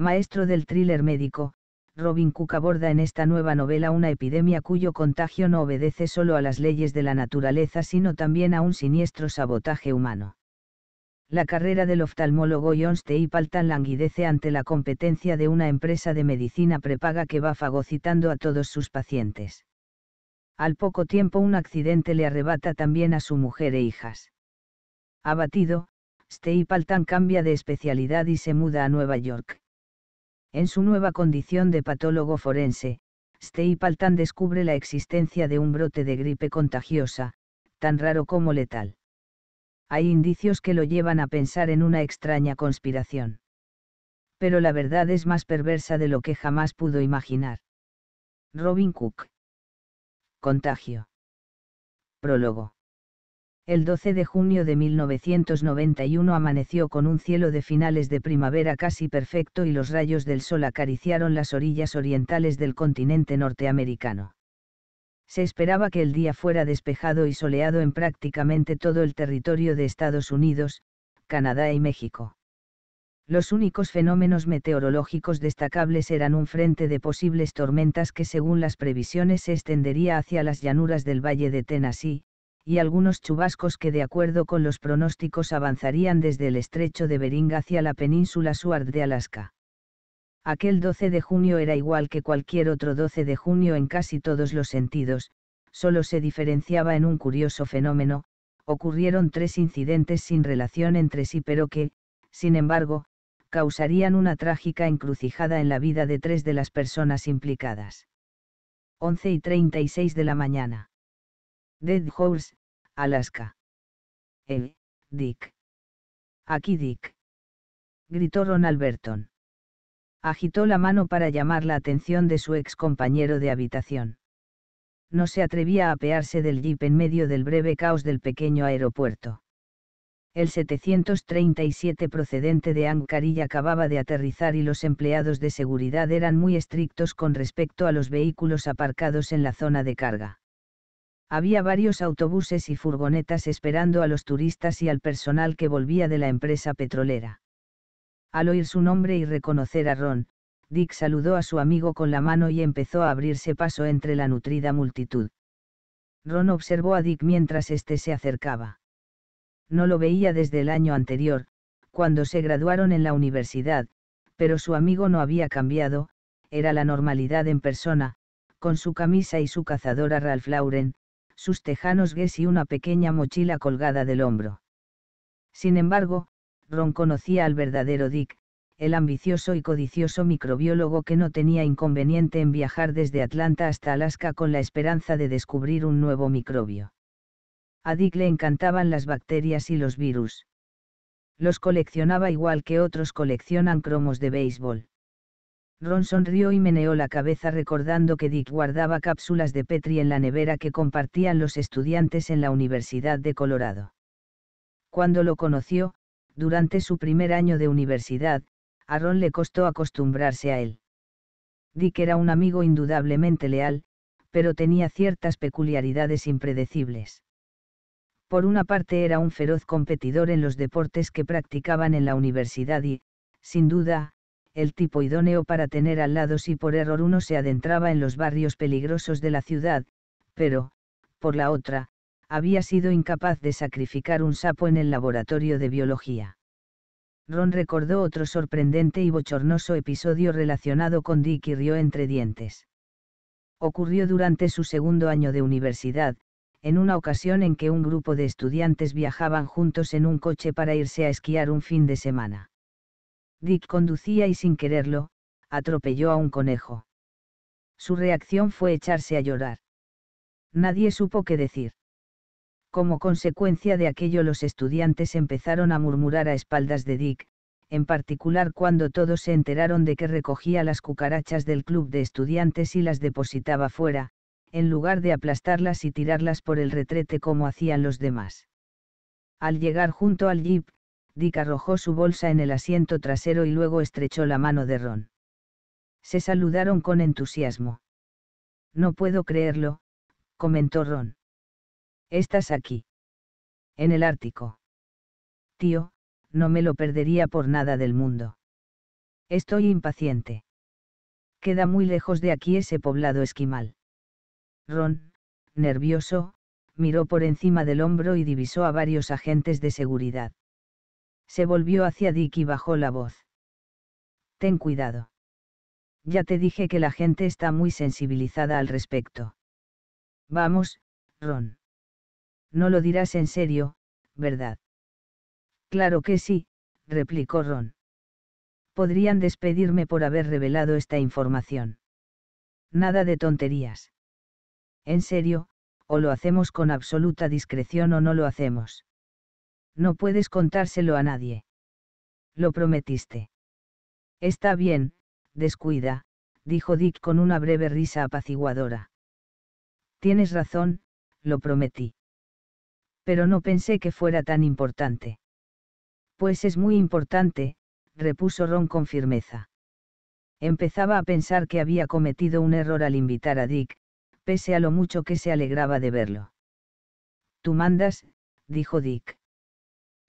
maestro del thriller médico, Robin Cook aborda en esta nueva novela una epidemia cuyo contagio no obedece solo a las leyes de la naturaleza, sino también a un siniestro sabotaje humano. La carrera del oftalmólogo John Paltan languidece ante la competencia de una empresa de medicina prepaga que va fagocitando a todos sus pacientes. Al poco tiempo un accidente le arrebata también a su mujer e hijas. Abatido, Paltan cambia de especialidad y se muda a Nueva York en su nueva condición de patólogo forense, Paltan descubre la existencia de un brote de gripe contagiosa, tan raro como letal. Hay indicios que lo llevan a pensar en una extraña conspiración. Pero la verdad es más perversa de lo que jamás pudo imaginar. Robin Cook. Contagio. Prólogo el 12 de junio de 1991 amaneció con un cielo de finales de primavera casi perfecto y los rayos del sol acariciaron las orillas orientales del continente norteamericano. Se esperaba que el día fuera despejado y soleado en prácticamente todo el territorio de Estados Unidos, Canadá y México. Los únicos fenómenos meteorológicos destacables eran un frente de posibles tormentas que según las previsiones se extendería hacia las llanuras del Valle de Tennessee, y algunos chubascos que de acuerdo con los pronósticos avanzarían desde el estrecho de Bering hacia la península Suard de Alaska. Aquel 12 de junio era igual que cualquier otro 12 de junio en casi todos los sentidos, solo se diferenciaba en un curioso fenómeno, ocurrieron tres incidentes sin relación entre sí pero que, sin embargo, causarían una trágica encrucijada en la vida de tres de las personas implicadas. 11 y 36 de la mañana. Dead Horse, Alaska. Eh, Dick. Aquí Dick. Gritó Ronald Burton. Agitó la mano para llamar la atención de su ex compañero de habitación. No se atrevía a apearse del jeep en medio del breve caos del pequeño aeropuerto. El 737 procedente de ya acababa de aterrizar y los empleados de seguridad eran muy estrictos con respecto a los vehículos aparcados en la zona de carga había varios autobuses y furgonetas esperando a los turistas y al personal que volvía de la empresa petrolera. Al oír su nombre y reconocer a Ron, Dick saludó a su amigo con la mano y empezó a abrirse paso entre la nutrida multitud. Ron observó a Dick mientras éste se acercaba. No lo veía desde el año anterior, cuando se graduaron en la universidad, pero su amigo no había cambiado, era la normalidad en persona, con su camisa y su cazadora Ralph Lauren, sus tejanos gués y una pequeña mochila colgada del hombro. Sin embargo, Ron conocía al verdadero Dick, el ambicioso y codicioso microbiólogo que no tenía inconveniente en viajar desde Atlanta hasta Alaska con la esperanza de descubrir un nuevo microbio. A Dick le encantaban las bacterias y los virus. Los coleccionaba igual que otros coleccionan cromos de béisbol. Ron sonrió y meneó la cabeza recordando que Dick guardaba cápsulas de Petri en la nevera que compartían los estudiantes en la Universidad de Colorado. Cuando lo conoció, durante su primer año de universidad, a Ron le costó acostumbrarse a él. Dick era un amigo indudablemente leal, pero tenía ciertas peculiaridades impredecibles. Por una parte era un feroz competidor en los deportes que practicaban en la universidad y, sin duda, el tipo idóneo para tener al lado si por error uno se adentraba en los barrios peligrosos de la ciudad, pero, por la otra, había sido incapaz de sacrificar un sapo en el laboratorio de biología. Ron recordó otro sorprendente y bochornoso episodio relacionado con Dick y rió entre dientes. Ocurrió durante su segundo año de universidad, en una ocasión en que un grupo de estudiantes viajaban juntos en un coche para irse a esquiar un fin de semana. Dick conducía y sin quererlo, atropelló a un conejo. Su reacción fue echarse a llorar. Nadie supo qué decir. Como consecuencia de aquello los estudiantes empezaron a murmurar a espaldas de Dick, en particular cuando todos se enteraron de que recogía las cucarachas del club de estudiantes y las depositaba fuera, en lugar de aplastarlas y tirarlas por el retrete como hacían los demás. Al llegar junto al jeep, Dick arrojó su bolsa en el asiento trasero y luego estrechó la mano de Ron. Se saludaron con entusiasmo. No puedo creerlo, comentó Ron. Estás aquí. En el Ártico. Tío, no me lo perdería por nada del mundo. Estoy impaciente. Queda muy lejos de aquí ese poblado esquimal. Ron, nervioso, miró por encima del hombro y divisó a varios agentes de seguridad. Se volvió hacia Dick y bajó la voz. Ten cuidado. Ya te dije que la gente está muy sensibilizada al respecto. Vamos, Ron. No lo dirás en serio, ¿verdad? Claro que sí, replicó Ron. Podrían despedirme por haber revelado esta información. Nada de tonterías. En serio, o lo hacemos con absoluta discreción o no lo hacemos. No puedes contárselo a nadie. Lo prometiste. Está bien, descuida, dijo Dick con una breve risa apaciguadora. Tienes razón, lo prometí. Pero no pensé que fuera tan importante. Pues es muy importante, repuso Ron con firmeza. Empezaba a pensar que había cometido un error al invitar a Dick, pese a lo mucho que se alegraba de verlo. Tú mandas, dijo Dick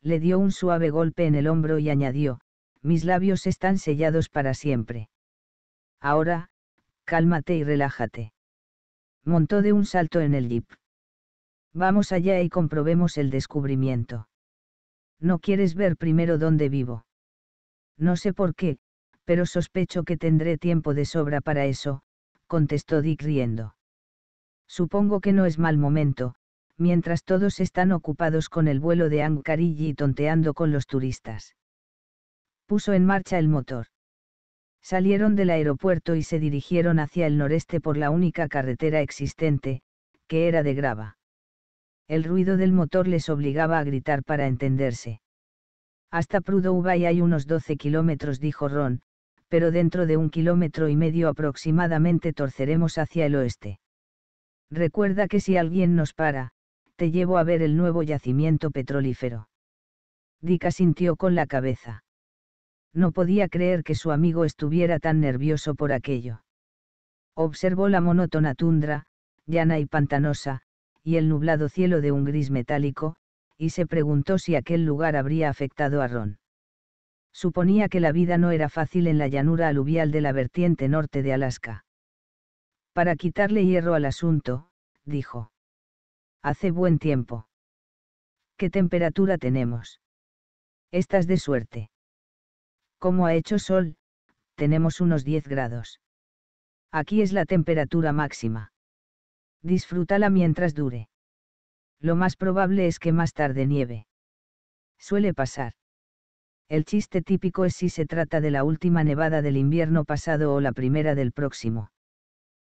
le dio un suave golpe en el hombro y añadió, mis labios están sellados para siempre. Ahora, cálmate y relájate. Montó de un salto en el jeep. Vamos allá y comprobemos el descubrimiento. ¿No quieres ver primero dónde vivo? No sé por qué, pero sospecho que tendré tiempo de sobra para eso, contestó Dick riendo. Supongo que no es mal momento, mientras todos están ocupados con el vuelo de Ankarilla y tonteando con los turistas. Puso en marcha el motor. Salieron del aeropuerto y se dirigieron hacia el noreste por la única carretera existente, que era de grava. El ruido del motor les obligaba a gritar para entenderse. Hasta Prudo hay unos 12 kilómetros, dijo Ron, pero dentro de un kilómetro y medio aproximadamente torceremos hacia el oeste. Recuerda que si alguien nos para, te llevo a ver el nuevo yacimiento petrolífero. Dick asintió con la cabeza. No podía creer que su amigo estuviera tan nervioso por aquello. Observó la monótona tundra, llana y pantanosa, y el nublado cielo de un gris metálico, y se preguntó si aquel lugar habría afectado a Ron. Suponía que la vida no era fácil en la llanura aluvial de la vertiente norte de Alaska. Para quitarle hierro al asunto, dijo. Hace buen tiempo. ¿Qué temperatura tenemos? Estás de suerte. Como ha hecho sol, tenemos unos 10 grados. Aquí es la temperatura máxima. Disfrútala mientras dure. Lo más probable es que más tarde nieve. Suele pasar. El chiste típico es si se trata de la última nevada del invierno pasado o la primera del próximo.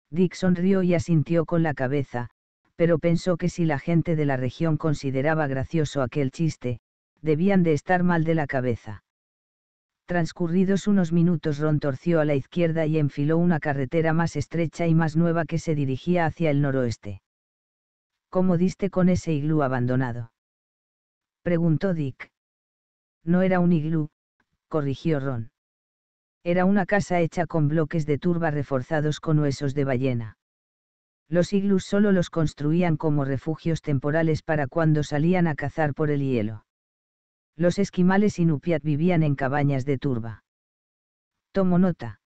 Dick sonrió y asintió con la cabeza, pero pensó que si la gente de la región consideraba gracioso aquel chiste, debían de estar mal de la cabeza. Transcurridos unos minutos Ron torció a la izquierda y enfiló una carretera más estrecha y más nueva que se dirigía hacia el noroeste. ¿Cómo diste con ese iglú abandonado? preguntó Dick. No era un iglú, corrigió Ron. Era una casa hecha con bloques de turba reforzados con huesos de ballena los iglus solo los construían como refugios temporales para cuando salían a cazar por el hielo. Los esquimales inupiat vivían en cabañas de turba. Tomo nota.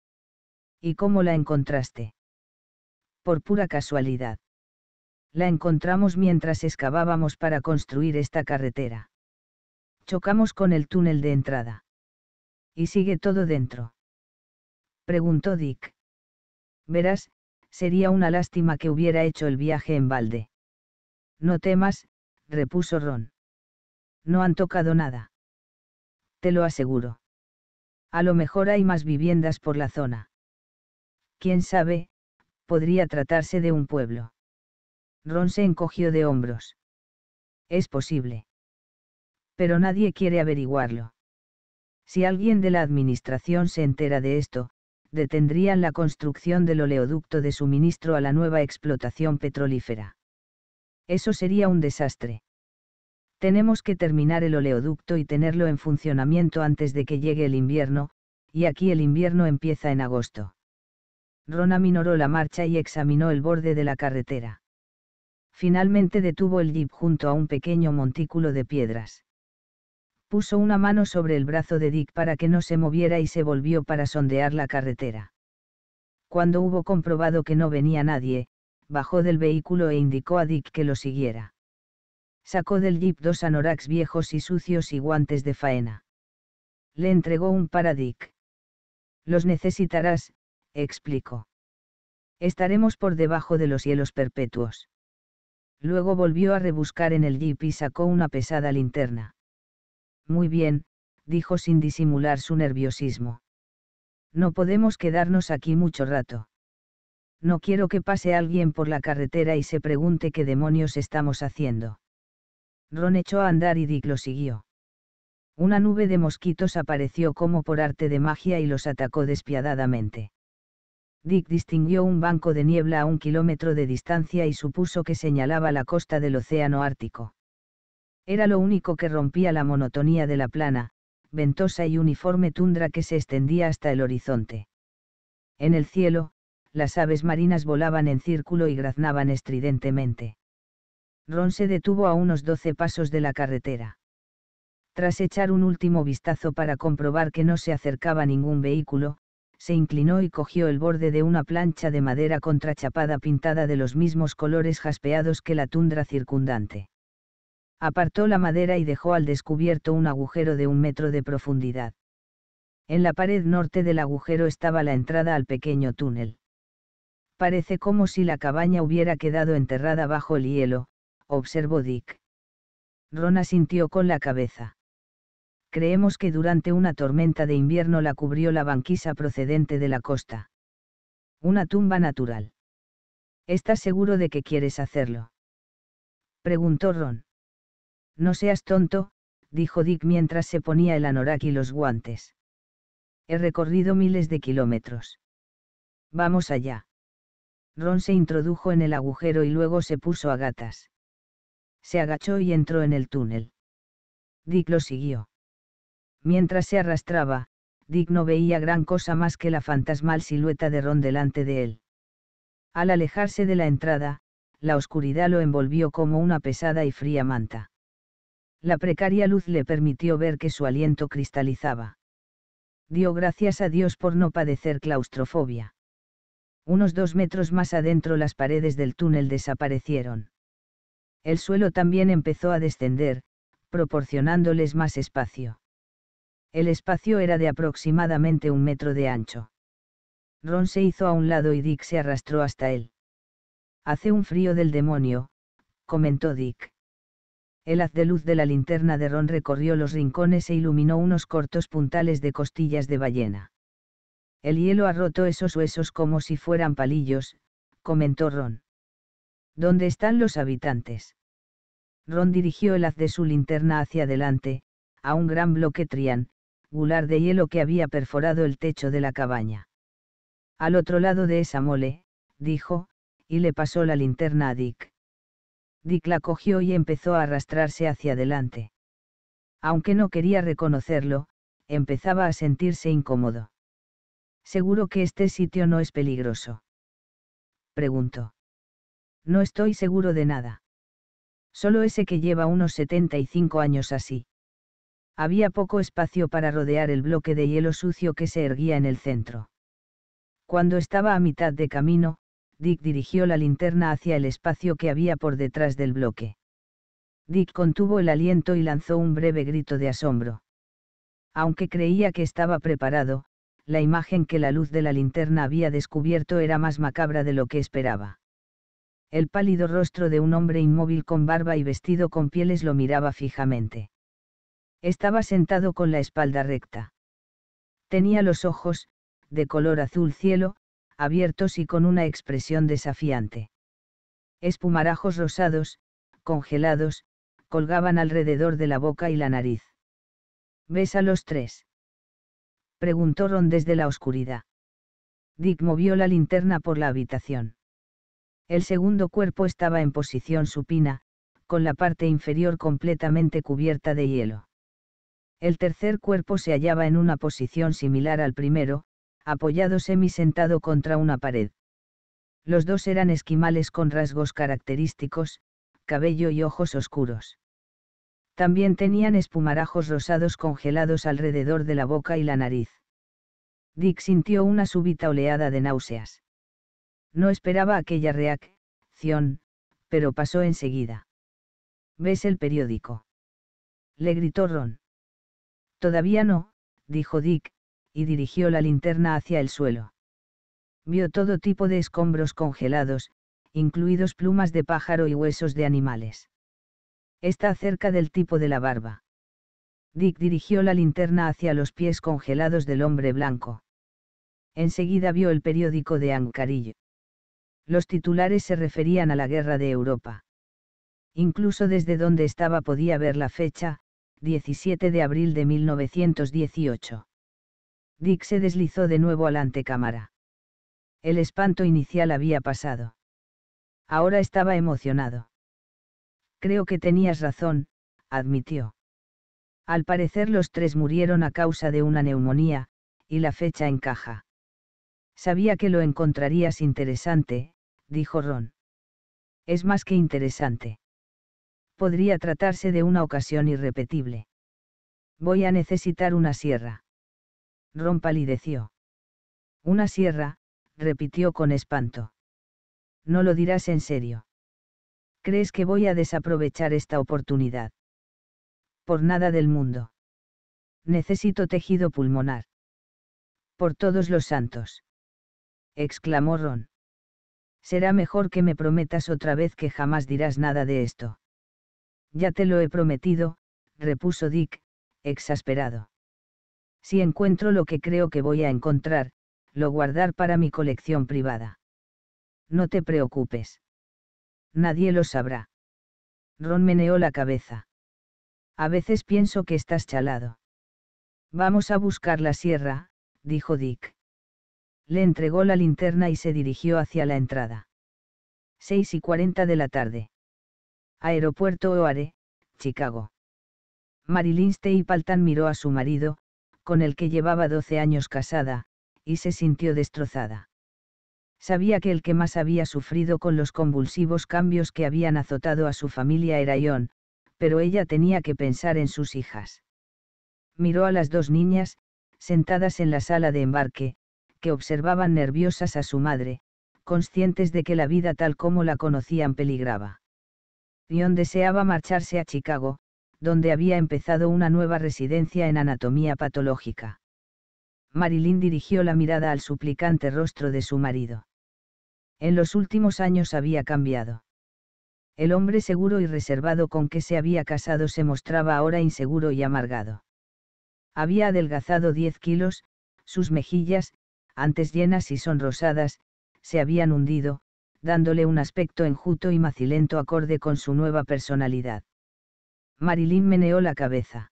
¿Y cómo la encontraste? Por pura casualidad. La encontramos mientras excavábamos para construir esta carretera. Chocamos con el túnel de entrada. ¿Y sigue todo dentro? Preguntó Dick. Verás, sería una lástima que hubiera hecho el viaje en balde. No temas, repuso Ron. No han tocado nada. Te lo aseguro. A lo mejor hay más viviendas por la zona. Quién sabe, podría tratarse de un pueblo. Ron se encogió de hombros. Es posible. Pero nadie quiere averiguarlo. Si alguien de la administración se entera de esto, detendrían la construcción del oleoducto de suministro a la nueva explotación petrolífera. Eso sería un desastre. Tenemos que terminar el oleoducto y tenerlo en funcionamiento antes de que llegue el invierno, y aquí el invierno empieza en agosto. Rona minoró la marcha y examinó el borde de la carretera. Finalmente detuvo el jeep junto a un pequeño montículo de piedras puso una mano sobre el brazo de Dick para que no se moviera y se volvió para sondear la carretera. Cuando hubo comprobado que no venía nadie, bajó del vehículo e indicó a Dick que lo siguiera. Sacó del jeep dos anoraks viejos y sucios y guantes de faena. Le entregó un para Dick. Los necesitarás, explicó. Estaremos por debajo de los hielos perpetuos. Luego volvió a rebuscar en el jeep y sacó una pesada linterna muy bien, dijo sin disimular su nerviosismo. No podemos quedarnos aquí mucho rato. No quiero que pase alguien por la carretera y se pregunte qué demonios estamos haciendo. Ron echó a andar y Dick lo siguió. Una nube de mosquitos apareció como por arte de magia y los atacó despiadadamente. Dick distinguió un banco de niebla a un kilómetro de distancia y supuso que señalaba la costa del Océano Ártico. Era lo único que rompía la monotonía de la plana, ventosa y uniforme tundra que se extendía hasta el horizonte. En el cielo, las aves marinas volaban en círculo y graznaban estridentemente. Ron se detuvo a unos doce pasos de la carretera. Tras echar un último vistazo para comprobar que no se acercaba ningún vehículo, se inclinó y cogió el borde de una plancha de madera contrachapada pintada de los mismos colores jaspeados que la tundra circundante apartó la madera y dejó al descubierto un agujero de un metro de profundidad. En la pared norte del agujero estaba la entrada al pequeño túnel. Parece como si la cabaña hubiera quedado enterrada bajo el hielo, observó Dick. Ron asintió con la cabeza. Creemos que durante una tormenta de invierno la cubrió la banquisa procedente de la costa. Una tumba natural. ¿Estás seguro de que quieres hacerlo? Preguntó Ron. No seas tonto, dijo Dick mientras se ponía el anorak y los guantes. He recorrido miles de kilómetros. Vamos allá. Ron se introdujo en el agujero y luego se puso a gatas. Se agachó y entró en el túnel. Dick lo siguió. Mientras se arrastraba, Dick no veía gran cosa más que la fantasmal silueta de Ron delante de él. Al alejarse de la entrada, la oscuridad lo envolvió como una pesada y fría manta. La precaria luz le permitió ver que su aliento cristalizaba. Dio gracias a Dios por no padecer claustrofobia. Unos dos metros más adentro las paredes del túnel desaparecieron. El suelo también empezó a descender, proporcionándoles más espacio. El espacio era de aproximadamente un metro de ancho. Ron se hizo a un lado y Dick se arrastró hasta él. Hace un frío del demonio, comentó Dick. El haz de luz de la linterna de Ron recorrió los rincones e iluminó unos cortos puntales de costillas de ballena. El hielo ha roto esos huesos como si fueran palillos, comentó Ron. ¿Dónde están los habitantes? Ron dirigió el haz de su linterna hacia adelante, a un gran bloque trián, gular de hielo que había perforado el techo de la cabaña. Al otro lado de esa mole, dijo, y le pasó la linterna a Dick. Dick la cogió y empezó a arrastrarse hacia adelante. Aunque no quería reconocerlo, empezaba a sentirse incómodo. Seguro que este sitio no es peligroso. Preguntó. No estoy seguro de nada. Solo ese que lleva unos 75 años así. Había poco espacio para rodear el bloque de hielo sucio que se erguía en el centro. Cuando estaba a mitad de camino, Dick dirigió la linterna hacia el espacio que había por detrás del bloque. Dick contuvo el aliento y lanzó un breve grito de asombro. Aunque creía que estaba preparado, la imagen que la luz de la linterna había descubierto era más macabra de lo que esperaba. El pálido rostro de un hombre inmóvil con barba y vestido con pieles lo miraba fijamente. Estaba sentado con la espalda recta. Tenía los ojos, de color azul cielo, abiertos y con una expresión desafiante. Espumarajos rosados, congelados, colgaban alrededor de la boca y la nariz. ¿Ves a los tres? preguntó Ron desde la oscuridad. Dick movió la linterna por la habitación. El segundo cuerpo estaba en posición supina, con la parte inferior completamente cubierta de hielo. El tercer cuerpo se hallaba en una posición similar al primero, apoyado semi-sentado contra una pared. Los dos eran esquimales con rasgos característicos, cabello y ojos oscuros. También tenían espumarajos rosados congelados alrededor de la boca y la nariz. Dick sintió una súbita oleada de náuseas. No esperaba aquella reacción, pero pasó enseguida. ¿Ves el periódico? Le gritó Ron. Todavía no, dijo Dick, y dirigió la linterna hacia el suelo. Vio todo tipo de escombros congelados, incluidos plumas de pájaro y huesos de animales. Está cerca del tipo de la barba. Dick dirigió la linterna hacia los pies congelados del hombre blanco. Enseguida vio el periódico de Ancarillo. Los titulares se referían a la guerra de Europa. Incluso desde donde estaba podía ver la fecha, 17 de abril de 1918. Dick se deslizó de nuevo a la antecámara. El espanto inicial había pasado. Ahora estaba emocionado. Creo que tenías razón, admitió. Al parecer los tres murieron a causa de una neumonía, y la fecha encaja. Sabía que lo encontrarías interesante, dijo Ron. Es más que interesante. Podría tratarse de una ocasión irrepetible. Voy a necesitar una sierra. Ron palideció. Una sierra, repitió con espanto. No lo dirás en serio. ¿Crees que voy a desaprovechar esta oportunidad? Por nada del mundo. Necesito tejido pulmonar. Por todos los santos. exclamó Ron. Será mejor que me prometas otra vez que jamás dirás nada de esto. Ya te lo he prometido, repuso Dick, exasperado. Si encuentro lo que creo que voy a encontrar, lo guardar para mi colección privada. No te preocupes. Nadie lo sabrá. Ron meneó la cabeza. A veces pienso que estás chalado. Vamos a buscar la sierra, dijo Dick. Le entregó la linterna y se dirigió hacia la entrada. 6 y 40 de la tarde. Aeropuerto Oare, Chicago. Marilyn Steypaltan miró a su marido, con el que llevaba 12 años casada, y se sintió destrozada. Sabía que el que más había sufrido con los convulsivos cambios que habían azotado a su familia era Ion, pero ella tenía que pensar en sus hijas. Miró a las dos niñas, sentadas en la sala de embarque, que observaban nerviosas a su madre, conscientes de que la vida tal como la conocían peligraba. Ion deseaba marcharse a Chicago, donde había empezado una nueva residencia en anatomía patológica. Marilyn dirigió la mirada al suplicante rostro de su marido. En los últimos años había cambiado. El hombre seguro y reservado con que se había casado se mostraba ahora inseguro y amargado. Había adelgazado 10 kilos, sus mejillas, antes llenas y sonrosadas, se habían hundido, dándole un aspecto enjuto y macilento acorde con su nueva personalidad. Marilyn meneó la cabeza.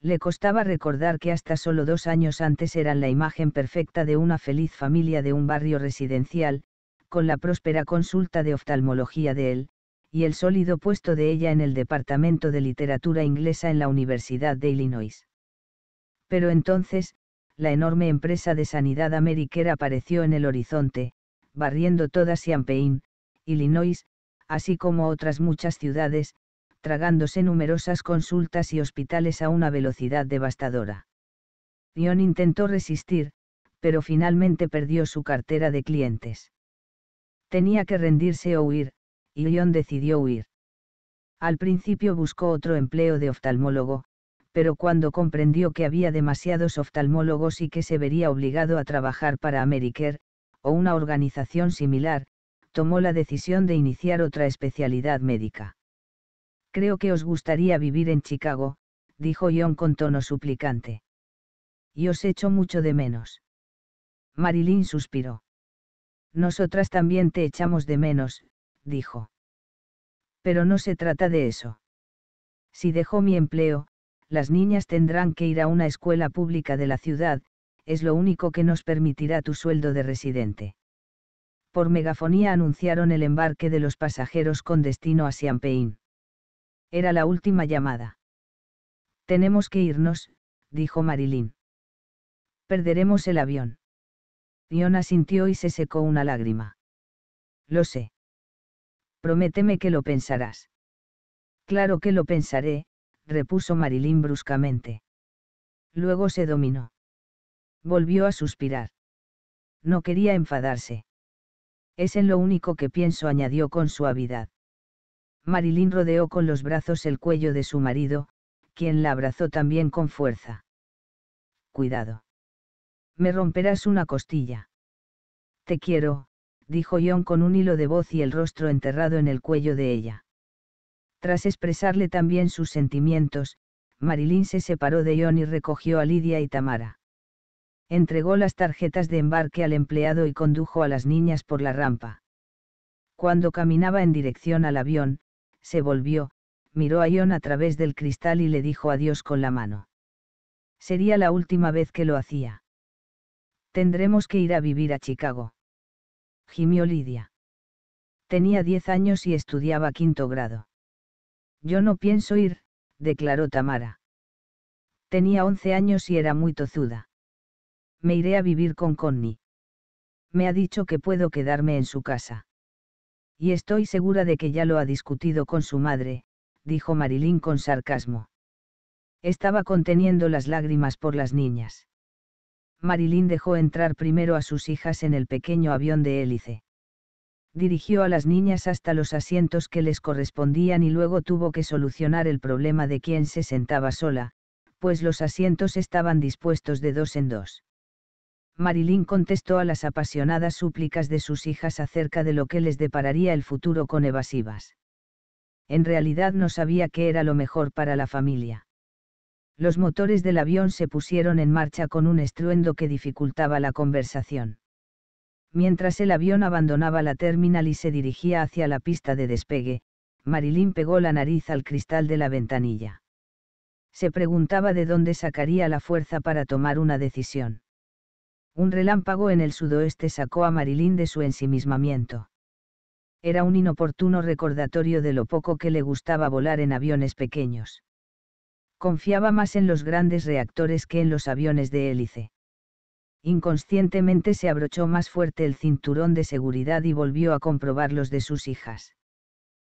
Le costaba recordar que hasta solo dos años antes eran la imagen perfecta de una feliz familia de un barrio residencial, con la próspera consulta de oftalmología de él, y el sólido puesto de ella en el Departamento de Literatura Inglesa en la Universidad de Illinois. Pero entonces, la enorme empresa de sanidad americana apareció en el horizonte, barriendo toda Champaign, Illinois, así como otras muchas ciudades, tragándose numerosas consultas y hospitales a una velocidad devastadora. Lyon intentó resistir, pero finalmente perdió su cartera de clientes. Tenía que rendirse o huir, y Dion decidió huir. Al principio buscó otro empleo de oftalmólogo, pero cuando comprendió que había demasiados oftalmólogos y que se vería obligado a trabajar para Americare, o una organización similar, tomó la decisión de iniciar otra especialidad médica. Creo que os gustaría vivir en Chicago, dijo John con tono suplicante. Y os echo mucho de menos. Marilyn suspiró. Nosotras también te echamos de menos, dijo. Pero no se trata de eso. Si dejo mi empleo, las niñas tendrán que ir a una escuela pública de la ciudad, es lo único que nos permitirá tu sueldo de residente. Por megafonía anunciaron el embarque de los pasajeros con destino a Siampein. Era la última llamada. Tenemos que irnos, dijo Marilyn. Perderemos el avión. diona sintió y se secó una lágrima. Lo sé. Prométeme que lo pensarás. Claro que lo pensaré, repuso Marilyn bruscamente. Luego se dominó. Volvió a suspirar. No quería enfadarse. Es en lo único que pienso, añadió con suavidad. Marilyn rodeó con los brazos el cuello de su marido, quien la abrazó también con fuerza. Cuidado. Me romperás una costilla. Te quiero, dijo John con un hilo de voz y el rostro enterrado en el cuello de ella. Tras expresarle también sus sentimientos, Marilyn se separó de John y recogió a Lidia y Tamara. Entregó las tarjetas de embarque al empleado y condujo a las niñas por la rampa. Cuando caminaba en dirección al avión, se volvió, miró a Ion a través del cristal y le dijo adiós con la mano. Sería la última vez que lo hacía. Tendremos que ir a vivir a Chicago. Gimió Lidia. Tenía diez años y estudiaba quinto grado. Yo no pienso ir, declaró Tamara. Tenía once años y era muy tozuda. Me iré a vivir con Connie. Me ha dicho que puedo quedarme en su casa. Y estoy segura de que ya lo ha discutido con su madre, dijo Marilyn con sarcasmo. Estaba conteniendo las lágrimas por las niñas. Marilyn dejó entrar primero a sus hijas en el pequeño avión de hélice. Dirigió a las niñas hasta los asientos que les correspondían y luego tuvo que solucionar el problema de quién se sentaba sola, pues los asientos estaban dispuestos de dos en dos. Marilyn contestó a las apasionadas súplicas de sus hijas acerca de lo que les depararía el futuro con evasivas. En realidad no sabía qué era lo mejor para la familia. Los motores del avión se pusieron en marcha con un estruendo que dificultaba la conversación. Mientras el avión abandonaba la terminal y se dirigía hacia la pista de despegue, Marilyn pegó la nariz al cristal de la ventanilla. Se preguntaba de dónde sacaría la fuerza para tomar una decisión un relámpago en el sudoeste sacó a Marilyn de su ensimismamiento. Era un inoportuno recordatorio de lo poco que le gustaba volar en aviones pequeños. Confiaba más en los grandes reactores que en los aviones de hélice. Inconscientemente se abrochó más fuerte el cinturón de seguridad y volvió a comprobar los de sus hijas.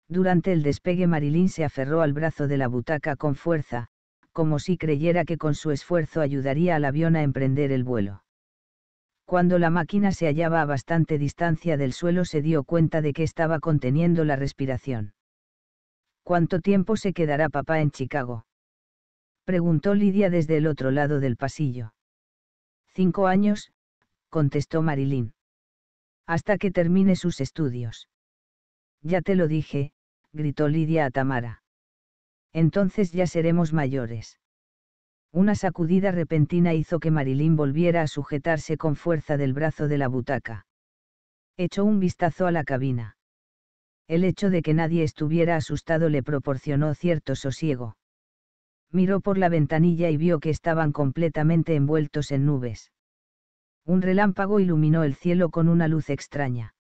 Durante el despegue Marilyn se aferró al brazo de la butaca con fuerza, como si creyera que con su esfuerzo ayudaría al avión a emprender el vuelo. Cuando la máquina se hallaba a bastante distancia del suelo se dio cuenta de que estaba conteniendo la respiración. ¿Cuánto tiempo se quedará papá en Chicago? Preguntó Lidia desde el otro lado del pasillo. Cinco años, contestó Marilyn. Hasta que termine sus estudios. Ya te lo dije, gritó Lidia a Tamara. Entonces ya seremos mayores. Una sacudida repentina hizo que Marilyn volviera a sujetarse con fuerza del brazo de la butaca. Echó un vistazo a la cabina. El hecho de que nadie estuviera asustado le proporcionó cierto sosiego. Miró por la ventanilla y vio que estaban completamente envueltos en nubes. Un relámpago iluminó el cielo con una luz extraña.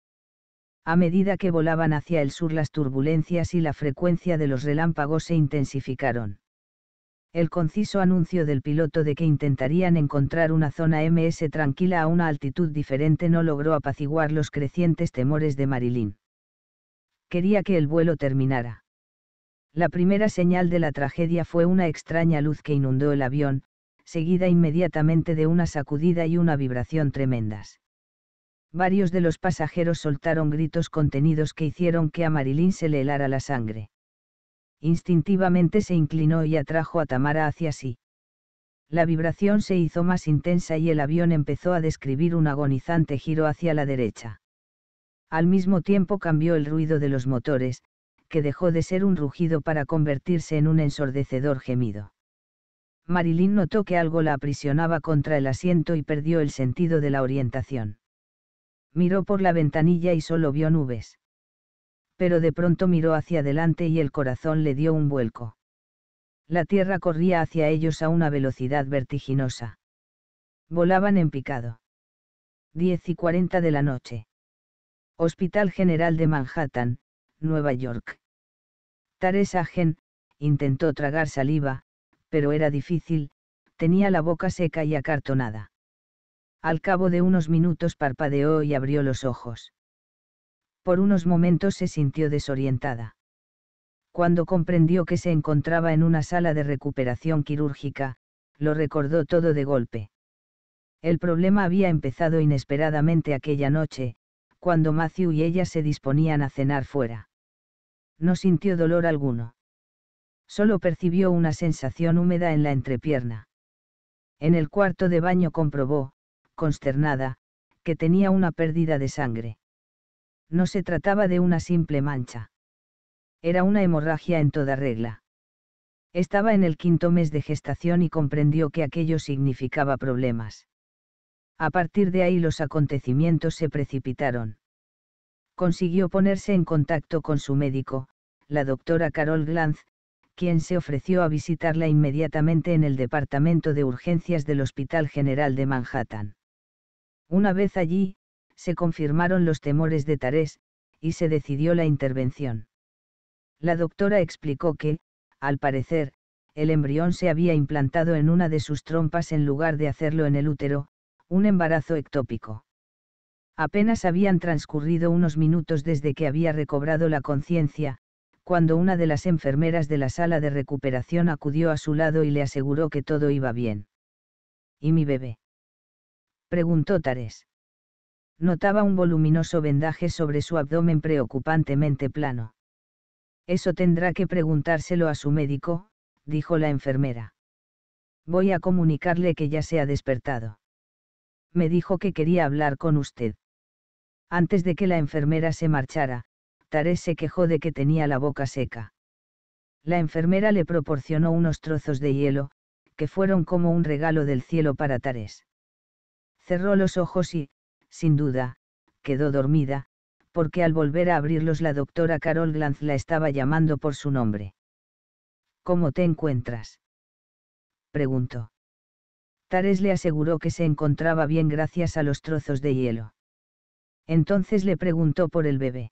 A medida que volaban hacia el sur las turbulencias y la frecuencia de los relámpagos se intensificaron el conciso anuncio del piloto de que intentarían encontrar una zona MS tranquila a una altitud diferente no logró apaciguar los crecientes temores de Marilyn. Quería que el vuelo terminara. La primera señal de la tragedia fue una extraña luz que inundó el avión, seguida inmediatamente de una sacudida y una vibración tremendas. Varios de los pasajeros soltaron gritos contenidos que hicieron que a Marilyn se le helara la sangre instintivamente se inclinó y atrajo a Tamara hacia sí. La vibración se hizo más intensa y el avión empezó a describir un agonizante giro hacia la derecha. Al mismo tiempo cambió el ruido de los motores, que dejó de ser un rugido para convertirse en un ensordecedor gemido. Marilyn notó que algo la aprisionaba contra el asiento y perdió el sentido de la orientación. Miró por la ventanilla y solo vio nubes pero de pronto miró hacia adelante y el corazón le dio un vuelco. La tierra corría hacia ellos a una velocidad vertiginosa. Volaban en picado. 10 y 40 de la noche. Hospital General de Manhattan, Nueva York. Tares Agen, intentó tragar saliva, pero era difícil, tenía la boca seca y acartonada. Al cabo de unos minutos parpadeó y abrió los ojos por unos momentos se sintió desorientada. Cuando comprendió que se encontraba en una sala de recuperación quirúrgica, lo recordó todo de golpe. El problema había empezado inesperadamente aquella noche, cuando Matthew y ella se disponían a cenar fuera. No sintió dolor alguno. Solo percibió una sensación húmeda en la entrepierna. En el cuarto de baño comprobó, consternada, que tenía una pérdida de sangre no se trataba de una simple mancha. Era una hemorragia en toda regla. Estaba en el quinto mes de gestación y comprendió que aquello significaba problemas. A partir de ahí los acontecimientos se precipitaron. Consiguió ponerse en contacto con su médico, la doctora Carol Glanz, quien se ofreció a visitarla inmediatamente en el Departamento de Urgencias del Hospital General de Manhattan. Una vez allí, se confirmaron los temores de Tarés, y se decidió la intervención. La doctora explicó que, al parecer, el embrión se había implantado en una de sus trompas en lugar de hacerlo en el útero, un embarazo ectópico. Apenas habían transcurrido unos minutos desde que había recobrado la conciencia, cuando una de las enfermeras de la sala de recuperación acudió a su lado y le aseguró que todo iba bien. ¿Y mi bebé? preguntó Tarés notaba un voluminoso vendaje sobre su abdomen preocupantemente plano. Eso tendrá que preguntárselo a su médico, dijo la enfermera. Voy a comunicarle que ya se ha despertado. Me dijo que quería hablar con usted. Antes de que la enfermera se marchara, Tarés se quejó de que tenía la boca seca. La enfermera le proporcionó unos trozos de hielo, que fueron como un regalo del cielo para Tarés. Cerró los ojos y, sin duda, quedó dormida, porque al volver a abrirlos la doctora Carol Glantz la estaba llamando por su nombre. ¿Cómo te encuentras? preguntó. Tares le aseguró que se encontraba bien gracias a los trozos de hielo. Entonces le preguntó por el bebé.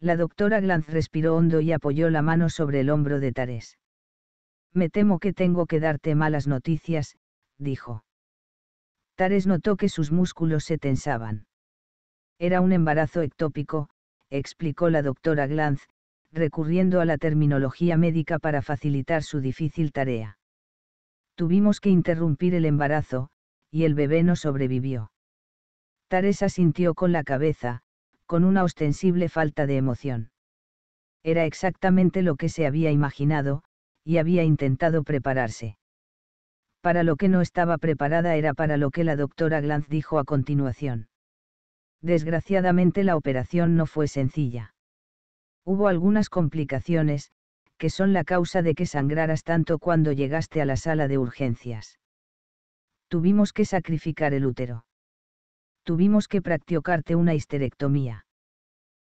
La doctora Glantz respiró hondo y apoyó la mano sobre el hombro de Tares. Me temo que tengo que darte malas noticias, dijo. Tares notó que sus músculos se tensaban. Era un embarazo ectópico, explicó la doctora Glanz, recurriendo a la terminología médica para facilitar su difícil tarea. Tuvimos que interrumpir el embarazo, y el bebé no sobrevivió. Tares asintió con la cabeza, con una ostensible falta de emoción. Era exactamente lo que se había imaginado, y había intentado prepararse. Para lo que no estaba preparada era para lo que la doctora Glantz dijo a continuación. Desgraciadamente la operación no fue sencilla. Hubo algunas complicaciones, que son la causa de que sangraras tanto cuando llegaste a la sala de urgencias. Tuvimos que sacrificar el útero. Tuvimos que practicarte una histerectomía.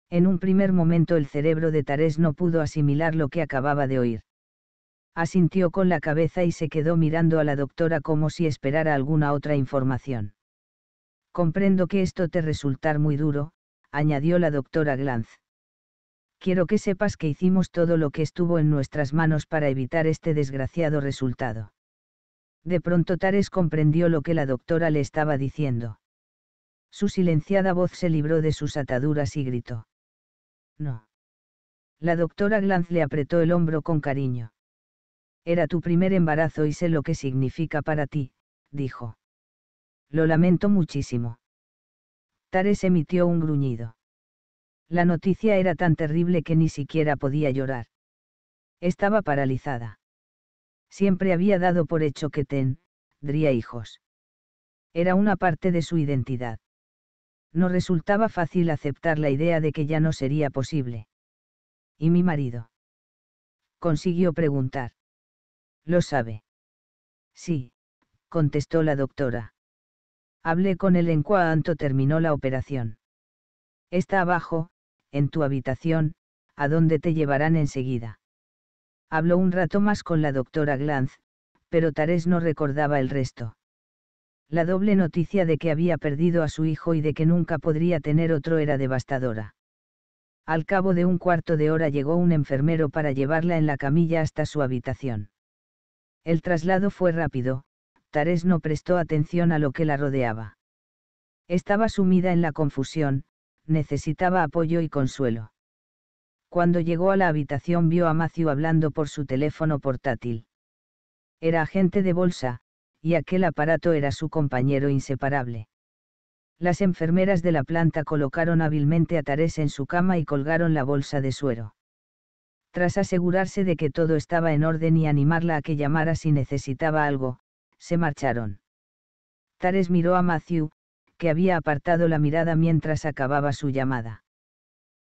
En un primer momento el cerebro de Tarés no pudo asimilar lo que acababa de oír asintió con la cabeza y se quedó mirando a la doctora como si esperara alguna otra información. Comprendo que esto te resultar muy duro, añadió la doctora Glanz. Quiero que sepas que hicimos todo lo que estuvo en nuestras manos para evitar este desgraciado resultado. De pronto Tares comprendió lo que la doctora le estaba diciendo. Su silenciada voz se libró de sus ataduras y gritó. No. La doctora Glanz le apretó el hombro con cariño. Era tu primer embarazo y sé lo que significa para ti, dijo. Lo lamento muchísimo. Tares emitió un gruñido. La noticia era tan terrible que ni siquiera podía llorar. Estaba paralizada. Siempre había dado por hecho que Ten, dría hijos. Era una parte de su identidad. No resultaba fácil aceptar la idea de que ya no sería posible. ¿Y mi marido? Consiguió preguntar. Lo sabe. Sí, contestó la doctora. Hablé con él en cuanto terminó la operación. Está abajo, en tu habitación, a donde te llevarán enseguida. Habló un rato más con la doctora Glanz, pero Tarés no recordaba el resto. La doble noticia de que había perdido a su hijo y de que nunca podría tener otro era devastadora. Al cabo de un cuarto de hora llegó un enfermero para llevarla en la camilla hasta su habitación. El traslado fue rápido, Tarés no prestó atención a lo que la rodeaba. Estaba sumida en la confusión, necesitaba apoyo y consuelo. Cuando llegó a la habitación vio a Matthew hablando por su teléfono portátil. Era agente de bolsa, y aquel aparato era su compañero inseparable. Las enfermeras de la planta colocaron hábilmente a Tarés en su cama y colgaron la bolsa de suero. Tras asegurarse de que todo estaba en orden y animarla a que llamara si necesitaba algo, se marcharon. Tares miró a Matthew, que había apartado la mirada mientras acababa su llamada.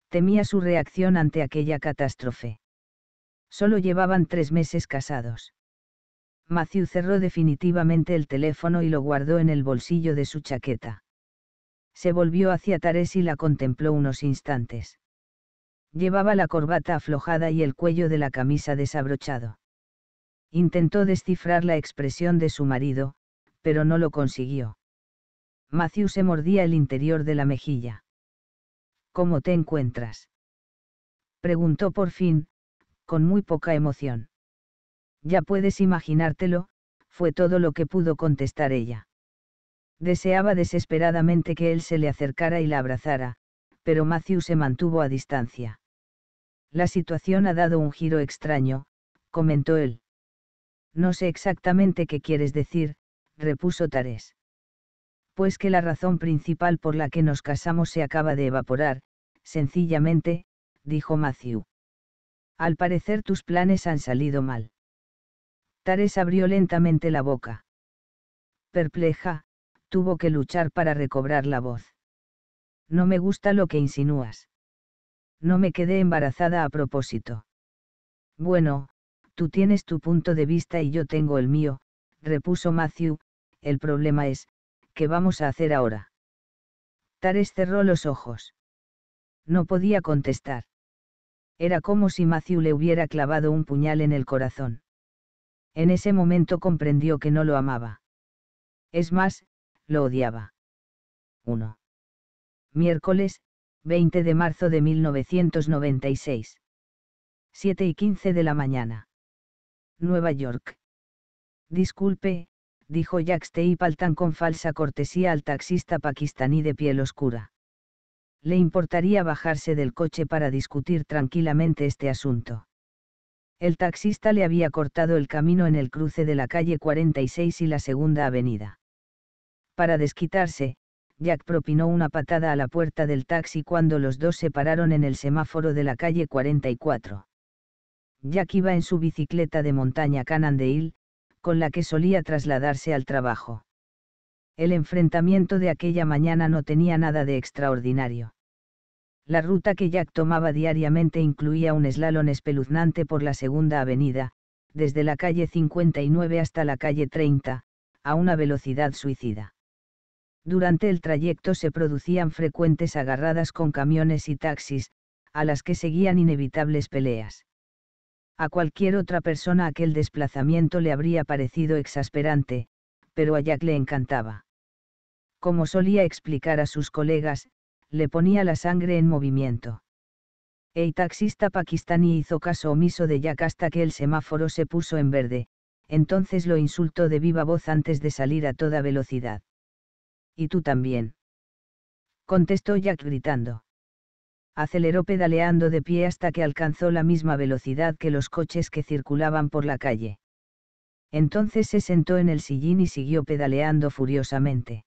Temía su reacción ante aquella catástrofe. Solo llevaban tres meses casados. Matthew cerró definitivamente el teléfono y lo guardó en el bolsillo de su chaqueta. Se volvió hacia Tares y la contempló unos instantes. Llevaba la corbata aflojada y el cuello de la camisa desabrochado. Intentó descifrar la expresión de su marido, pero no lo consiguió. Matthew se mordía el interior de la mejilla. ¿Cómo te encuentras? Preguntó por fin, con muy poca emoción. Ya puedes imaginártelo, fue todo lo que pudo contestar ella. Deseaba desesperadamente que él se le acercara y la abrazara, pero Matthew se mantuvo a distancia. La situación ha dado un giro extraño, comentó él. No sé exactamente qué quieres decir, repuso Tares. Pues que la razón principal por la que nos casamos se acaba de evaporar, sencillamente, dijo Matthew. Al parecer tus planes han salido mal. Tares abrió lentamente la boca. Perpleja, tuvo que luchar para recobrar la voz. No me gusta lo que insinúas. No me quedé embarazada a propósito. Bueno, tú tienes tu punto de vista y yo tengo el mío, repuso Matthew, el problema es, ¿qué vamos a hacer ahora? Tares cerró los ojos. No podía contestar. Era como si Matthew le hubiera clavado un puñal en el corazón. En ese momento comprendió que no lo amaba. Es más, lo odiaba. Uno miércoles, 20 de marzo de 1996. 7 y 15 de la mañana. Nueva York. Disculpe, dijo Jack Paltan con falsa cortesía al taxista pakistaní de piel oscura. Le importaría bajarse del coche para discutir tranquilamente este asunto. El taxista le había cortado el camino en el cruce de la calle 46 y la segunda avenida. Para desquitarse, Jack propinó una patada a la puerta del taxi cuando los dos se pararon en el semáforo de la calle 44. Jack iba en su bicicleta de montaña Cannondale, con la que solía trasladarse al trabajo. El enfrentamiento de aquella mañana no tenía nada de extraordinario. La ruta que Jack tomaba diariamente incluía un slalom espeluznante por la segunda avenida, desde la calle 59 hasta la calle 30, a una velocidad suicida. Durante el trayecto se producían frecuentes agarradas con camiones y taxis, a las que seguían inevitables peleas. A cualquier otra persona aquel desplazamiento le habría parecido exasperante, pero a Jack le encantaba. Como solía explicar a sus colegas, le ponía la sangre en movimiento. El taxista pakistaní hizo caso omiso de Jack hasta que el semáforo se puso en verde, entonces lo insultó de viva voz antes de salir a toda velocidad y tú también. Contestó Jack gritando. Aceleró pedaleando de pie hasta que alcanzó la misma velocidad que los coches que circulaban por la calle. Entonces se sentó en el sillín y siguió pedaleando furiosamente.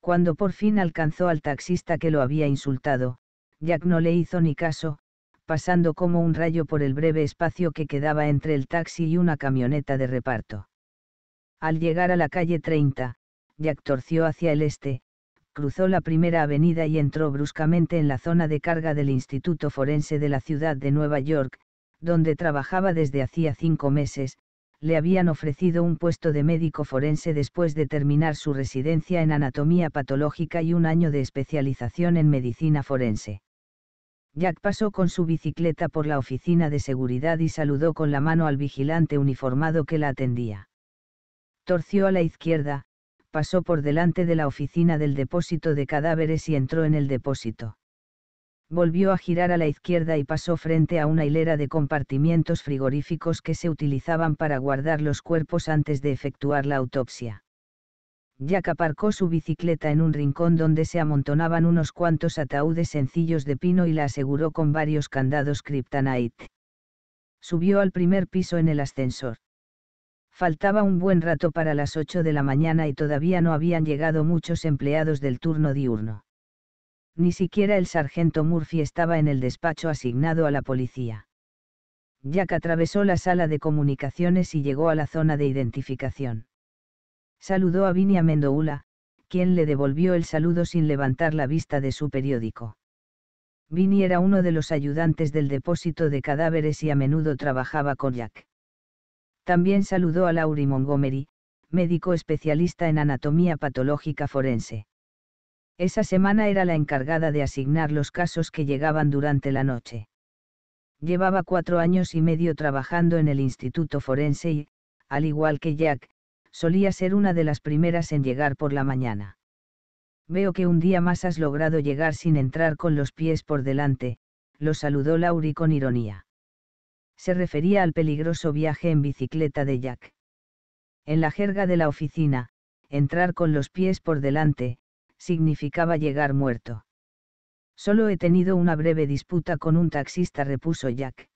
Cuando por fin alcanzó al taxista que lo había insultado, Jack no le hizo ni caso, pasando como un rayo por el breve espacio que quedaba entre el taxi y una camioneta de reparto. Al llegar a la calle 30, Jack torció hacia el este, cruzó la primera avenida y entró bruscamente en la zona de carga del Instituto Forense de la ciudad de Nueva York, donde trabajaba desde hacía cinco meses, le habían ofrecido un puesto de médico forense después de terminar su residencia en anatomía patológica y un año de especialización en medicina forense. Jack pasó con su bicicleta por la oficina de seguridad y saludó con la mano al vigilante uniformado que la atendía. Torció a la izquierda, pasó por delante de la oficina del depósito de cadáveres y entró en el depósito. Volvió a girar a la izquierda y pasó frente a una hilera de compartimientos frigoríficos que se utilizaban para guardar los cuerpos antes de efectuar la autopsia. Jack aparcó su bicicleta en un rincón donde se amontonaban unos cuantos ataúdes sencillos de pino y la aseguró con varios candados kryptonite. Subió al primer piso en el ascensor. Faltaba un buen rato para las 8 de la mañana y todavía no habían llegado muchos empleados del turno diurno. Ni siquiera el sargento Murphy estaba en el despacho asignado a la policía. Jack atravesó la sala de comunicaciones y llegó a la zona de identificación. Saludó a a Mendoula, quien le devolvió el saludo sin levantar la vista de su periódico. Vinny era uno de los ayudantes del depósito de cadáveres y a menudo trabajaba con Jack. También saludó a Laurie Montgomery, médico especialista en anatomía patológica forense. Esa semana era la encargada de asignar los casos que llegaban durante la noche. Llevaba cuatro años y medio trabajando en el Instituto Forense y, al igual que Jack, solía ser una de las primeras en llegar por la mañana. Veo que un día más has logrado llegar sin entrar con los pies por delante, lo saludó Laurie con ironía se refería al peligroso viaje en bicicleta de Jack. En la jerga de la oficina, entrar con los pies por delante, significaba llegar muerto. Solo he tenido una breve disputa con un taxista, repuso Jack.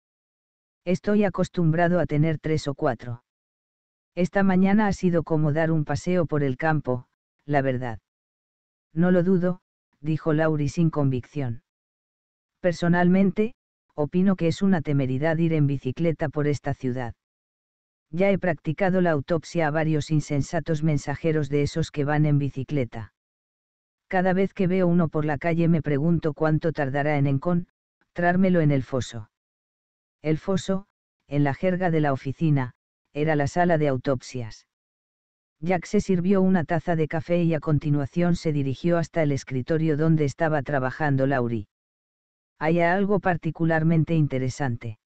Estoy acostumbrado a tener tres o cuatro. Esta mañana ha sido como dar un paseo por el campo, la verdad. No lo dudo, dijo Laurie sin convicción. Personalmente, opino que es una temeridad ir en bicicleta por esta ciudad. Ya he practicado la autopsia a varios insensatos mensajeros de esos que van en bicicleta. Cada vez que veo uno por la calle me pregunto cuánto tardará en trármelo en el foso. El foso, en la jerga de la oficina, era la sala de autopsias. Jack se sirvió una taza de café y a continuación se dirigió hasta el escritorio donde estaba trabajando Laurie. ¿Hay algo particularmente interesante?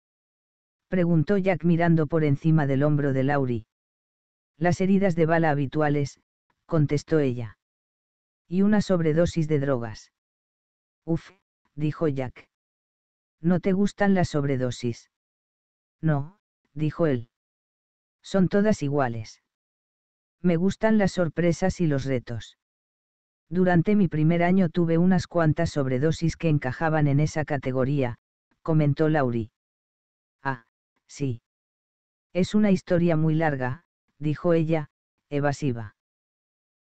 Preguntó Jack mirando por encima del hombro de Laurie. Las heridas de bala habituales, contestó ella. Y una sobredosis de drogas. Uf, dijo Jack. ¿No te gustan las sobredosis? No, dijo él. Son todas iguales. Me gustan las sorpresas y los retos. Durante mi primer año tuve unas cuantas sobredosis que encajaban en esa categoría, comentó Lauri. Ah, sí. Es una historia muy larga, dijo ella, evasiva.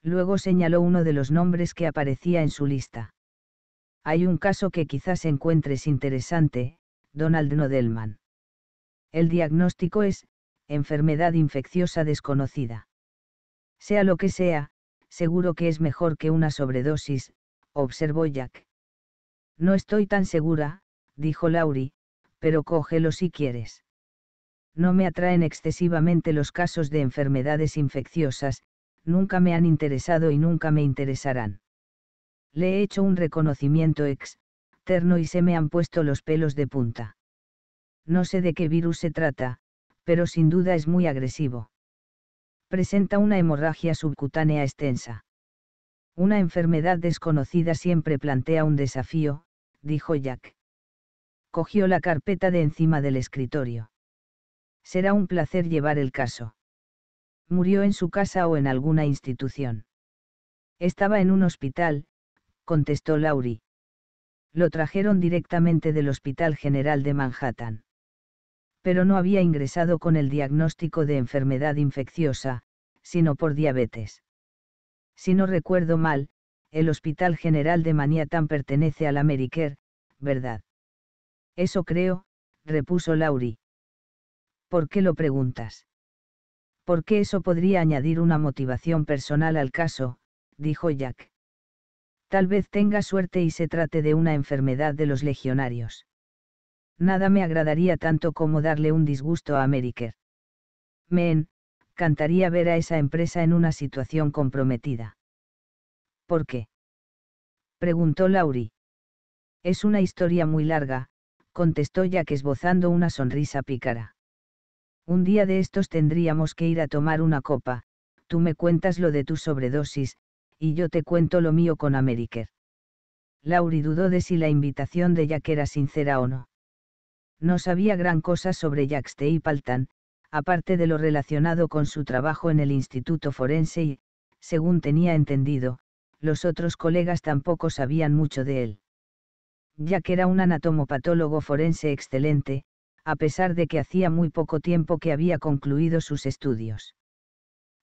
Luego señaló uno de los nombres que aparecía en su lista. Hay un caso que quizás encuentres interesante, Donald Nodelman. El diagnóstico es, enfermedad infecciosa desconocida. Sea lo que sea, seguro que es mejor que una sobredosis, observó Jack. No estoy tan segura, dijo Laurie, pero cógelo si quieres. No me atraen excesivamente los casos de enfermedades infecciosas, nunca me han interesado y nunca me interesarán. Le he hecho un reconocimiento ex, y se me han puesto los pelos de punta. No sé de qué virus se trata, pero sin duda es muy agresivo presenta una hemorragia subcutánea extensa. Una enfermedad desconocida siempre plantea un desafío, dijo Jack. Cogió la carpeta de encima del escritorio. Será un placer llevar el caso. Murió en su casa o en alguna institución. Estaba en un hospital, contestó Laurie. Lo trajeron directamente del Hospital General de Manhattan pero no había ingresado con el diagnóstico de enfermedad infecciosa, sino por diabetes. Si no recuerdo mal, el Hospital General de Manhattan pertenece al la ¿verdad? Eso creo, repuso Laurie. ¿Por qué lo preguntas? Porque eso podría añadir una motivación personal al caso, dijo Jack. Tal vez tenga suerte y se trate de una enfermedad de los legionarios nada me agradaría tanto como darle un disgusto a Ameriker. Men, cantaría ver a esa empresa en una situación comprometida. ¿Por qué? preguntó Lauri. Es una historia muy larga, contestó Jack esbozando una sonrisa pícara. Un día de estos tendríamos que ir a tomar una copa, tú me cuentas lo de tu sobredosis, y yo te cuento lo mío con Ameriker. Lauri dudó de si la invitación de Jack era sincera o no no sabía gran cosa sobre Jacques Teipaltan, aparte de lo relacionado con su trabajo en el Instituto Forense y, según tenía entendido, los otros colegas tampoco sabían mucho de él. ya que era un anatomopatólogo forense excelente, a pesar de que hacía muy poco tiempo que había concluido sus estudios.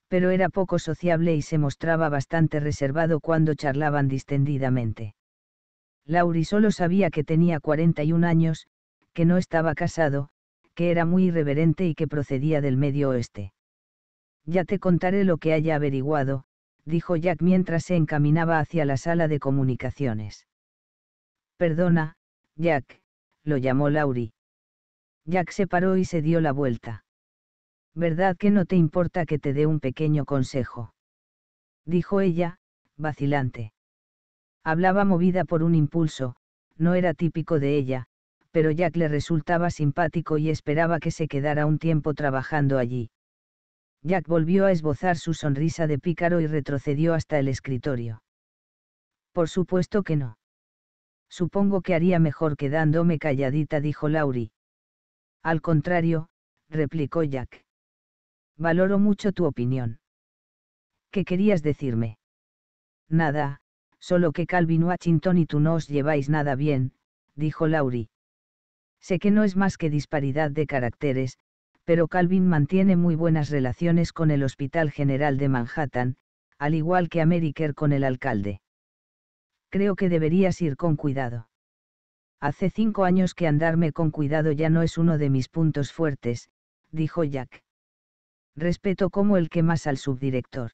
Pero era poco sociable y se mostraba bastante reservado cuando charlaban distendidamente. Lauri solo sabía que tenía 41 años, que no estaba casado, que era muy irreverente y que procedía del medio oeste. Ya te contaré lo que haya averiguado, dijo Jack mientras se encaminaba hacia la sala de comunicaciones. Perdona, Jack, lo llamó Laurie. Jack se paró y se dio la vuelta. ¿Verdad que no te importa que te dé un pequeño consejo? Dijo ella, vacilante. Hablaba movida por un impulso, no era típico de ella, pero Jack le resultaba simpático y esperaba que se quedara un tiempo trabajando allí. Jack volvió a esbozar su sonrisa de pícaro y retrocedió hasta el escritorio. Por supuesto que no. Supongo que haría mejor quedándome calladita, dijo Laurie. Al contrario, replicó Jack. Valoro mucho tu opinión. ¿Qué querías decirme? Nada, solo que Calvin Washington y tú no os lleváis nada bien, dijo Laurie. Sé que no es más que disparidad de caracteres, pero Calvin mantiene muy buenas relaciones con el Hospital General de Manhattan, al igual que Ameriker con el alcalde. Creo que deberías ir con cuidado. Hace cinco años que andarme con cuidado ya no es uno de mis puntos fuertes, dijo Jack. Respeto como el que más al subdirector.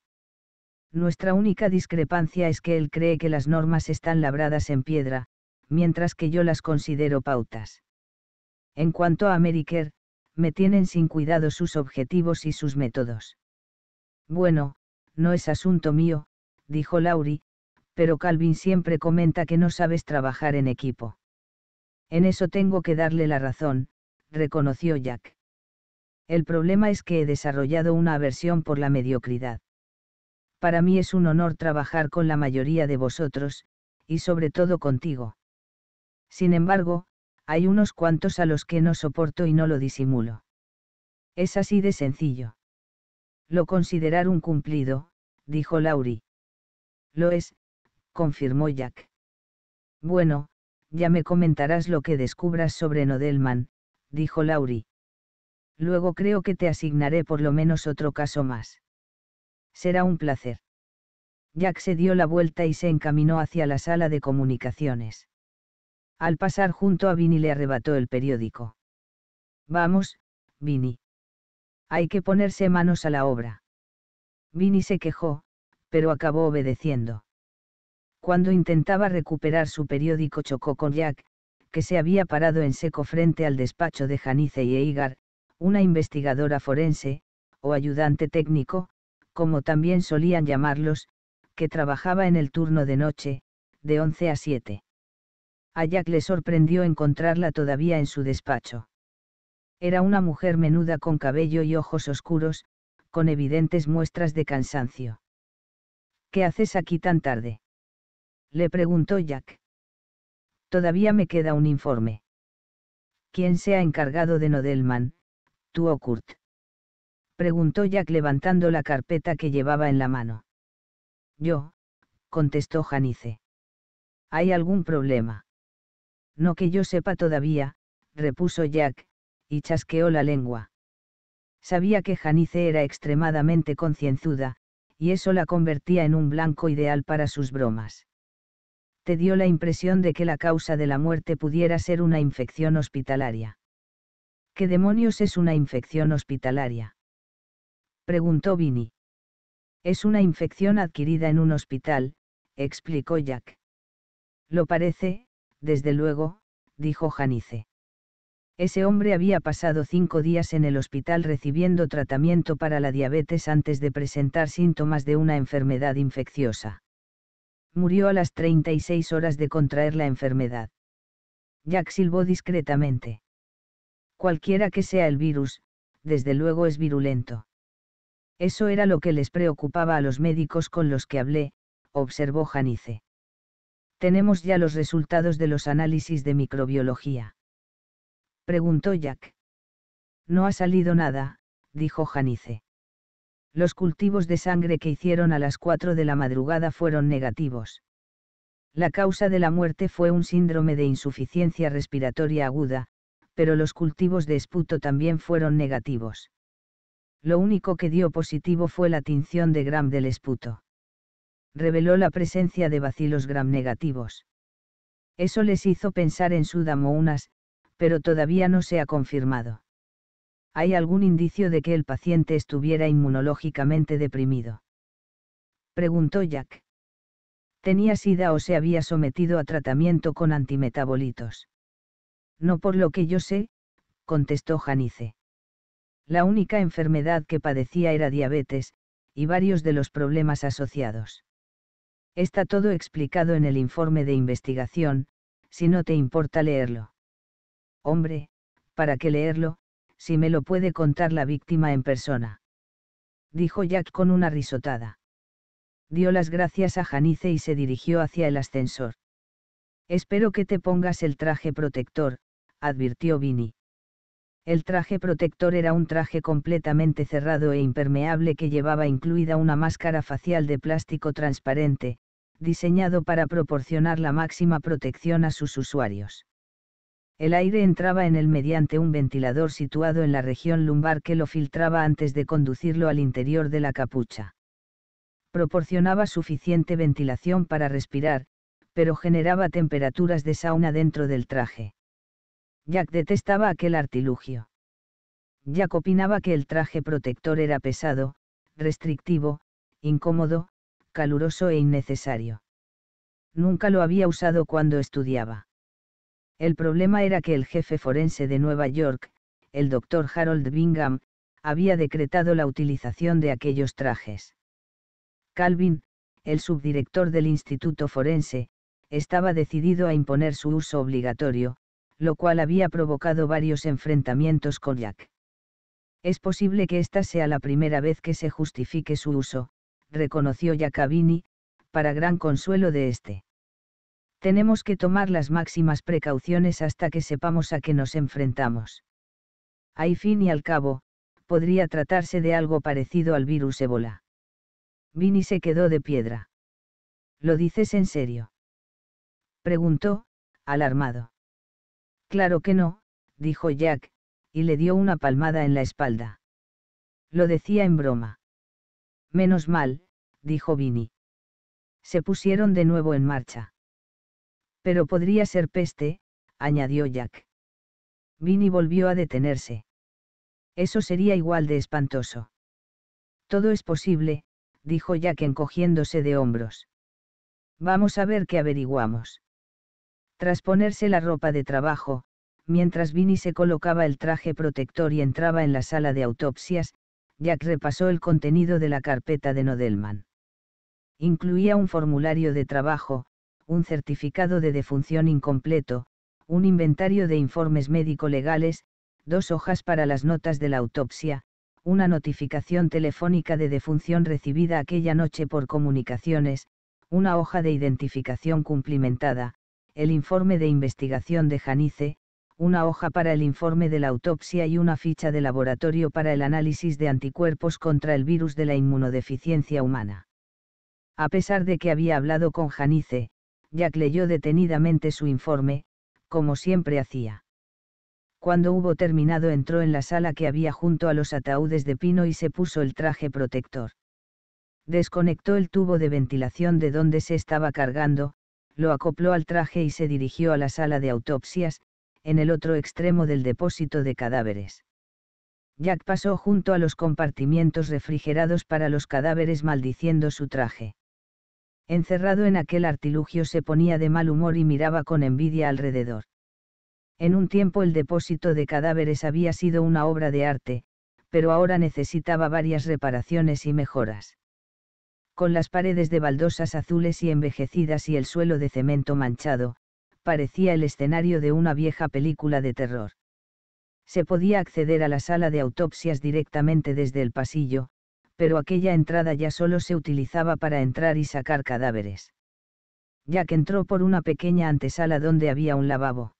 Nuestra única discrepancia es que él cree que las normas están labradas en piedra, mientras que yo las considero pautas. En cuanto a Ameriker, me tienen sin cuidado sus objetivos y sus métodos. Bueno, no es asunto mío, dijo Lauri, pero Calvin siempre comenta que no sabes trabajar en equipo. En eso tengo que darle la razón, reconoció Jack. El problema es que he desarrollado una aversión por la mediocridad. Para mí es un honor trabajar con la mayoría de vosotros, y sobre todo contigo. Sin embargo, hay unos cuantos a los que no soporto y no lo disimulo. Es así de sencillo. Lo considerar un cumplido, dijo Laurie. Lo es, confirmó Jack. Bueno, ya me comentarás lo que descubras sobre Nodelman, dijo Laurie. Luego creo que te asignaré por lo menos otro caso más. Será un placer. Jack se dio la vuelta y se encaminó hacia la sala de comunicaciones. Al pasar junto a Vini le arrebató el periódico. Vamos, Vini. Hay que ponerse manos a la obra. Vini se quejó, pero acabó obedeciendo. Cuando intentaba recuperar su periódico chocó con Jack, que se había parado en seco frente al despacho de Janice y Eigar, una investigadora forense, o ayudante técnico, como también solían llamarlos, que trabajaba en el turno de noche, de 11 a 7 a Jack le sorprendió encontrarla todavía en su despacho. Era una mujer menuda con cabello y ojos oscuros, con evidentes muestras de cansancio. ¿Qué haces aquí tan tarde? Le preguntó Jack. Todavía me queda un informe. ¿Quién se ha encargado de Nodelman, tú o Kurt? Preguntó Jack levantando la carpeta que llevaba en la mano. Yo, contestó Janice. ¿Hay algún problema? No que yo sepa todavía, repuso Jack, y chasqueó la lengua. Sabía que Janice era extremadamente concienzuda, y eso la convertía en un blanco ideal para sus bromas. Te dio la impresión de que la causa de la muerte pudiera ser una infección hospitalaria. ¿Qué demonios es una infección hospitalaria? preguntó Vinnie. Es una infección adquirida en un hospital, explicó Jack. Lo parece, desde luego, dijo Janice. Ese hombre había pasado cinco días en el hospital recibiendo tratamiento para la diabetes antes de presentar síntomas de una enfermedad infecciosa. Murió a las 36 horas de contraer la enfermedad. Jack silbó discretamente. Cualquiera que sea el virus, desde luego es virulento. Eso era lo que les preocupaba a los médicos con los que hablé, observó Janice tenemos ya los resultados de los análisis de microbiología. Preguntó Jack. No ha salido nada, dijo Janice. Los cultivos de sangre que hicieron a las 4 de la madrugada fueron negativos. La causa de la muerte fue un síndrome de insuficiencia respiratoria aguda, pero los cultivos de esputo también fueron negativos. Lo único que dio positivo fue la tinción de Gram del esputo reveló la presencia de vacilos gram negativos. Eso les hizo pensar en Sudamounas, pero todavía no se ha confirmado. ¿Hay algún indicio de que el paciente estuviera inmunológicamente deprimido? Preguntó Jack. ¿Tenía sida o se había sometido a tratamiento con antimetabolitos? No por lo que yo sé, contestó Janice. La única enfermedad que padecía era diabetes, y varios de los problemas asociados. Está todo explicado en el informe de investigación, si no te importa leerlo. Hombre, ¿para qué leerlo, si me lo puede contar la víctima en persona? Dijo Jack con una risotada. Dio las gracias a Janice y se dirigió hacia el ascensor. Espero que te pongas el traje protector, advirtió Vinny. El traje protector era un traje completamente cerrado e impermeable que llevaba incluida una máscara facial de plástico transparente, diseñado para proporcionar la máxima protección a sus usuarios. El aire entraba en él mediante un ventilador situado en la región lumbar que lo filtraba antes de conducirlo al interior de la capucha. Proporcionaba suficiente ventilación para respirar, pero generaba temperaturas de sauna dentro del traje. Jack detestaba aquel artilugio. Jack opinaba que el traje protector era pesado, restrictivo, incómodo, caluroso e innecesario. Nunca lo había usado cuando estudiaba. El problema era que el jefe forense de Nueva York, el doctor Harold Bingham, había decretado la utilización de aquellos trajes. Calvin, el subdirector del Instituto Forense, estaba decidido a imponer su uso obligatorio, lo cual había provocado varios enfrentamientos con Jack. Es posible que esta sea la primera vez que se justifique su uso, reconoció Jacobini, para gran consuelo de este. Tenemos que tomar las máximas precauciones hasta que sepamos a qué nos enfrentamos. Hay fin y al cabo, podría tratarse de algo parecido al virus ébola. Vini se quedó de piedra. ¿Lo dices en serio? Preguntó, alarmado. Claro que no, dijo Jack, y le dio una palmada en la espalda. Lo decía en broma. Menos mal, dijo Vini. Se pusieron de nuevo en marcha. Pero podría ser peste, añadió Jack. Vini volvió a detenerse. Eso sería igual de espantoso. Todo es posible, dijo Jack encogiéndose de hombros. Vamos a ver qué averiguamos. Tras ponerse la ropa de trabajo, mientras Vini se colocaba el traje protector y entraba en la sala de autopsias, Jack repasó el contenido de la carpeta de Nodelman. Incluía un formulario de trabajo, un certificado de defunción incompleto, un inventario de informes médico-legales, dos hojas para las notas de la autopsia, una notificación telefónica de defunción recibida aquella noche por comunicaciones, una hoja de identificación cumplimentada, el informe de investigación de Janice, una hoja para el informe de la autopsia y una ficha de laboratorio para el análisis de anticuerpos contra el virus de la inmunodeficiencia humana. A pesar de que había hablado con Janice, Jack leyó detenidamente su informe, como siempre hacía. Cuando hubo terminado entró en la sala que había junto a los ataúdes de pino y se puso el traje protector. Desconectó el tubo de ventilación de donde se estaba cargando, lo acopló al traje y se dirigió a la sala de autopsias, en el otro extremo del depósito de cadáveres. Jack pasó junto a los compartimientos refrigerados para los cadáveres maldiciendo su traje encerrado en aquel artilugio se ponía de mal humor y miraba con envidia alrededor. En un tiempo el depósito de cadáveres había sido una obra de arte, pero ahora necesitaba varias reparaciones y mejoras. Con las paredes de baldosas azules y envejecidas y el suelo de cemento manchado, parecía el escenario de una vieja película de terror. Se podía acceder a la sala de autopsias directamente desde el pasillo, pero aquella entrada ya solo se utilizaba para entrar y sacar cadáveres. Jack entró por una pequeña antesala donde había un lavabo.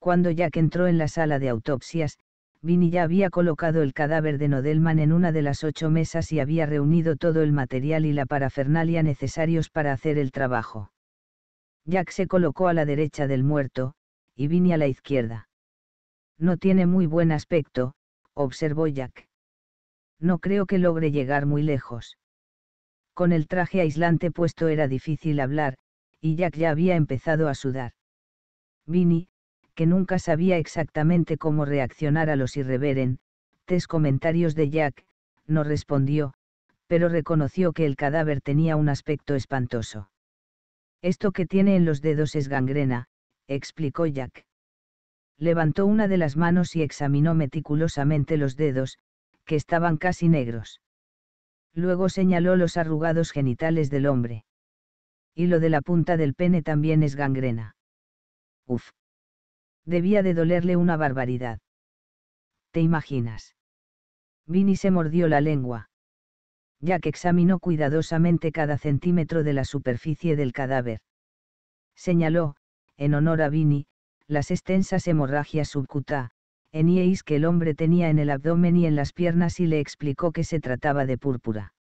Cuando Jack entró en la sala de autopsias, Vinny ya había colocado el cadáver de Nodelman en una de las ocho mesas y había reunido todo el material y la parafernalia necesarios para hacer el trabajo. Jack se colocó a la derecha del muerto, y Vinny a la izquierda. No tiene muy buen aspecto, observó Jack no creo que logre llegar muy lejos. Con el traje aislante puesto era difícil hablar, y Jack ya había empezado a sudar. Vinny, que nunca sabía exactamente cómo reaccionar a los irreverentes comentarios de Jack, no respondió, pero reconoció que el cadáver tenía un aspecto espantoso. Esto que tiene en los dedos es gangrena, explicó Jack. Levantó una de las manos y examinó meticulosamente los dedos, que estaban casi negros. Luego señaló los arrugados genitales del hombre. Y lo de la punta del pene también es gangrena. Uf. Debía de dolerle una barbaridad. ¿Te imaginas? Vini se mordió la lengua. Ya que examinó cuidadosamente cada centímetro de la superficie del cadáver. Señaló, en honor a Vini, las extensas hemorragias subcutá, Enieis que el hombre tenía en el abdomen y en las piernas y le explicó que se trataba de púrpura.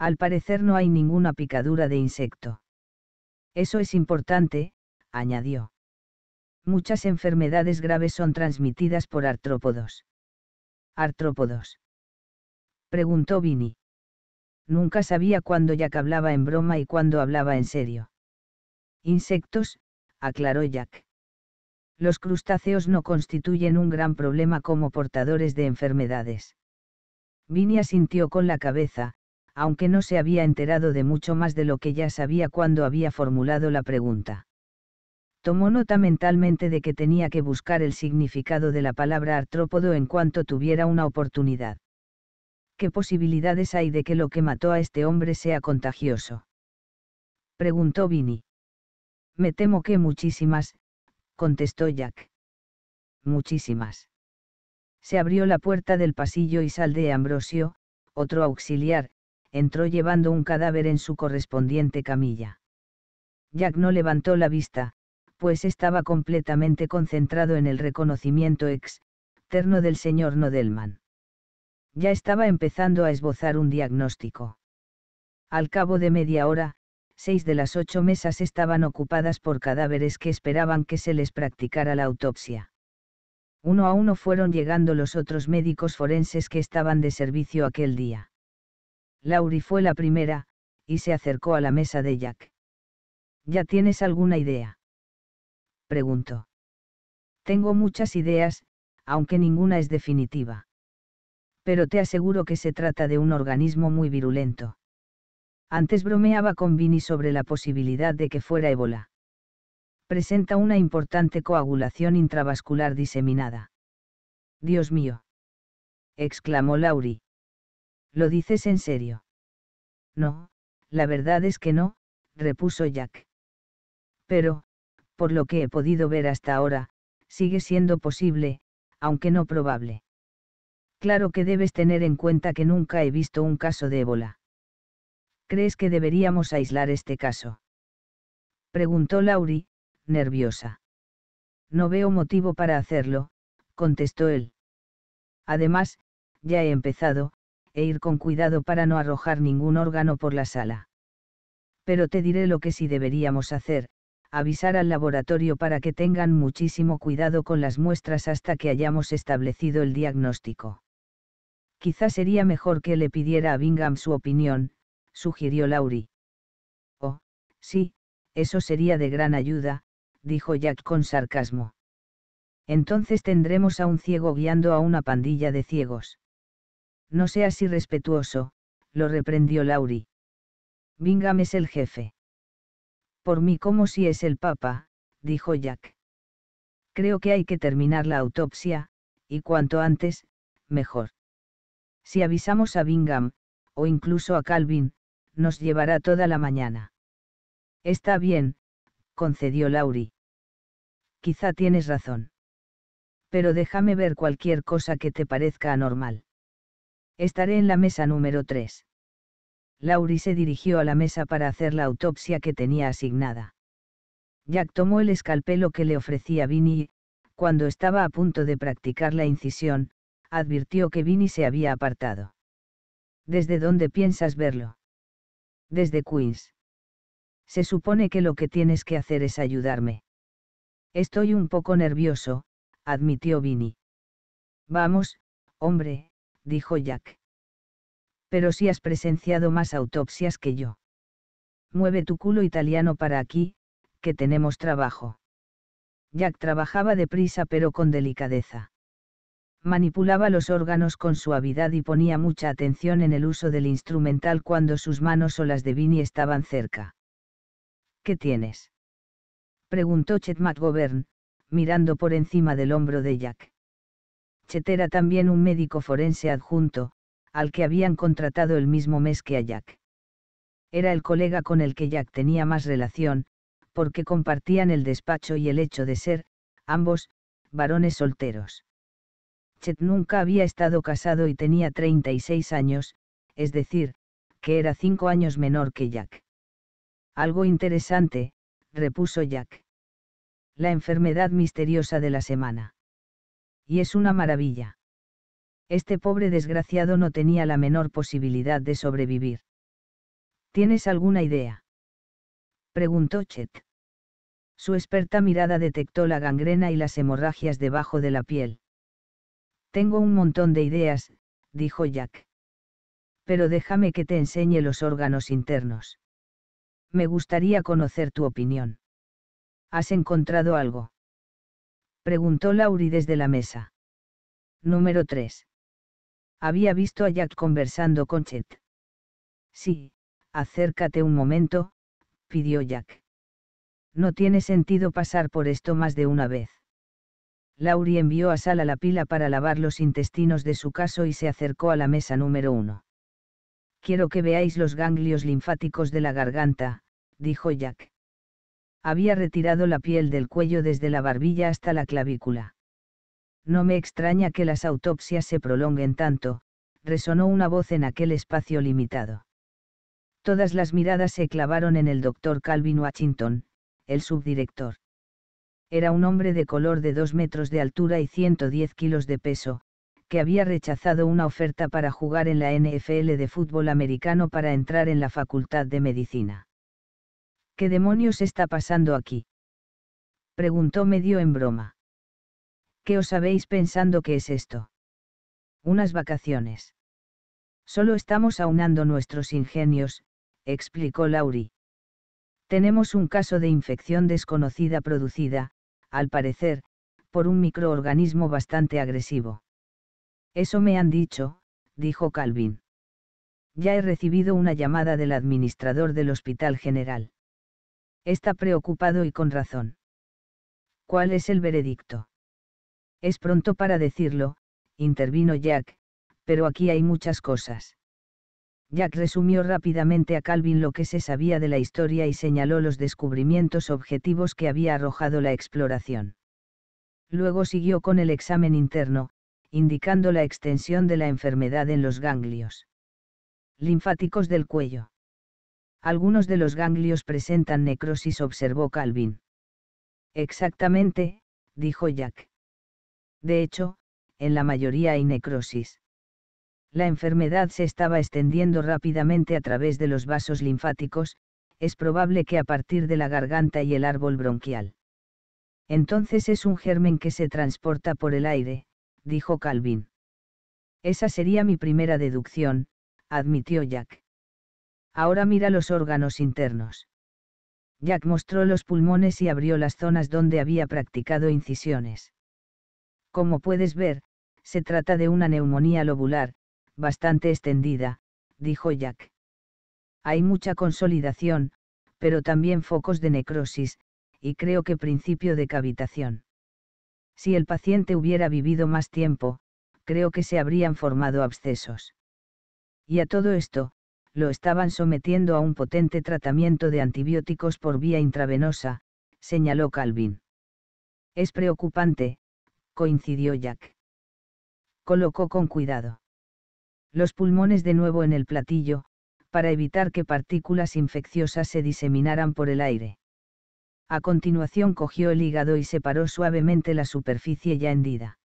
Al parecer no hay ninguna picadura de insecto. Eso es importante, añadió. Muchas enfermedades graves son transmitidas por artrópodos. ¿Artrópodos? Preguntó Vini. Nunca sabía cuándo Jack hablaba en broma y cuándo hablaba en serio. Insectos, aclaró Jack los crustáceos no constituyen un gran problema como portadores de enfermedades. Vinia sintió con la cabeza, aunque no se había enterado de mucho más de lo que ya sabía cuando había formulado la pregunta. Tomó nota mentalmente de que tenía que buscar el significado de la palabra artrópodo en cuanto tuviera una oportunidad. ¿Qué posibilidades hay de que lo que mató a este hombre sea contagioso? Preguntó Vini. Me temo que muchísimas, contestó Jack. Muchísimas. Se abrió la puerta del pasillo y de Ambrosio, otro auxiliar, entró llevando un cadáver en su correspondiente camilla. Jack no levantó la vista, pues estaba completamente concentrado en el reconocimiento externo del señor Nodelman. Ya estaba empezando a esbozar un diagnóstico. Al cabo de media hora, seis de las ocho mesas estaban ocupadas por cadáveres que esperaban que se les practicara la autopsia. Uno a uno fueron llegando los otros médicos forenses que estaban de servicio aquel día. Lauri fue la primera, y se acercó a la mesa de Jack. ¿Ya tienes alguna idea? Preguntó. Tengo muchas ideas, aunque ninguna es definitiva. Pero te aseguro que se trata de un organismo muy virulento. Antes bromeaba con Vini sobre la posibilidad de que fuera ébola. Presenta una importante coagulación intravascular diseminada. Dios mío. exclamó Lauri. ¿Lo dices en serio? No, la verdad es que no, repuso Jack. Pero, por lo que he podido ver hasta ahora, sigue siendo posible, aunque no probable. Claro que debes tener en cuenta que nunca he visto un caso de ébola. ¿Crees que deberíamos aislar este caso? Preguntó Laurie, nerviosa. No veo motivo para hacerlo, contestó él. Además, ya he empezado, e ir con cuidado para no arrojar ningún órgano por la sala. Pero te diré lo que sí deberíamos hacer, avisar al laboratorio para que tengan muchísimo cuidado con las muestras hasta que hayamos establecido el diagnóstico. Quizás sería mejor que le pidiera a Bingham su opinión, sugirió lauri Oh, sí, eso sería de gran ayuda, dijo Jack con sarcasmo. Entonces tendremos a un ciego guiando a una pandilla de ciegos. No seas irrespetuoso, lo reprendió lauri Bingham es el jefe. Por mí como si es el papa, dijo Jack. Creo que hay que terminar la autopsia, y cuanto antes, mejor. Si avisamos a Bingham, o incluso a Calvin, nos llevará toda la mañana. Está bien, concedió Lauri. Quizá tienes razón. Pero déjame ver cualquier cosa que te parezca anormal. Estaré en la mesa número 3. Lauri se dirigió a la mesa para hacer la autopsia que tenía asignada. Jack tomó el escalpelo que le ofrecía Vinny y, cuando estaba a punto de practicar la incisión, advirtió que Vinny se había apartado. ¿Desde dónde piensas verlo? Desde Queens. Se supone que lo que tienes que hacer es ayudarme. Estoy un poco nervioso, admitió Vinnie. Vamos, hombre, dijo Jack. Pero si has presenciado más autopsias que yo. Mueve tu culo italiano para aquí, que tenemos trabajo. Jack trabajaba deprisa pero con delicadeza manipulaba los órganos con suavidad y ponía mucha atención en el uso del instrumental cuando sus manos o las de Vini estaban cerca. ¿Qué tienes? preguntó Chet McGovern, mirando por encima del hombro de Jack. Chet era también un médico forense adjunto, al que habían contratado el mismo mes que a Jack. Era el colega con el que Jack tenía más relación, porque compartían el despacho y el hecho de ser, ambos, varones solteros. Chet nunca había estado casado y tenía 36 años, es decir, que era cinco años menor que Jack. Algo interesante, repuso Jack. La enfermedad misteriosa de la semana. Y es una maravilla. Este pobre desgraciado no tenía la menor posibilidad de sobrevivir. ¿Tienes alguna idea? preguntó Chet. Su experta mirada detectó la gangrena y las hemorragias debajo de la piel. Tengo un montón de ideas, dijo Jack. Pero déjame que te enseñe los órganos internos. Me gustaría conocer tu opinión. ¿Has encontrado algo? Preguntó Lauri desde la mesa. Número 3. Había visto a Jack conversando con Chet. Sí, acércate un momento, pidió Jack. No tiene sentido pasar por esto más de una vez. Lauri envió a Sala la pila para lavar los intestinos de su caso y se acercó a la mesa número uno. Quiero que veáis los ganglios linfáticos de la garganta, dijo Jack. Había retirado la piel del cuello desde la barbilla hasta la clavícula. No me extraña que las autopsias se prolonguen tanto, resonó una voz en aquel espacio limitado. Todas las miradas se clavaron en el doctor Calvin Washington, el subdirector era un hombre de color de 2 metros de altura y 110 kilos de peso, que había rechazado una oferta para jugar en la NFL de fútbol americano para entrar en la Facultad de Medicina. ¿Qué demonios está pasando aquí? preguntó medio en broma. ¿Qué os habéis pensando que es esto? Unas vacaciones. Solo estamos aunando nuestros ingenios, explicó Lauri. Tenemos un caso de infección desconocida producida, al parecer, por un microorganismo bastante agresivo. Eso me han dicho, dijo Calvin. Ya he recibido una llamada del administrador del Hospital General. Está preocupado y con razón. ¿Cuál es el veredicto? Es pronto para decirlo, intervino Jack, pero aquí hay muchas cosas. Jack resumió rápidamente a Calvin lo que se sabía de la historia y señaló los descubrimientos objetivos que había arrojado la exploración. Luego siguió con el examen interno, indicando la extensión de la enfermedad en los ganglios. Linfáticos del cuello. Algunos de los ganglios presentan necrosis, observó Calvin. Exactamente, dijo Jack. De hecho, en la mayoría hay necrosis. La enfermedad se estaba extendiendo rápidamente a través de los vasos linfáticos, es probable que a partir de la garganta y el árbol bronquial. Entonces es un germen que se transporta por el aire, dijo Calvin. Esa sería mi primera deducción, admitió Jack. Ahora mira los órganos internos. Jack mostró los pulmones y abrió las zonas donde había practicado incisiones. Como puedes ver, se trata de una neumonía lobular, bastante extendida, dijo Jack. Hay mucha consolidación, pero también focos de necrosis, y creo que principio de cavitación. Si el paciente hubiera vivido más tiempo, creo que se habrían formado abscesos. Y a todo esto, lo estaban sometiendo a un potente tratamiento de antibióticos por vía intravenosa, señaló Calvin. Es preocupante, coincidió Jack. Colocó con cuidado los pulmones de nuevo en el platillo, para evitar que partículas infecciosas se diseminaran por el aire. A continuación cogió el hígado y separó suavemente la superficie ya hendida.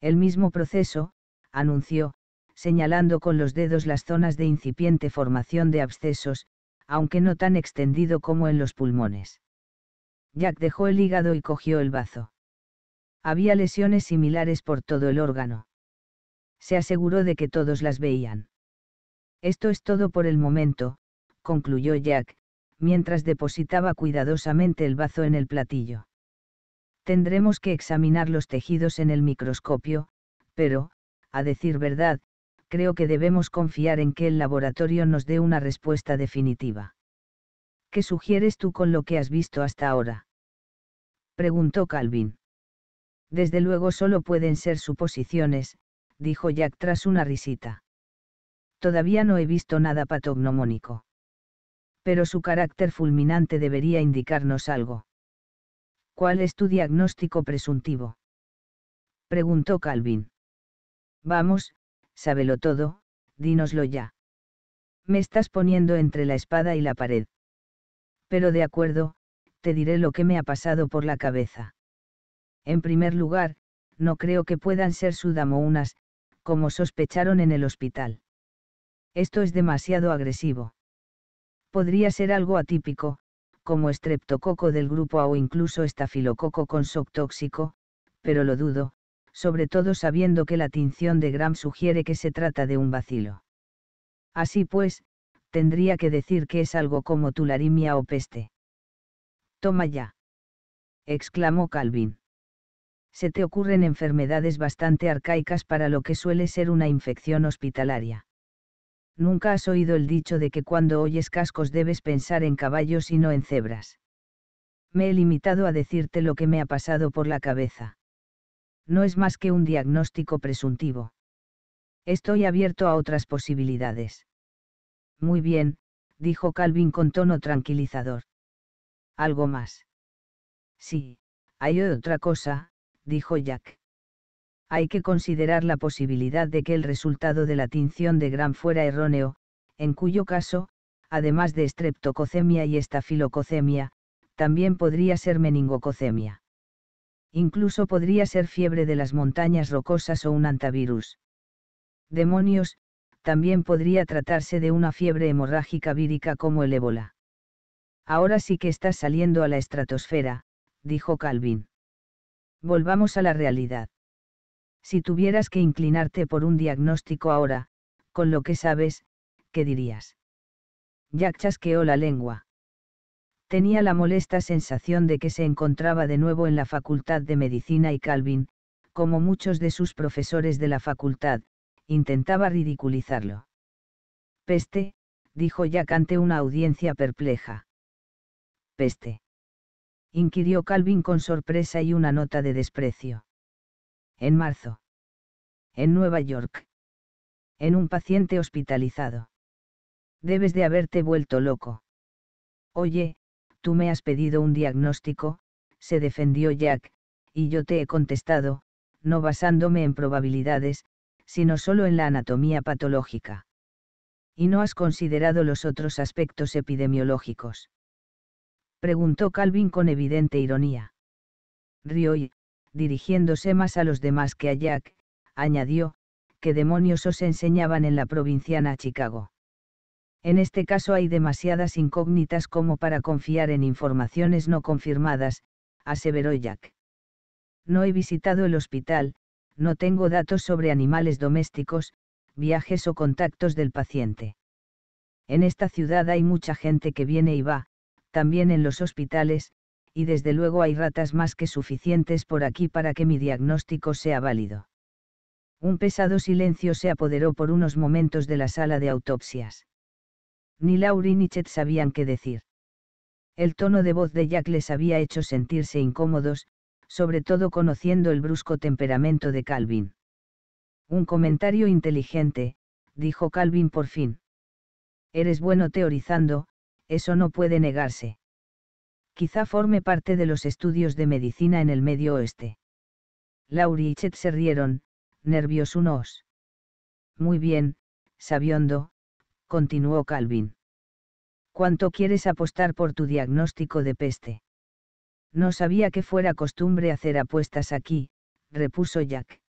El mismo proceso, anunció, señalando con los dedos las zonas de incipiente formación de abscesos, aunque no tan extendido como en los pulmones. Jack dejó el hígado y cogió el bazo. Había lesiones similares por todo el órgano se aseguró de que todos las veían. Esto es todo por el momento, concluyó Jack, mientras depositaba cuidadosamente el bazo en el platillo. Tendremos que examinar los tejidos en el microscopio, pero, a decir verdad, creo que debemos confiar en que el laboratorio nos dé una respuesta definitiva. ¿Qué sugieres tú con lo que has visto hasta ahora? preguntó Calvin. Desde luego solo pueden ser suposiciones, dijo Jack tras una risita. Todavía no he visto nada patognomónico. Pero su carácter fulminante debería indicarnos algo. ¿Cuál es tu diagnóstico presuntivo? Preguntó Calvin. Vamos, sábelo todo, dínoslo ya. Me estás poniendo entre la espada y la pared. Pero de acuerdo, te diré lo que me ha pasado por la cabeza. En primer lugar, no creo que puedan ser sudamounas como sospecharon en el hospital. Esto es demasiado agresivo. Podría ser algo atípico, como estreptococo del grupo A o incluso estafilococo con shock tóxico, pero lo dudo, sobre todo sabiendo que la tinción de Gram sugiere que se trata de un vacilo. Así pues, tendría que decir que es algo como tularimia o peste. Toma ya. exclamó Calvin se te ocurren enfermedades bastante arcaicas para lo que suele ser una infección hospitalaria. Nunca has oído el dicho de que cuando oyes cascos debes pensar en caballos y no en cebras. Me he limitado a decirte lo que me ha pasado por la cabeza. No es más que un diagnóstico presuntivo. Estoy abierto a otras posibilidades. Muy bien, dijo Calvin con tono tranquilizador. Algo más. Sí, hay otra cosa, dijo Jack. Hay que considerar la posibilidad de que el resultado de la tinción de Gram fuera erróneo, en cuyo caso, además de estreptococemia y estafilococemia, también podría ser meningococemia. Incluso podría ser fiebre de las montañas rocosas o un antivirus. Demonios, también podría tratarse de una fiebre hemorrágica vírica como el ébola. Ahora sí que estás saliendo a la estratosfera, dijo Calvin. Volvamos a la realidad. Si tuvieras que inclinarte por un diagnóstico ahora, con lo que sabes, ¿qué dirías? Jack chasqueó la lengua. Tenía la molesta sensación de que se encontraba de nuevo en la Facultad de Medicina y Calvin, como muchos de sus profesores de la facultad, intentaba ridiculizarlo. Peste, dijo Jack ante una audiencia perpleja. Peste inquirió Calvin con sorpresa y una nota de desprecio. En marzo. En Nueva York. En un paciente hospitalizado. Debes de haberte vuelto loco. Oye, tú me has pedido un diagnóstico, se defendió Jack, y yo te he contestado, no basándome en probabilidades, sino solo en la anatomía patológica. Y no has considerado los otros aspectos epidemiológicos preguntó Calvin con evidente ironía. Río dirigiéndose más a los demás que a Jack, añadió, que demonios os enseñaban en la provinciana Chicago? En este caso hay demasiadas incógnitas como para confiar en informaciones no confirmadas, aseveró Jack. No he visitado el hospital, no tengo datos sobre animales domésticos, viajes o contactos del paciente. En esta ciudad hay mucha gente que viene y va, también en los hospitales, y desde luego hay ratas más que suficientes por aquí para que mi diagnóstico sea válido. Un pesado silencio se apoderó por unos momentos de la sala de autopsias. Ni Laurie ni Chet sabían qué decir. El tono de voz de Jack les había hecho sentirse incómodos, sobre todo conociendo el brusco temperamento de Calvin. Un comentario inteligente, dijo Calvin por fin. Eres bueno teorizando, eso no puede negarse. Quizá forme parte de los estudios de medicina en el Medio Oeste. Laurie y Chet se rieron, nervios unos. Muy bien, sabiondo, continuó Calvin. ¿Cuánto quieres apostar por tu diagnóstico de peste? No sabía que fuera costumbre hacer apuestas aquí, repuso Jack.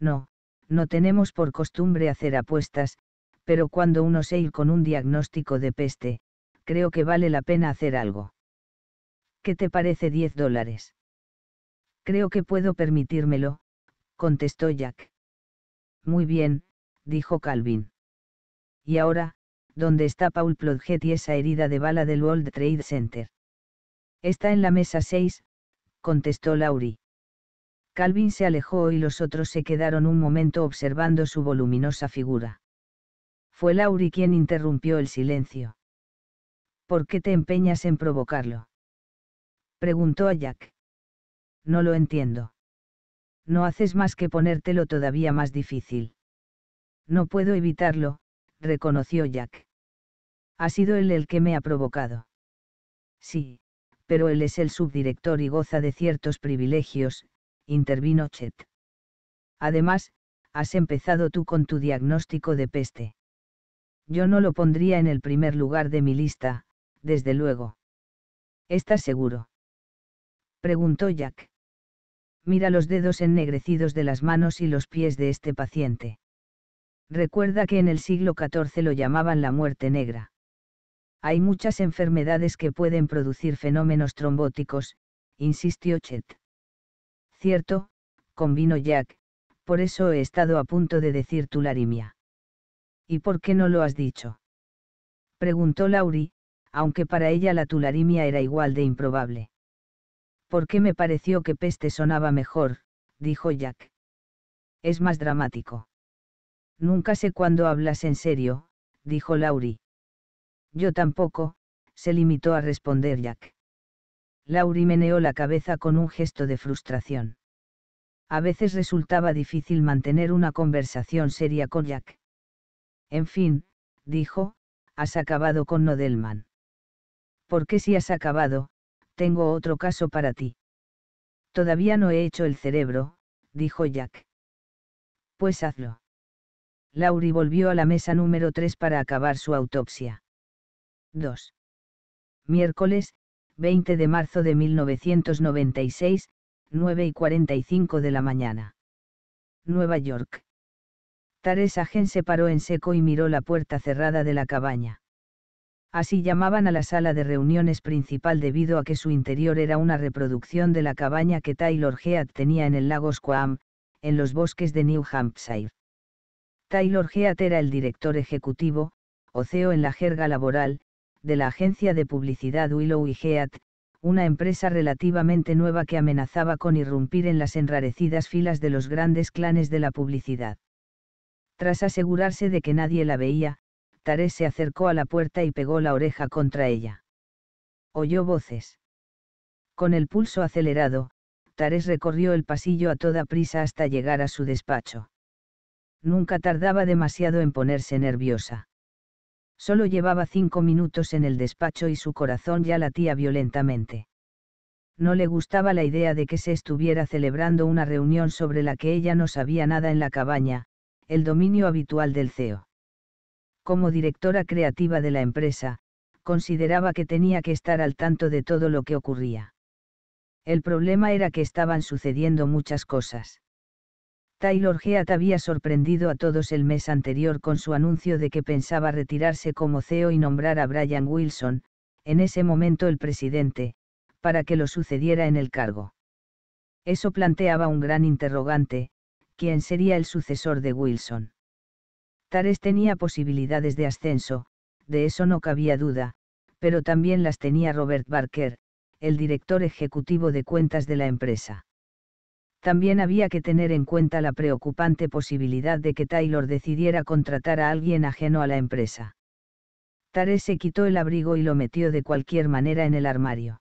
No, no tenemos por costumbre hacer apuestas, pero cuando uno se ir con un diagnóstico de peste, creo que vale la pena hacer algo. ¿Qué te parece 10 dólares? Creo que puedo permitírmelo, contestó Jack. Muy bien, dijo Calvin. Y ahora, ¿dónde está Paul Plodget y esa herida de bala del World Trade Center? Está en la mesa 6, contestó Laurie. Calvin se alejó y los otros se quedaron un momento observando su voluminosa figura. Fue Laurie quien interrumpió el silencio. ¿Por qué te empeñas en provocarlo? Preguntó a Jack. No lo entiendo. No haces más que ponértelo todavía más difícil. No puedo evitarlo, reconoció Jack. Ha sido él el que me ha provocado. Sí, pero él es el subdirector y goza de ciertos privilegios, intervino Chet. Además, has empezado tú con tu diagnóstico de peste. Yo no lo pondría en el primer lugar de mi lista, desde luego. ¿Estás seguro? preguntó Jack. Mira los dedos ennegrecidos de las manos y los pies de este paciente. Recuerda que en el siglo XIV lo llamaban la muerte negra. Hay muchas enfermedades que pueden producir fenómenos trombóticos, insistió Chet. Cierto, convino Jack, por eso he estado a punto de decir tu larimia. ¿Y por qué no lo has dicho? Preguntó Laurie, aunque para ella la tularimia era igual de improbable. ¿Por qué me pareció que peste sonaba mejor? dijo Jack. Es más dramático. Nunca sé cuándo hablas en serio, dijo Laurie. Yo tampoco, se limitó a responder Jack. Laurie meneó la cabeza con un gesto de frustración. A veces resultaba difícil mantener una conversación seria con Jack. En fin, dijo, has acabado con Nodelman porque si has acabado, tengo otro caso para ti. Todavía no he hecho el cerebro, dijo Jack. Pues hazlo. Laurie volvió a la mesa número 3 para acabar su autopsia. 2. Miércoles, 20 de marzo de 1996, 9 y 45 de la mañana. Nueva York. Taresa Gen se paró en seco y miró la puerta cerrada de la cabaña. Así llamaban a la sala de reuniones principal debido a que su interior era una reproducción de la cabaña que Taylor Head tenía en el lago Squam, en los bosques de New Hampshire. Taylor Head era el director ejecutivo, o CEO en la jerga laboral, de la agencia de publicidad Willow y una empresa relativamente nueva que amenazaba con irrumpir en las enrarecidas filas de los grandes clanes de la publicidad. Tras asegurarse de que nadie la veía, Tarés se acercó a la puerta y pegó la oreja contra ella. Oyó voces. Con el pulso acelerado, Tarés recorrió el pasillo a toda prisa hasta llegar a su despacho. Nunca tardaba demasiado en ponerse nerviosa. Solo llevaba cinco minutos en el despacho y su corazón ya latía violentamente. No le gustaba la idea de que se estuviera celebrando una reunión sobre la que ella no sabía nada en la cabaña, el dominio habitual del CEO como directora creativa de la empresa, consideraba que tenía que estar al tanto de todo lo que ocurría. El problema era que estaban sucediendo muchas cosas. Taylor Heat había sorprendido a todos el mes anterior con su anuncio de que pensaba retirarse como CEO y nombrar a Brian Wilson, en ese momento el presidente, para que lo sucediera en el cargo. Eso planteaba un gran interrogante, ¿quién sería el sucesor de Wilson? Tares tenía posibilidades de ascenso, de eso no cabía duda, pero también las tenía Robert Barker, el director ejecutivo de cuentas de la empresa. También había que tener en cuenta la preocupante posibilidad de que Taylor decidiera contratar a alguien ajeno a la empresa. Tares se quitó el abrigo y lo metió de cualquier manera en el armario.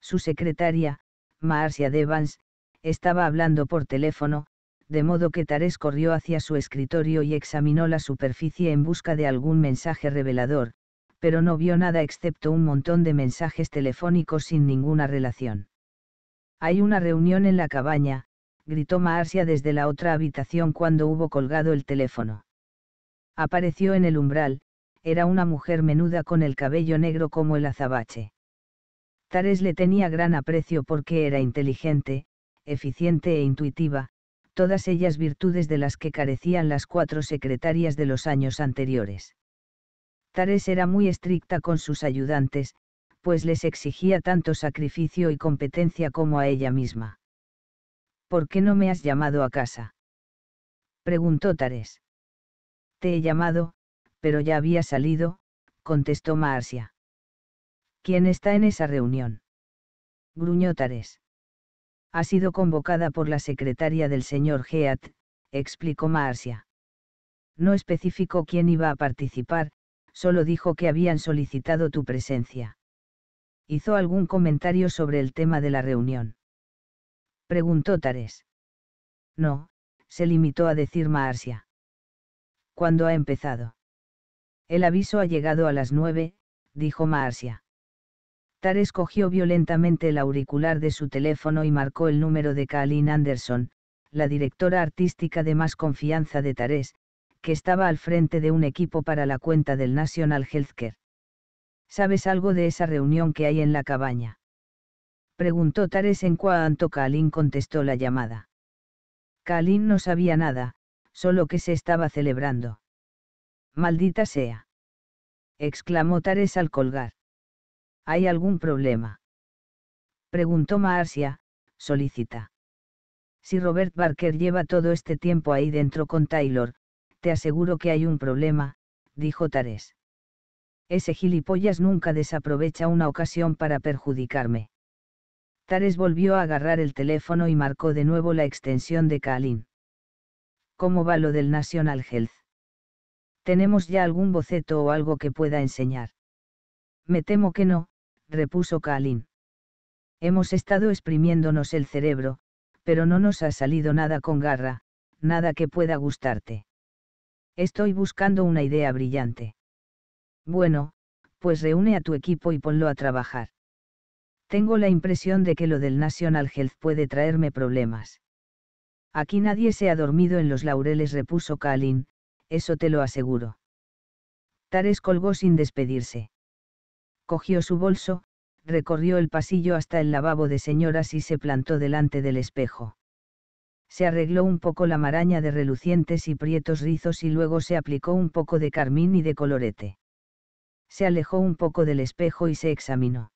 Su secretaria, Marcia Devans, estaba hablando por teléfono, de modo que Tarés corrió hacia su escritorio y examinó la superficie en busca de algún mensaje revelador, pero no vio nada excepto un montón de mensajes telefónicos sin ninguna relación. Hay una reunión en la cabaña, gritó Maarsia desde la otra habitación cuando hubo colgado el teléfono. Apareció en el umbral, era una mujer menuda con el cabello negro como el azabache. Tares le tenía gran aprecio porque era inteligente, eficiente e intuitiva, todas ellas virtudes de las que carecían las cuatro secretarias de los años anteriores. Tares era muy estricta con sus ayudantes, pues les exigía tanto sacrificio y competencia como a ella misma. ¿Por qué no me has llamado a casa? preguntó Tares. Te he llamado, pero ya había salido, contestó Marcia. ¿Quién está en esa reunión? gruñó Tares ha sido convocada por la secretaria del señor Geat, explicó Marcia. No especificó quién iba a participar, solo dijo que habían solicitado tu presencia. ¿Hizo algún comentario sobre el tema de la reunión? Preguntó Tares. No, se limitó a decir Marcia. ¿Cuándo ha empezado? El aviso ha llegado a las nueve, dijo Marcia. Tares cogió violentamente el auricular de su teléfono y marcó el número de Kalin Anderson, la directora artística de más confianza de Tarés, que estaba al frente de un equipo para la cuenta del National Healthcare. ¿Sabes algo de esa reunión que hay en la cabaña? Preguntó Tares en cuanto Kalin contestó la llamada. Kalin no sabía nada, solo que se estaba celebrando. Maldita sea. exclamó Tares al colgar. ¿Hay algún problema? Preguntó Marcia, solicita. Si Robert Barker lleva todo este tiempo ahí dentro con Taylor, te aseguro que hay un problema, dijo Tares. Ese gilipollas nunca desaprovecha una ocasión para perjudicarme. Tares volvió a agarrar el teléfono y marcó de nuevo la extensión de Kalin. ¿Cómo va lo del National Health? ¿Tenemos ya algún boceto o algo que pueda enseñar? Me temo que no, repuso Kalin. Hemos estado exprimiéndonos el cerebro, pero no nos ha salido nada con garra, nada que pueda gustarte. Estoy buscando una idea brillante. Bueno, pues reúne a tu equipo y ponlo a trabajar. Tengo la impresión de que lo del National Health puede traerme problemas. Aquí nadie se ha dormido en los laureles, repuso Kalin, eso te lo aseguro. Tares colgó sin despedirse cogió su bolso, recorrió el pasillo hasta el lavabo de señoras y se plantó delante del espejo. Se arregló un poco la maraña de relucientes y prietos rizos y luego se aplicó un poco de carmín y de colorete. Se alejó un poco del espejo y se examinó.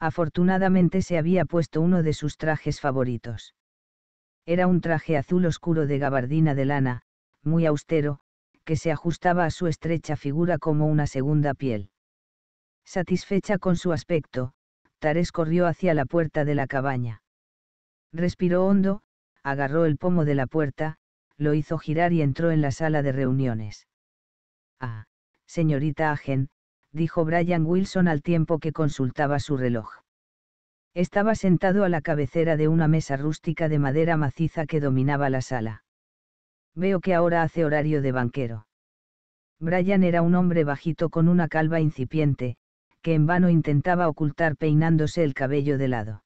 Afortunadamente se había puesto uno de sus trajes favoritos. Era un traje azul oscuro de gabardina de lana, muy austero, que se ajustaba a su estrecha figura como una segunda piel Satisfecha con su aspecto, Tares corrió hacia la puerta de la cabaña. Respiró hondo, agarró el pomo de la puerta, lo hizo girar y entró en la sala de reuniones. Ah, señorita Agen, dijo Brian Wilson al tiempo que consultaba su reloj. Estaba sentado a la cabecera de una mesa rústica de madera maciza que dominaba la sala. Veo que ahora hace horario de banquero. Brian era un hombre bajito con una calva incipiente, que en vano intentaba ocultar peinándose el cabello de lado.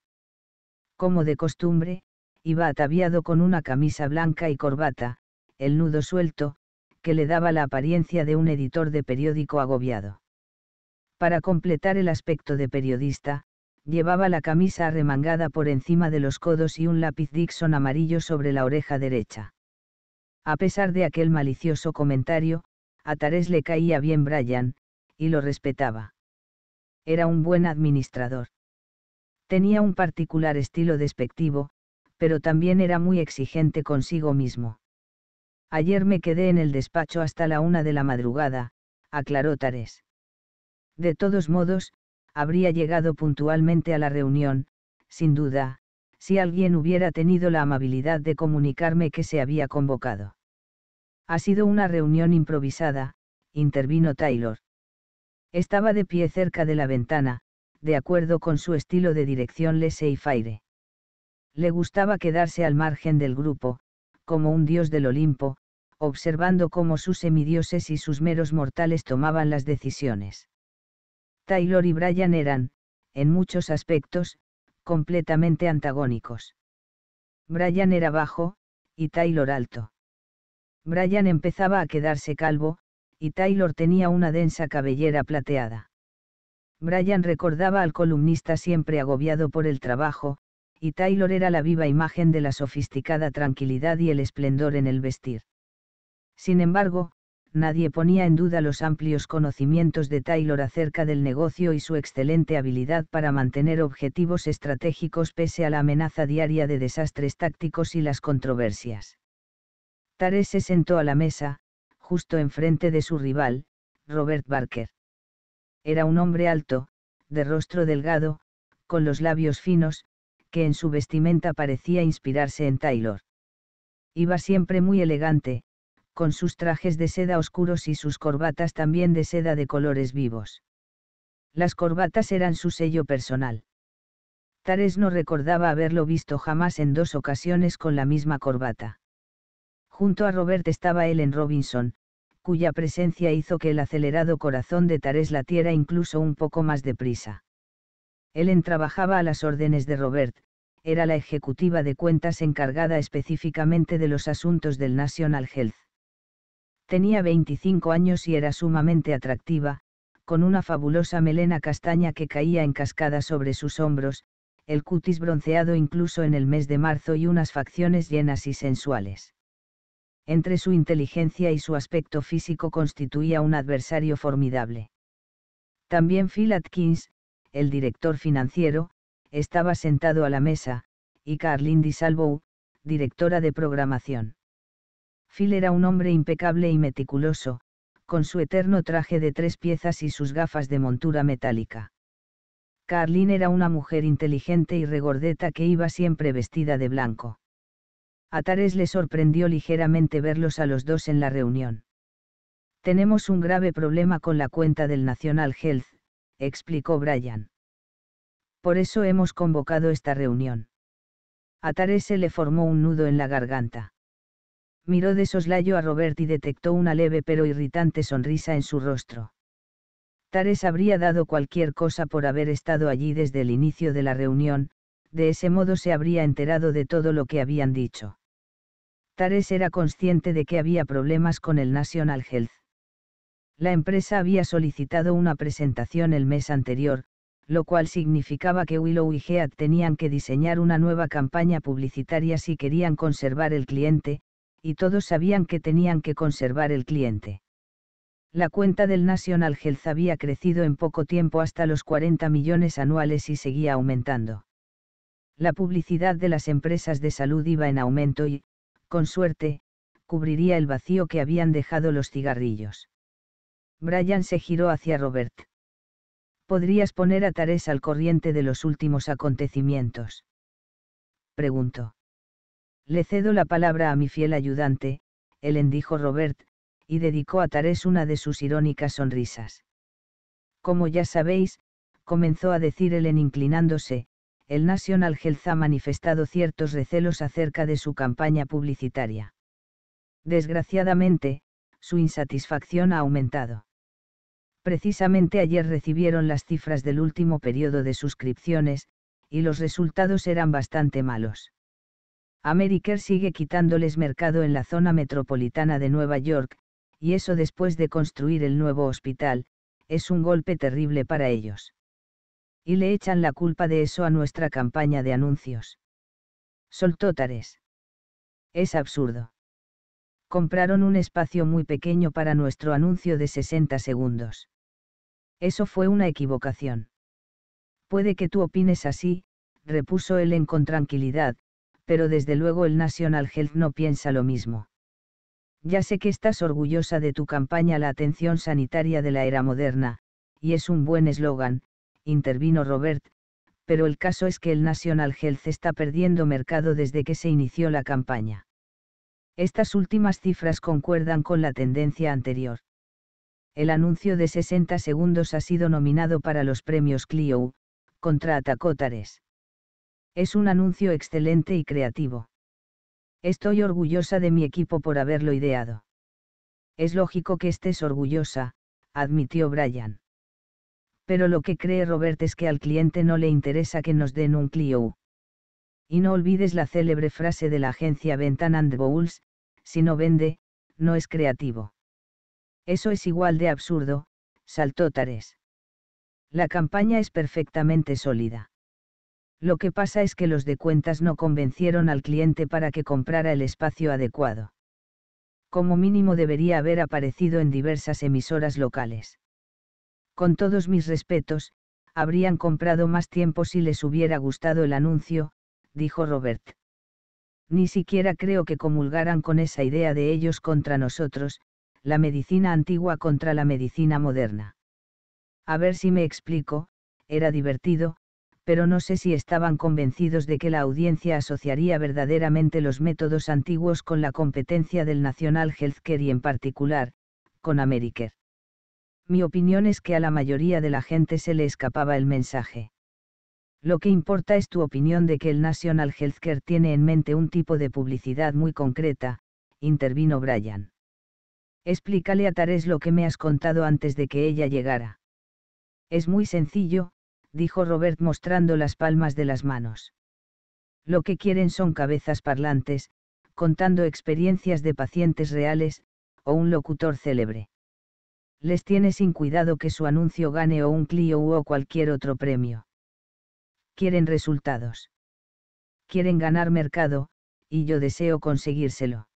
Como de costumbre, iba ataviado con una camisa blanca y corbata, el nudo suelto, que le daba la apariencia de un editor de periódico agobiado. Para completar el aspecto de periodista, llevaba la camisa arremangada por encima de los codos y un lápiz Dixon amarillo sobre la oreja derecha. A pesar de aquel malicioso comentario, a Tarés le caía bien Brian, y lo respetaba era un buen administrador. Tenía un particular estilo despectivo, pero también era muy exigente consigo mismo. Ayer me quedé en el despacho hasta la una de la madrugada, aclaró Tares. De todos modos, habría llegado puntualmente a la reunión, sin duda, si alguien hubiera tenido la amabilidad de comunicarme que se había convocado. Ha sido una reunión improvisada, intervino Taylor. Estaba de pie cerca de la ventana, de acuerdo con su estilo de dirección y faire Le gustaba quedarse al margen del grupo, como un dios del Olimpo, observando cómo sus semidioses y sus meros mortales tomaban las decisiones. Taylor y Brian eran, en muchos aspectos, completamente antagónicos. Brian era bajo, y Taylor alto. Brian empezaba a quedarse calvo, y Taylor tenía una densa cabellera plateada. Brian recordaba al columnista siempre agobiado por el trabajo, y Taylor era la viva imagen de la sofisticada tranquilidad y el esplendor en el vestir. Sin embargo, nadie ponía en duda los amplios conocimientos de Taylor acerca del negocio y su excelente habilidad para mantener objetivos estratégicos pese a la amenaza diaria de desastres tácticos y las controversias. Tare se sentó a la mesa, justo enfrente de su rival, Robert Barker. Era un hombre alto, de rostro delgado, con los labios finos, que en su vestimenta parecía inspirarse en Taylor. Iba siempre muy elegante, con sus trajes de seda oscuros y sus corbatas también de seda de colores vivos. Las corbatas eran su sello personal. Tares no recordaba haberlo visto jamás en dos ocasiones con la misma corbata. Junto a Robert estaba Ellen Robinson, cuya presencia hizo que el acelerado corazón de Tares latiera incluso un poco más deprisa. Ellen trabajaba a las órdenes de Robert, era la ejecutiva de cuentas encargada específicamente de los asuntos del National Health. Tenía 25 años y era sumamente atractiva, con una fabulosa melena castaña que caía en cascada sobre sus hombros, el cutis bronceado incluso en el mes de marzo y unas facciones llenas y sensuales entre su inteligencia y su aspecto físico constituía un adversario formidable. También Phil Atkins, el director financiero, estaba sentado a la mesa, y Carlin Di directora de programación. Phil era un hombre impecable y meticuloso, con su eterno traje de tres piezas y sus gafas de montura metálica. Carlin era una mujer inteligente y regordeta que iba siempre vestida de blanco. Atares Tares le sorprendió ligeramente verlos a los dos en la reunión. Tenemos un grave problema con la cuenta del National Health, explicó Brian. Por eso hemos convocado esta reunión. Atares se le formó un nudo en la garganta. Miró de soslayo a Robert y detectó una leve pero irritante sonrisa en su rostro. Tares habría dado cualquier cosa por haber estado allí desde el inicio de la reunión, de ese modo se habría enterado de todo lo que habían dicho. Tares era consciente de que había problemas con el National Health. La empresa había solicitado una presentación el mes anterior, lo cual significaba que Willow y Head tenían que diseñar una nueva campaña publicitaria si querían conservar el cliente, y todos sabían que tenían que conservar el cliente. La cuenta del National Health había crecido en poco tiempo hasta los 40 millones anuales y seguía aumentando la publicidad de las empresas de salud iba en aumento y, con suerte, cubriría el vacío que habían dejado los cigarrillos. Brian se giró hacia Robert. ¿Podrías poner a Tarés al corriente de los últimos acontecimientos? Preguntó. Le cedo la palabra a mi fiel ayudante, Ellen dijo Robert, y dedicó a Tarés una de sus irónicas sonrisas. Como ya sabéis, comenzó a decir Ellen inclinándose, el National Health ha manifestado ciertos recelos acerca de su campaña publicitaria. Desgraciadamente, su insatisfacción ha aumentado. Precisamente ayer recibieron las cifras del último periodo de suscripciones, y los resultados eran bastante malos. Americare sigue quitándoles mercado en la zona metropolitana de Nueva York, y eso después de construir el nuevo hospital, es un golpe terrible para ellos y le echan la culpa de eso a nuestra campaña de anuncios. Soltó Tares. Es absurdo. Compraron un espacio muy pequeño para nuestro anuncio de 60 segundos. Eso fue una equivocación. Puede que tú opines así, repuso Elen con tranquilidad, pero desde luego el National Health no piensa lo mismo. Ya sé que estás orgullosa de tu campaña La atención sanitaria de la era moderna, y es un buen eslogan, intervino Robert, pero el caso es que el National Health está perdiendo mercado desde que se inició la campaña. Estas últimas cifras concuerdan con la tendencia anterior. El anuncio de 60 segundos ha sido nominado para los premios Clio, contra Atacotares. Es un anuncio excelente y creativo. Estoy orgullosa de mi equipo por haberlo ideado. Es lógico que estés orgullosa, admitió Brian pero lo que cree Robert es que al cliente no le interesa que nos den un Clio. Y no olvides la célebre frase de la agencia Ventan and Bowls, si no vende, no es creativo. Eso es igual de absurdo, saltó Tares. La campaña es perfectamente sólida. Lo que pasa es que los de cuentas no convencieron al cliente para que comprara el espacio adecuado. Como mínimo debería haber aparecido en diversas emisoras locales con todos mis respetos, habrían comprado más tiempo si les hubiera gustado el anuncio, dijo Robert. Ni siquiera creo que comulgaran con esa idea de ellos contra nosotros, la medicina antigua contra la medicina moderna. A ver si me explico, era divertido, pero no sé si estaban convencidos de que la audiencia asociaría verdaderamente los métodos antiguos con la competencia del National Healthcare y en particular, con Americare mi opinión es que a la mayoría de la gente se le escapaba el mensaje. Lo que importa es tu opinión de que el National Healthcare tiene en mente un tipo de publicidad muy concreta, intervino Brian. Explícale a Tares lo que me has contado antes de que ella llegara. Es muy sencillo, dijo Robert mostrando las palmas de las manos. Lo que quieren son cabezas parlantes, contando experiencias de pacientes reales, o un locutor célebre les tiene sin cuidado que su anuncio gane o un Clio o cualquier otro premio. Quieren resultados. Quieren ganar mercado, y yo deseo conseguírselo.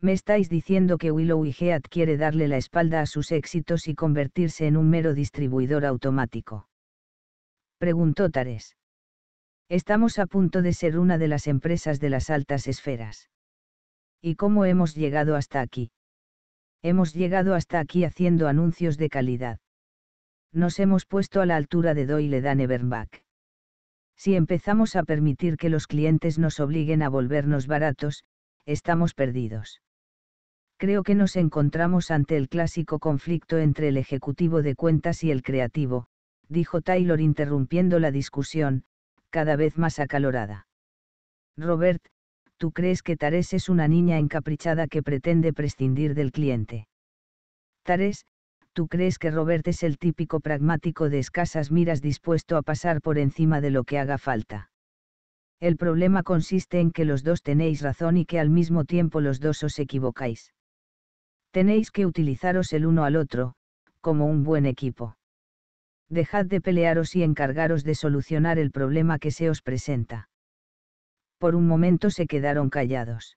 Me estáis diciendo que Willow y head quiere darle la espalda a sus éxitos y convertirse en un mero distribuidor automático. Preguntó Tares. Estamos a punto de ser una de las empresas de las altas esferas. ¿Y cómo hemos llegado hasta aquí? Hemos llegado hasta aquí haciendo anuncios de calidad. Nos hemos puesto a la altura de Doyle Everback. Si empezamos a permitir que los clientes nos obliguen a volvernos baratos, estamos perdidos. Creo que nos encontramos ante el clásico conflicto entre el ejecutivo de cuentas y el creativo, dijo Taylor interrumpiendo la discusión, cada vez más acalorada. Robert, tú crees que Tarés es una niña encaprichada que pretende prescindir del cliente. Tarés, tú crees que Robert es el típico pragmático de escasas miras dispuesto a pasar por encima de lo que haga falta. El problema consiste en que los dos tenéis razón y que al mismo tiempo los dos os equivocáis. Tenéis que utilizaros el uno al otro, como un buen equipo. Dejad de pelearos y encargaros de solucionar el problema que se os presenta. Por un momento se quedaron callados.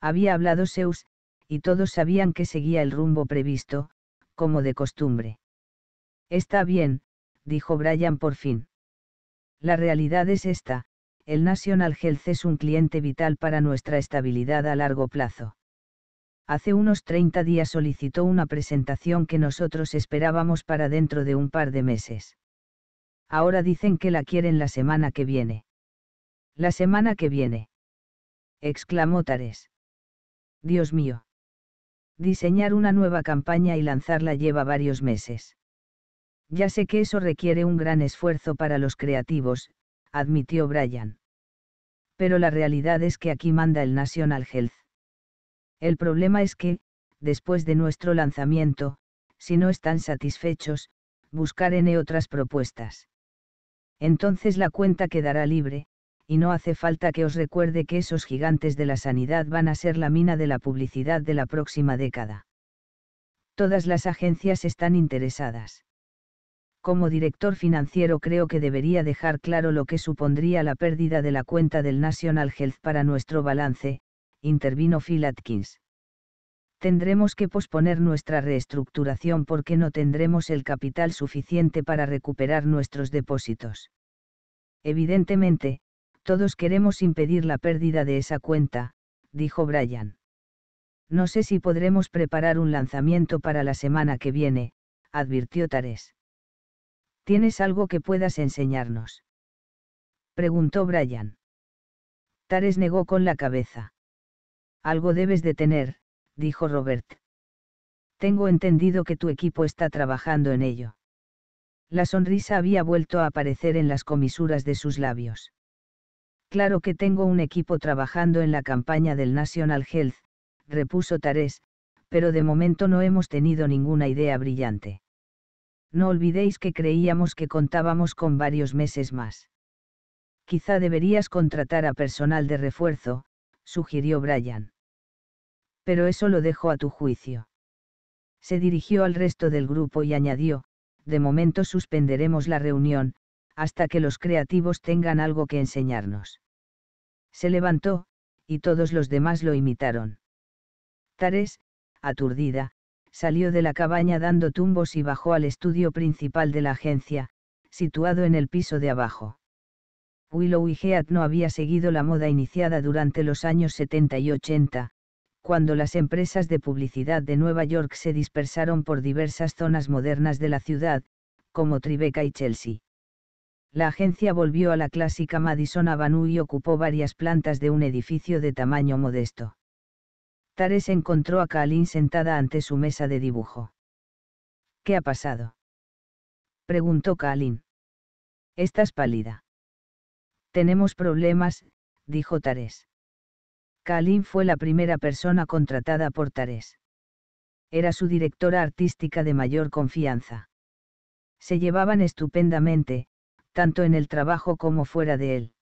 Había hablado Zeus, y todos sabían que seguía el rumbo previsto, como de costumbre. Está bien, dijo Brian por fin. La realidad es esta, el National Health es un cliente vital para nuestra estabilidad a largo plazo. Hace unos 30 días solicitó una presentación que nosotros esperábamos para dentro de un par de meses. Ahora dicen que la quieren la semana que viene. La semana que viene. Exclamó Tares. Dios mío. Diseñar una nueva campaña y lanzarla lleva varios meses. Ya sé que eso requiere un gran esfuerzo para los creativos, admitió Brian. Pero la realidad es que aquí manda el National Health. El problema es que, después de nuestro lanzamiento, si no están satisfechos, buscaré e otras propuestas. Entonces la cuenta quedará libre, y no hace falta que os recuerde que esos gigantes de la sanidad van a ser la mina de la publicidad de la próxima década. Todas las agencias están interesadas. Como director financiero creo que debería dejar claro lo que supondría la pérdida de la cuenta del National Health para nuestro balance, intervino Phil Atkins. Tendremos que posponer nuestra reestructuración porque no tendremos el capital suficiente para recuperar nuestros depósitos. Evidentemente, todos queremos impedir la pérdida de esa cuenta, dijo Brian. No sé si podremos preparar un lanzamiento para la semana que viene, advirtió Tares. ¿Tienes algo que puedas enseñarnos? Preguntó Brian. Tares negó con la cabeza. Algo debes de tener, dijo Robert. Tengo entendido que tu equipo está trabajando en ello. La sonrisa había vuelto a aparecer en las comisuras de sus labios. Claro que tengo un equipo trabajando en la campaña del National Health, repuso Tarés, pero de momento no hemos tenido ninguna idea brillante. No olvidéis que creíamos que contábamos con varios meses más. Quizá deberías contratar a personal de refuerzo, sugirió Brian. Pero eso lo dejo a tu juicio. Se dirigió al resto del grupo y añadió, de momento suspenderemos la reunión, hasta que los creativos tengan algo que enseñarnos. Se levantó, y todos los demás lo imitaron. Tares, aturdida, salió de la cabaña dando tumbos y bajó al estudio principal de la agencia, situado en el piso de abajo. Willow y Heath no había seguido la moda iniciada durante los años 70 y 80, cuando las empresas de publicidad de Nueva York se dispersaron por diversas zonas modernas de la ciudad, como Tribeca y Chelsea la agencia volvió a la clásica Madison Avenue y ocupó varias plantas de un edificio de tamaño modesto. Tares encontró a Kalin sentada ante su mesa de dibujo. ¿Qué ha pasado? preguntó Kalin. Estás pálida. Tenemos problemas, dijo Tares. Kalin fue la primera persona contratada por Tares. Era su directora artística de mayor confianza. Se llevaban estupendamente, tanto en el trabajo como fuera de él.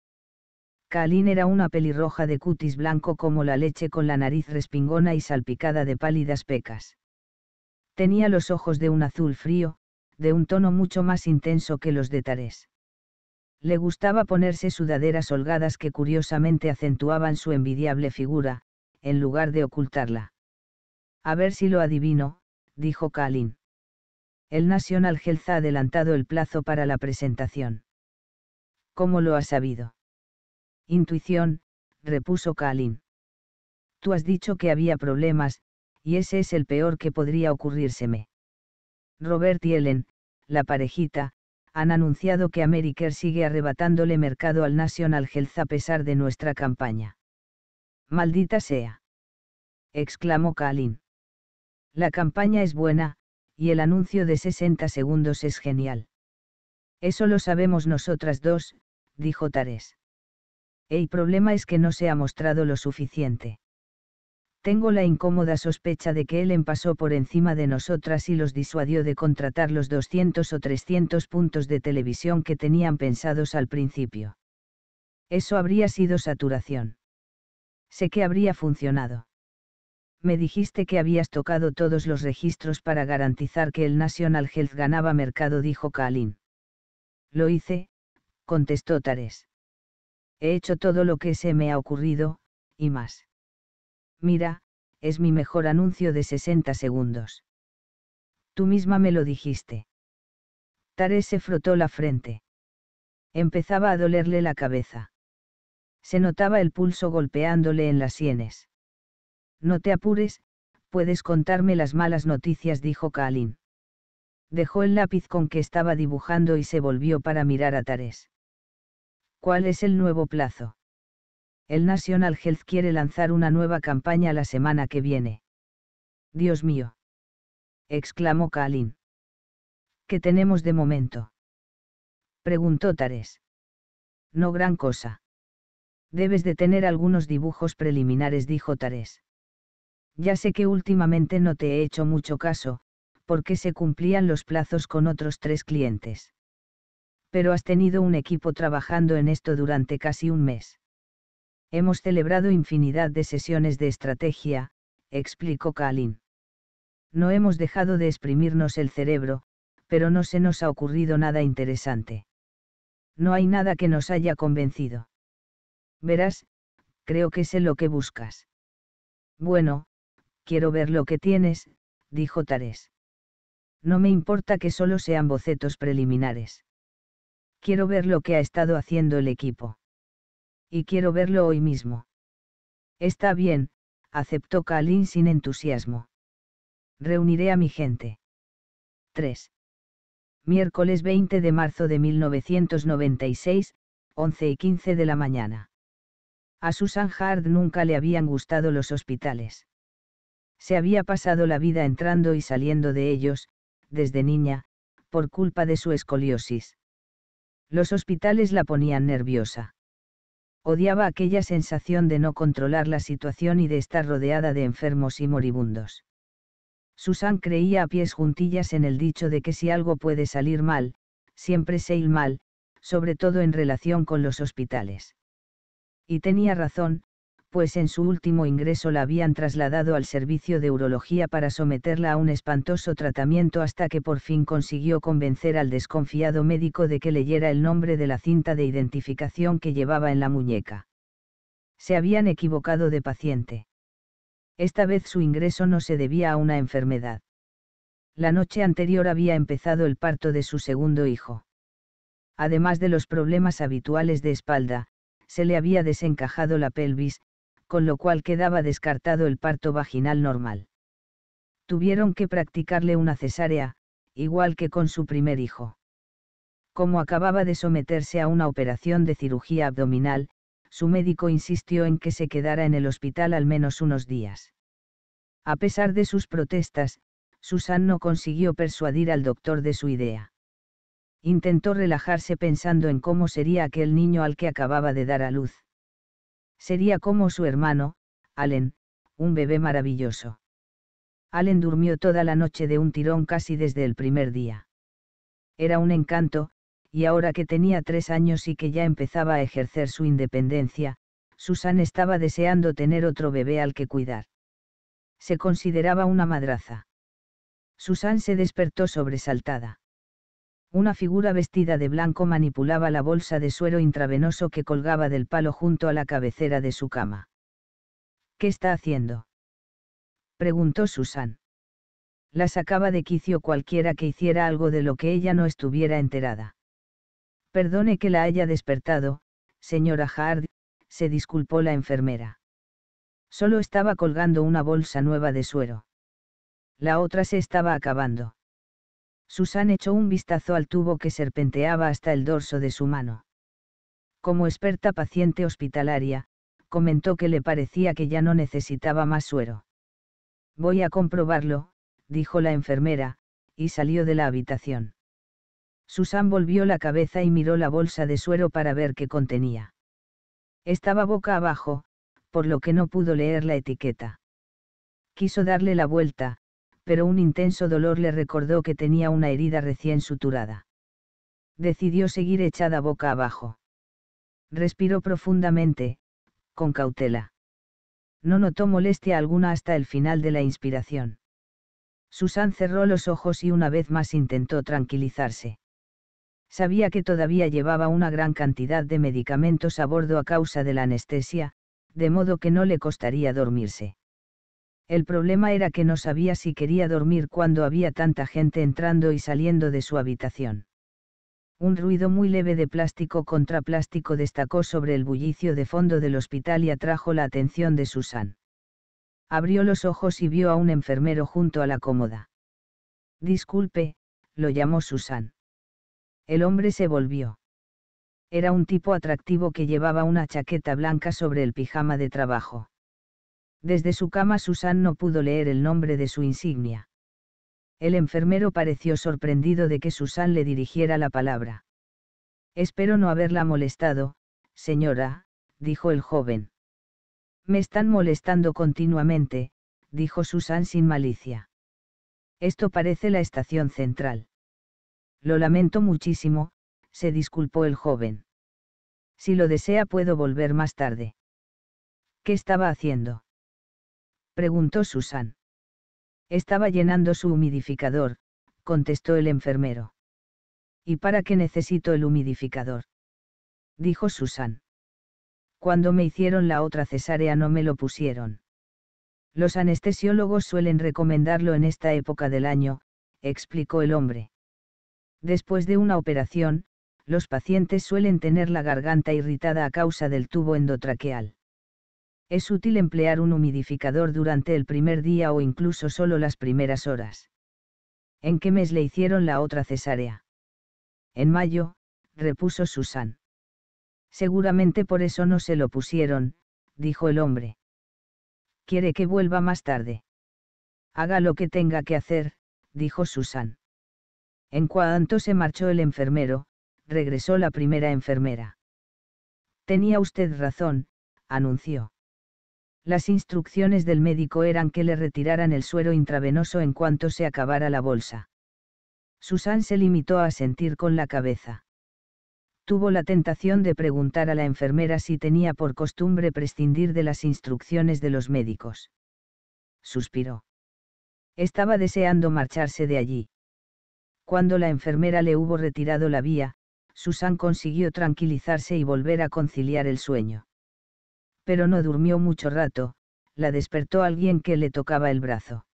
Kalin era una pelirroja de cutis blanco como la leche con la nariz respingona y salpicada de pálidas pecas. Tenía los ojos de un azul frío, de un tono mucho más intenso que los de Tarés. Le gustaba ponerse sudaderas holgadas que curiosamente acentuaban su envidiable figura, en lugar de ocultarla. A ver si lo adivino, dijo Kalin. El National Health ha adelantado el plazo para la presentación. ¿Cómo lo has sabido? Intuición, repuso Kalin. Tú has dicho que había problemas, y ese es el peor que podría ocurrírseme. Robert y Ellen, la parejita, han anunciado que Ameriker sigue arrebatándole mercado al National Health a pesar de nuestra campaña. Maldita sea. exclamó Kalin. La campaña es buena, y el anuncio de 60 segundos es genial. Eso lo sabemos nosotras dos, dijo Tares. El problema es que no se ha mostrado lo suficiente. Tengo la incómoda sospecha de que Ellen pasó por encima de nosotras y los disuadió de contratar los 200 o 300 puntos de televisión que tenían pensados al principio. Eso habría sido saturación. Sé que habría funcionado me dijiste que habías tocado todos los registros para garantizar que el National Health ganaba mercado, dijo Kalin. Lo hice, contestó Tares. He hecho todo lo que se me ha ocurrido, y más. Mira, es mi mejor anuncio de 60 segundos. Tú misma me lo dijiste. Tares se frotó la frente. Empezaba a dolerle la cabeza. Se notaba el pulso golpeándole en las sienes no te apures, puedes contarme las malas noticias, dijo Kalin. Dejó el lápiz con que estaba dibujando y se volvió para mirar a Tarés. ¿Cuál es el nuevo plazo? El National Health quiere lanzar una nueva campaña la semana que viene. Dios mío. exclamó Kalin. ¿Qué tenemos de momento? preguntó Tares. No gran cosa. Debes de tener algunos dibujos preliminares, dijo Tarés. Ya sé que últimamente no te he hecho mucho caso, porque se cumplían los plazos con otros tres clientes. Pero has tenido un equipo trabajando en esto durante casi un mes. Hemos celebrado infinidad de sesiones de estrategia, explicó Kalin. No hemos dejado de exprimirnos el cerebro, pero no se nos ha ocurrido nada interesante. No hay nada que nos haya convencido. Verás, creo que sé lo que buscas. Bueno, Quiero ver lo que tienes, dijo Tarés. No me importa que solo sean bocetos preliminares. Quiero ver lo que ha estado haciendo el equipo. Y quiero verlo hoy mismo. Está bien, aceptó Kalin sin entusiasmo. Reuniré a mi gente. 3. Miércoles 20 de marzo de 1996, 11 y 15 de la mañana. A Susan Hard nunca le habían gustado los hospitales. Se había pasado la vida entrando y saliendo de ellos, desde niña, por culpa de su escoliosis. Los hospitales la ponían nerviosa. Odiaba aquella sensación de no controlar la situación y de estar rodeada de enfermos y moribundos. Susan creía a pies juntillas en el dicho de que si algo puede salir mal, siempre se ir mal, sobre todo en relación con los hospitales. Y tenía razón, pues en su último ingreso la habían trasladado al servicio de urología para someterla a un espantoso tratamiento hasta que por fin consiguió convencer al desconfiado médico de que leyera el nombre de la cinta de identificación que llevaba en la muñeca. Se habían equivocado de paciente. Esta vez su ingreso no se debía a una enfermedad. La noche anterior había empezado el parto de su segundo hijo. Además de los problemas habituales de espalda, se le había desencajado la pelvis, con lo cual quedaba descartado el parto vaginal normal. Tuvieron que practicarle una cesárea, igual que con su primer hijo. Como acababa de someterse a una operación de cirugía abdominal, su médico insistió en que se quedara en el hospital al menos unos días. A pesar de sus protestas, Susan no consiguió persuadir al doctor de su idea. Intentó relajarse pensando en cómo sería aquel niño al que acababa de dar a luz. Sería como su hermano, Allen, un bebé maravilloso. Allen durmió toda la noche de un tirón casi desde el primer día. Era un encanto, y ahora que tenía tres años y que ya empezaba a ejercer su independencia, Susan estaba deseando tener otro bebé al que cuidar. Se consideraba una madraza. Susan se despertó sobresaltada. Una figura vestida de blanco manipulaba la bolsa de suero intravenoso que colgaba del palo junto a la cabecera de su cama. ¿Qué está haciendo? preguntó Susan. La sacaba de quicio cualquiera que hiciera algo de lo que ella no estuviera enterada. Perdone que la haya despertado, señora Hard, se disculpó la enfermera. Solo estaba colgando una bolsa nueva de suero. La otra se estaba acabando. Susan echó un vistazo al tubo que serpenteaba hasta el dorso de su mano. Como experta paciente hospitalaria, comentó que le parecía que ya no necesitaba más suero. Voy a comprobarlo, dijo la enfermera, y salió de la habitación. Susan volvió la cabeza y miró la bolsa de suero para ver qué contenía. Estaba boca abajo, por lo que no pudo leer la etiqueta. Quiso darle la vuelta, pero un intenso dolor le recordó que tenía una herida recién suturada. Decidió seguir echada boca abajo. Respiró profundamente, con cautela. No notó molestia alguna hasta el final de la inspiración. Susan cerró los ojos y una vez más intentó tranquilizarse. Sabía que todavía llevaba una gran cantidad de medicamentos a bordo a causa de la anestesia, de modo que no le costaría dormirse. El problema era que no sabía si quería dormir cuando había tanta gente entrando y saliendo de su habitación. Un ruido muy leve de plástico contra plástico destacó sobre el bullicio de fondo del hospital y atrajo la atención de Susan. Abrió los ojos y vio a un enfermero junto a la cómoda. Disculpe, lo llamó Susan. El hombre se volvió. Era un tipo atractivo que llevaba una chaqueta blanca sobre el pijama de trabajo desde su cama Susan no pudo leer el nombre de su insignia. El enfermero pareció sorprendido de que Susan le dirigiera la palabra. Espero no haberla molestado, señora, dijo el joven. Me están molestando continuamente, dijo Susan sin malicia. Esto parece la estación central. Lo lamento muchísimo, se disculpó el joven. Si lo desea puedo volver más tarde. ¿Qué estaba haciendo? preguntó Susan. Estaba llenando su humidificador, contestó el enfermero. ¿Y para qué necesito el humidificador? dijo Susan. Cuando me hicieron la otra cesárea no me lo pusieron. Los anestesiólogos suelen recomendarlo en esta época del año, explicó el hombre. Después de una operación, los pacientes suelen tener la garganta irritada a causa del tubo endotraqueal. Es útil emplear un humidificador durante el primer día o incluso solo las primeras horas. ¿En qué mes le hicieron la otra cesárea? En mayo, repuso Susan. Seguramente por eso no se lo pusieron, dijo el hombre. Quiere que vuelva más tarde. Haga lo que tenga que hacer, dijo Susan. En cuanto se marchó el enfermero, regresó la primera enfermera. Tenía usted razón, anunció. Las instrucciones del médico eran que le retiraran el suero intravenoso en cuanto se acabara la bolsa. Susan se limitó a sentir con la cabeza. Tuvo la tentación de preguntar a la enfermera si tenía por costumbre prescindir de las instrucciones de los médicos. Suspiró. Estaba deseando marcharse de allí. Cuando la enfermera le hubo retirado la vía, Susan consiguió tranquilizarse y volver a conciliar el sueño pero no durmió mucho rato, la despertó alguien que le tocaba el brazo.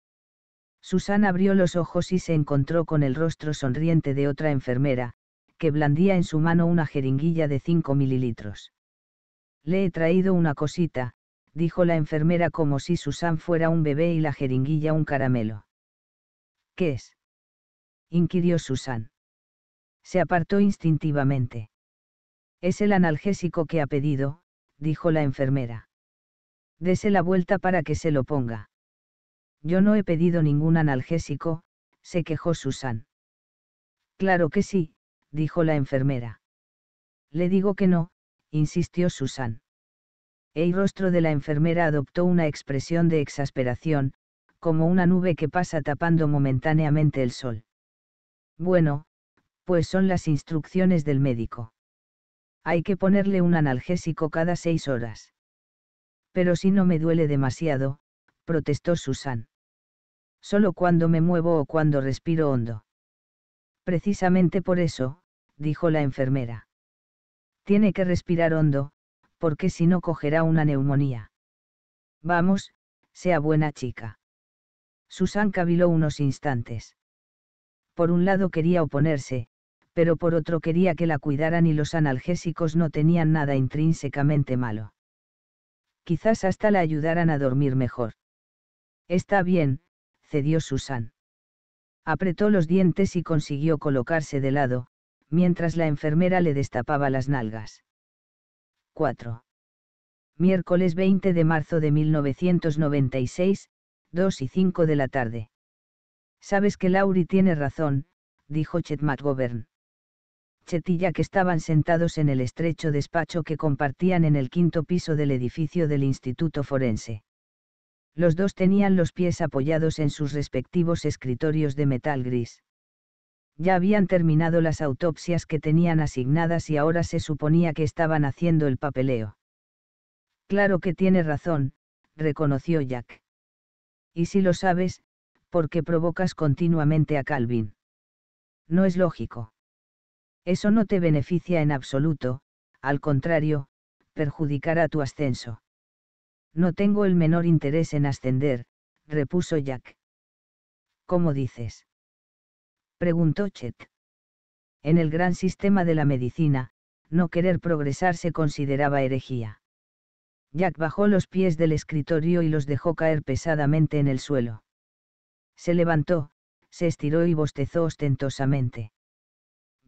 Susan abrió los ojos y se encontró con el rostro sonriente de otra enfermera, que blandía en su mano una jeringuilla de 5 mililitros. Le he traído una cosita, dijo la enfermera como si Susan fuera un bebé y la jeringuilla un caramelo. ¿Qué es? inquirió Susan. Se apartó instintivamente. Es el analgésico que ha pedido, dijo la enfermera. Dese la vuelta para que se lo ponga. Yo no he pedido ningún analgésico, se quejó Susan. Claro que sí, dijo la enfermera. Le digo que no, insistió Susan. El rostro de la enfermera adoptó una expresión de exasperación, como una nube que pasa tapando momentáneamente el sol. Bueno, pues son las instrucciones del médico hay que ponerle un analgésico cada seis horas. Pero si no me duele demasiado, protestó Susan. Solo cuando me muevo o cuando respiro hondo. Precisamente por eso, dijo la enfermera. Tiene que respirar hondo, porque si no cogerá una neumonía. Vamos, sea buena chica. Susan caviló unos instantes. Por un lado quería oponerse, pero por otro quería que la cuidaran y los analgésicos no tenían nada intrínsecamente malo. Quizás hasta la ayudaran a dormir mejor. Está bien, cedió Susan. Apretó los dientes y consiguió colocarse de lado, mientras la enfermera le destapaba las nalgas. 4. Miércoles 20 de marzo de 1996, 2 y 5 de la tarde. Sabes que Laurie tiene razón, dijo Chet McGovern. Chetilla que estaban sentados en el estrecho despacho que compartían en el quinto piso del edificio del Instituto Forense. Los dos tenían los pies apoyados en sus respectivos escritorios de metal gris. Ya habían terminado las autopsias que tenían asignadas y ahora se suponía que estaban haciendo el papeleo. Claro que tiene razón, reconoció Jack. Y si lo sabes, ¿por qué provocas continuamente a Calvin? No es lógico. Eso no te beneficia en absoluto, al contrario, perjudicará tu ascenso. No tengo el menor interés en ascender, repuso Jack. ¿Cómo dices? preguntó Chet. En el gran sistema de la medicina, no querer progresar se consideraba herejía. Jack bajó los pies del escritorio y los dejó caer pesadamente en el suelo. Se levantó, se estiró y bostezó ostentosamente.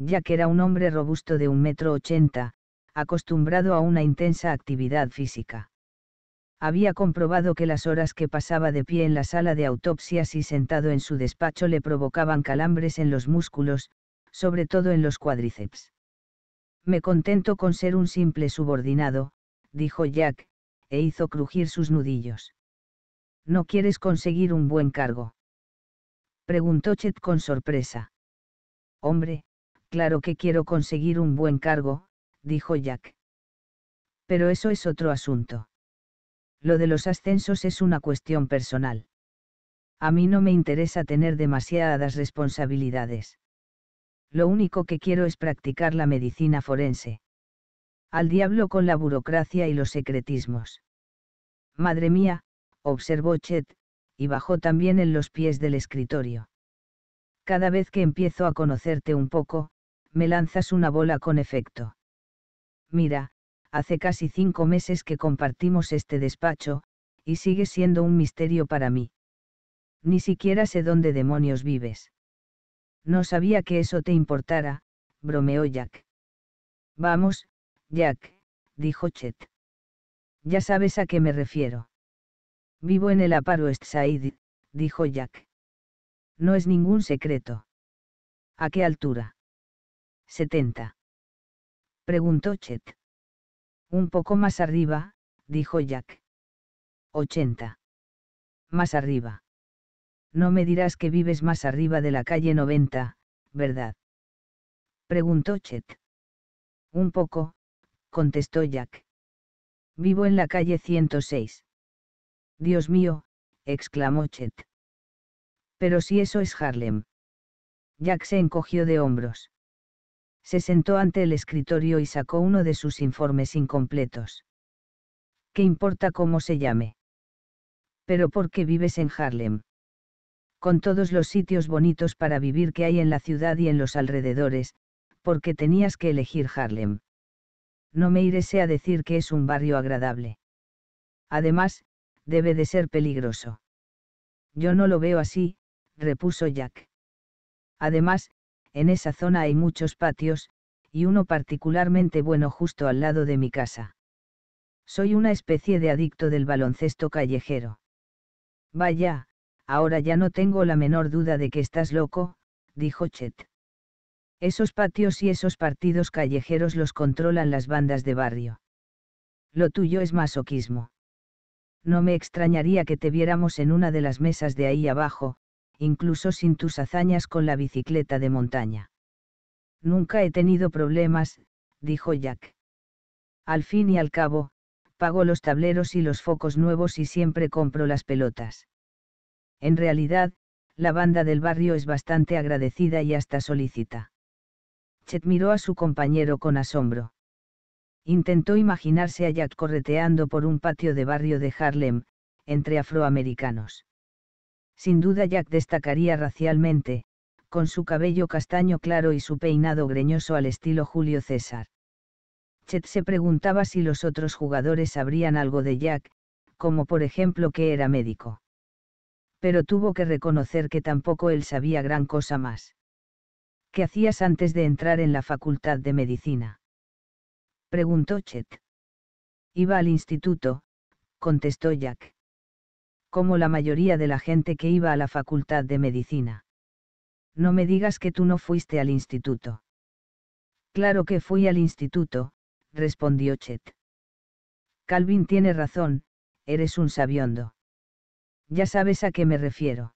Jack que era un hombre robusto de un metro ochenta, acostumbrado a una intensa actividad física. Había comprobado que las horas que pasaba de pie en la sala de autopsias y sentado en su despacho le provocaban calambres en los músculos, sobre todo en los cuádriceps. Me contento con ser un simple subordinado, dijo Jack, e hizo crujir sus nudillos. ¿No quieres conseguir un buen cargo? preguntó Chet con sorpresa. Hombre, Claro que quiero conseguir un buen cargo, dijo Jack. Pero eso es otro asunto. Lo de los ascensos es una cuestión personal. A mí no me interesa tener demasiadas responsabilidades. Lo único que quiero es practicar la medicina forense. Al diablo con la burocracia y los secretismos. Madre mía, observó Chet, y bajó también en los pies del escritorio. Cada vez que empiezo a conocerte un poco, me lanzas una bola con efecto. Mira, hace casi cinco meses que compartimos este despacho, y sigue siendo un misterio para mí. Ni siquiera sé dónde demonios vives. No sabía que eso te importara, bromeó Jack. Vamos, Jack, dijo Chet. Ya sabes a qué me refiero. Vivo en el Aparo dijo Jack. No es ningún secreto. ¿A qué altura? 70. Preguntó Chet. Un poco más arriba, dijo Jack. 80. Más arriba. No me dirás que vives más arriba de la calle 90, ¿verdad? Preguntó Chet. Un poco, contestó Jack. Vivo en la calle 106. Dios mío, exclamó Chet. Pero si eso es Harlem. Jack se encogió de hombros se sentó ante el escritorio y sacó uno de sus informes incompletos. ¿Qué importa cómo se llame? Pero ¿por qué vives en Harlem? Con todos los sitios bonitos para vivir que hay en la ciudad y en los alrededores, porque tenías que elegir Harlem. No me iré a decir que es un barrio agradable. Además, debe de ser peligroso. Yo no lo veo así, repuso Jack. Además, en esa zona hay muchos patios, y uno particularmente bueno justo al lado de mi casa. Soy una especie de adicto del baloncesto callejero. Vaya, ahora ya no tengo la menor duda de que estás loco, dijo Chet. Esos patios y esos partidos callejeros los controlan las bandas de barrio. Lo tuyo es masoquismo. No me extrañaría que te viéramos en una de las mesas de ahí abajo, incluso sin tus hazañas con la bicicleta de montaña. Nunca he tenido problemas, dijo Jack. Al fin y al cabo, pago los tableros y los focos nuevos y siempre compro las pelotas. En realidad, la banda del barrio es bastante agradecida y hasta solícita. Chet miró a su compañero con asombro. Intentó imaginarse a Jack correteando por un patio de barrio de Harlem, entre afroamericanos. Sin duda Jack destacaría racialmente, con su cabello castaño claro y su peinado greñoso al estilo Julio César. Chet se preguntaba si los otros jugadores sabrían algo de Jack, como por ejemplo que era médico. Pero tuvo que reconocer que tampoco él sabía gran cosa más. ¿Qué hacías antes de entrar en la facultad de medicina? Preguntó Chet. Iba al instituto, contestó Jack como la mayoría de la gente que iba a la facultad de medicina. No me digas que tú no fuiste al instituto. Claro que fui al instituto, respondió Chet. Calvin tiene razón, eres un sabiondo. Ya sabes a qué me refiero.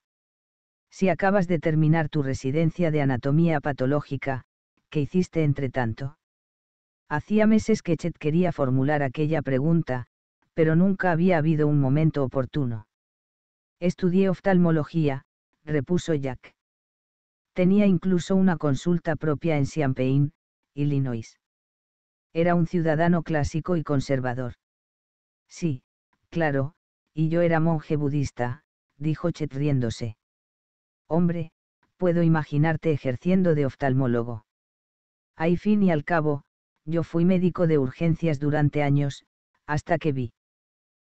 Si acabas de terminar tu residencia de anatomía patológica, ¿qué hiciste entre tanto? Hacía meses que Chet quería formular aquella pregunta, pero nunca había habido un momento oportuno. Estudié oftalmología, repuso Jack. Tenía incluso una consulta propia en Champaign, Illinois. Era un ciudadano clásico y conservador. Sí, claro, y yo era monje budista, dijo Chet riéndose. Hombre, puedo imaginarte ejerciendo de oftalmólogo. Al fin y al cabo, yo fui médico de urgencias durante años, hasta que vi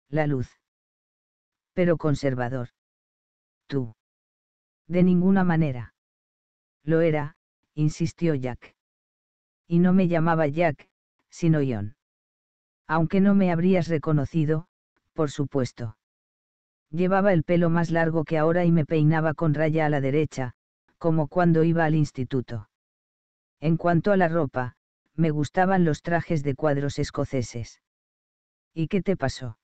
la luz pero conservador. Tú. De ninguna manera. Lo era, insistió Jack. Y no me llamaba Jack, sino Ion. Aunque no me habrías reconocido, por supuesto. Llevaba el pelo más largo que ahora y me peinaba con raya a la derecha, como cuando iba al instituto. En cuanto a la ropa, me gustaban los trajes de cuadros escoceses. ¿Y qué te pasó?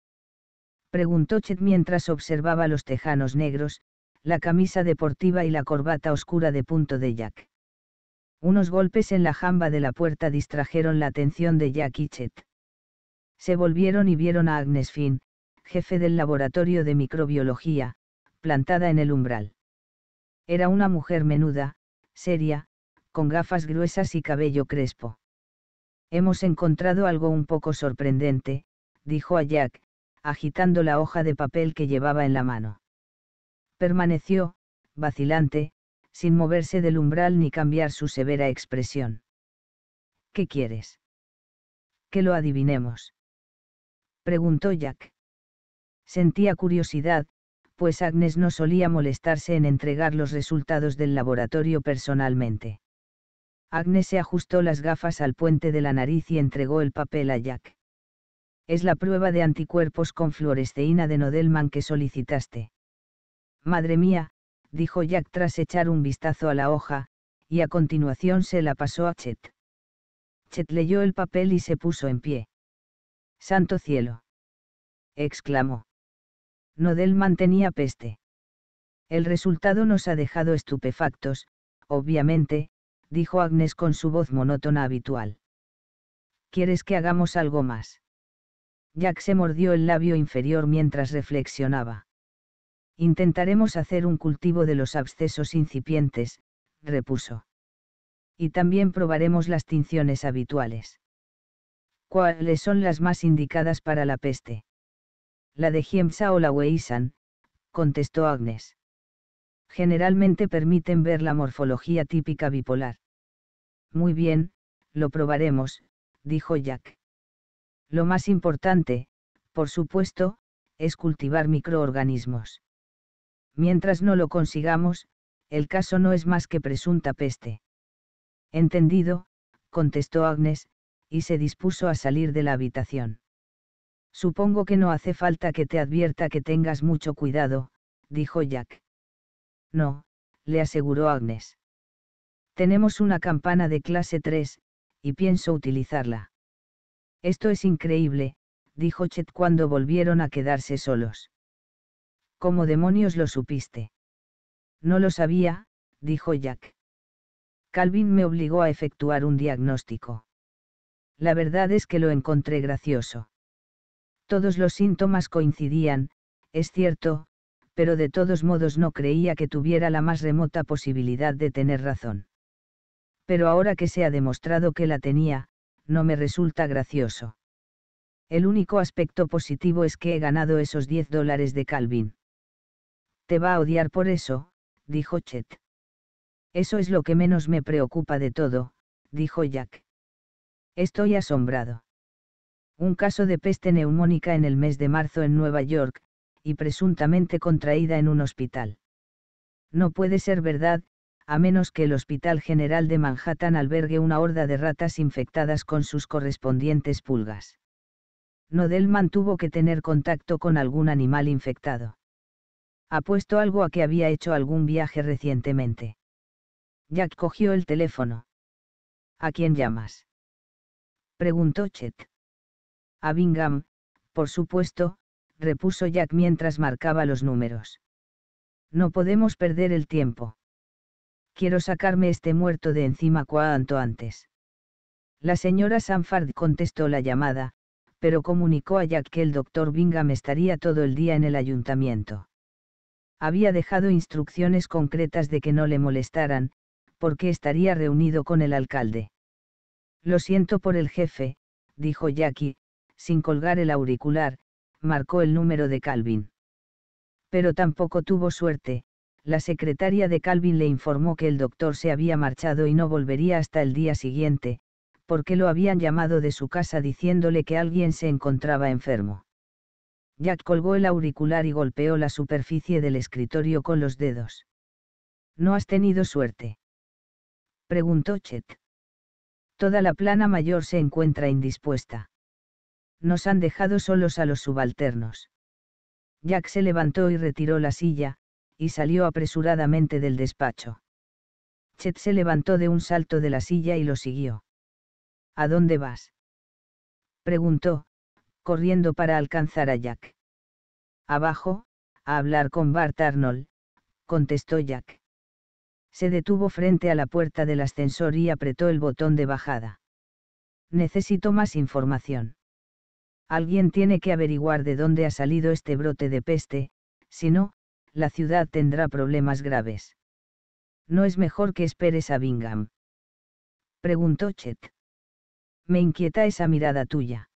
preguntó Chet mientras observaba los tejanos negros, la camisa deportiva y la corbata oscura de punto de Jack. Unos golpes en la jamba de la puerta distrajeron la atención de Jack y Chet. Se volvieron y vieron a Agnes Finn, jefe del laboratorio de microbiología, plantada en el umbral. Era una mujer menuda, seria, con gafas gruesas y cabello crespo. Hemos encontrado algo un poco sorprendente, dijo a Jack, agitando la hoja de papel que llevaba en la mano. Permaneció, vacilante, sin moverse del umbral ni cambiar su severa expresión. ¿Qué quieres? Que lo adivinemos. Preguntó Jack. Sentía curiosidad, pues Agnes no solía molestarse en entregar los resultados del laboratorio personalmente. Agnes se ajustó las gafas al puente de la nariz y entregó el papel a Jack es la prueba de anticuerpos con fluoresceína de Nodelman que solicitaste. Madre mía, dijo Jack tras echar un vistazo a la hoja, y a continuación se la pasó a Chet. Chet leyó el papel y se puso en pie. Santo cielo. exclamó. Nodelman tenía peste. El resultado nos ha dejado estupefactos, obviamente, dijo Agnes con su voz monótona habitual. ¿Quieres que hagamos algo más? Jack se mordió el labio inferior mientras reflexionaba. Intentaremos hacer un cultivo de los abscesos incipientes, repuso. Y también probaremos las tinciones habituales. ¿Cuáles son las más indicadas para la peste? La de Giemsa o la Weissan, contestó Agnes. Generalmente permiten ver la morfología típica bipolar. Muy bien, lo probaremos, dijo Jack. Lo más importante, por supuesto, es cultivar microorganismos. Mientras no lo consigamos, el caso no es más que presunta peste. Entendido, contestó Agnes, y se dispuso a salir de la habitación. Supongo que no hace falta que te advierta que tengas mucho cuidado, dijo Jack. No, le aseguró Agnes. Tenemos una campana de clase 3, y pienso utilizarla. Esto es increíble, dijo Chet cuando volvieron a quedarse solos. ¿Cómo demonios lo supiste? No lo sabía, dijo Jack. Calvin me obligó a efectuar un diagnóstico. La verdad es que lo encontré gracioso. Todos los síntomas coincidían, es cierto, pero de todos modos no creía que tuviera la más remota posibilidad de tener razón. Pero ahora que se ha demostrado que la tenía, no me resulta gracioso. El único aspecto positivo es que he ganado esos 10 dólares de Calvin. Te va a odiar por eso, dijo Chet. Eso es lo que menos me preocupa de todo, dijo Jack. Estoy asombrado. Un caso de peste neumónica en el mes de marzo en Nueva York, y presuntamente contraída en un hospital. No puede ser verdad, a menos que el Hospital General de Manhattan albergue una horda de ratas infectadas con sus correspondientes pulgas. Nodelman mantuvo que tener contacto con algún animal infectado. Apuesto algo a que había hecho algún viaje recientemente. Jack cogió el teléfono. ¿A quién llamas? preguntó Chet. A Bingham, por supuesto, repuso Jack mientras marcaba los números. No podemos perder el tiempo. Quiero sacarme este muerto de encima cuanto antes. La señora Sanford contestó la llamada, pero comunicó a Jack que el doctor Bingham estaría todo el día en el ayuntamiento. Había dejado instrucciones concretas de que no le molestaran, porque estaría reunido con el alcalde. Lo siento por el jefe, dijo Jackie, sin colgar el auricular, marcó el número de Calvin. Pero tampoco tuvo suerte, la secretaria de Calvin le informó que el doctor se había marchado y no volvería hasta el día siguiente, porque lo habían llamado de su casa diciéndole que alguien se encontraba enfermo. Jack colgó el auricular y golpeó la superficie del escritorio con los dedos. ¿No has tenido suerte? preguntó Chet. Toda la plana mayor se encuentra indispuesta. Nos han dejado solos a los subalternos. Jack se levantó y retiró la silla, y salió apresuradamente del despacho. Chet se levantó de un salto de la silla y lo siguió. ¿A dónde vas? preguntó, corriendo para alcanzar a Jack. Abajo, a hablar con Bart Arnold, contestó Jack. Se detuvo frente a la puerta del ascensor y apretó el botón de bajada. Necesito más información. Alguien tiene que averiguar de dónde ha salido este brote de peste, si no, la ciudad tendrá problemas graves. ¿No es mejor que esperes a Bingham? Preguntó Chet. Me inquieta esa mirada tuya.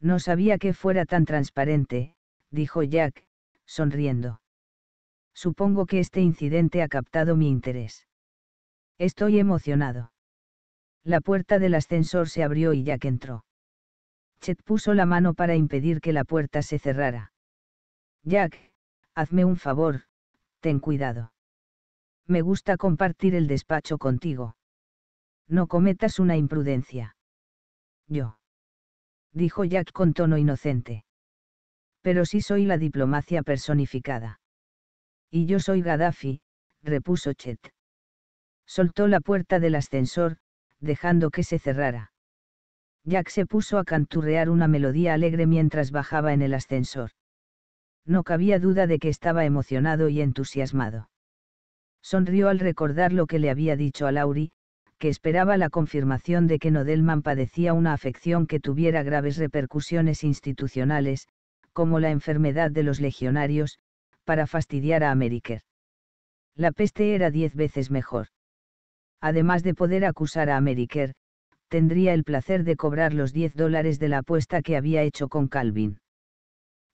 No sabía que fuera tan transparente, dijo Jack, sonriendo. Supongo que este incidente ha captado mi interés. Estoy emocionado. La puerta del ascensor se abrió y Jack entró. Chet puso la mano para impedir que la puerta se cerrara. Jack, Hazme un favor, ten cuidado. Me gusta compartir el despacho contigo. No cometas una imprudencia. Yo. Dijo Jack con tono inocente. Pero sí soy la diplomacia personificada. Y yo soy Gaddafi, repuso Chet. Soltó la puerta del ascensor, dejando que se cerrara. Jack se puso a canturrear una melodía alegre mientras bajaba en el ascensor. No cabía duda de que estaba emocionado y entusiasmado. Sonrió al recordar lo que le había dicho a Lauri, que esperaba la confirmación de que Nodelman padecía una afección que tuviera graves repercusiones institucionales, como la enfermedad de los legionarios, para fastidiar a Ameriker. La peste era diez veces mejor. Además de poder acusar a Ameriker, tendría el placer de cobrar los diez dólares de la apuesta que había hecho con Calvin.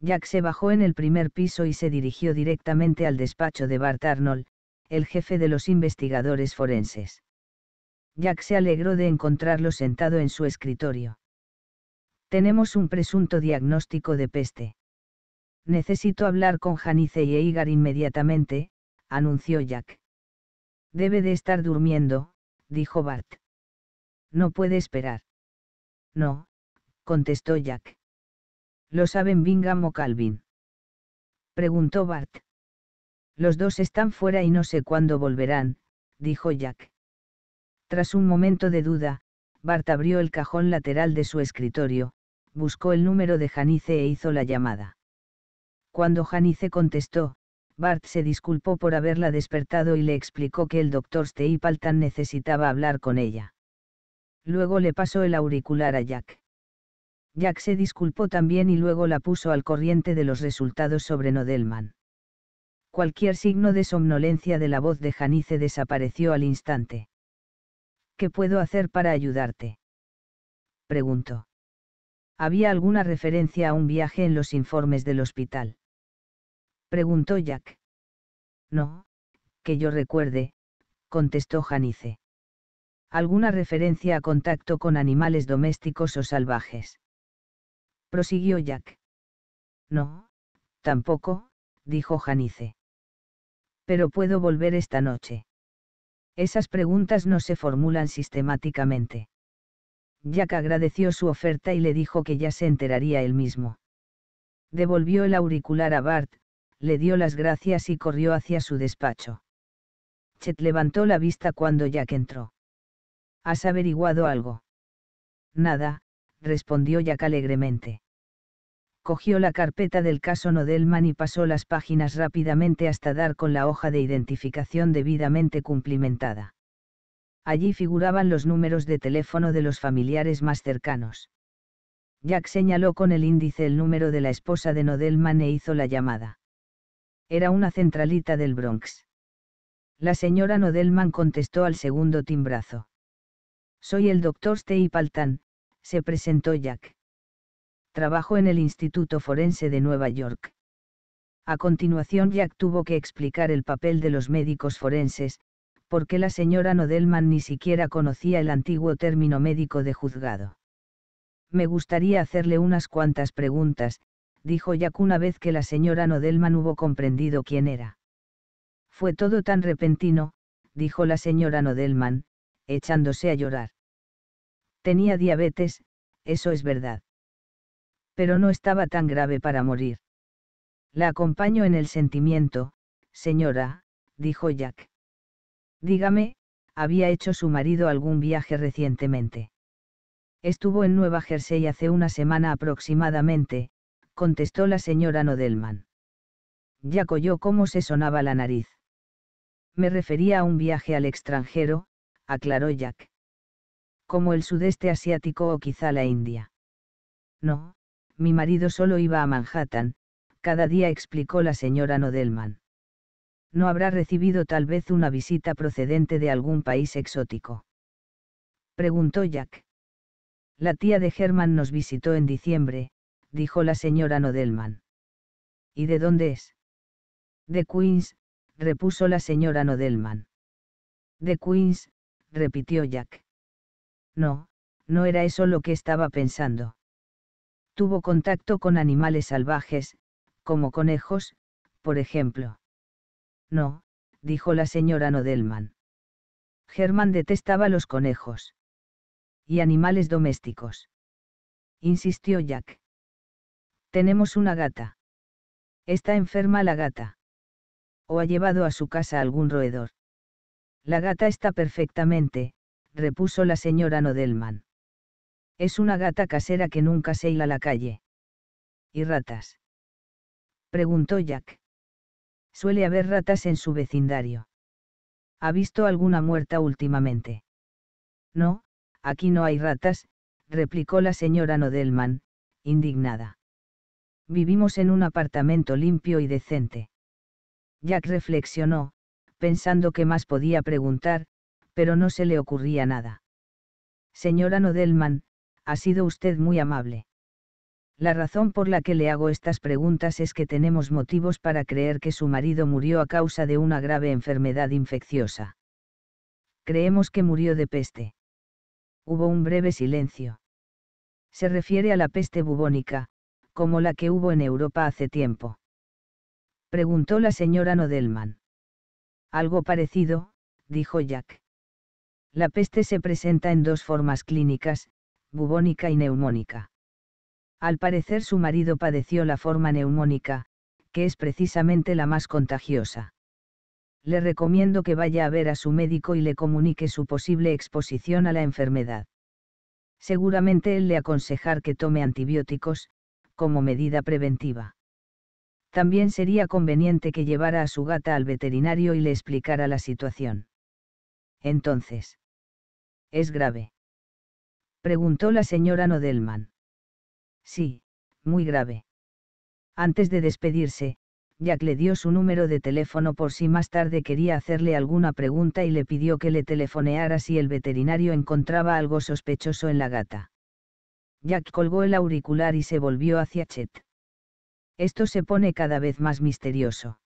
Jack se bajó en el primer piso y se dirigió directamente al despacho de Bart Arnold, el jefe de los investigadores forenses. Jack se alegró de encontrarlo sentado en su escritorio. Tenemos un presunto diagnóstico de peste. Necesito hablar con Janice y Eigar inmediatamente, anunció Jack. Debe de estar durmiendo, dijo Bart. No puede esperar. No, contestó Jack. ¿Lo saben Bingham o Calvin? Preguntó Bart. Los dos están fuera y no sé cuándo volverán, dijo Jack. Tras un momento de duda, Bart abrió el cajón lateral de su escritorio, buscó el número de Janice e hizo la llamada. Cuando Janice contestó, Bart se disculpó por haberla despertado y le explicó que el doctor Steipaltan necesitaba hablar con ella. Luego le pasó el auricular a Jack. Jack se disculpó también y luego la puso al corriente de los resultados sobre Nodelman. Cualquier signo de somnolencia de la voz de Janice desapareció al instante. ¿Qué puedo hacer para ayudarte? Preguntó. ¿Había alguna referencia a un viaje en los informes del hospital? Preguntó Jack. No, que yo recuerde, contestó Janice. ¿Alguna referencia a contacto con animales domésticos o salvajes? prosiguió Jack. No, tampoco, dijo Janice. Pero puedo volver esta noche. Esas preguntas no se formulan sistemáticamente. Jack agradeció su oferta y le dijo que ya se enteraría él mismo. Devolvió el auricular a Bart, le dio las gracias y corrió hacia su despacho. Chet levantó la vista cuando Jack entró. ¿Has averiguado algo? Nada, respondió Jack alegremente cogió la carpeta del caso Nodelman y pasó las páginas rápidamente hasta dar con la hoja de identificación debidamente cumplimentada. Allí figuraban los números de teléfono de los familiares más cercanos. Jack señaló con el índice el número de la esposa de Nodelman e hizo la llamada. Era una centralita del Bronx. La señora Nodelman contestó al segundo timbrazo. Soy el doctor Stey Paltan, se presentó Jack trabajó en el Instituto Forense de Nueva York. A continuación Jack tuvo que explicar el papel de los médicos forenses, porque la señora Nodelman ni siquiera conocía el antiguo término médico de juzgado. Me gustaría hacerle unas cuantas preguntas, dijo Jack una vez que la señora Nodelman hubo comprendido quién era. Fue todo tan repentino, dijo la señora Nodelman, echándose a llorar. Tenía diabetes, eso es verdad pero no estaba tan grave para morir. La acompaño en el sentimiento, señora, dijo Jack. Dígame, ¿había hecho su marido algún viaje recientemente? Estuvo en Nueva Jersey hace una semana aproximadamente, contestó la señora Nodelman. Jack oyó cómo se sonaba la nariz. Me refería a un viaje al extranjero, aclaró Jack. Como el sudeste asiático o quizá la India. No, mi marido solo iba a Manhattan, cada día explicó la señora Nodelman. No habrá recibido tal vez una visita procedente de algún país exótico. Preguntó Jack. La tía de Herman nos visitó en diciembre, dijo la señora Nodelman. ¿Y de dónde es? De Queens, repuso la señora Nodelman. De Queens, repitió Jack. No, no era eso lo que estaba pensando tuvo contacto con animales salvajes, como conejos, por ejemplo. No, dijo la señora Nodelman. Germán detestaba los conejos. Y animales domésticos. Insistió Jack. Tenemos una gata. Está enferma la gata. O ha llevado a su casa algún roedor. La gata está perfectamente, repuso la señora Nodelman. Es una gata casera que nunca se hila a la calle. ¿Y ratas? Preguntó Jack. Suele haber ratas en su vecindario. ¿Ha visto alguna muerta últimamente? No, aquí no hay ratas, replicó la señora Nodelman, indignada. Vivimos en un apartamento limpio y decente. Jack reflexionó, pensando que más podía preguntar, pero no se le ocurría nada. Señora Nodelman, ha sido usted muy amable. La razón por la que le hago estas preguntas es que tenemos motivos para creer que su marido murió a causa de una grave enfermedad infecciosa. Creemos que murió de peste. Hubo un breve silencio. Se refiere a la peste bubónica, como la que hubo en Europa hace tiempo. Preguntó la señora Nodelman. Algo parecido, dijo Jack. La peste se presenta en dos formas clínicas, bubónica y neumónica. Al parecer su marido padeció la forma neumónica, que es precisamente la más contagiosa. Le recomiendo que vaya a ver a su médico y le comunique su posible exposición a la enfermedad. Seguramente él le aconsejar que tome antibióticos, como medida preventiva. También sería conveniente que llevara a su gata al veterinario y le explicara la situación. Entonces. Es grave preguntó la señora Nodelman. Sí, muy grave. Antes de despedirse, Jack le dio su número de teléfono por si más tarde quería hacerle alguna pregunta y le pidió que le telefoneara si el veterinario encontraba algo sospechoso en la gata. Jack colgó el auricular y se volvió hacia Chet. Esto se pone cada vez más misterioso.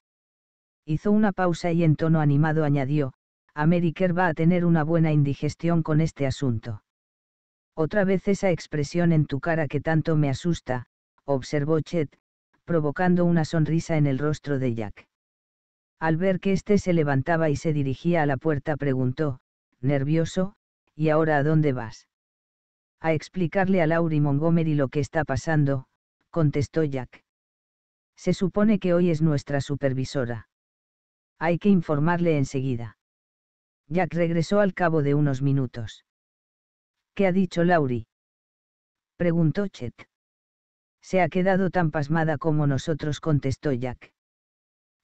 Hizo una pausa y en tono animado añadió, Ameriker va a tener una buena indigestión con este asunto. Otra vez esa expresión en tu cara que tanto me asusta, observó Chet, provocando una sonrisa en el rostro de Jack. Al ver que éste se levantaba y se dirigía a la puerta preguntó, nervioso, ¿y ahora a dónde vas? A explicarle a Laurie Montgomery lo que está pasando, contestó Jack. Se supone que hoy es nuestra supervisora. Hay que informarle enseguida. Jack regresó al cabo de unos minutos. ¿Qué ha dicho Lauri? Preguntó Chet. Se ha quedado tan pasmada como nosotros, contestó Jack.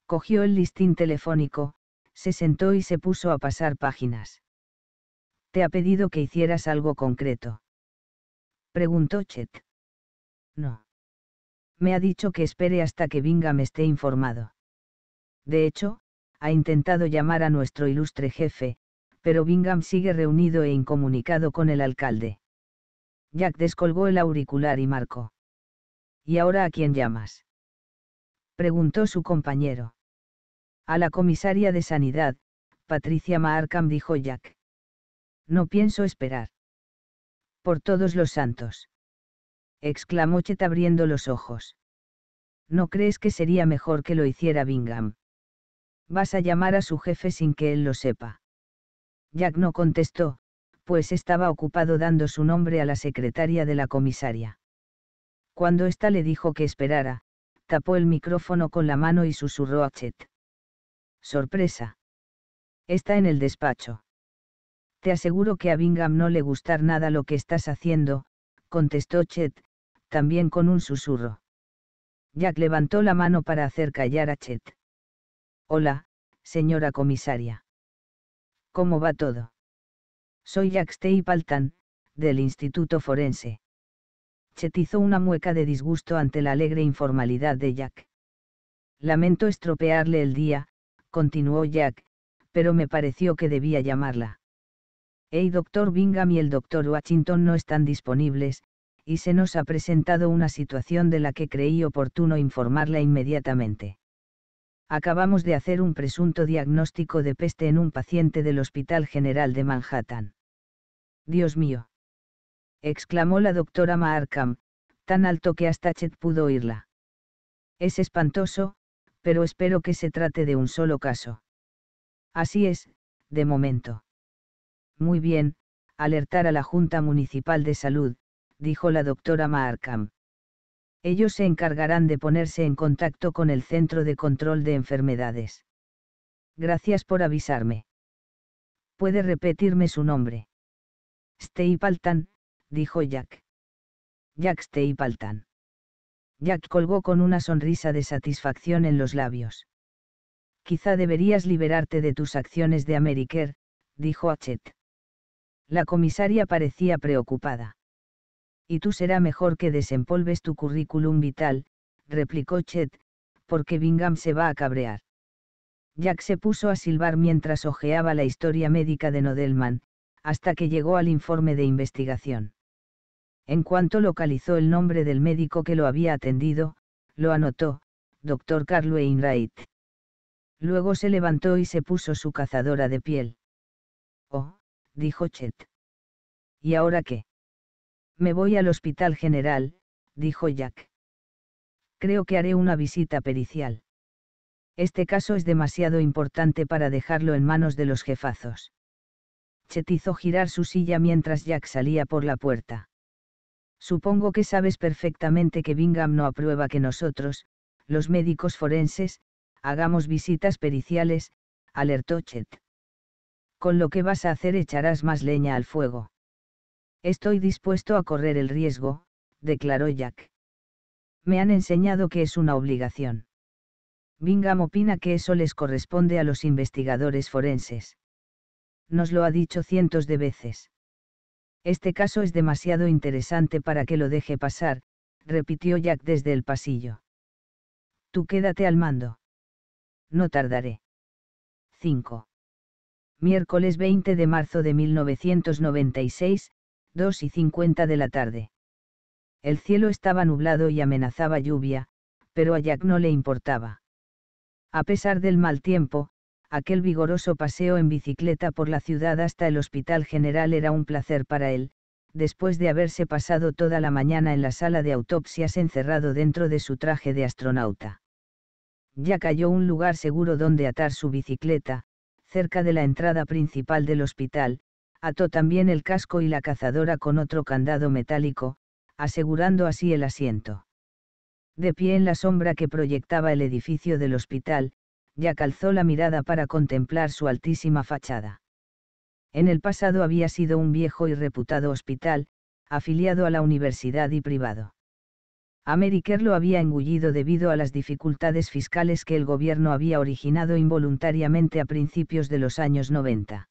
Cogió el listín telefónico, se sentó y se puso a pasar páginas. ¿Te ha pedido que hicieras algo concreto? Preguntó Chet. No. Me ha dicho que espere hasta que me esté informado. De hecho, ha intentado llamar a nuestro ilustre jefe, pero Bingham sigue reunido e incomunicado con el alcalde. Jack descolgó el auricular y marcó. ¿Y ahora a quién llamas? preguntó su compañero. A la comisaria de Sanidad, Patricia Markham, dijo Jack. No pienso esperar. Por todos los santos. exclamó Chet abriendo los ojos. ¿No crees que sería mejor que lo hiciera Bingham? Vas a llamar a su jefe sin que él lo sepa. Jack no contestó, pues estaba ocupado dando su nombre a la secretaria de la comisaria. Cuando ésta le dijo que esperara, tapó el micrófono con la mano y susurró a Chet. Sorpresa. Está en el despacho. Te aseguro que a Bingham no le gustar nada lo que estás haciendo, contestó Chet, también con un susurro. Jack levantó la mano para hacer callar a Chet. Hola, señora comisaria. ¿Cómo va todo? Soy Jack Paltan, del Instituto Forense. Chetizó una mueca de disgusto ante la alegre informalidad de Jack. Lamento estropearle el día, continuó Jack, pero me pareció que debía llamarla. Hey, doctor Bingham y el doctor Washington no están disponibles, y se nos ha presentado una situación de la que creí oportuno informarla inmediatamente acabamos de hacer un presunto diagnóstico de peste en un paciente del Hospital General de Manhattan. Dios mío. exclamó la doctora Markham, tan alto que hasta Chet pudo oírla. Es espantoso, pero espero que se trate de un solo caso. Así es, de momento. Muy bien, alertar a la Junta Municipal de Salud, dijo la doctora Markham ellos se encargarán de ponerse en contacto con el Centro de Control de Enfermedades. Gracias por avisarme. Puede repetirme su nombre. Steipaltan, dijo Jack. Jack Steipaltan. Jack colgó con una sonrisa de satisfacción en los labios. Quizá deberías liberarte de tus acciones de Ameriker, dijo Hachette. La comisaria parecía preocupada y tú será mejor que desempolves tu currículum vital, replicó Chet, porque Bingham se va a cabrear. Jack se puso a silbar mientras hojeaba la historia médica de Nodelman, hasta que llegó al informe de investigación. En cuanto localizó el nombre del médico que lo había atendido, lo anotó, Dr. Carlo Wainwright. Luego se levantó y se puso su cazadora de piel. Oh, dijo Chet. ¿Y ahora qué? Me voy al hospital general, dijo Jack. Creo que haré una visita pericial. Este caso es demasiado importante para dejarlo en manos de los jefazos. Chet hizo girar su silla mientras Jack salía por la puerta. Supongo que sabes perfectamente que Bingham no aprueba que nosotros, los médicos forenses, hagamos visitas periciales, alertó Chet. Con lo que vas a hacer echarás más leña al fuego. Estoy dispuesto a correr el riesgo, declaró Jack. Me han enseñado que es una obligación. Bingham opina que eso les corresponde a los investigadores forenses. Nos lo ha dicho cientos de veces. Este caso es demasiado interesante para que lo deje pasar, repitió Jack desde el pasillo. Tú quédate al mando. No tardaré. 5. Miércoles 20 de marzo de 1996, 2 y 50 de la tarde. El cielo estaba nublado y amenazaba lluvia, pero a Jack no le importaba. A pesar del mal tiempo, aquel vigoroso paseo en bicicleta por la ciudad hasta el Hospital General era un placer para él, después de haberse pasado toda la mañana en la sala de autopsias encerrado dentro de su traje de astronauta. Ya cayó un lugar seguro donde atar su bicicleta, cerca de la entrada principal del hospital, ató también el casco y la cazadora con otro candado metálico, asegurando así el asiento. De pie en la sombra que proyectaba el edificio del hospital, ya calzó la mirada para contemplar su altísima fachada. En el pasado había sido un viejo y reputado hospital, afiliado a la universidad y privado. Ameriker lo había engullido debido a las dificultades fiscales que el gobierno había originado involuntariamente a principios de los años 90.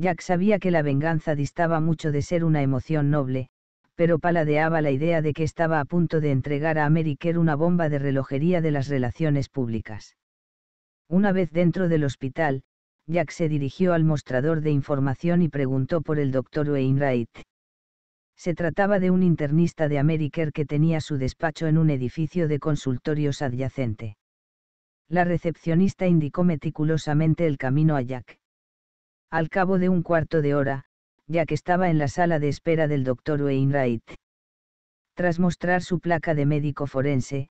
Jack sabía que la venganza distaba mucho de ser una emoción noble, pero paladeaba la idea de que estaba a punto de entregar a Ameriker una bomba de relojería de las relaciones públicas. Una vez dentro del hospital, Jack se dirigió al mostrador de información y preguntó por el doctor Wainwright. Se trataba de un internista de Ameriker que tenía su despacho en un edificio de consultorios adyacente. La recepcionista indicó meticulosamente el camino a Jack al cabo de un cuarto de hora, ya que estaba en la sala de espera del doctor Wainwright. Tras mostrar su placa de médico forense,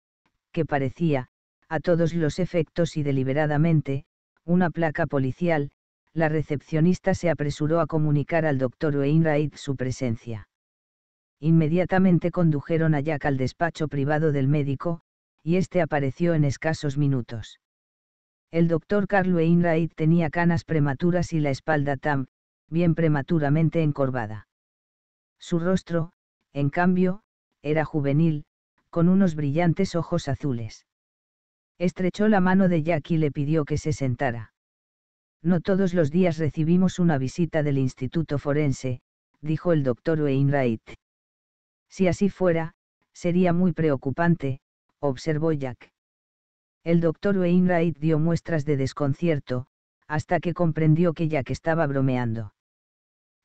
que parecía, a todos los efectos y deliberadamente, una placa policial, la recepcionista se apresuró a comunicar al doctor Wainwright su presencia. Inmediatamente condujeron a Jack al despacho privado del médico, y este apareció en escasos minutos. El doctor Carl Wainwright tenía canas prematuras y la espalda tan, bien prematuramente encorvada. Su rostro, en cambio, era juvenil, con unos brillantes ojos azules. Estrechó la mano de Jack y le pidió que se sentara. No todos los días recibimos una visita del Instituto Forense, dijo el doctor Wainwright. Si así fuera, sería muy preocupante, observó Jack. El doctor Wainwright dio muestras de desconcierto, hasta que comprendió que Jack estaba bromeando.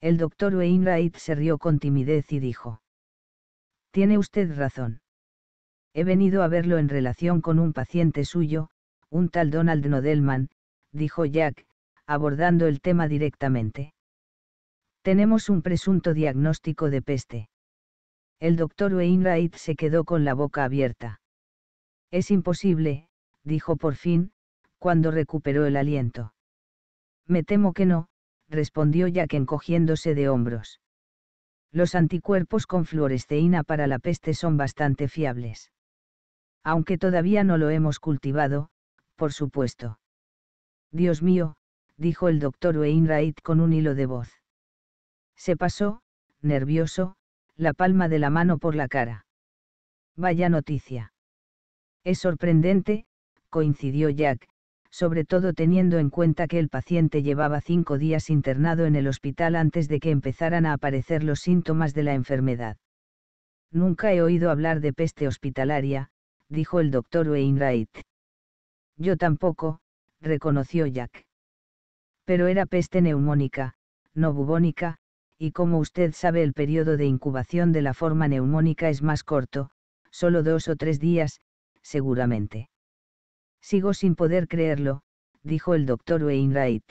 El doctor Wainwright se rió con timidez y dijo. Tiene usted razón. He venido a verlo en relación con un paciente suyo, un tal Donald Nodelman, dijo Jack, abordando el tema directamente. Tenemos un presunto diagnóstico de peste. El doctor Wainwright se quedó con la boca abierta. Es imposible, dijo por fin, cuando recuperó el aliento. Me temo que no, respondió Jack encogiéndose de hombros. Los anticuerpos con fluoresteína para la peste son bastante fiables. Aunque todavía no lo hemos cultivado, por supuesto. Dios mío, dijo el doctor Wainwright con un hilo de voz. Se pasó, nervioso, la palma de la mano por la cara. Vaya noticia. Es sorprendente, coincidió Jack, sobre todo teniendo en cuenta que el paciente llevaba cinco días internado en el hospital antes de que empezaran a aparecer los síntomas de la enfermedad. Nunca he oído hablar de peste hospitalaria, dijo el doctor Wainwright. Yo tampoco, reconoció Jack. Pero era peste neumónica, no bubónica, y como usted sabe el periodo de incubación de la forma neumónica es más corto, solo dos o tres días, seguramente. Sigo sin poder creerlo, dijo el doctor Wainwright.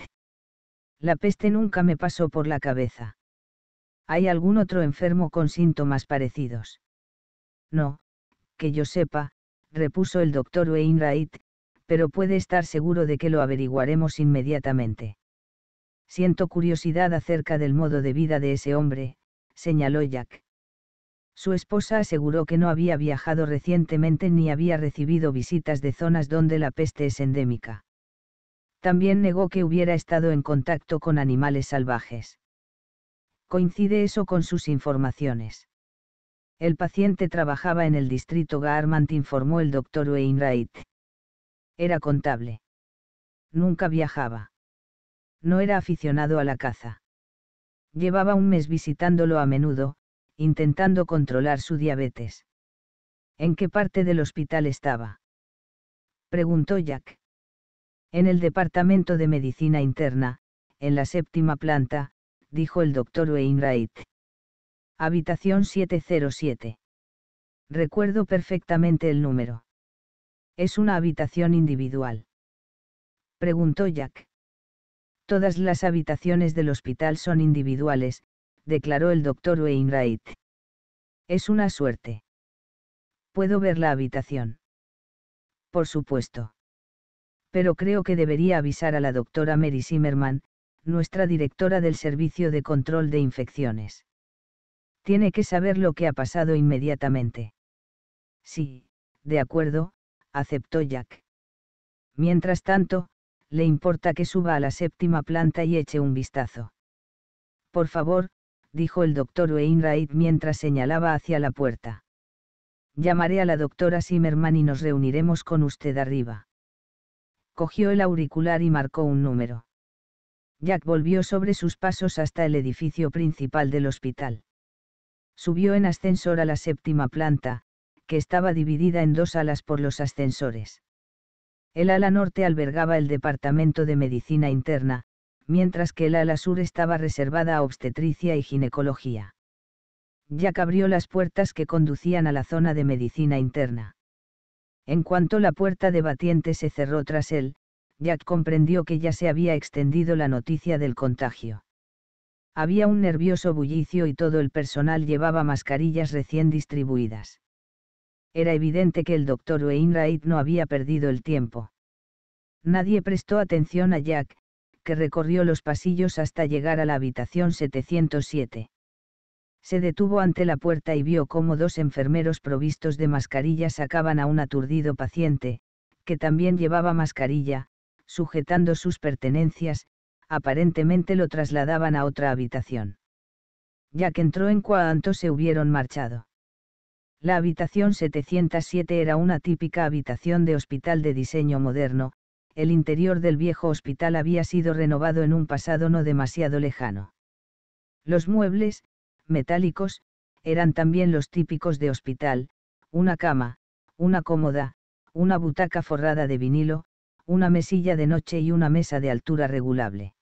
La peste nunca me pasó por la cabeza. ¿Hay algún otro enfermo con síntomas parecidos? No, que yo sepa, repuso el doctor Wainwright, pero puede estar seguro de que lo averiguaremos inmediatamente. Siento curiosidad acerca del modo de vida de ese hombre, señaló Jack. Su esposa aseguró que no había viajado recientemente ni había recibido visitas de zonas donde la peste es endémica. También negó que hubiera estado en contacto con animales salvajes. Coincide eso con sus informaciones. El paciente trabajaba en el distrito Garmant, informó el doctor Wainwright. Era contable. Nunca viajaba. No era aficionado a la caza. Llevaba un mes visitándolo a menudo, intentando controlar su diabetes. ¿En qué parte del hospital estaba? Preguntó Jack. En el departamento de medicina interna, en la séptima planta, dijo el doctor Wainwright. Habitación 707. Recuerdo perfectamente el número. ¿Es una habitación individual? Preguntó Jack. Todas las habitaciones del hospital son individuales, declaró el doctor Wainwright. Es una suerte. ¿Puedo ver la habitación? Por supuesto. Pero creo que debería avisar a la doctora Mary Zimmerman, nuestra directora del Servicio de Control de Infecciones. Tiene que saber lo que ha pasado inmediatamente. Sí, de acuerdo, aceptó Jack. Mientras tanto, le importa que suba a la séptima planta y eche un vistazo. Por favor, dijo el doctor Wainwright mientras señalaba hacia la puerta. Llamaré a la doctora Zimmerman y nos reuniremos con usted arriba. Cogió el auricular y marcó un número. Jack volvió sobre sus pasos hasta el edificio principal del hospital. Subió en ascensor a la séptima planta, que estaba dividida en dos alas por los ascensores. El ala norte albergaba el departamento de medicina interna, mientras que el ala sur estaba reservada a obstetricia y ginecología. Jack abrió las puertas que conducían a la zona de medicina interna. En cuanto la puerta de batiente se cerró tras él, Jack comprendió que ya se había extendido la noticia del contagio. Había un nervioso bullicio y todo el personal llevaba mascarillas recién distribuidas. Era evidente que el doctor Wainwright no había perdido el tiempo. Nadie prestó atención a Jack, que recorrió los pasillos hasta llegar a la habitación 707. Se detuvo ante la puerta y vio cómo dos enfermeros provistos de mascarilla sacaban a un aturdido paciente, que también llevaba mascarilla, sujetando sus pertenencias, aparentemente lo trasladaban a otra habitación. Ya que entró en cuanto se hubieron marchado. La habitación 707 era una típica habitación de hospital de diseño moderno, el interior del viejo hospital había sido renovado en un pasado no demasiado lejano. Los muebles, metálicos, eran también los típicos de hospital, una cama, una cómoda, una butaca forrada de vinilo, una mesilla de noche y una mesa de altura regulable.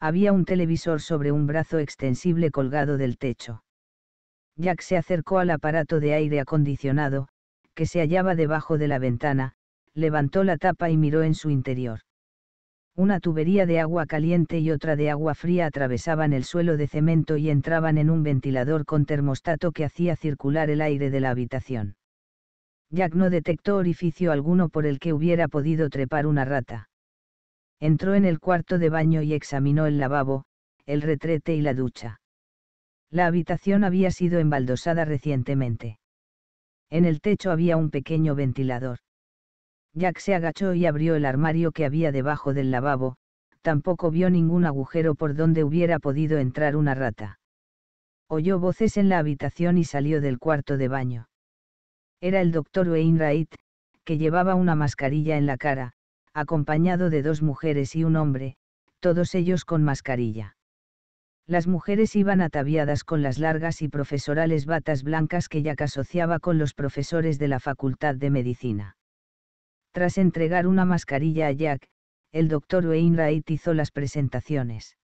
Había un televisor sobre un brazo extensible colgado del techo. Jack se acercó al aparato de aire acondicionado, que se hallaba debajo de la ventana, levantó la tapa y miró en su interior. Una tubería de agua caliente y otra de agua fría atravesaban el suelo de cemento y entraban en un ventilador con termostato que hacía circular el aire de la habitación. Jack no detectó orificio alguno por el que hubiera podido trepar una rata. Entró en el cuarto de baño y examinó el lavabo, el retrete y la ducha. La habitación había sido embaldosada recientemente. En el techo había un pequeño ventilador. Jack se agachó y abrió el armario que había debajo del lavabo, tampoco vio ningún agujero por donde hubiera podido entrar una rata. Oyó voces en la habitación y salió del cuarto de baño. Era el doctor Wainwright, que llevaba una mascarilla en la cara, acompañado de dos mujeres y un hombre, todos ellos con mascarilla. Las mujeres iban ataviadas con las largas y profesorales batas blancas que Jack asociaba con los profesores de la Facultad de Medicina. Tras entregar una mascarilla a Jack, el doctor Wainwright hizo las presentaciones.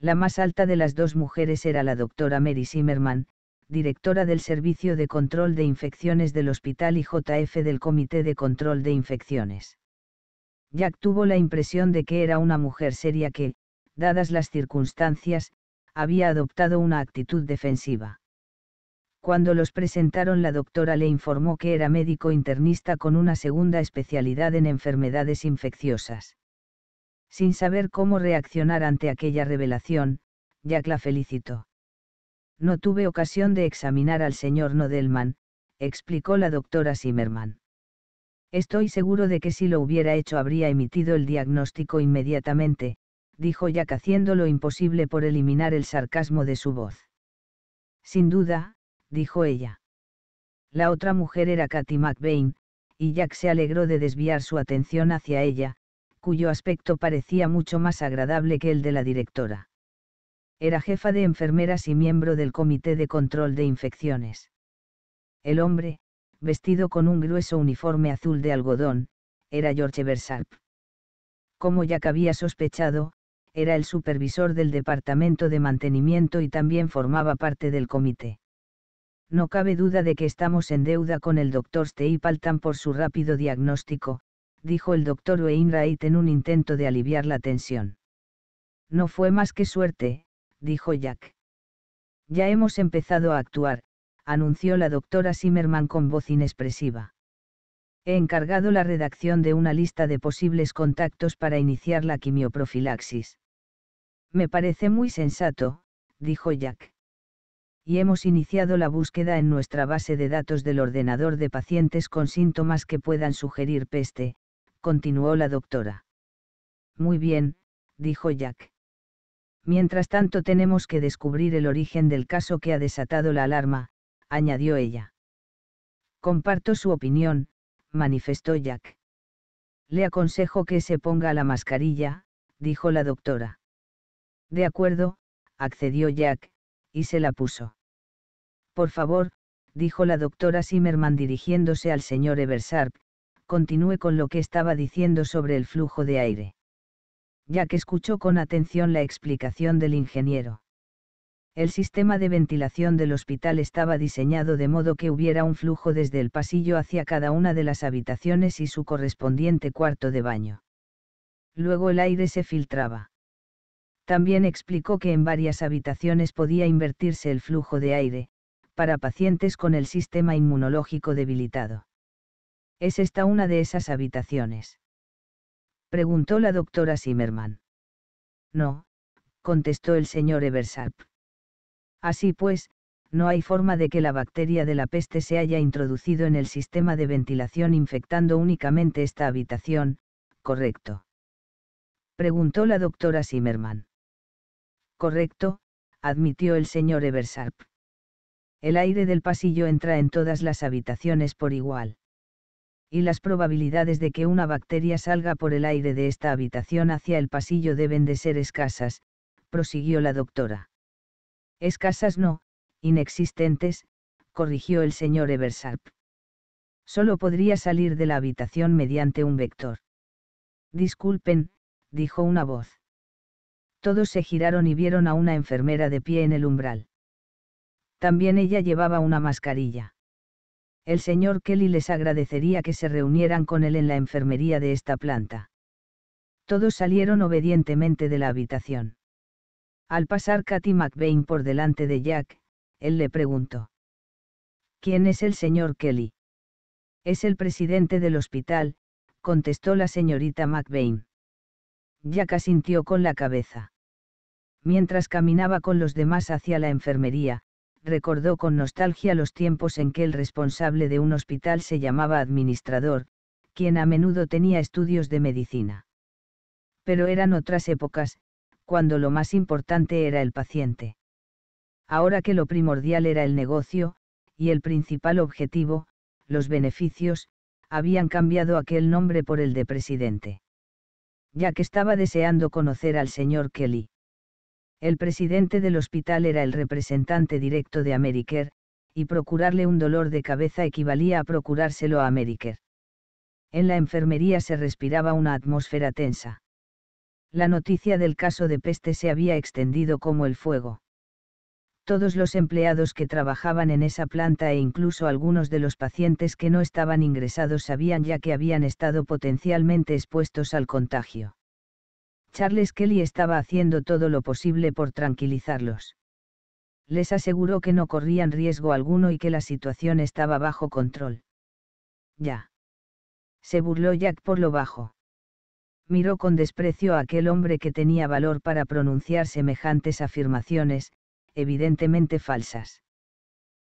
La más alta de las dos mujeres era la doctora Mary Zimmerman, directora del Servicio de Control de Infecciones del Hospital y JF del Comité de Control de Infecciones. Jack tuvo la impresión de que era una mujer seria que, dadas las circunstancias, había adoptado una actitud defensiva. Cuando los presentaron la doctora le informó que era médico internista con una segunda especialidad en enfermedades infecciosas. Sin saber cómo reaccionar ante aquella revelación, Jack la felicitó. No tuve ocasión de examinar al señor Nodelman, explicó la doctora Zimmerman. Estoy seguro de que si lo hubiera hecho habría emitido el diagnóstico inmediatamente, dijo Jack haciendo lo imposible por eliminar el sarcasmo de su voz. Sin duda, dijo ella. La otra mujer era Katy McBain, y Jack se alegró de desviar su atención hacia ella, cuyo aspecto parecía mucho más agradable que el de la directora. Era jefa de enfermeras y miembro del Comité de Control de Infecciones. El hombre, vestido con un grueso uniforme azul de algodón, era George Versalp. Como Jack había sospechado, era el supervisor del Departamento de Mantenimiento y también formaba parte del comité no cabe duda de que estamos en deuda con el doctor Steipaltan por su rápido diagnóstico, dijo el doctor Wainwright en un intento de aliviar la tensión. No fue más que suerte, dijo Jack. Ya hemos empezado a actuar, anunció la doctora Zimmerman con voz inexpresiva. He encargado la redacción de una lista de posibles contactos para iniciar la quimioprofilaxis. Me parece muy sensato, dijo Jack y hemos iniciado la búsqueda en nuestra base de datos del ordenador de pacientes con síntomas que puedan sugerir peste, continuó la doctora. Muy bien, dijo Jack. Mientras tanto tenemos que descubrir el origen del caso que ha desatado la alarma, añadió ella. Comparto su opinión, manifestó Jack. Le aconsejo que se ponga la mascarilla, dijo la doctora. De acuerdo, accedió Jack, y se la puso. Por favor, dijo la doctora Zimmerman dirigiéndose al señor Eversarp, continúe con lo que estaba diciendo sobre el flujo de aire. Ya que escuchó con atención la explicación del ingeniero. El sistema de ventilación del hospital estaba diseñado de modo que hubiera un flujo desde el pasillo hacia cada una de las habitaciones y su correspondiente cuarto de baño. Luego el aire se filtraba. También explicó que en varias habitaciones podía invertirse el flujo de aire, para pacientes con el sistema inmunológico debilitado. ¿Es esta una de esas habitaciones? Preguntó la doctora Zimmerman. No, contestó el señor Eversarp. Así pues, no hay forma de que la bacteria de la peste se haya introducido en el sistema de ventilación infectando únicamente esta habitación, correcto. Preguntó la doctora Zimmerman. Correcto, admitió el señor Eversarp. El aire del pasillo entra en todas las habitaciones por igual. Y las probabilidades de que una bacteria salga por el aire de esta habitación hacia el pasillo deben de ser escasas, prosiguió la doctora. Escasas no, inexistentes, corrigió el señor Eversarp. Solo podría salir de la habitación mediante un vector. Disculpen, dijo una voz todos se giraron y vieron a una enfermera de pie en el umbral. También ella llevaba una mascarilla. El señor Kelly les agradecería que se reunieran con él en la enfermería de esta planta. Todos salieron obedientemente de la habitación. Al pasar Katy McBain por delante de Jack, él le preguntó. ¿Quién es el señor Kelly? Es el presidente del hospital, contestó la señorita McBain. Jack asintió con la cabeza. Mientras caminaba con los demás hacia la enfermería, recordó con nostalgia los tiempos en que el responsable de un hospital se llamaba administrador, quien a menudo tenía estudios de medicina. Pero eran otras épocas, cuando lo más importante era el paciente. Ahora que lo primordial era el negocio, y el principal objetivo, los beneficios, habían cambiado aquel nombre por el de presidente. Ya que estaba deseando conocer al señor Kelly. El presidente del hospital era el representante directo de Americare, y procurarle un dolor de cabeza equivalía a procurárselo a Americare. En la enfermería se respiraba una atmósfera tensa. La noticia del caso de peste se había extendido como el fuego. Todos los empleados que trabajaban en esa planta e incluso algunos de los pacientes que no estaban ingresados sabían ya que habían estado potencialmente expuestos al contagio. Charles Kelly estaba haciendo todo lo posible por tranquilizarlos. Les aseguró que no corrían riesgo alguno y que la situación estaba bajo control. Ya. Se burló Jack por lo bajo. Miró con desprecio a aquel hombre que tenía valor para pronunciar semejantes afirmaciones, evidentemente falsas.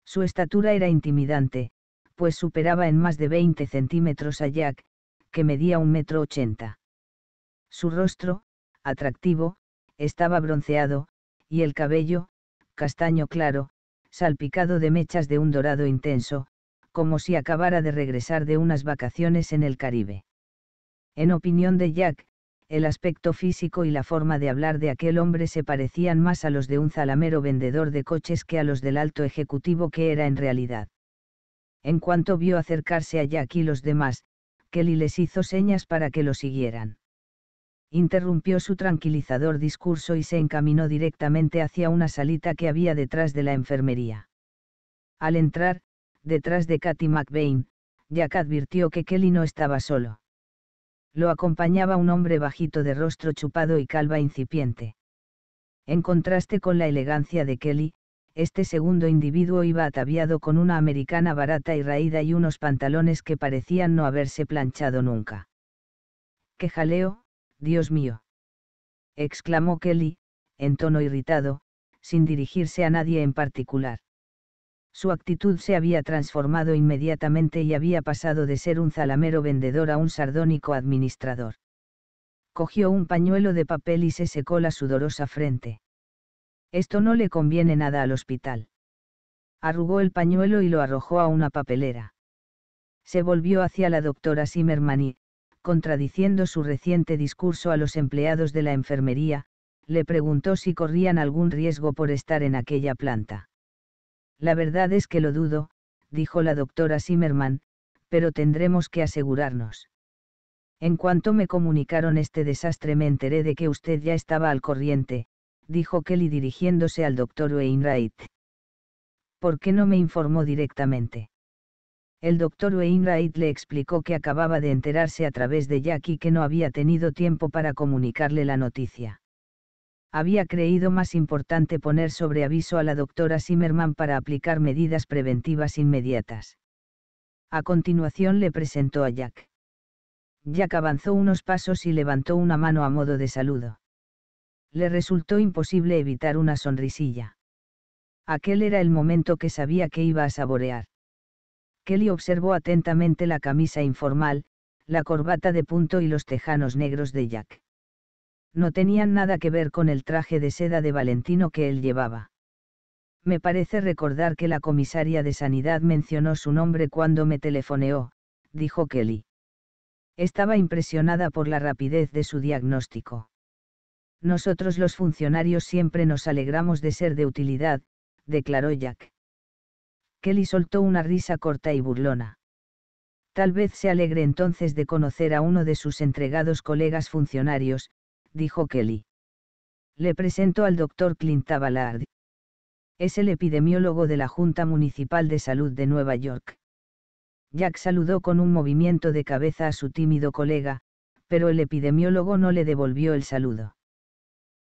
Su estatura era intimidante, pues superaba en más de 20 centímetros a Jack, que medía un metro ochenta. Su rostro, atractivo, estaba bronceado, y el cabello, castaño claro, salpicado de mechas de un dorado intenso, como si acabara de regresar de unas vacaciones en el Caribe. En opinión de Jack, el aspecto físico y la forma de hablar de aquel hombre se parecían más a los de un zalamero vendedor de coches que a los del alto ejecutivo que era en realidad. En cuanto vio acercarse a Jack y los demás, Kelly les hizo señas para que lo siguieran interrumpió su tranquilizador discurso y se encaminó directamente hacia una salita que había detrás de la enfermería. Al entrar, detrás de Katy McBain, Jack advirtió que Kelly no estaba solo. Lo acompañaba un hombre bajito de rostro chupado y calva incipiente. En contraste con la elegancia de Kelly, este segundo individuo iba ataviado con una americana barata y raída y unos pantalones que parecían no haberse planchado nunca. ¡Qué jaleo! Dios mío. exclamó Kelly, en tono irritado, sin dirigirse a nadie en particular. Su actitud se había transformado inmediatamente y había pasado de ser un zalamero vendedor a un sardónico administrador. Cogió un pañuelo de papel y se secó la sudorosa frente. Esto no le conviene nada al hospital. Arrugó el pañuelo y lo arrojó a una papelera. Se volvió hacia la doctora Zimmerman y, contradiciendo su reciente discurso a los empleados de la enfermería, le preguntó si corrían algún riesgo por estar en aquella planta. La verdad es que lo dudo, dijo la doctora Zimmerman, pero tendremos que asegurarnos. En cuanto me comunicaron este desastre me enteré de que usted ya estaba al corriente, dijo Kelly dirigiéndose al doctor Wainwright. ¿Por qué no me informó directamente? El doctor Wainwright le explicó que acababa de enterarse a través de Jackie que no había tenido tiempo para comunicarle la noticia. Había creído más importante poner sobre aviso a la doctora Zimmerman para aplicar medidas preventivas inmediatas. A continuación le presentó a Jack. Jack avanzó unos pasos y levantó una mano a modo de saludo. Le resultó imposible evitar una sonrisilla. Aquel era el momento que sabía que iba a saborear. Kelly observó atentamente la camisa informal, la corbata de punto y los tejanos negros de Jack. No tenían nada que ver con el traje de seda de Valentino que él llevaba. Me parece recordar que la comisaria de Sanidad mencionó su nombre cuando me telefoneó, dijo Kelly. Estaba impresionada por la rapidez de su diagnóstico. Nosotros los funcionarios siempre nos alegramos de ser de utilidad, declaró Jack. Kelly soltó una risa corta y burlona. Tal vez se alegre entonces de conocer a uno de sus entregados colegas funcionarios, dijo Kelly. Le presento al doctor Clint Tabalard. Es el epidemiólogo de la Junta Municipal de Salud de Nueva York. Jack saludó con un movimiento de cabeza a su tímido colega, pero el epidemiólogo no le devolvió el saludo.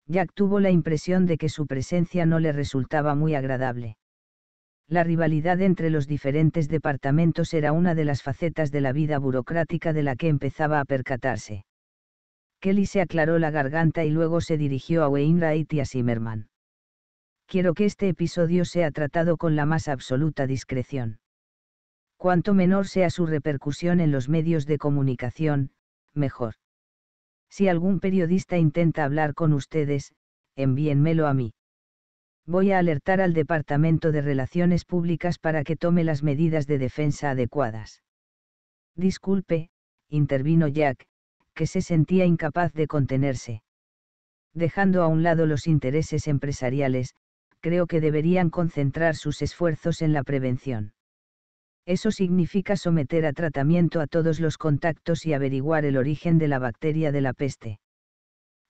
Jack tuvo la impresión de que su presencia no le resultaba muy agradable. La rivalidad entre los diferentes departamentos era una de las facetas de la vida burocrática de la que empezaba a percatarse. Kelly se aclaró la garganta y luego se dirigió a Wainwright y a Zimmerman. Quiero que este episodio sea tratado con la más absoluta discreción. Cuanto menor sea su repercusión en los medios de comunicación, mejor. Si algún periodista intenta hablar con ustedes, envíenmelo a mí. Voy a alertar al Departamento de Relaciones Públicas para que tome las medidas de defensa adecuadas. Disculpe, intervino Jack, que se sentía incapaz de contenerse. Dejando a un lado los intereses empresariales, creo que deberían concentrar sus esfuerzos en la prevención. Eso significa someter a tratamiento a todos los contactos y averiguar el origen de la bacteria de la peste.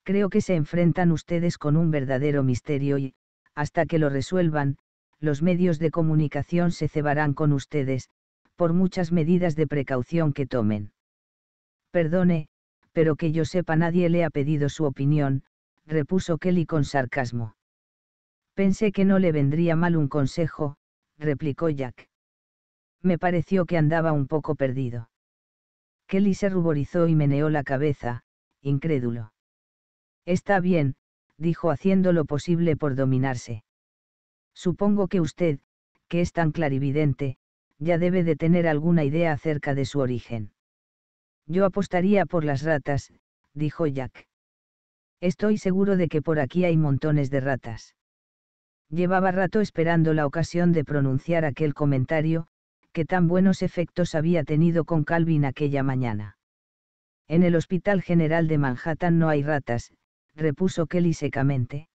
Creo que se enfrentan ustedes con un verdadero misterio y, hasta que lo resuelvan, los medios de comunicación se cebarán con ustedes, por muchas medidas de precaución que tomen. Perdone, pero que yo sepa nadie le ha pedido su opinión, repuso Kelly con sarcasmo. Pensé que no le vendría mal un consejo, replicó Jack. Me pareció que andaba un poco perdido. Kelly se ruborizó y meneó la cabeza, incrédulo. Está bien, dijo haciendo lo posible por dominarse. Supongo que usted, que es tan clarividente, ya debe de tener alguna idea acerca de su origen. Yo apostaría por las ratas, dijo Jack. Estoy seguro de que por aquí hay montones de ratas. Llevaba rato esperando la ocasión de pronunciar aquel comentario, que tan buenos efectos había tenido con Calvin aquella mañana. En el Hospital General de Manhattan no hay ratas, repuso Kelly secamente.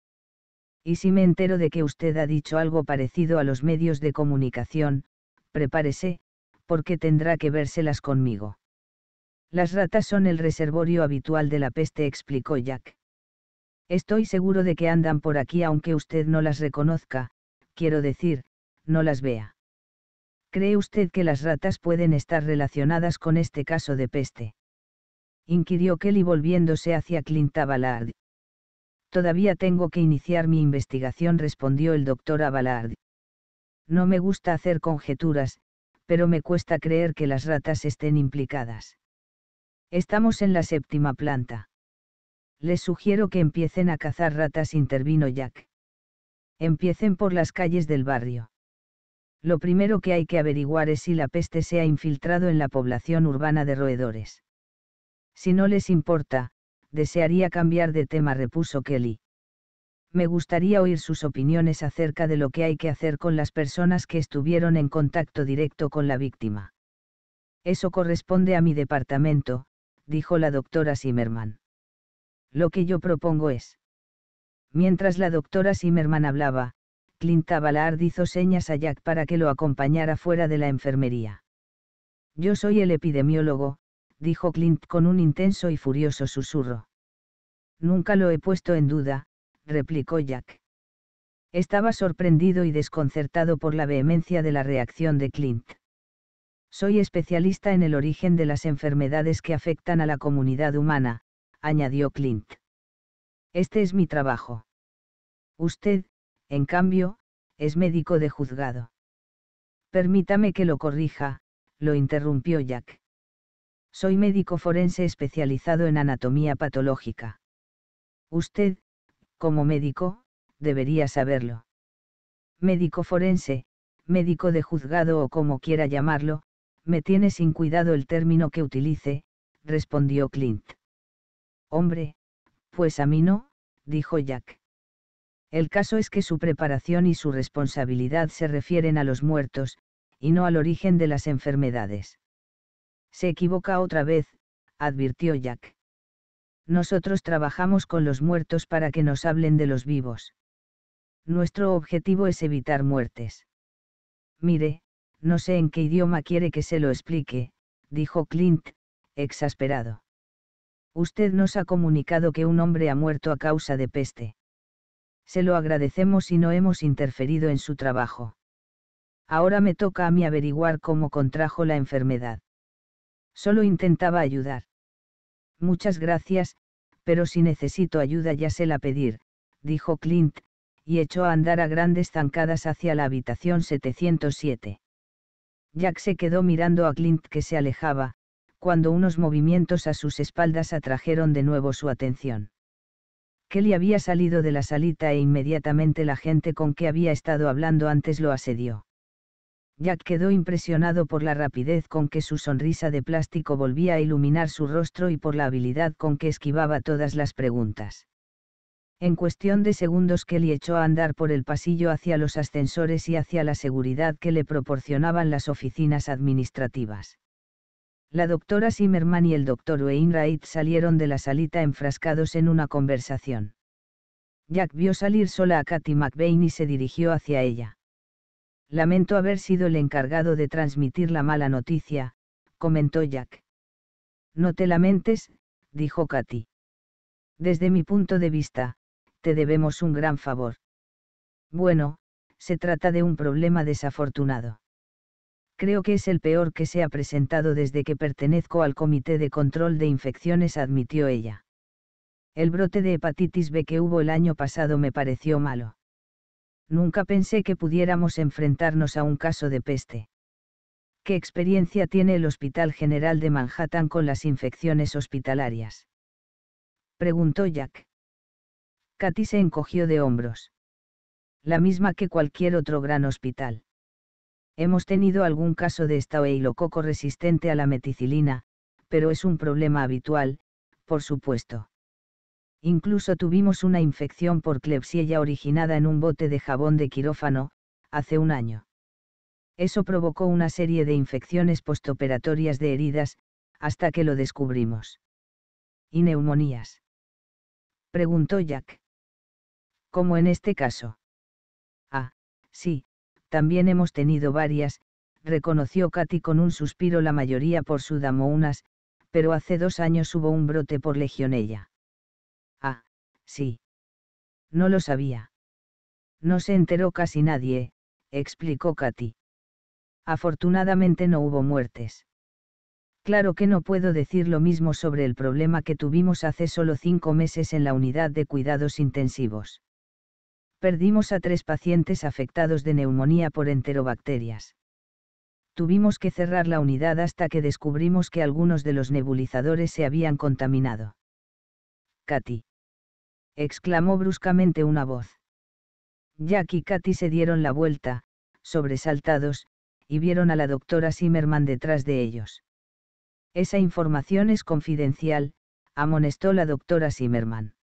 Y si me entero de que usted ha dicho algo parecido a los medios de comunicación, prepárese, porque tendrá que vérselas conmigo. Las ratas son el reservorio habitual de la peste, explicó Jack. Estoy seguro de que andan por aquí aunque usted no las reconozca, quiero decir, no las vea. ¿Cree usted que las ratas pueden estar relacionadas con este caso de peste? inquirió Kelly volviéndose hacia Clint Ballard. Todavía tengo que iniciar mi investigación, respondió el doctor Avalard. No me gusta hacer conjeturas, pero me cuesta creer que las ratas estén implicadas. Estamos en la séptima planta. Les sugiero que empiecen a cazar ratas, intervino Jack. Empiecen por las calles del barrio. Lo primero que hay que averiguar es si la peste se ha infiltrado en la población urbana de roedores. Si no les importa, Desearía cambiar de tema, repuso Kelly. Me gustaría oír sus opiniones acerca de lo que hay que hacer con las personas que estuvieron en contacto directo con la víctima. Eso corresponde a mi departamento, dijo la doctora Zimmerman. Lo que yo propongo es. Mientras la doctora Zimmerman hablaba, Clint Avalard hizo señas a Jack para que lo acompañara fuera de la enfermería. Yo soy el epidemiólogo, dijo Clint con un intenso y furioso susurro. Nunca lo he puesto en duda, replicó Jack. Estaba sorprendido y desconcertado por la vehemencia de la reacción de Clint. Soy especialista en el origen de las enfermedades que afectan a la comunidad humana, añadió Clint. Este es mi trabajo. Usted, en cambio, es médico de juzgado. Permítame que lo corrija, lo interrumpió Jack. Soy médico forense especializado en anatomía patológica. Usted, como médico, debería saberlo. Médico forense, médico de juzgado o como quiera llamarlo, me tiene sin cuidado el término que utilice, respondió Clint. Hombre, pues a mí no, dijo Jack. El caso es que su preparación y su responsabilidad se refieren a los muertos, y no al origen de las enfermedades. Se equivoca otra vez, advirtió Jack. Nosotros trabajamos con los muertos para que nos hablen de los vivos. Nuestro objetivo es evitar muertes. Mire, no sé en qué idioma quiere que se lo explique, dijo Clint, exasperado. Usted nos ha comunicado que un hombre ha muerto a causa de peste. Se lo agradecemos y no hemos interferido en su trabajo. Ahora me toca a mí averiguar cómo contrajo la enfermedad. Solo intentaba ayudar. Muchas gracias, pero si necesito ayuda ya sé la pedir, dijo Clint, y echó a andar a grandes zancadas hacia la habitación 707. Jack se quedó mirando a Clint que se alejaba, cuando unos movimientos a sus espaldas atrajeron de nuevo su atención. Kelly había salido de la salita e inmediatamente la gente con que había estado hablando antes lo asedió. Jack quedó impresionado por la rapidez con que su sonrisa de plástico volvía a iluminar su rostro y por la habilidad con que esquivaba todas las preguntas. En cuestión de segundos Kelly echó a andar por el pasillo hacia los ascensores y hacia la seguridad que le proporcionaban las oficinas administrativas. La doctora Zimmerman y el doctor Wainwright salieron de la salita enfrascados en una conversación. Jack vio salir sola a Katy McBain y se dirigió hacia ella. Lamento haber sido el encargado de transmitir la mala noticia, comentó Jack. No te lamentes, dijo Katy. Desde mi punto de vista, te debemos un gran favor. Bueno, se trata de un problema desafortunado. Creo que es el peor que se ha presentado desde que pertenezco al Comité de Control de Infecciones, admitió ella. El brote de hepatitis B que hubo el año pasado me pareció malo nunca pensé que pudiéramos enfrentarnos a un caso de peste. ¿Qué experiencia tiene el Hospital General de Manhattan con las infecciones hospitalarias? Preguntó Jack. Katy se encogió de hombros. La misma que cualquier otro gran hospital. Hemos tenido algún caso de estafilococo resistente a la meticilina, pero es un problema habitual, por supuesto. Incluso tuvimos una infección por Klebsiella originada en un bote de jabón de quirófano, hace un año. Eso provocó una serie de infecciones postoperatorias de heridas, hasta que lo descubrimos. ¿Y neumonías? Preguntó Jack. Como en este caso. Ah, sí, también hemos tenido varias, reconoció Katy con un suspiro la mayoría por Sudamounas, pero hace dos años hubo un brote por legionella. Sí. No lo sabía. No se enteró casi nadie, explicó Katy. Afortunadamente no hubo muertes. Claro que no puedo decir lo mismo sobre el problema que tuvimos hace solo cinco meses en la unidad de cuidados intensivos. Perdimos a tres pacientes afectados de neumonía por enterobacterias. Tuvimos que cerrar la unidad hasta que descubrimos que algunos de los nebulizadores se habían contaminado. Katy exclamó bruscamente una voz. Jack y Katy se dieron la vuelta, sobresaltados, y vieron a la doctora Zimmerman detrás de ellos. Esa información es confidencial, amonestó la doctora Zimmerman.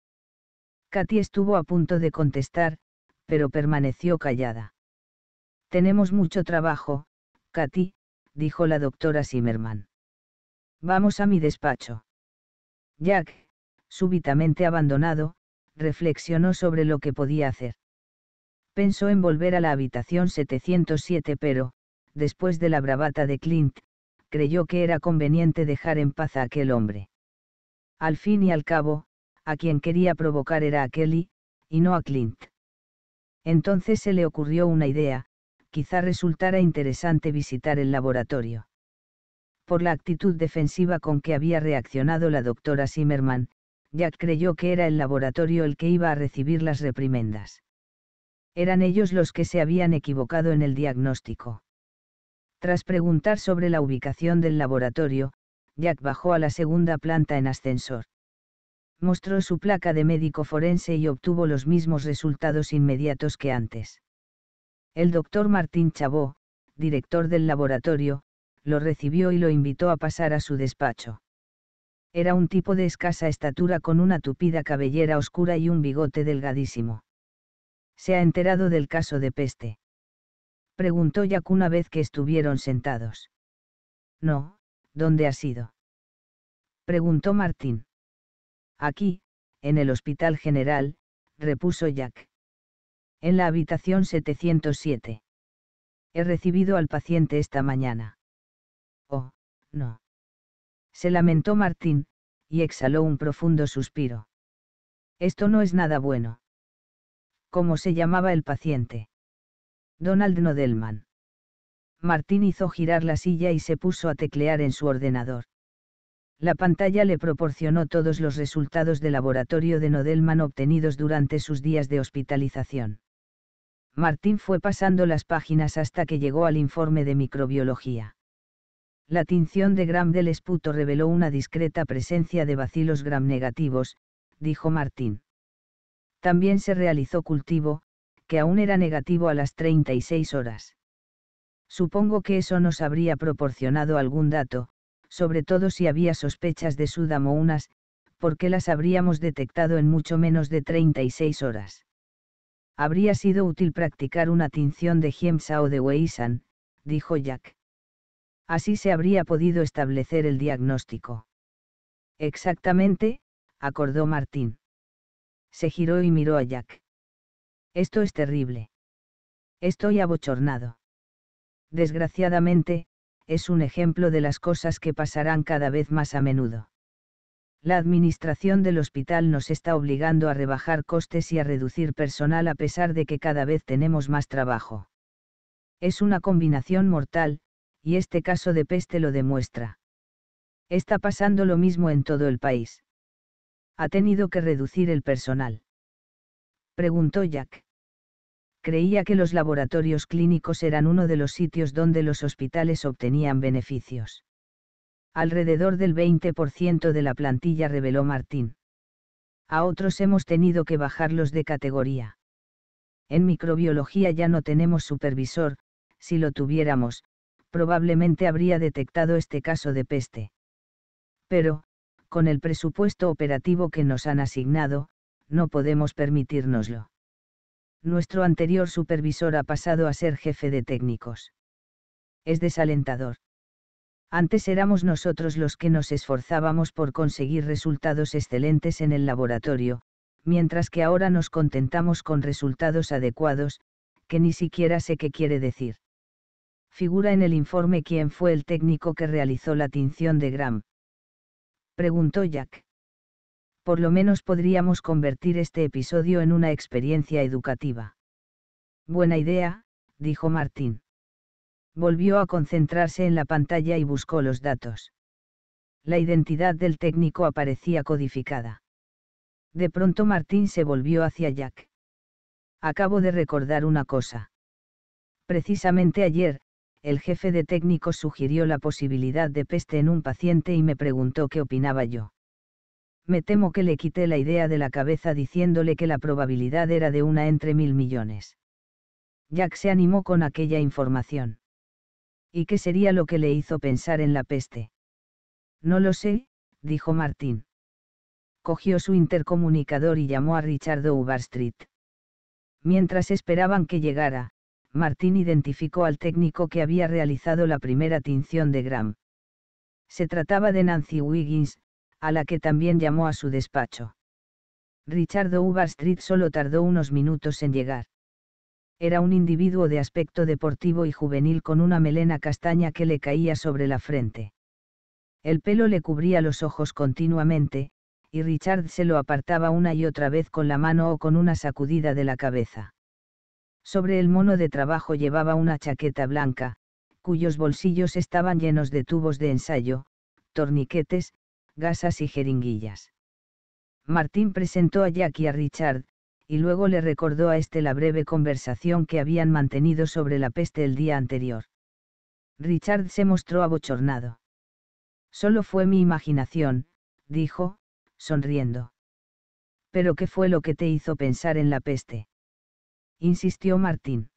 Katy estuvo a punto de contestar, pero permaneció callada. Tenemos mucho trabajo, Katy, dijo la doctora Zimmerman. Vamos a mi despacho. Jack, súbitamente abandonado, reflexionó sobre lo que podía hacer. Pensó en volver a la habitación 707 pero, después de la bravata de Clint, creyó que era conveniente dejar en paz a aquel hombre. Al fin y al cabo, a quien quería provocar era a Kelly, y no a Clint. Entonces se le ocurrió una idea, quizá resultara interesante visitar el laboratorio. Por la actitud defensiva con que había reaccionado la doctora Zimmerman, Jack creyó que era el laboratorio el que iba a recibir las reprimendas. Eran ellos los que se habían equivocado en el diagnóstico. Tras preguntar sobre la ubicación del laboratorio, Jack bajó a la segunda planta en ascensor. Mostró su placa de médico forense y obtuvo los mismos resultados inmediatos que antes. El doctor Martín Chabó, director del laboratorio, lo recibió y lo invitó a pasar a su despacho. Era un tipo de escasa estatura con una tupida cabellera oscura y un bigote delgadísimo. ¿Se ha enterado del caso de peste? Preguntó Jack una vez que estuvieron sentados. No, ¿dónde ha sido? Preguntó Martín. Aquí, en el Hospital General, repuso Jack. En la habitación 707. He recibido al paciente esta mañana. Oh, no se lamentó Martín, y exhaló un profundo suspiro. Esto no es nada bueno. ¿Cómo se llamaba el paciente? Donald Nodelman. Martín hizo girar la silla y se puso a teclear en su ordenador. La pantalla le proporcionó todos los resultados de laboratorio de Nodelman obtenidos durante sus días de hospitalización. Martín fue pasando las páginas hasta que llegó al informe de microbiología. La tinción de gram del esputo reveló una discreta presencia de vacilos gram negativos, dijo Martín. También se realizó cultivo, que aún era negativo a las 36 horas. Supongo que eso nos habría proporcionado algún dato, sobre todo si había sospechas de Unas, porque las habríamos detectado en mucho menos de 36 horas. Habría sido útil practicar una tinción de Giemsa o de Weisan, dijo Jack. Así se habría podido establecer el diagnóstico. Exactamente, acordó Martín. Se giró y miró a Jack. Esto es terrible. Estoy abochornado. Desgraciadamente, es un ejemplo de las cosas que pasarán cada vez más a menudo. La administración del hospital nos está obligando a rebajar costes y a reducir personal a pesar de que cada vez tenemos más trabajo. Es una combinación mortal, y este caso de peste lo demuestra. Está pasando lo mismo en todo el país. ¿Ha tenido que reducir el personal? Preguntó Jack. Creía que los laboratorios clínicos eran uno de los sitios donde los hospitales obtenían beneficios. Alrededor del 20% de la plantilla reveló Martín. A otros hemos tenido que bajarlos de categoría. En microbiología ya no tenemos supervisor, si lo tuviéramos, probablemente habría detectado este caso de peste. Pero, con el presupuesto operativo que nos han asignado, no podemos permitírnoslo. Nuestro anterior supervisor ha pasado a ser jefe de técnicos. Es desalentador. Antes éramos nosotros los que nos esforzábamos por conseguir resultados excelentes en el laboratorio, mientras que ahora nos contentamos con resultados adecuados, que ni siquiera sé qué quiere decir figura en el informe quién fue el técnico que realizó la tinción de Graham. Preguntó Jack. Por lo menos podríamos convertir este episodio en una experiencia educativa. Buena idea, dijo Martín. Volvió a concentrarse en la pantalla y buscó los datos. La identidad del técnico aparecía codificada. De pronto Martín se volvió hacia Jack. Acabo de recordar una cosa. Precisamente ayer, el jefe de técnicos sugirió la posibilidad de peste en un paciente y me preguntó qué opinaba yo. Me temo que le quité la idea de la cabeza diciéndole que la probabilidad era de una entre mil millones. Jack se animó con aquella información. ¿Y qué sería lo que le hizo pensar en la peste? No lo sé, dijo Martín. Cogió su intercomunicador y llamó a Richard Dover Street. Mientras esperaban que llegara, Martín identificó al técnico que había realizado la primera tinción de Graham. Se trataba de Nancy Wiggins, a la que también llamó a su despacho. Richard Uber Street solo tardó unos minutos en llegar. Era un individuo de aspecto deportivo y juvenil con una melena castaña que le caía sobre la frente. El pelo le cubría los ojos continuamente, y Richard se lo apartaba una y otra vez con la mano o con una sacudida de la cabeza. Sobre el mono de trabajo llevaba una chaqueta blanca, cuyos bolsillos estaban llenos de tubos de ensayo, torniquetes, gasas y jeringuillas. Martín presentó a Jack a Richard, y luego le recordó a este la breve conversación que habían mantenido sobre la peste el día anterior. Richard se mostró abochornado. Solo fue mi imaginación, dijo, sonriendo. ¿Pero qué fue lo que te hizo pensar en la peste? insistió Martín.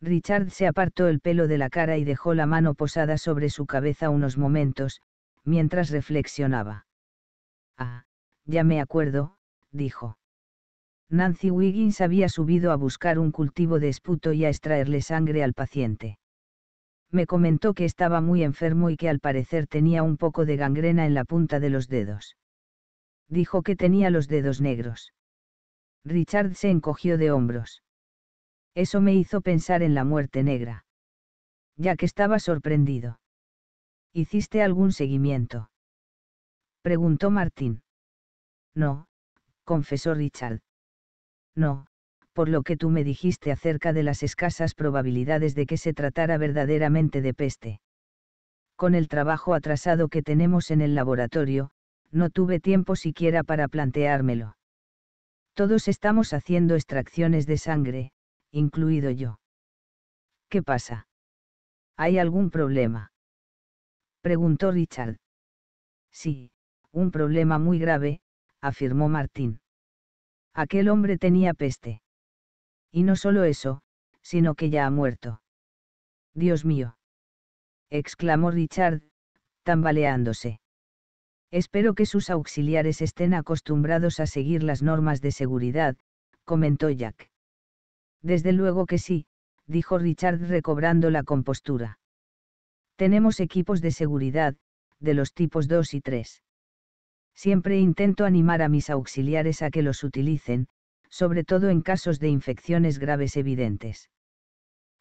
Richard se apartó el pelo de la cara y dejó la mano posada sobre su cabeza unos momentos, mientras reflexionaba. Ah, ya me acuerdo, dijo. Nancy Wiggins había subido a buscar un cultivo de esputo y a extraerle sangre al paciente. Me comentó que estaba muy enfermo y que al parecer tenía un poco de gangrena en la punta de los dedos. Dijo que tenía los dedos negros. Richard se encogió de hombros. Eso me hizo pensar en la muerte negra. Ya que estaba sorprendido. ¿Hiciste algún seguimiento? Preguntó Martín. No, confesó Richard. No, por lo que tú me dijiste acerca de las escasas probabilidades de que se tratara verdaderamente de peste. Con el trabajo atrasado que tenemos en el laboratorio, no tuve tiempo siquiera para planteármelo. Todos estamos haciendo extracciones de sangre, incluido yo. ¿Qué pasa? ¿Hay algún problema? Preguntó Richard. Sí, un problema muy grave, afirmó Martín. Aquel hombre tenía peste. Y no solo eso, sino que ya ha muerto. Dios mío. exclamó Richard, tambaleándose. Espero que sus auxiliares estén acostumbrados a seguir las normas de seguridad, comentó Jack. Desde luego que sí, dijo Richard recobrando la compostura. Tenemos equipos de seguridad, de los tipos 2 y 3. Siempre intento animar a mis auxiliares a que los utilicen, sobre todo en casos de infecciones graves evidentes.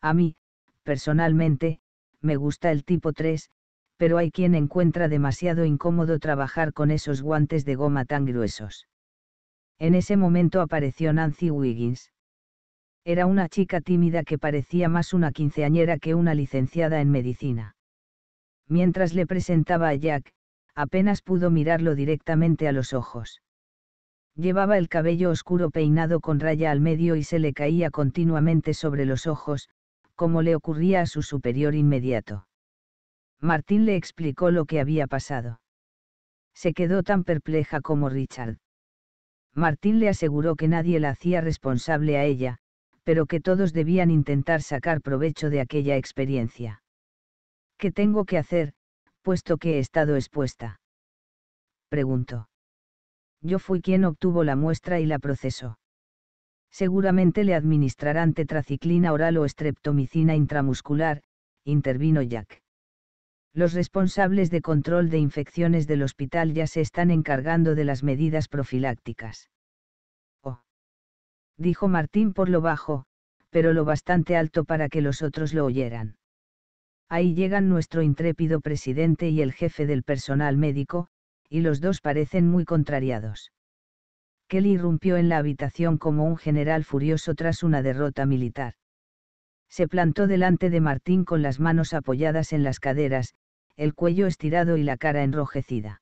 A mí, personalmente, me gusta el tipo 3, pero hay quien encuentra demasiado incómodo trabajar con esos guantes de goma tan gruesos. En ese momento apareció Nancy Wiggins. Era una chica tímida que parecía más una quinceañera que una licenciada en medicina. Mientras le presentaba a Jack, apenas pudo mirarlo directamente a los ojos. Llevaba el cabello oscuro peinado con raya al medio y se le caía continuamente sobre los ojos, como le ocurría a su superior inmediato. Martín le explicó lo que había pasado. Se quedó tan perpleja como Richard. Martín le aseguró que nadie la hacía responsable a ella, pero que todos debían intentar sacar provecho de aquella experiencia. ¿Qué tengo que hacer, puesto que he estado expuesta? Preguntó. Yo fui quien obtuvo la muestra y la procesó. Seguramente le administrarán tetraciclina oral o estreptomicina intramuscular, intervino Jack. Los responsables de control de infecciones del hospital ya se están encargando de las medidas profilácticas dijo Martín por lo bajo, pero lo bastante alto para que los otros lo oyeran. Ahí llegan nuestro intrépido presidente y el jefe del personal médico, y los dos parecen muy contrariados. Kelly irrumpió en la habitación como un general furioso tras una derrota militar. Se plantó delante de Martín con las manos apoyadas en las caderas, el cuello estirado y la cara enrojecida.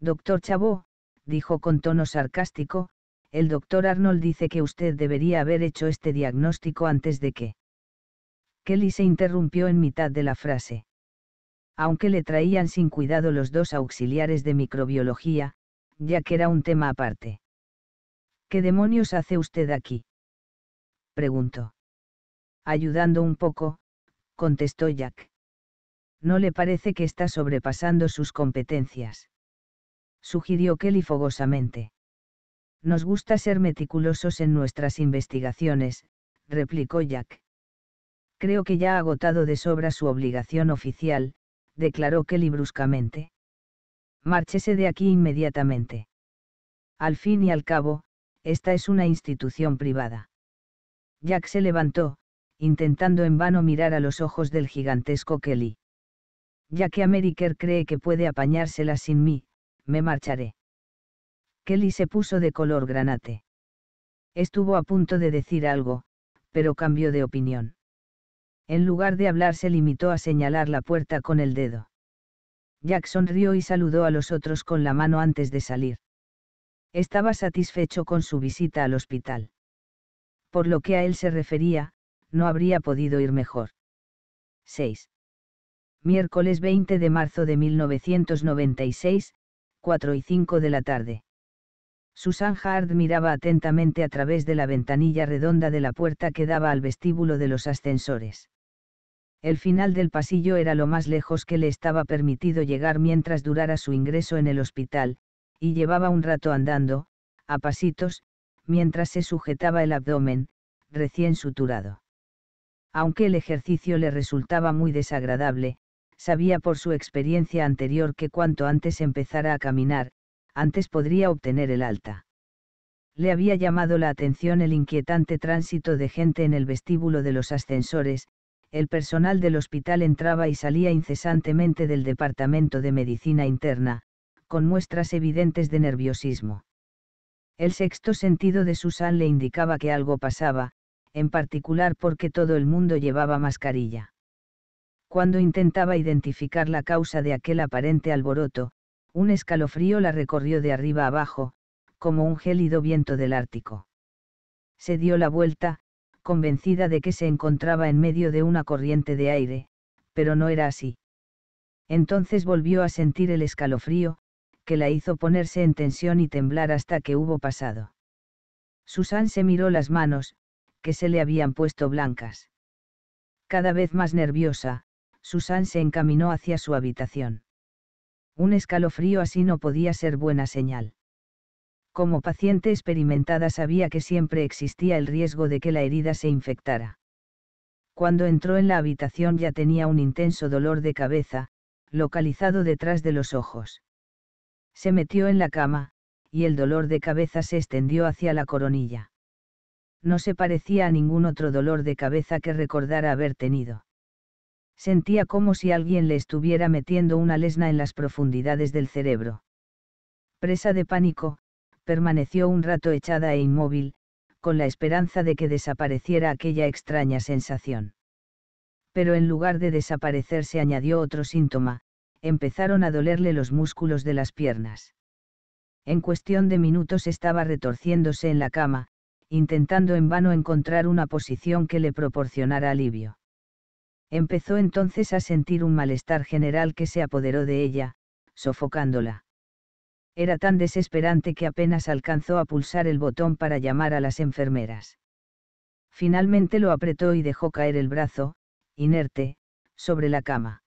Doctor Chabó, dijo con tono sarcástico, el doctor Arnold dice que usted debería haber hecho este diagnóstico antes de que... Kelly se interrumpió en mitad de la frase. Aunque le traían sin cuidado los dos auxiliares de microbiología, ya que era un tema aparte. ¿Qué demonios hace usted aquí? preguntó. Ayudando un poco, contestó Jack. No le parece que está sobrepasando sus competencias. Sugirió Kelly fogosamente. Nos gusta ser meticulosos en nuestras investigaciones, replicó Jack. Creo que ya ha agotado de sobra su obligación oficial, declaró Kelly bruscamente. Márchese de aquí inmediatamente. Al fin y al cabo, esta es una institución privada. Jack se levantó, intentando en vano mirar a los ojos del gigantesco Kelly. Ya que Ameriker cree que puede apañárselas sin mí, me marcharé. Kelly se puso de color granate. Estuvo a punto de decir algo, pero cambió de opinión. En lugar de hablar se limitó a señalar la puerta con el dedo. Jack sonrió y saludó a los otros con la mano antes de salir. Estaba satisfecho con su visita al hospital. Por lo que a él se refería, no habría podido ir mejor. 6. Miércoles 20 de marzo de 1996, 4 y 5 de la tarde. Susan Hard miraba atentamente a través de la ventanilla redonda de la puerta que daba al vestíbulo de los ascensores. El final del pasillo era lo más lejos que le estaba permitido llegar mientras durara su ingreso en el hospital, y llevaba un rato andando, a pasitos, mientras se sujetaba el abdomen, recién suturado. Aunque el ejercicio le resultaba muy desagradable, sabía por su experiencia anterior que cuanto antes empezara a caminar, antes podría obtener el alta. Le había llamado la atención el inquietante tránsito de gente en el vestíbulo de los ascensores, el personal del hospital entraba y salía incesantemente del departamento de medicina interna, con muestras evidentes de nerviosismo. El sexto sentido de Susan le indicaba que algo pasaba, en particular porque todo el mundo llevaba mascarilla. Cuando intentaba identificar la causa de aquel aparente alboroto, un escalofrío la recorrió de arriba abajo, como un gélido viento del Ártico. Se dio la vuelta, convencida de que se encontraba en medio de una corriente de aire, pero no era así. Entonces volvió a sentir el escalofrío, que la hizo ponerse en tensión y temblar hasta que hubo pasado. Susan se miró las manos, que se le habían puesto blancas. Cada vez más nerviosa, Susan se encaminó hacia su habitación. Un escalofrío así no podía ser buena señal. Como paciente experimentada sabía que siempre existía el riesgo de que la herida se infectara. Cuando entró en la habitación ya tenía un intenso dolor de cabeza, localizado detrás de los ojos. Se metió en la cama, y el dolor de cabeza se extendió hacia la coronilla. No se parecía a ningún otro dolor de cabeza que recordara haber tenido. Sentía como si alguien le estuviera metiendo una lesna en las profundidades del cerebro. Presa de pánico, permaneció un rato echada e inmóvil, con la esperanza de que desapareciera aquella extraña sensación. Pero en lugar de desaparecer se añadió otro síntoma, empezaron a dolerle los músculos de las piernas. En cuestión de minutos estaba retorciéndose en la cama, intentando en vano encontrar una posición que le proporcionara alivio empezó entonces a sentir un malestar general que se apoderó de ella, sofocándola. Era tan desesperante que apenas alcanzó a pulsar el botón para llamar a las enfermeras. Finalmente lo apretó y dejó caer el brazo, inerte, sobre la cama.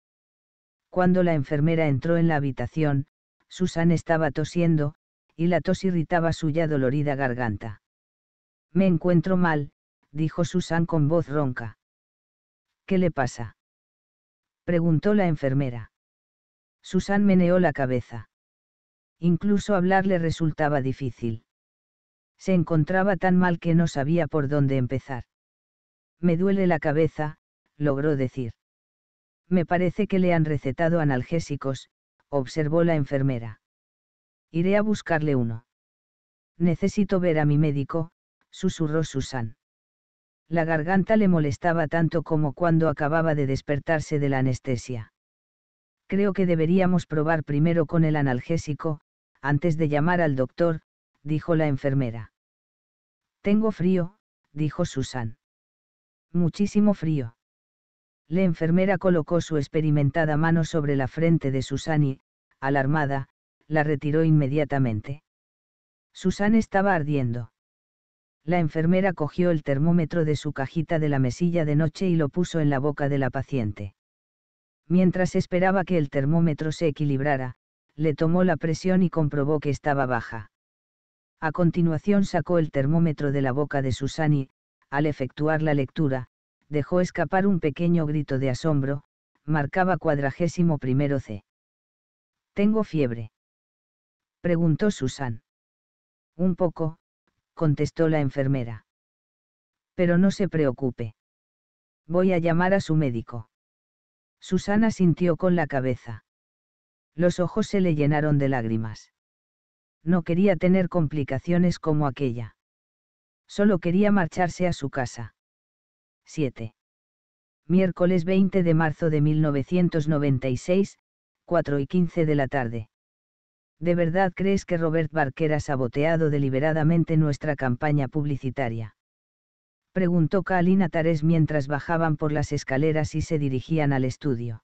Cuando la enfermera entró en la habitación, Susan estaba tosiendo, y la tos irritaba su ya dolorida garganta. Me encuentro mal, dijo Susan con voz ronca. ¿Qué le pasa? preguntó la enfermera. Susan meneó la cabeza. Incluso hablarle resultaba difícil. Se encontraba tan mal que no sabía por dónde empezar. Me duele la cabeza, logró decir. Me parece que le han recetado analgésicos, observó la enfermera. Iré a buscarle uno. Necesito ver a mi médico, susurró Susan. La garganta le molestaba tanto como cuando acababa de despertarse de la anestesia. Creo que deberíamos probar primero con el analgésico, antes de llamar al doctor, dijo la enfermera. Tengo frío, dijo Susan. Muchísimo frío. La enfermera colocó su experimentada mano sobre la frente de Susan y, alarmada, la retiró inmediatamente. Susan estaba ardiendo. La enfermera cogió el termómetro de su cajita de la mesilla de noche y lo puso en la boca de la paciente. Mientras esperaba que el termómetro se equilibrara, le tomó la presión y comprobó que estaba baja. A continuación sacó el termómetro de la boca de Susan y, al efectuar la lectura, dejó escapar un pequeño grito de asombro, marcaba cuadragésimo primero C. Tengo fiebre. Preguntó Susan. Un poco, contestó la enfermera. Pero no se preocupe. Voy a llamar a su médico. Susana sintió con la cabeza. Los ojos se le llenaron de lágrimas. No quería tener complicaciones como aquella. Solo quería marcharse a su casa. 7. Miércoles 20 de marzo de 1996, 4 y 15 de la tarde. ¿de verdad crees que Robert Barker ha saboteado deliberadamente nuestra campaña publicitaria? Preguntó a Tarés mientras bajaban por las escaleras y se dirigían al estudio.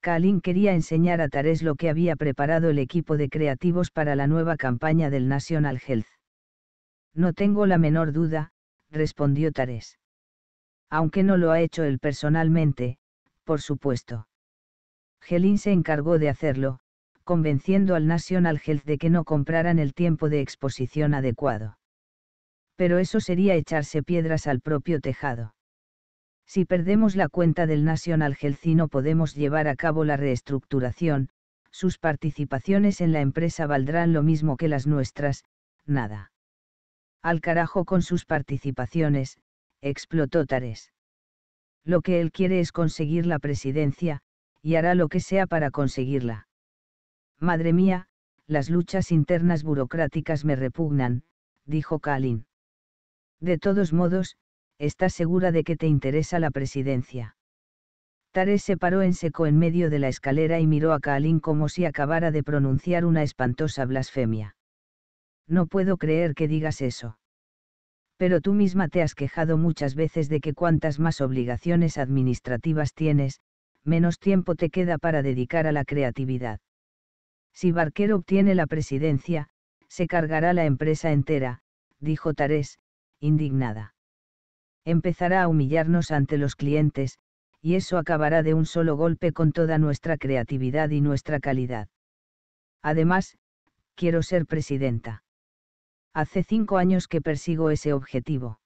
Kalin quería enseñar a Tarés lo que había preparado el equipo de creativos para la nueva campaña del National Health. No tengo la menor duda, respondió Tarés. Aunque no lo ha hecho él personalmente, por supuesto. Gelin se encargó de hacerlo, convenciendo al National Health de que no compraran el tiempo de exposición adecuado. Pero eso sería echarse piedras al propio tejado. Si perdemos la cuenta del National Health y no podemos llevar a cabo la reestructuración, sus participaciones en la empresa valdrán lo mismo que las nuestras, nada. Al carajo con sus participaciones, explotó Tares. Lo que él quiere es conseguir la presidencia, y hará lo que sea para conseguirla. Madre mía, las luchas internas burocráticas me repugnan, dijo Kalin. De todos modos, estás segura de que te interesa la presidencia. Tare se paró en seco en medio de la escalera y miró a Kalin como si acabara de pronunciar una espantosa blasfemia. No puedo creer que digas eso. Pero tú misma te has quejado muchas veces de que cuantas más obligaciones administrativas tienes, menos tiempo te queda para dedicar a la creatividad. Si Barker obtiene la presidencia, se cargará la empresa entera, dijo Tarés, indignada. Empezará a humillarnos ante los clientes, y eso acabará de un solo golpe con toda nuestra creatividad y nuestra calidad. Además, quiero ser presidenta. Hace cinco años que persigo ese objetivo.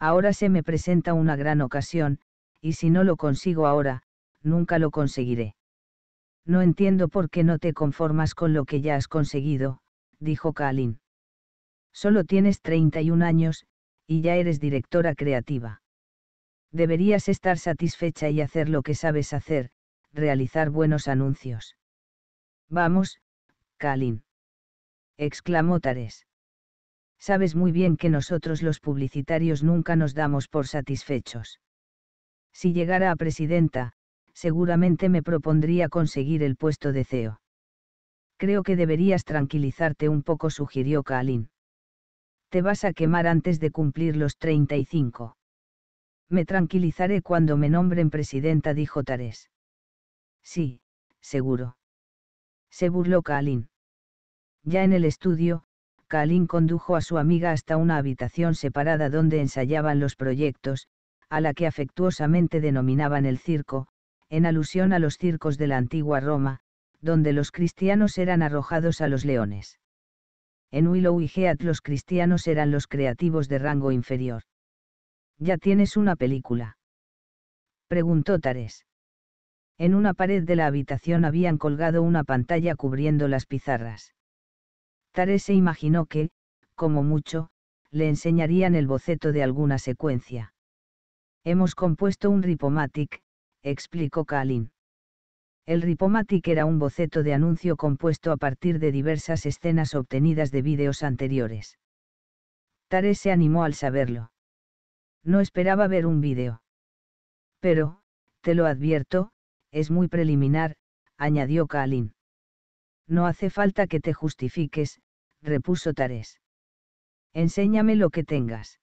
Ahora se me presenta una gran ocasión, y si no lo consigo ahora, nunca lo conseguiré. No entiendo por qué no te conformas con lo que ya has conseguido, dijo Kalin. Solo tienes 31 años, y ya eres directora creativa. Deberías estar satisfecha y hacer lo que sabes hacer, realizar buenos anuncios. Vamos, Kalin. Exclamó Tares. Sabes muy bien que nosotros los publicitarios nunca nos damos por satisfechos. Si llegara a presidenta, seguramente me propondría conseguir el puesto de CEO. Creo que deberías tranquilizarte un poco, sugirió Kalin. Te vas a quemar antes de cumplir los 35. Me tranquilizaré cuando me nombren presidenta, dijo Tarés. Sí, seguro. Se burló Kalin. Ya en el estudio, Kalin condujo a su amiga hasta una habitación separada donde ensayaban los proyectos, a la que afectuosamente denominaban el circo, en alusión a los circos de la antigua Roma, donde los cristianos eran arrojados a los leones. En Willow y Heath los cristianos eran los creativos de rango inferior. ¿Ya tienes una película? Preguntó Tares. En una pared de la habitación habían colgado una pantalla cubriendo las pizarras. Tares se imaginó que, como mucho, le enseñarían el boceto de alguna secuencia. Hemos compuesto un ripomatic, explicó Kalin. El Ripomatic era un boceto de anuncio compuesto a partir de diversas escenas obtenidas de vídeos anteriores. Tare se animó al saberlo. No esperaba ver un vídeo. Pero, te lo advierto, es muy preliminar, añadió Kalin. No hace falta que te justifiques, repuso Tarés. Enséñame lo que tengas.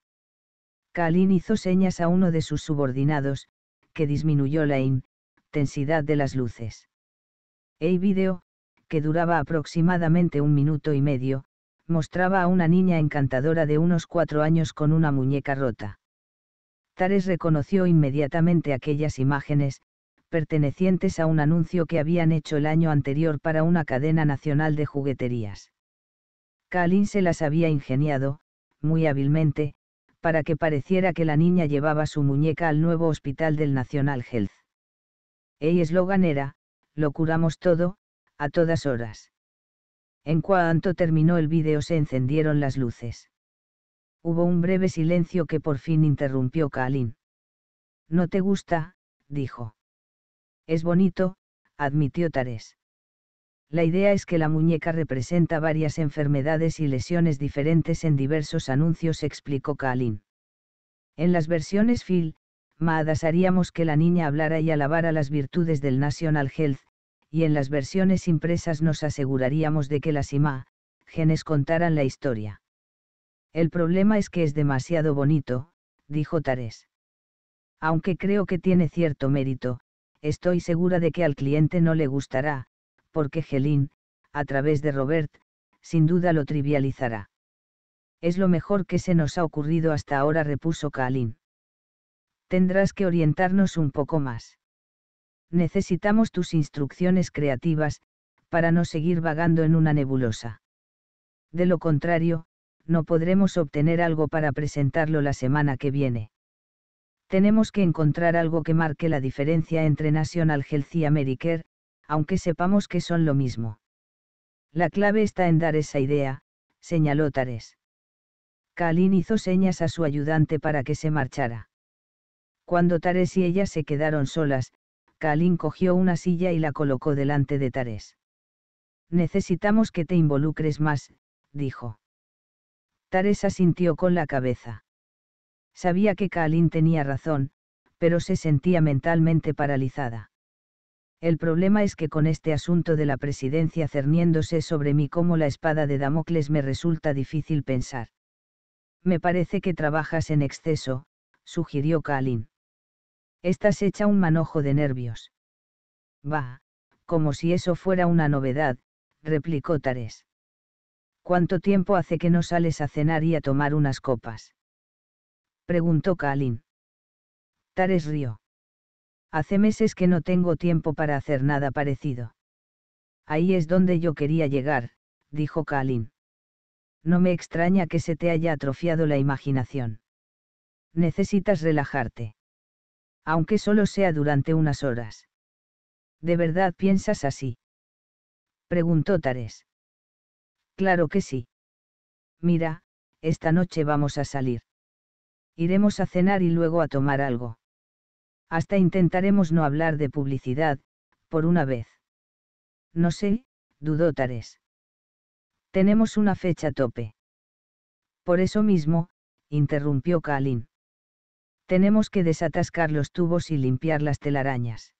Kalin hizo señas a uno de sus subordinados, que disminuyó la intensidad de las luces. El video, que duraba aproximadamente un minuto y medio, mostraba a una niña encantadora de unos cuatro años con una muñeca rota. Tares reconoció inmediatamente aquellas imágenes, pertenecientes a un anuncio que habían hecho el año anterior para una cadena nacional de jugueterías. Kalin se las había ingeniado, muy hábilmente, para que pareciera que la niña llevaba su muñeca al nuevo hospital del National Health. El eslogan era, lo curamos todo, a todas horas. En cuanto terminó el vídeo se encendieron las luces. Hubo un breve silencio que por fin interrumpió Kalin. No te gusta, dijo. Es bonito, admitió Tares. La idea es que la muñeca representa varias enfermedades y lesiones diferentes en diversos anuncios, explicó Kalin. En las versiones Phil, Maadas haríamos que la niña hablara y alabara las virtudes del National Health, y en las versiones impresas nos aseguraríamos de que las IMA, genes contaran la historia. El problema es que es demasiado bonito, dijo Tarés. Aunque creo que tiene cierto mérito, estoy segura de que al cliente no le gustará, porque Helene, a través de Robert, sin duda lo trivializará. Es lo mejor que se nos ha ocurrido hasta ahora, repuso Kalin. Tendrás que orientarnos un poco más. Necesitamos tus instrucciones creativas, para no seguir vagando en una nebulosa. De lo contrario, no podremos obtener algo para presentarlo la semana que viene. Tenemos que encontrar algo que marque la diferencia entre National Health y Americare, aunque sepamos que son lo mismo. La clave está en dar esa idea, señaló Tares. Kalin hizo señas a su ayudante para que se marchara. Cuando Tares y ella se quedaron solas, Kalin cogió una silla y la colocó delante de Tares. Necesitamos que te involucres más, dijo. Tares asintió con la cabeza. Sabía que Kalin tenía razón, pero se sentía mentalmente paralizada. El problema es que con este asunto de la presidencia cerniéndose sobre mí como la espada de Damocles me resulta difícil pensar. Me parece que trabajas en exceso, sugirió Kalin. Estás hecha un manojo de nervios. Bah, como si eso fuera una novedad, replicó Tares. ¿Cuánto tiempo hace que no sales a cenar y a tomar unas copas? preguntó Kalin. Tares rió. Hace meses que no tengo tiempo para hacer nada parecido. Ahí es donde yo quería llegar, dijo Kalin. No me extraña que se te haya atrofiado la imaginación. Necesitas relajarte. Aunque solo sea durante unas horas. ¿De verdad piensas así? Preguntó Tares. Claro que sí. Mira, esta noche vamos a salir. Iremos a cenar y luego a tomar algo hasta intentaremos no hablar de publicidad, por una vez. No sé, dudó Tares. Tenemos una fecha tope. Por eso mismo, interrumpió Kalin. Tenemos que desatascar los tubos y limpiar las telarañas.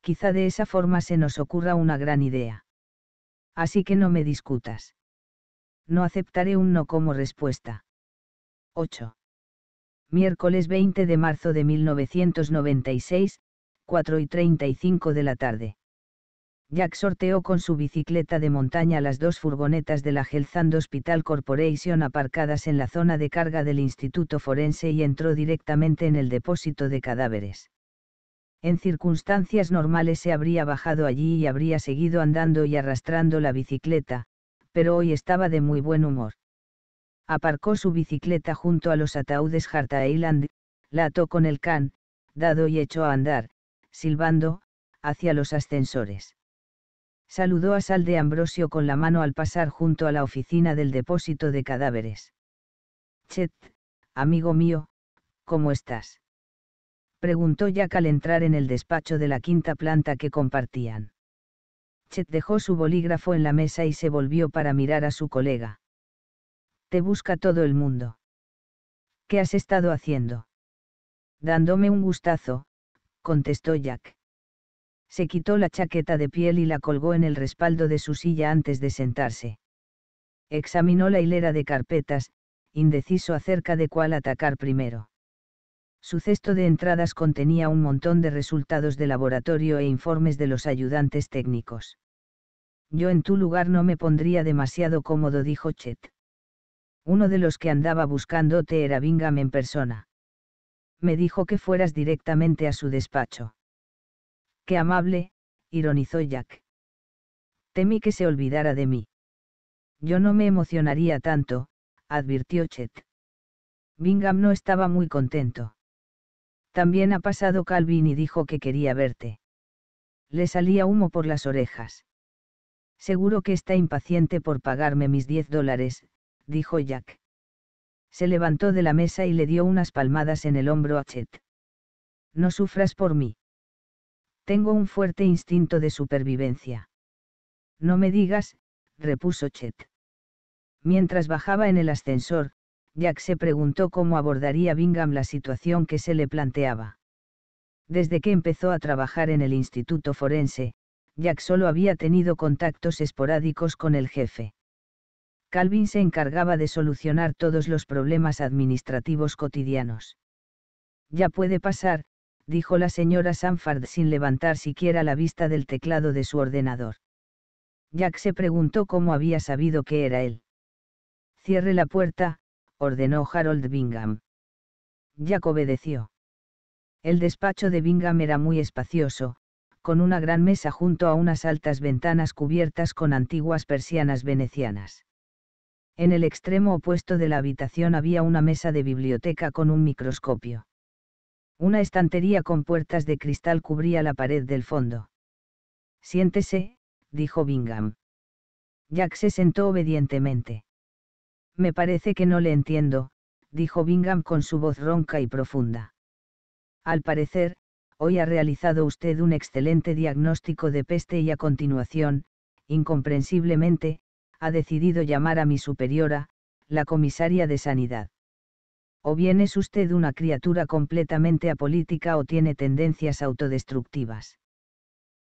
Quizá de esa forma se nos ocurra una gran idea. Así que no me discutas. No aceptaré un no como respuesta. 8 miércoles 20 de marzo de 1996, 4 y 35 de la tarde. Jack sorteó con su bicicleta de montaña las dos furgonetas de la Gelsand Hospital Corporation aparcadas en la zona de carga del Instituto Forense y entró directamente en el depósito de cadáveres. En circunstancias normales se habría bajado allí y habría seguido andando y arrastrando la bicicleta, pero hoy estaba de muy buen humor aparcó su bicicleta junto a los ataúdes Harta Eiland, la ató con el can, dado y echó a andar, silbando, hacia los ascensores. Saludó a Sal de Ambrosio con la mano al pasar junto a la oficina del depósito de cadáveres. Chet, amigo mío, ¿cómo estás? Preguntó Jack al entrar en el despacho de la quinta planta que compartían. Chet dejó su bolígrafo en la mesa y se volvió para mirar a su colega te busca todo el mundo. ¿Qué has estado haciendo? Dándome un gustazo, contestó Jack. Se quitó la chaqueta de piel y la colgó en el respaldo de su silla antes de sentarse. Examinó la hilera de carpetas, indeciso acerca de cuál atacar primero. Su cesto de entradas contenía un montón de resultados de laboratorio e informes de los ayudantes técnicos. Yo en tu lugar no me pondría demasiado cómodo, dijo Chet. Uno de los que andaba buscándote era Bingham en persona. Me dijo que fueras directamente a su despacho. Qué amable, ironizó Jack. Temí que se olvidara de mí. Yo no me emocionaría tanto, advirtió Chet. Bingham no estaba muy contento. También ha pasado Calvin y dijo que quería verte. Le salía humo por las orejas. Seguro que está impaciente por pagarme mis 10 dólares, dijo Jack. Se levantó de la mesa y le dio unas palmadas en el hombro a Chet. No sufras por mí. Tengo un fuerte instinto de supervivencia. No me digas, repuso Chet. Mientras bajaba en el ascensor, Jack se preguntó cómo abordaría Bingham la situación que se le planteaba. Desde que empezó a trabajar en el Instituto Forense, Jack solo había tenido contactos esporádicos con el jefe. Calvin se encargaba de solucionar todos los problemas administrativos cotidianos. Ya puede pasar, dijo la señora Sanford sin levantar siquiera la vista del teclado de su ordenador. Jack se preguntó cómo había sabido que era él. Cierre la puerta, ordenó Harold Bingham. Jack obedeció. El despacho de Bingham era muy espacioso, con una gran mesa junto a unas altas ventanas cubiertas con antiguas persianas venecianas. En el extremo opuesto de la habitación había una mesa de biblioteca con un microscopio. Una estantería con puertas de cristal cubría la pared del fondo. Siéntese, dijo Bingham. Jack se sentó obedientemente. Me parece que no le entiendo, dijo Bingham con su voz ronca y profunda. Al parecer, hoy ha realizado usted un excelente diagnóstico de peste y a continuación, incomprensiblemente, ha decidido llamar a mi superiora, la comisaria de Sanidad. O bien es usted una criatura completamente apolítica o tiene tendencias autodestructivas.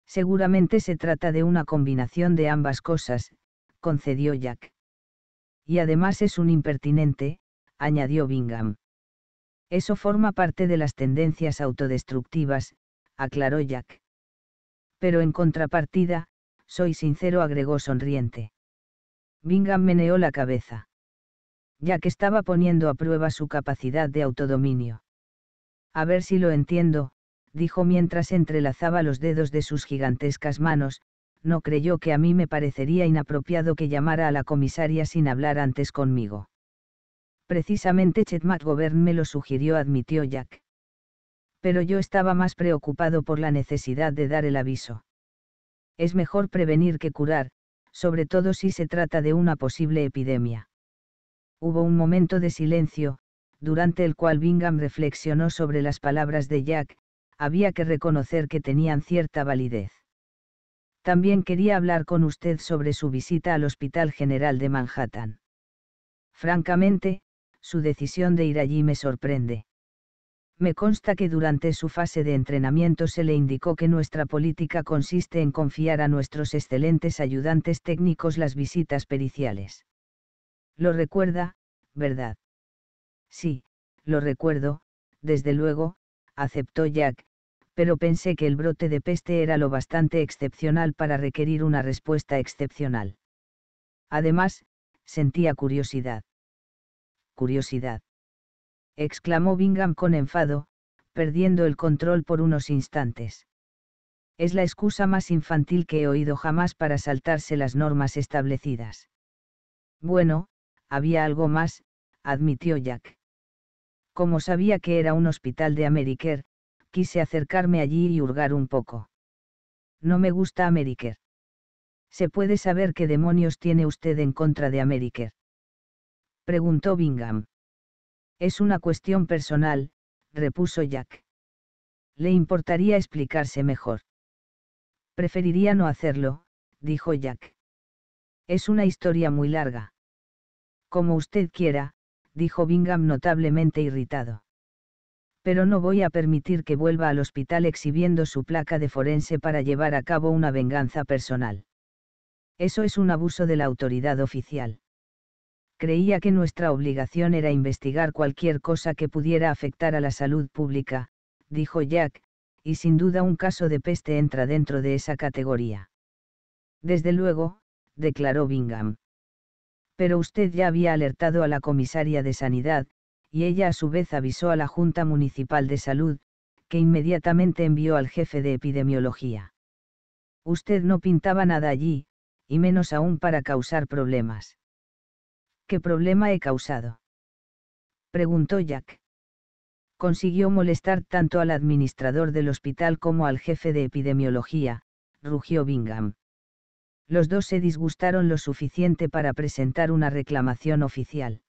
Seguramente se trata de una combinación de ambas cosas, concedió Jack. Y además es un impertinente, añadió Bingham. Eso forma parte de las tendencias autodestructivas, aclaró Jack. Pero en contrapartida, soy sincero, agregó sonriente. Bingham meneó la cabeza. Ya que estaba poniendo a prueba su capacidad de autodominio. A ver si lo entiendo, dijo mientras entrelazaba los dedos de sus gigantescas manos, no creyó que a mí me parecería inapropiado que llamara a la comisaria sin hablar antes conmigo. Precisamente Chet McGovern me lo sugirió, admitió Jack. Pero yo estaba más preocupado por la necesidad de dar el aviso. Es mejor prevenir que curar, sobre todo si se trata de una posible epidemia. Hubo un momento de silencio, durante el cual Bingham reflexionó sobre las palabras de Jack, había que reconocer que tenían cierta validez. También quería hablar con usted sobre su visita al Hospital General de Manhattan. Francamente, su decisión de ir allí me sorprende me consta que durante su fase de entrenamiento se le indicó que nuestra política consiste en confiar a nuestros excelentes ayudantes técnicos las visitas periciales. Lo recuerda, ¿verdad? Sí, lo recuerdo, desde luego, aceptó Jack, pero pensé que el brote de peste era lo bastante excepcional para requerir una respuesta excepcional. Además, sentía curiosidad. Curiosidad exclamó Bingham con enfado, perdiendo el control por unos instantes. Es la excusa más infantil que he oído jamás para saltarse las normas establecidas. Bueno, había algo más, admitió Jack. Como sabía que era un hospital de Ameriker, quise acercarme allí y hurgar un poco. No me gusta Ameriker. ¿Se puede saber qué demonios tiene usted en contra de Ameriker? Preguntó Bingham. Es una cuestión personal, repuso Jack. Le importaría explicarse mejor. Preferiría no hacerlo, dijo Jack. Es una historia muy larga. Como usted quiera, dijo Bingham notablemente irritado. Pero no voy a permitir que vuelva al hospital exhibiendo su placa de forense para llevar a cabo una venganza personal. Eso es un abuso de la autoridad oficial creía que nuestra obligación era investigar cualquier cosa que pudiera afectar a la salud pública, dijo Jack, y sin duda un caso de peste entra dentro de esa categoría. Desde luego, declaró Bingham. Pero usted ya había alertado a la comisaria de Sanidad, y ella a su vez avisó a la Junta Municipal de Salud, que inmediatamente envió al jefe de epidemiología. Usted no pintaba nada allí, y menos aún para causar problemas. ¿Qué problema he causado? Preguntó Jack. Consiguió molestar tanto al administrador del hospital como al jefe de epidemiología, rugió Bingham. Los dos se disgustaron lo suficiente para presentar una reclamación oficial.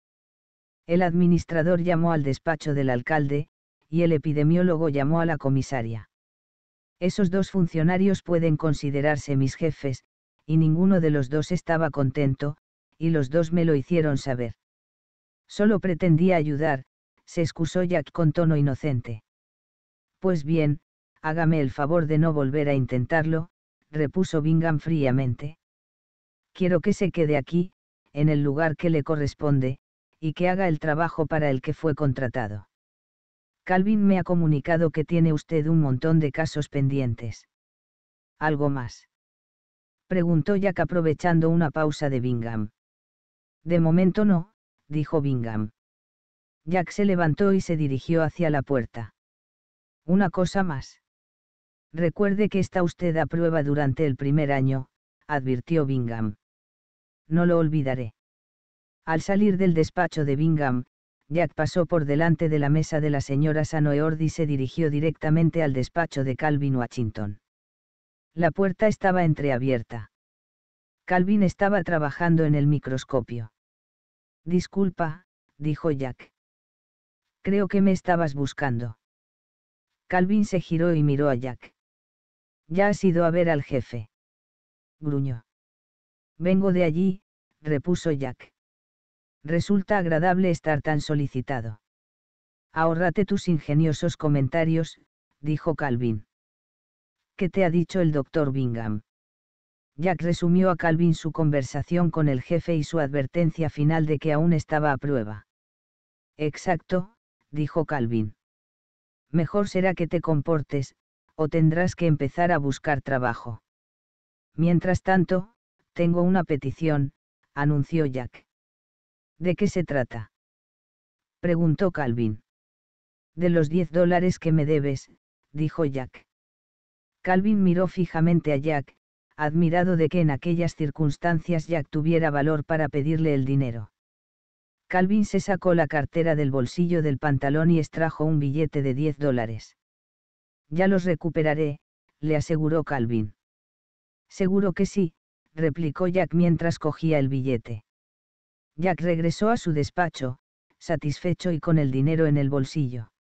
El administrador llamó al despacho del alcalde, y el epidemiólogo llamó a la comisaria. Esos dos funcionarios pueden considerarse mis jefes, y ninguno de los dos estaba contento, y los dos me lo hicieron saber. Solo pretendía ayudar, se excusó Jack con tono inocente. Pues bien, hágame el favor de no volver a intentarlo, repuso Bingham fríamente. Quiero que se quede aquí, en el lugar que le corresponde, y que haga el trabajo para el que fue contratado. Calvin me ha comunicado que tiene usted un montón de casos pendientes. ¿Algo más? Preguntó Jack aprovechando una pausa de Bingham. De momento no, dijo Bingham. Jack se levantó y se dirigió hacia la puerta. Una cosa más. Recuerde que está usted a prueba durante el primer año, advirtió Bingham. No lo olvidaré. Al salir del despacho de Bingham, Jack pasó por delante de la mesa de la señora Sanoeord y se dirigió directamente al despacho de Calvin Washington. La puerta estaba entreabierta. Calvin estaba trabajando en el microscopio. Disculpa, dijo Jack. Creo que me estabas buscando. Calvin se giró y miró a Jack. Ya has ido a ver al jefe. Gruñó. Vengo de allí, repuso Jack. Resulta agradable estar tan solicitado. Ahórrate tus ingeniosos comentarios, dijo Calvin. ¿Qué te ha dicho el doctor Bingham? Jack resumió a Calvin su conversación con el jefe y su advertencia final de que aún estaba a prueba. Exacto, dijo Calvin. Mejor será que te comportes, o tendrás que empezar a buscar trabajo. Mientras tanto, tengo una petición, anunció Jack. ¿De qué se trata? preguntó Calvin. De los diez dólares que me debes, dijo Jack. Calvin miró fijamente a Jack, admirado de que en aquellas circunstancias Jack tuviera valor para pedirle el dinero. Calvin se sacó la cartera del bolsillo del pantalón y extrajo un billete de 10 dólares. Ya los recuperaré, le aseguró Calvin. Seguro que sí, replicó Jack mientras cogía el billete. Jack regresó a su despacho, satisfecho y con el dinero en el bolsillo.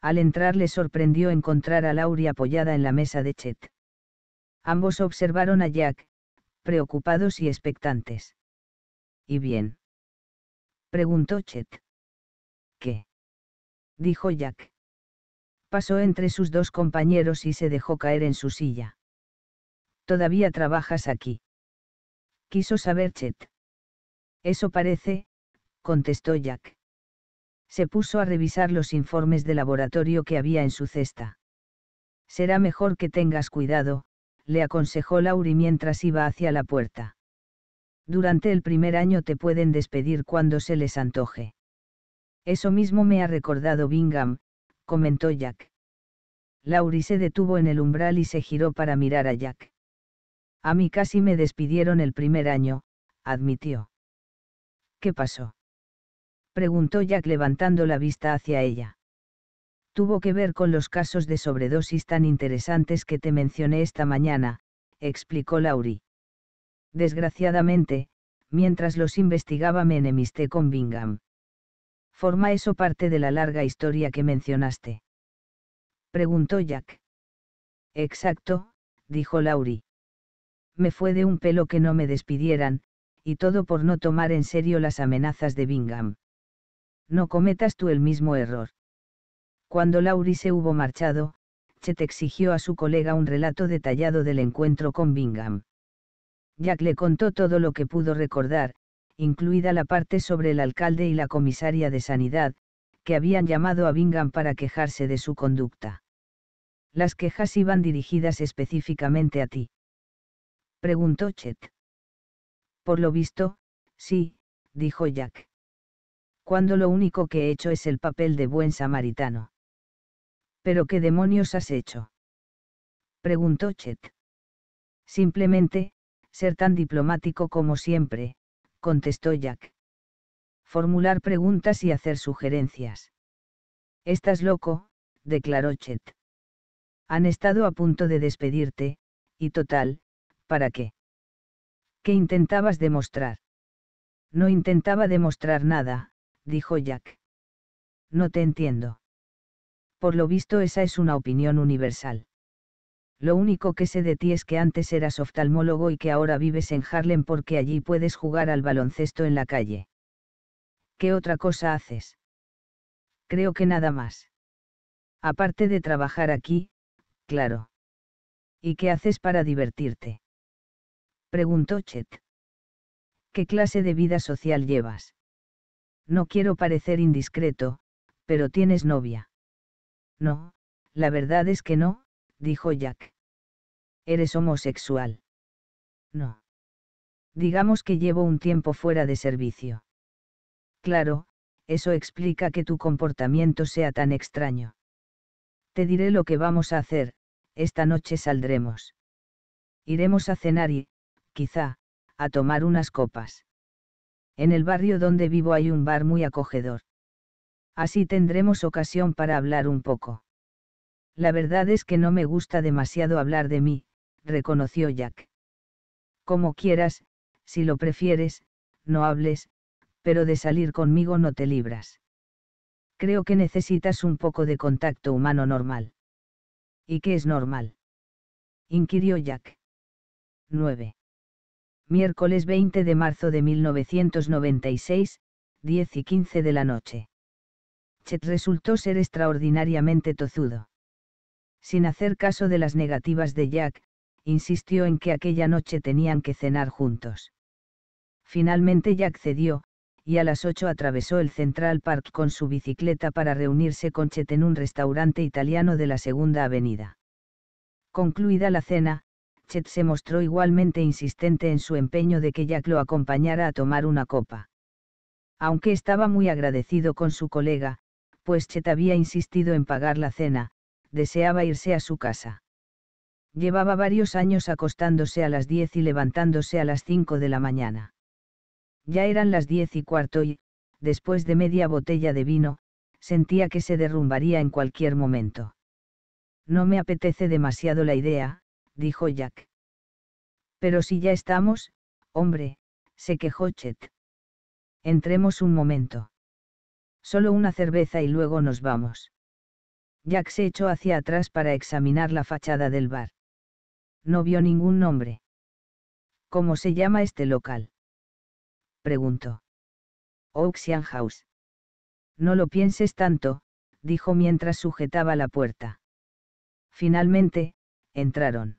Al entrar le sorprendió encontrar a Laurie apoyada en la mesa de Chet. Ambos observaron a Jack, preocupados y expectantes. ¿Y bien? preguntó Chet. ¿Qué? dijo Jack. Pasó entre sus dos compañeros y se dejó caer en su silla. ¿Todavía trabajas aquí? quiso saber Chet. Eso parece, contestó Jack. Se puso a revisar los informes de laboratorio que había en su cesta. Será mejor que tengas cuidado, le aconsejó Lauri mientras iba hacia la puerta. Durante el primer año te pueden despedir cuando se les antoje. Eso mismo me ha recordado Bingham, comentó Jack. Lauri se detuvo en el umbral y se giró para mirar a Jack. A mí casi me despidieron el primer año, admitió. ¿Qué pasó? preguntó Jack levantando la vista hacia ella tuvo que ver con los casos de sobredosis tan interesantes que te mencioné esta mañana, explicó Lauri. Desgraciadamente, mientras los investigaba me enemisté con Bingham. ¿Forma eso parte de la larga historia que mencionaste? Preguntó Jack. Exacto, dijo Lauri. Me fue de un pelo que no me despidieran, y todo por no tomar en serio las amenazas de Bingham. No cometas tú el mismo error. Cuando Laurie se hubo marchado, Chet exigió a su colega un relato detallado del encuentro con Bingham. Jack le contó todo lo que pudo recordar, incluida la parte sobre el alcalde y la comisaria de sanidad, que habían llamado a Bingham para quejarse de su conducta. Las quejas iban dirigidas específicamente a ti. Preguntó Chet. Por lo visto, sí, dijo Jack. Cuando lo único que he hecho es el papel de buen samaritano. ¿Pero qué demonios has hecho? Preguntó Chet. Simplemente, ser tan diplomático como siempre, contestó Jack. Formular preguntas y hacer sugerencias. Estás loco, declaró Chet. Han estado a punto de despedirte, y total, ¿para qué? ¿Qué intentabas demostrar? No intentaba demostrar nada, dijo Jack. No te entiendo. Por lo visto esa es una opinión universal. Lo único que sé de ti es que antes eras oftalmólogo y que ahora vives en Harlem porque allí puedes jugar al baloncesto en la calle. ¿Qué otra cosa haces? Creo que nada más. Aparte de trabajar aquí, claro. ¿Y qué haces para divertirte? Preguntó Chet. ¿Qué clase de vida social llevas? No quiero parecer indiscreto, pero tienes novia. No, la verdad es que no, dijo Jack. ¿Eres homosexual? No. Digamos que llevo un tiempo fuera de servicio. Claro, eso explica que tu comportamiento sea tan extraño. Te diré lo que vamos a hacer, esta noche saldremos. Iremos a cenar y, quizá, a tomar unas copas. En el barrio donde vivo hay un bar muy acogedor así tendremos ocasión para hablar un poco. La verdad es que no me gusta demasiado hablar de mí, reconoció Jack. Como quieras, si lo prefieres, no hables, pero de salir conmigo no te libras. Creo que necesitas un poco de contacto humano normal. ¿Y qué es normal? inquirió Jack. 9. Miércoles 20 de marzo de 1996, 10 y 15 de la noche. Chet resultó ser extraordinariamente tozudo. Sin hacer caso de las negativas de Jack, insistió en que aquella noche tenían que cenar juntos. Finalmente Jack cedió, y a las 8 atravesó el Central Park con su bicicleta para reunirse con Chet en un restaurante italiano de la Segunda Avenida. Concluida la cena, Chet se mostró igualmente insistente en su empeño de que Jack lo acompañara a tomar una copa. Aunque estaba muy agradecido con su colega, pues Chet había insistido en pagar la cena, deseaba irse a su casa. Llevaba varios años acostándose a las diez y levantándose a las cinco de la mañana. Ya eran las diez y cuarto y, después de media botella de vino, sentía que se derrumbaría en cualquier momento. No me apetece demasiado la idea, dijo Jack. Pero si ya estamos, hombre, se quejó Chet. Entremos un momento. Solo una cerveza y luego nos vamos. Jack se echó hacia atrás para examinar la fachada del bar. No vio ningún nombre. ¿Cómo se llama este local? Preguntó. Oxian House. No lo pienses tanto, dijo mientras sujetaba la puerta. Finalmente, entraron.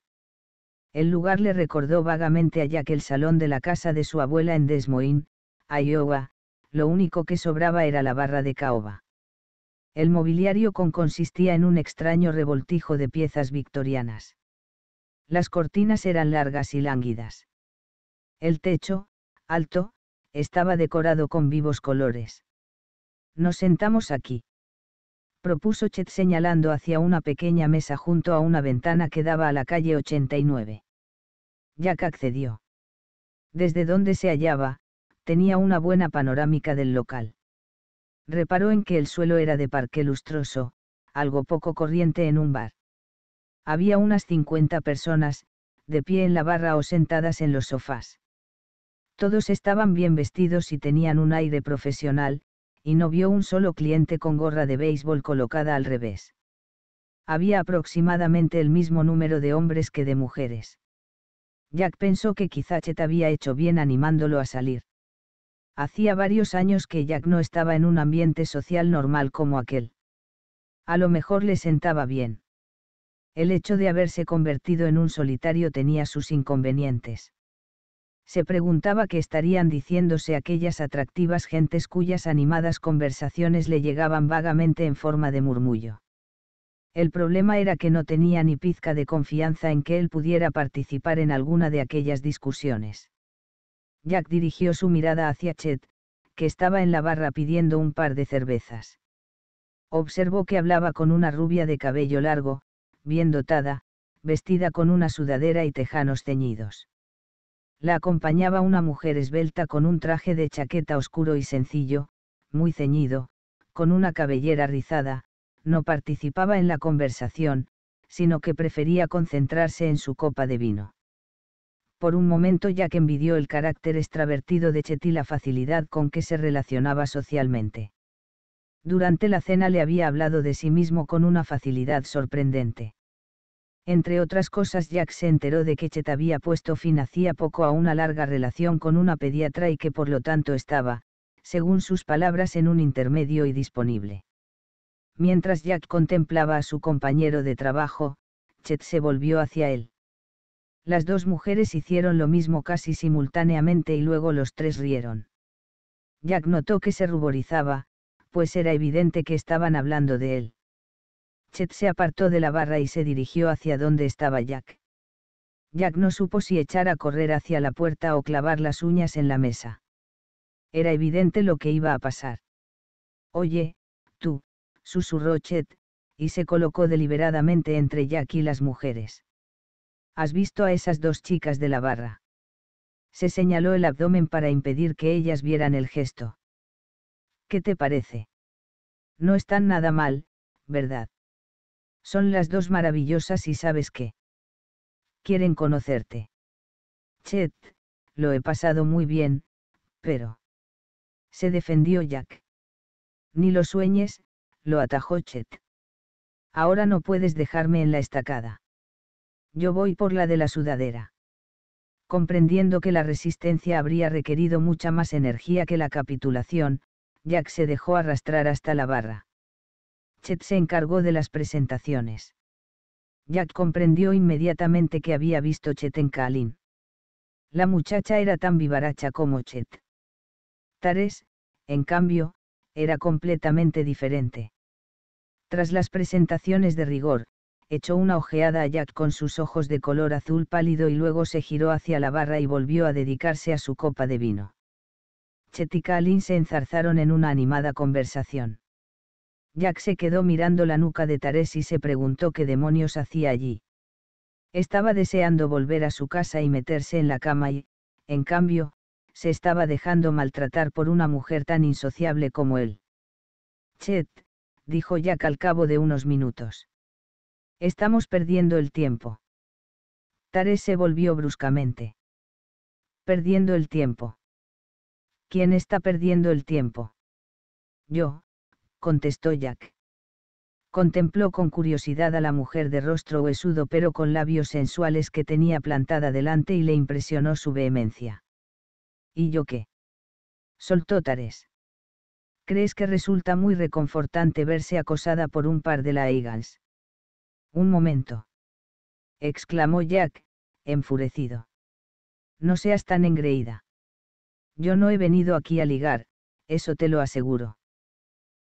El lugar le recordó vagamente a Jack el salón de la casa de su abuela en Des Moines, Iowa, lo único que sobraba era la barra de caoba. El mobiliario consistía en un extraño revoltijo de piezas victorianas. Las cortinas eran largas y lánguidas. El techo, alto, estaba decorado con vivos colores. Nos sentamos aquí. Propuso Chet señalando hacia una pequeña mesa junto a una ventana que daba a la calle 89. Jack accedió. Desde donde se hallaba, tenía una buena panorámica del local. Reparó en que el suelo era de parque lustroso, algo poco corriente en un bar. Había unas 50 personas, de pie en la barra o sentadas en los sofás. Todos estaban bien vestidos y tenían un aire profesional, y no vio un solo cliente con gorra de béisbol colocada al revés. Había aproximadamente el mismo número de hombres que de mujeres. Jack pensó que quizá Chet había hecho bien animándolo a salir hacía varios años que Jack no estaba en un ambiente social normal como aquel. A lo mejor le sentaba bien. El hecho de haberse convertido en un solitario tenía sus inconvenientes. Se preguntaba qué estarían diciéndose aquellas atractivas gentes cuyas animadas conversaciones le llegaban vagamente en forma de murmullo. El problema era que no tenía ni pizca de confianza en que él pudiera participar en alguna de aquellas discusiones Jack dirigió su mirada hacia Chet, que estaba en la barra pidiendo un par de cervezas. Observó que hablaba con una rubia de cabello largo, bien dotada, vestida con una sudadera y tejanos ceñidos. La acompañaba una mujer esbelta con un traje de chaqueta oscuro y sencillo, muy ceñido, con una cabellera rizada, no participaba en la conversación, sino que prefería concentrarse en su copa de vino por un momento Jack envidió el carácter extravertido de Chet y la facilidad con que se relacionaba socialmente. Durante la cena le había hablado de sí mismo con una facilidad sorprendente. Entre otras cosas, Jack se enteró de que Chet había puesto fin hacía poco a una larga relación con una pediatra y que por lo tanto estaba, según sus palabras, en un intermedio y disponible. Mientras Jack contemplaba a su compañero de trabajo, Chet se volvió hacia él las dos mujeres hicieron lo mismo casi simultáneamente y luego los tres rieron. Jack notó que se ruborizaba, pues era evidente que estaban hablando de él. Chet se apartó de la barra y se dirigió hacia donde estaba Jack. Jack no supo si echar a correr hacia la puerta o clavar las uñas en la mesa. Era evidente lo que iba a pasar. Oye, tú, susurró Chet, y se colocó deliberadamente entre Jack y las mujeres. ¿Has visto a esas dos chicas de la barra? Se señaló el abdomen para impedir que ellas vieran el gesto. ¿Qué te parece? No están nada mal, ¿verdad? Son las dos maravillosas y sabes qué. Quieren conocerte. Chet, lo he pasado muy bien, pero... Se defendió Jack. Ni lo sueñes, lo atajó Chet. Ahora no puedes dejarme en la estacada yo voy por la de la sudadera. Comprendiendo que la resistencia habría requerido mucha más energía que la capitulación, Jack se dejó arrastrar hasta la barra. Chet se encargó de las presentaciones. Jack comprendió inmediatamente que había visto Chet en Kalin. La muchacha era tan vivaracha como Chet. Tares, en cambio, era completamente diferente. Tras las presentaciones de rigor, echó una ojeada a Jack con sus ojos de color azul pálido y luego se giró hacia la barra y volvió a dedicarse a su copa de vino. Chet y Kalin se enzarzaron en una animada conversación. Jack se quedó mirando la nuca de Tarés y se preguntó qué demonios hacía allí. Estaba deseando volver a su casa y meterse en la cama y, en cambio, se estaba dejando maltratar por una mujer tan insociable como él. Chet, dijo Jack al cabo de unos minutos. Estamos perdiendo el tiempo. Tare se volvió bruscamente. Perdiendo el tiempo. ¿Quién está perdiendo el tiempo? Yo, contestó Jack. Contempló con curiosidad a la mujer de rostro huesudo pero con labios sensuales que tenía plantada delante y le impresionó su vehemencia. ¿Y yo qué? Soltó Tares. ¿Crees que resulta muy reconfortante verse acosada por un par de la Eagles? Un momento. exclamó Jack, enfurecido. No seas tan engreída. Yo no he venido aquí a ligar, eso te lo aseguro.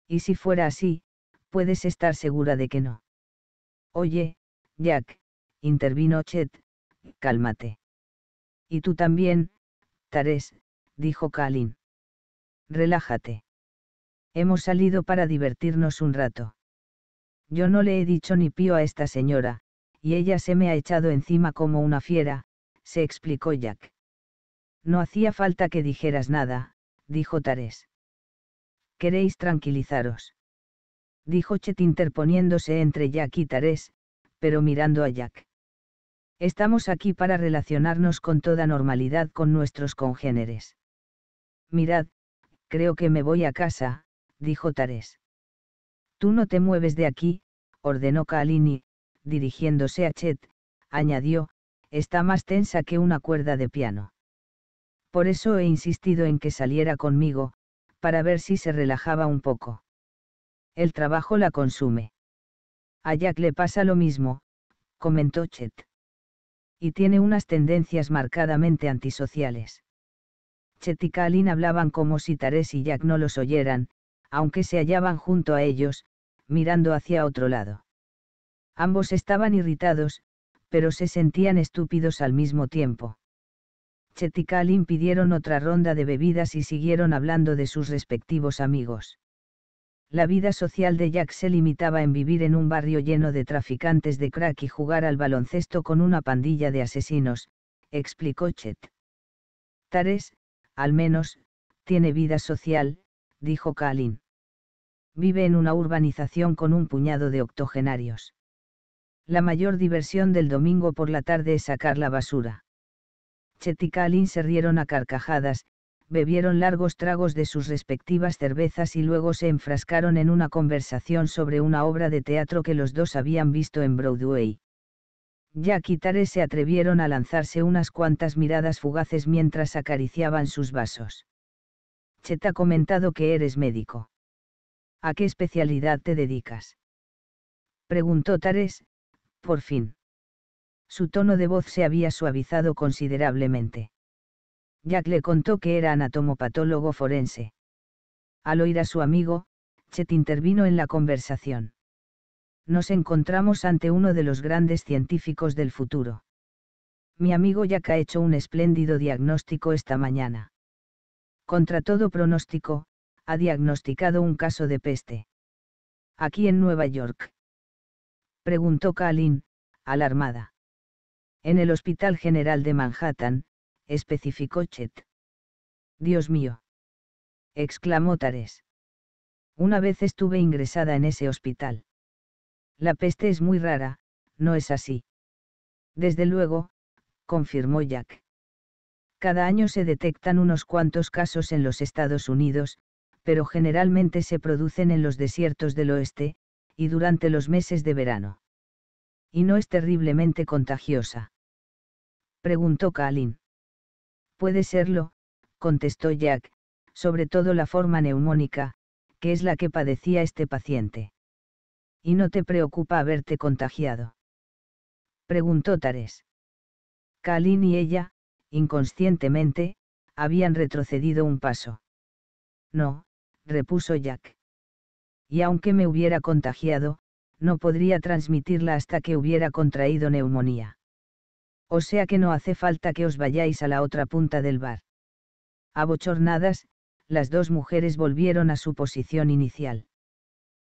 Y si fuera así, puedes estar segura de que no. Oye, Jack, intervino Chet, cálmate. Y tú también, Tarés, dijo Kalin. Relájate. Hemos salido para divertirnos un rato. Yo no le he dicho ni pío a esta señora, y ella se me ha echado encima como una fiera, se explicó Jack. No hacía falta que dijeras nada, dijo Tarés. Queréis tranquilizaros. Dijo Chet interponiéndose entre Jack y Tarés, pero mirando a Jack. Estamos aquí para relacionarnos con toda normalidad con nuestros congéneres. Mirad, creo que me voy a casa, dijo Tarés. Tú no te mueves de aquí, ordenó Kalini, dirigiéndose a Chet, añadió, está más tensa que una cuerda de piano. Por eso he insistido en que saliera conmigo, para ver si se relajaba un poco. El trabajo la consume. A Jack le pasa lo mismo, comentó Chet. Y tiene unas tendencias marcadamente antisociales. Chet y Kalin hablaban como si Tares y Jack no los oyeran, aunque se hallaban junto a ellos, mirando hacia otro lado. Ambos estaban irritados, pero se sentían estúpidos al mismo tiempo. Chet y Kalin pidieron otra ronda de bebidas y siguieron hablando de sus respectivos amigos. La vida social de Jack se limitaba en vivir en un barrio lleno de traficantes de crack y jugar al baloncesto con una pandilla de asesinos, explicó Chet. Tares, al menos, tiene vida social, dijo Kalin vive en una urbanización con un puñado de octogenarios. La mayor diversión del domingo por la tarde es sacar la basura. Chet y Kalin se rieron a carcajadas, bebieron largos tragos de sus respectivas cervezas y luego se enfrascaron en una conversación sobre una obra de teatro que los dos habían visto en Broadway. Jack y Tare se atrevieron a lanzarse unas cuantas miradas fugaces mientras acariciaban sus vasos. Chet ha comentado que eres médico. ¿A qué especialidad te dedicas? Preguntó Tares, por fin. Su tono de voz se había suavizado considerablemente. Jack le contó que era anatomopatólogo forense. Al oír a su amigo, Chet intervino en la conversación. Nos encontramos ante uno de los grandes científicos del futuro. Mi amigo Jack ha hecho un espléndido diagnóstico esta mañana. Contra todo pronóstico, ha diagnosticado un caso de peste. Aquí en Nueva York. Preguntó Kalin, alarmada. En el Hospital General de Manhattan, especificó Chet. Dios mío. exclamó Tares. Una vez estuve ingresada en ese hospital. La peste es muy rara, no es así. Desde luego, confirmó Jack. Cada año se detectan unos cuantos casos en los Estados Unidos, pero generalmente se producen en los desiertos del oeste, y durante los meses de verano. ¿Y no es terriblemente contagiosa? preguntó Kalin. Puede serlo, contestó Jack, sobre todo la forma neumónica, que es la que padecía este paciente. ¿Y no te preocupa haberte contagiado? preguntó Tares. Kalin y ella, inconscientemente, habían retrocedido un paso. No, repuso Jack. Y aunque me hubiera contagiado, no podría transmitirla hasta que hubiera contraído neumonía. O sea que no hace falta que os vayáis a la otra punta del bar. A Abochornadas, las dos mujeres volvieron a su posición inicial.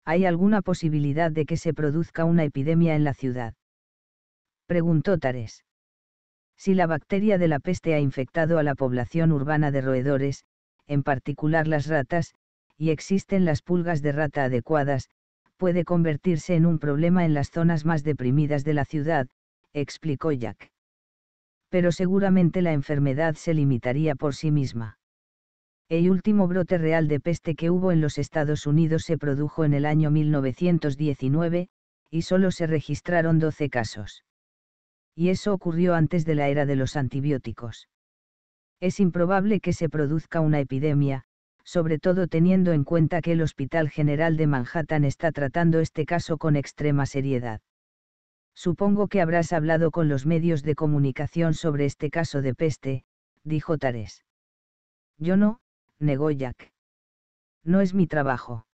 ¿Hay alguna posibilidad de que se produzca una epidemia en la ciudad? Preguntó Tares. Si la bacteria de la peste ha infectado a la población urbana de roedores, en particular las ratas, y existen las pulgas de rata adecuadas, puede convertirse en un problema en las zonas más deprimidas de la ciudad, explicó Jack. Pero seguramente la enfermedad se limitaría por sí misma. El último brote real de peste que hubo en los Estados Unidos se produjo en el año 1919, y solo se registraron 12 casos. Y eso ocurrió antes de la era de los antibióticos. Es improbable que se produzca una epidemia, sobre todo teniendo en cuenta que el Hospital General de Manhattan está tratando este caso con extrema seriedad. Supongo que habrás hablado con los medios de comunicación sobre este caso de peste, dijo Tares. Yo no, negó Jack. No es mi trabajo.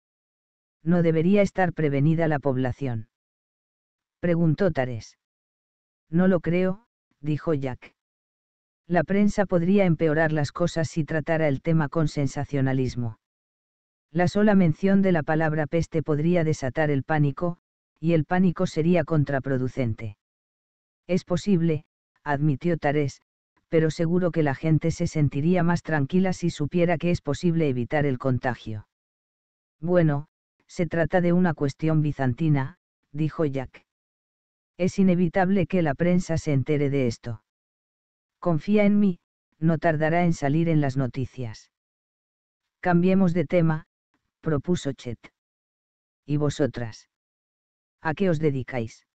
¿No debería estar prevenida la población? Preguntó Tares. No lo creo, dijo Jack. La prensa podría empeorar las cosas si tratara el tema con sensacionalismo. La sola mención de la palabra peste podría desatar el pánico, y el pánico sería contraproducente. Es posible, admitió Tarés, pero seguro que la gente se sentiría más tranquila si supiera que es posible evitar el contagio. Bueno, se trata de una cuestión bizantina, dijo Jack. Es inevitable que la prensa se entere de esto. Confía en mí, no tardará en salir en las noticias. Cambiemos de tema, propuso Chet. ¿Y vosotras? ¿A qué os dedicáis?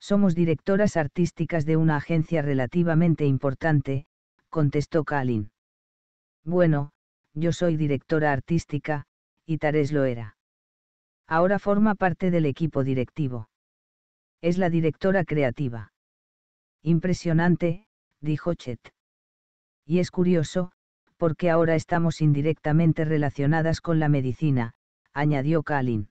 Somos directoras artísticas de una agencia relativamente importante, contestó Kalin. Bueno, yo soy directora artística, y Tares lo era. Ahora forma parte del equipo directivo. Es la directora creativa. Impresionante, dijo Chet. Y es curioso, porque ahora estamos indirectamente relacionadas con la medicina, añadió Kalin.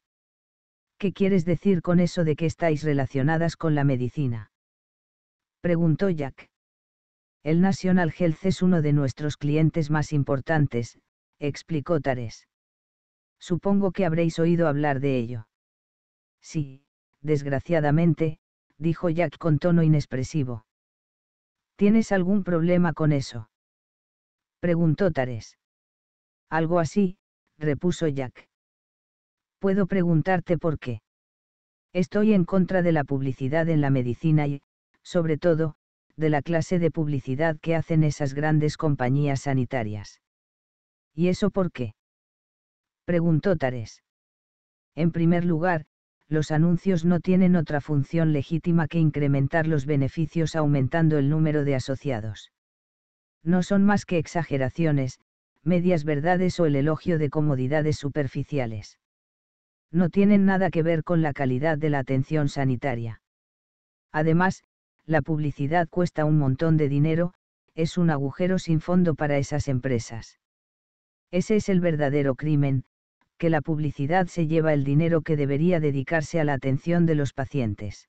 ¿Qué quieres decir con eso de que estáis relacionadas con la medicina? Preguntó Jack. El National Health es uno de nuestros clientes más importantes, explicó Tares. Supongo que habréis oído hablar de ello. Sí, desgraciadamente, dijo Jack con tono inexpresivo. ¿Tienes algún problema con eso? Preguntó Tares. Algo así, repuso Jack. Puedo preguntarte por qué. Estoy en contra de la publicidad en la medicina y, sobre todo, de la clase de publicidad que hacen esas grandes compañías sanitarias. ¿Y eso por qué? Preguntó Tares. En primer lugar, los anuncios no tienen otra función legítima que incrementar los beneficios aumentando el número de asociados. No son más que exageraciones, medias verdades o el elogio de comodidades superficiales. No tienen nada que ver con la calidad de la atención sanitaria. Además, la publicidad cuesta un montón de dinero, es un agujero sin fondo para esas empresas. Ese es el verdadero crimen, que la publicidad se lleva el dinero que debería dedicarse a la atención de los pacientes.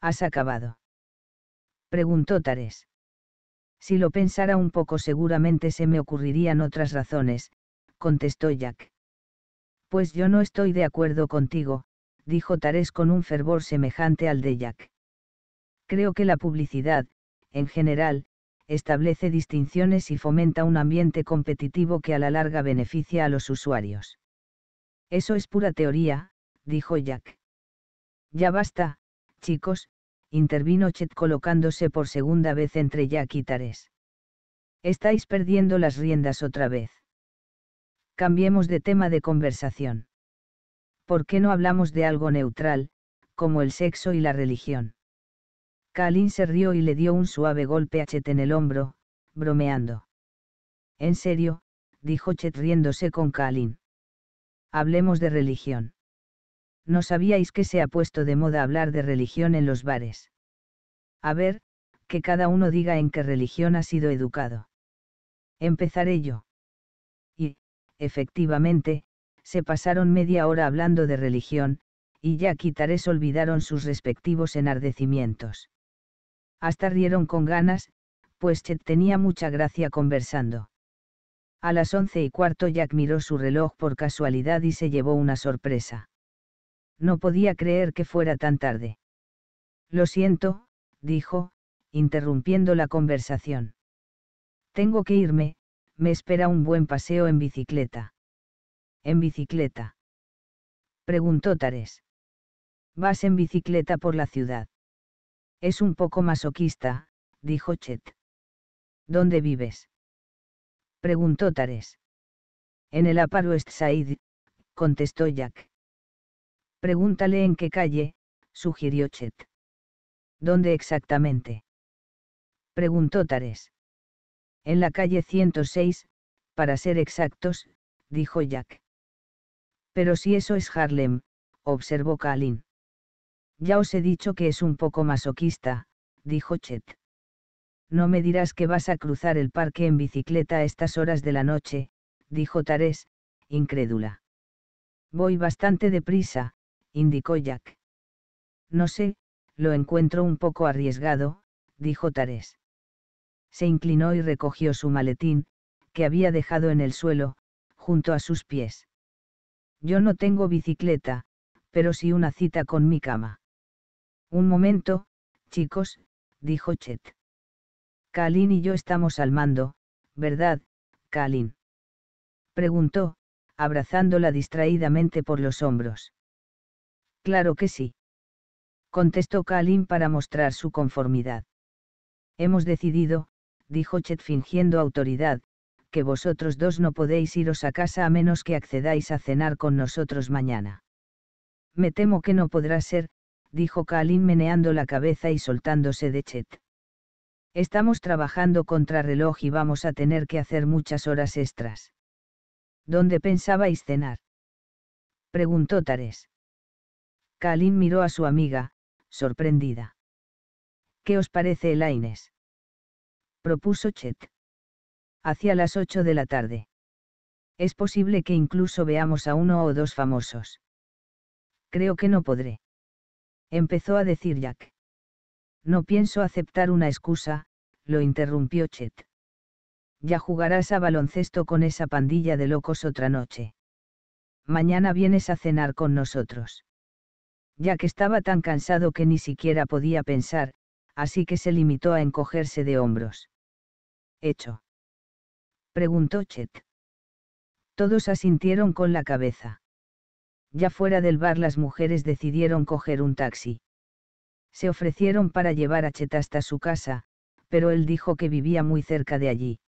¿Has acabado? Preguntó Tares. Si lo pensara un poco seguramente se me ocurrirían otras razones, contestó Jack. Pues yo no estoy de acuerdo contigo, dijo Tarés con un fervor semejante al de Jack. Creo que la publicidad, en general, establece distinciones y fomenta un ambiente competitivo que a la larga beneficia a los usuarios. Eso es pura teoría, dijo Jack. Ya basta, chicos, intervino Chet colocándose por segunda vez entre Jack y Tares. Estáis perdiendo las riendas otra vez. Cambiemos de tema de conversación. ¿Por qué no hablamos de algo neutral, como el sexo y la religión? Kalin se rió y le dio un suave golpe a Chet en el hombro, bromeando. En serio, dijo Chet riéndose con Kalin. Hablemos de religión. No sabíais que se ha puesto de moda hablar de religión en los bares. A ver, que cada uno diga en qué religión ha sido educado. Empezaré yo. Y, efectivamente, se pasaron media hora hablando de religión, y ya quitarés olvidaron sus respectivos enardecimientos. Hasta rieron con ganas, pues Chet tenía mucha gracia conversando. A las once y cuarto Jack miró su reloj por casualidad y se llevó una sorpresa. No podía creer que fuera tan tarde. Lo siento, dijo, interrumpiendo la conversación. Tengo que irme, me espera un buen paseo en bicicleta. ¿En bicicleta? Preguntó Tares. Vas en bicicleta por la ciudad. Es un poco masoquista, dijo Chet. ¿Dónde vives? preguntó Tares. En el aparo West contestó Jack. Pregúntale en qué calle, sugirió Chet. ¿Dónde exactamente? preguntó Tares. En la calle 106, para ser exactos, dijo Jack. Pero si eso es Harlem, observó Kalin. Ya os he dicho que es un poco masoquista, dijo Chet. No me dirás que vas a cruzar el parque en bicicleta a estas horas de la noche, dijo Tarés, incrédula. Voy bastante deprisa, indicó Jack. No sé, lo encuentro un poco arriesgado, dijo Tarés. Se inclinó y recogió su maletín, que había dejado en el suelo, junto a sus pies. Yo no tengo bicicleta, pero sí una cita con mi cama. Un momento, chicos, dijo Chet. Kalin y yo estamos al mando, ¿verdad, Kalin? Preguntó, abrazándola distraídamente por los hombros. Claro que sí. Contestó Kalin para mostrar su conformidad. Hemos decidido, dijo Chet fingiendo autoridad, que vosotros dos no podéis iros a casa a menos que accedáis a cenar con nosotros mañana. Me temo que no podrá ser, dijo Kalin meneando la cabeza y soltándose de Chet. Estamos trabajando contra reloj y vamos a tener que hacer muchas horas extras. ¿Dónde pensabais cenar? Preguntó Tares. Kalin miró a su amiga, sorprendida. ¿Qué os parece el Propuso Chet. Hacia las ocho de la tarde. Es posible que incluso veamos a uno o dos famosos. Creo que no podré. Empezó a decir Jack. No pienso aceptar una excusa, lo interrumpió Chet. Ya jugarás a baloncesto con esa pandilla de locos otra noche. Mañana vienes a cenar con nosotros. Ya que estaba tan cansado que ni siquiera podía pensar, así que se limitó a encogerse de hombros. Hecho. Preguntó Chet. Todos asintieron con la cabeza. Ya fuera del bar las mujeres decidieron coger un taxi se ofrecieron para llevar a Chet hasta su casa, pero él dijo que vivía muy cerca de allí.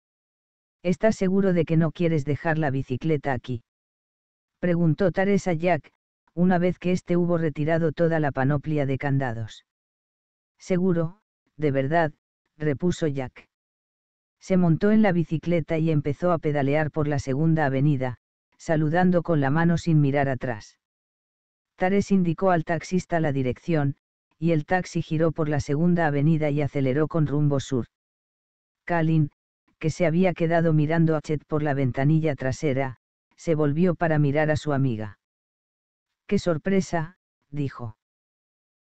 ¿Estás seguro de que no quieres dejar la bicicleta aquí? Preguntó Tares a Jack, una vez que éste hubo retirado toda la panoplia de candados. Seguro, de verdad, repuso Jack. Se montó en la bicicleta y empezó a pedalear por la segunda avenida, saludando con la mano sin mirar atrás. Tares indicó al taxista la dirección, y el taxi giró por la segunda avenida y aceleró con rumbo sur. Kalin, que se había quedado mirando a Chet por la ventanilla trasera, se volvió para mirar a su amiga. ¡Qué sorpresa! dijo.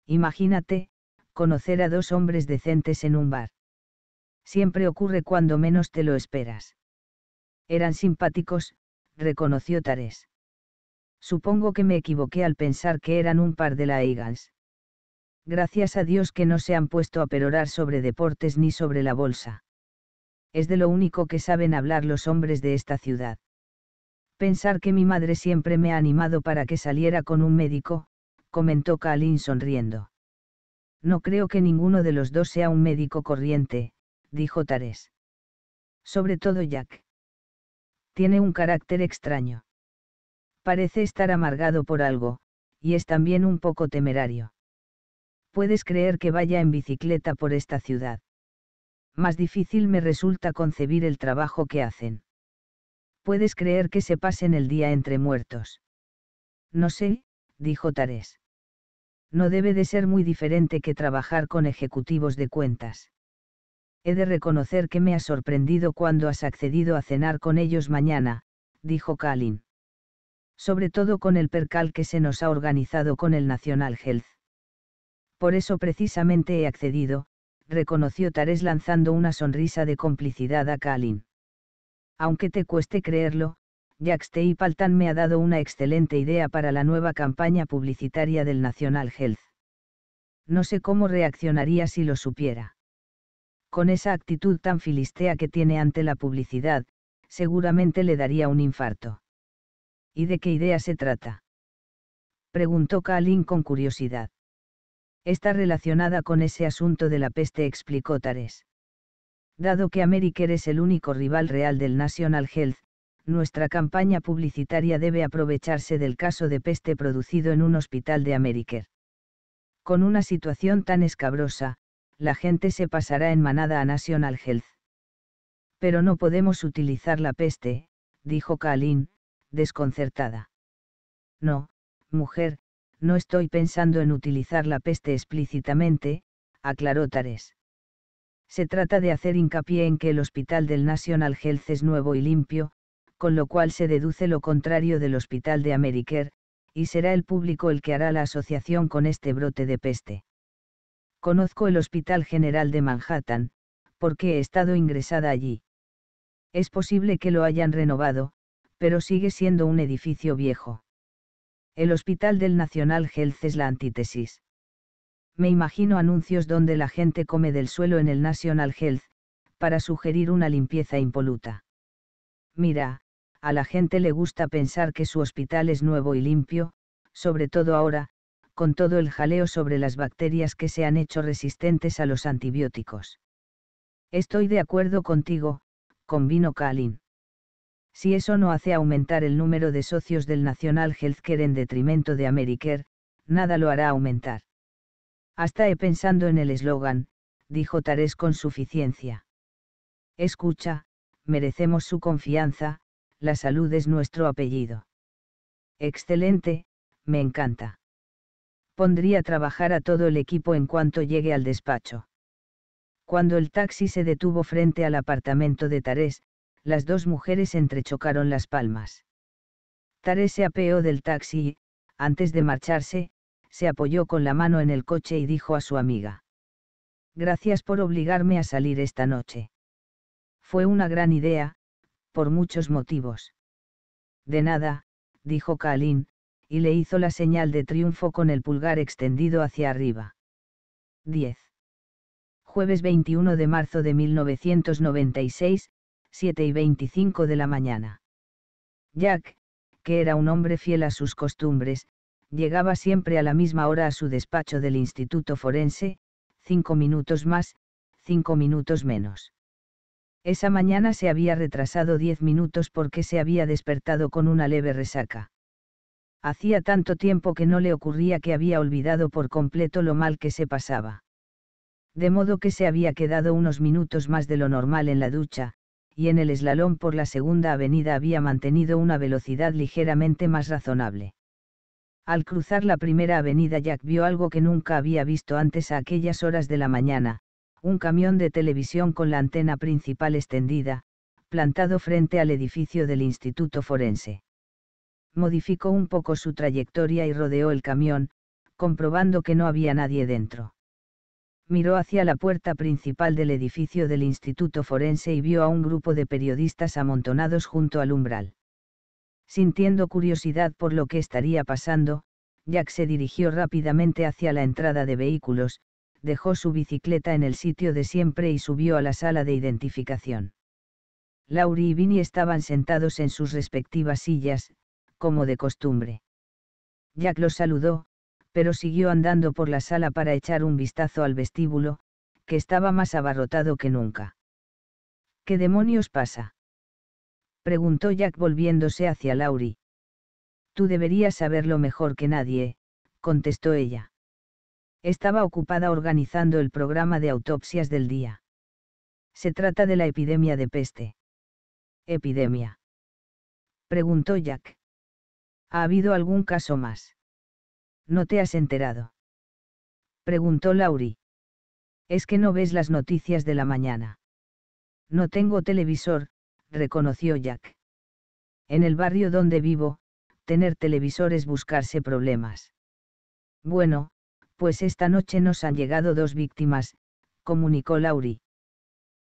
Imagínate, conocer a dos hombres decentes en un bar. Siempre ocurre cuando menos te lo esperas. Eran simpáticos, reconoció Tarés. Supongo que me equivoqué al pensar que eran un par de la Eagles. Gracias a Dios que no se han puesto a perorar sobre deportes ni sobre la bolsa. Es de lo único que saben hablar los hombres de esta ciudad. Pensar que mi madre siempre me ha animado para que saliera con un médico, comentó Kalin sonriendo. No creo que ninguno de los dos sea un médico corriente, dijo Tarés. Sobre todo Jack. Tiene un carácter extraño. Parece estar amargado por algo, y es también un poco temerario puedes creer que vaya en bicicleta por esta ciudad. Más difícil me resulta concebir el trabajo que hacen. Puedes creer que se pasen el día entre muertos. No sé, dijo Tarés. No debe de ser muy diferente que trabajar con ejecutivos de cuentas. He de reconocer que me ha sorprendido cuando has accedido a cenar con ellos mañana, dijo Kalin. Sobre todo con el percal que se nos ha organizado con el National Health. Por eso precisamente he accedido, reconoció Tarés lanzando una sonrisa de complicidad a Kalin. Aunque te cueste creerlo, y Paltan me ha dado una excelente idea para la nueva campaña publicitaria del National Health. No sé cómo reaccionaría si lo supiera. Con esa actitud tan filistea que tiene ante la publicidad, seguramente le daría un infarto. ¿Y de qué idea se trata? Preguntó Kalin con curiosidad está relacionada con ese asunto de la peste, explicó Tares. Dado que Ameriker es el único rival real del National Health, nuestra campaña publicitaria debe aprovecharse del caso de peste producido en un hospital de Ameriker. Con una situación tan escabrosa, la gente se pasará en manada a National Health. Pero no podemos utilizar la peste, dijo Kalin, desconcertada. No, mujer, no estoy pensando en utilizar la peste explícitamente, aclaró Tares. Se trata de hacer hincapié en que el hospital del National Health es nuevo y limpio, con lo cual se deduce lo contrario del hospital de Americare, y será el público el que hará la asociación con este brote de peste. Conozco el Hospital General de Manhattan, porque he estado ingresada allí. Es posible que lo hayan renovado, pero sigue siendo un edificio viejo. El Hospital del National Health es la antítesis. Me imagino anuncios donde la gente come del suelo en el National Health, para sugerir una limpieza impoluta. Mira, a la gente le gusta pensar que su hospital es nuevo y limpio, sobre todo ahora, con todo el jaleo sobre las bacterias que se han hecho resistentes a los antibióticos. Estoy de acuerdo contigo, convino Kalin si eso no hace aumentar el número de socios del National Healthcare en detrimento de Americare, nada lo hará aumentar. Hasta he pensando en el eslogan, dijo Tarés con suficiencia. Escucha, merecemos su confianza, la salud es nuestro apellido. Excelente, me encanta. Pondría a trabajar a todo el equipo en cuanto llegue al despacho. Cuando el taxi se detuvo frente al apartamento de Tarés, las dos mujeres entrechocaron las palmas. Tare se apeó del taxi y, antes de marcharse, se apoyó con la mano en el coche y dijo a su amiga. Gracias por obligarme a salir esta noche. Fue una gran idea, por muchos motivos. De nada, dijo Kalin, y le hizo la señal de triunfo con el pulgar extendido hacia arriba. 10. Jueves 21 de marzo de 1996, 7 y 25 de la mañana. Jack, que era un hombre fiel a sus costumbres, llegaba siempre a la misma hora a su despacho del Instituto Forense, cinco minutos más, cinco minutos menos. Esa mañana se había retrasado diez minutos porque se había despertado con una leve resaca. Hacía tanto tiempo que no le ocurría que había olvidado por completo lo mal que se pasaba. De modo que se había quedado unos minutos más de lo normal en la ducha, y en el eslalón por la segunda avenida había mantenido una velocidad ligeramente más razonable. Al cruzar la primera avenida Jack vio algo que nunca había visto antes a aquellas horas de la mañana, un camión de televisión con la antena principal extendida, plantado frente al edificio del Instituto Forense. Modificó un poco su trayectoria y rodeó el camión, comprobando que no había nadie dentro miró hacia la puerta principal del edificio del Instituto Forense y vio a un grupo de periodistas amontonados junto al umbral. Sintiendo curiosidad por lo que estaría pasando, Jack se dirigió rápidamente hacia la entrada de vehículos, dejó su bicicleta en el sitio de siempre y subió a la sala de identificación. Laurie y Vinnie estaban sentados en sus respectivas sillas, como de costumbre. Jack los saludó, pero siguió andando por la sala para echar un vistazo al vestíbulo, que estaba más abarrotado que nunca. ¿Qué demonios pasa? preguntó Jack volviéndose hacia Laurie. Tú deberías saberlo mejor que nadie, contestó ella. Estaba ocupada organizando el programa de autopsias del día. Se trata de la epidemia de peste. ¿Epidemia? preguntó Jack. ¿Ha habido algún caso más? ¿No te has enterado? Preguntó Laurie. Es que no ves las noticias de la mañana. No tengo televisor, reconoció Jack. En el barrio donde vivo, tener televisor es buscarse problemas. Bueno, pues esta noche nos han llegado dos víctimas, comunicó Lauri.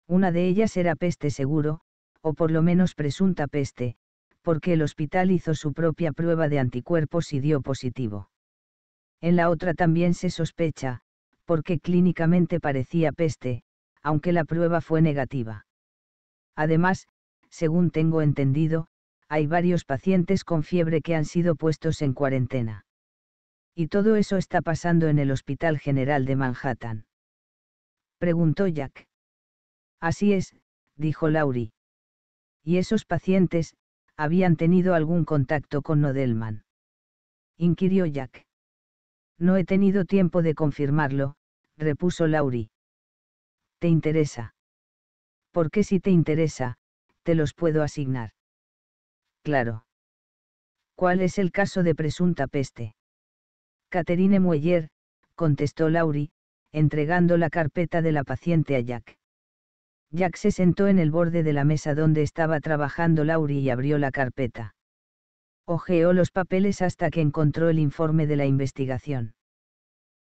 Una de ellas era peste seguro, o por lo menos presunta peste, porque el hospital hizo su propia prueba de anticuerpos y dio positivo. En la otra también se sospecha, porque clínicamente parecía peste, aunque la prueba fue negativa. Además, según tengo entendido, hay varios pacientes con fiebre que han sido puestos en cuarentena. Y todo eso está pasando en el Hospital General de Manhattan. Preguntó Jack. Así es, dijo Laurie. Y esos pacientes, habían tenido algún contacto con Nodelman. Inquirió Jack. No he tenido tiempo de confirmarlo, repuso Lauri. ¿Te interesa? Porque si te interesa, te los puedo asignar. Claro. ¿Cuál es el caso de presunta peste? Caterine Mueller, contestó Lauri, entregando la carpeta de la paciente a Jack. Jack se sentó en el borde de la mesa donde estaba trabajando Lauri y abrió la carpeta. Ojeó los papeles hasta que encontró el informe de la investigación.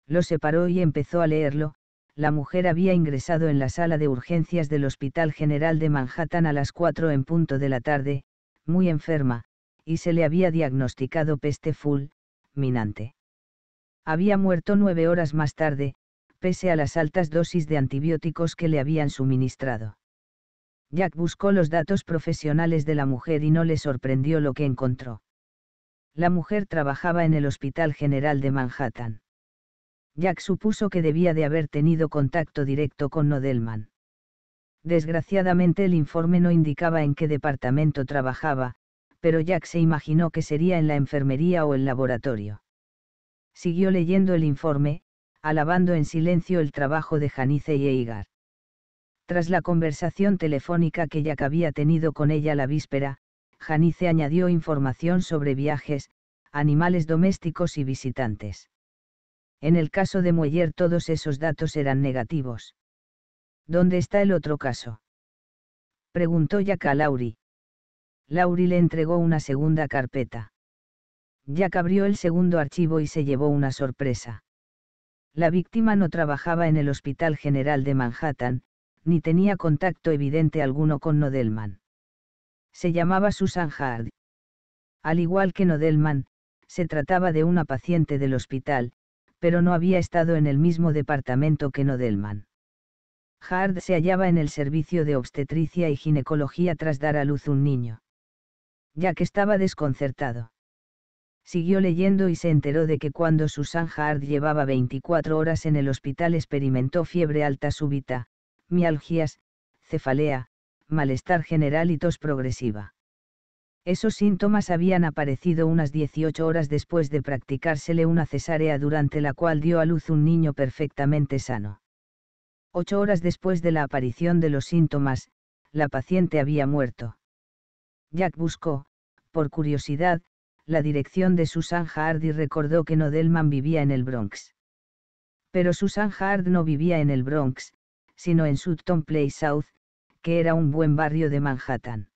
Lo separó y empezó a leerlo, la mujer había ingresado en la sala de urgencias del Hospital General de Manhattan a las 4 en punto de la tarde, muy enferma, y se le había diagnosticado peste full, minante. Había muerto nueve horas más tarde, pese a las altas dosis de antibióticos que le habían suministrado. Jack buscó los datos profesionales de la mujer y no le sorprendió lo que encontró la mujer trabajaba en el Hospital General de Manhattan. Jack supuso que debía de haber tenido contacto directo con Nodelman. Desgraciadamente el informe no indicaba en qué departamento trabajaba, pero Jack se imaginó que sería en la enfermería o el laboratorio. Siguió leyendo el informe, alabando en silencio el trabajo de Janice y Eigar. Tras la conversación telefónica que Jack había tenido con ella la víspera, Janice añadió información sobre viajes, animales domésticos y visitantes. En el caso de Mueller todos esos datos eran negativos. ¿Dónde está el otro caso? Preguntó Jack a Lauri. Lauri le entregó una segunda carpeta. Jack abrió el segundo archivo y se llevó una sorpresa. La víctima no trabajaba en el Hospital General de Manhattan, ni tenía contacto evidente alguno con Nodelman. Se llamaba Susan Hard. Al igual que Nodelman, se trataba de una paciente del hospital, pero no había estado en el mismo departamento que Nodelman. Hard se hallaba en el servicio de obstetricia y ginecología tras dar a luz un niño. Ya que estaba desconcertado. Siguió leyendo y se enteró de que cuando Susan Hard llevaba 24 horas en el hospital experimentó fiebre alta súbita, mialgias, cefalea, malestar general y tos progresiva. Esos síntomas habían aparecido unas 18 horas después de practicársele una cesárea durante la cual dio a luz un niño perfectamente sano. Ocho horas después de la aparición de los síntomas, la paciente había muerto. Jack buscó, por curiosidad, la dirección de Susan Hard y recordó que Nodelman vivía en el Bronx. Pero Susan Hard no vivía en el Bronx, sino en Sutton Place South, era un buen barrio de Manhattan.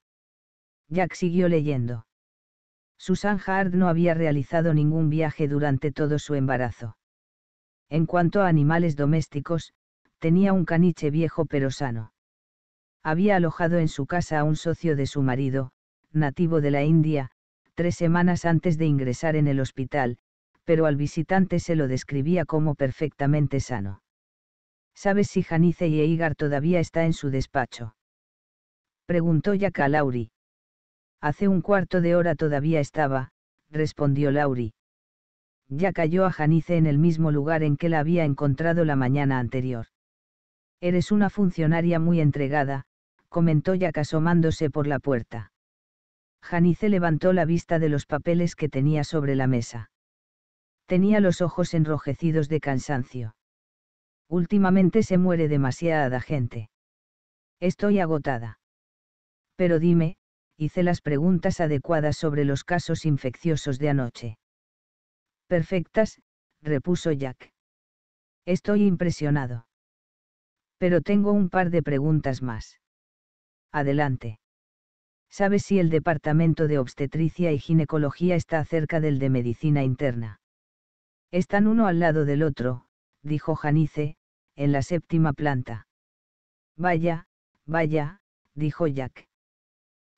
Jack siguió leyendo. Susan Hard no había realizado ningún viaje durante todo su embarazo. En cuanto a animales domésticos, tenía un caniche viejo pero sano. Había alojado en su casa a un socio de su marido, nativo de la India, tres semanas antes de ingresar en el hospital, pero al visitante se lo describía como perfectamente sano. ¿Sabes si Janice y Eigar todavía está en su despacho? preguntó yaka Lauri. Hace un cuarto de hora todavía estaba, respondió Lauri. Ya cayó a Janice en el mismo lugar en que la había encontrado la mañana anterior. Eres una funcionaria muy entregada, comentó Jack asomándose por la puerta. Janice levantó la vista de los papeles que tenía sobre la mesa. Tenía los ojos enrojecidos de cansancio. Últimamente se muere demasiada gente. Estoy agotada. Pero dime, hice las preguntas adecuadas sobre los casos infecciosos de anoche. Perfectas, repuso Jack. Estoy impresionado. Pero tengo un par de preguntas más. Adelante. ¿Sabes si el departamento de obstetricia y ginecología está cerca del de medicina interna? Están uno al lado del otro, dijo Janice, en la séptima planta. Vaya, vaya, dijo Jack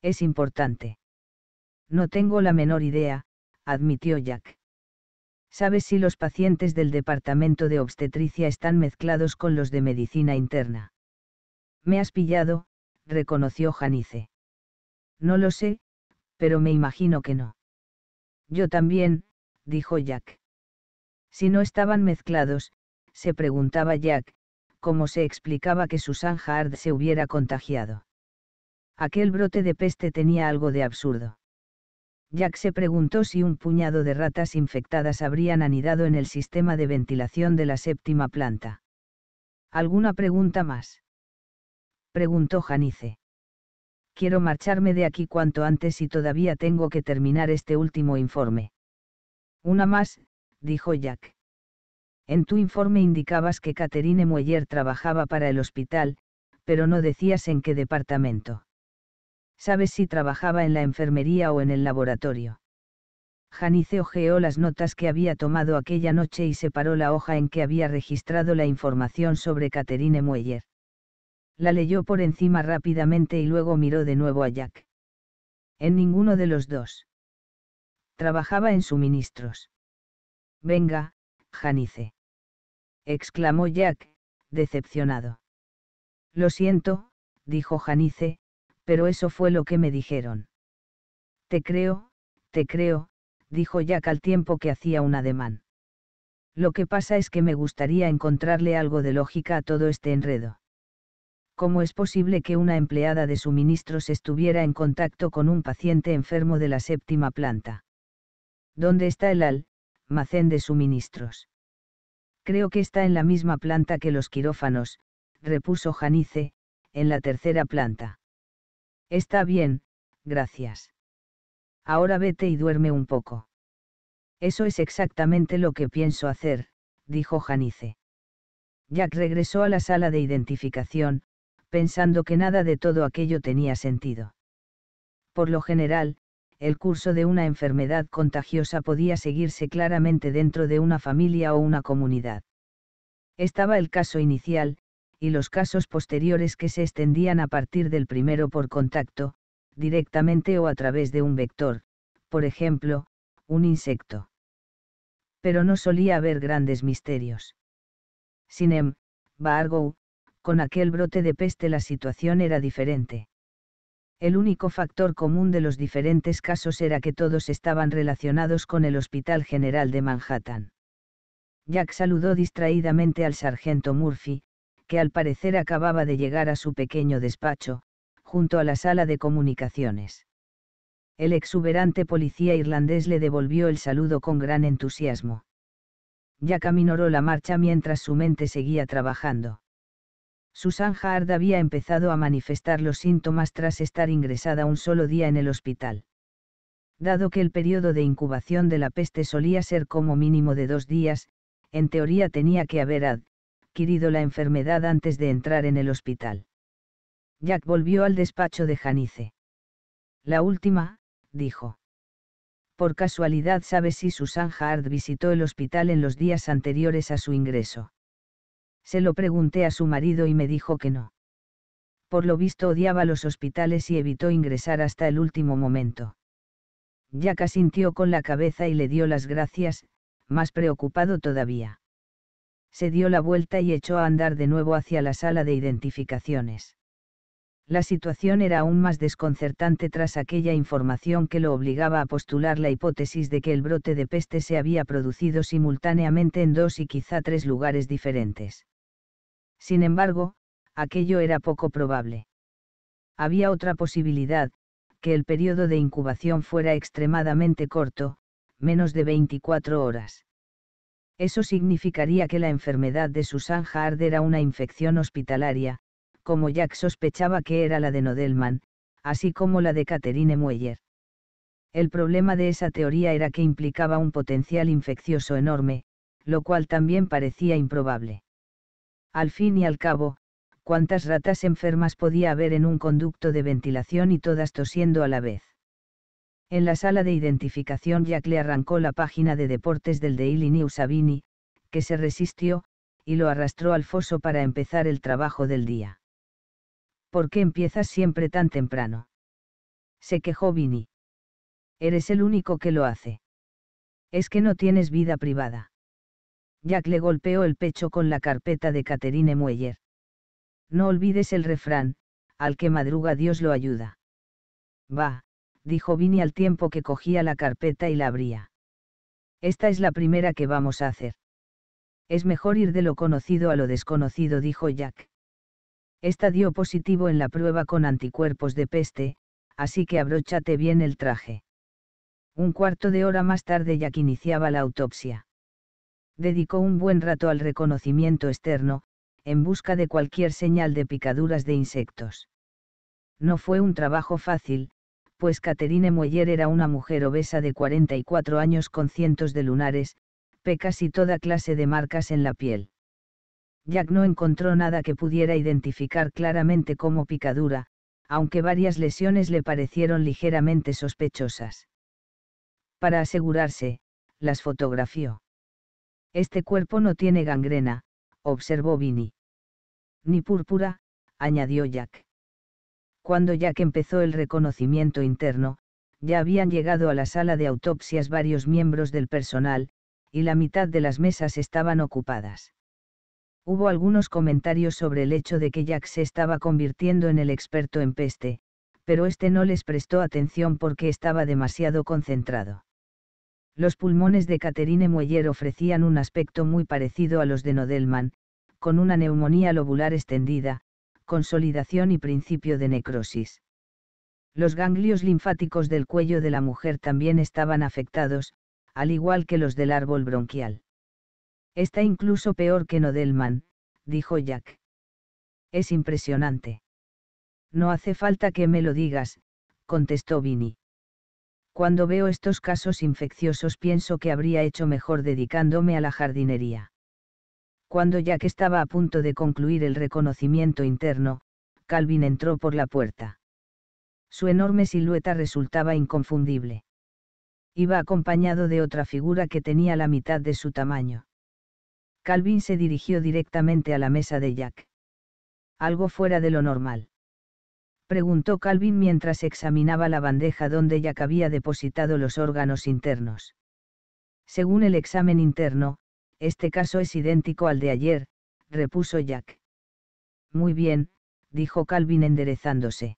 es importante. No tengo la menor idea, admitió Jack. ¿Sabes si los pacientes del departamento de obstetricia están mezclados con los de medicina interna? Me has pillado, reconoció Janice. No lo sé, pero me imagino que no. Yo también, dijo Jack. Si no estaban mezclados, se preguntaba Jack, cómo se explicaba que Susan Hard se hubiera contagiado. Aquel brote de peste tenía algo de absurdo. Jack se preguntó si un puñado de ratas infectadas habrían anidado en el sistema de ventilación de la séptima planta. ¿Alguna pregunta más? Preguntó Janice. Quiero marcharme de aquí cuanto antes y todavía tengo que terminar este último informe. Una más, dijo Jack. En tu informe indicabas que Caterine Mueller trabajaba para el hospital, pero no decías en qué departamento. Sabes si trabajaba en la enfermería o en el laboratorio. Janice ojeó las notas que había tomado aquella noche y separó la hoja en que había registrado la información sobre Caterine Mueller. La leyó por encima rápidamente y luego miró de nuevo a Jack. En ninguno de los dos. Trabajaba en suministros. Venga, Janice. exclamó Jack, decepcionado. Lo siento, dijo Janice, pero eso fue lo que me dijeron. Te creo, te creo, dijo Jack al tiempo que hacía un ademán. Lo que pasa es que me gustaría encontrarle algo de lógica a todo este enredo. ¿Cómo es posible que una empleada de suministros estuviera en contacto con un paciente enfermo de la séptima planta? ¿Dónde está el almacén de suministros? Creo que está en la misma planta que los quirófanos, repuso Janice, en la tercera planta. Está bien, gracias. Ahora vete y duerme un poco. Eso es exactamente lo que pienso hacer, dijo Janice. Jack regresó a la sala de identificación, pensando que nada de todo aquello tenía sentido. Por lo general, el curso de una enfermedad contagiosa podía seguirse claramente dentro de una familia o una comunidad. Estaba el caso inicial, y los casos posteriores que se extendían a partir del primero por contacto, directamente o a través de un vector, por ejemplo, un insecto. Pero no solía haber grandes misterios. Sin embargo, con aquel brote de peste la situación era diferente. El único factor común de los diferentes casos era que todos estaban relacionados con el Hospital General de Manhattan. Jack saludó distraídamente al sargento Murphy, que al parecer acababa de llegar a su pequeño despacho, junto a la sala de comunicaciones. El exuberante policía irlandés le devolvió el saludo con gran entusiasmo. Ya caminoró la marcha mientras su mente seguía trabajando. Susan Hard había empezado a manifestar los síntomas tras estar ingresada un solo día en el hospital. Dado que el periodo de incubación de la peste solía ser como mínimo de dos días, en teoría tenía que haber ad adquirido la enfermedad antes de entrar en el hospital. Jack volvió al despacho de Janice. La última, dijo. Por casualidad sabe si Susan Hard visitó el hospital en los días anteriores a su ingreso. Se lo pregunté a su marido y me dijo que no. Por lo visto odiaba los hospitales y evitó ingresar hasta el último momento. Jack asintió con la cabeza y le dio las gracias, más preocupado todavía se dio la vuelta y echó a andar de nuevo hacia la sala de identificaciones. La situación era aún más desconcertante tras aquella información que lo obligaba a postular la hipótesis de que el brote de peste se había producido simultáneamente en dos y quizá tres lugares diferentes. Sin embargo, aquello era poco probable. Había otra posibilidad, que el periodo de incubación fuera extremadamente corto, menos de 24 horas. Eso significaría que la enfermedad de Susan Hard era una infección hospitalaria, como Jack sospechaba que era la de Nodelman, así como la de Catherine Mueller. El problema de esa teoría era que implicaba un potencial infeccioso enorme, lo cual también parecía improbable. Al fin y al cabo, ¿cuántas ratas enfermas podía haber en un conducto de ventilación y todas tosiendo a la vez? En la sala de identificación Jack le arrancó la página de deportes del Daily News a que se resistió, y lo arrastró al foso para empezar el trabajo del día. ¿Por qué empiezas siempre tan temprano? Se quejó Vini. Eres el único que lo hace. Es que no tienes vida privada. Jack le golpeó el pecho con la carpeta de Caterine Mueller. No olvides el refrán, al que madruga Dios lo ayuda. Va, dijo Vini al tiempo que cogía la carpeta y la abría. Esta es la primera que vamos a hacer. Es mejor ir de lo conocido a lo desconocido, dijo Jack. Esta dio positivo en la prueba con anticuerpos de peste, así que abróchate bien el traje. Un cuarto de hora más tarde Jack iniciaba la autopsia. Dedicó un buen rato al reconocimiento externo, en busca de cualquier señal de picaduras de insectos. No fue un trabajo fácil, pues Caterine Mueller era una mujer obesa de 44 años con cientos de lunares, pecas y toda clase de marcas en la piel. Jack no encontró nada que pudiera identificar claramente como picadura, aunque varias lesiones le parecieron ligeramente sospechosas. Para asegurarse, las fotografió. Este cuerpo no tiene gangrena, observó Vinnie. Ni púrpura, añadió Jack cuando Jack empezó el reconocimiento interno, ya habían llegado a la sala de autopsias varios miembros del personal, y la mitad de las mesas estaban ocupadas. Hubo algunos comentarios sobre el hecho de que Jack se estaba convirtiendo en el experto en peste, pero este no les prestó atención porque estaba demasiado concentrado. Los pulmones de Caterine Mueller ofrecían un aspecto muy parecido a los de Nodelman, con una neumonía lobular extendida, consolidación y principio de necrosis. Los ganglios linfáticos del cuello de la mujer también estaban afectados, al igual que los del árbol bronquial. Está incluso peor que Nodelman, dijo Jack. Es impresionante. No hace falta que me lo digas, contestó Vinny. Cuando veo estos casos infecciosos pienso que habría hecho mejor dedicándome a la jardinería. Cuando ya que estaba a punto de concluir el reconocimiento interno, Calvin entró por la puerta. Su enorme silueta resultaba inconfundible. Iba acompañado de otra figura que tenía la mitad de su tamaño. Calvin se dirigió directamente a la mesa de Jack. Algo fuera de lo normal. Preguntó Calvin mientras examinaba la bandeja donde Jack había depositado los órganos internos. Según el examen interno, este caso es idéntico al de ayer, repuso Jack. Muy bien, dijo Calvin enderezándose.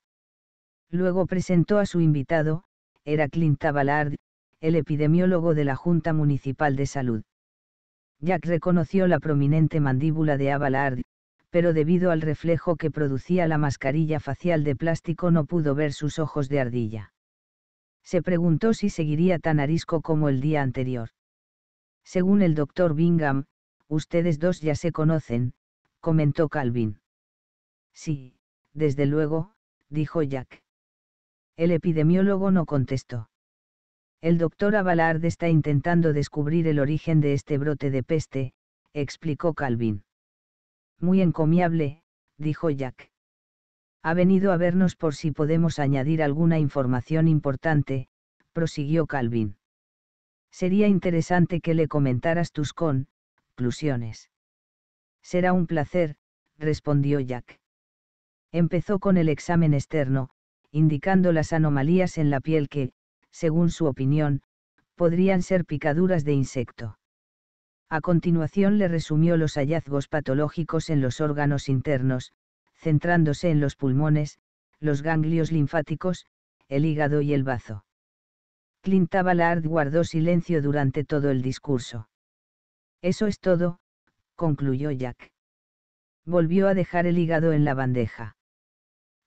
Luego presentó a su invitado, era Clint Avalard, el epidemiólogo de la Junta Municipal de Salud. Jack reconoció la prominente mandíbula de Avalard, pero debido al reflejo que producía la mascarilla facial de plástico no pudo ver sus ojos de ardilla. Se preguntó si seguiría tan arisco como el día anterior. Según el doctor Bingham, ustedes dos ya se conocen, comentó Calvin. Sí, desde luego, dijo Jack. El epidemiólogo no contestó. El doctor Avalard está intentando descubrir el origen de este brote de peste, explicó Calvin. Muy encomiable, dijo Jack. Ha venido a vernos por si podemos añadir alguna información importante, prosiguió Calvin. Sería interesante que le comentaras tus conclusiones. Será un placer, respondió Jack. Empezó con el examen externo, indicando las anomalías en la piel que, según su opinión, podrían ser picaduras de insecto. A continuación le resumió los hallazgos patológicos en los órganos internos, centrándose en los pulmones, los ganglios linfáticos, el hígado y el bazo. Clint Ballard guardó silencio durante todo el discurso. Eso es todo, concluyó Jack. Volvió a dejar el hígado en la bandeja.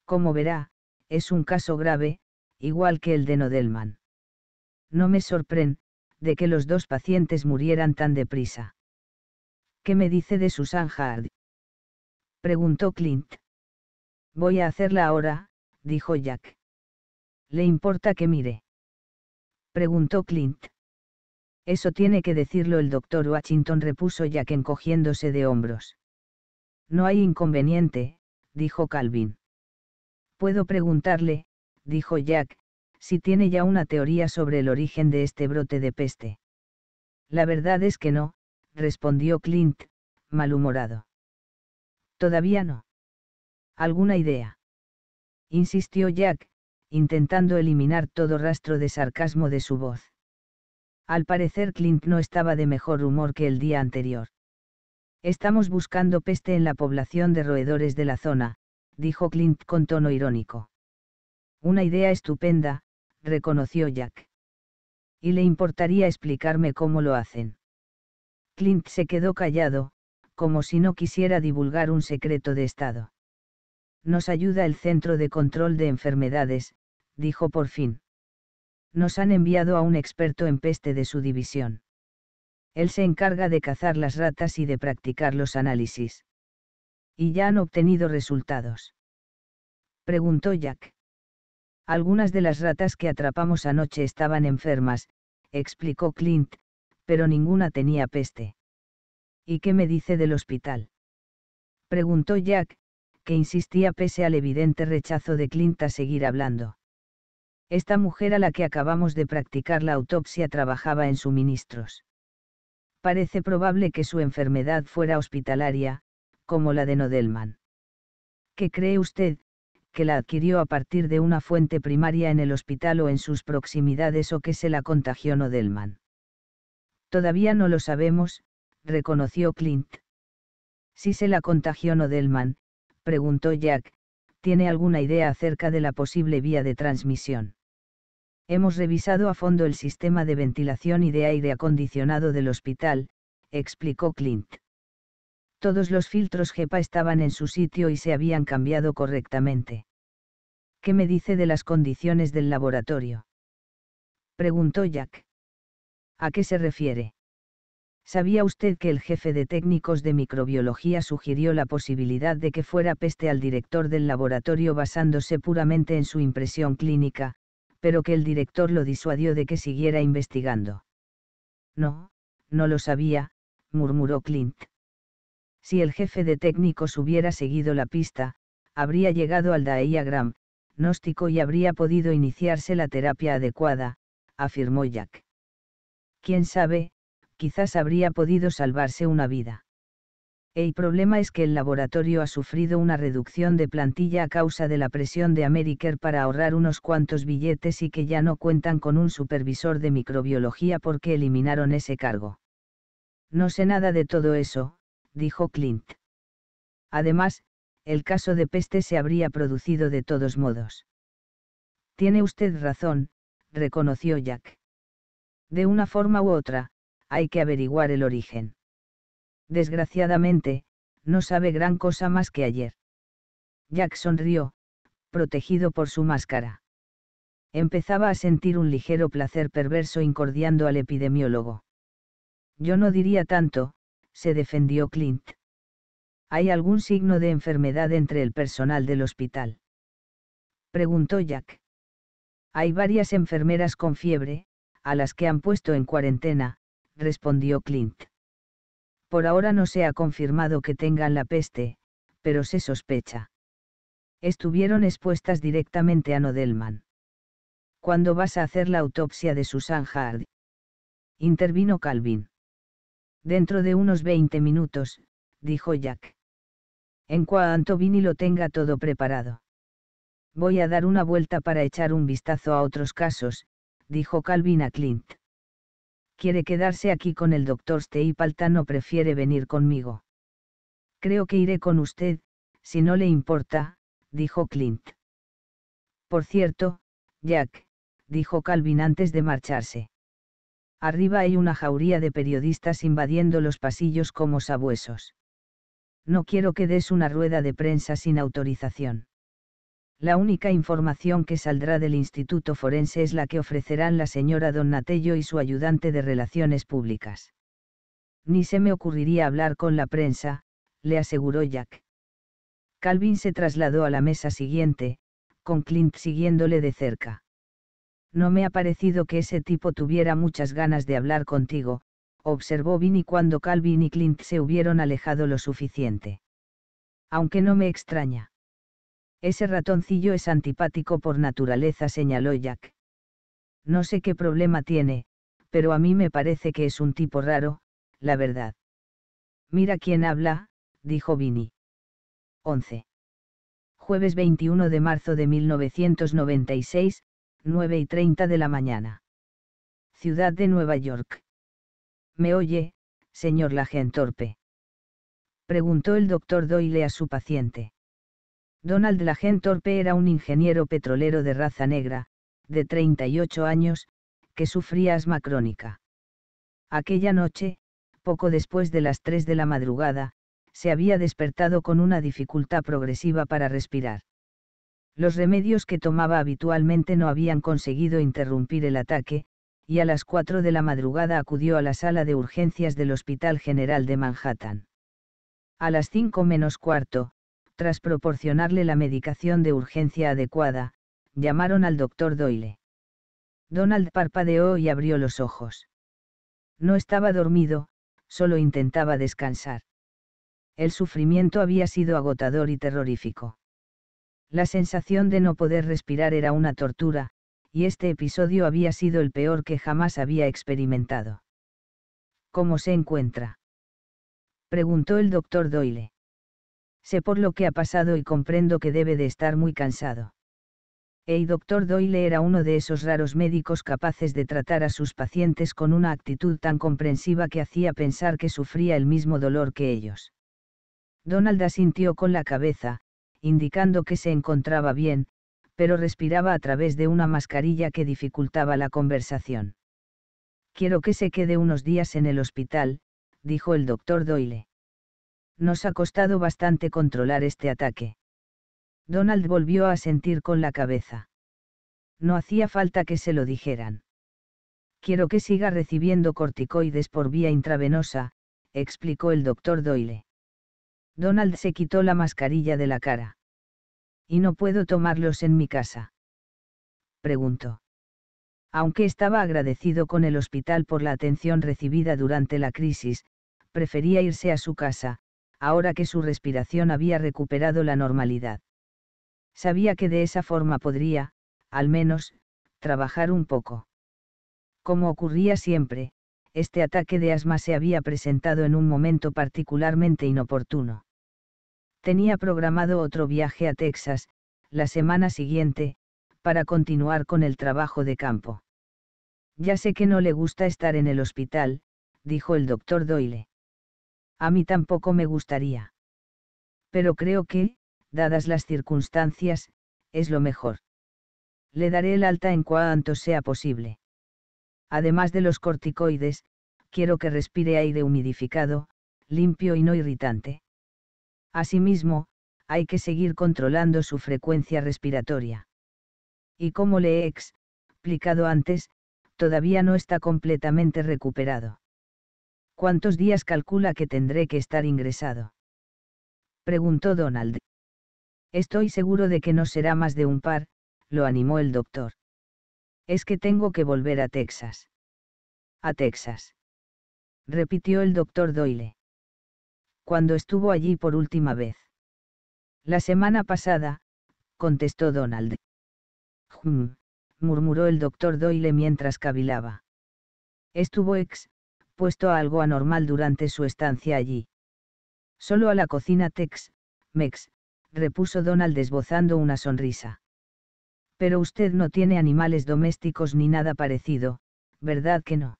Como verá, es un caso grave, igual que el de Nodelman. No me sorprende de que los dos pacientes murieran tan deprisa. ¿Qué me dice de Susan Hard? preguntó Clint. Voy a hacerla ahora, dijo Jack. ¿Le importa que mire? preguntó Clint. Eso tiene que decirlo el doctor Washington, repuso Jack encogiéndose de hombros. No hay inconveniente, dijo Calvin. Puedo preguntarle, dijo Jack, si tiene ya una teoría sobre el origen de este brote de peste. La verdad es que no, respondió Clint, malhumorado. Todavía no. ¿Alguna idea? Insistió Jack, intentando eliminar todo rastro de sarcasmo de su voz. Al parecer Clint no estaba de mejor humor que el día anterior. Estamos buscando peste en la población de roedores de la zona, dijo Clint con tono irónico. Una idea estupenda, reconoció Jack. Y le importaría explicarme cómo lo hacen. Clint se quedó callado, como si no quisiera divulgar un secreto de Estado. Nos ayuda el Centro de Control de Enfermedades, dijo por fin. Nos han enviado a un experto en peste de su división. Él se encarga de cazar las ratas y de practicar los análisis. ¿Y ya han obtenido resultados? Preguntó Jack. Algunas de las ratas que atrapamos anoche estaban enfermas, explicó Clint, pero ninguna tenía peste. ¿Y qué me dice del hospital? Preguntó Jack, que insistía pese al evidente rechazo de Clint a seguir hablando. Esta mujer a la que acabamos de practicar la autopsia trabajaba en suministros. Parece probable que su enfermedad fuera hospitalaria, como la de Nodelman. ¿Qué cree usted, que la adquirió a partir de una fuente primaria en el hospital o en sus proximidades o que se la contagió Nodelman? Todavía no lo sabemos, reconoció Clint. Si se la contagió Nodelman, preguntó Jack, ¿tiene alguna idea acerca de la posible vía de transmisión? Hemos revisado a fondo el sistema de ventilación y de aire acondicionado del hospital, explicó Clint. Todos los filtros GEPA estaban en su sitio y se habían cambiado correctamente. ¿Qué me dice de las condiciones del laboratorio? Preguntó Jack. ¿A qué se refiere? ¿Sabía usted que el jefe de técnicos de microbiología sugirió la posibilidad de que fuera peste al director del laboratorio basándose puramente en su impresión clínica, pero que el director lo disuadió de que siguiera investigando. No, no lo sabía, murmuró Clint. Si el jefe de técnicos hubiera seguido la pista, habría llegado al Daeagram, gnóstico y habría podido iniciarse la terapia adecuada, afirmó Jack. Quién sabe, quizás habría podido salvarse una vida. El problema es que el laboratorio ha sufrido una reducción de plantilla a causa de la presión de Americare para ahorrar unos cuantos billetes y que ya no cuentan con un supervisor de microbiología porque eliminaron ese cargo. No sé nada de todo eso, dijo Clint. Además, el caso de peste se habría producido de todos modos. Tiene usted razón, reconoció Jack. De una forma u otra, hay que averiguar el origen. Desgraciadamente, no sabe gran cosa más que ayer. Jack sonrió, protegido por su máscara. Empezaba a sentir un ligero placer perverso incordiando al epidemiólogo. Yo no diría tanto, se defendió Clint. ¿Hay algún signo de enfermedad entre el personal del hospital? Preguntó Jack. Hay varias enfermeras con fiebre, a las que han puesto en cuarentena, respondió Clint. Por ahora no se ha confirmado que tengan la peste, pero se sospecha. Estuvieron expuestas directamente a Nodelman. ¿Cuándo vas a hacer la autopsia de Susan Hard? Intervino Calvin. Dentro de unos 20 minutos, dijo Jack. En cuanto Vini lo tenga todo preparado. Voy a dar una vuelta para echar un vistazo a otros casos, dijo Calvin a Clint quiere quedarse aquí con el doctor Steipaltano o prefiere venir conmigo. Creo que iré con usted, si no le importa, dijo Clint. Por cierto, Jack, dijo Calvin antes de marcharse. Arriba hay una jauría de periodistas invadiendo los pasillos como sabuesos. No quiero que des una rueda de prensa sin autorización. La única información que saldrá del Instituto Forense es la que ofrecerán la señora Donatello y su ayudante de Relaciones Públicas. Ni se me ocurriría hablar con la prensa, le aseguró Jack. Calvin se trasladó a la mesa siguiente, con Clint siguiéndole de cerca. No me ha parecido que ese tipo tuviera muchas ganas de hablar contigo, observó Vinny cuando Calvin y Clint se hubieron alejado lo suficiente. Aunque no me extraña. Ese ratoncillo es antipático por naturaleza, señaló Jack. No sé qué problema tiene, pero a mí me parece que es un tipo raro, la verdad. Mira quién habla, dijo Vinny. 11. Jueves 21 de marzo de 1996, 9 y 30 de la mañana. Ciudad de Nueva York. ¿Me oye, señor Lagentorpe? Preguntó el doctor Doyle a su paciente. Donald Lagen Torpe era un ingeniero petrolero de raza negra, de 38 años, que sufría asma crónica. Aquella noche, poco después de las 3 de la madrugada, se había despertado con una dificultad progresiva para respirar. Los remedios que tomaba habitualmente no habían conseguido interrumpir el ataque, y a las 4 de la madrugada acudió a la sala de urgencias del Hospital General de Manhattan. A las 5 menos cuarto, tras proporcionarle la medicación de urgencia adecuada, llamaron al doctor Doyle. Donald parpadeó y abrió los ojos. No estaba dormido, solo intentaba descansar. El sufrimiento había sido agotador y terrorífico. La sensación de no poder respirar era una tortura, y este episodio había sido el peor que jamás había experimentado. ¿Cómo se encuentra? preguntó el doctor Doyle. Sé por lo que ha pasado y comprendo que debe de estar muy cansado. El doctor Doyle era uno de esos raros médicos capaces de tratar a sus pacientes con una actitud tan comprensiva que hacía pensar que sufría el mismo dolor que ellos. Donald asintió con la cabeza, indicando que se encontraba bien, pero respiraba a través de una mascarilla que dificultaba la conversación. Quiero que se quede unos días en el hospital, dijo el doctor Doyle. Nos ha costado bastante controlar este ataque. Donald volvió a sentir con la cabeza. No hacía falta que se lo dijeran. Quiero que siga recibiendo corticoides por vía intravenosa, explicó el doctor Doyle. Donald se quitó la mascarilla de la cara. ¿Y no puedo tomarlos en mi casa? preguntó. Aunque estaba agradecido con el hospital por la atención recibida durante la crisis, prefería irse a su casa, ahora que su respiración había recuperado la normalidad. Sabía que de esa forma podría, al menos, trabajar un poco. Como ocurría siempre, este ataque de asma se había presentado en un momento particularmente inoportuno. Tenía programado otro viaje a Texas, la semana siguiente, para continuar con el trabajo de campo. Ya sé que no le gusta estar en el hospital, dijo el doctor Doyle. A mí tampoco me gustaría. Pero creo que, dadas las circunstancias, es lo mejor. Le daré el alta en cuanto sea posible. Además de los corticoides, quiero que respire aire humidificado, limpio y no irritante. Asimismo, hay que seguir controlando su frecuencia respiratoria. Y como le he explicado antes, todavía no está completamente recuperado. ¿Cuántos días calcula que tendré que estar ingresado? Preguntó Donald. Estoy seguro de que no será más de un par, lo animó el doctor. Es que tengo que volver a Texas. A Texas. Repitió el doctor Doyle. Cuando estuvo allí por última vez. La semana pasada, contestó Donald. Hum, murmuró el doctor Doyle mientras cavilaba. Estuvo ex, puesto a algo anormal durante su estancia allí. Solo a la cocina Tex, Mex, repuso Donald desbozando una sonrisa. Pero usted no tiene animales domésticos ni nada parecido, ¿verdad que no?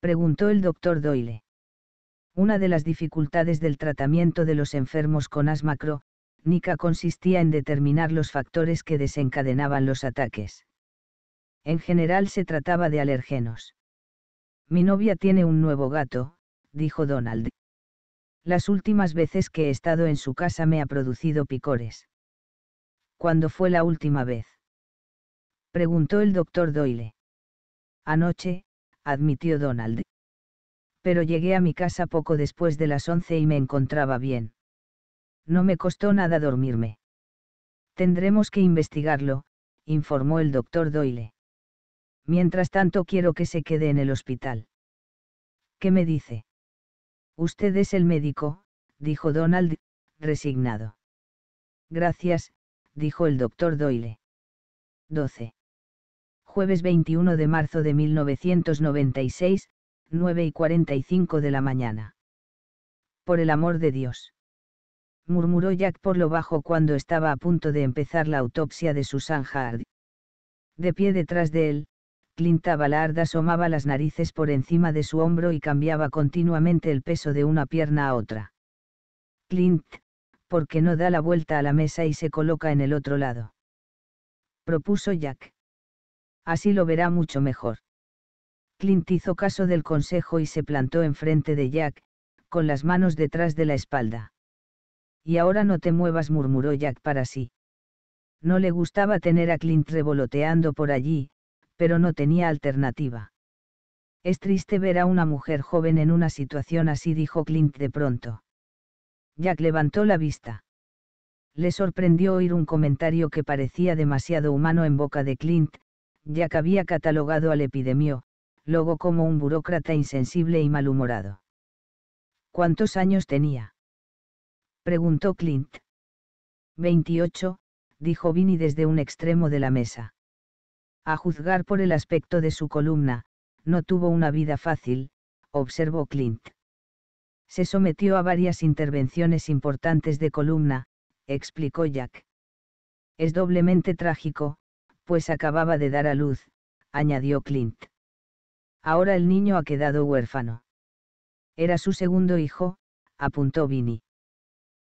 Preguntó el doctor Doyle. Una de las dificultades del tratamiento de los enfermos con asma cro-nica consistía en determinar los factores que desencadenaban los ataques. En general se trataba de alergenos. Mi novia tiene un nuevo gato, dijo Donald. Las últimas veces que he estado en su casa me ha producido picores. ¿Cuándo fue la última vez? Preguntó el doctor Doyle. Anoche, admitió Donald. Pero llegué a mi casa poco después de las once y me encontraba bien. No me costó nada dormirme. Tendremos que investigarlo, informó el doctor Doyle. Mientras tanto quiero que se quede en el hospital. ¿Qué me dice? Usted es el médico, dijo Donald, resignado. Gracias, dijo el doctor Doyle. 12. Jueves 21 de marzo de 1996, 9 y 45 de la mañana. Por el amor de Dios. Murmuró Jack por lo bajo cuando estaba a punto de empezar la autopsia de Susan Hard. De pie detrás de él, Clint Abalard asomaba las narices por encima de su hombro y cambiaba continuamente el peso de una pierna a otra. Clint, ¿por qué no da la vuelta a la mesa y se coloca en el otro lado? Propuso Jack. Así lo verá mucho mejor. Clint hizo caso del consejo y se plantó enfrente de Jack, con las manos detrás de la espalda. Y ahora no te muevas, murmuró Jack para sí. No le gustaba tener a Clint revoloteando por allí, pero no tenía alternativa. Es triste ver a una mujer joven en una situación así, dijo Clint de pronto. Jack levantó la vista. Le sorprendió oír un comentario que parecía demasiado humano en boca de Clint, ya que había catalogado al epidemio, luego como un burócrata insensible y malhumorado. ¿Cuántos años tenía? preguntó Clint. 28, dijo Vinny desde un extremo de la mesa. A juzgar por el aspecto de su columna, no tuvo una vida fácil, observó Clint. Se sometió a varias intervenciones importantes de columna, explicó Jack. Es doblemente trágico, pues acababa de dar a luz, añadió Clint. Ahora el niño ha quedado huérfano. Era su segundo hijo, apuntó Vinny.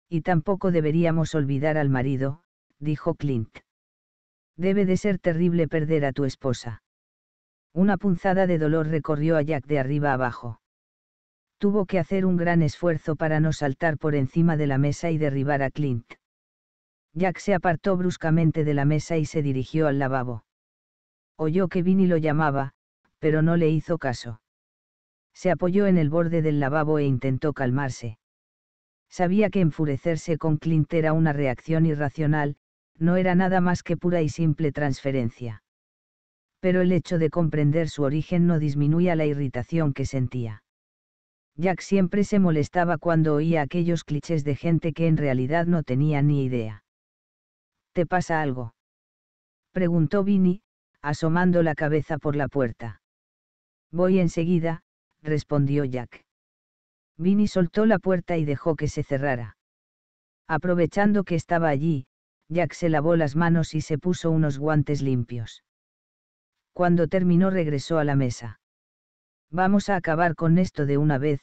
Y tampoco deberíamos olvidar al marido, dijo Clint. Debe de ser terrible perder a tu esposa. Una punzada de dolor recorrió a Jack de arriba abajo. Tuvo que hacer un gran esfuerzo para no saltar por encima de la mesa y derribar a Clint. Jack se apartó bruscamente de la mesa y se dirigió al lavabo. Oyó que Vinny lo llamaba, pero no le hizo caso. Se apoyó en el borde del lavabo e intentó calmarse. Sabía que enfurecerse con Clint era una reacción irracional, no era nada más que pura y simple transferencia. Pero el hecho de comprender su origen no disminuía la irritación que sentía. Jack siempre se molestaba cuando oía aquellos clichés de gente que en realidad no tenía ni idea. ¿Te pasa algo? preguntó Vinnie, asomando la cabeza por la puerta. Voy enseguida, respondió Jack. Vinny soltó la puerta y dejó que se cerrara. Aprovechando que estaba allí, Jack se lavó las manos y se puso unos guantes limpios. Cuando terminó regresó a la mesa. Vamos a acabar con esto de una vez,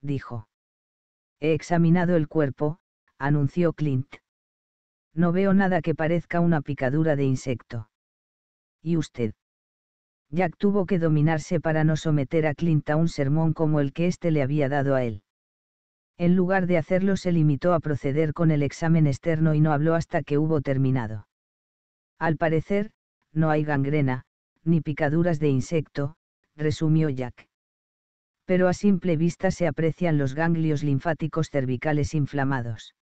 dijo. He examinado el cuerpo, anunció Clint. No veo nada que parezca una picadura de insecto. ¿Y usted? Jack tuvo que dominarse para no someter a Clint a un sermón como el que éste le había dado a él. En lugar de hacerlo se limitó a proceder con el examen externo y no habló hasta que hubo terminado. Al parecer, no hay gangrena, ni picaduras de insecto, resumió Jack. Pero a simple vista se aprecian los ganglios linfáticos cervicales inflamados.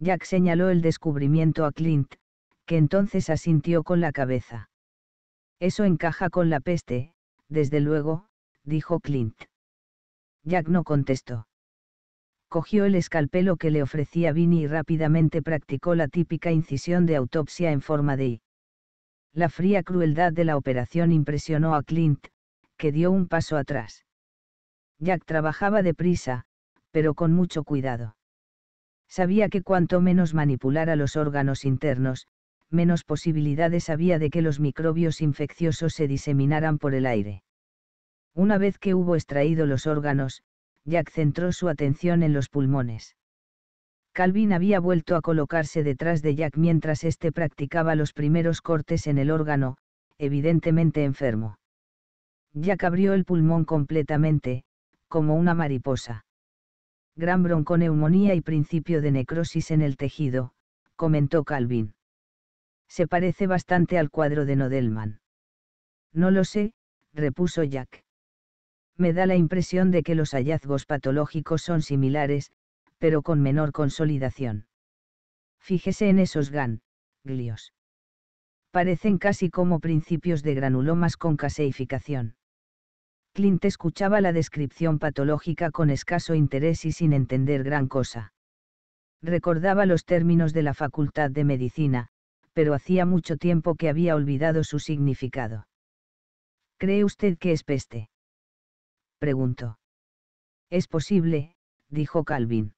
Jack señaló el descubrimiento a Clint, que entonces asintió con la cabeza. Eso encaja con la peste, desde luego, dijo Clint. Jack no contestó cogió el escalpelo que le ofrecía Vini y rápidamente practicó la típica incisión de autopsia en forma de I. La fría crueldad de la operación impresionó a Clint, que dio un paso atrás. Jack trabajaba deprisa, pero con mucho cuidado. Sabía que cuanto menos manipulara los órganos internos, menos posibilidades había de que los microbios infecciosos se diseminaran por el aire. Una vez que hubo extraído los órganos, Jack centró su atención en los pulmones. Calvin había vuelto a colocarse detrás de Jack mientras éste practicaba los primeros cortes en el órgano, evidentemente enfermo. Jack abrió el pulmón completamente, como una mariposa. Gran bronconeumonía y principio de necrosis en el tejido, comentó Calvin. Se parece bastante al cuadro de Nodelman. No lo sé, repuso Jack me da la impresión de que los hallazgos patológicos son similares, pero con menor consolidación. Fíjese en esos gan, glios. Parecen casi como principios de granulomas con caseificación. Clint escuchaba la descripción patológica con escaso interés y sin entender gran cosa. Recordaba los términos de la Facultad de Medicina, pero hacía mucho tiempo que había olvidado su significado. ¿Cree usted que es peste? preguntó. Es posible, dijo Calvin.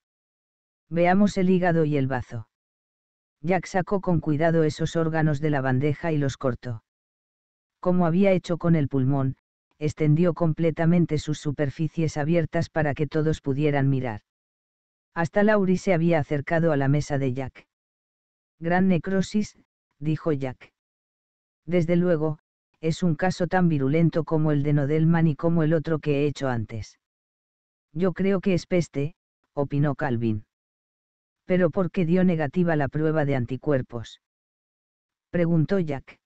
Veamos el hígado y el bazo. Jack sacó con cuidado esos órganos de la bandeja y los cortó. Como había hecho con el pulmón, extendió completamente sus superficies abiertas para que todos pudieran mirar. Hasta Laurie se había acercado a la mesa de Jack. Gran necrosis, dijo Jack. Desde luego, es un caso tan virulento como el de Nodelman y como el otro que he hecho antes. Yo creo que es peste, opinó Calvin. ¿Pero por qué dio negativa la prueba de anticuerpos? preguntó Jack.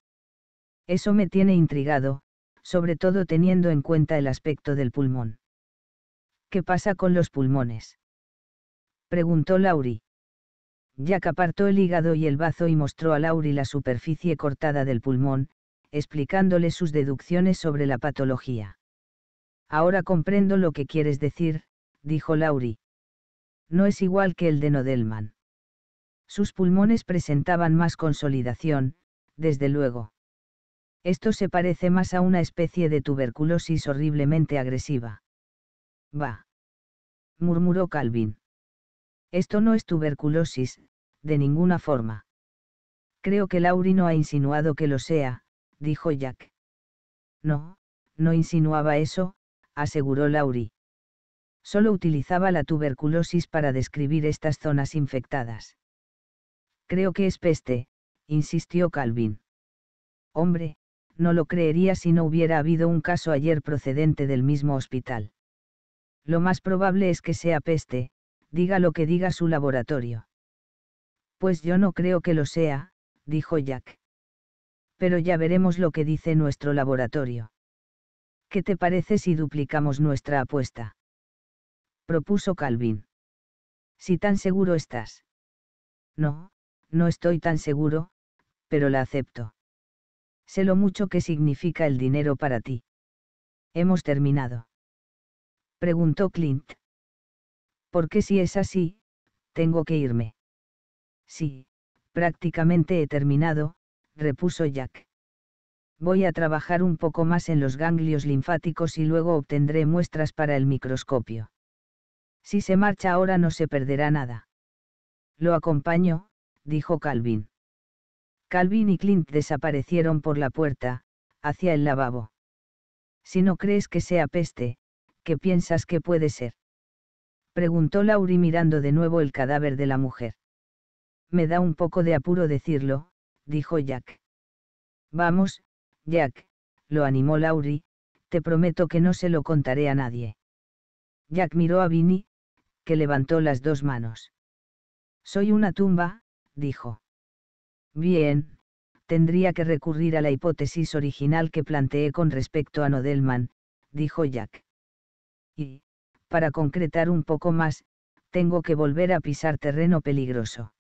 Eso me tiene intrigado, sobre todo teniendo en cuenta el aspecto del pulmón. ¿Qué pasa con los pulmones? preguntó Laurie. Jack apartó el hígado y el bazo y mostró a Laurie la superficie cortada del pulmón, explicándole sus deducciones sobre la patología. Ahora comprendo lo que quieres decir, dijo Lauri. No es igual que el de Nodelman. Sus pulmones presentaban más consolidación, desde luego. Esto se parece más a una especie de tuberculosis horriblemente agresiva. Va. murmuró Calvin. Esto no es tuberculosis, de ninguna forma. Creo que Lauri no ha insinuado que lo sea, dijo Jack. No, no insinuaba eso, aseguró Laurie. Solo utilizaba la tuberculosis para describir estas zonas infectadas. Creo que es peste, insistió Calvin. Hombre, no lo creería si no hubiera habido un caso ayer procedente del mismo hospital. Lo más probable es que sea peste, diga lo que diga su laboratorio. Pues yo no creo que lo sea, dijo Jack pero ya veremos lo que dice nuestro laboratorio. ¿Qué te parece si duplicamos nuestra apuesta? propuso Calvin. Si tan seguro estás. No, no estoy tan seguro, pero la acepto. Sé lo mucho que significa el dinero para ti. Hemos terminado. Preguntó Clint. qué si es así, tengo que irme. Sí, prácticamente he terminado, repuso Jack. Voy a trabajar un poco más en los ganglios linfáticos y luego obtendré muestras para el microscopio. Si se marcha ahora no se perderá nada. Lo acompaño, dijo Calvin. Calvin y Clint desaparecieron por la puerta, hacia el lavabo. Si no crees que sea peste, ¿qué piensas que puede ser? Preguntó Laurie mirando de nuevo el cadáver de la mujer. Me da un poco de apuro decirlo, dijo Jack. Vamos, Jack, lo animó Laurie, te prometo que no se lo contaré a nadie. Jack miró a Vinny, que levantó las dos manos. Soy una tumba, dijo. Bien, tendría que recurrir a la hipótesis original que planteé con respecto a Nodelman, dijo Jack. Y, para concretar un poco más, tengo que volver a pisar terreno peligroso.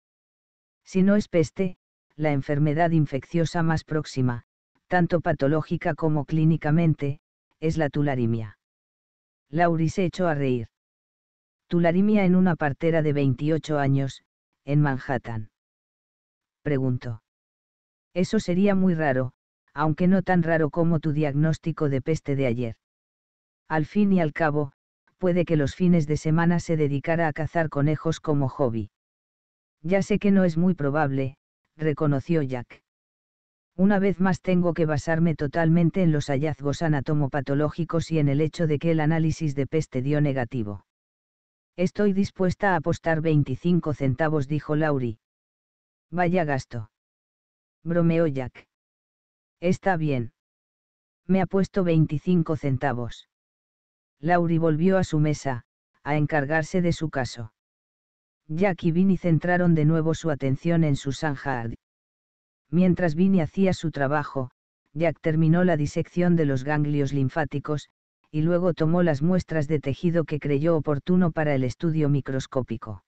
Si no es peste, la enfermedad infecciosa más próxima, tanto patológica como clínicamente, es la tularimia. Lauri se echó a reír. Tularimia en una partera de 28 años, en Manhattan. Preguntó. Eso sería muy raro, aunque no tan raro como tu diagnóstico de peste de ayer. Al fin y al cabo, puede que los fines de semana se dedicara a cazar conejos como hobby. Ya sé que no es muy probable, reconoció Jack. Una vez más tengo que basarme totalmente en los hallazgos anatomopatológicos y en el hecho de que el análisis de peste dio negativo. Estoy dispuesta a apostar 25 centavos, dijo Laurie. Vaya gasto. Bromeó Jack. Está bien. Me ha puesto 25 centavos. Laurie volvió a su mesa, a encargarse de su caso. Jack y Vinnie centraron de nuevo su atención en Susan Hardy. Mientras Vinnie hacía su trabajo, Jack terminó la disección de los ganglios linfáticos, y luego tomó las muestras de tejido que creyó oportuno para el estudio microscópico.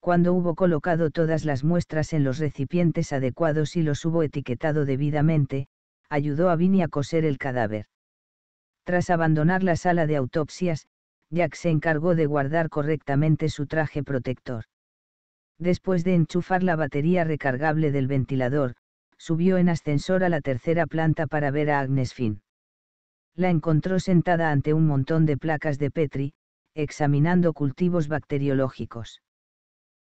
Cuando hubo colocado todas las muestras en los recipientes adecuados y los hubo etiquetado debidamente, ayudó a Vinnie a coser el cadáver. Tras abandonar la sala de autopsias, Jack se encargó de guardar correctamente su traje protector. Después de enchufar la batería recargable del ventilador, subió en ascensor a la tercera planta para ver a Agnes Finn. La encontró sentada ante un montón de placas de Petri, examinando cultivos bacteriológicos.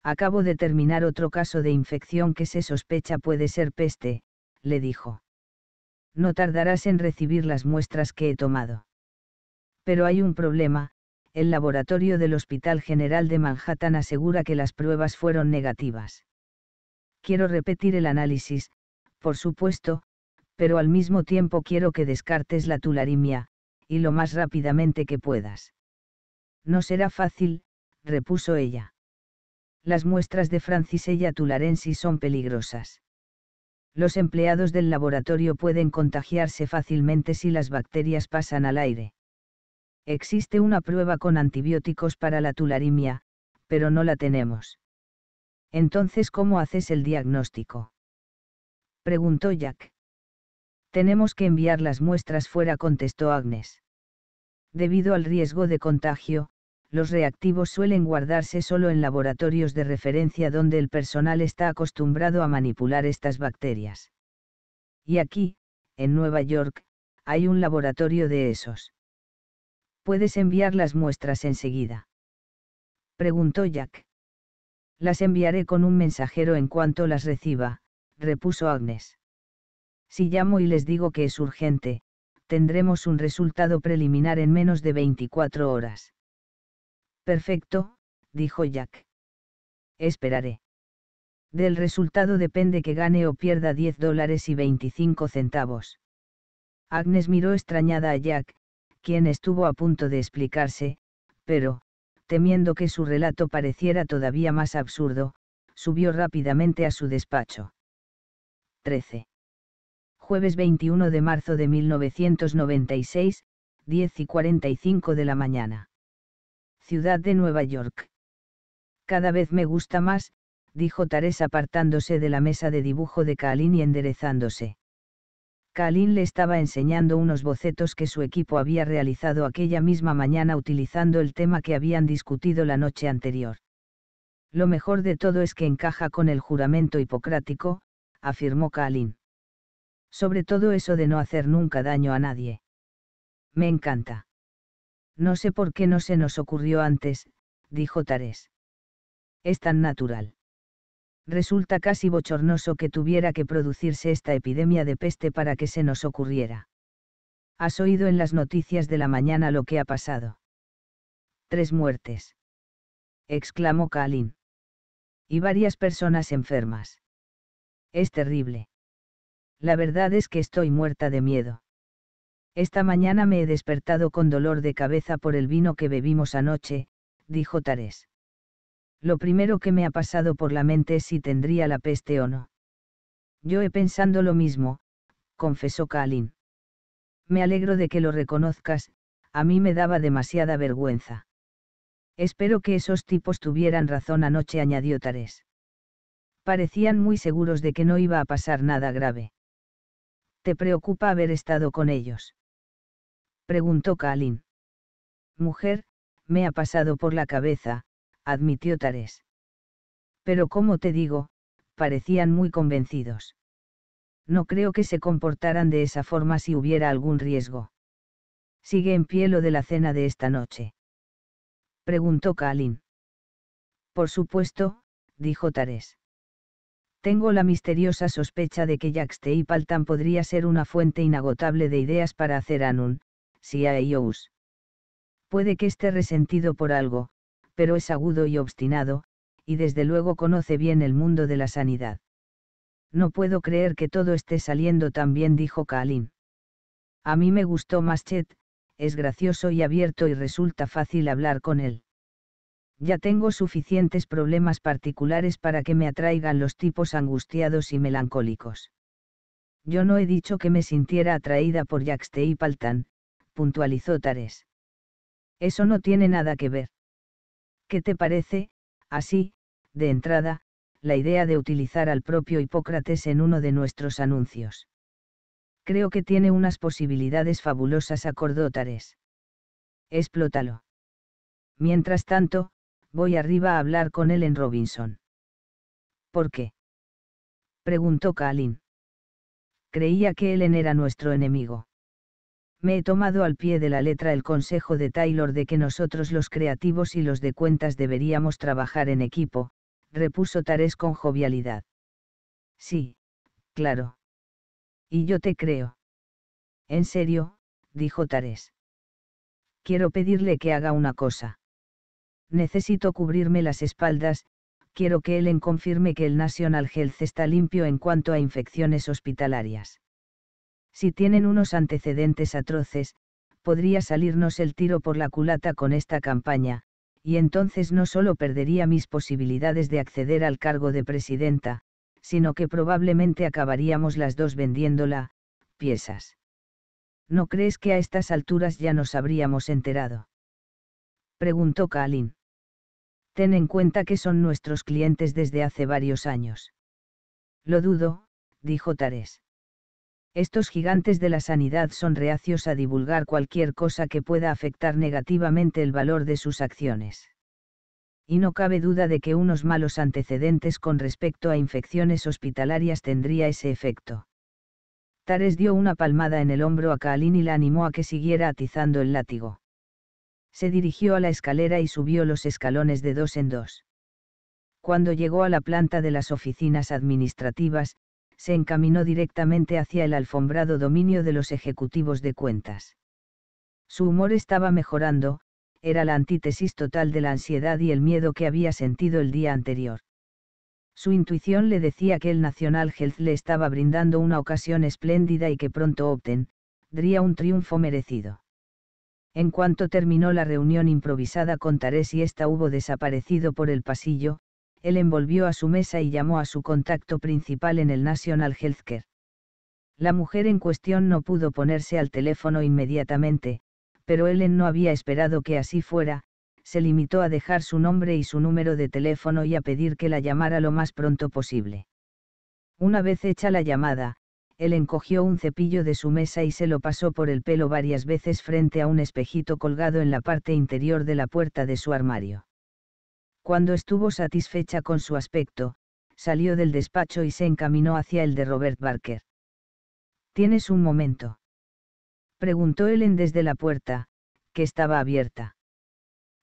Acabo de terminar otro caso de infección que se sospecha puede ser peste, le dijo. No tardarás en recibir las muestras que he tomado. Pero hay un problema, el laboratorio del Hospital General de Manhattan asegura que las pruebas fueron negativas. Quiero repetir el análisis, por supuesto, pero al mismo tiempo quiero que descartes la tularimia, y lo más rápidamente que puedas. No será fácil, repuso ella. Las muestras de Francisella tularensis son peligrosas. Los empleados del laboratorio pueden contagiarse fácilmente si las bacterias pasan al aire. Existe una prueba con antibióticos para la tularimia, pero no la tenemos. Entonces, ¿cómo haces el diagnóstico? Preguntó Jack. Tenemos que enviar las muestras fuera, contestó Agnes. Debido al riesgo de contagio, los reactivos suelen guardarse solo en laboratorios de referencia donde el personal está acostumbrado a manipular estas bacterias. Y aquí, en Nueva York, hay un laboratorio de esos. ¿Puedes enviar las muestras enseguida? Preguntó Jack. Las enviaré con un mensajero en cuanto las reciba, repuso Agnes. Si llamo y les digo que es urgente, tendremos un resultado preliminar en menos de 24 horas. Perfecto, dijo Jack. Esperaré. Del resultado depende que gane o pierda 10 dólares y 25 centavos. Agnes miró extrañada a Jack, quien estuvo a punto de explicarse, pero, temiendo que su relato pareciera todavía más absurdo, subió rápidamente a su despacho. 13. Jueves 21 de marzo de 1996, 10 y 45 de la mañana. Ciudad de Nueva York. Cada vez me gusta más, dijo Tarés apartándose de la mesa de dibujo de Kalin y enderezándose. Kalin le estaba enseñando unos bocetos que su equipo había realizado aquella misma mañana utilizando el tema que habían discutido la noche anterior. Lo mejor de todo es que encaja con el juramento hipocrático, afirmó Kalin. Sobre todo eso de no hacer nunca daño a nadie. Me encanta. No sé por qué no se nos ocurrió antes, dijo Tarés. Es tan natural resulta casi bochornoso que tuviera que producirse esta epidemia de peste para que se nos ocurriera. Has oído en las noticias de la mañana lo que ha pasado. Tres muertes. exclamó Kalin. Y varias personas enfermas. Es terrible. La verdad es que estoy muerta de miedo. Esta mañana me he despertado con dolor de cabeza por el vino que bebimos anoche, dijo Tarés. Lo primero que me ha pasado por la mente es si tendría la peste o no. Yo he pensado lo mismo, confesó Kalin. Me alegro de que lo reconozcas, a mí me daba demasiada vergüenza. Espero que esos tipos tuvieran razón anoche, añadió Tares. Parecían muy seguros de que no iba a pasar nada grave. ¿Te preocupa haber estado con ellos? Preguntó Kalin. Mujer, me ha pasado por la cabeza, admitió Tarés. Pero como te digo, parecían muy convencidos. No creo que se comportaran de esa forma si hubiera algún riesgo. ¿Sigue en pie lo de la cena de esta noche? Preguntó Kalin. Por supuesto, dijo Tarés. Tengo la misteriosa sospecha de que y Paltan podría ser una fuente inagotable de ideas para hacer Anun, si a Puede que esté resentido por algo, pero es agudo y obstinado, y desde luego conoce bien el mundo de la sanidad. No puedo creer que todo esté saliendo tan bien, dijo Kalin. A mí me gustó más Chet, es gracioso y abierto y resulta fácil hablar con él. Ya tengo suficientes problemas particulares para que me atraigan los tipos angustiados y melancólicos. Yo no he dicho que me sintiera atraída por y Paltan, puntualizó Tares. Eso no tiene nada que ver. ¿Qué te parece, así, de entrada, la idea de utilizar al propio Hipócrates en uno de nuestros anuncios? Creo que tiene unas posibilidades fabulosas acordó Tares. Explótalo. Mientras tanto, voy arriba a hablar con él Robinson. ¿Por qué? preguntó Kalin. Creía que Ellen era nuestro enemigo me he tomado al pie de la letra el consejo de Taylor de que nosotros los creativos y los de cuentas deberíamos trabajar en equipo, repuso Tarés con jovialidad. Sí, claro. Y yo te creo. En serio, dijo Tarés. Quiero pedirle que haga una cosa. Necesito cubrirme las espaldas, quiero que Ellen confirme que el National Health está limpio en cuanto a infecciones hospitalarias. Si tienen unos antecedentes atroces, podría salirnos el tiro por la culata con esta campaña, y entonces no solo perdería mis posibilidades de acceder al cargo de presidenta, sino que probablemente acabaríamos las dos vendiéndola, piezas. ¿No crees que a estas alturas ya nos habríamos enterado? Preguntó Kalin. Ten en cuenta que son nuestros clientes desde hace varios años. Lo dudo, dijo Tarés. Estos gigantes de la sanidad son reacios a divulgar cualquier cosa que pueda afectar negativamente el valor de sus acciones. Y no cabe duda de que unos malos antecedentes con respecto a infecciones hospitalarias tendría ese efecto. Tares dio una palmada en el hombro a Kalin y la animó a que siguiera atizando el látigo. Se dirigió a la escalera y subió los escalones de dos en dos. Cuando llegó a la planta de las oficinas administrativas, se encaminó directamente hacia el alfombrado dominio de los ejecutivos de cuentas. Su humor estaba mejorando, era la antítesis total de la ansiedad y el miedo que había sentido el día anterior. Su intuición le decía que el Nacional Health le estaba brindando una ocasión espléndida y que pronto dría un triunfo merecido. En cuanto terminó la reunión improvisada con Tarés y esta hubo desaparecido por el pasillo, él envolvió a su mesa y llamó a su contacto principal en el National Healthcare. La mujer en cuestión no pudo ponerse al teléfono inmediatamente, pero Ellen no había esperado que así fuera, se limitó a dejar su nombre y su número de teléfono y a pedir que la llamara lo más pronto posible. Una vez hecha la llamada, Ellen encogió un cepillo de su mesa y se lo pasó por el pelo varias veces frente a un espejito colgado en la parte interior de la puerta de su armario. Cuando estuvo satisfecha con su aspecto, salió del despacho y se encaminó hacia el de Robert Barker. ¿Tienes un momento? Preguntó Ellen desde la puerta, que estaba abierta.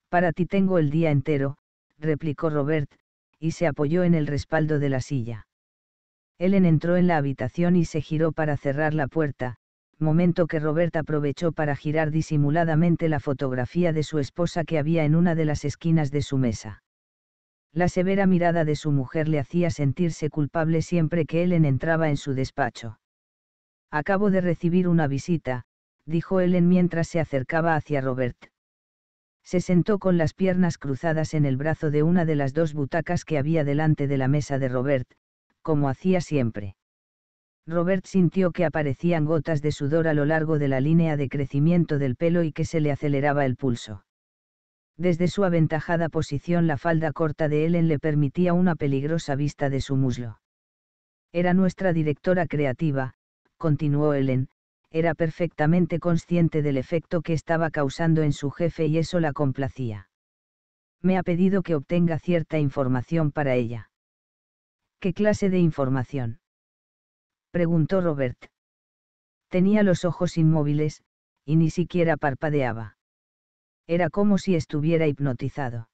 Para ti tengo el día entero, replicó Robert, y se apoyó en el respaldo de la silla. Ellen entró en la habitación y se giró para cerrar la puerta, momento que Robert aprovechó para girar disimuladamente la fotografía de su esposa que había en una de las esquinas de su mesa la severa mirada de su mujer le hacía sentirse culpable siempre que Ellen entraba en su despacho. Acabo de recibir una visita, dijo Ellen mientras se acercaba hacia Robert. Se sentó con las piernas cruzadas en el brazo de una de las dos butacas que había delante de la mesa de Robert, como hacía siempre. Robert sintió que aparecían gotas de sudor a lo largo de la línea de crecimiento del pelo y que se le aceleraba el pulso. Desde su aventajada posición la falda corta de Ellen le permitía una peligrosa vista de su muslo. Era nuestra directora creativa, continuó Ellen, era perfectamente consciente del efecto que estaba causando en su jefe y eso la complacía. Me ha pedido que obtenga cierta información para ella. ¿Qué clase de información? preguntó Robert. Tenía los ojos inmóviles, y ni siquiera parpadeaba. Era como si estuviera hipnotizado.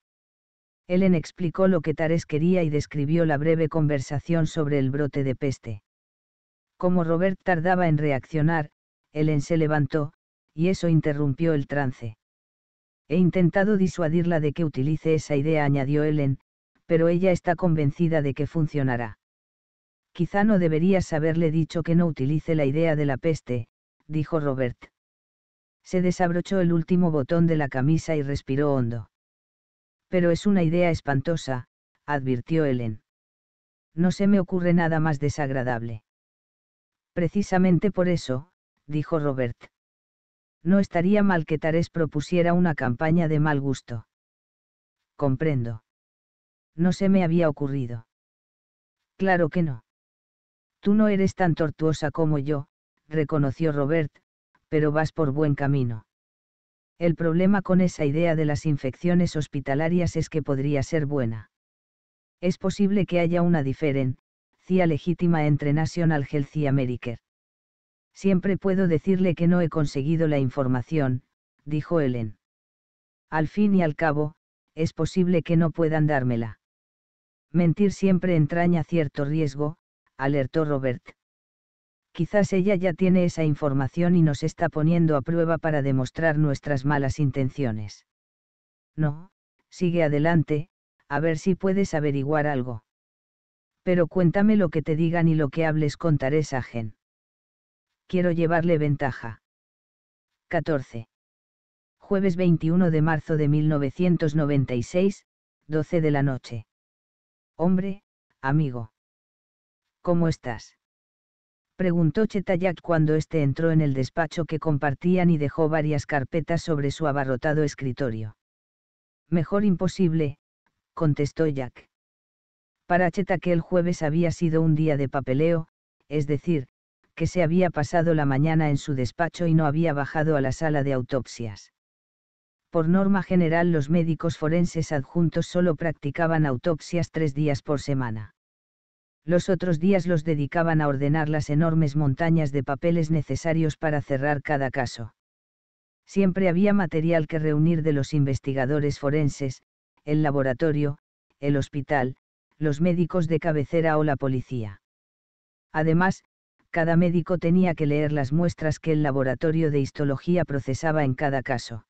Ellen explicó lo que Tares quería y describió la breve conversación sobre el brote de peste. Como Robert tardaba en reaccionar, Ellen se levantó, y eso interrumpió el trance. He intentado disuadirla de que utilice esa idea, añadió Ellen, pero ella está convencida de que funcionará. Quizá no deberías haberle dicho que no utilice la idea de la peste, dijo Robert. Se desabrochó el último botón de la camisa y respiró hondo. Pero es una idea espantosa, advirtió Helen. No se me ocurre nada más desagradable. Precisamente por eso, dijo Robert. No estaría mal que Tarés propusiera una campaña de mal gusto. Comprendo. No se me había ocurrido. Claro que no. Tú no eres tan tortuosa como yo, reconoció Robert, pero vas por buen camino. El problema con esa idea de las infecciones hospitalarias es que podría ser buena. Es posible que haya una diferencia legítima entre National Health y Americare. Siempre puedo decirle que no he conseguido la información, dijo Ellen. Al fin y al cabo, es posible que no puedan dármela. Mentir siempre entraña cierto riesgo, alertó Robert quizás ella ya tiene esa información y nos está poniendo a prueba para demostrar nuestras malas intenciones. No, sigue adelante, a ver si puedes averiguar algo. Pero cuéntame lo que te digan y lo que hables contaré Sagen. Quiero llevarle ventaja. 14. Jueves 21 de marzo de 1996, 12 de la noche. Hombre, amigo. ¿Cómo estás? preguntó Chetayak cuando éste entró en el despacho que compartían y dejó varias carpetas sobre su abarrotado escritorio. Mejor imposible, contestó Jack. Para Cheta el jueves había sido un día de papeleo, es decir, que se había pasado la mañana en su despacho y no había bajado a la sala de autopsias. Por norma general los médicos forenses adjuntos solo practicaban autopsias tres días por semana los otros días los dedicaban a ordenar las enormes montañas de papeles necesarios para cerrar cada caso. Siempre había material que reunir de los investigadores forenses, el laboratorio, el hospital, los médicos de cabecera o la policía. Además, cada médico tenía que leer las muestras que el laboratorio de histología procesaba en cada caso.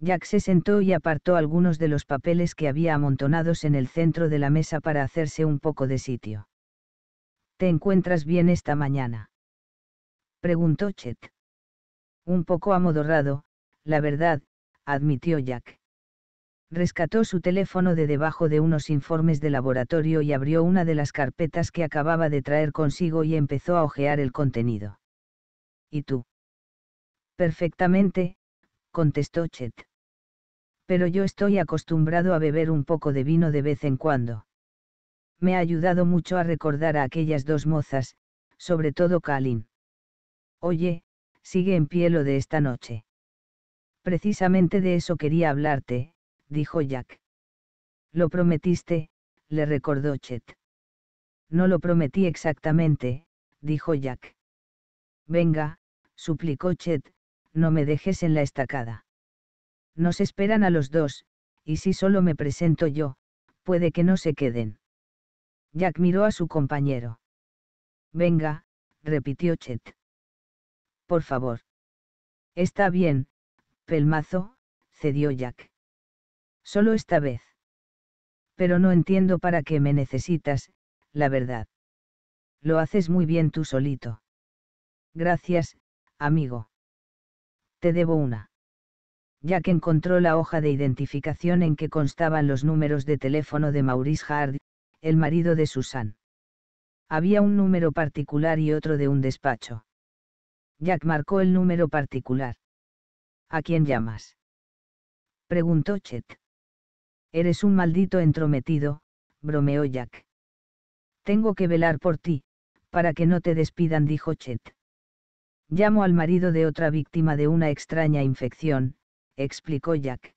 Jack se sentó y apartó algunos de los papeles que había amontonados en el centro de la mesa para hacerse un poco de sitio. ¿Te encuentras bien esta mañana? preguntó Chet. Un poco amodorrado, la verdad, admitió Jack. Rescató su teléfono de debajo de unos informes de laboratorio y abrió una de las carpetas que acababa de traer consigo y empezó a hojear el contenido. ¿Y tú? Perfectamente, contestó Chet. Pero yo estoy acostumbrado a beber un poco de vino de vez en cuando. Me ha ayudado mucho a recordar a aquellas dos mozas, sobre todo Kalin. Oye, sigue en pie lo de esta noche. Precisamente de eso quería hablarte, dijo Jack. Lo prometiste, le recordó Chet. No lo prometí exactamente, dijo Jack. Venga, suplicó Chet, no me dejes en la estacada. Nos esperan a los dos, y si solo me presento yo, puede que no se queden. Jack miró a su compañero. Venga, repitió Chet. Por favor. Está bien, pelmazo, cedió Jack. Solo esta vez. Pero no entiendo para qué me necesitas, la verdad. Lo haces muy bien tú solito. Gracias, amigo te debo una. Jack encontró la hoja de identificación en que constaban los números de teléfono de Maurice Hard, el marido de Susan. Había un número particular y otro de un despacho. Jack marcó el número particular. ¿A quién llamas? preguntó Chet. Eres un maldito entrometido, bromeó Jack. Tengo que velar por ti, para que no te despidan, dijo Chet. Llamo al marido de otra víctima de una extraña infección, explicó Jack.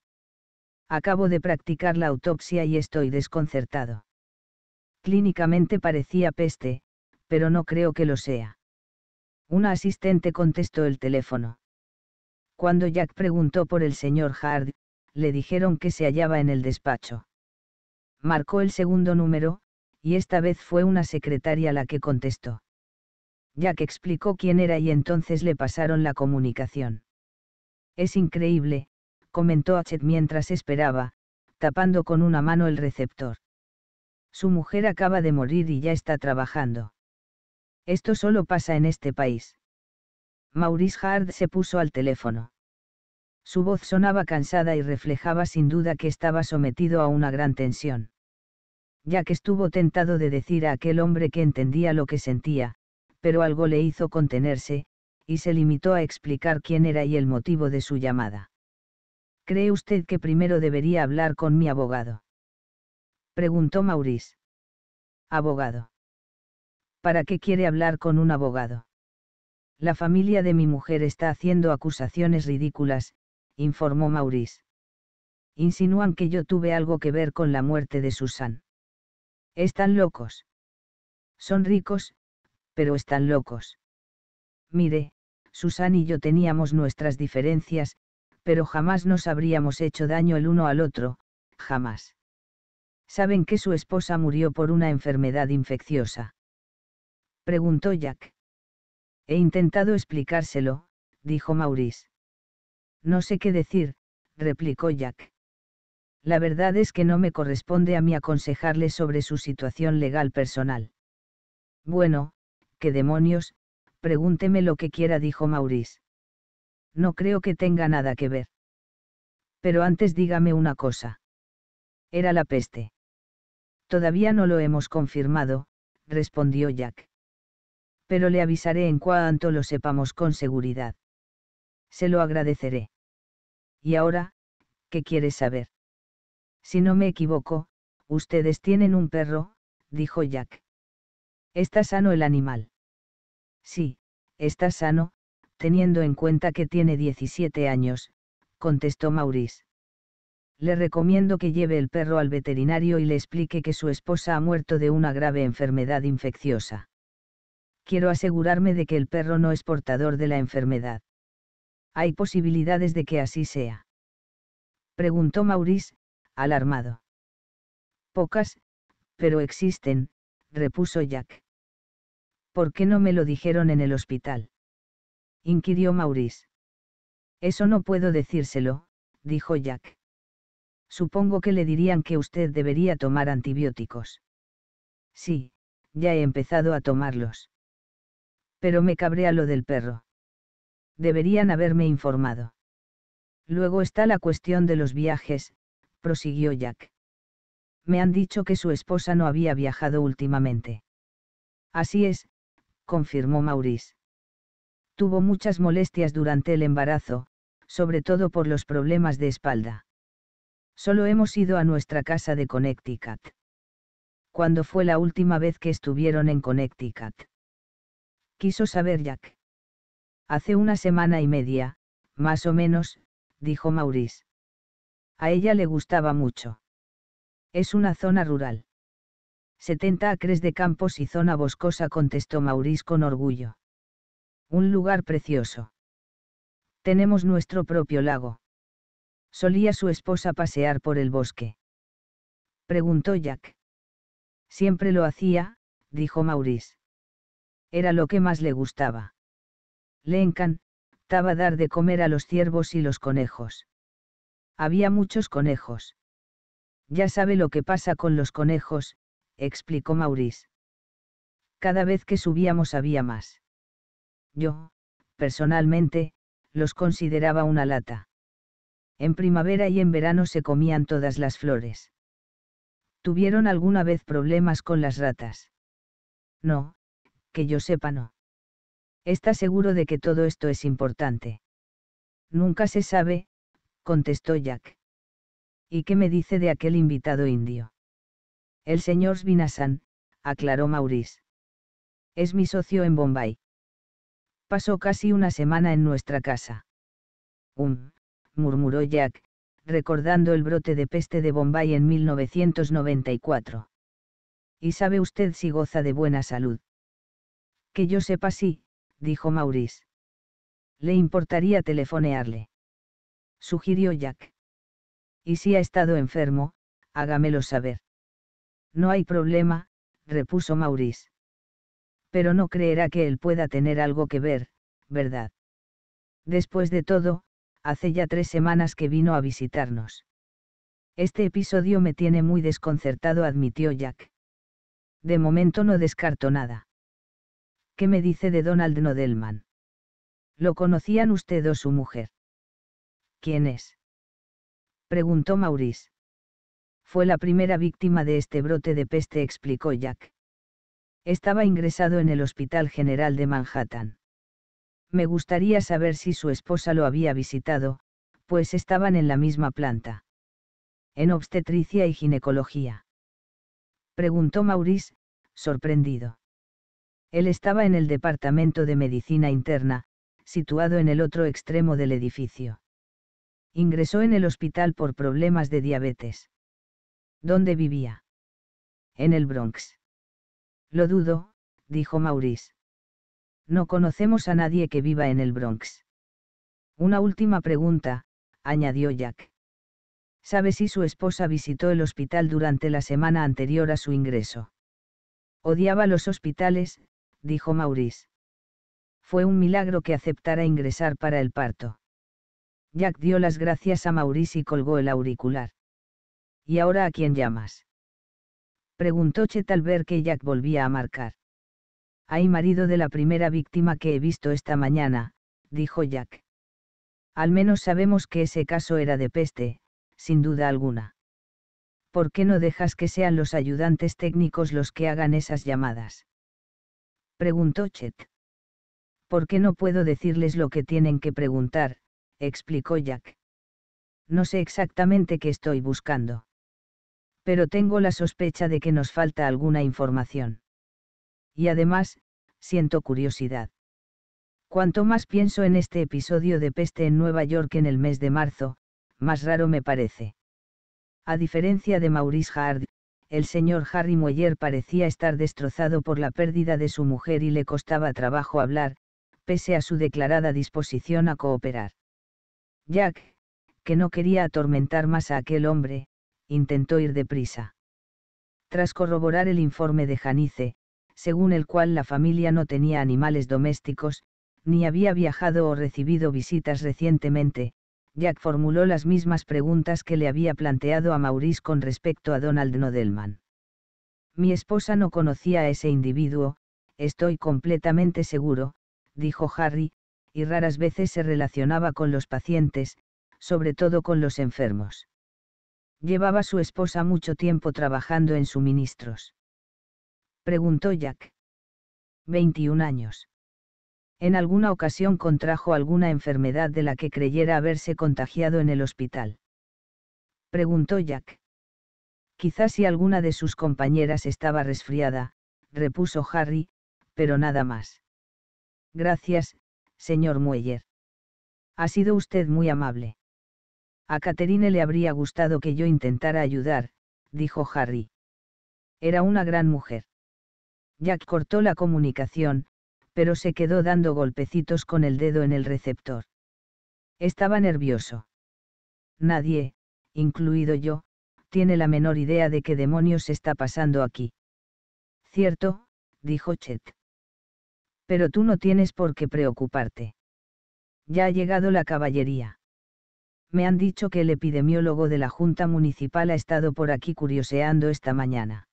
Acabo de practicar la autopsia y estoy desconcertado. Clínicamente parecía peste, pero no creo que lo sea. Una asistente contestó el teléfono. Cuando Jack preguntó por el señor Hard, le dijeron que se hallaba en el despacho. Marcó el segundo número, y esta vez fue una secretaria la que contestó. Jack explicó quién era y entonces le pasaron la comunicación. Es increíble, comentó Hachet mientras esperaba, tapando con una mano el receptor. Su mujer acaba de morir y ya está trabajando. Esto solo pasa en este país. Maurice Hard se puso al teléfono. Su voz sonaba cansada y reflejaba sin duda que estaba sometido a una gran tensión. Jack estuvo tentado de decir a aquel hombre que entendía lo que sentía, pero algo le hizo contenerse, y se limitó a explicar quién era y el motivo de su llamada. ¿Cree usted que primero debería hablar con mi abogado? Preguntó Maurice. Abogado. ¿Para qué quiere hablar con un abogado? La familia de mi mujer está haciendo acusaciones ridículas, informó Maurice. Insinúan que yo tuve algo que ver con la muerte de Susan. Están locos. Son ricos, pero están locos. Mire, Susan y yo teníamos nuestras diferencias, pero jamás nos habríamos hecho daño el uno al otro, jamás. ¿Saben que su esposa murió por una enfermedad infecciosa? Preguntó Jack. He intentado explicárselo, dijo Maurice. No sé qué decir, replicó Jack. La verdad es que no me corresponde a mí aconsejarle sobre su situación legal personal. Bueno, ¿Qué demonios? Pregúnteme lo que quiera, dijo Maurice. No creo que tenga nada que ver. Pero antes dígame una cosa. Era la peste. Todavía no lo hemos confirmado, respondió Jack. Pero le avisaré en cuanto lo sepamos con seguridad. Se lo agradeceré. Y ahora, ¿qué quieres saber? Si no me equivoco, ustedes tienen un perro, dijo Jack. ¿Está sano el animal? Sí, está sano, teniendo en cuenta que tiene 17 años, contestó Maurice. Le recomiendo que lleve el perro al veterinario y le explique que su esposa ha muerto de una grave enfermedad infecciosa. Quiero asegurarme de que el perro no es portador de la enfermedad. ¿Hay posibilidades de que así sea? Preguntó Maurice, alarmado. Pocas, pero existen, repuso Jack. ¿Por qué no me lo dijeron en el hospital? inquirió Maurice. Eso no puedo decírselo, dijo Jack. Supongo que le dirían que usted debería tomar antibióticos. Sí, ya he empezado a tomarlos. Pero me cabrea lo del perro. Deberían haberme informado. Luego está la cuestión de los viajes, prosiguió Jack me han dicho que su esposa no había viajado últimamente. Así es, confirmó Maurice. Tuvo muchas molestias durante el embarazo, sobre todo por los problemas de espalda. Solo hemos ido a nuestra casa de Connecticut. ¿Cuándo fue la última vez que estuvieron en Connecticut? Quiso saber Jack. Hace una semana y media, más o menos, dijo Maurice. A ella le gustaba mucho. Es una zona rural. 70 acres de campos y zona boscosa, contestó Maurice con orgullo. Un lugar precioso. Tenemos nuestro propio lago. ¿Solía su esposa pasear por el bosque? Preguntó Jack. Siempre lo hacía, dijo Maurice. Era lo que más le gustaba. Le encantaba dar de comer a los ciervos y los conejos. Había muchos conejos. Ya sabe lo que pasa con los conejos, explicó Maurice. Cada vez que subíamos había más. Yo, personalmente, los consideraba una lata. En primavera y en verano se comían todas las flores. ¿Tuvieron alguna vez problemas con las ratas? No, que yo sepa no. Está seguro de que todo esto es importante. Nunca se sabe, contestó Jack. ¿Y qué me dice de aquel invitado indio? El señor Svinasan, aclaró Maurice. Es mi socio en Bombay. Pasó casi una semana en nuestra casa. —¡Hum! murmuró Jack, recordando el brote de peste de Bombay en 1994. ¿Y sabe usted si goza de buena salud? Que yo sepa sí, dijo Maurice. Le importaría telefonearle. Sugirió Jack. Y si ha estado enfermo, hágamelo saber. No hay problema, repuso Maurice. Pero no creerá que él pueda tener algo que ver, ¿verdad? Después de todo, hace ya tres semanas que vino a visitarnos. Este episodio me tiene muy desconcertado, admitió Jack. De momento no descarto nada. ¿Qué me dice de Donald Nodelman? ¿Lo conocían usted o su mujer? ¿Quién es? preguntó Maurice. Fue la primera víctima de este brote de peste, explicó Jack. Estaba ingresado en el Hospital General de Manhattan. Me gustaría saber si su esposa lo había visitado, pues estaban en la misma planta. En obstetricia y ginecología. Preguntó Maurice, sorprendido. Él estaba en el departamento de medicina interna, situado en el otro extremo del edificio ingresó en el hospital por problemas de diabetes. ¿Dónde vivía? En el Bronx. Lo dudo, dijo Maurice. No conocemos a nadie que viva en el Bronx. Una última pregunta, añadió Jack. ¿Sabe si su esposa visitó el hospital durante la semana anterior a su ingreso? Odiaba los hospitales, dijo Maurice. Fue un milagro que aceptara ingresar para el parto. Jack dio las gracias a Maurice y colgó el auricular. ¿Y ahora a quién llamas? Preguntó Chet al ver que Jack volvía a marcar. Hay marido de la primera víctima que he visto esta mañana, dijo Jack. Al menos sabemos que ese caso era de peste, sin duda alguna. ¿Por qué no dejas que sean los ayudantes técnicos los que hagan esas llamadas? Preguntó Chet. ¿Por qué no puedo decirles lo que tienen que preguntar? explicó Jack. No sé exactamente qué estoy buscando. Pero tengo la sospecha de que nos falta alguna información. Y además, siento curiosidad. Cuanto más pienso en este episodio de peste en Nueva York en el mes de marzo, más raro me parece. A diferencia de Maurice Hard, el señor Harry Mueller parecía estar destrozado por la pérdida de su mujer y le costaba trabajo hablar, pese a su declarada disposición a cooperar. Jack, que no quería atormentar más a aquel hombre, intentó ir deprisa. Tras corroborar el informe de Janice, según el cual la familia no tenía animales domésticos, ni había viajado o recibido visitas recientemente, Jack formuló las mismas preguntas que le había planteado a Maurice con respecto a Donald Nodelman. Mi esposa no conocía a ese individuo, estoy completamente seguro, dijo Harry, y raras veces se relacionaba con los pacientes, sobre todo con los enfermos. Llevaba su esposa mucho tiempo trabajando en suministros. Preguntó Jack. 21 años. En alguna ocasión contrajo alguna enfermedad de la que creyera haberse contagiado en el hospital. Preguntó Jack. Quizás si alguna de sus compañeras estaba resfriada, repuso Harry, pero nada más. Gracias, señor Mueller. Ha sido usted muy amable. A Caterine le habría gustado que yo intentara ayudar, dijo Harry. Era una gran mujer. Jack cortó la comunicación, pero se quedó dando golpecitos con el dedo en el receptor. Estaba nervioso. Nadie, incluido yo, tiene la menor idea de qué demonios está pasando aquí. Cierto, dijo Chet. Pero tú no tienes por qué preocuparte. Ya ha llegado la caballería. Me han dicho que el epidemiólogo de la Junta Municipal ha estado por aquí curioseando esta mañana.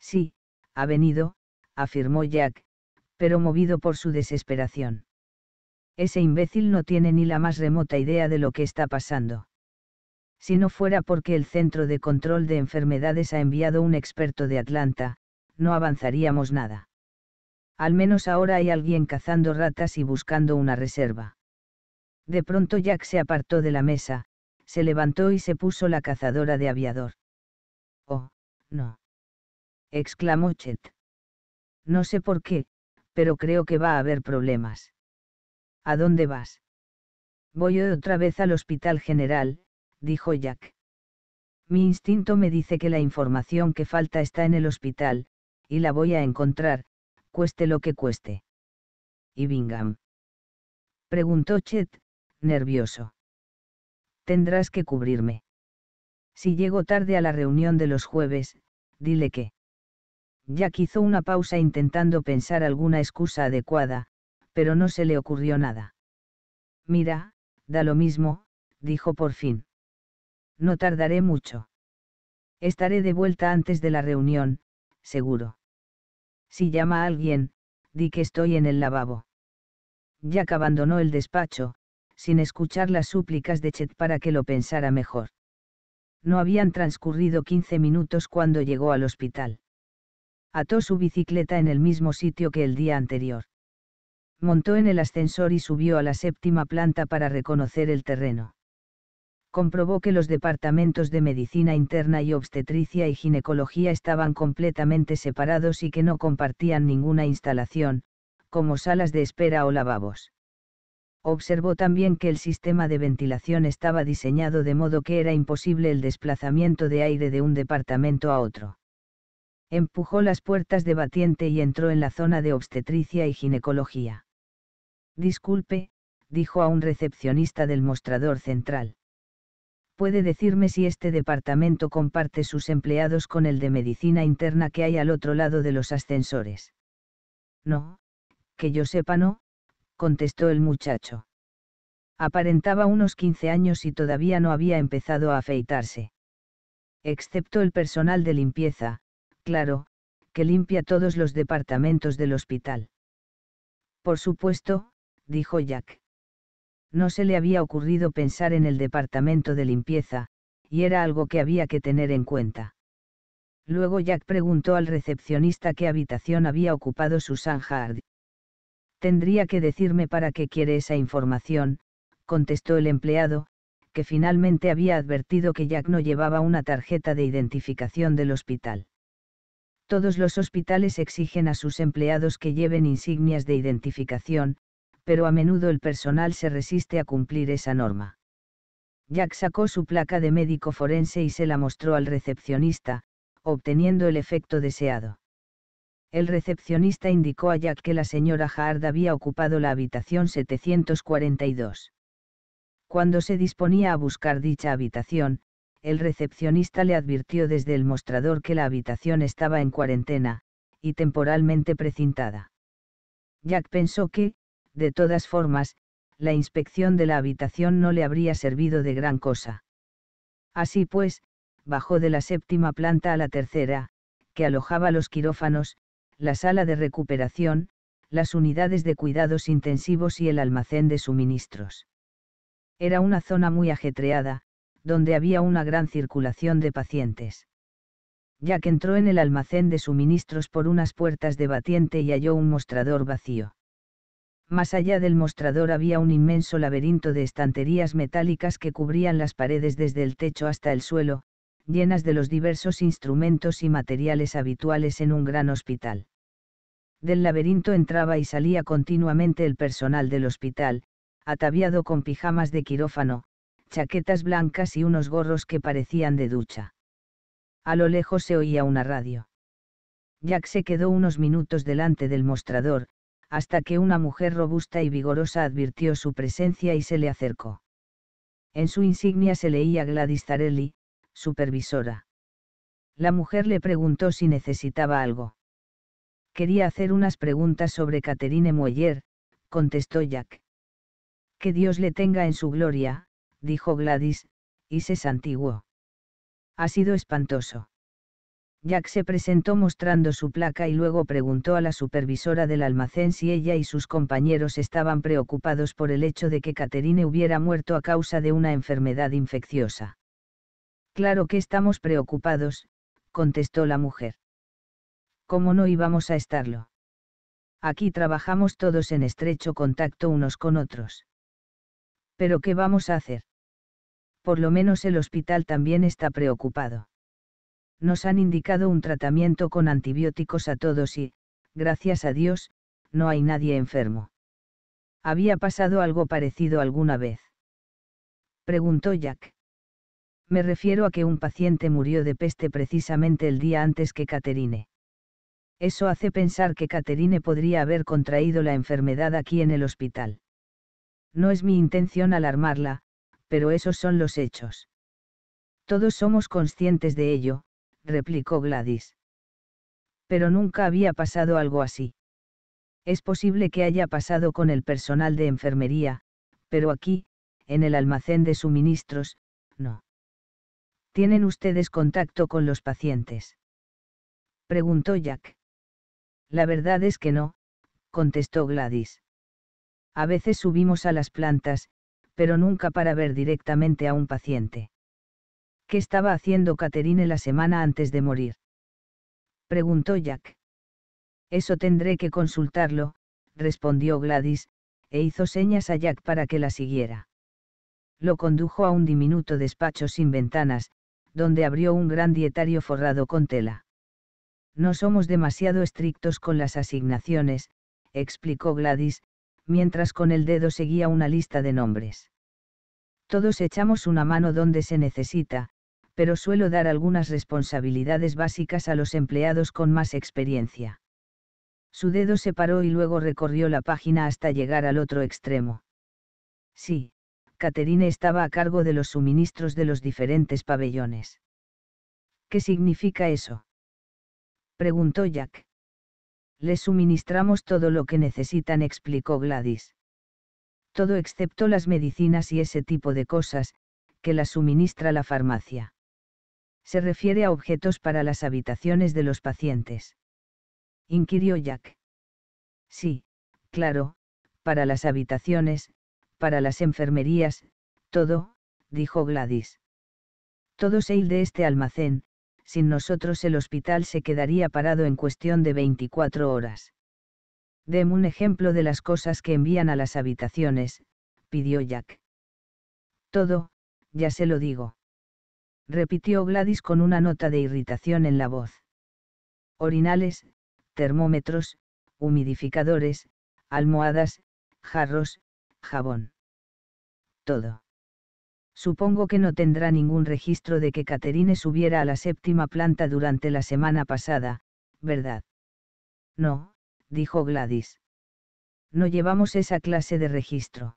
Sí, ha venido, afirmó Jack, pero movido por su desesperación. Ese imbécil no tiene ni la más remota idea de lo que está pasando. Si no fuera porque el Centro de Control de Enfermedades ha enviado un experto de Atlanta, no avanzaríamos nada. Al menos ahora hay alguien cazando ratas y buscando una reserva. De pronto Jack se apartó de la mesa, se levantó y se puso la cazadora de aviador. Oh, no. exclamó Chet. No sé por qué, pero creo que va a haber problemas. ¿A dónde vas? Voy otra vez al Hospital General, dijo Jack. Mi instinto me dice que la información que falta está en el hospital, y la voy a encontrar, cueste lo que cueste. ¿Y Bingham? Preguntó Chet, nervioso. Tendrás que cubrirme. Si llego tarde a la reunión de los jueves, dile que. Jack hizo una pausa intentando pensar alguna excusa adecuada, pero no se le ocurrió nada. Mira, da lo mismo, dijo por fin. No tardaré mucho. Estaré de vuelta antes de la reunión, seguro. Si llama a alguien, di que estoy en el lavabo. Jack abandonó el despacho, sin escuchar las súplicas de Chet para que lo pensara mejor. No habían transcurrido 15 minutos cuando llegó al hospital. Ató su bicicleta en el mismo sitio que el día anterior. Montó en el ascensor y subió a la séptima planta para reconocer el terreno comprobó que los departamentos de medicina interna y obstetricia y ginecología estaban completamente separados y que no compartían ninguna instalación, como salas de espera o lavabos. Observó también que el sistema de ventilación estaba diseñado de modo que era imposible el desplazamiento de aire de un departamento a otro. Empujó las puertas de batiente y entró en la zona de obstetricia y ginecología. Disculpe, dijo a un recepcionista del mostrador central puede decirme si este departamento comparte sus empleados con el de medicina interna que hay al otro lado de los ascensores? No, que yo sepa no, contestó el muchacho. Aparentaba unos 15 años y todavía no había empezado a afeitarse. Excepto el personal de limpieza, claro, que limpia todos los departamentos del hospital. Por supuesto, dijo Jack no se le había ocurrido pensar en el departamento de limpieza, y era algo que había que tener en cuenta. Luego Jack preguntó al recepcionista qué habitación había ocupado Susan Hardy. Tendría que decirme para qué quiere esa información, contestó el empleado, que finalmente había advertido que Jack no llevaba una tarjeta de identificación del hospital. Todos los hospitales exigen a sus empleados que lleven insignias de identificación, pero a menudo el personal se resiste a cumplir esa norma. Jack sacó su placa de médico forense y se la mostró al recepcionista, obteniendo el efecto deseado. El recepcionista indicó a Jack que la señora Hard había ocupado la habitación 742. Cuando se disponía a buscar dicha habitación, el recepcionista le advirtió desde el mostrador que la habitación estaba en cuarentena, y temporalmente precintada. Jack pensó que, de todas formas, la inspección de la habitación no le habría servido de gran cosa. Así pues, bajó de la séptima planta a la tercera, que alojaba los quirófanos, la sala de recuperación, las unidades de cuidados intensivos y el almacén de suministros. Era una zona muy ajetreada, donde había una gran circulación de pacientes. Jack entró en el almacén de suministros por unas puertas de batiente y halló un mostrador vacío. Más allá del mostrador había un inmenso laberinto de estanterías metálicas que cubrían las paredes desde el techo hasta el suelo, llenas de los diversos instrumentos y materiales habituales en un gran hospital. Del laberinto entraba y salía continuamente el personal del hospital, ataviado con pijamas de quirófano, chaquetas blancas y unos gorros que parecían de ducha. A lo lejos se oía una radio. Jack se quedó unos minutos delante del mostrador, hasta que una mujer robusta y vigorosa advirtió su presencia y se le acercó. En su insignia se leía Gladys Zarelli, supervisora. La mujer le preguntó si necesitaba algo. Quería hacer unas preguntas sobre Catherine Mueller, contestó Jack. Que Dios le tenga en su gloria, dijo Gladys, y se santiguó. Ha sido espantoso. Jack se presentó mostrando su placa y luego preguntó a la supervisora del almacén si ella y sus compañeros estaban preocupados por el hecho de que Caterine hubiera muerto a causa de una enfermedad infecciosa. Claro que estamos preocupados, contestó la mujer. ¿Cómo no íbamos a estarlo? Aquí trabajamos todos en estrecho contacto unos con otros. Pero ¿qué vamos a hacer? Por lo menos el hospital también está preocupado nos han indicado un tratamiento con antibióticos a todos y, gracias a Dios, no hay nadie enfermo. ¿Había pasado algo parecido alguna vez? Preguntó Jack. Me refiero a que un paciente murió de peste precisamente el día antes que Caterine. Eso hace pensar que Caterine podría haber contraído la enfermedad aquí en el hospital. No es mi intención alarmarla, pero esos son los hechos. Todos somos conscientes de ello, replicó Gladys. Pero nunca había pasado algo así. Es posible que haya pasado con el personal de enfermería, pero aquí, en el almacén de suministros, no. ¿Tienen ustedes contacto con los pacientes? Preguntó Jack. La verdad es que no, contestó Gladys. A veces subimos a las plantas, pero nunca para ver directamente a un paciente. ¿Qué estaba haciendo Caterine la semana antes de morir? Preguntó Jack. Eso tendré que consultarlo, respondió Gladys, e hizo señas a Jack para que la siguiera. Lo condujo a un diminuto despacho sin ventanas, donde abrió un gran dietario forrado con tela. No somos demasiado estrictos con las asignaciones, explicó Gladys, mientras con el dedo seguía una lista de nombres. Todos echamos una mano donde se necesita, pero suelo dar algunas responsabilidades básicas a los empleados con más experiencia. Su dedo se paró y luego recorrió la página hasta llegar al otro extremo. Sí, Caterine estaba a cargo de los suministros de los diferentes pabellones. ¿Qué significa eso? preguntó Jack. Les suministramos todo lo que necesitan, explicó Gladys. Todo excepto las medicinas y ese tipo de cosas, que las suministra la farmacia se refiere a objetos para las habitaciones de los pacientes. Inquirió Jack. Sí, claro, para las habitaciones, para las enfermerías, todo, dijo Gladys. Todo se de este almacén, sin nosotros el hospital se quedaría parado en cuestión de 24 horas. Dem un ejemplo de las cosas que envían a las habitaciones, pidió Jack. Todo, ya se lo digo repitió Gladys con una nota de irritación en la voz. Orinales, termómetros, humidificadores, almohadas, jarros, jabón. Todo. Supongo que no tendrá ningún registro de que Caterine subiera a la séptima planta durante la semana pasada, ¿verdad? No, dijo Gladys. No llevamos esa clase de registro.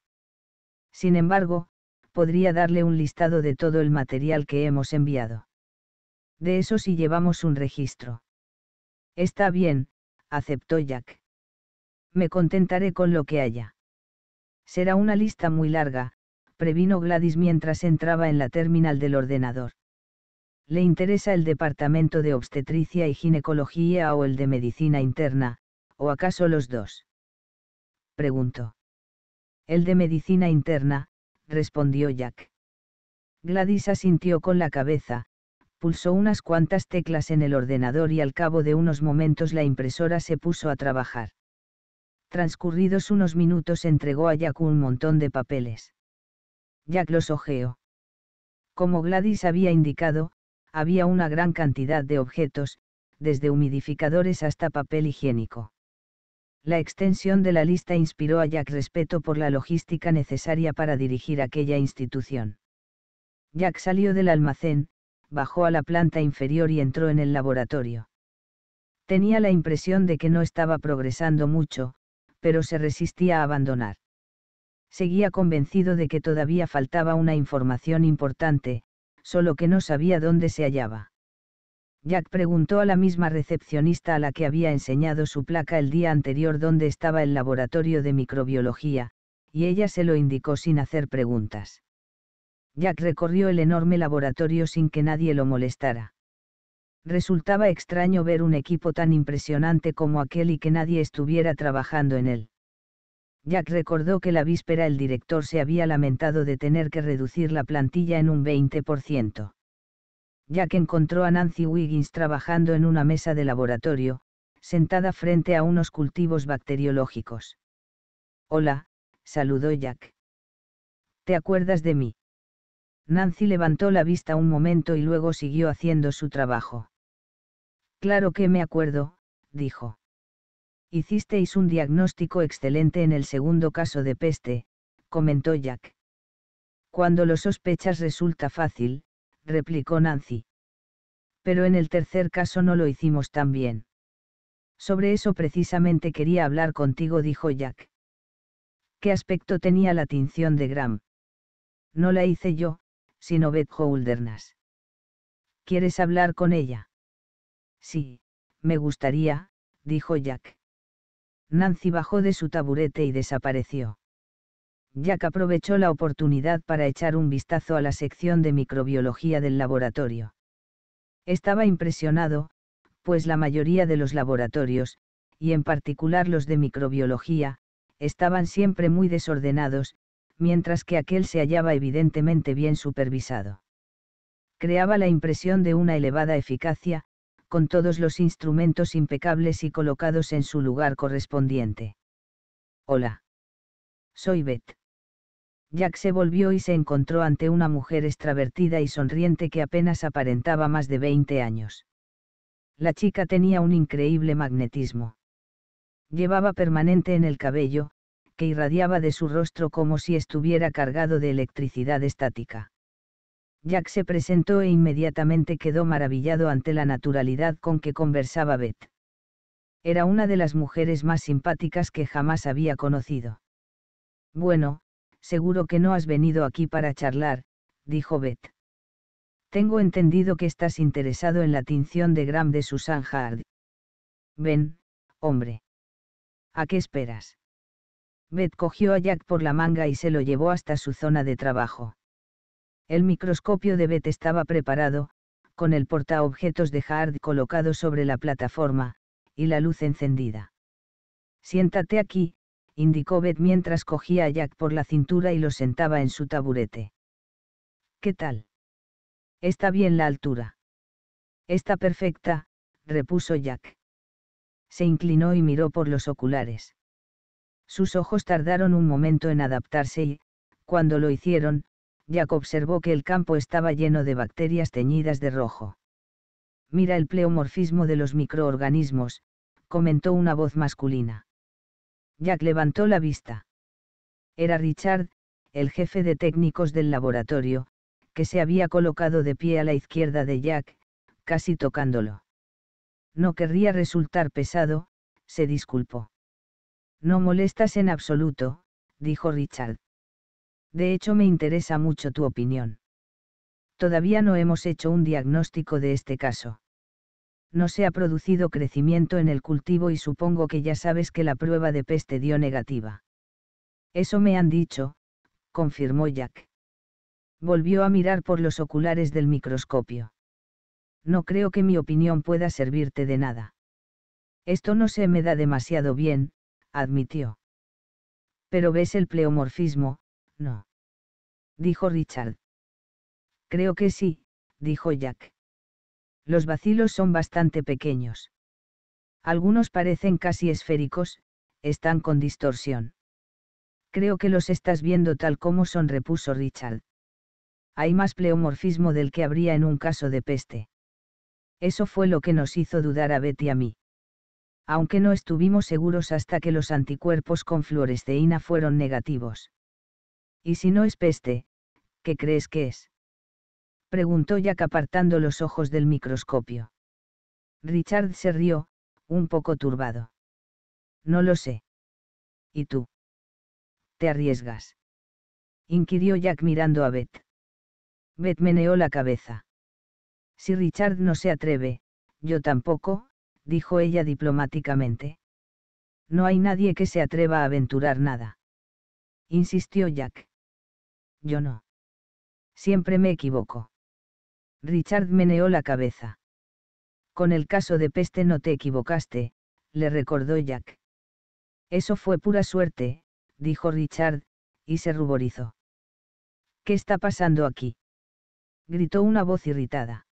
Sin embargo, podría darle un listado de todo el material que hemos enviado. De eso sí llevamos un registro. Está bien, aceptó Jack. Me contentaré con lo que haya. Será una lista muy larga, previno Gladys mientras entraba en la terminal del ordenador. Le interesa el departamento de obstetricia y ginecología o el de medicina interna, o acaso los dos. Preguntó. El de medicina interna, respondió Jack. Gladys asintió con la cabeza, pulsó unas cuantas teclas en el ordenador y al cabo de unos momentos la impresora se puso a trabajar. Transcurridos unos minutos entregó a Jack un montón de papeles. Jack los ojeó. Como Gladys había indicado, había una gran cantidad de objetos, desde humidificadores hasta papel higiénico. La extensión de la lista inspiró a Jack respeto por la logística necesaria para dirigir aquella institución. Jack salió del almacén, bajó a la planta inferior y entró en el laboratorio. Tenía la impresión de que no estaba progresando mucho, pero se resistía a abandonar. Seguía convencido de que todavía faltaba una información importante, solo que no sabía dónde se hallaba. Jack preguntó a la misma recepcionista a la que había enseñado su placa el día anterior dónde estaba el laboratorio de microbiología, y ella se lo indicó sin hacer preguntas. Jack recorrió el enorme laboratorio sin que nadie lo molestara. Resultaba extraño ver un equipo tan impresionante como aquel y que nadie estuviera trabajando en él. Jack recordó que la víspera el director se había lamentado de tener que reducir la plantilla en un 20%. Jack encontró a Nancy Wiggins trabajando en una mesa de laboratorio, sentada frente a unos cultivos bacteriológicos. Hola, saludó Jack. ¿Te acuerdas de mí? Nancy levantó la vista un momento y luego siguió haciendo su trabajo. Claro que me acuerdo, dijo. Hicisteis un diagnóstico excelente en el segundo caso de peste, comentó Jack. Cuando lo sospechas resulta fácil, replicó Nancy. Pero en el tercer caso no lo hicimos tan bien. Sobre eso precisamente quería hablar contigo, dijo Jack. ¿Qué aspecto tenía la tinción de Graham? No la hice yo, sino Beth Holderness. ¿Quieres hablar con ella? Sí, me gustaría, dijo Jack. Nancy bajó de su taburete y desapareció. Jack aprovechó la oportunidad para echar un vistazo a la sección de microbiología del laboratorio. Estaba impresionado, pues la mayoría de los laboratorios, y en particular los de microbiología, estaban siempre muy desordenados, mientras que aquel se hallaba evidentemente bien supervisado. Creaba la impresión de una elevada eficacia, con todos los instrumentos impecables y colocados en su lugar correspondiente. Hola. Soy Beth. Jack se volvió y se encontró ante una mujer extravertida y sonriente que apenas aparentaba más de 20 años. La chica tenía un increíble magnetismo. Llevaba permanente en el cabello, que irradiaba de su rostro como si estuviera cargado de electricidad estática. Jack se presentó e inmediatamente quedó maravillado ante la naturalidad con que conversaba Beth. Era una de las mujeres más simpáticas que jamás había conocido. Bueno, Seguro que no has venido aquí para charlar, dijo Beth. Tengo entendido que estás interesado en la tinción de Gram de Susan Hard. Ven, hombre. ¿A qué esperas? Beth cogió a Jack por la manga y se lo llevó hasta su zona de trabajo. El microscopio de Beth estaba preparado, con el portaobjetos de Hard colocado sobre la plataforma, y la luz encendida. Siéntate aquí, indicó Beth mientras cogía a Jack por la cintura y lo sentaba en su taburete. ¿Qué tal? Está bien la altura. Está perfecta, repuso Jack. Se inclinó y miró por los oculares. Sus ojos tardaron un momento en adaptarse y, cuando lo hicieron, Jack observó que el campo estaba lleno de bacterias teñidas de rojo. Mira el pleomorfismo de los microorganismos, comentó una voz masculina. Jack levantó la vista. Era Richard, el jefe de técnicos del laboratorio, que se había colocado de pie a la izquierda de Jack, casi tocándolo. No querría resultar pesado, se disculpó. No molestas en absoluto, dijo Richard. De hecho me interesa mucho tu opinión. Todavía no hemos hecho un diagnóstico de este caso no se ha producido crecimiento en el cultivo y supongo que ya sabes que la prueba de peste dio negativa. Eso me han dicho, confirmó Jack. Volvió a mirar por los oculares del microscopio. No creo que mi opinión pueda servirte de nada. Esto no se me da demasiado bien, admitió. Pero ves el pleomorfismo, no. Dijo Richard. Creo que sí, dijo Jack los vacilos son bastante pequeños. Algunos parecen casi esféricos, están con distorsión. Creo que los estás viendo tal como son, repuso Richard. Hay más pleomorfismo del que habría en un caso de peste. Eso fue lo que nos hizo dudar a Betty y a mí. Aunque no estuvimos seguros hasta que los anticuerpos con fluoresceína fueron negativos. Y si no es peste, ¿qué crees que es? preguntó Jack apartando los ojos del microscopio. Richard se rió, un poco turbado. No lo sé. ¿Y tú? ¿Te arriesgas? inquirió Jack mirando a Beth. Beth meneó la cabeza. Si Richard no se atreve, yo tampoco, dijo ella diplomáticamente. No hay nadie que se atreva a aventurar nada. Insistió Jack. Yo no. Siempre me equivoco. Richard meneó la cabeza. Con el caso de peste no te equivocaste, le recordó Jack. Eso fue pura suerte, dijo Richard, y se ruborizó. ¿Qué está pasando aquí? gritó una voz irritada.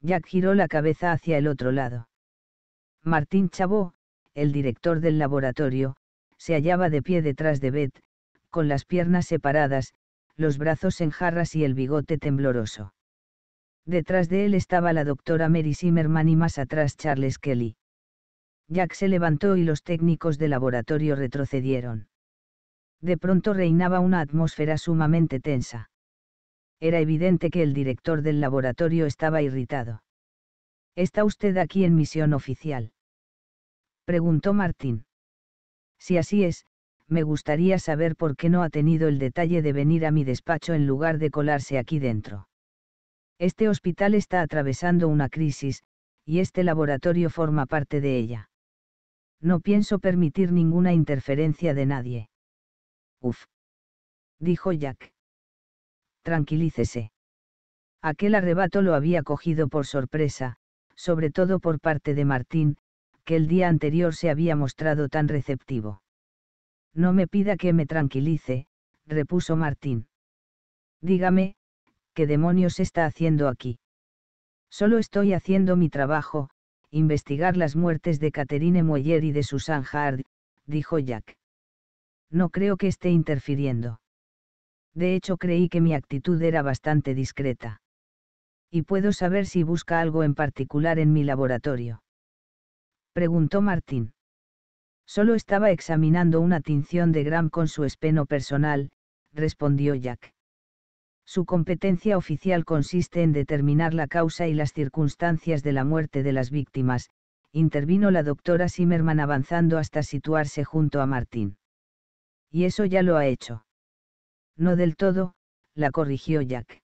Jack giró la cabeza hacia el otro lado. Martín Chabó, el director del laboratorio, se hallaba de pie detrás de Beth, con las piernas separadas, los brazos en jarras y el bigote tembloroso. Detrás de él estaba la doctora Mary Zimmerman y más atrás Charles Kelly. Jack se levantó y los técnicos de laboratorio retrocedieron. De pronto reinaba una atmósfera sumamente tensa. Era evidente que el director del laboratorio estaba irritado. ¿Está usted aquí en misión oficial? Preguntó Martín. Si así es, me gustaría saber por qué no ha tenido el detalle de venir a mi despacho en lugar de colarse aquí dentro. Este hospital está atravesando una crisis, y este laboratorio forma parte de ella. No pienso permitir ninguna interferencia de nadie. Uf. Dijo Jack. Tranquilícese. Aquel arrebato lo había cogido por sorpresa, sobre todo por parte de Martín, que el día anterior se había mostrado tan receptivo. No me pida que me tranquilice, repuso Martín. Dígame, ¿qué demonios está haciendo aquí? Solo estoy haciendo mi trabajo, investigar las muertes de Catherine Moyer y de Susan Hard, dijo Jack. No creo que esté interfiriendo. De hecho, creí que mi actitud era bastante discreta. ¿Y puedo saber si busca algo en particular en mi laboratorio? Preguntó Martín. Solo estaba examinando una tinción de Gram con su espeno personal, respondió Jack. Su competencia oficial consiste en determinar la causa y las circunstancias de la muerte de las víctimas, intervino la doctora Zimmerman avanzando hasta situarse junto a Martín. Y eso ya lo ha hecho. No del todo, la corrigió Jack.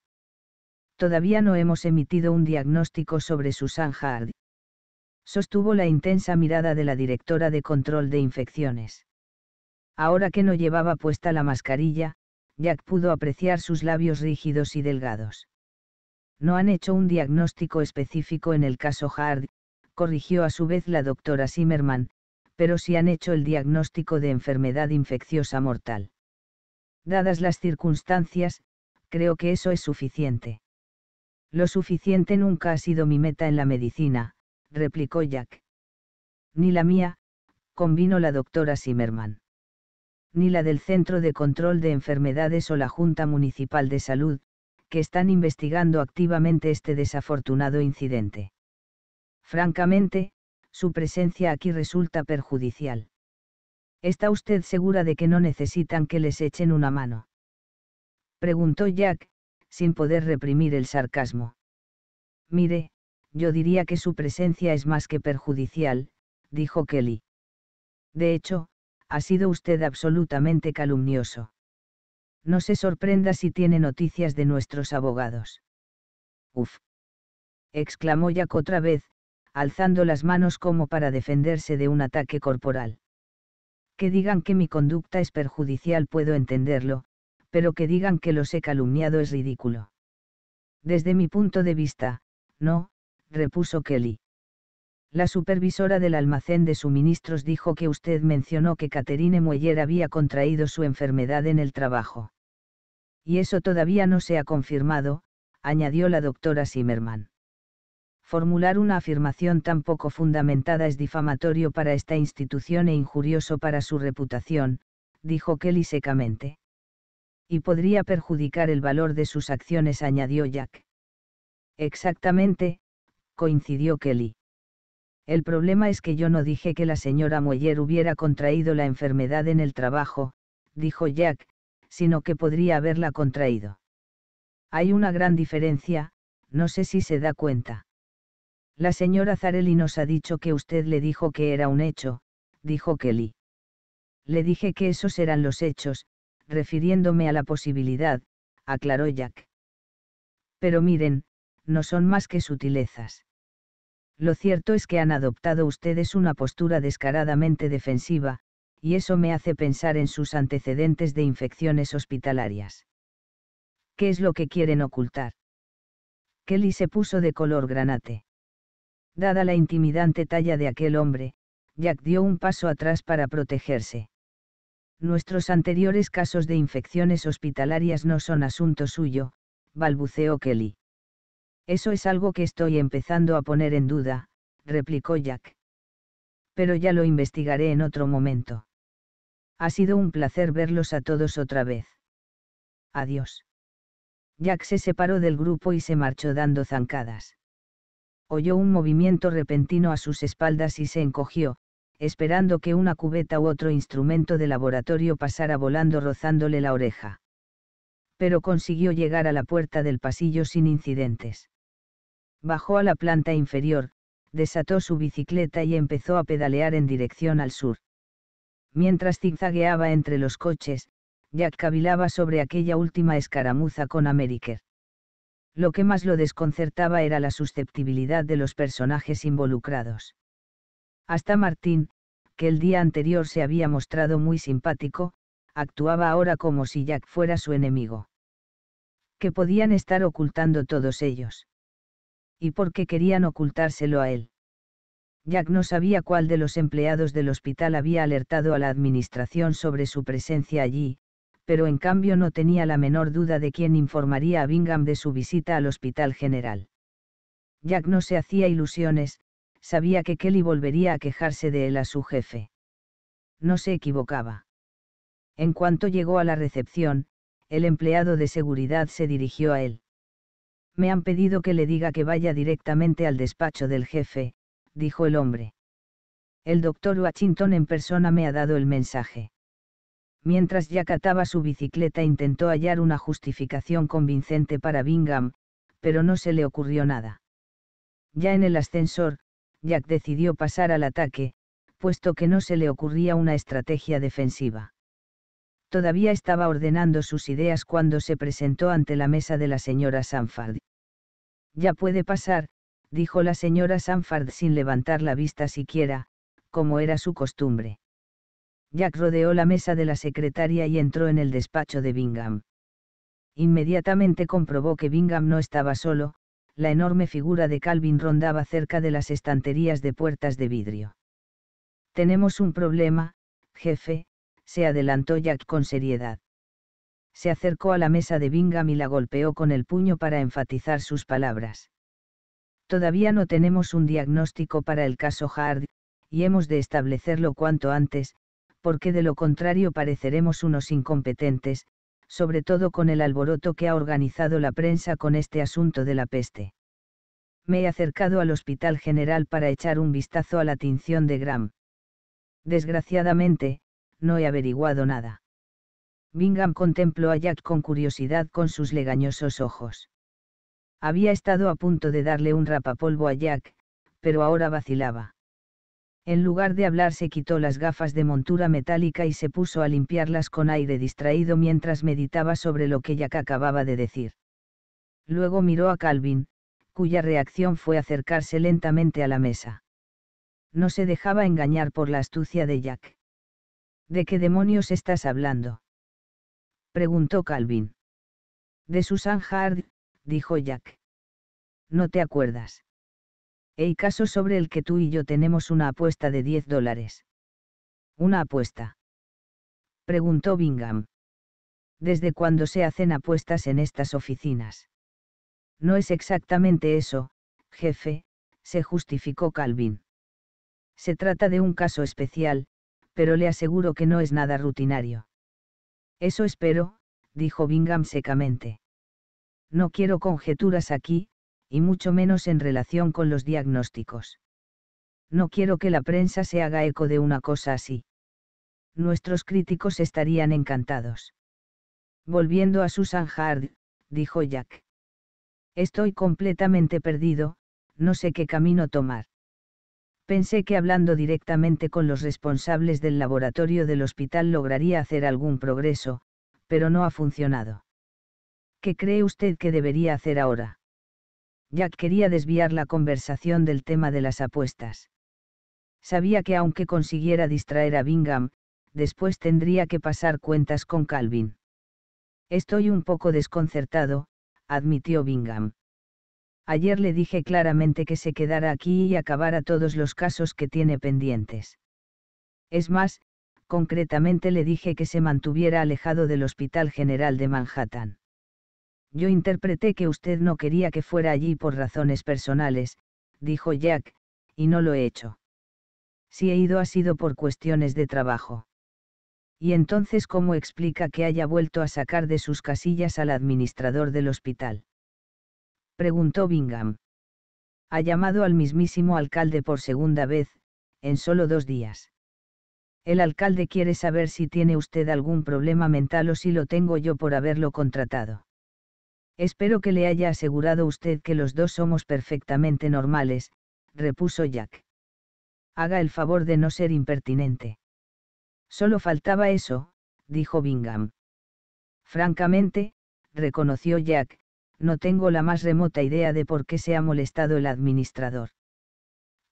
Todavía no hemos emitido un diagnóstico sobre Susan Hard. Sostuvo la intensa mirada de la directora de control de infecciones. Ahora que no llevaba puesta la mascarilla, Jack pudo apreciar sus labios rígidos y delgados. No han hecho un diagnóstico específico en el caso Hard, corrigió a su vez la doctora Zimmerman, pero sí han hecho el diagnóstico de enfermedad infecciosa mortal. Dadas las circunstancias, creo que eso es suficiente. Lo suficiente nunca ha sido mi meta en la medicina, replicó Jack. Ni la mía, convino la doctora Zimmerman ni la del Centro de Control de Enfermedades o la Junta Municipal de Salud, que están investigando activamente este desafortunado incidente. Francamente, su presencia aquí resulta perjudicial. ¿Está usted segura de que no necesitan que les echen una mano? Preguntó Jack, sin poder reprimir el sarcasmo. Mire, yo diría que su presencia es más que perjudicial, dijo Kelly. De hecho, ha sido usted absolutamente calumnioso. No se sorprenda si tiene noticias de nuestros abogados. Uf. exclamó Jack otra vez, alzando las manos como para defenderse de un ataque corporal. Que digan que mi conducta es perjudicial puedo entenderlo, pero que digan que los he calumniado es ridículo. Desde mi punto de vista, no, repuso Kelly. La supervisora del almacén de suministros dijo que usted mencionó que Caterine Mueller había contraído su enfermedad en el trabajo. Y eso todavía no se ha confirmado, añadió la doctora Zimmerman. Formular una afirmación tan poco fundamentada es difamatorio para esta institución e injurioso para su reputación, dijo Kelly secamente. Y podría perjudicar el valor de sus acciones, añadió Jack. Exactamente, coincidió Kelly. El problema es que yo no dije que la señora Mueller hubiera contraído la enfermedad en el trabajo, dijo Jack, sino que podría haberla contraído. Hay una gran diferencia, no sé si se da cuenta. La señora Zarelli nos ha dicho que usted le dijo que era un hecho, dijo Kelly. Le dije que esos eran los hechos, refiriéndome a la posibilidad, aclaró Jack. Pero miren, no son más que sutilezas. Lo cierto es que han adoptado ustedes una postura descaradamente defensiva, y eso me hace pensar en sus antecedentes de infecciones hospitalarias. ¿Qué es lo que quieren ocultar? Kelly se puso de color granate. Dada la intimidante talla de aquel hombre, Jack dio un paso atrás para protegerse. Nuestros anteriores casos de infecciones hospitalarias no son asunto suyo, balbuceó Kelly. Eso es algo que estoy empezando a poner en duda, replicó Jack. Pero ya lo investigaré en otro momento. Ha sido un placer verlos a todos otra vez. Adiós. Jack se separó del grupo y se marchó dando zancadas. Oyó un movimiento repentino a sus espaldas y se encogió, esperando que una cubeta u otro instrumento de laboratorio pasara volando rozándole la oreja. Pero consiguió llegar a la puerta del pasillo sin incidentes bajó a la planta inferior, desató su bicicleta y empezó a pedalear en dirección al sur. Mientras zigzagueaba entre los coches, Jack cavilaba sobre aquella última escaramuza con Ameriker. Lo que más lo desconcertaba era la susceptibilidad de los personajes involucrados. Hasta Martín, que el día anterior se había mostrado muy simpático, actuaba ahora como si Jack fuera su enemigo. ¿Qué podían estar ocultando todos ellos? y qué querían ocultárselo a él. Jack no sabía cuál de los empleados del hospital había alertado a la administración sobre su presencia allí, pero en cambio no tenía la menor duda de quién informaría a Bingham de su visita al hospital general. Jack no se hacía ilusiones, sabía que Kelly volvería a quejarse de él a su jefe. No se equivocaba. En cuanto llegó a la recepción, el empleado de seguridad se dirigió a él. Me han pedido que le diga que vaya directamente al despacho del jefe, dijo el hombre. El doctor Washington en persona me ha dado el mensaje. Mientras Jack ataba su bicicleta intentó hallar una justificación convincente para Bingham, pero no se le ocurrió nada. Ya en el ascensor, Jack decidió pasar al ataque, puesto que no se le ocurría una estrategia defensiva todavía estaba ordenando sus ideas cuando se presentó ante la mesa de la señora Sanford. Ya puede pasar, dijo la señora Sanford sin levantar la vista siquiera, como era su costumbre. Jack rodeó la mesa de la secretaria y entró en el despacho de Bingham. Inmediatamente comprobó que Bingham no estaba solo, la enorme figura de Calvin rondaba cerca de las estanterías de puertas de vidrio. Tenemos un problema, jefe, se adelantó Jack con seriedad. Se acercó a la mesa de Bingham y la golpeó con el puño para enfatizar sus palabras. Todavía no tenemos un diagnóstico para el caso Hard, y hemos de establecerlo cuanto antes, porque de lo contrario pareceremos unos incompetentes, sobre todo con el alboroto que ha organizado la prensa con este asunto de la peste. Me he acercado al Hospital General para echar un vistazo a la tinción de Graham. Desgraciadamente, no he averiguado nada. Bingham contempló a Jack con curiosidad con sus legañosos ojos. Había estado a punto de darle un rapapolvo a Jack, pero ahora vacilaba. En lugar de hablar se quitó las gafas de montura metálica y se puso a limpiarlas con aire distraído mientras meditaba sobre lo que Jack acababa de decir. Luego miró a Calvin, cuya reacción fue acercarse lentamente a la mesa. No se dejaba engañar por la astucia de Jack. ¿De qué demonios estás hablando? preguntó Calvin. De Susan Hard, dijo Jack. No te acuerdas. Hay caso sobre el que tú y yo tenemos una apuesta de 10 dólares. ¿Una apuesta? preguntó Bingham. ¿Desde cuándo se hacen apuestas en estas oficinas? No es exactamente eso, jefe, se justificó Calvin. Se trata de un caso especial, pero le aseguro que no es nada rutinario. Eso espero, dijo Bingham secamente. No quiero conjeturas aquí, y mucho menos en relación con los diagnósticos. No quiero que la prensa se haga eco de una cosa así. Nuestros críticos estarían encantados. Volviendo a Susan Hard, dijo Jack. Estoy completamente perdido, no sé qué camino tomar pensé que hablando directamente con los responsables del laboratorio del hospital lograría hacer algún progreso, pero no ha funcionado. ¿Qué cree usted que debería hacer ahora? Jack quería desviar la conversación del tema de las apuestas. Sabía que aunque consiguiera distraer a Bingham, después tendría que pasar cuentas con Calvin. Estoy un poco desconcertado, admitió Bingham. Ayer le dije claramente que se quedara aquí y acabara todos los casos que tiene pendientes. Es más, concretamente le dije que se mantuviera alejado del Hospital General de Manhattan. Yo interpreté que usted no quería que fuera allí por razones personales, dijo Jack, y no lo he hecho. Si he ido ha sido por cuestiones de trabajo. Y entonces, ¿cómo explica que haya vuelto a sacar de sus casillas al administrador del hospital? preguntó Bingham. Ha llamado al mismísimo alcalde por segunda vez, en solo dos días. El alcalde quiere saber si tiene usted algún problema mental o si lo tengo yo por haberlo contratado. Espero que le haya asegurado usted que los dos somos perfectamente normales, repuso Jack. Haga el favor de no ser impertinente. Solo faltaba eso, dijo Bingham. Francamente, reconoció Jack, no tengo la más remota idea de por qué se ha molestado el administrador.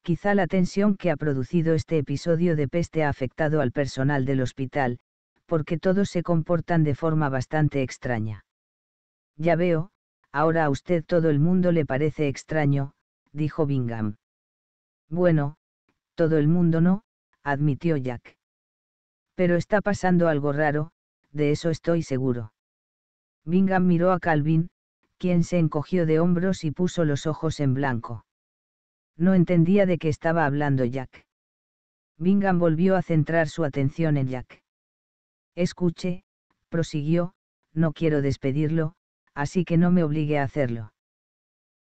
Quizá la tensión que ha producido este episodio de peste ha afectado al personal del hospital, porque todos se comportan de forma bastante extraña. Ya veo, ahora a usted todo el mundo le parece extraño, dijo Bingham. Bueno, todo el mundo no, admitió Jack. Pero está pasando algo raro, de eso estoy seguro. Bingham miró a Calvin, quien se encogió de hombros y puso los ojos en blanco. No entendía de qué estaba hablando Jack. Bingham volvió a centrar su atención en Jack. Escuche, prosiguió, no quiero despedirlo, así que no me obligue a hacerlo.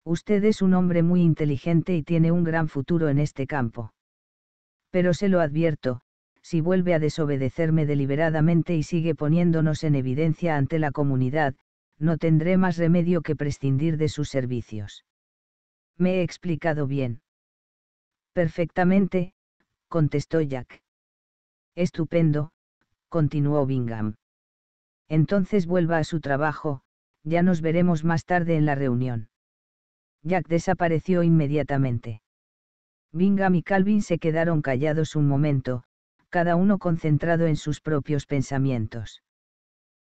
Usted es un hombre muy inteligente y tiene un gran futuro en este campo. Pero se lo advierto, si vuelve a desobedecerme deliberadamente y sigue poniéndonos en evidencia ante la comunidad, no tendré más remedio que prescindir de sus servicios. Me he explicado bien. Perfectamente, contestó Jack. Estupendo, continuó Bingham. Entonces vuelva a su trabajo, ya nos veremos más tarde en la reunión. Jack desapareció inmediatamente. Bingham y Calvin se quedaron callados un momento, cada uno concentrado en sus propios pensamientos.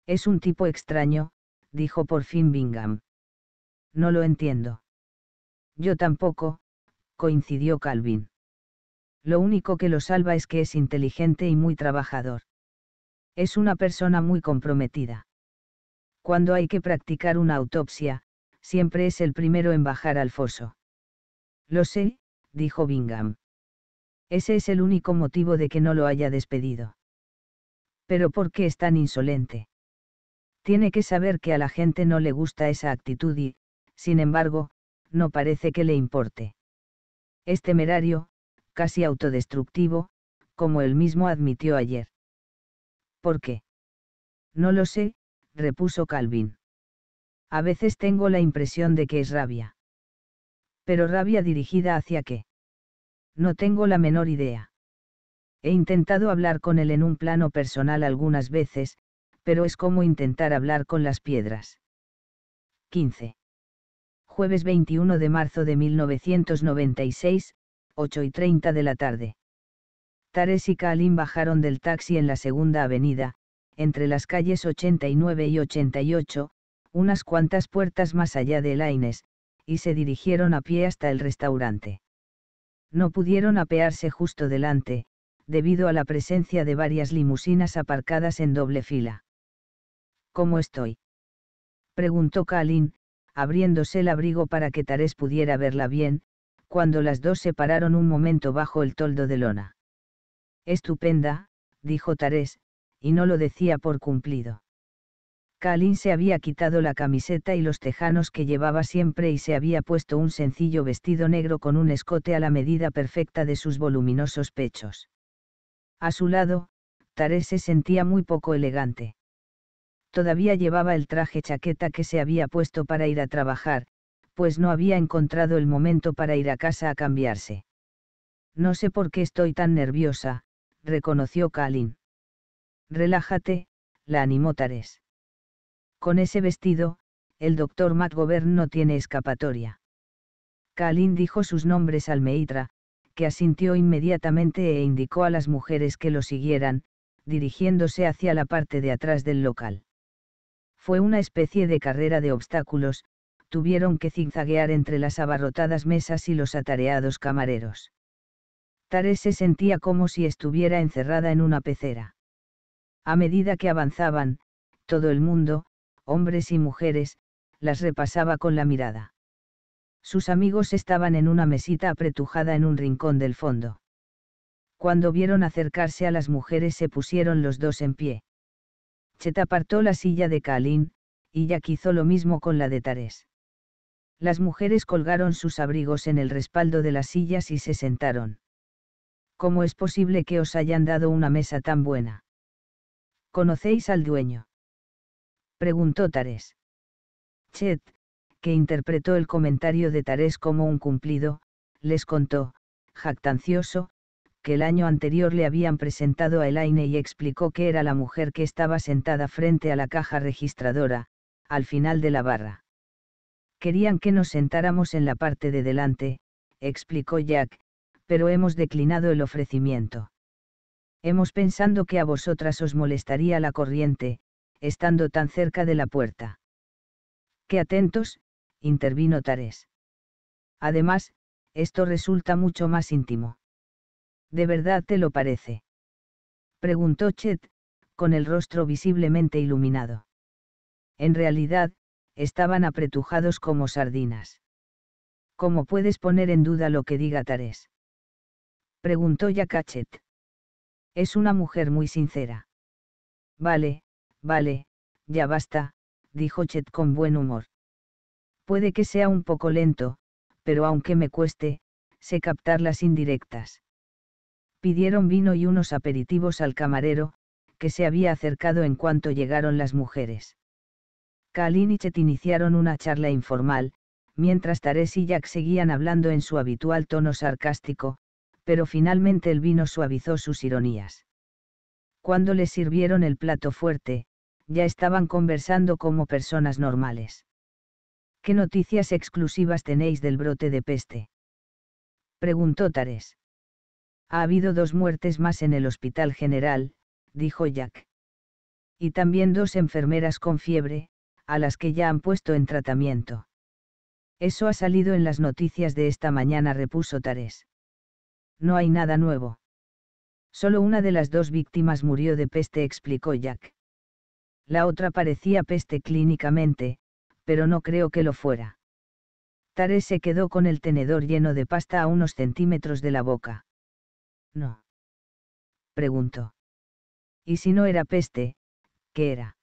Es un tipo extraño, dijo por fin Bingham. No lo entiendo. Yo tampoco, coincidió Calvin. Lo único que lo salva es que es inteligente y muy trabajador. Es una persona muy comprometida. Cuando hay que practicar una autopsia, siempre es el primero en bajar al foso. Lo sé, dijo Bingham. Ese es el único motivo de que no lo haya despedido. Pero ¿por qué es tan insolente? Tiene que saber que a la gente no le gusta esa actitud y, sin embargo, no parece que le importe. Es temerario, casi autodestructivo, como él mismo admitió ayer. ¿Por qué? No lo sé, repuso Calvin. A veces tengo la impresión de que es rabia. Pero rabia dirigida hacia qué? No tengo la menor idea. He intentado hablar con él en un plano personal algunas veces, pero es como intentar hablar con las piedras. 15. Jueves 21 de marzo de 1996, 8 y 30 de la tarde. Tares y Kalin bajaron del taxi en la segunda avenida, entre las calles 89 y 88, unas cuantas puertas más allá de Aines, y se dirigieron a pie hasta el restaurante. No pudieron apearse justo delante, debido a la presencia de varias limusinas aparcadas en doble fila. ¿Cómo estoy? preguntó Kalin, abriéndose el abrigo para que Tarés pudiera verla bien, cuando las dos se pararon un momento bajo el toldo de lona. Estupenda, dijo Tarés, y no lo decía por cumplido. Kalin se había quitado la camiseta y los tejanos que llevaba siempre y se había puesto un sencillo vestido negro con un escote a la medida perfecta de sus voluminosos pechos. A su lado, Tarés se sentía muy poco elegante. Todavía llevaba el traje chaqueta que se había puesto para ir a trabajar, pues no había encontrado el momento para ir a casa a cambiarse. No sé por qué estoy tan nerviosa, reconoció Kalin. Relájate, la animó Tares. Con ese vestido, el doctor McGovern no tiene escapatoria. Kalin dijo sus nombres al Meitra, que asintió inmediatamente e indicó a las mujeres que lo siguieran, dirigiéndose hacia la parte de atrás del local fue una especie de carrera de obstáculos, tuvieron que zigzaguear entre las abarrotadas mesas y los atareados camareros. Tare se sentía como si estuviera encerrada en una pecera. A medida que avanzaban, todo el mundo, hombres y mujeres, las repasaba con la mirada. Sus amigos estaban en una mesita apretujada en un rincón del fondo. Cuando vieron acercarse a las mujeres se pusieron los dos en pie. Chet apartó la silla de Kalin, y ya hizo lo mismo con la de Tarés. Las mujeres colgaron sus abrigos en el respaldo de las sillas y se sentaron. ¿Cómo es posible que os hayan dado una mesa tan buena? ¿Conocéis al dueño? Preguntó Tarés. Chet, que interpretó el comentario de Tarés como un cumplido, les contó, jactancioso, que el año anterior le habían presentado a Elaine y explicó que era la mujer que estaba sentada frente a la caja registradora, al final de la barra. Querían que nos sentáramos en la parte de delante, explicó Jack, pero hemos declinado el ofrecimiento. Hemos pensando que a vosotras os molestaría la corriente, estando tan cerca de la puerta. Qué atentos, intervino Tares. Además, esto resulta mucho más íntimo. ¿De verdad te lo parece? Preguntó Chet, con el rostro visiblemente iluminado. En realidad, estaban apretujados como sardinas. ¿Cómo puedes poner en duda lo que diga Tarés? Preguntó Yakachet. Es una mujer muy sincera. Vale, vale, ya basta, dijo Chet con buen humor. Puede que sea un poco lento, pero aunque me cueste, sé captar las indirectas pidieron vino y unos aperitivos al camarero, que se había acercado en cuanto llegaron las mujeres. Kalin iniciaron una charla informal, mientras Tares y Jack seguían hablando en su habitual tono sarcástico, pero finalmente el vino suavizó sus ironías. Cuando les sirvieron el plato fuerte, ya estaban conversando como personas normales. ¿Qué noticias exclusivas tenéis del brote de peste? preguntó Tares. Ha habido dos muertes más en el hospital general, dijo Jack. Y también dos enfermeras con fiebre, a las que ya han puesto en tratamiento. Eso ha salido en las noticias de esta mañana, repuso Tarés. No hay nada nuevo. Solo una de las dos víctimas murió de peste, explicó Jack. La otra parecía peste clínicamente, pero no creo que lo fuera. Tarés se quedó con el tenedor lleno de pasta a unos centímetros de la boca. No. Preguntó. ¿Y si no era peste, qué era?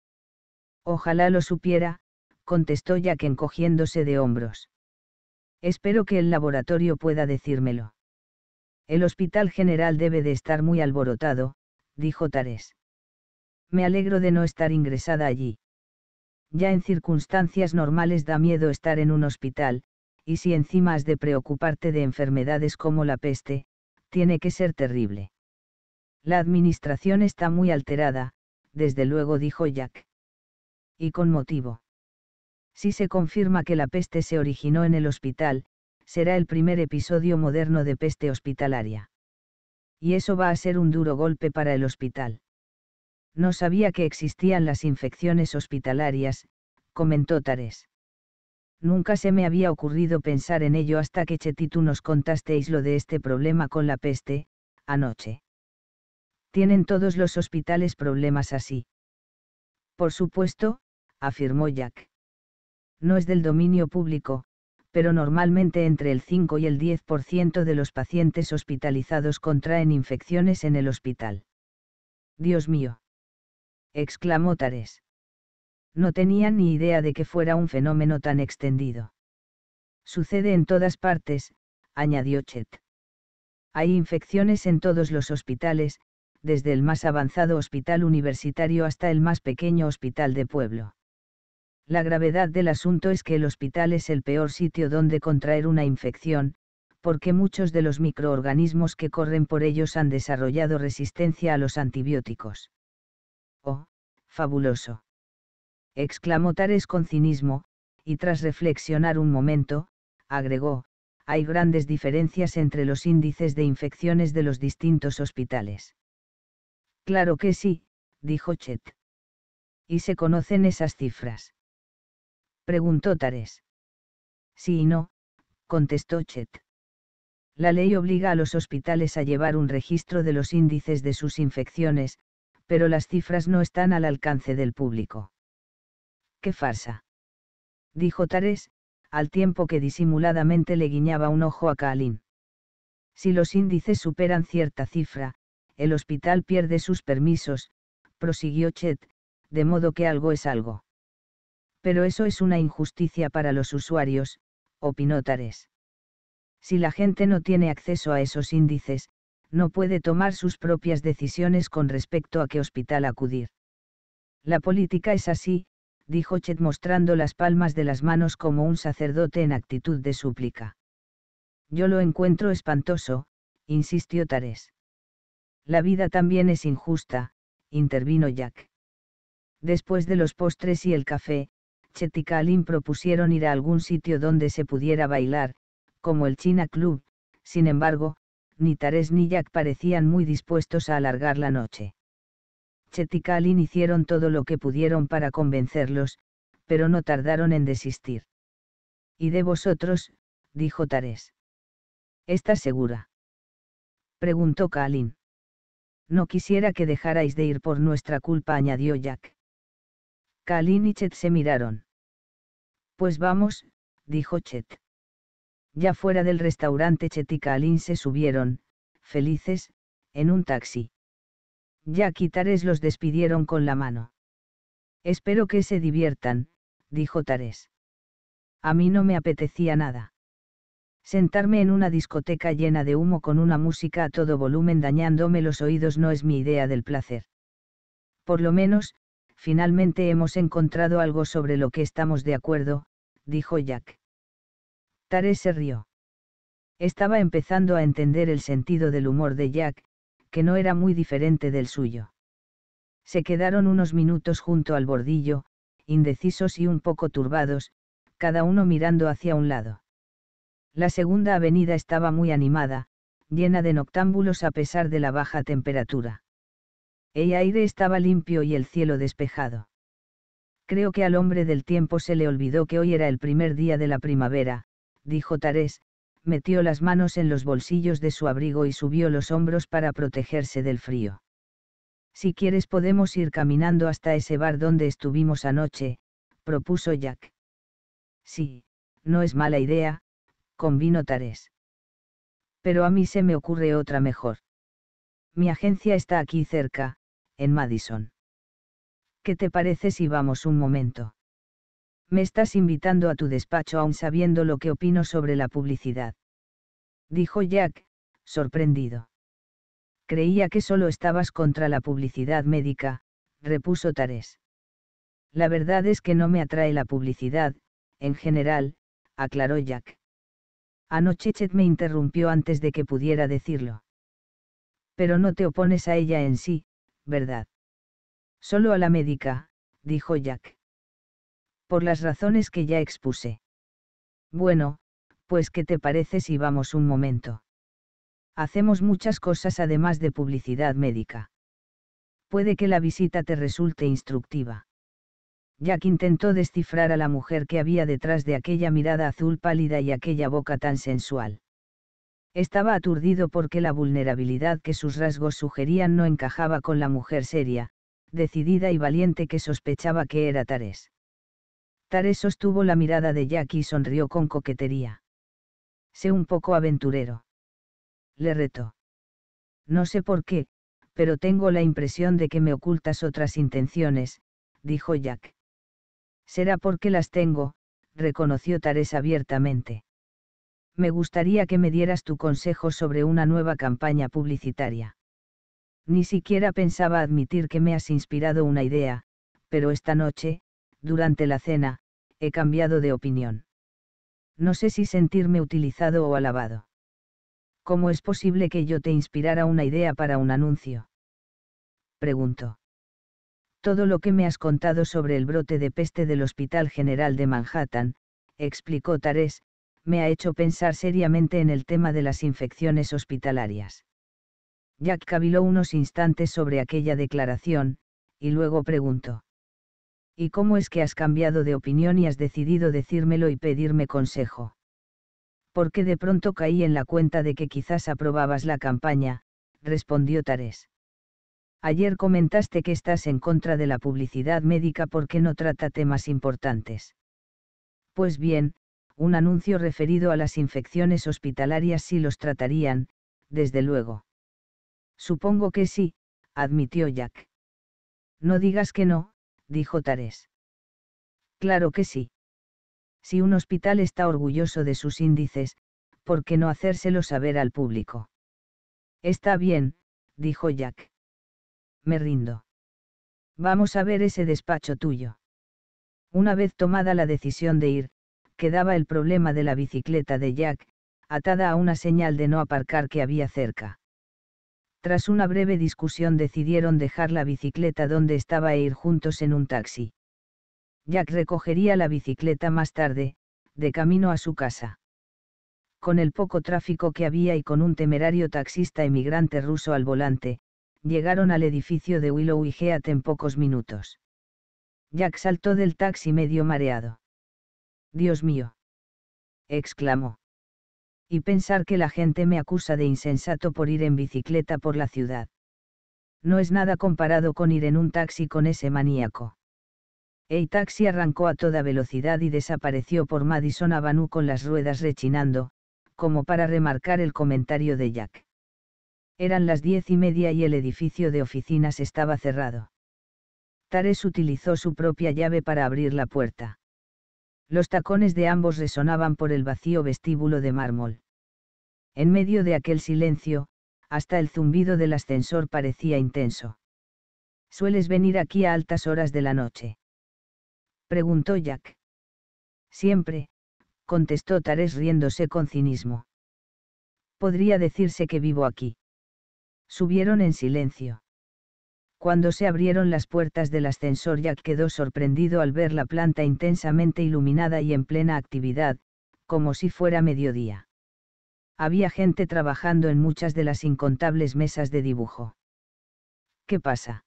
Ojalá lo supiera, contestó Jack encogiéndose de hombros. Espero que el laboratorio pueda decírmelo. El hospital general debe de estar muy alborotado, dijo Tarés. Me alegro de no estar ingresada allí. Ya en circunstancias normales da miedo estar en un hospital, y si encima has de preocuparte de enfermedades como la peste, tiene que ser terrible. La administración está muy alterada, desde luego dijo Jack. Y con motivo. Si se confirma que la peste se originó en el hospital, será el primer episodio moderno de peste hospitalaria. Y eso va a ser un duro golpe para el hospital. No sabía que existían las infecciones hospitalarias, comentó Tares. Nunca se me había ocurrido pensar en ello hasta que Chetito nos contasteis lo de este problema con la peste, anoche. Tienen todos los hospitales problemas así. Por supuesto, afirmó Jack. No es del dominio público, pero normalmente entre el 5 y el 10% de los pacientes hospitalizados contraen infecciones en el hospital. Dios mío. exclamó Tares no tenían ni idea de que fuera un fenómeno tan extendido. Sucede en todas partes, añadió Chet. Hay infecciones en todos los hospitales, desde el más avanzado hospital universitario hasta el más pequeño hospital de pueblo. La gravedad del asunto es que el hospital es el peor sitio donde contraer una infección, porque muchos de los microorganismos que corren por ellos han desarrollado resistencia a los antibióticos. Oh, fabuloso exclamó Tares con cinismo, y tras reflexionar un momento, agregó, hay grandes diferencias entre los índices de infecciones de los distintos hospitales. Claro que sí, dijo Chet. ¿Y se conocen esas cifras? Preguntó Tares. Sí y no, contestó Chet. La ley obliga a los hospitales a llevar un registro de los índices de sus infecciones, pero las cifras no están al alcance del público. ¡Qué farsa! dijo Tares, al tiempo que disimuladamente le guiñaba un ojo a Kalin. Si los índices superan cierta cifra, el hospital pierde sus permisos, prosiguió Chet, de modo que algo es algo. Pero eso es una injusticia para los usuarios, opinó Tares. Si la gente no tiene acceso a esos índices, no puede tomar sus propias decisiones con respecto a qué hospital acudir. La política es así, dijo Chet mostrando las palmas de las manos como un sacerdote en actitud de súplica. Yo lo encuentro espantoso, insistió Tarés. La vida también es injusta, intervino Jack. Después de los postres y el café, Chet y Kalin propusieron ir a algún sitio donde se pudiera bailar, como el China Club, sin embargo, ni Tarés ni Jack parecían muy dispuestos a alargar la noche. Kalin hicieron todo lo que pudieron para convencerlos, pero no tardaron en desistir. Y de vosotros, dijo Tarés. ¿Estás segura? preguntó Kalin. No quisiera que dejarais de ir por nuestra culpa, añadió Jack. Kalin y Chet se miraron. Pues vamos, dijo Chet. Ya fuera del restaurante Chet y Kalin se subieron, felices, en un taxi y Tares los despidieron con la mano. Espero que se diviertan, dijo Tares. A mí no me apetecía nada. Sentarme en una discoteca llena de humo con una música a todo volumen dañándome los oídos no es mi idea del placer. Por lo menos, finalmente hemos encontrado algo sobre lo que estamos de acuerdo, dijo Jack. Tares se rió. Estaba empezando a entender el sentido del humor de Jack, que no era muy diferente del suyo. Se quedaron unos minutos junto al bordillo, indecisos y un poco turbados, cada uno mirando hacia un lado. La segunda avenida estaba muy animada, llena de noctámbulos a pesar de la baja temperatura. El aire estaba limpio y el cielo despejado. Creo que al hombre del tiempo se le olvidó que hoy era el primer día de la primavera, dijo Tarés, metió las manos en los bolsillos de su abrigo y subió los hombros para protegerse del frío. Si quieres podemos ir caminando hasta ese bar donde estuvimos anoche, propuso Jack. Sí, no es mala idea, convino Tarés. Pero a mí se me ocurre otra mejor. Mi agencia está aquí cerca, en Madison. ¿Qué te parece si vamos un momento? Me estás invitando a tu despacho aún sabiendo lo que opino sobre la publicidad. Dijo Jack, sorprendido. Creía que solo estabas contra la publicidad médica, repuso Tarés. La verdad es que no me atrae la publicidad, en general, aclaró Jack. Anochechet me interrumpió antes de que pudiera decirlo. Pero no te opones a ella en sí, ¿verdad? Solo a la médica, dijo Jack por las razones que ya expuse. Bueno, pues ¿qué te parece si vamos un momento? Hacemos muchas cosas además de publicidad médica. Puede que la visita te resulte instructiva. Jack intentó descifrar a la mujer que había detrás de aquella mirada azul pálida y aquella boca tan sensual. Estaba aturdido porque la vulnerabilidad que sus rasgos sugerían no encajaba con la mujer seria, decidida y valiente que sospechaba que era Tares. Tarés sostuvo la mirada de Jack y sonrió con coquetería. Sé un poco aventurero. Le retó. No sé por qué, pero tengo la impresión de que me ocultas otras intenciones, dijo Jack. Será porque las tengo, reconoció Tarés abiertamente. Me gustaría que me dieras tu consejo sobre una nueva campaña publicitaria. Ni siquiera pensaba admitir que me has inspirado una idea, pero esta noche, durante la cena, he cambiado de opinión. No sé si sentirme utilizado o alabado. ¿Cómo es posible que yo te inspirara una idea para un anuncio? Preguntó. Todo lo que me has contado sobre el brote de peste del Hospital General de Manhattan, explicó Tarés, me ha hecho pensar seriamente en el tema de las infecciones hospitalarias. Jack caviló unos instantes sobre aquella declaración, y luego preguntó. ¿y cómo es que has cambiado de opinión y has decidido decírmelo y pedirme consejo? Porque de pronto caí en la cuenta de que quizás aprobabas la campaña, respondió Tarés. Ayer comentaste que estás en contra de la publicidad médica porque no trata temas importantes. Pues bien, un anuncio referido a las infecciones hospitalarias sí los tratarían, desde luego. Supongo que sí, admitió Jack. No digas que no, dijo Tarés. Claro que sí. Si un hospital está orgulloso de sus índices, ¿por qué no hacérselo saber al público? Está bien, dijo Jack. Me rindo. Vamos a ver ese despacho tuyo. Una vez tomada la decisión de ir, quedaba el problema de la bicicleta de Jack, atada a una señal de no aparcar que había cerca. Tras una breve discusión decidieron dejar la bicicleta donde estaba e ir juntos en un taxi. Jack recogería la bicicleta más tarde, de camino a su casa. Con el poco tráfico que había y con un temerario taxista emigrante ruso al volante, llegaron al edificio de Willow y en pocos minutos. Jack saltó del taxi medio mareado. Dios mío. exclamó y pensar que la gente me acusa de insensato por ir en bicicleta por la ciudad. No es nada comparado con ir en un taxi con ese maníaco. El taxi arrancó a toda velocidad y desapareció por Madison Avenue con las ruedas rechinando, como para remarcar el comentario de Jack. Eran las diez y media y el edificio de oficinas estaba cerrado. Tares utilizó su propia llave para abrir la puerta. Los tacones de ambos resonaban por el vacío vestíbulo de mármol. En medio de aquel silencio, hasta el zumbido del ascensor parecía intenso. ¿Sueles venir aquí a altas horas de la noche? preguntó Jack. Siempre, contestó Tarés riéndose con cinismo. Podría decirse que vivo aquí. Subieron en silencio. Cuando se abrieron las puertas del ascensor Jack quedó sorprendido al ver la planta intensamente iluminada y en plena actividad, como si fuera mediodía. Había gente trabajando en muchas de las incontables mesas de dibujo. ¿Qué pasa?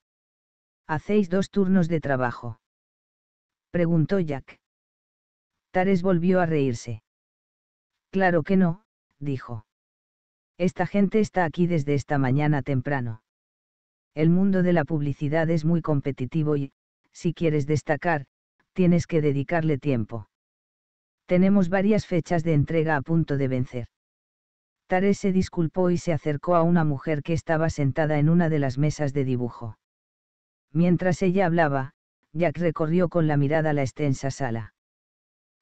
Hacéis dos turnos de trabajo. Preguntó Jack. Tares volvió a reírse. Claro que no, dijo. Esta gente está aquí desde esta mañana temprano. El mundo de la publicidad es muy competitivo y, si quieres destacar, tienes que dedicarle tiempo. Tenemos varias fechas de entrega a punto de vencer. Tare se disculpó y se acercó a una mujer que estaba sentada en una de las mesas de dibujo. Mientras ella hablaba, Jack recorrió con la mirada la extensa sala.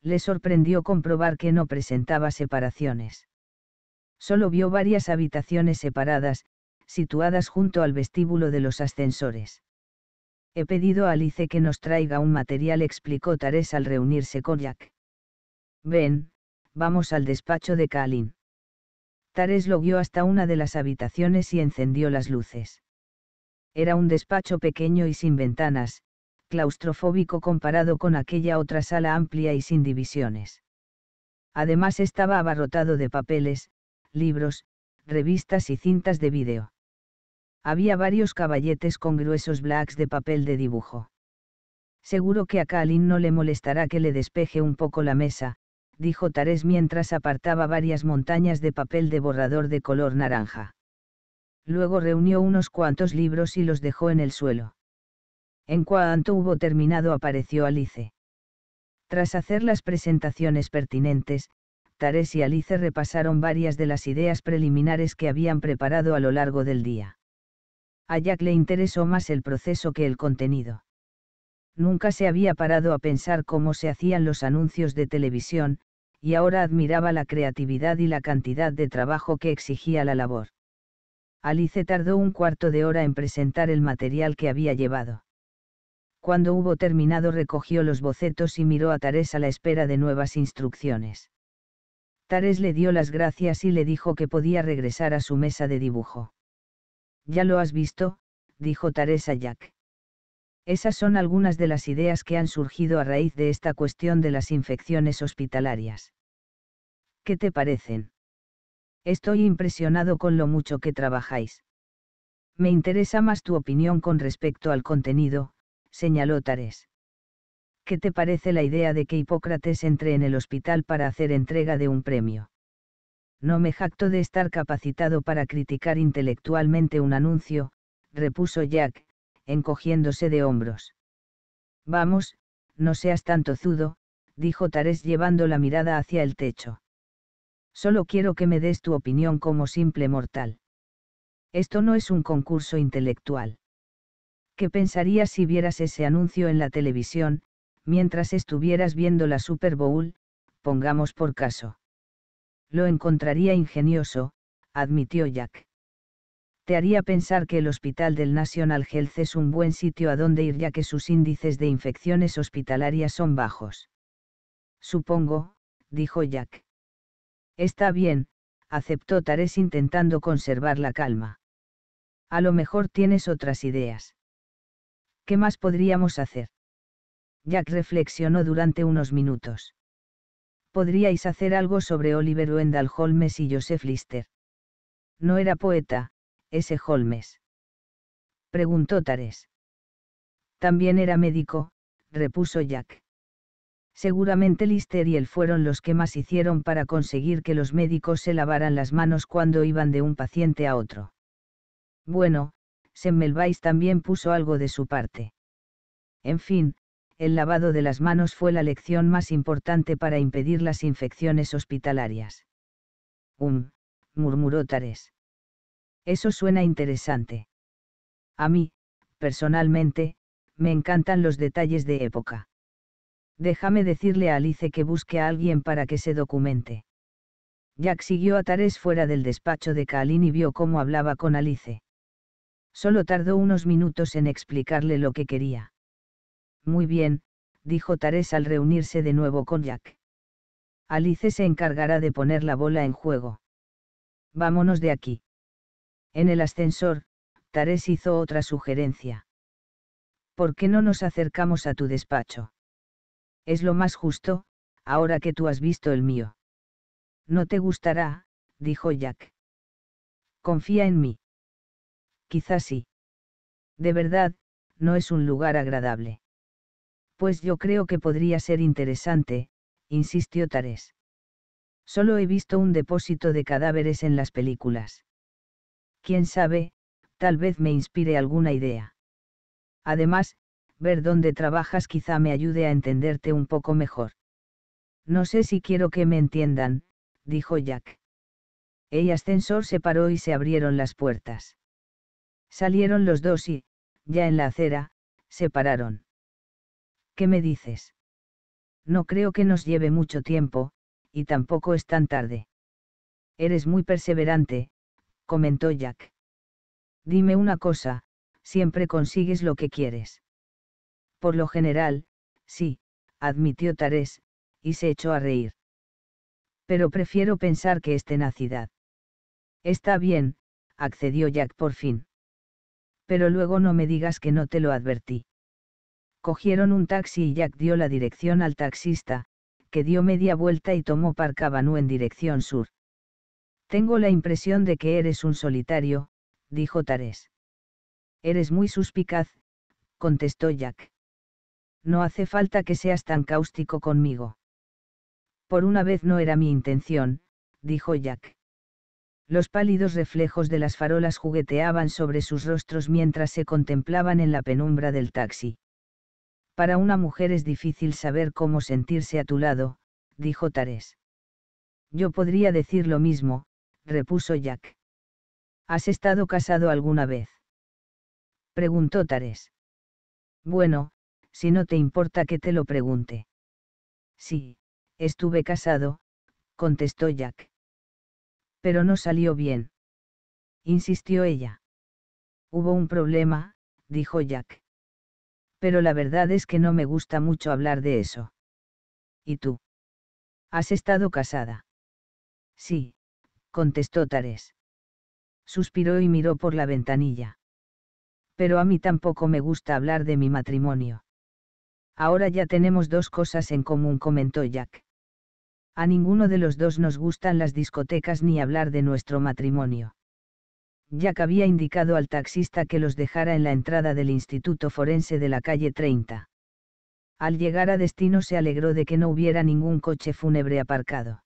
Le sorprendió comprobar que no presentaba separaciones. Solo vio varias habitaciones separadas, situadas junto al vestíbulo de los ascensores. He pedido a Alice que nos traiga un material, explicó Tarés al reunirse con Jack. Ven, vamos al despacho de Kalin. Tarés lo guió hasta una de las habitaciones y encendió las luces. Era un despacho pequeño y sin ventanas, claustrofóbico comparado con aquella otra sala amplia y sin divisiones. Además estaba abarrotado de papeles, libros, revistas y cintas de vídeo había varios caballetes con gruesos blacks de papel de dibujo. Seguro que a Kalin no le molestará que le despeje un poco la mesa, dijo Tarés mientras apartaba varias montañas de papel de borrador de color naranja. Luego reunió unos cuantos libros y los dejó en el suelo. En cuanto hubo terminado apareció Alice. Tras hacer las presentaciones pertinentes, Tarés y Alice repasaron varias de las ideas preliminares que habían preparado a lo largo del día a Jack le interesó más el proceso que el contenido. Nunca se había parado a pensar cómo se hacían los anuncios de televisión, y ahora admiraba la creatividad y la cantidad de trabajo que exigía la labor. Alice tardó un cuarto de hora en presentar el material que había llevado. Cuando hubo terminado recogió los bocetos y miró a Tarés a la espera de nuevas instrucciones. Tares le dio las gracias y le dijo que podía regresar a su mesa de dibujo. Ya lo has visto, dijo Teresa Jack. Esas son algunas de las ideas que han surgido a raíz de esta cuestión de las infecciones hospitalarias. ¿Qué te parecen? Estoy impresionado con lo mucho que trabajáis. Me interesa más tu opinión con respecto al contenido, señaló Tares. ¿Qué te parece la idea de que Hipócrates entre en el hospital para hacer entrega de un premio? No me jacto de estar capacitado para criticar intelectualmente un anuncio, repuso Jack, encogiéndose de hombros. Vamos, no seas tan tozudo, dijo Tarés llevando la mirada hacia el techo. Solo quiero que me des tu opinión como simple mortal. Esto no es un concurso intelectual. ¿Qué pensarías si vieras ese anuncio en la televisión, mientras estuvieras viendo la Super Bowl, pongamos por caso? Lo encontraría ingenioso, admitió Jack. Te haría pensar que el hospital del National Health es un buen sitio a donde ir ya que sus índices de infecciones hospitalarias son bajos. Supongo, dijo Jack. Está bien, aceptó Tarés intentando conservar la calma. A lo mejor tienes otras ideas. ¿Qué más podríamos hacer? Jack reflexionó durante unos minutos podríais hacer algo sobre Oliver Wendell Holmes y Joseph Lister. No era poeta, ese Holmes. Preguntó Tares. También era médico, repuso Jack. Seguramente Lister y él fueron los que más hicieron para conseguir que los médicos se lavaran las manos cuando iban de un paciente a otro. Bueno, Semmelweis también puso algo de su parte. En fin, el lavado de las manos fue la lección más importante para impedir las infecciones hospitalarias. Um, murmuró Tares. Eso suena interesante. A mí, personalmente, me encantan los detalles de época. Déjame decirle a Alice que busque a alguien para que se documente. Jack siguió a Tares fuera del despacho de Kalin y vio cómo hablaba con Alice. Solo tardó unos minutos en explicarle lo que quería. Muy bien, dijo Tarés al reunirse de nuevo con Jack. Alice se encargará de poner la bola en juego. Vámonos de aquí. En el ascensor, Tarés hizo otra sugerencia. ¿Por qué no nos acercamos a tu despacho? Es lo más justo, ahora que tú has visto el mío. No te gustará, dijo Jack. Confía en mí. Quizás sí. De verdad, no es un lugar agradable. Pues yo creo que podría ser interesante, insistió Tares. Solo he visto un depósito de cadáveres en las películas. Quién sabe, tal vez me inspire alguna idea. Además, ver dónde trabajas quizá me ayude a entenderte un poco mejor. No sé si quiero que me entiendan, dijo Jack. El ascensor se paró y se abrieron las puertas. Salieron los dos y, ya en la acera, se pararon. ¿Qué me dices? No creo que nos lleve mucho tiempo, y tampoco es tan tarde. Eres muy perseverante, comentó Jack. Dime una cosa, siempre consigues lo que quieres. Por lo general, sí, admitió Tarés, y se echó a reír. Pero prefiero pensar que es tenacidad. Está bien, accedió Jack por fin. Pero luego no me digas que no te lo advertí. Cogieron un taxi y Jack dio la dirección al taxista, que dio media vuelta y tomó Parcabanú en dirección sur. Tengo la impresión de que eres un solitario, dijo Tarés. Eres muy suspicaz, contestó Jack. No hace falta que seas tan cáustico conmigo. Por una vez no era mi intención, dijo Jack. Los pálidos reflejos de las farolas jugueteaban sobre sus rostros mientras se contemplaban en la penumbra del taxi. Para una mujer es difícil saber cómo sentirse a tu lado, dijo Tares. Yo podría decir lo mismo, repuso Jack. ¿Has estado casado alguna vez? Preguntó Tares. Bueno, si no te importa que te lo pregunte. Sí, estuve casado, contestó Jack. Pero no salió bien. Insistió ella. Hubo un problema, dijo Jack pero la verdad es que no me gusta mucho hablar de eso. ¿Y tú? ¿Has estado casada? Sí, contestó Tares. Suspiró y miró por la ventanilla. Pero a mí tampoco me gusta hablar de mi matrimonio. Ahora ya tenemos dos cosas en común, comentó Jack. A ninguno de los dos nos gustan las discotecas ni hablar de nuestro matrimonio. Jack había indicado al taxista que los dejara en la entrada del Instituto Forense de la calle 30. Al llegar a destino se alegró de que no hubiera ningún coche fúnebre aparcado.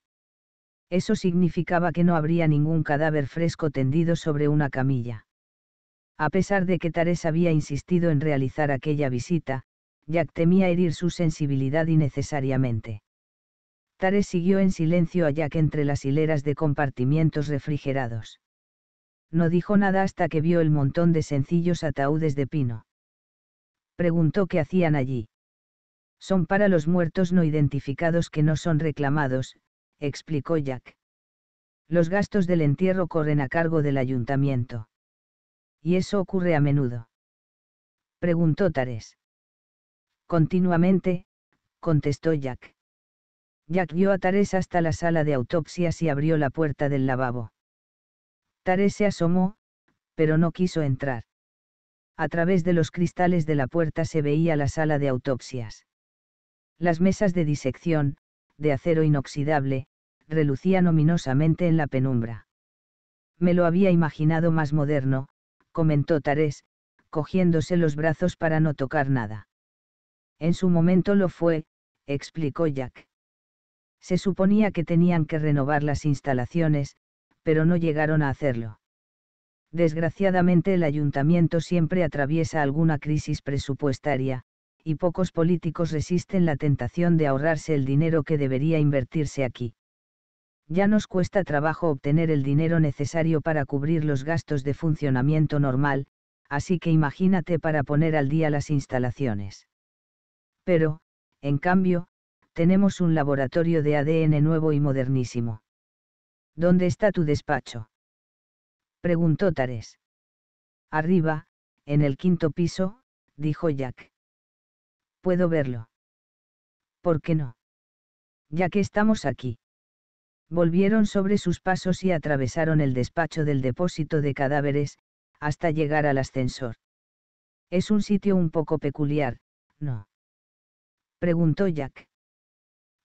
Eso significaba que no habría ningún cadáver fresco tendido sobre una camilla. A pesar de que Tares había insistido en realizar aquella visita, Jack temía herir su sensibilidad innecesariamente. Tares siguió en silencio a Jack entre las hileras de compartimientos refrigerados. No dijo nada hasta que vio el montón de sencillos ataúdes de pino. Preguntó qué hacían allí. Son para los muertos no identificados que no son reclamados, explicó Jack. Los gastos del entierro corren a cargo del ayuntamiento. ¿Y eso ocurre a menudo? Preguntó Tares. Continuamente, contestó Jack. Jack vio a Tares hasta la sala de autopsias y abrió la puerta del lavabo. Tarés se asomó, pero no quiso entrar. A través de los cristales de la puerta se veía la sala de autopsias. Las mesas de disección, de acero inoxidable, relucían ominosamente en la penumbra. Me lo había imaginado más moderno, comentó Tarés, cogiéndose los brazos para no tocar nada. En su momento lo fue, explicó Jack. Se suponía que tenían que renovar las instalaciones, pero no llegaron a hacerlo. Desgraciadamente el ayuntamiento siempre atraviesa alguna crisis presupuestaria, y pocos políticos resisten la tentación de ahorrarse el dinero que debería invertirse aquí. Ya nos cuesta trabajo obtener el dinero necesario para cubrir los gastos de funcionamiento normal, así que imagínate para poner al día las instalaciones. Pero, en cambio, tenemos un laboratorio de ADN nuevo y modernísimo. ¿Dónde está tu despacho? preguntó Tares. Arriba, en el quinto piso, dijo Jack. Puedo verlo. ¿Por qué no? Ya que estamos aquí. Volvieron sobre sus pasos y atravesaron el despacho del depósito de cadáveres, hasta llegar al ascensor. Es un sitio un poco peculiar, ¿no? preguntó Jack.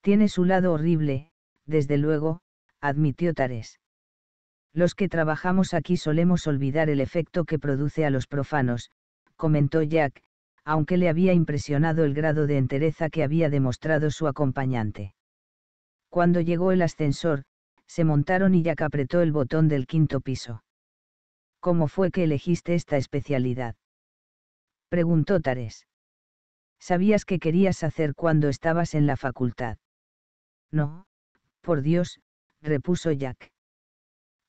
Tiene su lado horrible, desde luego, admitió Tares. Los que trabajamos aquí solemos olvidar el efecto que produce a los profanos, comentó Jack, aunque le había impresionado el grado de entereza que había demostrado su acompañante. Cuando llegó el ascensor, se montaron y Jack apretó el botón del quinto piso. ¿Cómo fue que elegiste esta especialidad? preguntó Tares. ¿Sabías qué querías hacer cuando estabas en la facultad? No, por Dios, repuso Jack.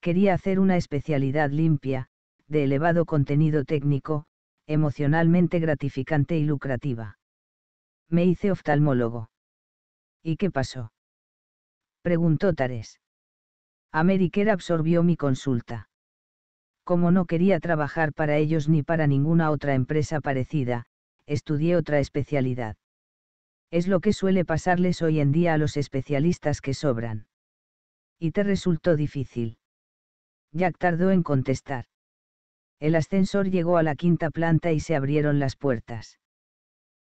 Quería hacer una especialidad limpia, de elevado contenido técnico, emocionalmente gratificante y lucrativa. Me hice oftalmólogo. ¿Y qué pasó? Preguntó Tares. Ameriker absorbió mi consulta. Como no quería trabajar para ellos ni para ninguna otra empresa parecida, estudié otra especialidad. Es lo que suele pasarles hoy en día a los especialistas que sobran y te resultó difícil. Jack tardó en contestar. El ascensor llegó a la quinta planta y se abrieron las puertas.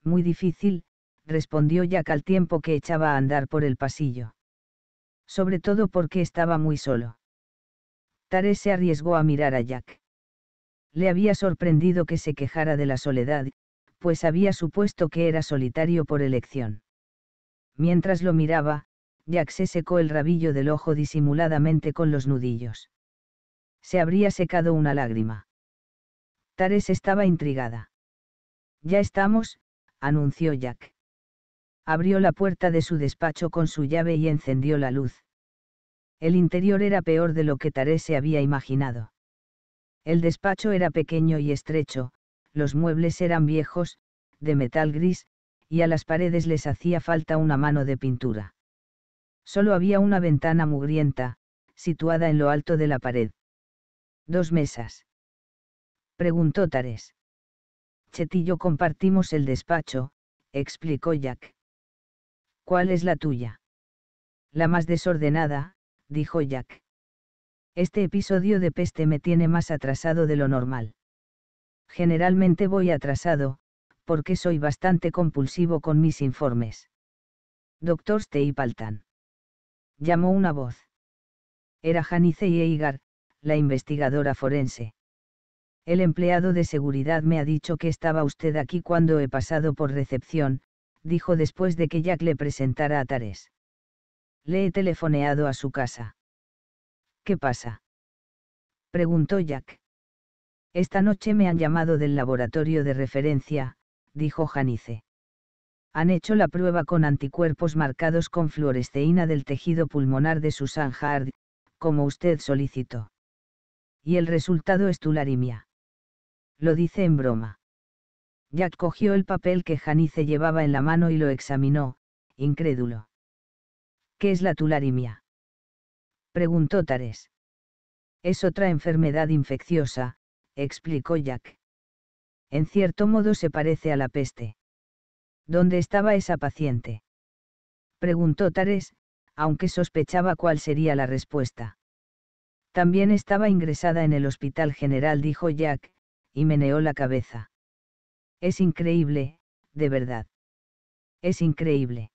Muy difícil, respondió Jack al tiempo que echaba a andar por el pasillo. Sobre todo porque estaba muy solo. Tare se arriesgó a mirar a Jack. Le había sorprendido que se quejara de la soledad, pues había supuesto que era solitario por elección. Mientras lo miraba, Jack se secó el rabillo del ojo disimuladamente con los nudillos. Se habría secado una lágrima. Tares estaba intrigada. Ya estamos, anunció Jack. Abrió la puerta de su despacho con su llave y encendió la luz. El interior era peor de lo que Tarés se había imaginado. El despacho era pequeño y estrecho, los muebles eran viejos, de metal gris, y a las paredes les hacía falta una mano de pintura. Solo había una ventana mugrienta, situada en lo alto de la pared. ¿Dos mesas? preguntó Tares. Chet y yo compartimos el despacho, explicó Jack. ¿Cuál es la tuya? La más desordenada, dijo Jack. Este episodio de peste me tiene más atrasado de lo normal. Generalmente voy atrasado, porque soy bastante compulsivo con mis informes. Doctor Steipaltan. Llamó una voz. Era Janice Eigar, la investigadora forense. El empleado de seguridad me ha dicho que estaba usted aquí cuando he pasado por recepción, dijo después de que Jack le presentara a Tares. Le he telefoneado a su casa. ¿Qué pasa? preguntó Jack. Esta noche me han llamado del laboratorio de referencia, dijo Janice han hecho la prueba con anticuerpos marcados con fluoresceína del tejido pulmonar de Susan Hard, como usted solicitó. Y el resultado es tularimia. Lo dice en broma. Jack cogió el papel que Janice llevaba en la mano y lo examinó, incrédulo. ¿Qué es la tularimia? Preguntó Tares. Es otra enfermedad infecciosa, explicó Jack. En cierto modo se parece a la peste. ¿Dónde estaba esa paciente? Preguntó Tares, aunque sospechaba cuál sería la respuesta. También estaba ingresada en el Hospital General, dijo Jack, y meneó la cabeza. Es increíble, de verdad. Es increíble.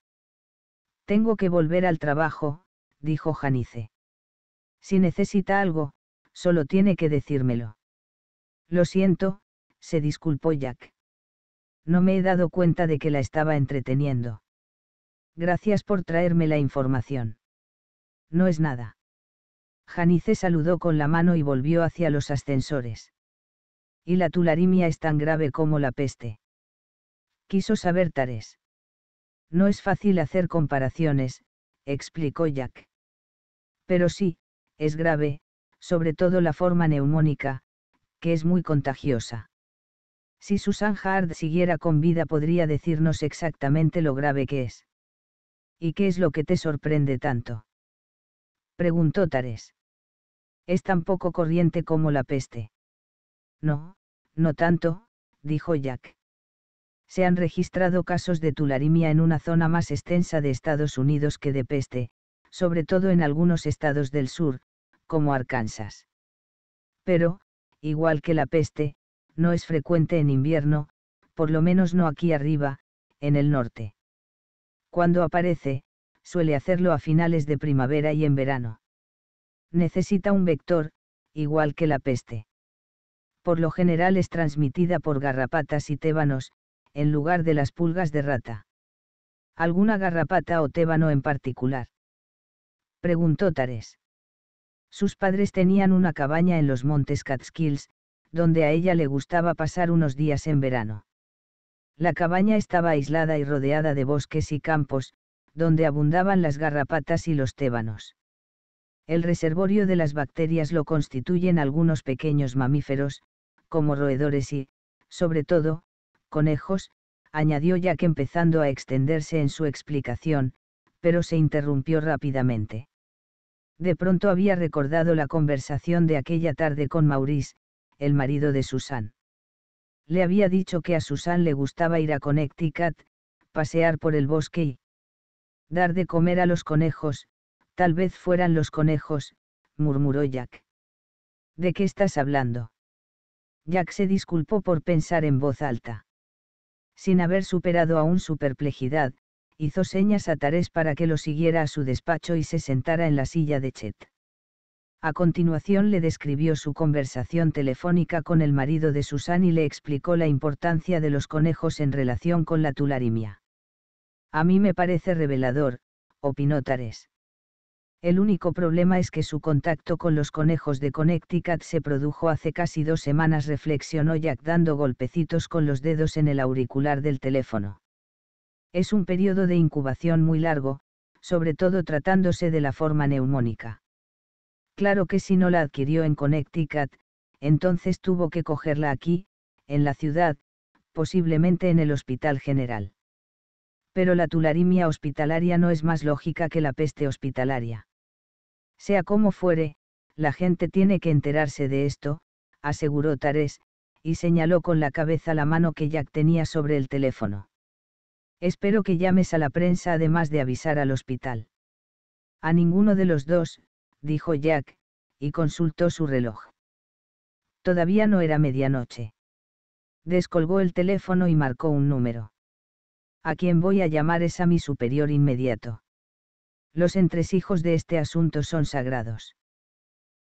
Tengo que volver al trabajo, dijo Janice. Si necesita algo, solo tiene que decírmelo. Lo siento, se disculpó Jack. No me he dado cuenta de que la estaba entreteniendo. Gracias por traerme la información. No es nada. Janice saludó con la mano y volvió hacia los ascensores. Y la tularimia es tan grave como la peste. Quiso saber Tares. No es fácil hacer comparaciones, explicó Jack. Pero sí, es grave, sobre todo la forma neumónica, que es muy contagiosa. Si Susan Hard siguiera con vida podría decirnos exactamente lo grave que es. ¿Y qué es lo que te sorprende tanto? Preguntó Tares. Es tan poco corriente como la peste. No, no tanto, dijo Jack. Se han registrado casos de tularimia en una zona más extensa de Estados Unidos que de peste, sobre todo en algunos estados del sur, como Arkansas. Pero, igual que la peste, no es frecuente en invierno, por lo menos no aquí arriba, en el norte. Cuando aparece, suele hacerlo a finales de primavera y en verano. Necesita un vector, igual que la peste. Por lo general es transmitida por garrapatas y tébanos, en lugar de las pulgas de rata. ¿Alguna garrapata o tébano en particular? Preguntó Tares. Sus padres tenían una cabaña en los montes Catskills, donde a ella le gustaba pasar unos días en verano. La cabaña estaba aislada y rodeada de bosques y campos, donde abundaban las garrapatas y los tébanos. El reservorio de las bacterias lo constituyen algunos pequeños mamíferos, como roedores y, sobre todo, conejos, añadió ya que empezando a extenderse en su explicación, pero se interrumpió rápidamente. De pronto había recordado la conversación de aquella tarde con Maurice, el marido de Susan. Le había dicho que a Susan le gustaba ir a Connecticut, pasear por el bosque y dar de comer a los conejos, tal vez fueran los conejos, murmuró Jack. ¿De qué estás hablando? Jack se disculpó por pensar en voz alta. Sin haber superado aún su perplejidad, hizo señas a Tarés para que lo siguiera a su despacho y se sentara en la silla de Chet. A continuación le describió su conversación telefónica con el marido de Susan y le explicó la importancia de los conejos en relación con la tularimia. A mí me parece revelador, opinó Tares. El único problema es que su contacto con los conejos de Connecticut se produjo hace casi dos semanas, reflexionó Jack dando golpecitos con los dedos en el auricular del teléfono. Es un periodo de incubación muy largo, sobre todo tratándose de la forma neumónica Claro que si no la adquirió en Connecticut, entonces tuvo que cogerla aquí, en la ciudad, posiblemente en el Hospital General. Pero la tularimia hospitalaria no es más lógica que la peste hospitalaria. Sea como fuere, la gente tiene que enterarse de esto, aseguró Tarés, y señaló con la cabeza la mano que Jack tenía sobre el teléfono. Espero que llames a la prensa además de avisar al hospital. A ninguno de los dos, dijo Jack, y consultó su reloj. Todavía no era medianoche. Descolgó el teléfono y marcó un número. A quien voy a llamar es a mi superior inmediato. Los entresijos de este asunto son sagrados.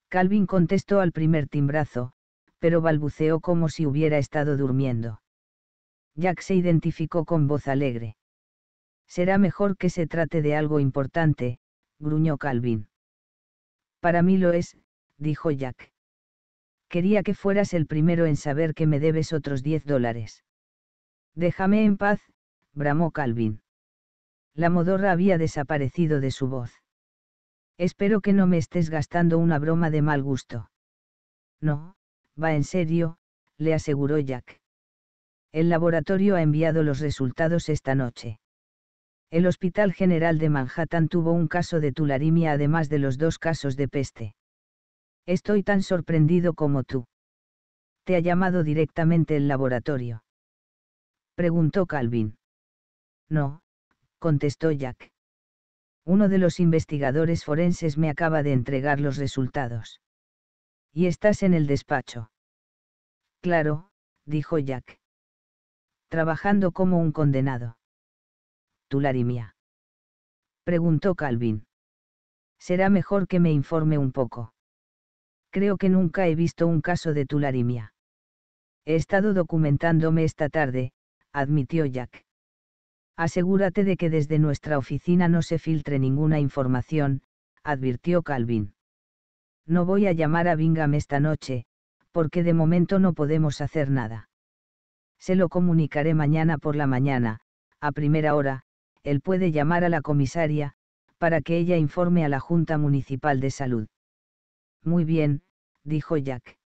Calvin contestó al primer timbrazo, pero balbuceó como si hubiera estado durmiendo. Jack se identificó con voz alegre. Será mejor que se trate de algo importante, gruñó Calvin. Para mí lo es, dijo Jack. Quería que fueras el primero en saber que me debes otros 10 dólares. Déjame en paz, bramó Calvin. La modorra había desaparecido de su voz. Espero que no me estés gastando una broma de mal gusto. No, va en serio, le aseguró Jack. El laboratorio ha enviado los resultados esta noche. El Hospital General de Manhattan tuvo un caso de tularimia además de los dos casos de peste. Estoy tan sorprendido como tú. ¿Te ha llamado directamente el laboratorio? Preguntó Calvin. No, contestó Jack. Uno de los investigadores forenses me acaba de entregar los resultados. Y estás en el despacho. Claro, dijo Jack. Trabajando como un condenado. Tularimia? Preguntó Calvin. Será mejor que me informe un poco. Creo que nunca he visto un caso de tularimia. He estado documentándome esta tarde, admitió Jack. Asegúrate de que desde nuestra oficina no se filtre ninguna información, advirtió Calvin. No voy a llamar a Bingham esta noche, porque de momento no podemos hacer nada. Se lo comunicaré mañana por la mañana, a primera hora, él puede llamar a la comisaria, para que ella informe a la Junta Municipal de Salud. Muy bien, dijo Jack.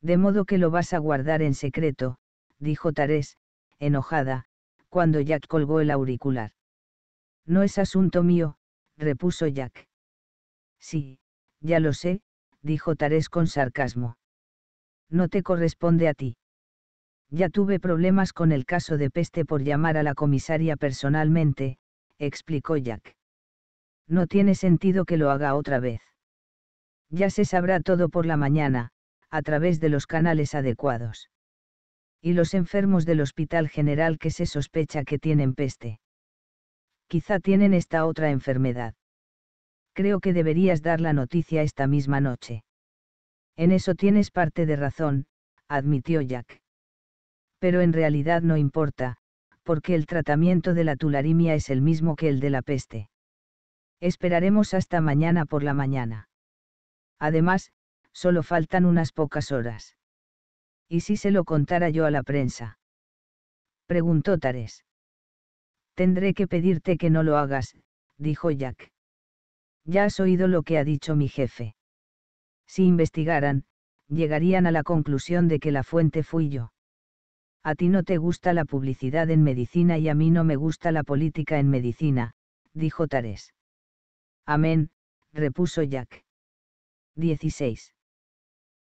De modo que lo vas a guardar en secreto, dijo Tarés, enojada, cuando Jack colgó el auricular. No es asunto mío, repuso Jack. Sí, ya lo sé, dijo Tarés con sarcasmo. No te corresponde a ti. Ya tuve problemas con el caso de peste por llamar a la comisaria personalmente, explicó Jack. No tiene sentido que lo haga otra vez. Ya se sabrá todo por la mañana, a través de los canales adecuados. Y los enfermos del Hospital General que se sospecha que tienen peste. Quizá tienen esta otra enfermedad. Creo que deberías dar la noticia esta misma noche. En eso tienes parte de razón, admitió Jack pero en realidad no importa, porque el tratamiento de la tularimia es el mismo que el de la peste. Esperaremos hasta mañana por la mañana. Además, solo faltan unas pocas horas. ¿Y si se lo contara yo a la prensa? Preguntó Tares. Tendré que pedirte que no lo hagas, dijo Jack. Ya has oído lo que ha dicho mi jefe. Si investigaran, llegarían a la conclusión de que la fuente fui yo a ti no te gusta la publicidad en medicina y a mí no me gusta la política en medicina, dijo Tarés. Amén, repuso Jack. 16.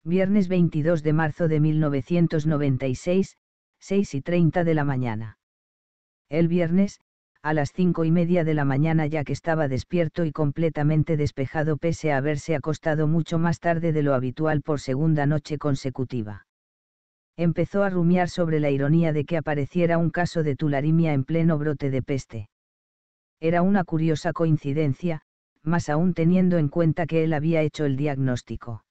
Viernes 22 de marzo de 1996, 6 y 30 de la mañana. El viernes, a las 5 y media de la mañana Jack estaba despierto y completamente despejado pese a haberse acostado mucho más tarde de lo habitual por segunda noche consecutiva empezó a rumiar sobre la ironía de que apareciera un caso de tularimia en pleno brote de peste. Era una curiosa coincidencia, más aún teniendo en cuenta que él había hecho el diagnóstico.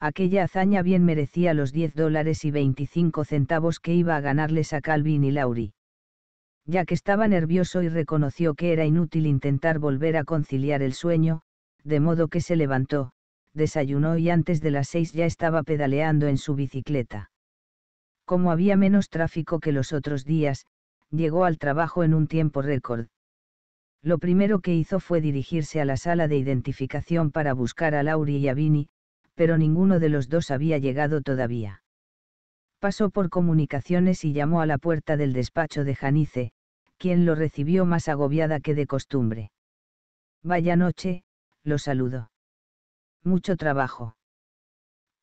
Aquella hazaña bien merecía los 10 dólares y 25 centavos que iba a ganarles a Calvin y Laurie. Ya que estaba nervioso y reconoció que era inútil intentar volver a conciliar el sueño, de modo que se levantó, desayunó y antes de las seis ya estaba pedaleando en su bicicleta como había menos tráfico que los otros días, llegó al trabajo en un tiempo récord. Lo primero que hizo fue dirigirse a la sala de identificación para buscar a Lauri y a Vini, pero ninguno de los dos había llegado todavía. Pasó por comunicaciones y llamó a la puerta del despacho de Janice, quien lo recibió más agobiada que de costumbre. Vaya noche, lo saludo. Mucho trabajo.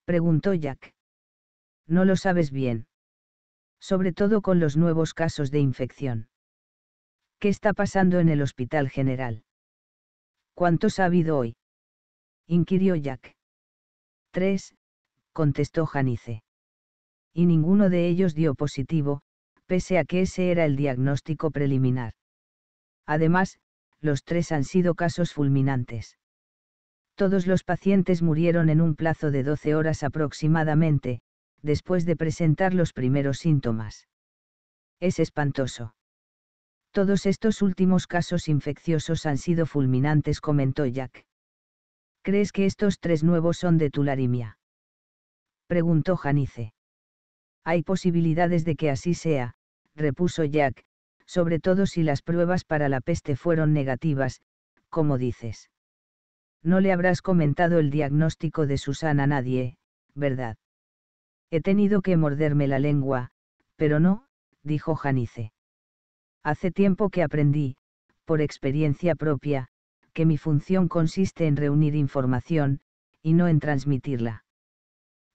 Preguntó Jack. No lo sabes bien sobre todo con los nuevos casos de infección. ¿Qué está pasando en el Hospital General? ¿Cuántos ha habido hoy? inquirió Jack. Tres, contestó Janice. Y ninguno de ellos dio positivo, pese a que ese era el diagnóstico preliminar. Además, los tres han sido casos fulminantes. Todos los pacientes murieron en un plazo de 12 horas aproximadamente, después de presentar los primeros síntomas. Es espantoso. Todos estos últimos casos infecciosos han sido fulminantes, comentó Jack. ¿Crees que estos tres nuevos son de tularimia? Preguntó Janice. Hay posibilidades de que así sea, repuso Jack, sobre todo si las pruebas para la peste fueron negativas, como dices. No le habrás comentado el diagnóstico de Susana a nadie, ¿verdad? He tenido que morderme la lengua, pero no, dijo Janice. Hace tiempo que aprendí, por experiencia propia, que mi función consiste en reunir información, y no en transmitirla.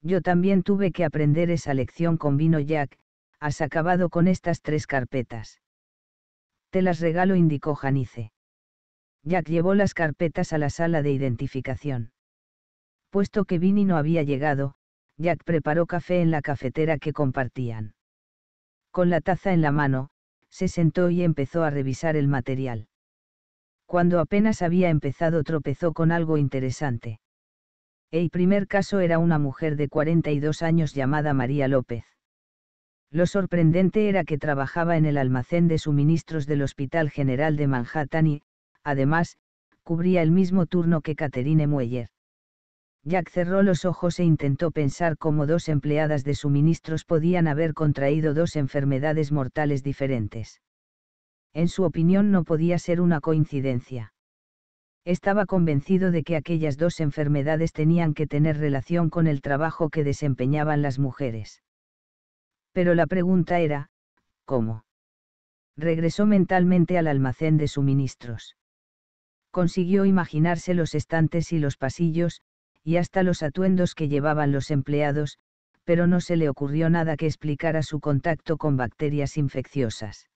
Yo también tuve que aprender esa lección con vino Jack, has acabado con estas tres carpetas. Te las regalo, indicó Janice. Jack llevó las carpetas a la sala de identificación. Puesto que Vini no había llegado, Jack preparó café en la cafetera que compartían. Con la taza en la mano, se sentó y empezó a revisar el material. Cuando apenas había empezado tropezó con algo interesante. El primer caso era una mujer de 42 años llamada María López. Lo sorprendente era que trabajaba en el almacén de suministros del Hospital General de Manhattan y, además, cubría el mismo turno que Caterine Mueller. Jack cerró los ojos e intentó pensar cómo dos empleadas de suministros podían haber contraído dos enfermedades mortales diferentes. En su opinión no podía ser una coincidencia. Estaba convencido de que aquellas dos enfermedades tenían que tener relación con el trabajo que desempeñaban las mujeres. Pero la pregunta era, ¿cómo? Regresó mentalmente al almacén de suministros consiguió imaginarse los estantes y los pasillos, y hasta los atuendos que llevaban los empleados, pero no se le ocurrió nada que explicara su contacto con bacterias infecciosas.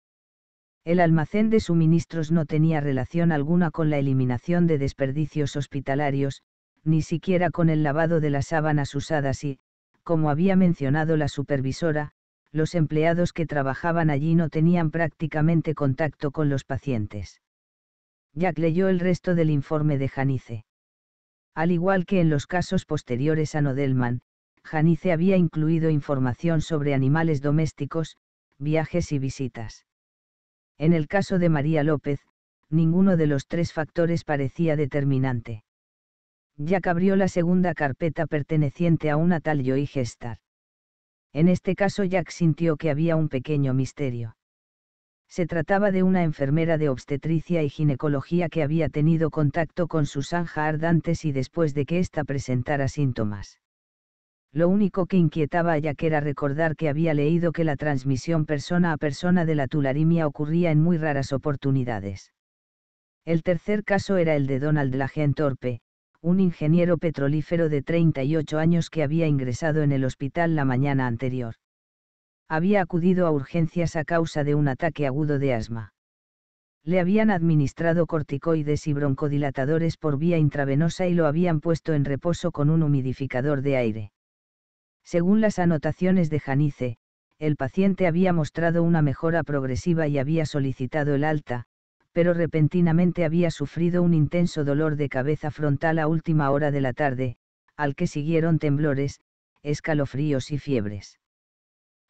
El almacén de suministros no tenía relación alguna con la eliminación de desperdicios hospitalarios, ni siquiera con el lavado de las sábanas usadas y, como había mencionado la supervisora, los empleados que trabajaban allí no tenían prácticamente contacto con los pacientes. Jack leyó el resto del informe de Janice. Al igual que en los casos posteriores a Nodelman, Janice había incluido información sobre animales domésticos, viajes y visitas. En el caso de María López, ninguno de los tres factores parecía determinante. Jack abrió la segunda carpeta perteneciente a una tal Joy Gestar. En este caso Jack sintió que había un pequeño misterio. Se trataba de una enfermera de obstetricia y ginecología que había tenido contacto con Susan zanja antes y después de que ésta presentara síntomas. Lo único que inquietaba a Jack era recordar que había leído que la transmisión persona a persona de la tularimia ocurría en muy raras oportunidades. El tercer caso era el de Donald Lagentorpe, un ingeniero petrolífero de 38 años que había ingresado en el hospital la mañana anterior había acudido a urgencias a causa de un ataque agudo de asma. Le habían administrado corticoides y broncodilatadores por vía intravenosa y lo habían puesto en reposo con un humidificador de aire. Según las anotaciones de Janice, el paciente había mostrado una mejora progresiva y había solicitado el alta, pero repentinamente había sufrido un intenso dolor de cabeza frontal a última hora de la tarde, al que siguieron temblores, escalofríos y fiebres.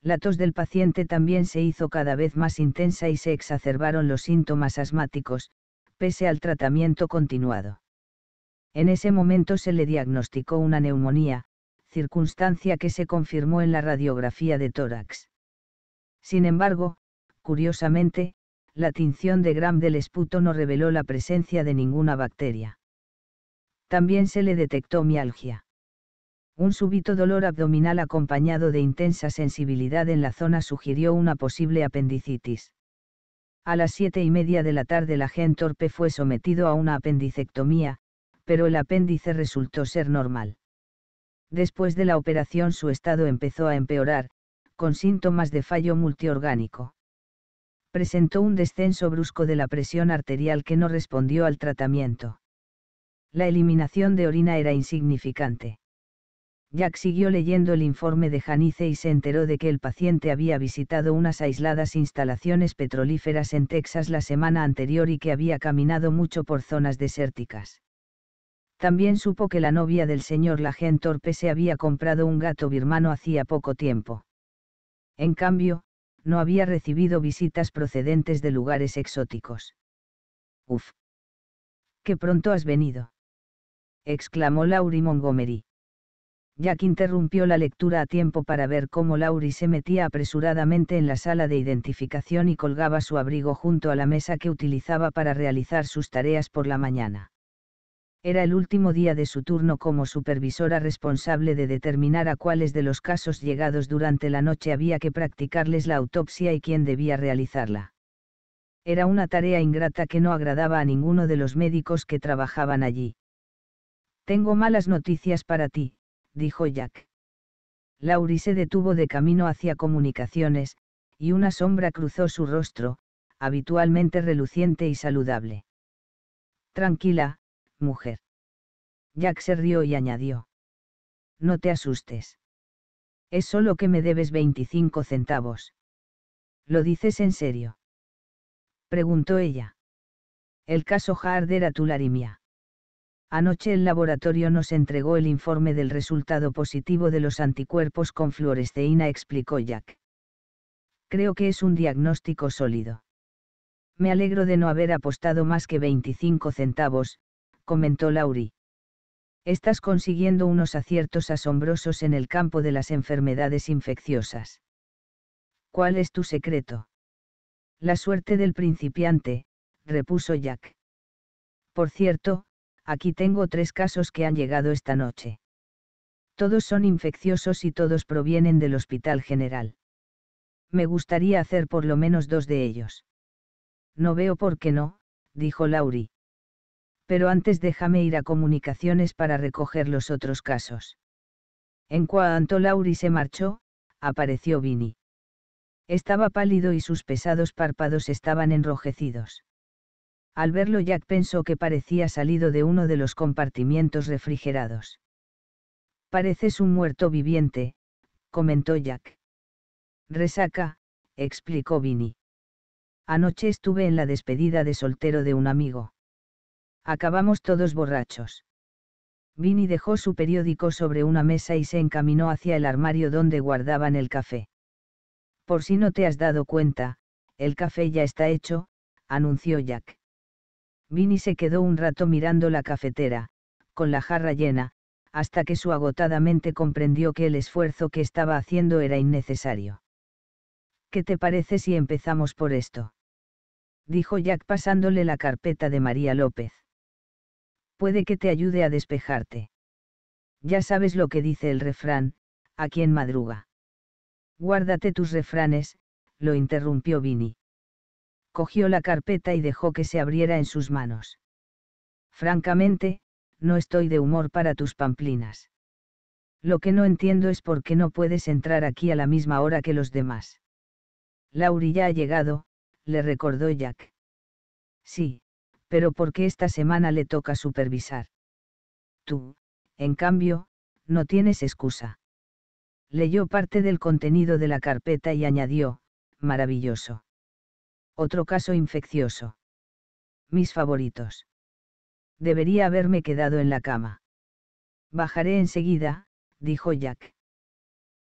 La tos del paciente también se hizo cada vez más intensa y se exacerbaron los síntomas asmáticos, pese al tratamiento continuado. En ese momento se le diagnosticó una neumonía, circunstancia que se confirmó en la radiografía de tórax. Sin embargo, curiosamente, la tinción de Gram del esputo no reveló la presencia de ninguna bacteria. También se le detectó mialgia. Un súbito dolor abdominal acompañado de intensa sensibilidad en la zona sugirió una posible apendicitis. A las siete y media de la tarde la agente torpe fue sometido a una apendicectomía, pero el apéndice resultó ser normal. Después de la operación su estado empezó a empeorar, con síntomas de fallo multiorgánico. Presentó un descenso brusco de la presión arterial que no respondió al tratamiento. La eliminación de orina era insignificante. Jack siguió leyendo el informe de Janice y se enteró de que el paciente había visitado unas aisladas instalaciones petrolíferas en Texas la semana anterior y que había caminado mucho por zonas desérticas. También supo que la novia del señor Lagen Torpe se había comprado un gato birmano hacía poco tiempo. En cambio, no había recibido visitas procedentes de lugares exóticos. Uf. Qué pronto has venido. exclamó Laurie Montgomery. Jack interrumpió la lectura a tiempo para ver cómo Laurie se metía apresuradamente en la sala de identificación y colgaba su abrigo junto a la mesa que utilizaba para realizar sus tareas por la mañana. Era el último día de su turno como supervisora responsable de determinar a cuáles de los casos llegados durante la noche había que practicarles la autopsia y quién debía realizarla. Era una tarea ingrata que no agradaba a ninguno de los médicos que trabajaban allí. Tengo malas noticias para ti, dijo Jack. Laurie se detuvo de camino hacia comunicaciones, y una sombra cruzó su rostro, habitualmente reluciente y saludable. Tranquila, mujer. Jack se rió y añadió. No te asustes. Es solo que me debes 25 centavos. ¿Lo dices en serio? Preguntó ella. El caso Hard era tu larimía. Anoche el laboratorio nos entregó el informe del resultado positivo de los anticuerpos con fluoresceína, explicó Jack. Creo que es un diagnóstico sólido. Me alegro de no haber apostado más que 25 centavos, comentó Lauri. Estás consiguiendo unos aciertos asombrosos en el campo de las enfermedades infecciosas. ¿Cuál es tu secreto? La suerte del principiante, repuso Jack. Por cierto, aquí tengo tres casos que han llegado esta noche. Todos son infecciosos y todos provienen del Hospital General. Me gustaría hacer por lo menos dos de ellos. No veo por qué no, dijo Lauri. Pero antes déjame ir a comunicaciones para recoger los otros casos. En cuanto Lauri se marchó, apareció Vini. Estaba pálido y sus pesados párpados estaban enrojecidos. Al verlo Jack pensó que parecía salido de uno de los compartimientos refrigerados. Pareces un muerto viviente, comentó Jack. Resaca, explicó Vinny. Anoche estuve en la despedida de soltero de un amigo. Acabamos todos borrachos. Vinny dejó su periódico sobre una mesa y se encaminó hacia el armario donde guardaban el café. Por si no te has dado cuenta, el café ya está hecho, anunció Jack. Vinny se quedó un rato mirando la cafetera, con la jarra llena, hasta que su agotada mente comprendió que el esfuerzo que estaba haciendo era innecesario. ¿Qué te parece si empezamos por esto? dijo Jack pasándole la carpeta de María López. Puede que te ayude a despejarte. Ya sabes lo que dice el refrán, a quien madruga. Guárdate tus refranes, lo interrumpió Vini cogió la carpeta y dejó que se abriera en sus manos. Francamente, no estoy de humor para tus pamplinas. Lo que no entiendo es por qué no puedes entrar aquí a la misma hora que los demás. Lauri ya ha llegado, le recordó Jack. Sí, pero ¿por qué esta semana le toca supervisar. Tú, en cambio, no tienes excusa. Leyó parte del contenido de la carpeta y añadió, maravilloso. Otro caso infeccioso. Mis favoritos. Debería haberme quedado en la cama. Bajaré enseguida, dijo Jack.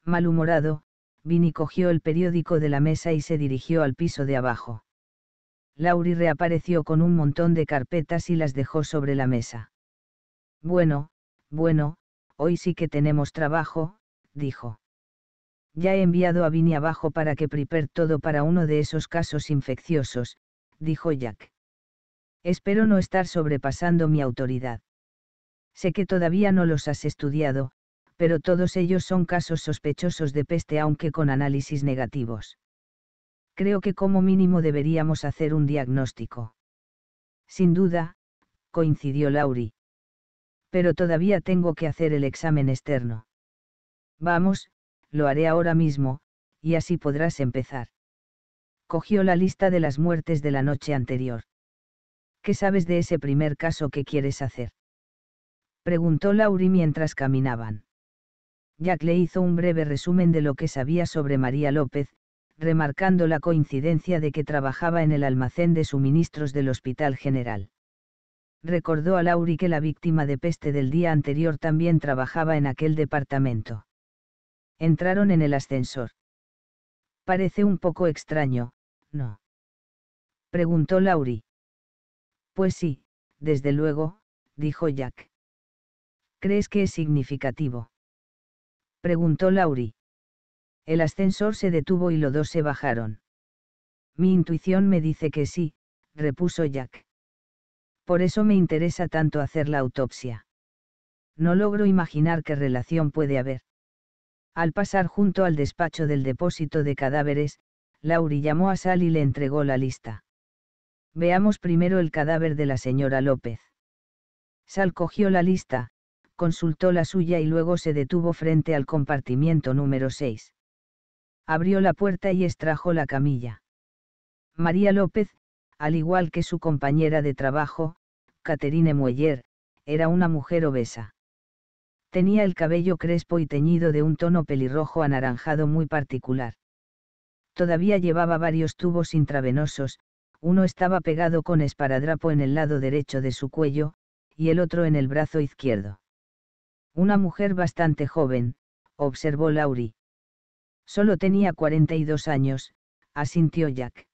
Malhumorado, Vinny cogió el periódico de la mesa y se dirigió al piso de abajo. Laurie reapareció con un montón de carpetas y las dejó sobre la mesa. Bueno, bueno, hoy sí que tenemos trabajo, dijo. Ya he enviado a Vini abajo para que prepare todo para uno de esos casos infecciosos, dijo Jack. Espero no estar sobrepasando mi autoridad. Sé que todavía no los has estudiado, pero todos ellos son casos sospechosos de peste aunque con análisis negativos. Creo que como mínimo deberíamos hacer un diagnóstico. Sin duda, coincidió Laurie. Pero todavía tengo que hacer el examen externo. Vamos, lo haré ahora mismo, y así podrás empezar. Cogió la lista de las muertes de la noche anterior. ¿Qué sabes de ese primer caso que quieres hacer? Preguntó Lauri mientras caminaban. Jack le hizo un breve resumen de lo que sabía sobre María López, remarcando la coincidencia de que trabajaba en el almacén de suministros del Hospital General. Recordó a Lauri que la víctima de peste del día anterior también trabajaba en aquel departamento. Entraron en el ascensor. Parece un poco extraño, ¿no? Preguntó Laurie. Pues sí, desde luego, dijo Jack. ¿Crees que es significativo? Preguntó Laurie. El ascensor se detuvo y los dos se bajaron. Mi intuición me dice que sí, repuso Jack. Por eso me interesa tanto hacer la autopsia. No logro imaginar qué relación puede haber. Al pasar junto al despacho del depósito de cadáveres, Lauri llamó a Sal y le entregó la lista. Veamos primero el cadáver de la señora López. Sal cogió la lista, consultó la suya y luego se detuvo frente al compartimiento número 6. Abrió la puerta y extrajo la camilla. María López, al igual que su compañera de trabajo, Caterine Mueller, era una mujer obesa. Tenía el cabello crespo y teñido de un tono pelirrojo anaranjado muy particular. Todavía llevaba varios tubos intravenosos, uno estaba pegado con esparadrapo en el lado derecho de su cuello, y el otro en el brazo izquierdo. Una mujer bastante joven, observó Laurie. Solo tenía 42 años, asintió Jack.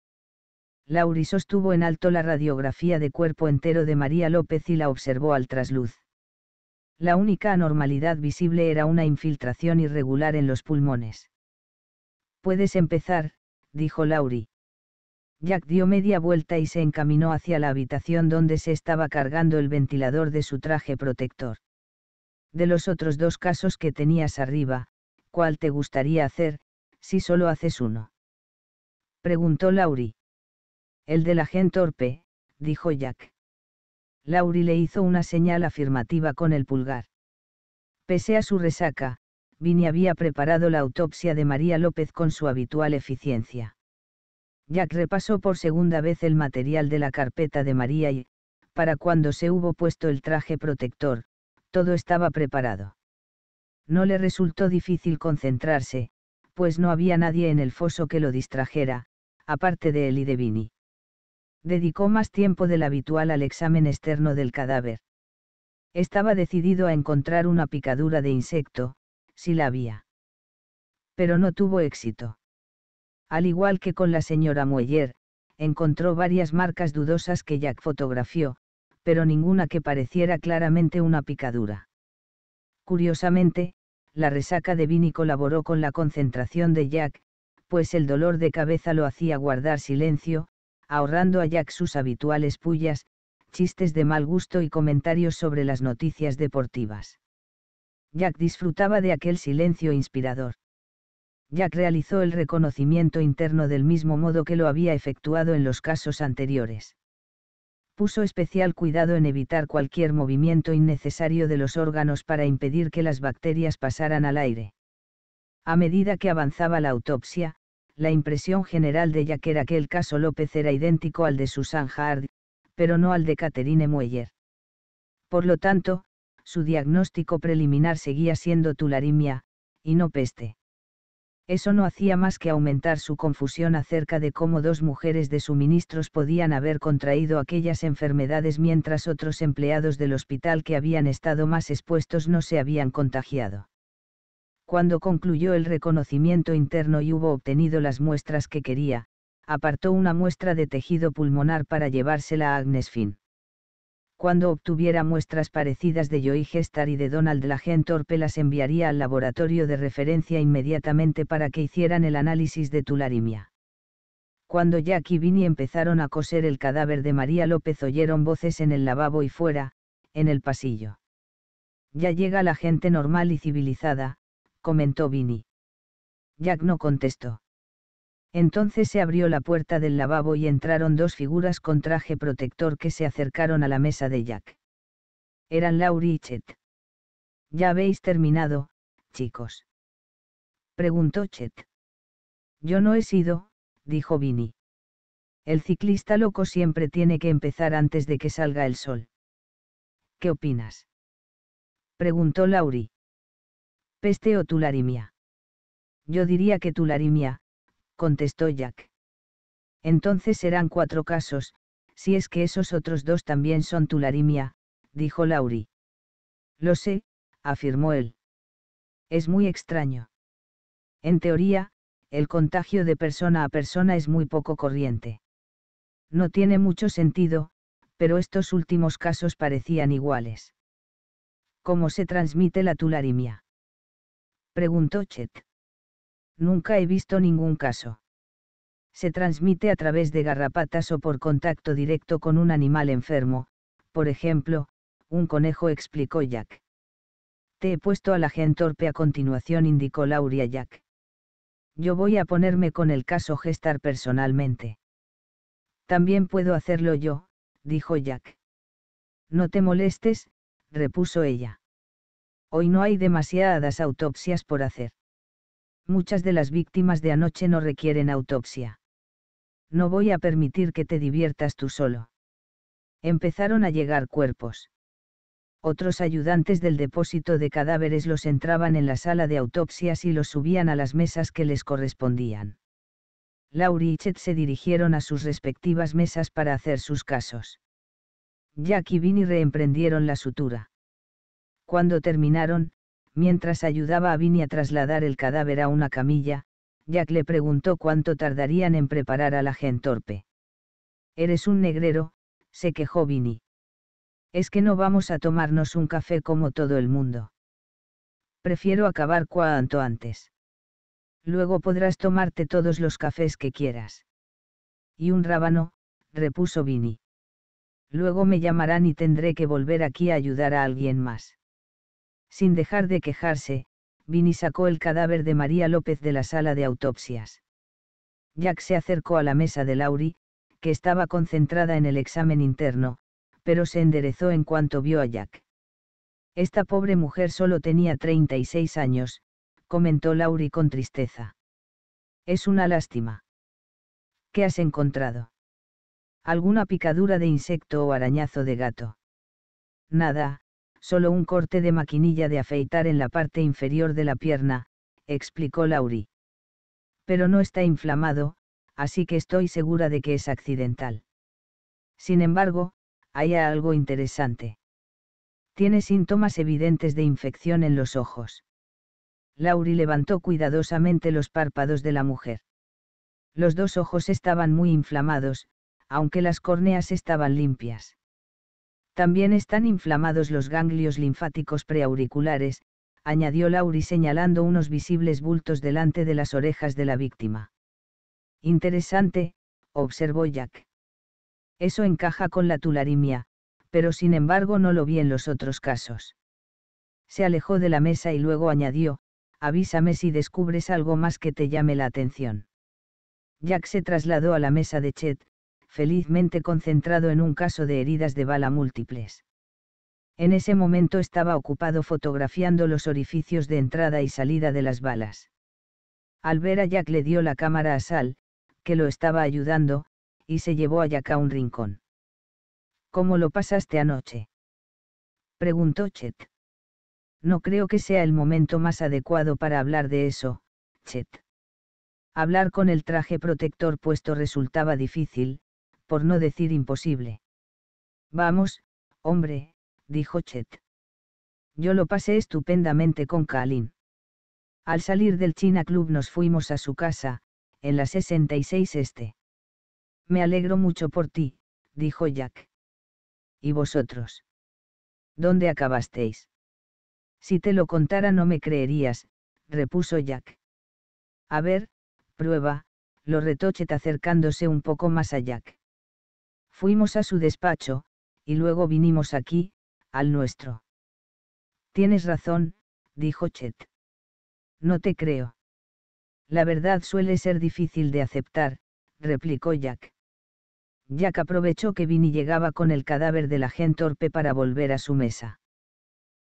Laurie sostuvo en alto la radiografía de cuerpo entero de María López y la observó al trasluz. La única anormalidad visible era una infiltración irregular en los pulmones. Puedes empezar, dijo Laurie. Jack dio media vuelta y se encaminó hacia la habitación donde se estaba cargando el ventilador de su traje protector. De los otros dos casos que tenías arriba, ¿cuál te gustaría hacer, si solo haces uno? Preguntó Laurie. El del agente Orpe, dijo Jack. Lauri le hizo una señal afirmativa con el pulgar. Pese a su resaca, Vini había preparado la autopsia de María López con su habitual eficiencia. Jack repasó por segunda vez el material de la carpeta de María y, para cuando se hubo puesto el traje protector, todo estaba preparado. No le resultó difícil concentrarse, pues no había nadie en el foso que lo distrajera, aparte de él y de Vini dedicó más tiempo del habitual al examen externo del cadáver. Estaba decidido a encontrar una picadura de insecto, si la había. Pero no tuvo éxito. Al igual que con la señora Mueller, encontró varias marcas dudosas que Jack fotografió, pero ninguna que pareciera claramente una picadura. Curiosamente, la resaca de Vini colaboró con la concentración de Jack, pues el dolor de cabeza lo hacía guardar silencio, ahorrando a Jack sus habituales pullas, chistes de mal gusto y comentarios sobre las noticias deportivas. Jack disfrutaba de aquel silencio inspirador. Jack realizó el reconocimiento interno del mismo modo que lo había efectuado en los casos anteriores. Puso especial cuidado en evitar cualquier movimiento innecesario de los órganos para impedir que las bacterias pasaran al aire. A medida que avanzaba la autopsia, la impresión general de ella que era que el caso López era idéntico al de Susan Hard, pero no al de Catherine Mueller. Por lo tanto, su diagnóstico preliminar seguía siendo tularimia, y no peste. Eso no hacía más que aumentar su confusión acerca de cómo dos mujeres de suministros podían haber contraído aquellas enfermedades mientras otros empleados del hospital que habían estado más expuestos no se habían contagiado. Cuando concluyó el reconocimiento interno y hubo obtenido las muestras que quería, apartó una muestra de tejido pulmonar para llevársela a Agnes Finn. Cuando obtuviera muestras parecidas de Joey Gestar y de Donald Lagentorpe las enviaría al laboratorio de referencia inmediatamente para que hicieran el análisis de tularimia. Cuando Jack y empezaron a coser el cadáver de María López oyeron voces en el lavabo y fuera, en el pasillo. Ya llega la gente normal y civilizada, comentó Vinny. Jack no contestó. Entonces se abrió la puerta del lavabo y entraron dos figuras con traje protector que se acercaron a la mesa de Jack. Eran Laurie y Chet. ¿Ya habéis terminado, chicos? preguntó Chet. Yo no he sido, dijo Vinny. El ciclista loco siempre tiene que empezar antes de que salga el sol. ¿Qué opinas? preguntó Laurie. ¿Peste o tularimia? Yo diría que tularimia, contestó Jack. Entonces serán cuatro casos, si es que esos otros dos también son tularimia, dijo Lauri. Lo sé, afirmó él. Es muy extraño. En teoría, el contagio de persona a persona es muy poco corriente. No tiene mucho sentido, pero estos últimos casos parecían iguales. ¿Cómo se transmite la tularimia? Preguntó Chet. Nunca he visto ningún caso. Se transmite a través de garrapatas o por contacto directo con un animal enfermo, por ejemplo, un conejo explicó Jack. Te he puesto a la gente torpe a continuación indicó Lauria Jack. Yo voy a ponerme con el caso Gestar personalmente. También puedo hacerlo yo, dijo Jack. No te molestes, repuso ella. Hoy no hay demasiadas autopsias por hacer. Muchas de las víctimas de anoche no requieren autopsia. No voy a permitir que te diviertas tú solo. Empezaron a llegar cuerpos. Otros ayudantes del depósito de cadáveres los entraban en la sala de autopsias y los subían a las mesas que les correspondían. Laurie y Chet se dirigieron a sus respectivas mesas para hacer sus casos. Jack y Vinny reemprendieron la sutura. Cuando terminaron, mientras ayudaba a Vini a trasladar el cadáver a una camilla, Jack le preguntó cuánto tardarían en preparar a la torpe. Eres un negrero, se quejó Vini. Es que no vamos a tomarnos un café como todo el mundo. Prefiero acabar cuanto antes. Luego podrás tomarte todos los cafés que quieras. Y un rábano, repuso Vini. Luego me llamarán y tendré que volver aquí a ayudar a alguien más. Sin dejar de quejarse, Vini sacó el cadáver de María López de la sala de autopsias. Jack se acercó a la mesa de Lauri, que estaba concentrada en el examen interno, pero se enderezó en cuanto vio a Jack. Esta pobre mujer solo tenía 36 años, comentó Lauri con tristeza. Es una lástima. ¿Qué has encontrado? ¿Alguna picadura de insecto o arañazo de gato? Nada, Solo un corte de maquinilla de afeitar en la parte inferior de la pierna, explicó Lauri. Pero no está inflamado, así que estoy segura de que es accidental. Sin embargo, hay algo interesante. Tiene síntomas evidentes de infección en los ojos. Lauri levantó cuidadosamente los párpados de la mujer. Los dos ojos estaban muy inflamados, aunque las córneas estaban limpias. También están inflamados los ganglios linfáticos preauriculares, añadió Lauri señalando unos visibles bultos delante de las orejas de la víctima. Interesante, observó Jack. Eso encaja con la tularimia, pero sin embargo no lo vi en los otros casos. Se alejó de la mesa y luego añadió, avísame si descubres algo más que te llame la atención. Jack se trasladó a la mesa de Chet, felizmente concentrado en un caso de heridas de bala múltiples. En ese momento estaba ocupado fotografiando los orificios de entrada y salida de las balas. Al ver a Jack le dio la cámara a Sal, que lo estaba ayudando, y se llevó a Jack a un rincón. ¿Cómo lo pasaste anoche? preguntó Chet. No creo que sea el momento más adecuado para hablar de eso, Chet. Hablar con el traje protector puesto resultaba difícil, por no decir imposible. Vamos, hombre, dijo Chet. Yo lo pasé estupendamente con Kalin. Al salir del China Club nos fuimos a su casa, en la 66 Este. Me alegro mucho por ti, dijo Jack. ¿Y vosotros? ¿Dónde acabasteis? Si te lo contara no me creerías, repuso Jack. A ver, prueba, lo retó acercándose un poco más a Jack. Fuimos a su despacho, y luego vinimos aquí, al nuestro. Tienes razón, dijo Chet. No te creo. La verdad suele ser difícil de aceptar, replicó Jack. Jack aprovechó que Vinny llegaba con el cadáver del agente torpe para volver a su mesa.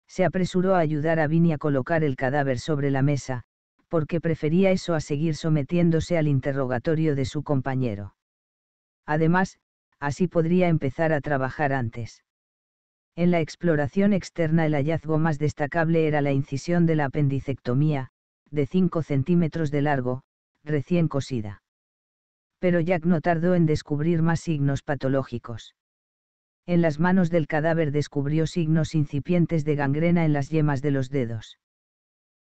Se apresuró a ayudar a Vinny a colocar el cadáver sobre la mesa, porque prefería eso a seguir sometiéndose al interrogatorio de su compañero. Además, así podría empezar a trabajar antes. En la exploración externa el hallazgo más destacable era la incisión de la apendicectomía, de 5 centímetros de largo, recién cosida. Pero Jack no tardó en descubrir más signos patológicos. En las manos del cadáver descubrió signos incipientes de gangrena en las yemas de los dedos.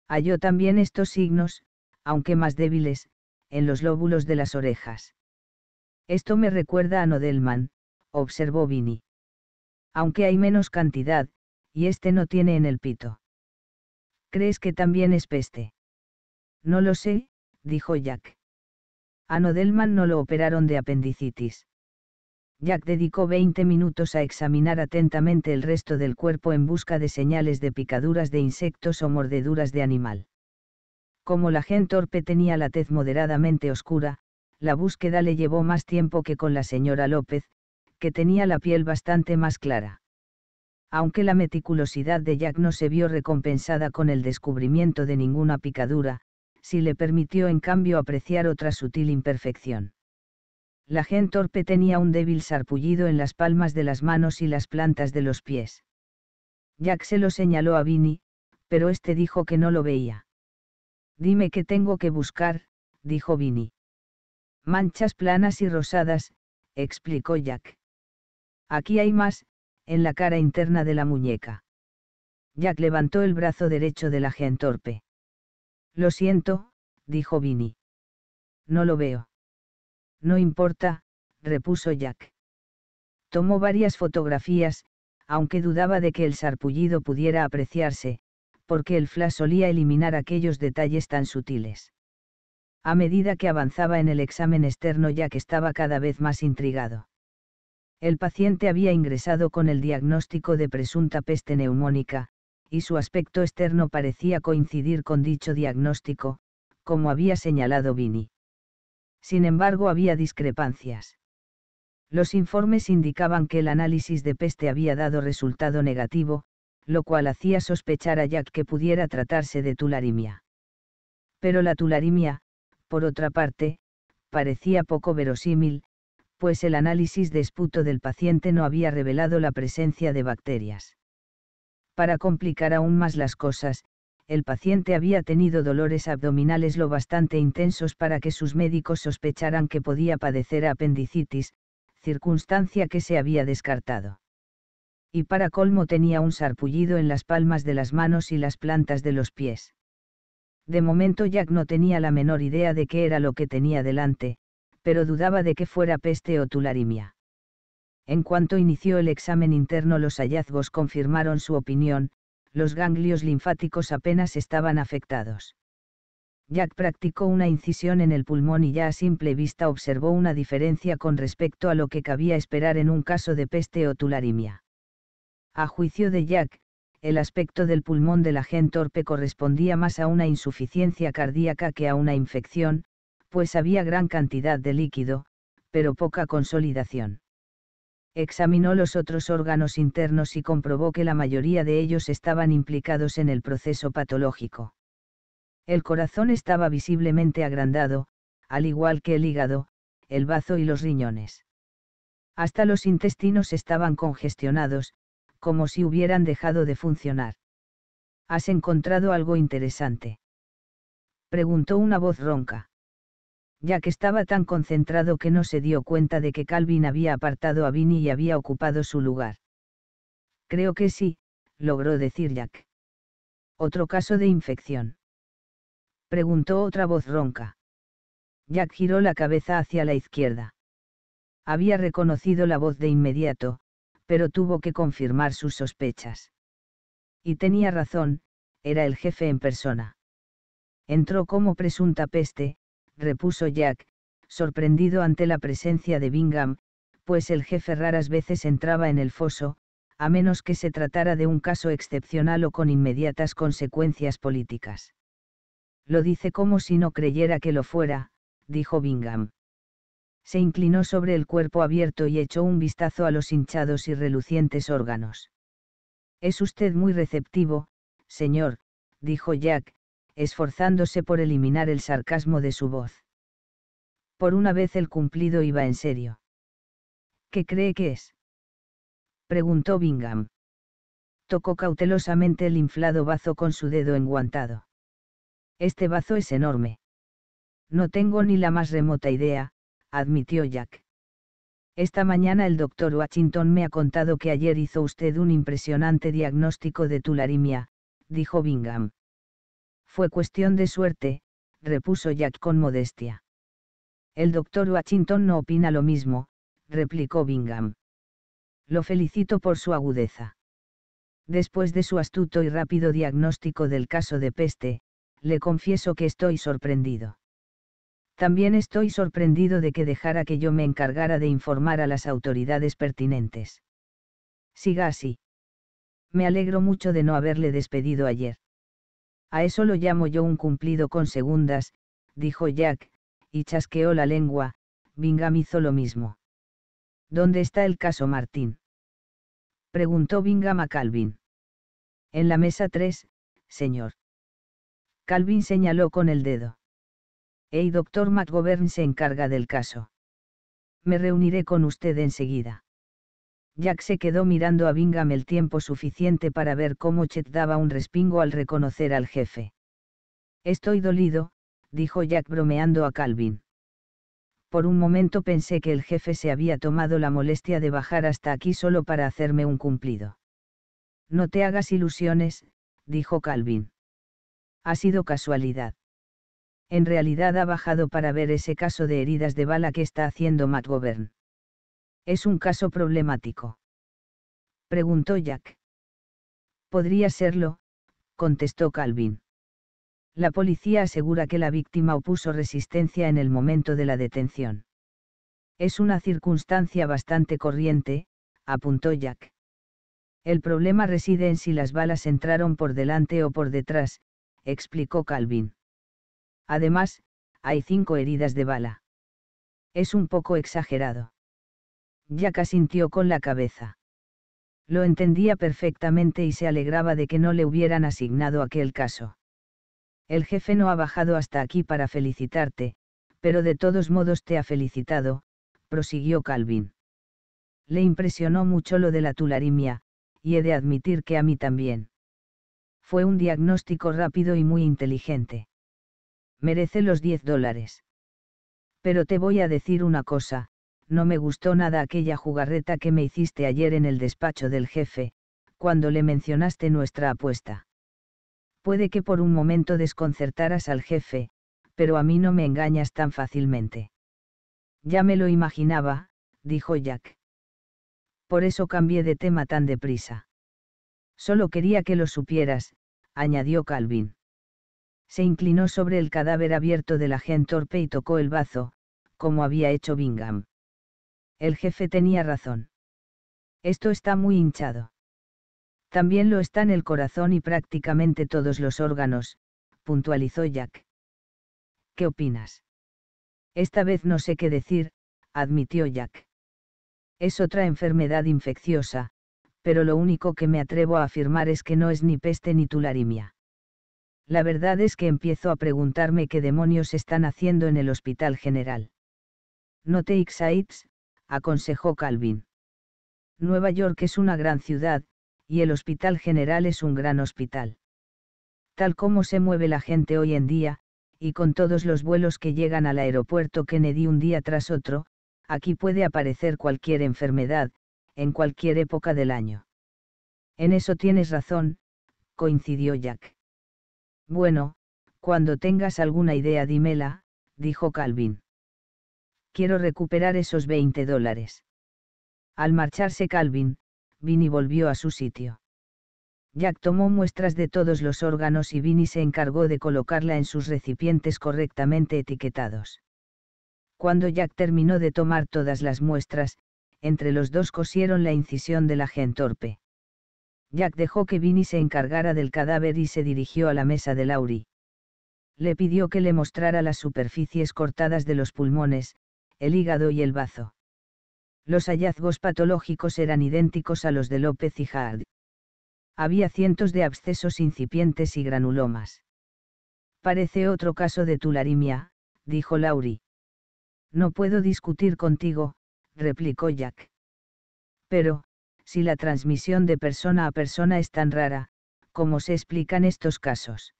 Halló también estos signos, aunque más débiles, en los lóbulos de las orejas. Esto me recuerda a Nodelman, observó Vini. Aunque hay menos cantidad, y este no tiene en el pito. ¿Crees que también es peste? No lo sé, dijo Jack. A Nodelman no lo operaron de apendicitis. Jack dedicó 20 minutos a examinar atentamente el resto del cuerpo en busca de señales de picaduras de insectos o mordeduras de animal. Como la gente torpe tenía la tez moderadamente oscura, la búsqueda le llevó más tiempo que con la señora López, que tenía la piel bastante más clara. Aunque la meticulosidad de Jack no se vio recompensada con el descubrimiento de ninguna picadura, sí le permitió en cambio apreciar otra sutil imperfección. La gente torpe tenía un débil sarpullido en las palmas de las manos y las plantas de los pies. Jack se lo señaló a Vinny, pero este dijo que no lo veía. Dime qué tengo que buscar, dijo Vinny. Manchas planas y rosadas, explicó Jack. Aquí hay más, en la cara interna de la muñeca. Jack levantó el brazo derecho de la torpe. Lo siento, dijo Vinny. No lo veo. No importa, repuso Jack. Tomó varias fotografías, aunque dudaba de que el sarpullido pudiera apreciarse, porque el flash solía eliminar aquellos detalles tan sutiles a medida que avanzaba en el examen externo ya que estaba cada vez más intrigado. El paciente había ingresado con el diagnóstico de presunta peste neumónica, y su aspecto externo parecía coincidir con dicho diagnóstico, como había señalado Vini. Sin embargo, había discrepancias. Los informes indicaban que el análisis de peste había dado resultado negativo, lo cual hacía sospechar a Jack que pudiera tratarse de tularimia. Pero la tularimia, por otra parte, parecía poco verosímil, pues el análisis de esputo del paciente no había revelado la presencia de bacterias. Para complicar aún más las cosas, el paciente había tenido dolores abdominales lo bastante intensos para que sus médicos sospecharan que podía padecer apendicitis, circunstancia que se había descartado. Y para colmo tenía un sarpullido en las palmas de las manos y las plantas de los pies. De momento Jack no tenía la menor idea de qué era lo que tenía delante, pero dudaba de que fuera peste o tularimia. En cuanto inició el examen interno los hallazgos confirmaron su opinión, los ganglios linfáticos apenas estaban afectados. Jack practicó una incisión en el pulmón y ya a simple vista observó una diferencia con respecto a lo que cabía esperar en un caso de peste o tularimia. A juicio de Jack, el aspecto del pulmón de la gente torpe correspondía más a una insuficiencia cardíaca que a una infección, pues había gran cantidad de líquido, pero poca consolidación. Examinó los otros órganos internos y comprobó que la mayoría de ellos estaban implicados en el proceso patológico. El corazón estaba visiblemente agrandado, al igual que el hígado, el bazo y los riñones. Hasta los intestinos estaban congestionados, como si hubieran dejado de funcionar. ¿Has encontrado algo interesante? Preguntó una voz ronca. Ya que estaba tan concentrado que no se dio cuenta de que Calvin había apartado a Vinny y había ocupado su lugar. Creo que sí, logró decir Jack. Otro caso de infección. Preguntó otra voz ronca. Jack giró la cabeza hacia la izquierda. Había reconocido la voz de inmediato, pero tuvo que confirmar sus sospechas. Y tenía razón, era el jefe en persona. Entró como presunta peste, repuso Jack, sorprendido ante la presencia de Bingham, pues el jefe raras veces entraba en el foso, a menos que se tratara de un caso excepcional o con inmediatas consecuencias políticas. Lo dice como si no creyera que lo fuera, dijo Bingham se inclinó sobre el cuerpo abierto y echó un vistazo a los hinchados y relucientes órganos. Es usted muy receptivo, señor, dijo Jack, esforzándose por eliminar el sarcasmo de su voz. Por una vez el cumplido iba en serio. ¿Qué cree que es? preguntó Bingham. Tocó cautelosamente el inflado bazo con su dedo enguantado. Este bazo es enorme. No tengo ni la más remota idea, admitió Jack. Esta mañana el doctor Washington me ha contado que ayer hizo usted un impresionante diagnóstico de tularimia, dijo Bingham. Fue cuestión de suerte, repuso Jack con modestia. El doctor Washington no opina lo mismo, replicó Bingham. Lo felicito por su agudeza. Después de su astuto y rápido diagnóstico del caso de peste, le confieso que estoy sorprendido. También estoy sorprendido de que dejara que yo me encargara de informar a las autoridades pertinentes. Siga así. Me alegro mucho de no haberle despedido ayer. A eso lo llamo yo un cumplido con segundas, dijo Jack, y chasqueó la lengua, Bingham hizo lo mismo. ¿Dónde está el caso Martín? Preguntó Bingham a Calvin. En la mesa 3, señor. Calvin señaló con el dedo. El doctor McGovern se encarga del caso. Me reuniré con usted enseguida. Jack se quedó mirando a Bingham el tiempo suficiente para ver cómo Chet daba un respingo al reconocer al jefe. Estoy dolido, dijo Jack bromeando a Calvin. Por un momento pensé que el jefe se había tomado la molestia de bajar hasta aquí solo para hacerme un cumplido. No te hagas ilusiones, dijo Calvin. Ha sido casualidad en realidad ha bajado para ver ese caso de heridas de bala que está haciendo Matt Govern. ¿Es un caso problemático? Preguntó Jack. Podría serlo, contestó Calvin. La policía asegura que la víctima opuso resistencia en el momento de la detención. Es una circunstancia bastante corriente, apuntó Jack. El problema reside en si las balas entraron por delante o por detrás, explicó Calvin. Además, hay cinco heridas de bala. Es un poco exagerado. Jack sintió con la cabeza. Lo entendía perfectamente y se alegraba de que no le hubieran asignado aquel caso. El jefe no ha bajado hasta aquí para felicitarte, pero de todos modos te ha felicitado, prosiguió Calvin. Le impresionó mucho lo de la tularimia, y he de admitir que a mí también. Fue un diagnóstico rápido y muy inteligente merece los 10 dólares. Pero te voy a decir una cosa, no me gustó nada aquella jugarreta que me hiciste ayer en el despacho del jefe, cuando le mencionaste nuestra apuesta. Puede que por un momento desconcertaras al jefe, pero a mí no me engañas tan fácilmente. Ya me lo imaginaba, dijo Jack. Por eso cambié de tema tan deprisa. Solo quería que lo supieras, añadió Calvin se inclinó sobre el cadáver abierto la gente torpe y tocó el bazo, como había hecho Bingham. El jefe tenía razón. Esto está muy hinchado. También lo en el corazón y prácticamente todos los órganos, puntualizó Jack. ¿Qué opinas? Esta vez no sé qué decir, admitió Jack. Es otra enfermedad infecciosa, pero lo único que me atrevo a afirmar es que no es ni peste ni tularimia la verdad es que empiezo a preguntarme qué demonios están haciendo en el hospital general. No te excites, aconsejó Calvin. Nueva York es una gran ciudad, y el hospital general es un gran hospital. Tal como se mueve la gente hoy en día, y con todos los vuelos que llegan al aeropuerto Kennedy un día tras otro, aquí puede aparecer cualquier enfermedad, en cualquier época del año. En eso tienes razón, coincidió Jack. Bueno, cuando tengas alguna idea dímela, dijo Calvin. Quiero recuperar esos 20 dólares. Al marcharse Calvin, Vinny volvió a su sitio. Jack tomó muestras de todos los órganos y Vinny se encargó de colocarla en sus recipientes correctamente etiquetados. Cuando Jack terminó de tomar todas las muestras, entre los dos cosieron la incisión de del torpe. Jack dejó que Vini se encargara del cadáver y se dirigió a la mesa de Laurie. Le pidió que le mostrara las superficies cortadas de los pulmones, el hígado y el bazo. Los hallazgos patológicos eran idénticos a los de López y Hard. Había cientos de abscesos incipientes y granulomas. Parece otro caso de tularimia, dijo Laurie. No puedo discutir contigo, replicó Jack. Pero, si la transmisión de persona a persona es tan rara, como se explican estos casos.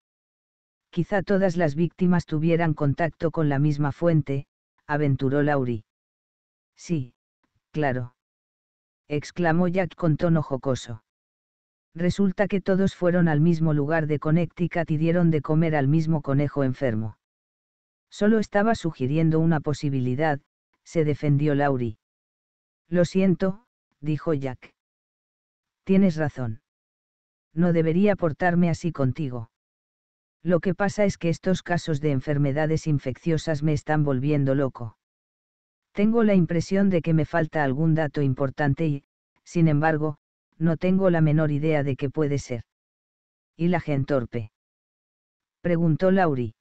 Quizá todas las víctimas tuvieran contacto con la misma fuente, aventuró Lauri. Sí, claro. exclamó Jack con tono jocoso. Resulta que todos fueron al mismo lugar de Connecticut y dieron de comer al mismo conejo enfermo. Solo estaba sugiriendo una posibilidad, se defendió Laurie. Lo siento, dijo Jack. Tienes razón. No debería portarme así contigo. Lo que pasa es que estos casos de enfermedades infecciosas me están volviendo loco. Tengo la impresión de que me falta algún dato importante y, sin embargo, no tengo la menor idea de qué puede ser. ¿Y la gente torpe? Preguntó Laurie.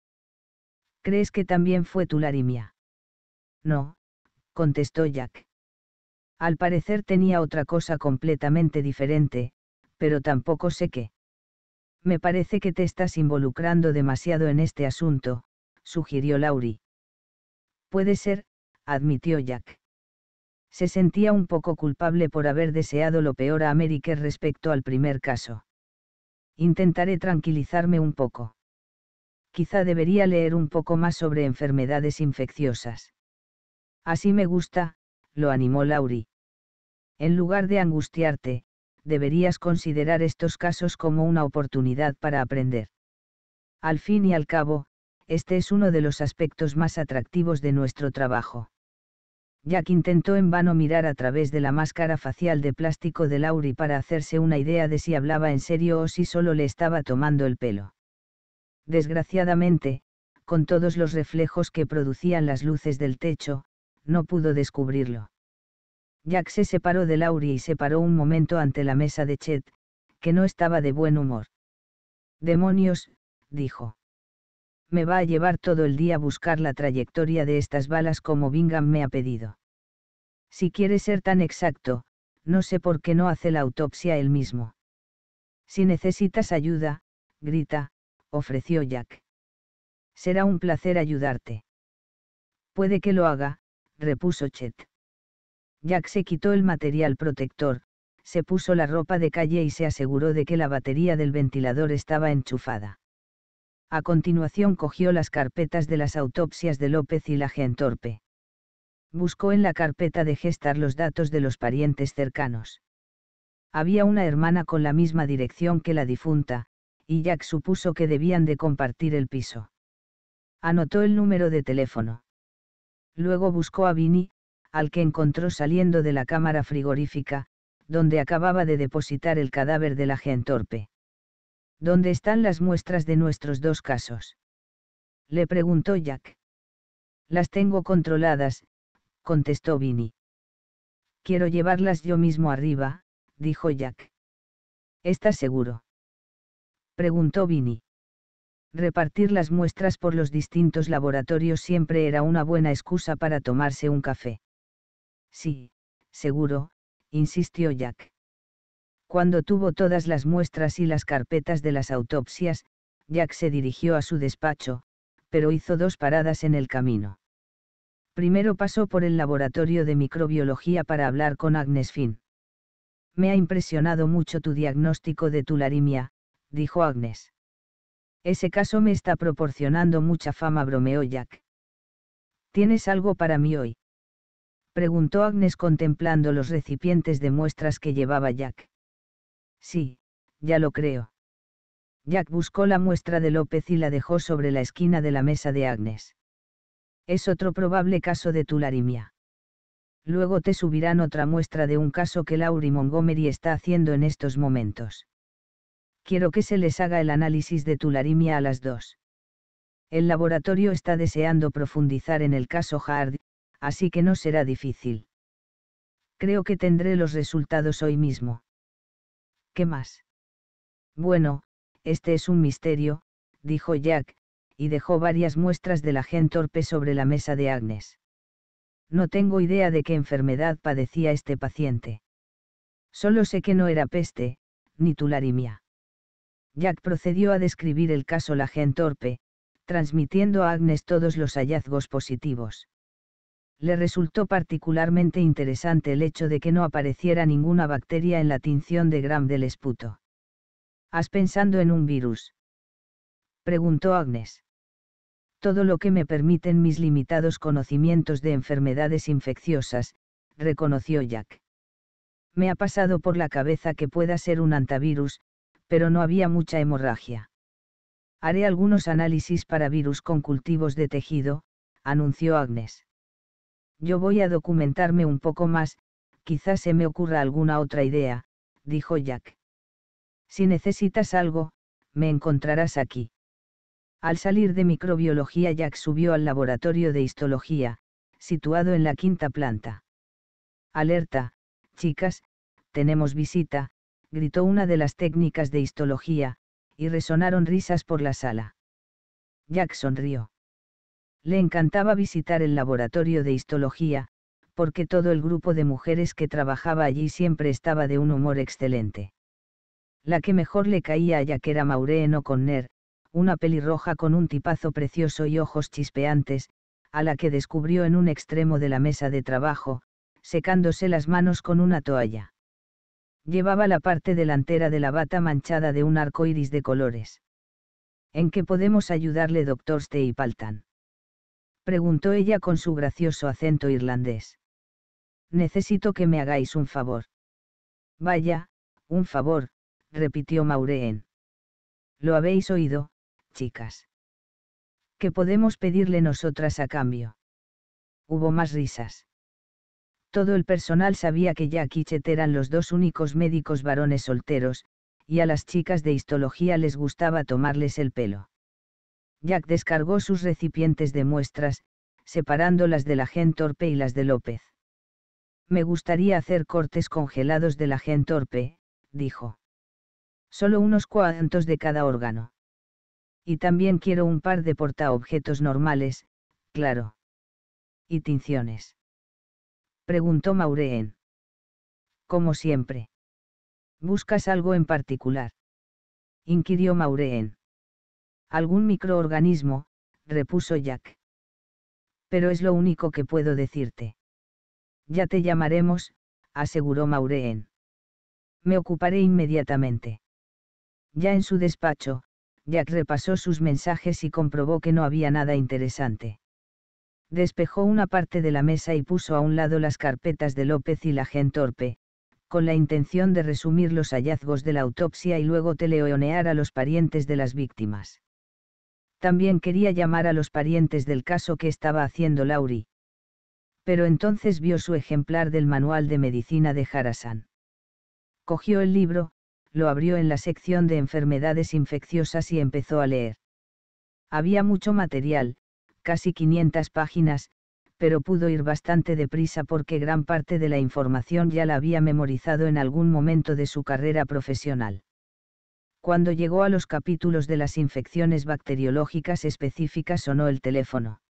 ¿Crees que también fue tu larimia? No, contestó Jack. Al parecer tenía otra cosa completamente diferente, pero tampoco sé qué. Me parece que te estás involucrando demasiado en este asunto, sugirió Laurie. Puede ser, admitió Jack. Se sentía un poco culpable por haber deseado lo peor a America respecto al primer caso. Intentaré tranquilizarme un poco. Quizá debería leer un poco más sobre enfermedades infecciosas. Así me gusta, lo animó Laurie. En lugar de angustiarte, deberías considerar estos casos como una oportunidad para aprender. Al fin y al cabo, este es uno de los aspectos más atractivos de nuestro trabajo. Jack intentó en vano mirar a través de la máscara facial de plástico de Lauri para hacerse una idea de si hablaba en serio o si solo le estaba tomando el pelo. Desgraciadamente, con todos los reflejos que producían las luces del techo, no pudo descubrirlo. Jack se separó de Laurie y se paró un momento ante la mesa de Chet, que no estaba de buen humor. Demonios, dijo. Me va a llevar todo el día a buscar la trayectoria de estas balas como Bingham me ha pedido. Si quiere ser tan exacto, no sé por qué no hace la autopsia él mismo. Si necesitas ayuda, grita, ofreció Jack. Será un placer ayudarte. Puede que lo haga, repuso Chet. Jack se quitó el material protector, se puso la ropa de calle y se aseguró de que la batería del ventilador estaba enchufada. A continuación cogió las carpetas de las autopsias de López y la Gentorpe. Buscó en la carpeta de Gestar los datos de los parientes cercanos. Había una hermana con la misma dirección que la difunta, y Jack supuso que debían de compartir el piso. Anotó el número de teléfono. Luego buscó a Vinnie al que encontró saliendo de la cámara frigorífica, donde acababa de depositar el cadáver de la torpe. ¿Dónde están las muestras de nuestros dos casos? Le preguntó Jack. Las tengo controladas, contestó Vinny. Quiero llevarlas yo mismo arriba, dijo Jack. ¿Estás seguro? preguntó Vinny. Repartir las muestras por los distintos laboratorios siempre era una buena excusa para tomarse un café. Sí, seguro, insistió Jack. Cuando tuvo todas las muestras y las carpetas de las autopsias, Jack se dirigió a su despacho, pero hizo dos paradas en el camino. Primero pasó por el laboratorio de microbiología para hablar con Agnes Finn. Me ha impresionado mucho tu diagnóstico de tularimia, dijo Agnes. Ese caso me está proporcionando mucha fama, bromeó Jack. ¿Tienes algo para mí hoy? preguntó Agnes contemplando los recipientes de muestras que llevaba Jack. Sí, ya lo creo. Jack buscó la muestra de López y la dejó sobre la esquina de la mesa de Agnes. Es otro probable caso de tularimia. Luego te subirán otra muestra de un caso que Laurie Montgomery está haciendo en estos momentos. Quiero que se les haga el análisis de tularimia a las dos. El laboratorio está deseando profundizar en el caso Hardy así que no será difícil. Creo que tendré los resultados hoy mismo. ¿Qué más? Bueno, este es un misterio, dijo Jack, y dejó varias muestras de la gen torpe sobre la mesa de Agnes. No tengo idea de qué enfermedad padecía este paciente. Solo sé que no era peste, ni tularimia. Jack procedió a describir el caso la gen torpe, transmitiendo a Agnes todos los hallazgos positivos le resultó particularmente interesante el hecho de que no apareciera ninguna bacteria en la tinción de Gram del esputo. ¿Has pensando en un virus? preguntó Agnes. Todo lo que me permiten mis limitados conocimientos de enfermedades infecciosas, reconoció Jack. Me ha pasado por la cabeza que pueda ser un antivirus, pero no había mucha hemorragia. Haré algunos análisis para virus con cultivos de tejido, anunció Agnes. Yo voy a documentarme un poco más, quizás se me ocurra alguna otra idea, dijo Jack. Si necesitas algo, me encontrarás aquí. Al salir de microbiología, Jack subió al laboratorio de histología, situado en la quinta planta. Alerta, chicas, tenemos visita, gritó una de las técnicas de histología, y resonaron risas por la sala. Jack sonrió. Le encantaba visitar el laboratorio de histología, porque todo el grupo de mujeres que trabajaba allí siempre estaba de un humor excelente. La que mejor le caía ya que era Maureen O'Conner, una pelirroja con un tipazo precioso y ojos chispeantes, a la que descubrió en un extremo de la mesa de trabajo, secándose las manos con una toalla. Llevaba la parte delantera de la bata manchada de un arco iris de colores. ¿En qué podemos ayudarle, doctor Paltan? preguntó ella con su gracioso acento irlandés. Necesito que me hagáis un favor. Vaya, un favor, repitió Maureen. Lo habéis oído, chicas. ¿Qué podemos pedirle nosotras a cambio? Hubo más risas. Todo el personal sabía que Jack y Chet eran los dos únicos médicos varones solteros, y a las chicas de histología les gustaba tomarles el pelo. Jack descargó sus recipientes de muestras, separando las de la torpe y las de López. Me gustaría hacer cortes congelados de la torpe, dijo. Solo unos cuantos de cada órgano. Y también quiero un par de portaobjetos normales, claro. ¿Y tinciones? Preguntó Maureen. Como siempre. ¿Buscas algo en particular? Inquirió Maureen. Algún microorganismo, repuso Jack. Pero es lo único que puedo decirte. Ya te llamaremos, aseguró Maureen. Me ocuparé inmediatamente. Ya en su despacho, Jack repasó sus mensajes y comprobó que no había nada interesante. Despejó una parte de la mesa y puso a un lado las carpetas de López y la Gentorpe, con la intención de resumir los hallazgos de la autopsia y luego teleonear a los parientes de las víctimas. También quería llamar a los parientes del caso que estaba haciendo Lauri. Pero entonces vio su ejemplar del manual de medicina de Harasan. Cogió el libro, lo abrió en la sección de enfermedades infecciosas y empezó a leer. Había mucho material, casi 500 páginas, pero pudo ir bastante deprisa porque gran parte de la información ya la había memorizado en algún momento de su carrera profesional. Cuando llegó a los capítulos de las infecciones bacteriológicas específicas sonó el teléfono.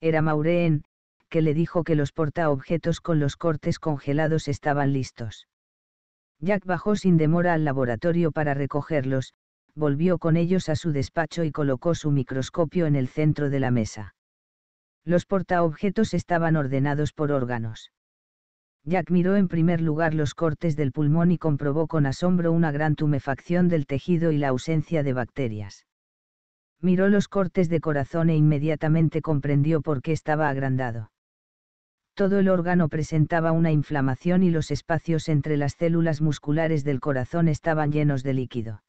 Era Maureen, que le dijo que los portaobjetos con los cortes congelados estaban listos. Jack bajó sin demora al laboratorio para recogerlos, volvió con ellos a su despacho y colocó su microscopio en el centro de la mesa. Los portaobjetos estaban ordenados por órganos. Jack miró en primer lugar los cortes del pulmón y comprobó con asombro una gran tumefacción del tejido y la ausencia de bacterias. Miró los cortes de corazón e inmediatamente comprendió por qué estaba agrandado. Todo el órgano presentaba una inflamación y los espacios entre las células musculares del corazón estaban llenos de líquido.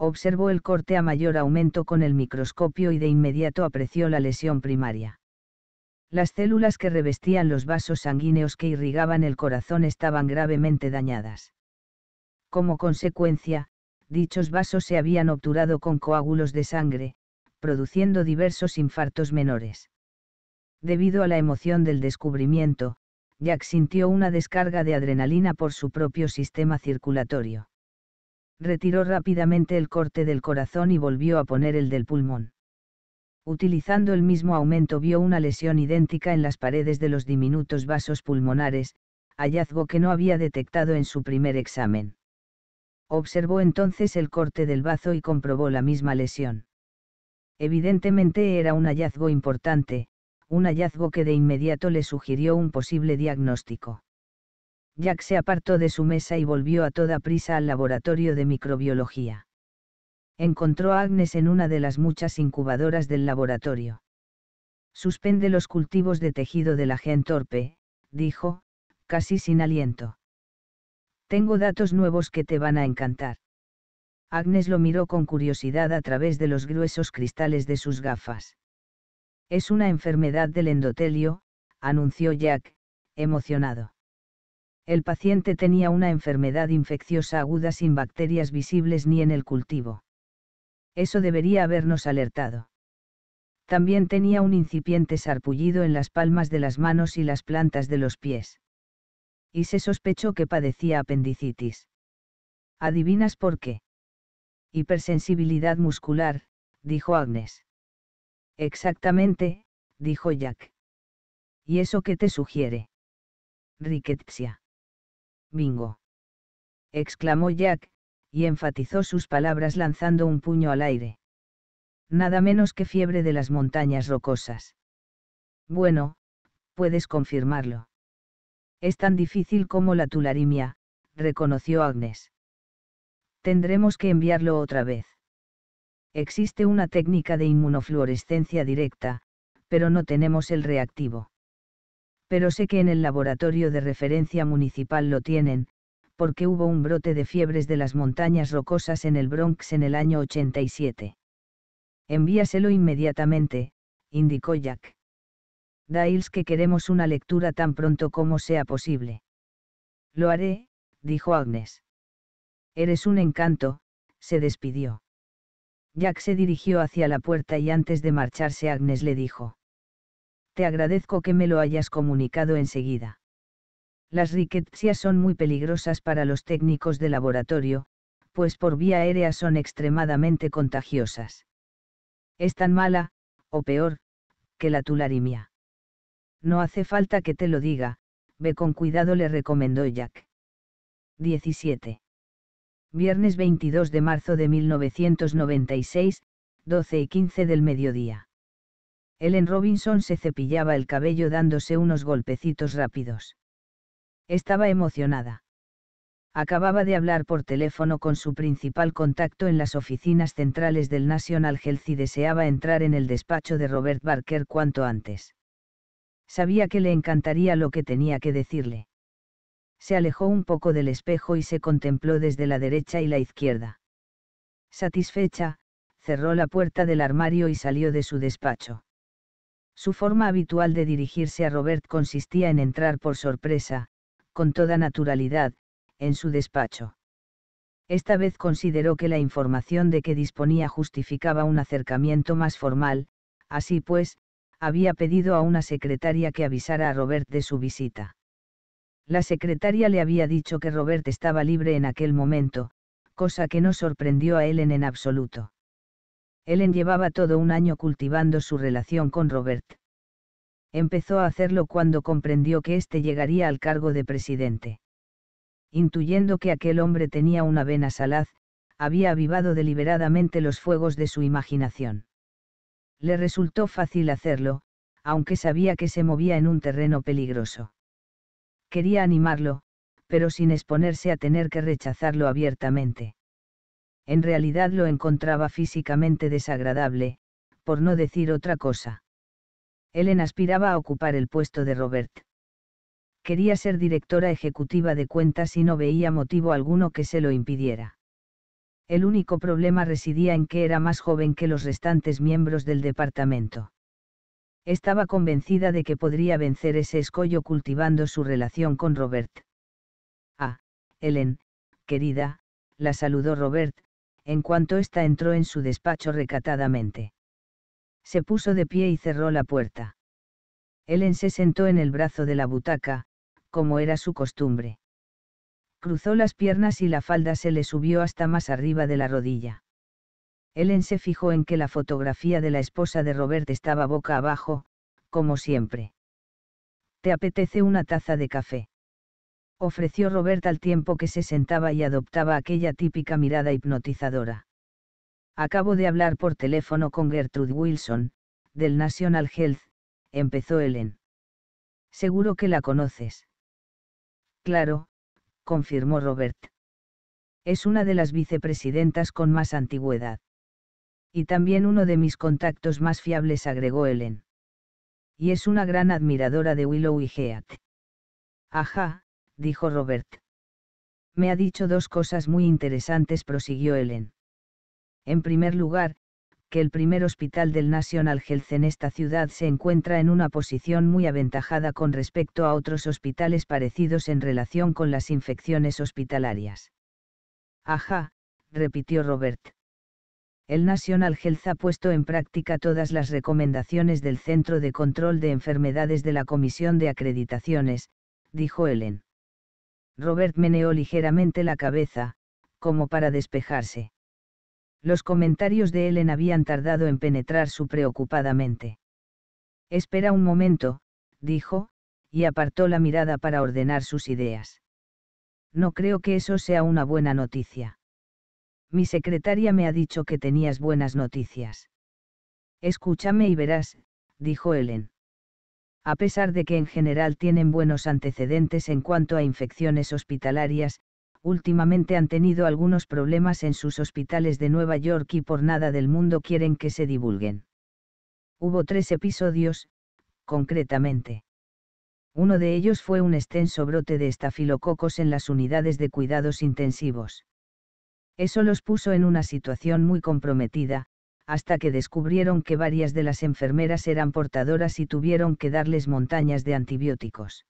Observó el corte a mayor aumento con el microscopio y de inmediato apreció la lesión primaria las células que revestían los vasos sanguíneos que irrigaban el corazón estaban gravemente dañadas. Como consecuencia, dichos vasos se habían obturado con coágulos de sangre, produciendo diversos infartos menores. Debido a la emoción del descubrimiento, Jack sintió una descarga de adrenalina por su propio sistema circulatorio. Retiró rápidamente el corte del corazón y volvió a poner el del pulmón utilizando el mismo aumento vio una lesión idéntica en las paredes de los diminutos vasos pulmonares, hallazgo que no había detectado en su primer examen. Observó entonces el corte del vaso y comprobó la misma lesión. Evidentemente era un hallazgo importante, un hallazgo que de inmediato le sugirió un posible diagnóstico. Jack se apartó de su mesa y volvió a toda prisa al laboratorio de microbiología encontró a Agnes en una de las muchas incubadoras del laboratorio. Suspende los cultivos de tejido de la gen torpe, dijo, casi sin aliento. Tengo datos nuevos que te van a encantar. Agnes lo miró con curiosidad a través de los gruesos cristales de sus gafas. Es una enfermedad del endotelio, anunció Jack, emocionado. El paciente tenía una enfermedad infecciosa aguda sin bacterias visibles ni en el cultivo. Eso debería habernos alertado. También tenía un incipiente sarpullido en las palmas de las manos y las plantas de los pies. Y se sospechó que padecía apendicitis. ¿Adivinas por qué? Hipersensibilidad muscular, dijo Agnes. Exactamente, dijo Jack. ¿Y eso qué te sugiere? Rickettsia. Bingo. exclamó Jack, y enfatizó sus palabras lanzando un puño al aire. Nada menos que fiebre de las montañas rocosas. Bueno, puedes confirmarlo. Es tan difícil como la tularimia, reconoció Agnes. Tendremos que enviarlo otra vez. Existe una técnica de inmunofluorescencia directa, pero no tenemos el reactivo. Pero sé que en el laboratorio de referencia municipal lo tienen, porque hubo un brote de fiebres de las montañas rocosas en el Bronx en el año 87. Envíaselo inmediatamente, indicó Jack. Diles que queremos una lectura tan pronto como sea posible. Lo haré, dijo Agnes. Eres un encanto, se despidió. Jack se dirigió hacia la puerta y antes de marcharse Agnes le dijo. Te agradezco que me lo hayas comunicado enseguida. Las rickettsias son muy peligrosas para los técnicos de laboratorio, pues por vía aérea son extremadamente contagiosas. Es tan mala, o peor, que la tularimia. No hace falta que te lo diga, ve con cuidado le recomendó Jack. 17. Viernes 22 de marzo de 1996, 12 y 15 del mediodía. Ellen Robinson se cepillaba el cabello dándose unos golpecitos rápidos. Estaba emocionada. Acababa de hablar por teléfono con su principal contacto en las oficinas centrales del National Health y deseaba entrar en el despacho de Robert Barker cuanto antes. Sabía que le encantaría lo que tenía que decirle. Se alejó un poco del espejo y se contempló desde la derecha y la izquierda. Satisfecha, cerró la puerta del armario y salió de su despacho. Su forma habitual de dirigirse a Robert consistía en entrar por sorpresa, con toda naturalidad, en su despacho. Esta vez consideró que la información de que disponía justificaba un acercamiento más formal, así pues, había pedido a una secretaria que avisara a Robert de su visita. La secretaria le había dicho que Robert estaba libre en aquel momento, cosa que no sorprendió a Ellen en absoluto. Ellen llevaba todo un año cultivando su relación con Robert empezó a hacerlo cuando comprendió que éste llegaría al cargo de presidente. Intuyendo que aquel hombre tenía una vena salaz, había avivado deliberadamente los fuegos de su imaginación. Le resultó fácil hacerlo, aunque sabía que se movía en un terreno peligroso. Quería animarlo, pero sin exponerse a tener que rechazarlo abiertamente. En realidad lo encontraba físicamente desagradable, por no decir otra cosa. Ellen aspiraba a ocupar el puesto de Robert. Quería ser directora ejecutiva de cuentas y no veía motivo alguno que se lo impidiera. El único problema residía en que era más joven que los restantes miembros del departamento. Estaba convencida de que podría vencer ese escollo cultivando su relación con Robert. Ah, Ellen, querida, la saludó Robert, en cuanto esta entró en su despacho recatadamente se puso de pie y cerró la puerta. Ellen se sentó en el brazo de la butaca, como era su costumbre. Cruzó las piernas y la falda se le subió hasta más arriba de la rodilla. Ellen se fijó en que la fotografía de la esposa de Robert estaba boca abajo, como siempre. ¿Te apetece una taza de café? ofreció Robert al tiempo que se sentaba y adoptaba aquella típica mirada hipnotizadora. Acabo de hablar por teléfono con Gertrude Wilson, del National Health, empezó Ellen. Seguro que la conoces. Claro, confirmó Robert. Es una de las vicepresidentas con más antigüedad. Y también uno de mis contactos más fiables, agregó Ellen. Y es una gran admiradora de Willow y Heath. Ajá, dijo Robert. Me ha dicho dos cosas muy interesantes, prosiguió Ellen. En primer lugar, que el primer hospital del National Health en esta ciudad se encuentra en una posición muy aventajada con respecto a otros hospitales parecidos en relación con las infecciones hospitalarias. Ajá, repitió Robert. El National Health ha puesto en práctica todas las recomendaciones del Centro de Control de Enfermedades de la Comisión de Acreditaciones, dijo Ellen. Robert meneó ligeramente la cabeza, como para despejarse. Los comentarios de Helen habían tardado en penetrar su preocupada mente. Espera un momento, dijo, y apartó la mirada para ordenar sus ideas. No creo que eso sea una buena noticia. Mi secretaria me ha dicho que tenías buenas noticias. Escúchame y verás, dijo Helen. A pesar de que en general tienen buenos antecedentes en cuanto a infecciones hospitalarias, últimamente han tenido algunos problemas en sus hospitales de Nueva York y por nada del mundo quieren que se divulguen. Hubo tres episodios, concretamente. Uno de ellos fue un extenso brote de estafilococos en las unidades de cuidados intensivos. Eso los puso en una situación muy comprometida, hasta que descubrieron que varias de las enfermeras eran portadoras y tuvieron que darles montañas de antibióticos.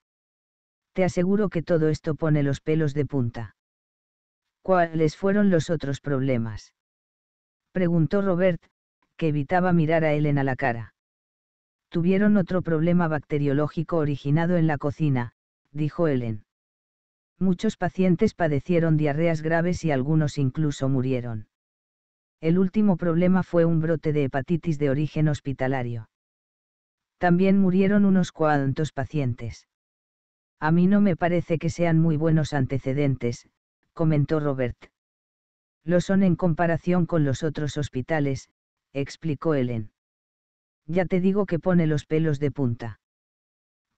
Te aseguro que todo esto pone los pelos de punta. ¿Cuáles fueron los otros problemas? Preguntó Robert, que evitaba mirar a Helen a la cara. Tuvieron otro problema bacteriológico originado en la cocina, dijo Ellen. Muchos pacientes padecieron diarreas graves y algunos incluso murieron. El último problema fue un brote de hepatitis de origen hospitalario. También murieron unos cuantos pacientes. A mí no me parece que sean muy buenos antecedentes, comentó Robert. Lo son en comparación con los otros hospitales, explicó Helen. Ya te digo que pone los pelos de punta.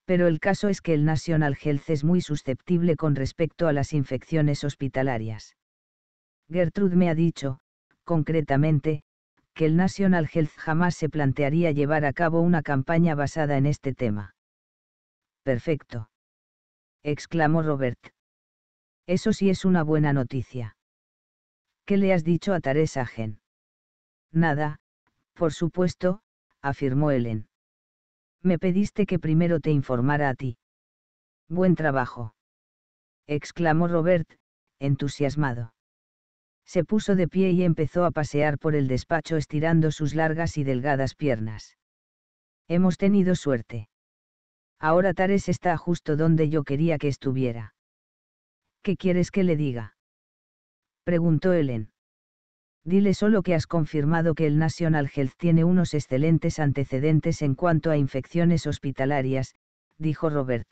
Pero el caso es que el National Health es muy susceptible con respecto a las infecciones hospitalarias. Gertrude me ha dicho, concretamente, que el National Health jamás se plantearía llevar a cabo una campaña basada en este tema. Perfecto. exclamó Robert. Eso sí es una buena noticia. ¿Qué le has dicho a Taresa Gen? Nada, por supuesto, afirmó Helen. Me pediste que primero te informara a ti. Buen trabajo. exclamó Robert, entusiasmado. Se puso de pie y empezó a pasear por el despacho estirando sus largas y delgadas piernas. Hemos tenido suerte. Ahora Tares está justo donde yo quería que estuviera. ¿Qué quieres que le diga? Preguntó Ellen. Dile solo que has confirmado que el National Health tiene unos excelentes antecedentes en cuanto a infecciones hospitalarias, dijo Robert.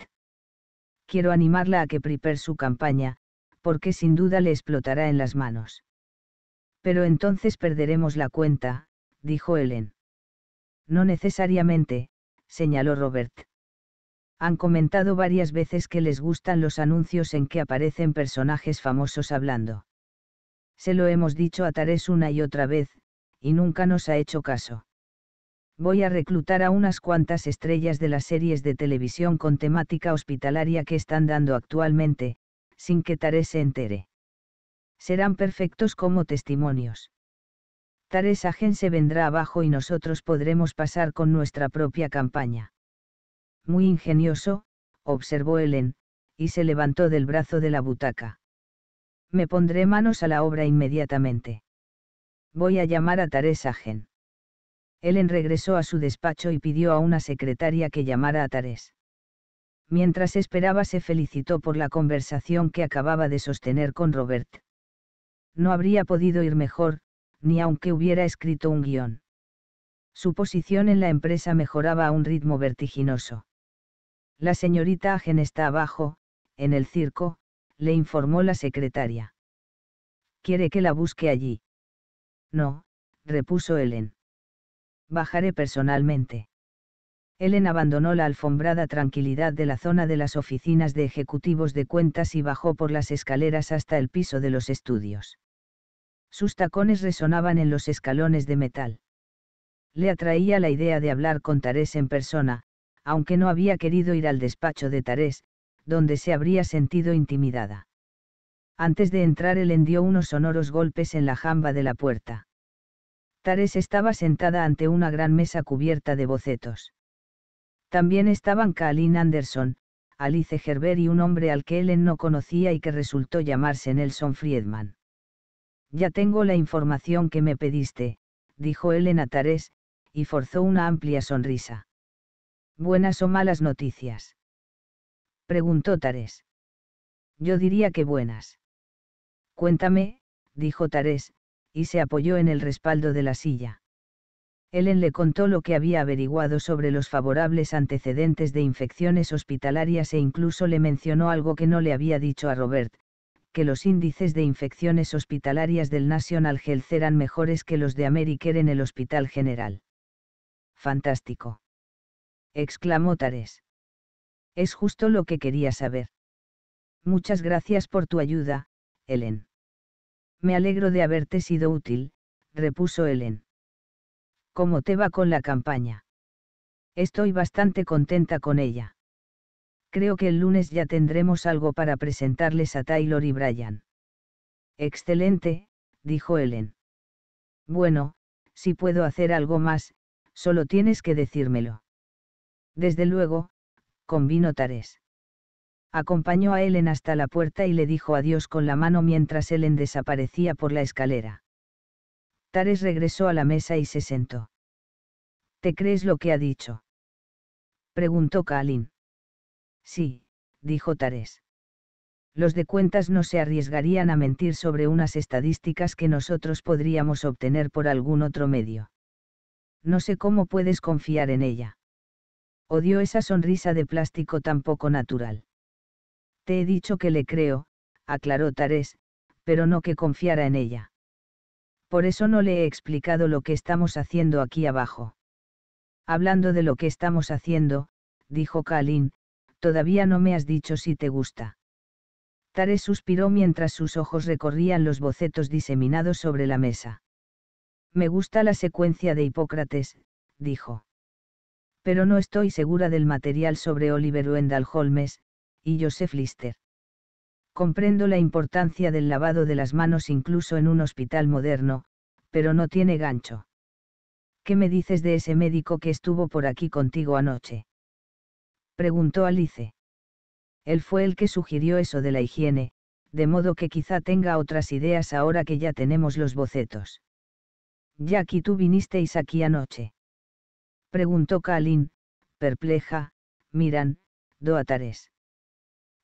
Quiero animarla a que prepare su campaña, porque sin duda le explotará en las manos. Pero entonces perderemos la cuenta, dijo Ellen. No necesariamente, señaló Robert han comentado varias veces que les gustan los anuncios en que aparecen personajes famosos hablando. Se lo hemos dicho a Tarés una y otra vez, y nunca nos ha hecho caso. Voy a reclutar a unas cuantas estrellas de las series de televisión con temática hospitalaria que están dando actualmente, sin que Tarés se entere. Serán perfectos como testimonios. Tarés Agen se vendrá abajo y nosotros podremos pasar con nuestra propia campaña. Muy ingenioso, observó Helen, y se levantó del brazo de la butaca. Me pondré manos a la obra inmediatamente. Voy a llamar a Tarés Agen. Helen regresó a su despacho y pidió a una secretaria que llamara a Tarés. Mientras esperaba se felicitó por la conversación que acababa de sostener con Robert. No habría podido ir mejor, ni aunque hubiera escrito un guión. Su posición en la empresa mejoraba a un ritmo vertiginoso. La señorita Agen está abajo, en el circo, le informó la secretaria. ¿Quiere que la busque allí? No, repuso Helen. Bajaré personalmente. Helen abandonó la alfombrada tranquilidad de la zona de las oficinas de ejecutivos de cuentas y bajó por las escaleras hasta el piso de los estudios. Sus tacones resonaban en los escalones de metal. Le atraía la idea de hablar con Tarés en persona, aunque no había querido ir al despacho de Tarés, donde se habría sentido intimidada. Antes de entrar él dio unos sonoros golpes en la jamba de la puerta. Tarés estaba sentada ante una gran mesa cubierta de bocetos. También estaban Kalin Anderson, Alice Gerber y un hombre al que Ellen no conocía y que resultó llamarse Nelson Friedman. Ya tengo la información que me pediste, dijo Ellen a Tarés, y forzó una amplia sonrisa. ¿Buenas o malas noticias? Preguntó Tarés. Yo diría que buenas. Cuéntame, dijo Tarés, y se apoyó en el respaldo de la silla. Ellen le contó lo que había averiguado sobre los favorables antecedentes de infecciones hospitalarias e incluso le mencionó algo que no le había dicho a Robert, que los índices de infecciones hospitalarias del National Health eran mejores que los de Americare en el Hospital General. Fantástico exclamó Tares. Es justo lo que quería saber. Muchas gracias por tu ayuda, Helen. Me alegro de haberte sido útil, repuso Helen. ¿Cómo te va con la campaña? Estoy bastante contenta con ella. Creo que el lunes ya tendremos algo para presentarles a Taylor y Brian. Excelente, dijo Helen. Bueno, si puedo hacer algo más, solo tienes que decírmelo desde luego, convino Tares. Acompañó a Helen hasta la puerta y le dijo adiós con la mano mientras Helen desaparecía por la escalera. Tares regresó a la mesa y se sentó. ¿Te crees lo que ha dicho? preguntó Kalin. Sí, dijo Tares. Los de cuentas no se arriesgarían a mentir sobre unas estadísticas que nosotros podríamos obtener por algún otro medio. No sé cómo puedes confiar en ella. Odió esa sonrisa de plástico tan poco natural. Te he dicho que le creo, aclaró Tarés, pero no que confiara en ella. Por eso no le he explicado lo que estamos haciendo aquí abajo. Hablando de lo que estamos haciendo, dijo Kalin, todavía no me has dicho si te gusta. Tarés suspiró mientras sus ojos recorrían los bocetos diseminados sobre la mesa. Me gusta la secuencia de Hipócrates, dijo pero no estoy segura del material sobre Oliver Wendell Holmes, y Joseph Lister. Comprendo la importancia del lavado de las manos incluso en un hospital moderno, pero no tiene gancho. ¿Qué me dices de ese médico que estuvo por aquí contigo anoche? Preguntó Alice. Él fue el que sugirió eso de la higiene, de modo que quizá tenga otras ideas ahora que ya tenemos los bocetos. Ya aquí tú vinisteis aquí anoche. Preguntó Kalin, perpleja, Miran, do Tarés.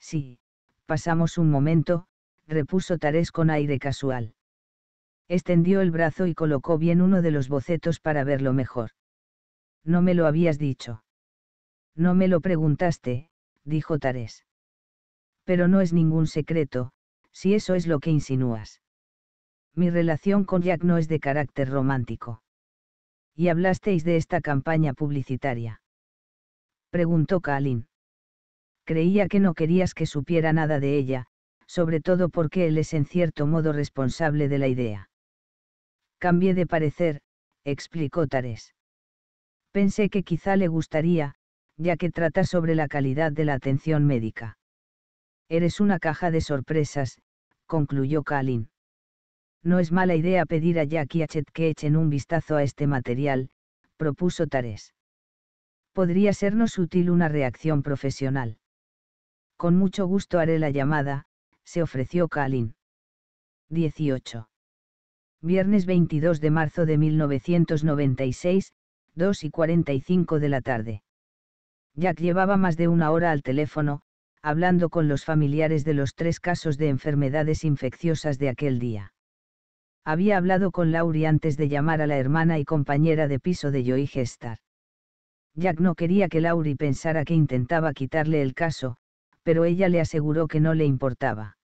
Sí, pasamos un momento, repuso Tarés con aire casual. Extendió el brazo y colocó bien uno de los bocetos para verlo mejor. No me lo habías dicho. No me lo preguntaste, dijo Tarés. Pero no es ningún secreto, si eso es lo que insinúas. Mi relación con Jack no es de carácter romántico. ¿Y hablasteis de esta campaña publicitaria? Preguntó Kalin. Creía que no querías que supiera nada de ella, sobre todo porque él es en cierto modo responsable de la idea. Cambié de parecer, explicó Tares. Pensé que quizá le gustaría, ya que trata sobre la calidad de la atención médica. Eres una caja de sorpresas, concluyó Kalin. No es mala idea pedir a Jack y que echen un vistazo a este material, propuso Tarés. Podría sernos útil una reacción profesional. Con mucho gusto haré la llamada, se ofreció Kalin. 18. Viernes 22 de marzo de 1996, 2 y 45 de la tarde. Jack llevaba más de una hora al teléfono, hablando con los familiares de los tres casos de enfermedades infecciosas de aquel día había hablado con Lauri antes de llamar a la hermana y compañera de piso de Joy Gestar. Jack no quería que Lauri pensara que intentaba quitarle el caso, pero ella le aseguró que no le importaba.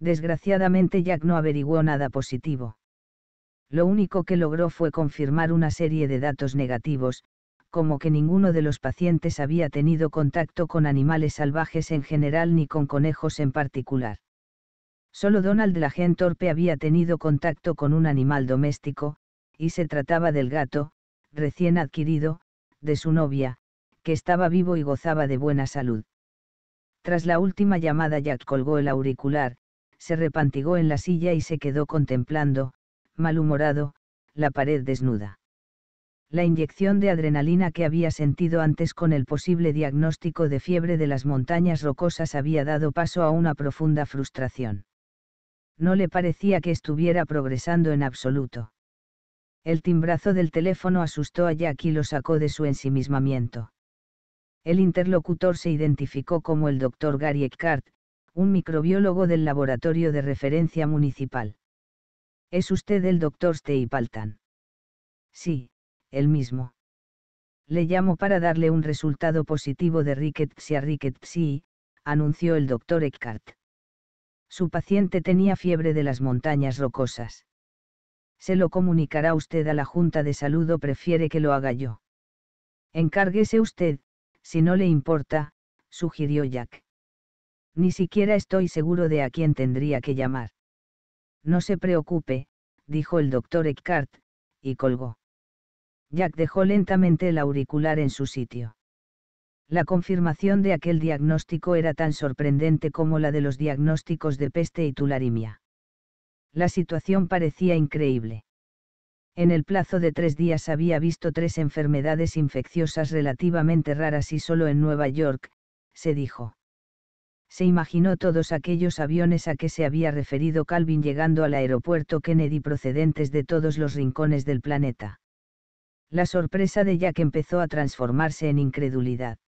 Desgraciadamente Jack no averiguó nada positivo. Lo único que logró fue confirmar una serie de datos negativos, como que ninguno de los pacientes había tenido contacto con animales salvajes en general ni con conejos en particular. Solo Donald la torpe había tenido contacto con un animal doméstico, y se trataba del gato, recién adquirido, de su novia, que estaba vivo y gozaba de buena salud. Tras la última llamada Jack colgó el auricular, se repantigó en la silla y se quedó contemplando, malhumorado, la pared desnuda. La inyección de adrenalina que había sentido antes con el posible diagnóstico de fiebre de las montañas rocosas había dado paso a una profunda frustración no le parecía que estuviera progresando en absoluto. El timbrazo del teléfono asustó a Jack y lo sacó de su ensimismamiento. El interlocutor se identificó como el doctor Gary Eckhart, un microbiólogo del laboratorio de referencia municipal. ¿Es usted el doctor Steipaltan? Sí, el mismo. Le llamo para darle un resultado positivo de Rickettsia sí anunció el doctor Eckhart. Su paciente tenía fiebre de las montañas rocosas. Se lo comunicará usted a la Junta de Salud o prefiere que lo haga yo. Encárguese usted, si no le importa, sugirió Jack. Ni siquiera estoy seguro de a quién tendría que llamar. No se preocupe, dijo el doctor Eckhart, y colgó. Jack dejó lentamente el auricular en su sitio. La confirmación de aquel diagnóstico era tan sorprendente como la de los diagnósticos de peste y tularimia. La situación parecía increíble. En el plazo de tres días había visto tres enfermedades infecciosas relativamente raras y solo en Nueva York, se dijo. Se imaginó todos aquellos aviones a que se había referido Calvin llegando al aeropuerto Kennedy procedentes de todos los rincones del planeta. La sorpresa de Jack empezó a transformarse en incredulidad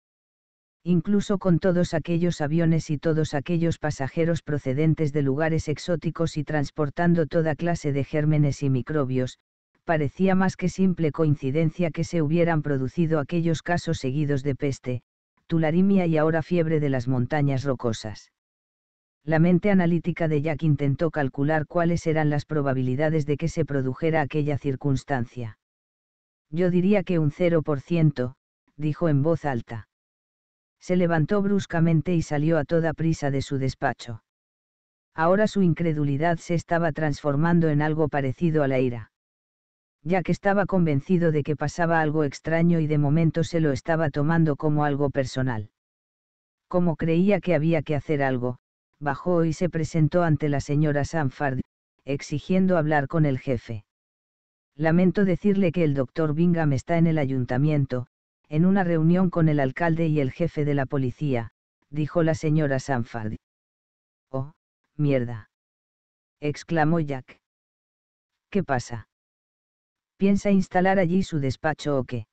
incluso con todos aquellos aviones y todos aquellos pasajeros procedentes de lugares exóticos y transportando toda clase de gérmenes y microbios, parecía más que simple coincidencia que se hubieran producido aquellos casos seguidos de peste, tularimia y ahora fiebre de las montañas rocosas. La mente analítica de Jack intentó calcular cuáles eran las probabilidades de que se produjera aquella circunstancia. Yo diría que un 0%, dijo en voz alta se levantó bruscamente y salió a toda prisa de su despacho. Ahora su incredulidad se estaba transformando en algo parecido a la ira. Ya que estaba convencido de que pasaba algo extraño y de momento se lo estaba tomando como algo personal. Como creía que había que hacer algo, bajó y se presentó ante la señora Sanford, exigiendo hablar con el jefe. Lamento decirle que el doctor Bingham está en el ayuntamiento, en una reunión con el alcalde y el jefe de la policía, dijo la señora Sanford. Oh, mierda. exclamó Jack. ¿Qué pasa? ¿Piensa instalar allí su despacho o qué?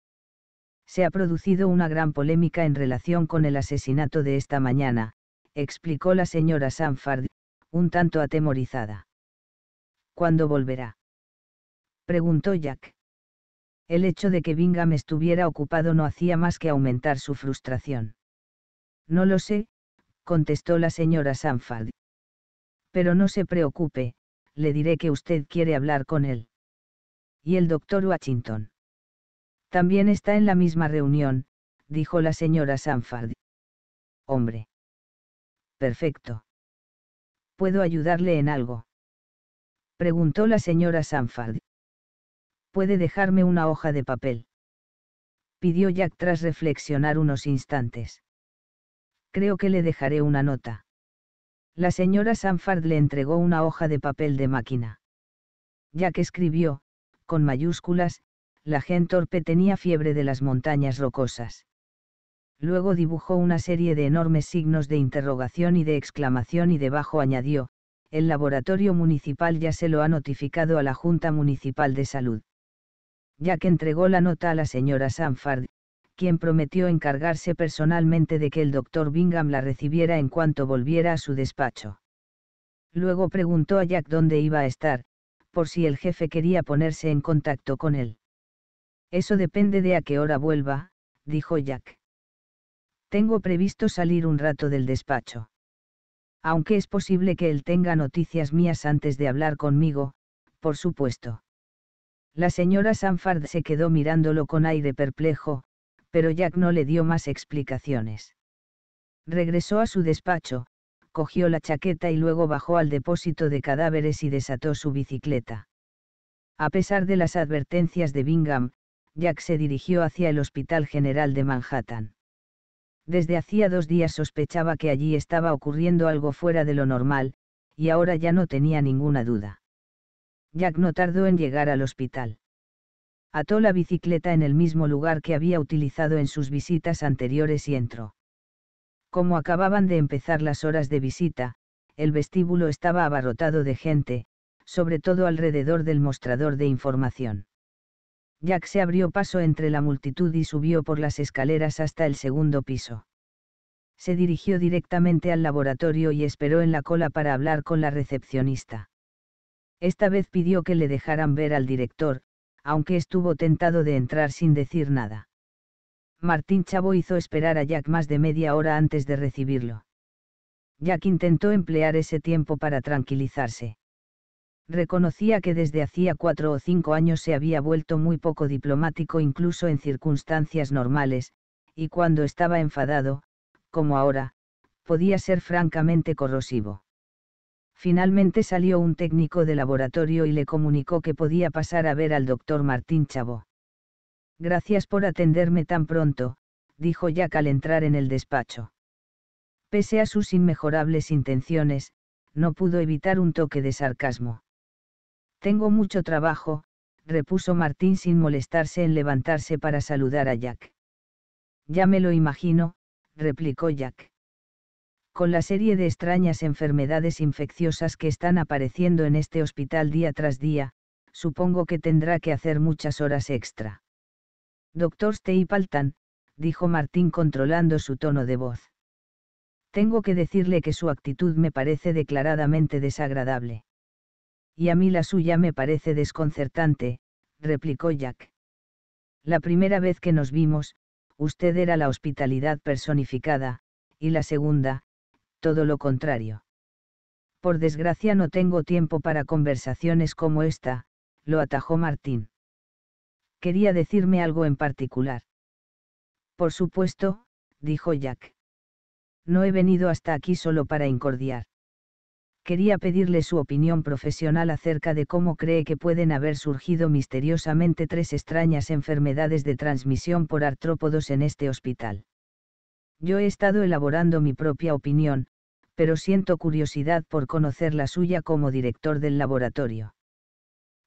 Se ha producido una gran polémica en relación con el asesinato de esta mañana, explicó la señora Sanford, un tanto atemorizada. ¿Cuándo volverá? preguntó Jack. El hecho de que Bingham estuviera ocupado no hacía más que aumentar su frustración. No lo sé, contestó la señora Sanford. Pero no se preocupe, le diré que usted quiere hablar con él. Y el doctor Washington. También está en la misma reunión, dijo la señora Sanford. Hombre. Perfecto. ¿Puedo ayudarle en algo? Preguntó la señora Sanford puede dejarme una hoja de papel. Pidió Jack tras reflexionar unos instantes. Creo que le dejaré una nota. La señora Sanford le entregó una hoja de papel de máquina. Jack escribió, con mayúsculas, la torpe tenía fiebre de las montañas rocosas. Luego dibujó una serie de enormes signos de interrogación y de exclamación y debajo añadió, el laboratorio municipal ya se lo ha notificado a la Junta Municipal de Salud. Jack entregó la nota a la señora Sanford, quien prometió encargarse personalmente de que el doctor Bingham la recibiera en cuanto volviera a su despacho. Luego preguntó a Jack dónde iba a estar, por si el jefe quería ponerse en contacto con él. Eso depende de a qué hora vuelva, dijo Jack. Tengo previsto salir un rato del despacho. Aunque es posible que él tenga noticias mías antes de hablar conmigo, por supuesto. La señora Sanford se quedó mirándolo con aire perplejo, pero Jack no le dio más explicaciones. Regresó a su despacho, cogió la chaqueta y luego bajó al depósito de cadáveres y desató su bicicleta. A pesar de las advertencias de Bingham, Jack se dirigió hacia el Hospital General de Manhattan. Desde hacía dos días sospechaba que allí estaba ocurriendo algo fuera de lo normal, y ahora ya no tenía ninguna duda. Jack no tardó en llegar al hospital. Ató la bicicleta en el mismo lugar que había utilizado en sus visitas anteriores y entró. Como acababan de empezar las horas de visita, el vestíbulo estaba abarrotado de gente, sobre todo alrededor del mostrador de información. Jack se abrió paso entre la multitud y subió por las escaleras hasta el segundo piso. Se dirigió directamente al laboratorio y esperó en la cola para hablar con la recepcionista. Esta vez pidió que le dejaran ver al director, aunque estuvo tentado de entrar sin decir nada. Martín Chavo hizo esperar a Jack más de media hora antes de recibirlo. Jack intentó emplear ese tiempo para tranquilizarse. Reconocía que desde hacía cuatro o cinco años se había vuelto muy poco diplomático incluso en circunstancias normales, y cuando estaba enfadado, como ahora, podía ser francamente corrosivo finalmente salió un técnico de laboratorio y le comunicó que podía pasar a ver al doctor Martín Chavo. Gracias por atenderme tan pronto, dijo Jack al entrar en el despacho. Pese a sus inmejorables intenciones, no pudo evitar un toque de sarcasmo. Tengo mucho trabajo, repuso Martín sin molestarse en levantarse para saludar a Jack. Ya me lo imagino, replicó Jack con la serie de extrañas enfermedades infecciosas que están apareciendo en este hospital día tras día, supongo que tendrá que hacer muchas horas extra. Doctor Steipaltan, dijo Martín controlando su tono de voz. Tengo que decirle que su actitud me parece declaradamente desagradable. Y a mí la suya me parece desconcertante, replicó Jack. La primera vez que nos vimos, usted era la hospitalidad personificada, y la segunda, todo lo contrario. Por desgracia no tengo tiempo para conversaciones como esta, lo atajó Martín. Quería decirme algo en particular. Por supuesto, dijo Jack. No he venido hasta aquí solo para incordiar. Quería pedirle su opinión profesional acerca de cómo cree que pueden haber surgido misteriosamente tres extrañas enfermedades de transmisión por artrópodos en este hospital. Yo he estado elaborando mi propia opinión, pero siento curiosidad por conocer la suya como director del laboratorio.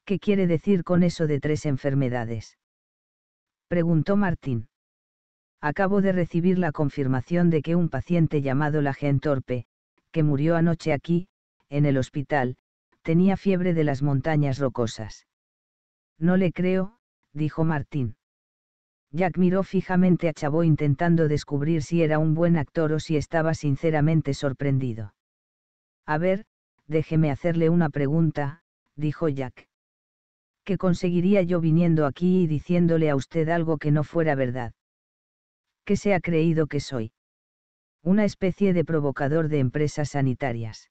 ¿Qué quiere decir con eso de tres enfermedades? Preguntó Martín. Acabo de recibir la confirmación de que un paciente llamado la Gentorpe, que murió anoche aquí, en el hospital, tenía fiebre de las montañas rocosas. No le creo, dijo Martín. Jack miró fijamente a Chabot intentando descubrir si era un buen actor o si estaba sinceramente sorprendido. A ver, déjeme hacerle una pregunta, dijo Jack. ¿Qué conseguiría yo viniendo aquí y diciéndole a usted algo que no fuera verdad? ¿Qué se ha creído que soy? Una especie de provocador de empresas sanitarias.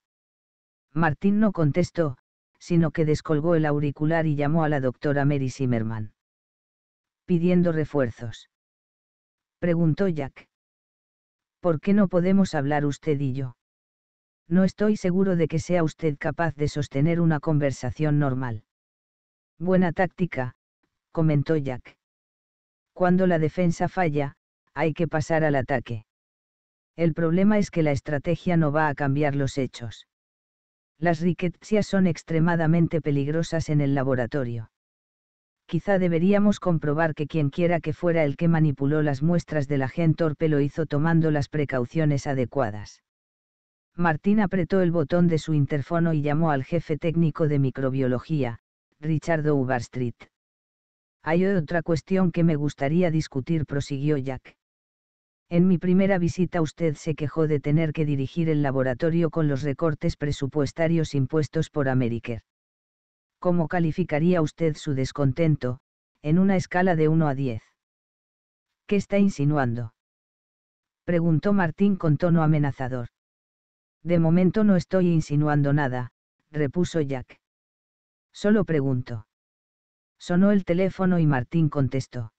Martín no contestó, sino que descolgó el auricular y llamó a la doctora Mary Zimmerman pidiendo refuerzos. Preguntó Jack. ¿Por qué no podemos hablar usted y yo? No estoy seguro de que sea usted capaz de sostener una conversación normal. Buena táctica, comentó Jack. Cuando la defensa falla, hay que pasar al ataque. El problema es que la estrategia no va a cambiar los hechos. Las riquezas son extremadamente peligrosas en el laboratorio quizá deberíamos comprobar que quienquiera que fuera el que manipuló las muestras del agente torpe lo hizo tomando las precauciones adecuadas. Martín apretó el botón de su interfono y llamó al jefe técnico de microbiología, Richard Street. Hay otra cuestión que me gustaría discutir, prosiguió Jack. En mi primera visita usted se quejó de tener que dirigir el laboratorio con los recortes presupuestarios impuestos por Americare. ¿Cómo calificaría usted su descontento, en una escala de 1 a 10? ¿Qué está insinuando? Preguntó Martín con tono amenazador. De momento no estoy insinuando nada, repuso Jack. Solo pregunto. Sonó el teléfono y Martín contestó.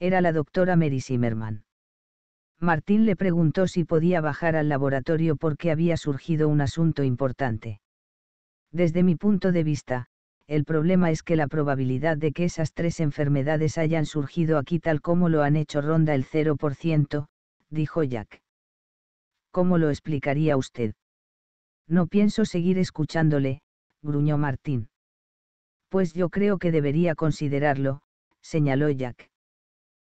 Era la doctora Mary Zimmerman. Martín le preguntó si podía bajar al laboratorio porque había surgido un asunto importante. Desde mi punto de vista, el problema es que la probabilidad de que esas tres enfermedades hayan surgido aquí tal como lo han hecho ronda el 0%, dijo Jack. ¿Cómo lo explicaría usted? No pienso seguir escuchándole, gruñó Martín. Pues yo creo que debería considerarlo, señaló Jack.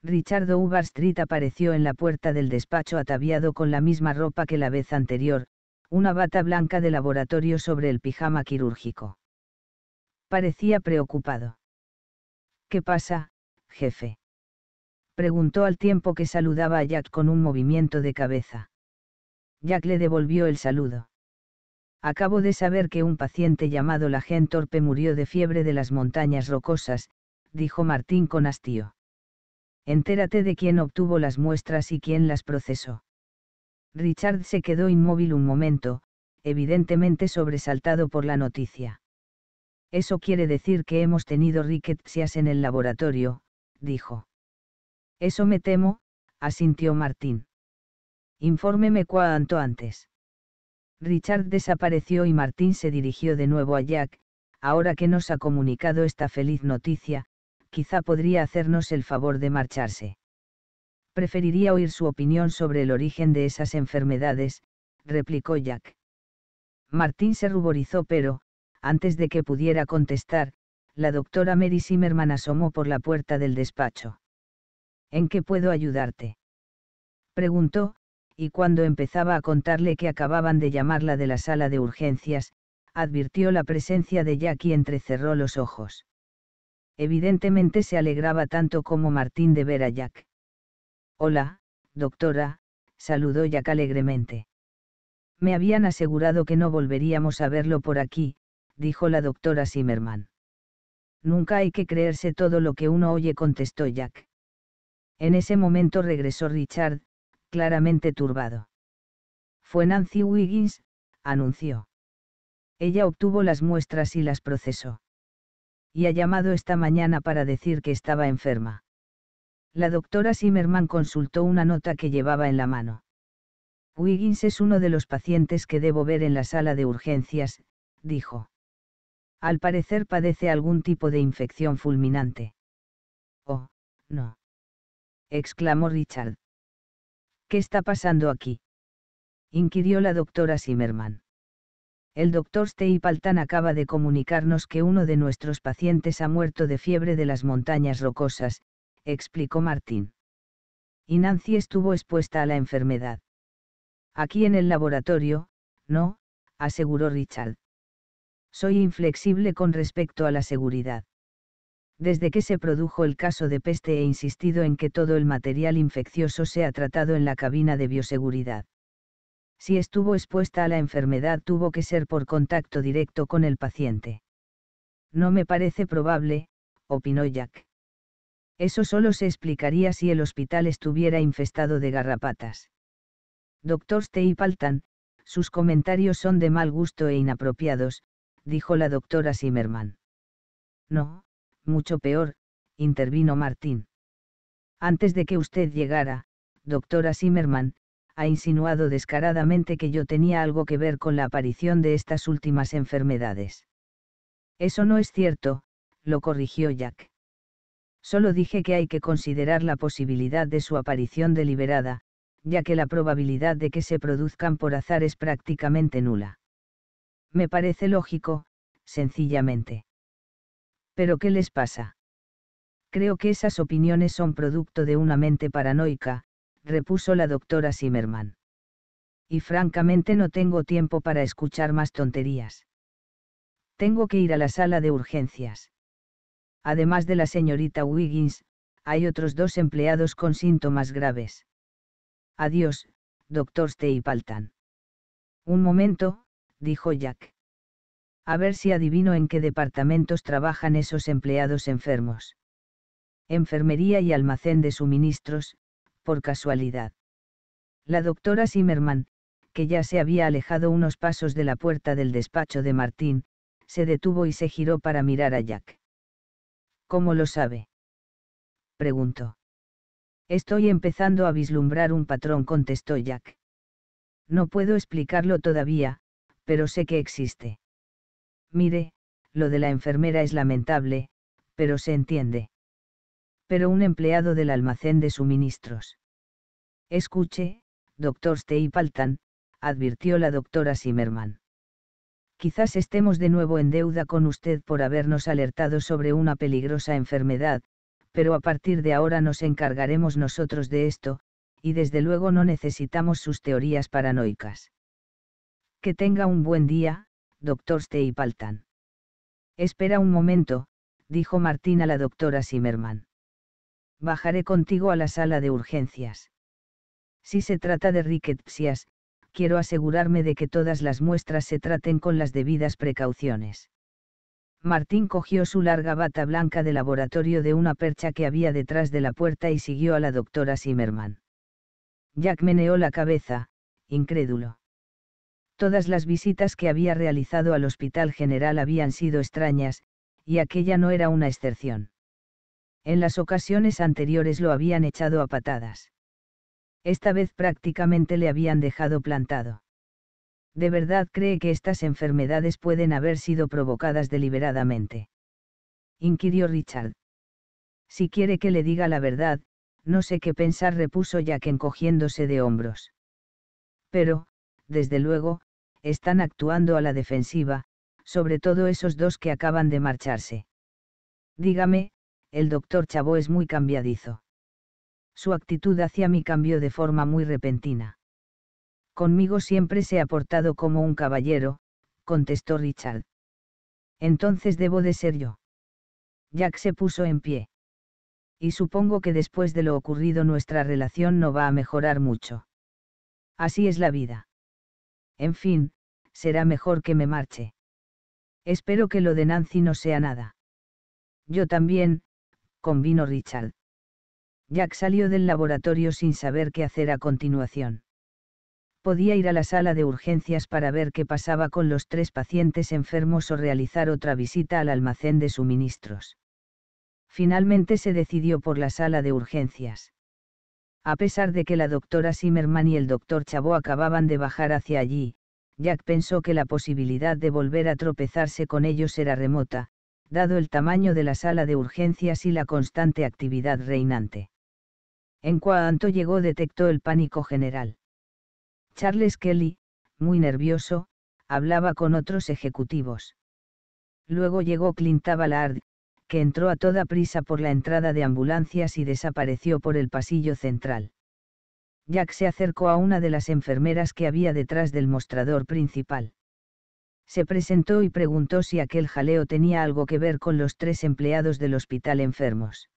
Richard Street apareció en la puerta del despacho ataviado con la misma ropa que la vez anterior, una bata blanca de laboratorio sobre el pijama quirúrgico. Parecía preocupado. ¿Qué pasa, jefe? Preguntó al tiempo que saludaba a Jack con un movimiento de cabeza. Jack le devolvió el saludo. Acabo de saber que un paciente llamado la Torpe murió de fiebre de las montañas rocosas, dijo Martín con hastío. Entérate de quién obtuvo las muestras y quién las procesó. Richard se quedó inmóvil un momento, evidentemente sobresaltado por la noticia. Eso quiere decir que hemos tenido rickettsias en el laboratorio, dijo. Eso me temo, asintió Martín. Infórmeme cuanto antes. Richard desapareció y Martín se dirigió de nuevo a Jack, ahora que nos ha comunicado esta feliz noticia, quizá podría hacernos el favor de marcharse. Preferiría oír su opinión sobre el origen de esas enfermedades, replicó Jack. Martín se ruborizó, pero, antes de que pudiera contestar, la doctora Mary Zimmerman asomó por la puerta del despacho. ¿En qué puedo ayudarte? preguntó, y cuando empezaba a contarle que acababan de llamarla de la sala de urgencias, advirtió la presencia de Jack y entrecerró los ojos. Evidentemente se alegraba tanto como Martín de ver a Jack. Hola, doctora, saludó Jack alegremente. Me habían asegurado que no volveríamos a verlo por aquí, dijo la doctora Zimmerman. Nunca hay que creerse todo lo que uno oye, contestó Jack. En ese momento regresó Richard, claramente turbado. Fue Nancy Wiggins, anunció. Ella obtuvo las muestras y las procesó. Y ha llamado esta mañana para decir que estaba enferma. La doctora Zimmerman consultó una nota que llevaba en la mano. Wiggins es uno de los pacientes que debo ver en la sala de urgencias, dijo. Al parecer padece algún tipo de infección fulminante. Oh, no. exclamó Richard. ¿Qué está pasando aquí? inquirió la doctora Zimmerman. El doctor Steipaltan acaba de comunicarnos que uno de nuestros pacientes ha muerto de fiebre de las montañas rocosas, explicó Martín. Y Nancy estuvo expuesta a la enfermedad. Aquí en el laboratorio, no, aseguró Richard. Soy inflexible con respecto a la seguridad. Desde que se produjo el caso de peste he insistido en que todo el material infeccioso sea tratado en la cabina de bioseguridad. Si estuvo expuesta a la enfermedad tuvo que ser por contacto directo con el paciente. No me parece probable, opinó Jack. Eso solo se explicaría si el hospital estuviera infestado de garrapatas. Doctor Steipaltan, sus comentarios son de mal gusto e inapropiados, dijo la doctora Zimmerman. No, mucho peor, intervino Martín. Antes de que usted llegara, doctora Zimmerman, ha insinuado descaradamente que yo tenía algo que ver con la aparición de estas últimas enfermedades. Eso no es cierto, lo corrigió Jack. Solo dije que hay que considerar la posibilidad de su aparición deliberada, ya que la probabilidad de que se produzcan por azar es prácticamente nula. Me parece lógico, sencillamente. Pero ¿qué les pasa? Creo que esas opiniones son producto de una mente paranoica, repuso la doctora Zimmerman. Y francamente no tengo tiempo para escuchar más tonterías. Tengo que ir a la sala de urgencias además de la señorita Wiggins, hay otros dos empleados con síntomas graves. Adiós, doctor Steipaltan. Un momento, dijo Jack. A ver si adivino en qué departamentos trabajan esos empleados enfermos. Enfermería y almacén de suministros, por casualidad. La doctora Zimmerman, que ya se había alejado unos pasos de la puerta del despacho de Martín, se detuvo y se giró para mirar a Jack. ¿Cómo lo sabe? Preguntó. Estoy empezando a vislumbrar un patrón, contestó Jack. No puedo explicarlo todavía, pero sé que existe. Mire, lo de la enfermera es lamentable, pero se entiende. Pero un empleado del almacén de suministros. Escuche, doctor Steypaltan, advirtió la doctora Zimmerman quizás estemos de nuevo en deuda con usted por habernos alertado sobre una peligrosa enfermedad, pero a partir de ahora nos encargaremos nosotros de esto, y desde luego no necesitamos sus teorías paranoicas. Que tenga un buen día, doctor Steipaltan. Espera un momento, dijo Martín a la doctora Zimmerman. Bajaré contigo a la sala de urgencias. Si se trata de rickettsias quiero asegurarme de que todas las muestras se traten con las debidas precauciones. Martín cogió su larga bata blanca de laboratorio de una percha que había detrás de la puerta y siguió a la doctora Zimmerman. Jack meneó la cabeza, incrédulo. Todas las visitas que había realizado al Hospital General habían sido extrañas, y aquella no era una excepción. En las ocasiones anteriores lo habían echado a patadas. Esta vez prácticamente le habían dejado plantado. ¿De verdad cree que estas enfermedades pueden haber sido provocadas deliberadamente? inquirió Richard. Si quiere que le diga la verdad, no sé qué pensar, repuso Jack encogiéndose de hombros. Pero, desde luego, están actuando a la defensiva, sobre todo esos dos que acaban de marcharse. Dígame, el doctor Chabó es muy cambiadizo su actitud hacia mí cambió de forma muy repentina. Conmigo siempre se ha portado como un caballero, contestó Richard. Entonces debo de ser yo. Jack se puso en pie. Y supongo que después de lo ocurrido nuestra relación no va a mejorar mucho. Así es la vida. En fin, será mejor que me marche. Espero que lo de Nancy no sea nada. Yo también, convino Richard. Jack salió del laboratorio sin saber qué hacer a continuación. Podía ir a la sala de urgencias para ver qué pasaba con los tres pacientes enfermos o realizar otra visita al almacén de suministros. Finalmente se decidió por la sala de urgencias. A pesar de que la doctora Zimmerman y el doctor Chabó acababan de bajar hacia allí, Jack pensó que la posibilidad de volver a tropezarse con ellos era remota, dado el tamaño de la sala de urgencias y la constante actividad reinante. En cuanto llegó detectó el pánico general. Charles Kelly, muy nervioso, hablaba con otros ejecutivos. Luego llegó Clint Ballard, que entró a toda prisa por la entrada de ambulancias y desapareció por el pasillo central. Jack se acercó a una de las enfermeras que había detrás del mostrador principal. Se presentó y preguntó si aquel jaleo tenía algo que ver con los tres empleados del hospital enfermos.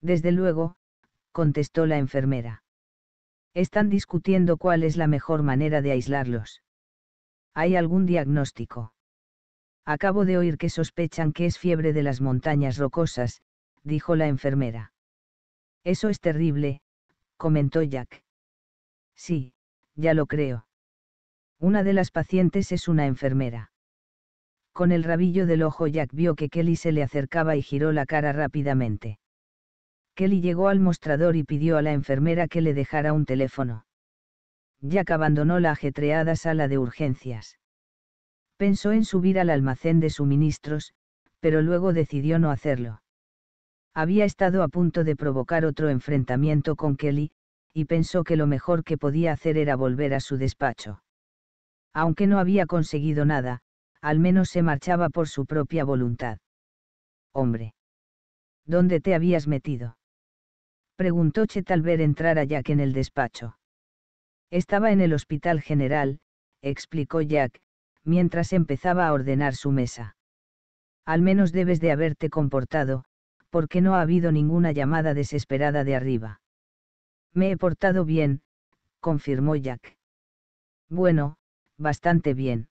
Desde luego, contestó la enfermera. Están discutiendo cuál es la mejor manera de aislarlos. ¿Hay algún diagnóstico? Acabo de oír que sospechan que es fiebre de las montañas rocosas, dijo la enfermera. Eso es terrible, comentó Jack. Sí, ya lo creo. Una de las pacientes es una enfermera. Con el rabillo del ojo Jack vio que Kelly se le acercaba y giró la cara rápidamente. Kelly llegó al mostrador y pidió a la enfermera que le dejara un teléfono. Jack abandonó la ajetreada sala de urgencias. Pensó en subir al almacén de suministros, pero luego decidió no hacerlo. Había estado a punto de provocar otro enfrentamiento con Kelly, y pensó que lo mejor que podía hacer era volver a su despacho. Aunque no había conseguido nada, al menos se marchaba por su propia voluntad. Hombre. ¿Dónde te habías metido? preguntó Che tal ver entrar a Jack en el despacho. Estaba en el hospital general, explicó Jack, mientras empezaba a ordenar su mesa. Al menos debes de haberte comportado, porque no ha habido ninguna llamada desesperada de arriba. Me he portado bien, confirmó Jack. Bueno, bastante bien.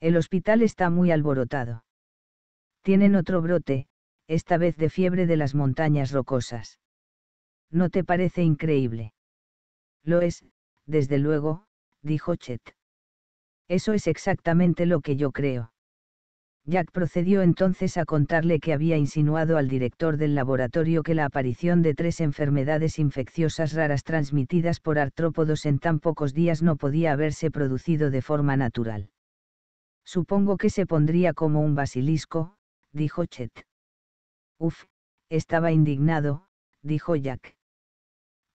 El hospital está muy alborotado. Tienen otro brote, esta vez de fiebre de las montañas rocosas. ¿No te parece increíble? Lo es, desde luego, dijo Chet. Eso es exactamente lo que yo creo. Jack procedió entonces a contarle que había insinuado al director del laboratorio que la aparición de tres enfermedades infecciosas raras transmitidas por artrópodos en tan pocos días no podía haberse producido de forma natural. Supongo que se pondría como un basilisco, dijo Chet. Uf, estaba indignado, dijo Jack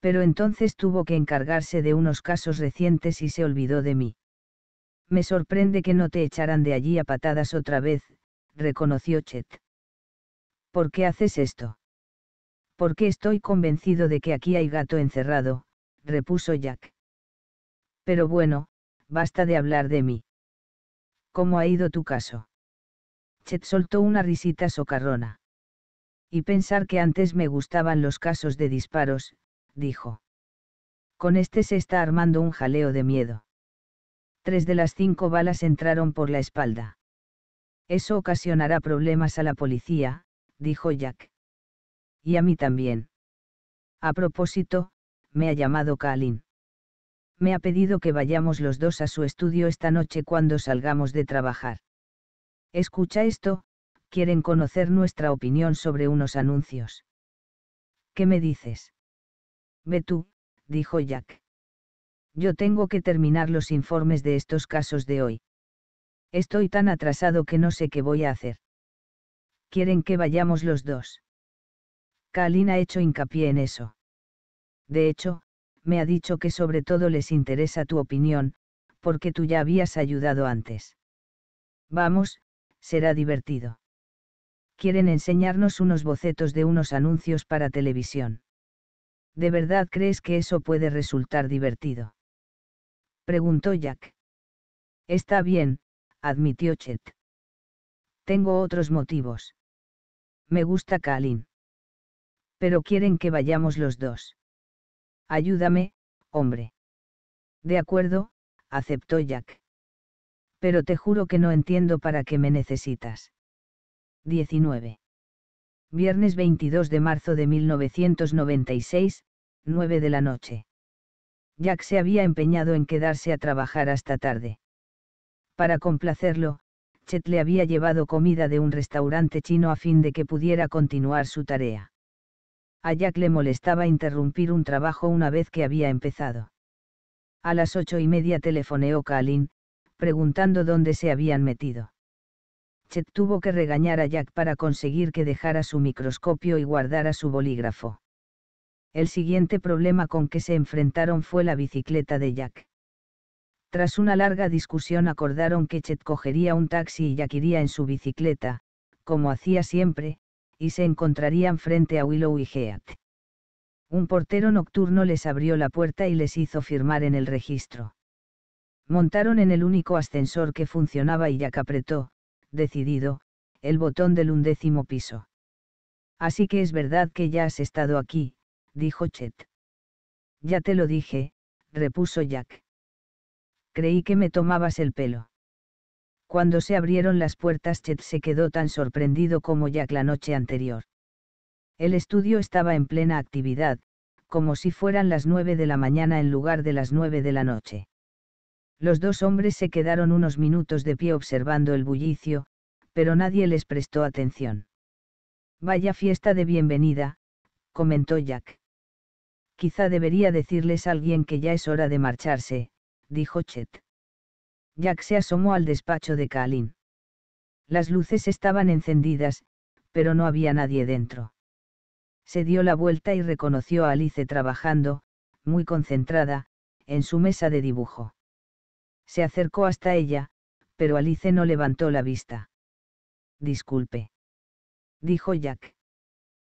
pero entonces tuvo que encargarse de unos casos recientes y se olvidó de mí. Me sorprende que no te echaran de allí a patadas otra vez, reconoció Chet. ¿Por qué haces esto? Porque estoy convencido de que aquí hay gato encerrado, repuso Jack. Pero bueno, basta de hablar de mí. ¿Cómo ha ido tu caso? Chet soltó una risita socarrona. Y pensar que antes me gustaban los casos de disparos, dijo. Con este se está armando un jaleo de miedo. Tres de las cinco balas entraron por la espalda. Eso ocasionará problemas a la policía, dijo Jack. Y a mí también. A propósito, me ha llamado Kalin. Me ha pedido que vayamos los dos a su estudio esta noche cuando salgamos de trabajar. Escucha esto, quieren conocer nuestra opinión sobre unos anuncios. ¿Qué me dices? Ve tú, dijo Jack. Yo tengo que terminar los informes de estos casos de hoy. Estoy tan atrasado que no sé qué voy a hacer. Quieren que vayamos los dos. Kalin ha hecho hincapié en eso. De hecho, me ha dicho que sobre todo les interesa tu opinión, porque tú ya habías ayudado antes. Vamos, será divertido. Quieren enseñarnos unos bocetos de unos anuncios para televisión. ¿de verdad crees que eso puede resultar divertido? Preguntó Jack. Está bien, admitió Chet. Tengo otros motivos. Me gusta Kalin. Pero quieren que vayamos los dos. Ayúdame, hombre. De acuerdo, aceptó Jack. Pero te juro que no entiendo para qué me necesitas. 19. Viernes 22 de marzo de 1996, 9 de la noche. Jack se había empeñado en quedarse a trabajar hasta tarde. Para complacerlo, Chet le había llevado comida de un restaurante chino a fin de que pudiera continuar su tarea. A Jack le molestaba interrumpir un trabajo una vez que había empezado. A las ocho y media telefoneó Kalin, preguntando dónde se habían metido. Chet tuvo que regañar a Jack para conseguir que dejara su microscopio y guardara su bolígrafo. El siguiente problema con que se enfrentaron fue la bicicleta de Jack. Tras una larga discusión acordaron que Chet cogería un taxi y Jack iría en su bicicleta, como hacía siempre, y se encontrarían frente a Willow y Heat. Un portero nocturno les abrió la puerta y les hizo firmar en el registro. Montaron en el único ascensor que funcionaba y Jack apretó, decidido, el botón del undécimo piso. Así que es verdad que ya has estado aquí, dijo Chet. Ya te lo dije, repuso Jack. Creí que me tomabas el pelo. Cuando se abrieron las puertas, Chet se quedó tan sorprendido como Jack la noche anterior. El estudio estaba en plena actividad, como si fueran las nueve de la mañana en lugar de las nueve de la noche. Los dos hombres se quedaron unos minutos de pie observando el bullicio, pero nadie les prestó atención. Vaya fiesta de bienvenida, comentó Jack. Quizá debería decirles a alguien que ya es hora de marcharse, dijo Chet. Jack se asomó al despacho de Kalin. Las luces estaban encendidas, pero no había nadie dentro. Se dio la vuelta y reconoció a Alice trabajando, muy concentrada, en su mesa de dibujo. Se acercó hasta ella, pero Alice no levantó la vista. Disculpe. Dijo Jack.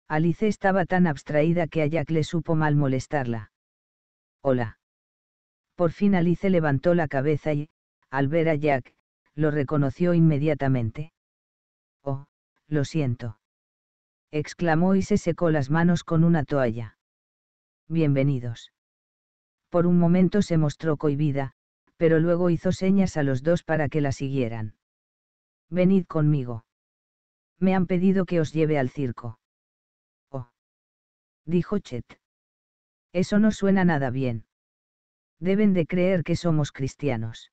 Alice estaba tan abstraída que a Jack le supo mal molestarla. Hola. Por fin Alice levantó la cabeza y, al ver a Jack, lo reconoció inmediatamente. Oh, lo siento. Exclamó y se secó las manos con una toalla. Bienvenidos. Por un momento se mostró cohibida, pero luego hizo señas a los dos para que la siguieran. Venid conmigo. Me han pedido que os lleve al circo. Oh. Dijo Chet. Eso no suena nada bien. Deben de creer que somos cristianos.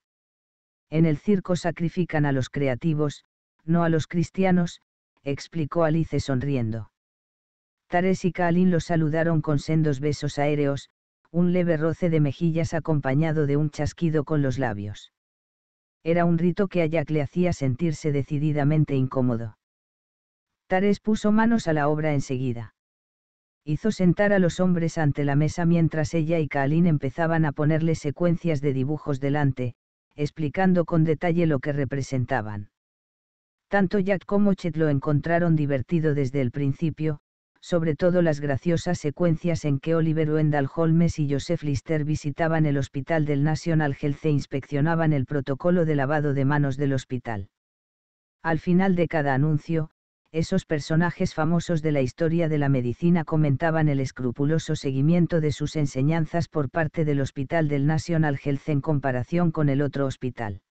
En el circo sacrifican a los creativos, no a los cristianos, explicó Alice sonriendo. Tares y Kalin los saludaron con sendos besos aéreos, un leve roce de mejillas acompañado de un chasquido con los labios. Era un rito que a Jack le hacía sentirse decididamente incómodo. Tares puso manos a la obra enseguida. Hizo sentar a los hombres ante la mesa mientras ella y Kalin empezaban a ponerle secuencias de dibujos delante, explicando con detalle lo que representaban. Tanto Jack como Chet lo encontraron divertido desde el principio, sobre todo las graciosas secuencias en que Oliver Wendell Holmes y Joseph Lister visitaban el hospital del National Health e inspeccionaban el protocolo de lavado de manos del hospital. Al final de cada anuncio, esos personajes famosos de la historia de la medicina comentaban el escrupuloso seguimiento de sus enseñanzas por parte del hospital del National Health en comparación con el otro hospital.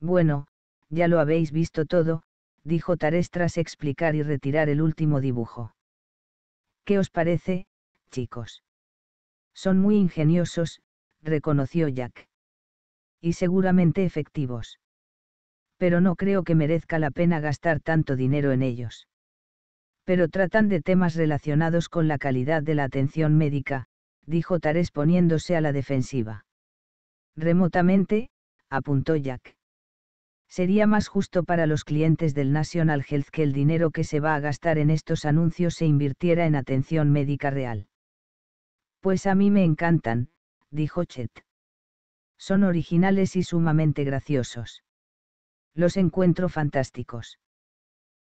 Bueno, ya lo habéis visto todo, dijo Tarés tras explicar y retirar el último dibujo. ¿Qué os parece, chicos? Son muy ingeniosos, reconoció Jack. Y seguramente efectivos. Pero no creo que merezca la pena gastar tanto dinero en ellos. Pero tratan de temas relacionados con la calidad de la atención médica, dijo Tarés poniéndose a la defensiva. Remotamente, apuntó Jack. Sería más justo para los clientes del National Health que el dinero que se va a gastar en estos anuncios se invirtiera en atención médica real. Pues a mí me encantan, dijo Chet. Son originales y sumamente graciosos. Los encuentro fantásticos.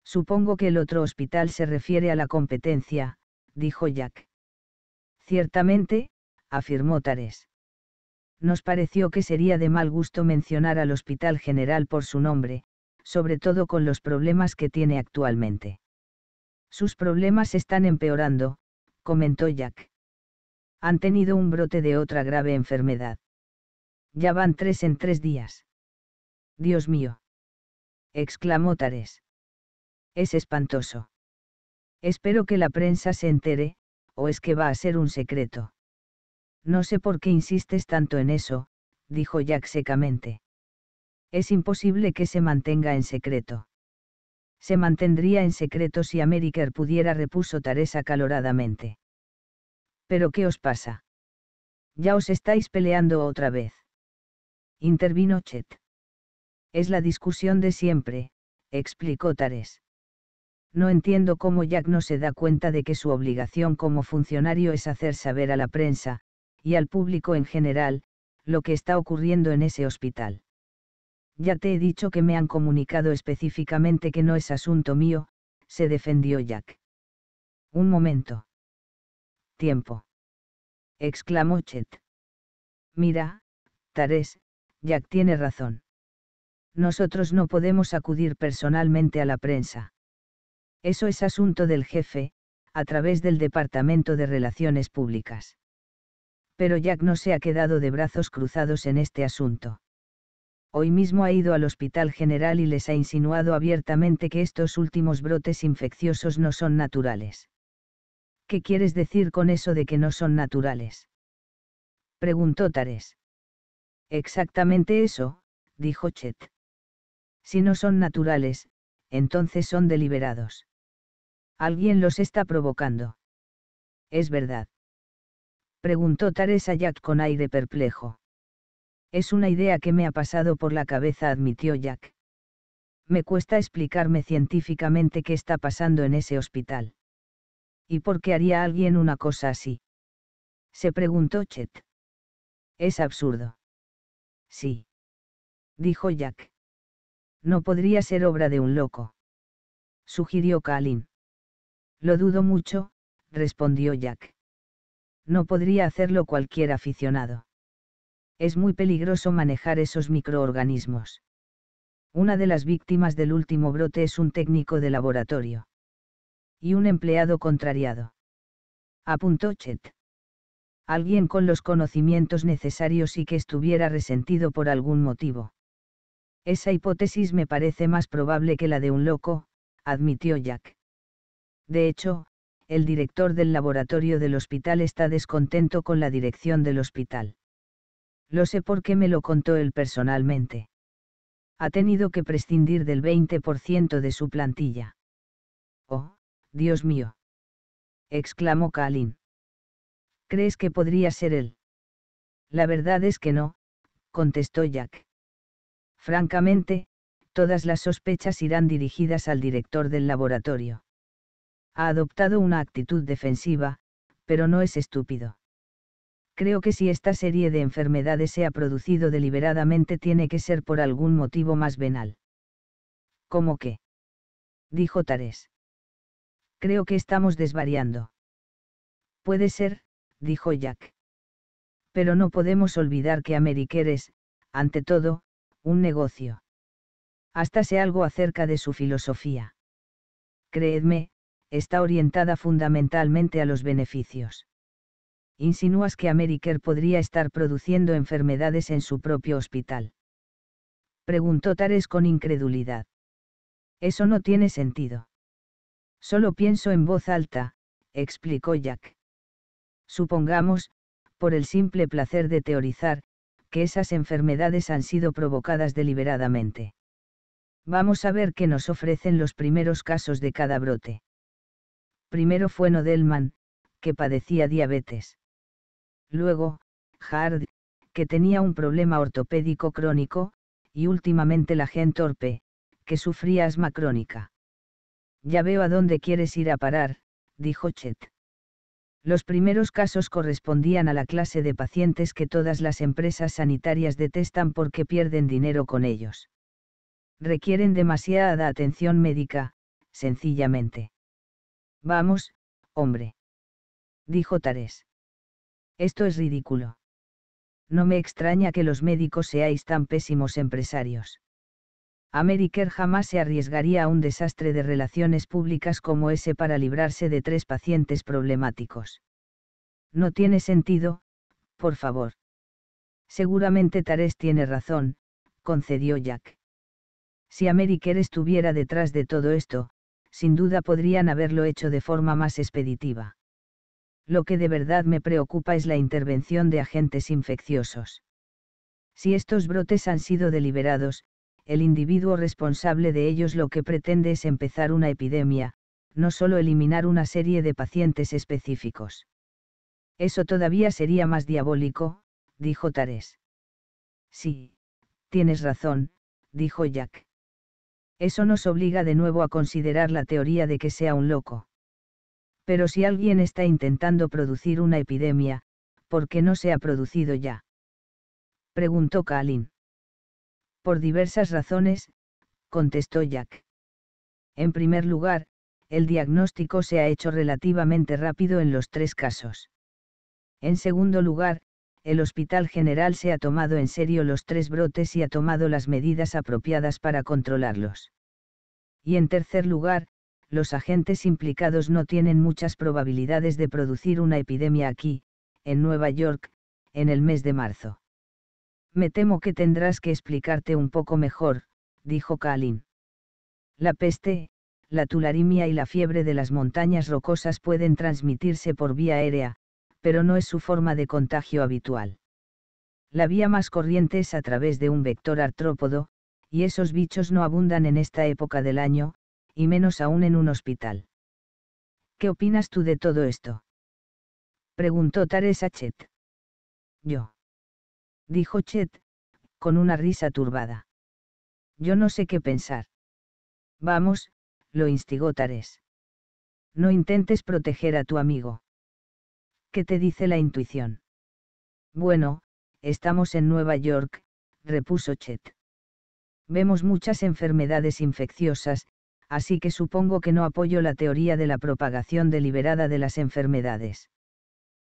Supongo que el otro hospital se refiere a la competencia, dijo Jack. Ciertamente, afirmó Tares nos pareció que sería de mal gusto mencionar al Hospital General por su nombre, sobre todo con los problemas que tiene actualmente. Sus problemas están empeorando, comentó Jack. Han tenido un brote de otra grave enfermedad. Ya van tres en tres días. Dios mío. exclamó Tares. Es espantoso. Espero que la prensa se entere, o es que va a ser un secreto. No sé por qué insistes tanto en eso, dijo Jack secamente. Es imposible que se mantenga en secreto. Se mantendría en secreto si Ameriker pudiera, repuso Tares acaloradamente. ¿Pero qué os pasa? Ya os estáis peleando otra vez. Intervino Chet. Es la discusión de siempre, explicó Tares. No entiendo cómo Jack no se da cuenta de que su obligación como funcionario es hacer saber a la prensa, y al público en general, lo que está ocurriendo en ese hospital. Ya te he dicho que me han comunicado específicamente que no es asunto mío, se defendió Jack. Un momento. Tiempo. exclamó Chet. Mira, Tarés, Jack tiene razón. Nosotros no podemos acudir personalmente a la prensa. Eso es asunto del jefe, a través del Departamento de Relaciones Públicas. Pero Jack no se ha quedado de brazos cruzados en este asunto. Hoy mismo ha ido al Hospital General y les ha insinuado abiertamente que estos últimos brotes infecciosos no son naturales. ¿Qué quieres decir con eso de que no son naturales? preguntó Tares. Exactamente eso, dijo Chet. Si no son naturales, entonces son deliberados. Alguien los está provocando. Es verdad preguntó Jack con aire perplejo. Es una idea que me ha pasado por la cabeza, admitió Jack. Me cuesta explicarme científicamente qué está pasando en ese hospital. ¿Y por qué haría alguien una cosa así? Se preguntó Chet. Es absurdo. Sí. Dijo Jack. No podría ser obra de un loco. Sugirió Kalin. Lo dudo mucho, respondió Jack no podría hacerlo cualquier aficionado. Es muy peligroso manejar esos microorganismos. Una de las víctimas del último brote es un técnico de laboratorio. Y un empleado contrariado. Apuntó Chet. Alguien con los conocimientos necesarios y que estuviera resentido por algún motivo. Esa hipótesis me parece más probable que la de un loco, admitió Jack. De hecho, el director del laboratorio del hospital está descontento con la dirección del hospital. Lo sé porque me lo contó él personalmente. Ha tenido que prescindir del 20% de su plantilla. Oh, Dios mío. exclamó Kalin. ¿Crees que podría ser él? La verdad es que no, contestó Jack. Francamente, todas las sospechas irán dirigidas al director del laboratorio. Ha adoptado una actitud defensiva, pero no es estúpido. Creo que si esta serie de enfermedades se ha producido deliberadamente tiene que ser por algún motivo más venal. ¿Cómo que? dijo Tarés. Creo que estamos desvariando. Puede ser, dijo Jack. Pero no podemos olvidar que Ameriker es, ante todo, un negocio. Hasta sé algo acerca de su filosofía. Creedme, está orientada fundamentalmente a los beneficios. Insinúas que Ameriker podría estar produciendo enfermedades en su propio hospital. Preguntó Tares con incredulidad. Eso no tiene sentido. Solo pienso en voz alta, explicó Jack. Supongamos, por el simple placer de teorizar, que esas enfermedades han sido provocadas deliberadamente. Vamos a ver qué nos ofrecen los primeros casos de cada brote. Primero fue Nodelman, que padecía diabetes. Luego, Hard, que tenía un problema ortopédico crónico, y últimamente la gente Orpe, que sufría asma crónica. Ya veo a dónde quieres ir a parar, dijo Chet. Los primeros casos correspondían a la clase de pacientes que todas las empresas sanitarias detestan porque pierden dinero con ellos. Requieren demasiada atención médica, sencillamente. Vamos, hombre. Dijo Tarés. Esto es ridículo. No me extraña que los médicos seáis tan pésimos empresarios. Ameriker jamás se arriesgaría a un desastre de relaciones públicas como ese para librarse de tres pacientes problemáticos. No tiene sentido, por favor. Seguramente Tarés tiene razón, concedió Jack. Si Ameriker estuviera detrás de todo esto, sin duda podrían haberlo hecho de forma más expeditiva. Lo que de verdad me preocupa es la intervención de agentes infecciosos. Si estos brotes han sido deliberados, el individuo responsable de ellos lo que pretende es empezar una epidemia, no solo eliminar una serie de pacientes específicos. Eso todavía sería más diabólico, dijo Tares. Sí, tienes razón, dijo Jack eso nos obliga de nuevo a considerar la teoría de que sea un loco. Pero si alguien está intentando producir una epidemia, ¿por qué no se ha producido ya? Preguntó Kalin. Por diversas razones, contestó Jack. En primer lugar, el diagnóstico se ha hecho relativamente rápido en los tres casos. En segundo lugar, el Hospital General se ha tomado en serio los tres brotes y ha tomado las medidas apropiadas para controlarlos. Y en tercer lugar, los agentes implicados no tienen muchas probabilidades de producir una epidemia aquí, en Nueva York, en el mes de marzo. Me temo que tendrás que explicarte un poco mejor, dijo Kalin. La peste, la tularimia y la fiebre de las montañas rocosas pueden transmitirse por vía aérea, pero no es su forma de contagio habitual. La vía más corriente es a través de un vector artrópodo, y esos bichos no abundan en esta época del año, y menos aún en un hospital. ¿Qué opinas tú de todo esto? Preguntó Tares a Chet. Yo. Dijo Chet, con una risa turbada. Yo no sé qué pensar. Vamos, lo instigó Tares. No intentes proteger a tu amigo. ¿Qué te dice la intuición? Bueno, estamos en Nueva York, repuso Chet. Vemos muchas enfermedades infecciosas, así que supongo que no apoyo la teoría de la propagación deliberada de las enfermedades.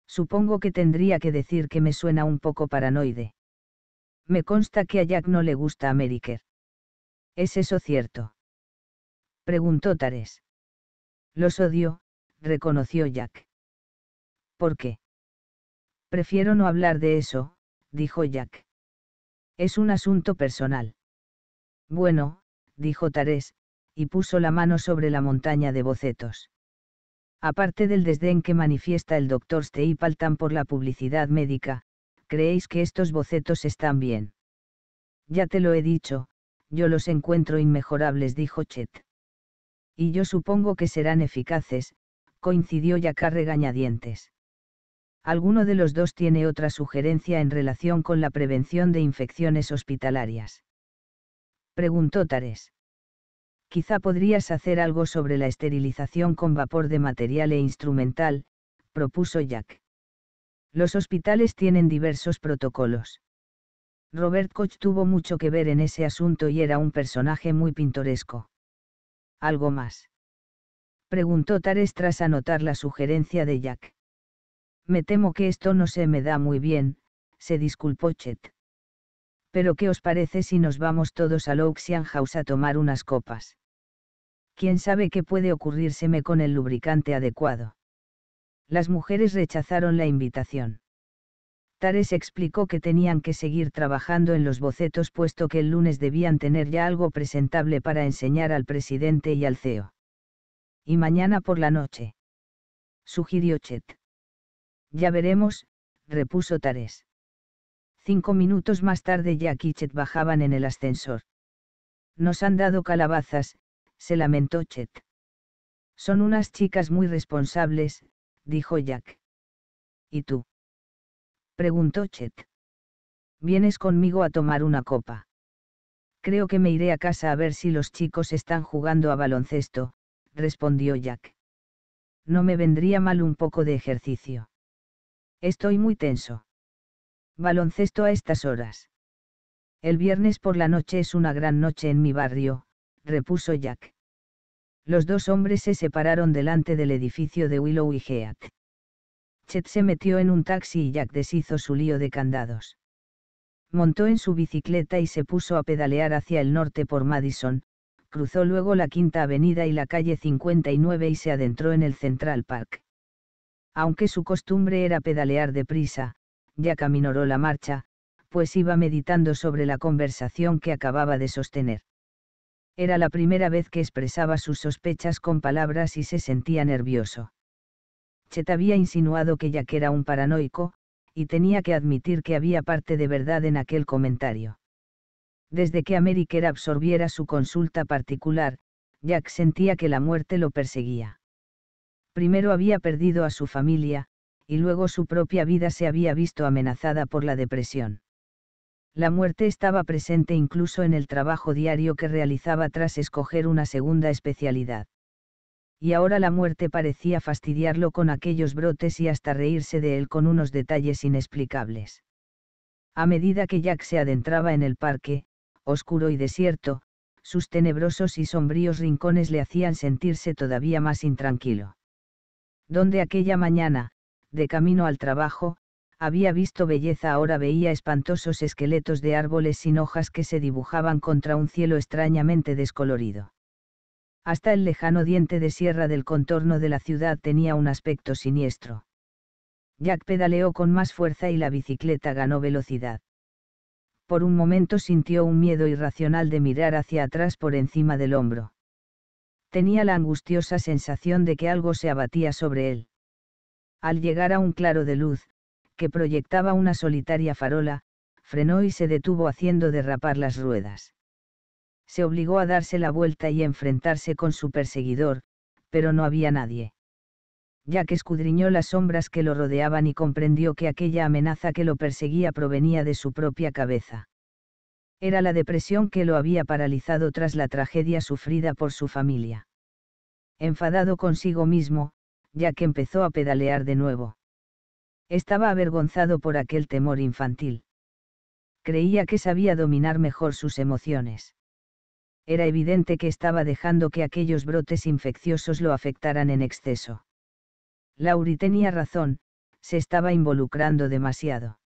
Supongo que tendría que decir que me suena un poco paranoide. Me consta que a Jack no le gusta a ¿Es eso cierto? Preguntó Tares. Los odio, reconoció Jack. ¿Por qué? Prefiero no hablar de eso, dijo Jack. Es un asunto personal. Bueno, dijo Tarés, y puso la mano sobre la montaña de bocetos. Aparte del desdén que manifiesta el doctor Steipaltan por la publicidad médica, ¿creéis que estos bocetos están bien? Ya te lo he dicho, yo los encuentro inmejorables, dijo Chet. Y yo supongo que serán eficaces, coincidió Jack regañadientes alguno de los dos tiene otra sugerencia en relación con la prevención de infecciones hospitalarias. Preguntó Tares. Quizá podrías hacer algo sobre la esterilización con vapor de material e instrumental, propuso Jack. Los hospitales tienen diversos protocolos. Robert Koch tuvo mucho que ver en ese asunto y era un personaje muy pintoresco. ¿Algo más? Preguntó Tares tras anotar la sugerencia de Jack. Me temo que esto no se me da muy bien, se disculpó Chet. Pero ¿qué os parece si nos vamos todos al Oxian House a tomar unas copas? ¿Quién sabe qué puede ocurrírseme con el lubricante adecuado? Las mujeres rechazaron la invitación. Tares explicó que tenían que seguir trabajando en los bocetos puesto que el lunes debían tener ya algo presentable para enseñar al presidente y al CEO. Y mañana por la noche. Sugirió Chet. Ya veremos, repuso Tares. Cinco minutos más tarde Jack y Chet bajaban en el ascensor. Nos han dado calabazas, se lamentó Chet. Son unas chicas muy responsables, dijo Jack. ¿Y tú? preguntó Chet. ¿Vienes conmigo a tomar una copa? Creo que me iré a casa a ver si los chicos están jugando a baloncesto, respondió Jack. No me vendría mal un poco de ejercicio. Estoy muy tenso. Baloncesto a estas horas. El viernes por la noche es una gran noche en mi barrio, repuso Jack. Los dos hombres se separaron delante del edificio de Willow y Heath. Chet se metió en un taxi y Jack deshizo su lío de candados. Montó en su bicicleta y se puso a pedalear hacia el norte por Madison, cruzó luego la Quinta Avenida y la calle 59 y se adentró en el Central Park aunque su costumbre era pedalear deprisa, Jack aminoró la marcha, pues iba meditando sobre la conversación que acababa de sostener. Era la primera vez que expresaba sus sospechas con palabras y se sentía nervioso. Chet había insinuado que Jack era un paranoico, y tenía que admitir que había parte de verdad en aquel comentario. Desde que Ameriker absorbiera su consulta particular, Jack sentía que la muerte lo perseguía Primero había perdido a su familia, y luego su propia vida se había visto amenazada por la depresión. La muerte estaba presente incluso en el trabajo diario que realizaba tras escoger una segunda especialidad. Y ahora la muerte parecía fastidiarlo con aquellos brotes y hasta reírse de él con unos detalles inexplicables. A medida que Jack se adentraba en el parque, oscuro y desierto, sus tenebrosos y sombríos rincones le hacían sentirse todavía más intranquilo donde aquella mañana, de camino al trabajo, había visto belleza ahora veía espantosos esqueletos de árboles sin hojas que se dibujaban contra un cielo extrañamente descolorido. Hasta el lejano diente de sierra del contorno de la ciudad tenía un aspecto siniestro. Jack pedaleó con más fuerza y la bicicleta ganó velocidad. Por un momento sintió un miedo irracional de mirar hacia atrás por encima del hombro tenía la angustiosa sensación de que algo se abatía sobre él. Al llegar a un claro de luz, que proyectaba una solitaria farola, frenó y se detuvo haciendo derrapar las ruedas. Se obligó a darse la vuelta y enfrentarse con su perseguidor, pero no había nadie. Ya que escudriñó las sombras que lo rodeaban y comprendió que aquella amenaza que lo perseguía provenía de su propia cabeza. Era la depresión que lo había paralizado tras la tragedia sufrida por su familia. Enfadado consigo mismo, ya que empezó a pedalear de nuevo. Estaba avergonzado por aquel temor infantil. Creía que sabía dominar mejor sus emociones. Era evidente que estaba dejando que aquellos brotes infecciosos lo afectaran en exceso. Lauri tenía razón, se estaba involucrando demasiado.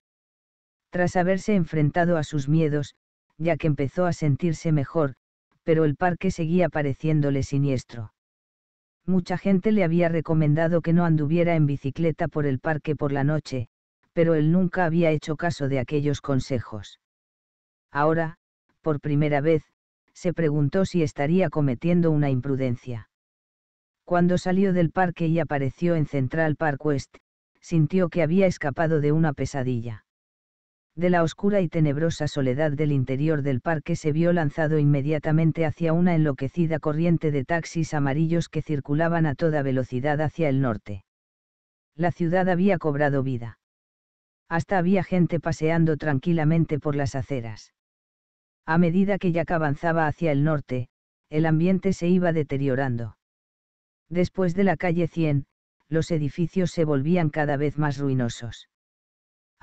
Tras haberse enfrentado a sus miedos, ya que empezó a sentirse mejor, pero el parque seguía pareciéndole siniestro. Mucha gente le había recomendado que no anduviera en bicicleta por el parque por la noche, pero él nunca había hecho caso de aquellos consejos. Ahora, por primera vez, se preguntó si estaría cometiendo una imprudencia. Cuando salió del parque y apareció en Central Park West, sintió que había escapado de una pesadilla de la oscura y tenebrosa soledad del interior del parque se vio lanzado inmediatamente hacia una enloquecida corriente de taxis amarillos que circulaban a toda velocidad hacia el norte. La ciudad había cobrado vida. Hasta había gente paseando tranquilamente por las aceras. A medida que Jack avanzaba hacia el norte, el ambiente se iba deteriorando. Después de la calle 100, los edificios se volvían cada vez más ruinosos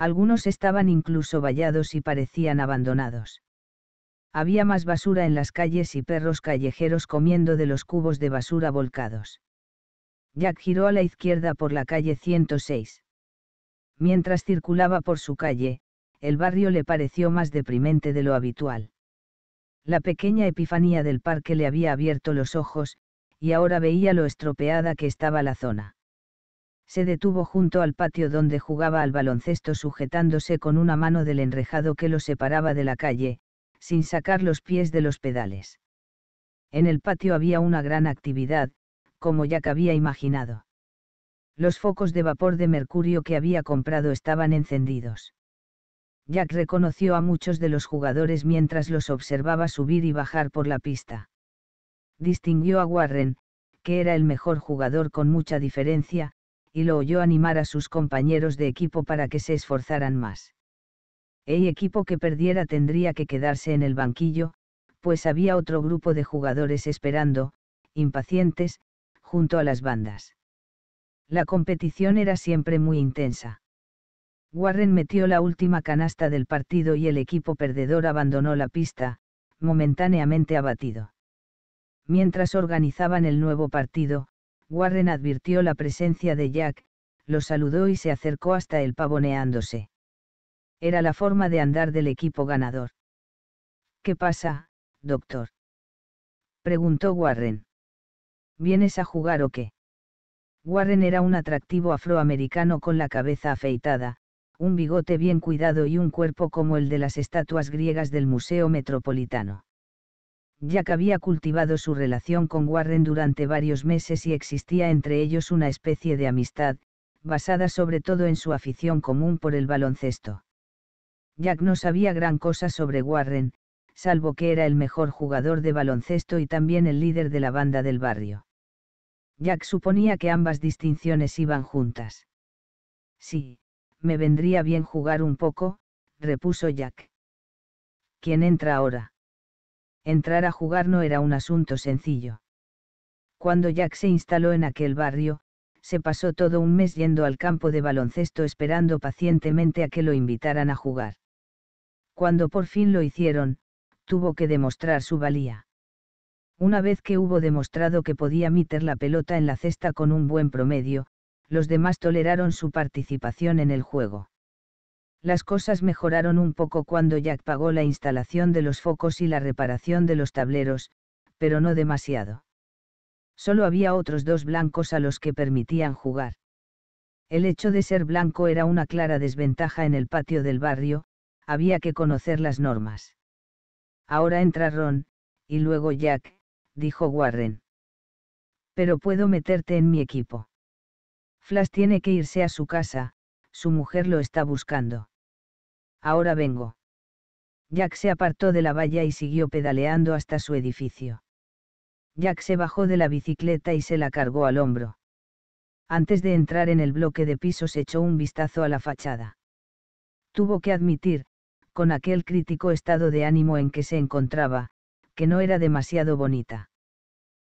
algunos estaban incluso vallados y parecían abandonados. Había más basura en las calles y perros callejeros comiendo de los cubos de basura volcados. Jack giró a la izquierda por la calle 106. Mientras circulaba por su calle, el barrio le pareció más deprimente de lo habitual. La pequeña epifanía del parque le había abierto los ojos, y ahora veía lo estropeada que estaba la zona se detuvo junto al patio donde jugaba al baloncesto sujetándose con una mano del enrejado que lo separaba de la calle, sin sacar los pies de los pedales. En el patio había una gran actividad, como Jack había imaginado. Los focos de vapor de mercurio que había comprado estaban encendidos. Jack reconoció a muchos de los jugadores mientras los observaba subir y bajar por la pista. Distinguió a Warren, que era el mejor jugador con mucha diferencia, y lo oyó animar a sus compañeros de equipo para que se esforzaran más. El equipo que perdiera tendría que quedarse en el banquillo, pues había otro grupo de jugadores esperando, impacientes, junto a las bandas. La competición era siempre muy intensa. Warren metió la última canasta del partido y el equipo perdedor abandonó la pista, momentáneamente abatido. Mientras organizaban el nuevo partido, Warren advirtió la presencia de Jack, lo saludó y se acercó hasta él pavoneándose. Era la forma de andar del equipo ganador. ¿Qué pasa, doctor? preguntó Warren. ¿Vienes a jugar o qué? Warren era un atractivo afroamericano con la cabeza afeitada, un bigote bien cuidado y un cuerpo como el de las estatuas griegas del Museo Metropolitano. Jack había cultivado su relación con Warren durante varios meses y existía entre ellos una especie de amistad, basada sobre todo en su afición común por el baloncesto. Jack no sabía gran cosa sobre Warren, salvo que era el mejor jugador de baloncesto y también el líder de la banda del barrio. Jack suponía que ambas distinciones iban juntas. Sí, me vendría bien jugar un poco, repuso Jack. ¿Quién entra ahora? entrar a jugar no era un asunto sencillo. Cuando Jack se instaló en aquel barrio, se pasó todo un mes yendo al campo de baloncesto esperando pacientemente a que lo invitaran a jugar. Cuando por fin lo hicieron, tuvo que demostrar su valía. Una vez que hubo demostrado que podía meter la pelota en la cesta con un buen promedio, los demás toleraron su participación en el juego. Las cosas mejoraron un poco cuando Jack pagó la instalación de los focos y la reparación de los tableros, pero no demasiado. Solo había otros dos blancos a los que permitían jugar. El hecho de ser blanco era una clara desventaja en el patio del barrio, había que conocer las normas. Ahora entra Ron, y luego Jack, dijo Warren. Pero puedo meterte en mi equipo. Flash tiene que irse a su casa, su mujer lo está buscando. Ahora vengo. Jack se apartó de la valla y siguió pedaleando hasta su edificio. Jack se bajó de la bicicleta y se la cargó al hombro. Antes de entrar en el bloque de pisos echó un vistazo a la fachada. Tuvo que admitir, con aquel crítico estado de ánimo en que se encontraba, que no era demasiado bonita.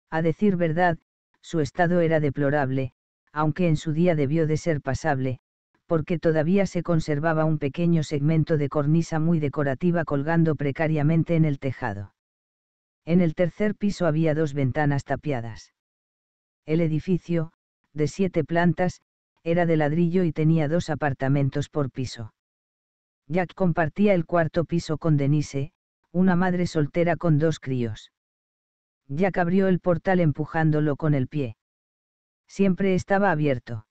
A decir verdad, su estado era deplorable, aunque en su día debió de ser pasable, porque todavía se conservaba un pequeño segmento de cornisa muy decorativa colgando precariamente en el tejado. En el tercer piso había dos ventanas tapiadas. El edificio, de siete plantas, era de ladrillo y tenía dos apartamentos por piso. Jack compartía el cuarto piso con Denise, una madre soltera con dos críos. Jack abrió el portal empujándolo con el pie. Siempre estaba abierto.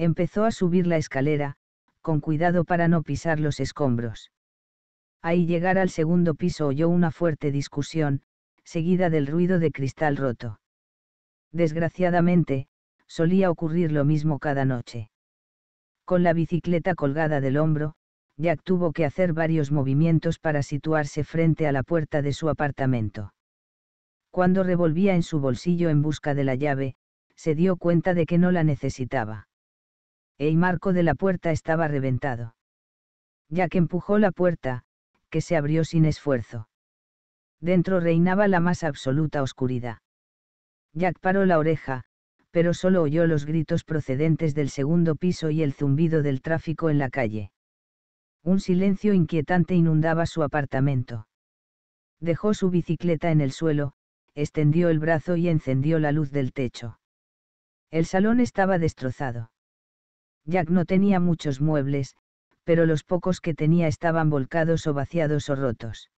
Empezó a subir la escalera, con cuidado para no pisar los escombros. Ahí llegar al segundo piso oyó una fuerte discusión, seguida del ruido de cristal roto. Desgraciadamente, solía ocurrir lo mismo cada noche. Con la bicicleta colgada del hombro, Jack tuvo que hacer varios movimientos para situarse frente a la puerta de su apartamento. Cuando revolvía en su bolsillo en busca de la llave, se dio cuenta de que no la necesitaba el marco de la puerta estaba reventado. Jack empujó la puerta, que se abrió sin esfuerzo. Dentro reinaba la más absoluta oscuridad. Jack paró la oreja, pero solo oyó los gritos procedentes del segundo piso y el zumbido del tráfico en la calle. Un silencio inquietante inundaba su apartamento. Dejó su bicicleta en el suelo, extendió el brazo y encendió la luz del techo. El salón estaba destrozado. Jack no tenía muchos muebles, pero los pocos que tenía estaban volcados o vaciados o rotos.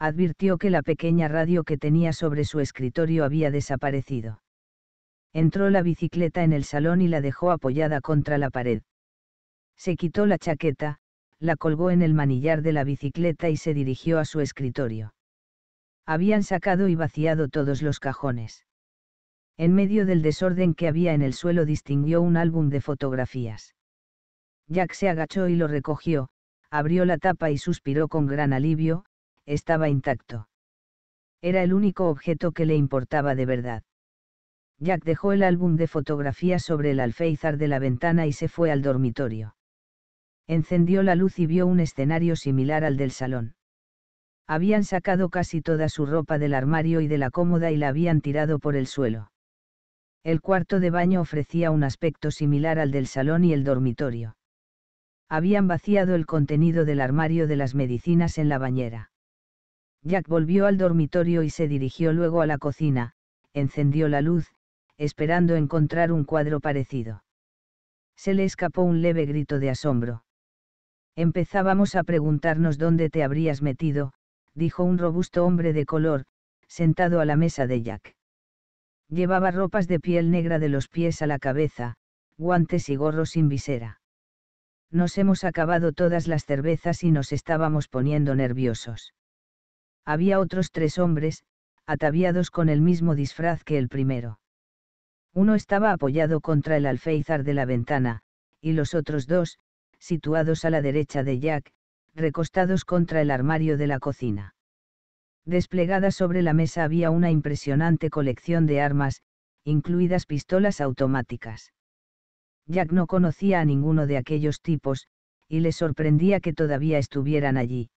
Advirtió que la pequeña radio que tenía sobre su escritorio había desaparecido. Entró la bicicleta en el salón y la dejó apoyada contra la pared. Se quitó la chaqueta, la colgó en el manillar de la bicicleta y se dirigió a su escritorio. Habían sacado y vaciado todos los cajones en medio del desorden que había en el suelo distinguió un álbum de fotografías. Jack se agachó y lo recogió, abrió la tapa y suspiró con gran alivio, estaba intacto. Era el único objeto que le importaba de verdad. Jack dejó el álbum de fotografías sobre el alféizar de la ventana y se fue al dormitorio. Encendió la luz y vio un escenario similar al del salón. Habían sacado casi toda su ropa del armario y de la cómoda y la habían tirado por el suelo. El cuarto de baño ofrecía un aspecto similar al del salón y el dormitorio. Habían vaciado el contenido del armario de las medicinas en la bañera. Jack volvió al dormitorio y se dirigió luego a la cocina, encendió la luz, esperando encontrar un cuadro parecido. Se le escapó un leve grito de asombro. Empezábamos a preguntarnos dónde te habrías metido, dijo un robusto hombre de color, sentado a la mesa de Jack. Llevaba ropas de piel negra de los pies a la cabeza, guantes y gorros sin visera. Nos hemos acabado todas las cervezas y nos estábamos poniendo nerviosos. Había otros tres hombres, ataviados con el mismo disfraz que el primero. Uno estaba apoyado contra el alféizar de la ventana, y los otros dos, situados a la derecha de Jack, recostados contra el armario de la cocina. Desplegada sobre la mesa había una impresionante colección de armas, incluidas pistolas automáticas. Jack no conocía a ninguno de aquellos tipos, y le sorprendía que todavía estuvieran allí.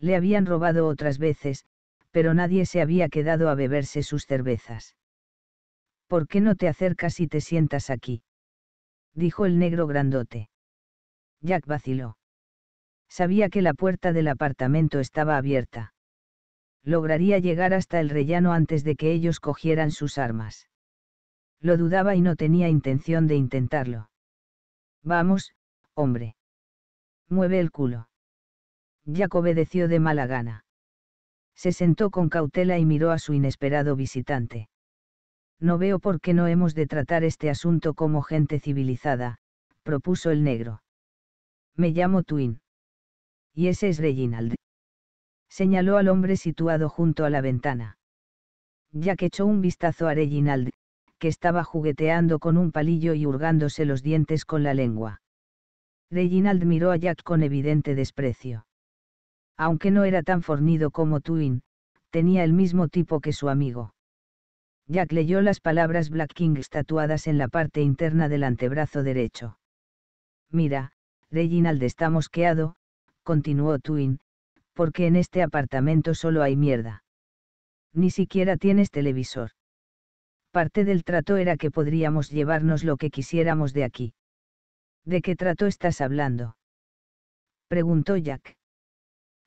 Le habían robado otras veces, pero nadie se había quedado a beberse sus cervezas. ¿Por qué no te acercas y te sientas aquí? dijo el negro grandote. Jack vaciló. Sabía que la puerta del apartamento estaba abierta lograría llegar hasta el rellano antes de que ellos cogieran sus armas. Lo dudaba y no tenía intención de intentarlo. Vamos, hombre. Mueve el culo. Jack obedeció de mala gana. Se sentó con cautela y miró a su inesperado visitante. No veo por qué no hemos de tratar este asunto como gente civilizada, propuso el negro. Me llamo Twin. Y ese es Reginald señaló al hombre situado junto a la ventana. Jack echó un vistazo a Reginald, que estaba jugueteando con un palillo y hurgándose los dientes con la lengua. Reginald miró a Jack con evidente desprecio. Aunque no era tan fornido como Twin, tenía el mismo tipo que su amigo. Jack leyó las palabras Black King tatuadas en la parte interna del antebrazo derecho. Mira, Reginald está mosqueado, continuó Twin, porque en este apartamento solo hay mierda. Ni siquiera tienes televisor. Parte del trato era que podríamos llevarnos lo que quisiéramos de aquí. ¿De qué trato estás hablando? preguntó Jack.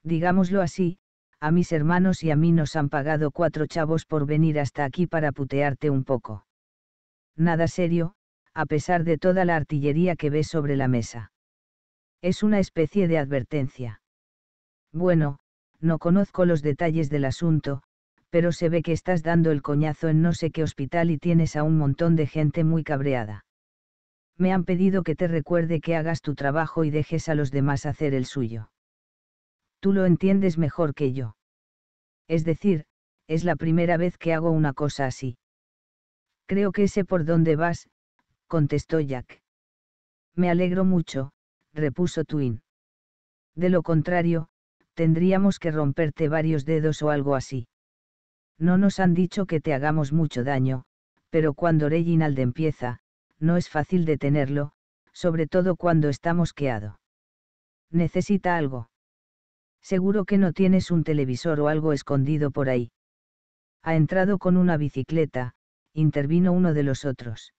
Digámoslo así, a mis hermanos y a mí nos han pagado cuatro chavos por venir hasta aquí para putearte un poco. Nada serio, a pesar de toda la artillería que ves sobre la mesa. Es una especie de advertencia. Bueno, no conozco los detalles del asunto, pero se ve que estás dando el coñazo en no sé qué hospital y tienes a un montón de gente muy cabreada. Me han pedido que te recuerde que hagas tu trabajo y dejes a los demás hacer el suyo. Tú lo entiendes mejor que yo. Es decir, es la primera vez que hago una cosa así. Creo que sé por dónde vas, contestó Jack. Me alegro mucho, repuso Twin. De lo contrario, tendríamos que romperte varios dedos o algo así. No nos han dicho que te hagamos mucho daño, pero cuando Reginald empieza, no es fácil detenerlo, sobre todo cuando está mosqueado. Necesita algo. Seguro que no tienes un televisor o algo escondido por ahí. Ha entrado con una bicicleta, intervino uno de los otros.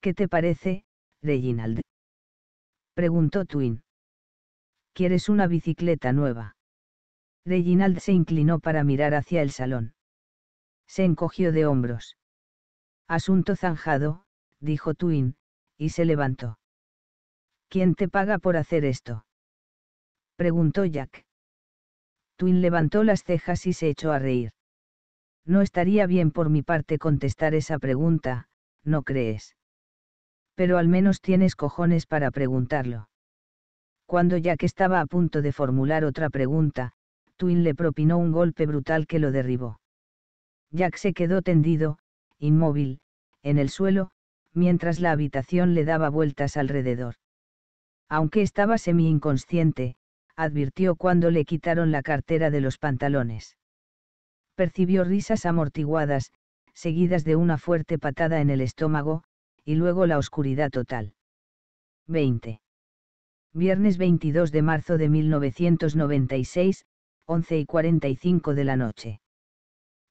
¿Qué te parece, Reginald? Preguntó Twin. ¿Quieres una bicicleta nueva? Reginald se inclinó para mirar hacia el salón. Se encogió de hombros. Asunto zanjado, dijo Twin, y se levantó. ¿Quién te paga por hacer esto? preguntó Jack. Twin levantó las cejas y se echó a reír. No estaría bien por mi parte contestar esa pregunta, ¿no crees? Pero al menos tienes cojones para preguntarlo cuando Jack estaba a punto de formular otra pregunta, Twin le propinó un golpe brutal que lo derribó. Jack se quedó tendido, inmóvil, en el suelo, mientras la habitación le daba vueltas alrededor. Aunque estaba semi-inconsciente, advirtió cuando le quitaron la cartera de los pantalones. Percibió risas amortiguadas, seguidas de una fuerte patada en el estómago, y luego la oscuridad total. 20 viernes 22 de marzo de 1996, 11 y 45 de la noche.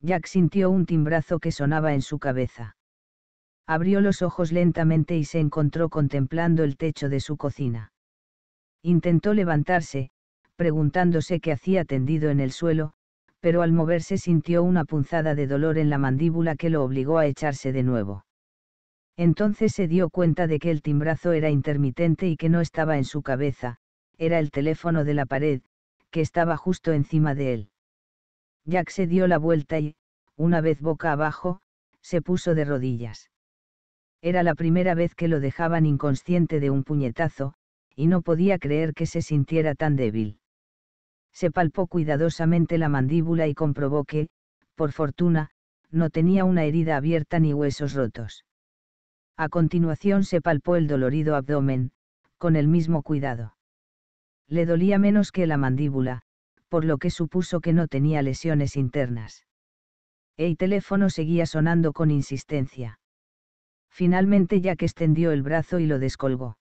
Jack sintió un timbrazo que sonaba en su cabeza. Abrió los ojos lentamente y se encontró contemplando el techo de su cocina. Intentó levantarse, preguntándose qué hacía tendido en el suelo, pero al moverse sintió una punzada de dolor en la mandíbula que lo obligó a echarse de nuevo. Entonces se dio cuenta de que el timbrazo era intermitente y que no estaba en su cabeza, era el teléfono de la pared, que estaba justo encima de él. Jack se dio la vuelta y, una vez boca abajo, se puso de rodillas. Era la primera vez que lo dejaban inconsciente de un puñetazo, y no podía creer que se sintiera tan débil. Se palpó cuidadosamente la mandíbula y comprobó que, por fortuna, no tenía una herida abierta ni huesos rotos. A continuación se palpó el dolorido abdomen, con el mismo cuidado. Le dolía menos que la mandíbula, por lo que supuso que no tenía lesiones internas. El teléfono seguía sonando con insistencia. Finalmente Jack extendió el brazo y lo descolgó.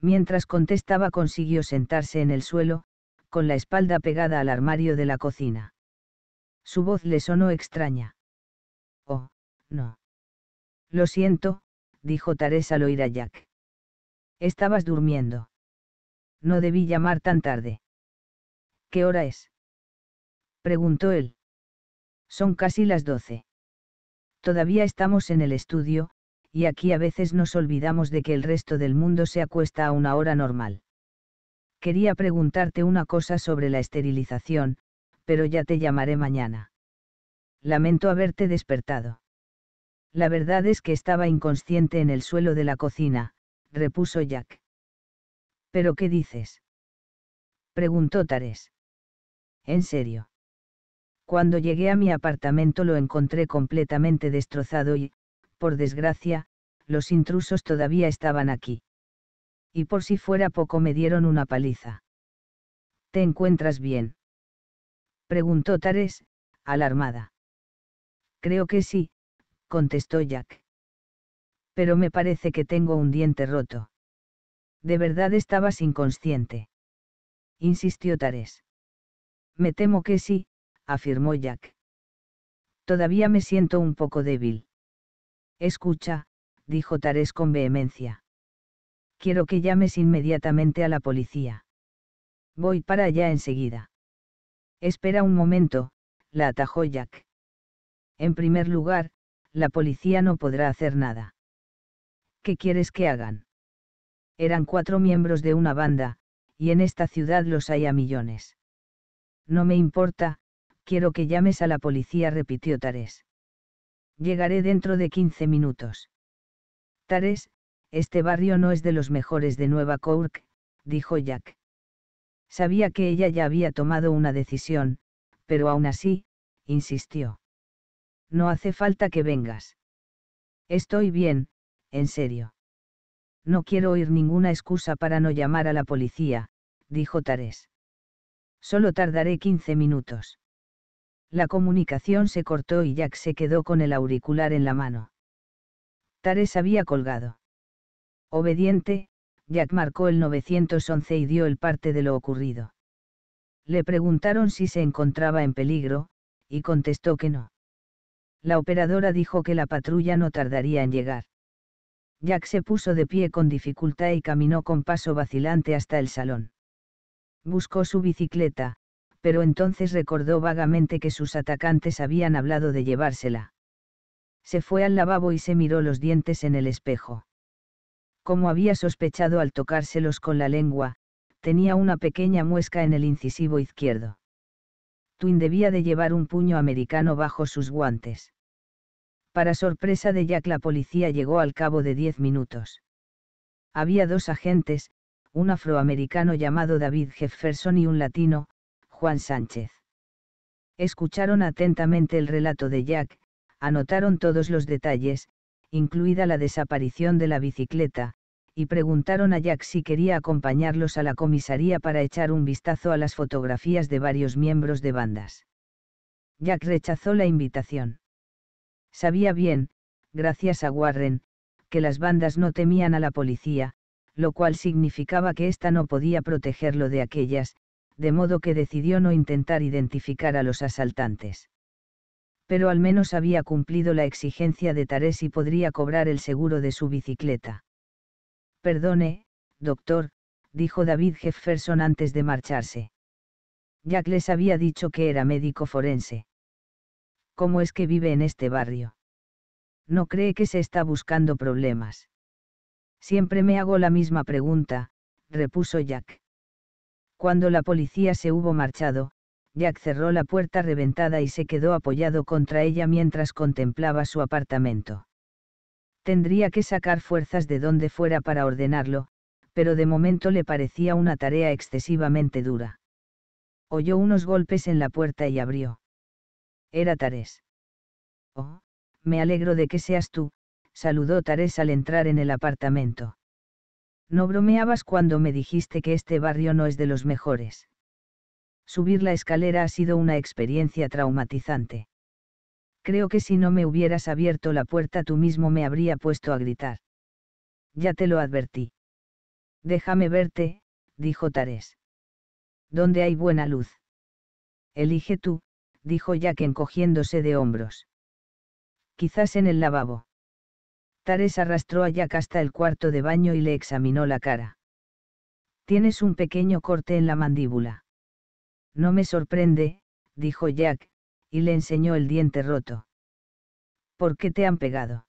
Mientras contestaba consiguió sentarse en el suelo, con la espalda pegada al armario de la cocina. Su voz le sonó extraña. Oh, no. Lo siento, dijo Teresa al oír a Jack. Estabas durmiendo. No debí llamar tan tarde. ¿Qué hora es? preguntó él. Son casi las doce. Todavía estamos en el estudio, y aquí a veces nos olvidamos de que el resto del mundo se acuesta a una hora normal. Quería preguntarte una cosa sobre la esterilización, pero ya te llamaré mañana. Lamento haberte despertado. La verdad es que estaba inconsciente en el suelo de la cocina, repuso Jack. ¿Pero qué dices? preguntó Tares. En serio. Cuando llegué a mi apartamento lo encontré completamente destrozado y, por desgracia, los intrusos todavía estaban aquí. Y por si fuera poco me dieron una paliza. ¿Te encuentras bien? preguntó Tares, alarmada. Creo que sí, contestó Jack. Pero me parece que tengo un diente roto. De verdad estabas inconsciente. Insistió Tares. Me temo que sí, afirmó Jack. Todavía me siento un poco débil. Escucha, dijo Tares con vehemencia. Quiero que llames inmediatamente a la policía. Voy para allá enseguida. Espera un momento, la atajó Jack. En primer lugar, la policía no podrá hacer nada. ¿Qué quieres que hagan? Eran cuatro miembros de una banda, y en esta ciudad los hay a millones. No me importa, quiero que llames a la policía, repitió Tares. Llegaré dentro de 15 minutos. Tares, este barrio no es de los mejores de Nueva Cork, dijo Jack. Sabía que ella ya había tomado una decisión, pero aún así, insistió. No hace falta que vengas. Estoy bien, en serio. No quiero oír ninguna excusa para no llamar a la policía, dijo Tares. Solo tardaré 15 minutos. La comunicación se cortó y Jack se quedó con el auricular en la mano. Tares había colgado. Obediente, Jack marcó el 911 y dio el parte de lo ocurrido. Le preguntaron si se encontraba en peligro, y contestó que no la operadora dijo que la patrulla no tardaría en llegar. Jack se puso de pie con dificultad y caminó con paso vacilante hasta el salón. Buscó su bicicleta, pero entonces recordó vagamente que sus atacantes habían hablado de llevársela. Se fue al lavabo y se miró los dientes en el espejo. Como había sospechado al tocárselos con la lengua, tenía una pequeña muesca en el incisivo izquierdo. Twin debía de llevar un puño americano bajo sus guantes. Para sorpresa de Jack la policía llegó al cabo de diez minutos. Había dos agentes, un afroamericano llamado David Jefferson y un latino, Juan Sánchez. Escucharon atentamente el relato de Jack, anotaron todos los detalles, incluida la desaparición de la bicicleta, y preguntaron a Jack si quería acompañarlos a la comisaría para echar un vistazo a las fotografías de varios miembros de bandas. Jack rechazó la invitación. Sabía bien, gracias a Warren, que las bandas no temían a la policía, lo cual significaba que ésta no podía protegerlo de aquellas, de modo que decidió no intentar identificar a los asaltantes. Pero al menos había cumplido la exigencia de Tarés y podría cobrar el seguro de su bicicleta. Perdone, doctor, dijo David Jefferson antes de marcharse. Jack les había dicho que era médico forense. ¿Cómo es que vive en este barrio? ¿No cree que se está buscando problemas? Siempre me hago la misma pregunta, repuso Jack. Cuando la policía se hubo marchado, Jack cerró la puerta reventada y se quedó apoyado contra ella mientras contemplaba su apartamento tendría que sacar fuerzas de donde fuera para ordenarlo, pero de momento le parecía una tarea excesivamente dura. Oyó unos golpes en la puerta y abrió. Era Tarés. Oh, me alegro de que seas tú, saludó Tarés al entrar en el apartamento. No bromeabas cuando me dijiste que este barrio no es de los mejores. Subir la escalera ha sido una experiencia traumatizante creo que si no me hubieras abierto la puerta tú mismo me habría puesto a gritar. Ya te lo advertí. Déjame verte, dijo Tares. «¿Dónde hay buena luz? Elige tú, dijo Jack encogiéndose de hombros. Quizás en el lavabo. Tares arrastró a Jack hasta el cuarto de baño y le examinó la cara. Tienes un pequeño corte en la mandíbula. No me sorprende, dijo Jack, y le enseñó el diente roto. ¿Por qué te han pegado?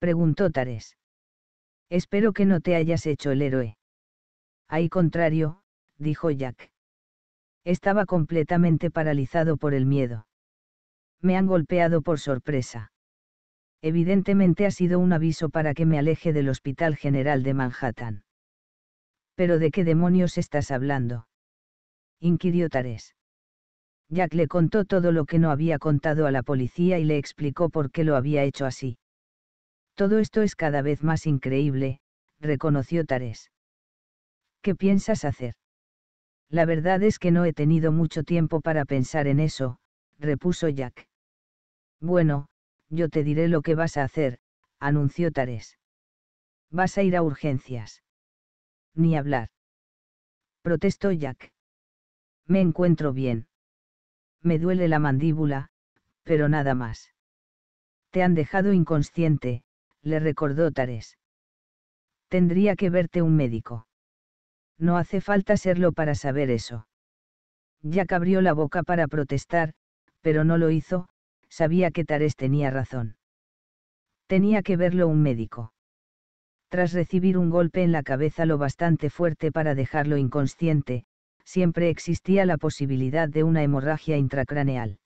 preguntó Tares. Espero que no te hayas hecho el héroe. Ay contrario, dijo Jack. Estaba completamente paralizado por el miedo. Me han golpeado por sorpresa. Evidentemente ha sido un aviso para que me aleje del Hospital General de Manhattan. ¿Pero de qué demonios estás hablando? inquirió Tares. Jack le contó todo lo que no había contado a la policía y le explicó por qué lo había hecho así. Todo esto es cada vez más increíble, reconoció Tares. ¿Qué piensas hacer? La verdad es que no he tenido mucho tiempo para pensar en eso, repuso Jack. Bueno, yo te diré lo que vas a hacer, anunció Tares. Vas a ir a urgencias. Ni hablar. Protestó Jack. Me encuentro bien me duele la mandíbula, pero nada más. Te han dejado inconsciente, le recordó Tares. Tendría que verte un médico. No hace falta serlo para saber eso. Jack abrió la boca para protestar, pero no lo hizo, sabía que Tares tenía razón. Tenía que verlo un médico. Tras recibir un golpe en la cabeza lo bastante fuerte para dejarlo inconsciente, siempre existía la posibilidad de una hemorragia intracraneal.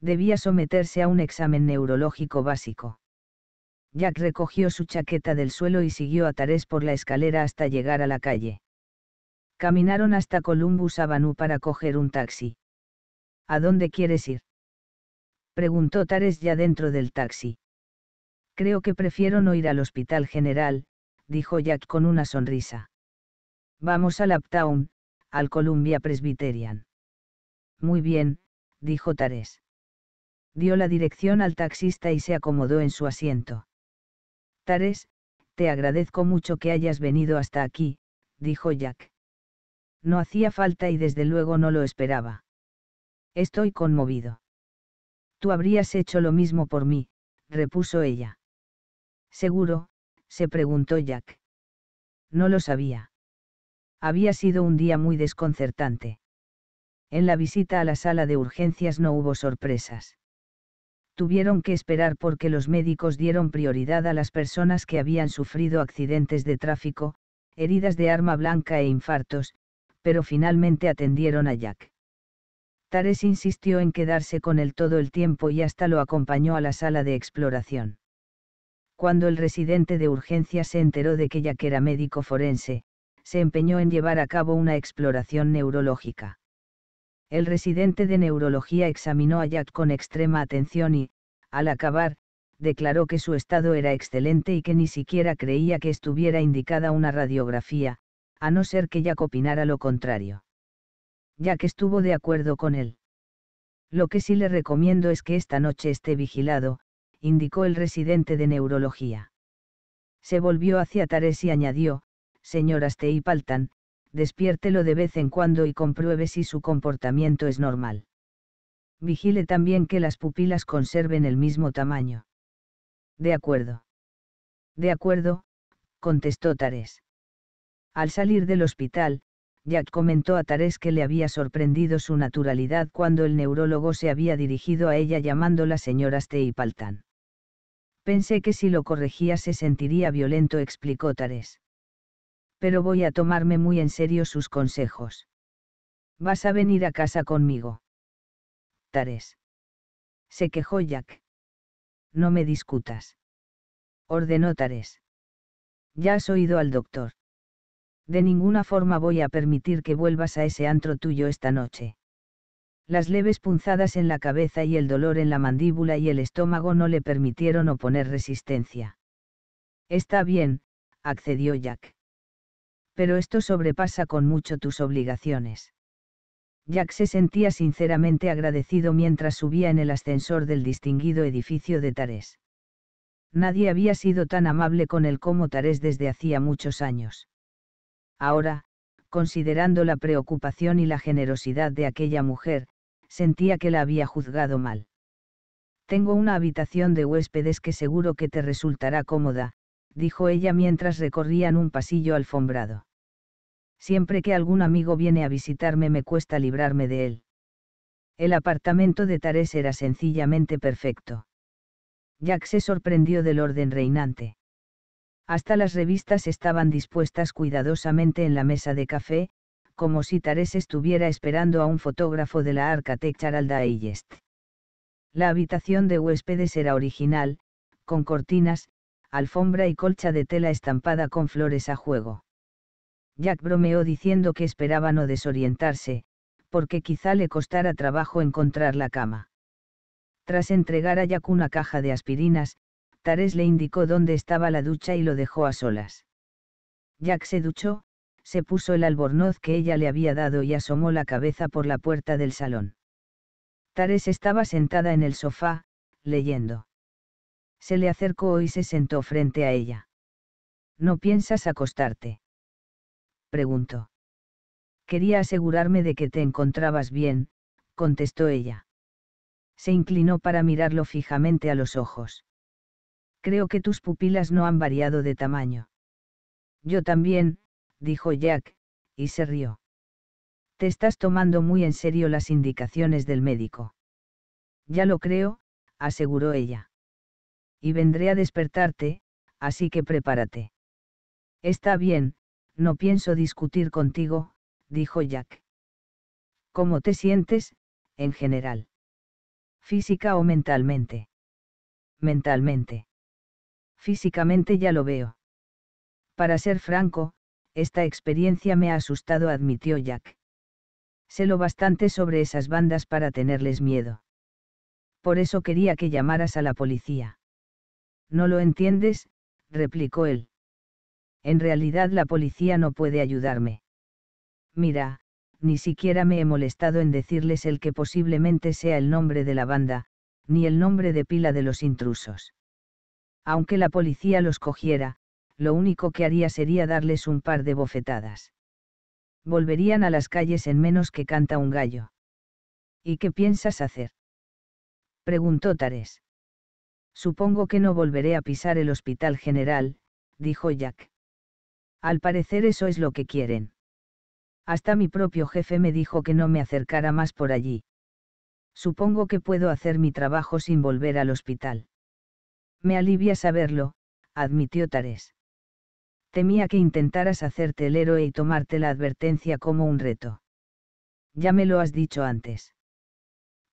Debía someterse a un examen neurológico básico. Jack recogió su chaqueta del suelo y siguió a Tarés por la escalera hasta llegar a la calle. Caminaron hasta Columbus Avenue para coger un taxi. ¿A dónde quieres ir? Preguntó Tarés ya dentro del taxi. Creo que prefiero no ir al hospital general, dijo Jack con una sonrisa. Vamos al Uptown, al Columbia Presbyterian. Muy bien, dijo Tarés. Dio la dirección al taxista y se acomodó en su asiento. Tarés, te agradezco mucho que hayas venido hasta aquí, dijo Jack. No hacía falta y desde luego no lo esperaba. Estoy conmovido. Tú habrías hecho lo mismo por mí, repuso ella. Seguro, se preguntó Jack. No lo sabía. Había sido un día muy desconcertante. En la visita a la sala de urgencias no hubo sorpresas. Tuvieron que esperar porque los médicos dieron prioridad a las personas que habían sufrido accidentes de tráfico, heridas de arma blanca e infartos, pero finalmente atendieron a Jack. Tares insistió en quedarse con él todo el tiempo y hasta lo acompañó a la sala de exploración. Cuando el residente de urgencias se enteró de que Jack era médico forense, se empeñó en llevar a cabo una exploración neurológica. El residente de neurología examinó a Jack con extrema atención y, al acabar, declaró que su estado era excelente y que ni siquiera creía que estuviera indicada una radiografía, a no ser que Jack opinara lo contrario. Jack estuvo de acuerdo con él. Lo que sí le recomiendo es que esta noche esté vigilado, indicó el residente de neurología. Se volvió hacia Tares y añadió, señora Paltan, despiértelo de vez en cuando y compruebe si su comportamiento es normal. Vigile también que las pupilas conserven el mismo tamaño. De acuerdo. De acuerdo, contestó Tarés. Al salir del hospital, Jack comentó a Tarés que le había sorprendido su naturalidad cuando el neurólogo se había dirigido a ella llamándola señora Paltan». Pensé que si lo corregía se sentiría violento, explicó Tarés pero voy a tomarme muy en serio sus consejos. Vas a venir a casa conmigo. —Tarés. Se quejó Jack. No me discutas. Ordenó Tares. Ya has oído al doctor. De ninguna forma voy a permitir que vuelvas a ese antro tuyo esta noche. Las leves punzadas en la cabeza y el dolor en la mandíbula y el estómago no le permitieron oponer resistencia. Está bien, accedió Jack pero esto sobrepasa con mucho tus obligaciones. Jack se sentía sinceramente agradecido mientras subía en el ascensor del distinguido edificio de Tarés. Nadie había sido tan amable con él como Tarés desde hacía muchos años. Ahora, considerando la preocupación y la generosidad de aquella mujer, sentía que la había juzgado mal. Tengo una habitación de huéspedes que seguro que te resultará cómoda, dijo ella mientras recorrían un pasillo alfombrado. Siempre que algún amigo viene a visitarme me cuesta librarme de él. El apartamento de Tarés era sencillamente perfecto. Jack se sorprendió del orden reinante. Hasta las revistas estaban dispuestas cuidadosamente en la mesa de café, como si Tarés estuviera esperando a un fotógrafo de la Architecture Alda La habitación de huéspedes era original, con cortinas, alfombra y colcha de tela estampada con flores a juego. Jack bromeó diciendo que esperaba no desorientarse, porque quizá le costara trabajo encontrar la cama. Tras entregar a Jack una caja de aspirinas, Tares le indicó dónde estaba la ducha y lo dejó a solas. Jack se duchó, se puso el albornoz que ella le había dado y asomó la cabeza por la puerta del salón. Tares estaba sentada en el sofá, leyendo se le acercó y se sentó frente a ella. ¿No piensas acostarte? preguntó. Quería asegurarme de que te encontrabas bien, contestó ella. Se inclinó para mirarlo fijamente a los ojos. Creo que tus pupilas no han variado de tamaño. Yo también, dijo Jack, y se rió. Te estás tomando muy en serio las indicaciones del médico. Ya lo creo, aseguró ella y vendré a despertarte, así que prepárate. Está bien, no pienso discutir contigo, dijo Jack. ¿Cómo te sientes, en general? ¿Física o mentalmente? Mentalmente. Físicamente ya lo veo. Para ser franco, esta experiencia me ha asustado, admitió Jack. Sé lo bastante sobre esas bandas para tenerles miedo. Por eso quería que llamaras a la policía. No lo entiendes, replicó él. En realidad la policía no puede ayudarme. Mira, ni siquiera me he molestado en decirles el que posiblemente sea el nombre de la banda, ni el nombre de pila de los intrusos. Aunque la policía los cogiera, lo único que haría sería darles un par de bofetadas. Volverían a las calles en menos que canta un gallo. ¿Y qué piensas hacer? preguntó Tares. Supongo que no volveré a pisar el hospital general, dijo Jack. Al parecer eso es lo que quieren. Hasta mi propio jefe me dijo que no me acercara más por allí. Supongo que puedo hacer mi trabajo sin volver al hospital. Me alivia saberlo, admitió Tares. Temía que intentaras hacerte el héroe y tomarte la advertencia como un reto. Ya me lo has dicho antes.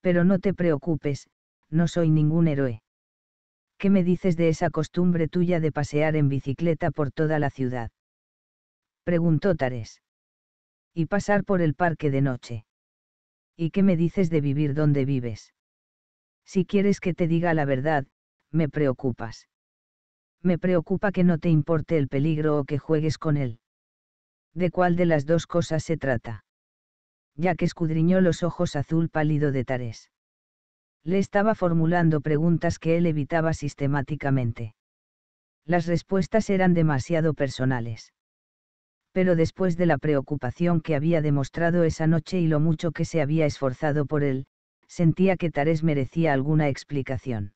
Pero no te preocupes, no soy ningún héroe. ¿qué me dices de esa costumbre tuya de pasear en bicicleta por toda la ciudad? Preguntó Tares. Y pasar por el parque de noche. ¿Y qué me dices de vivir donde vives? Si quieres que te diga la verdad, me preocupas. Me preocupa que no te importe el peligro o que juegues con él. ¿De cuál de las dos cosas se trata? Ya que escudriñó los ojos azul pálido de Tares. Le estaba formulando preguntas que él evitaba sistemáticamente. Las respuestas eran demasiado personales. Pero después de la preocupación que había demostrado esa noche y lo mucho que se había esforzado por él, sentía que Tarés merecía alguna explicación.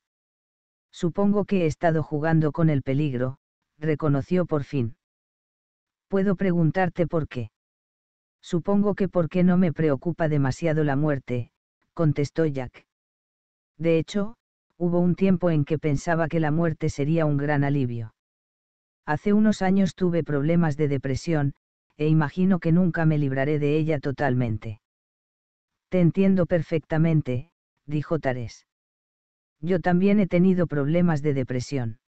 Supongo que he estado jugando con el peligro, reconoció por fin. Puedo preguntarte por qué. Supongo que porque no me preocupa demasiado la muerte, contestó Jack. De hecho, hubo un tiempo en que pensaba que la muerte sería un gran alivio. Hace unos años tuve problemas de depresión, e imagino que nunca me libraré de ella totalmente. Te entiendo perfectamente, dijo Tarés. Yo también he tenido problemas de depresión.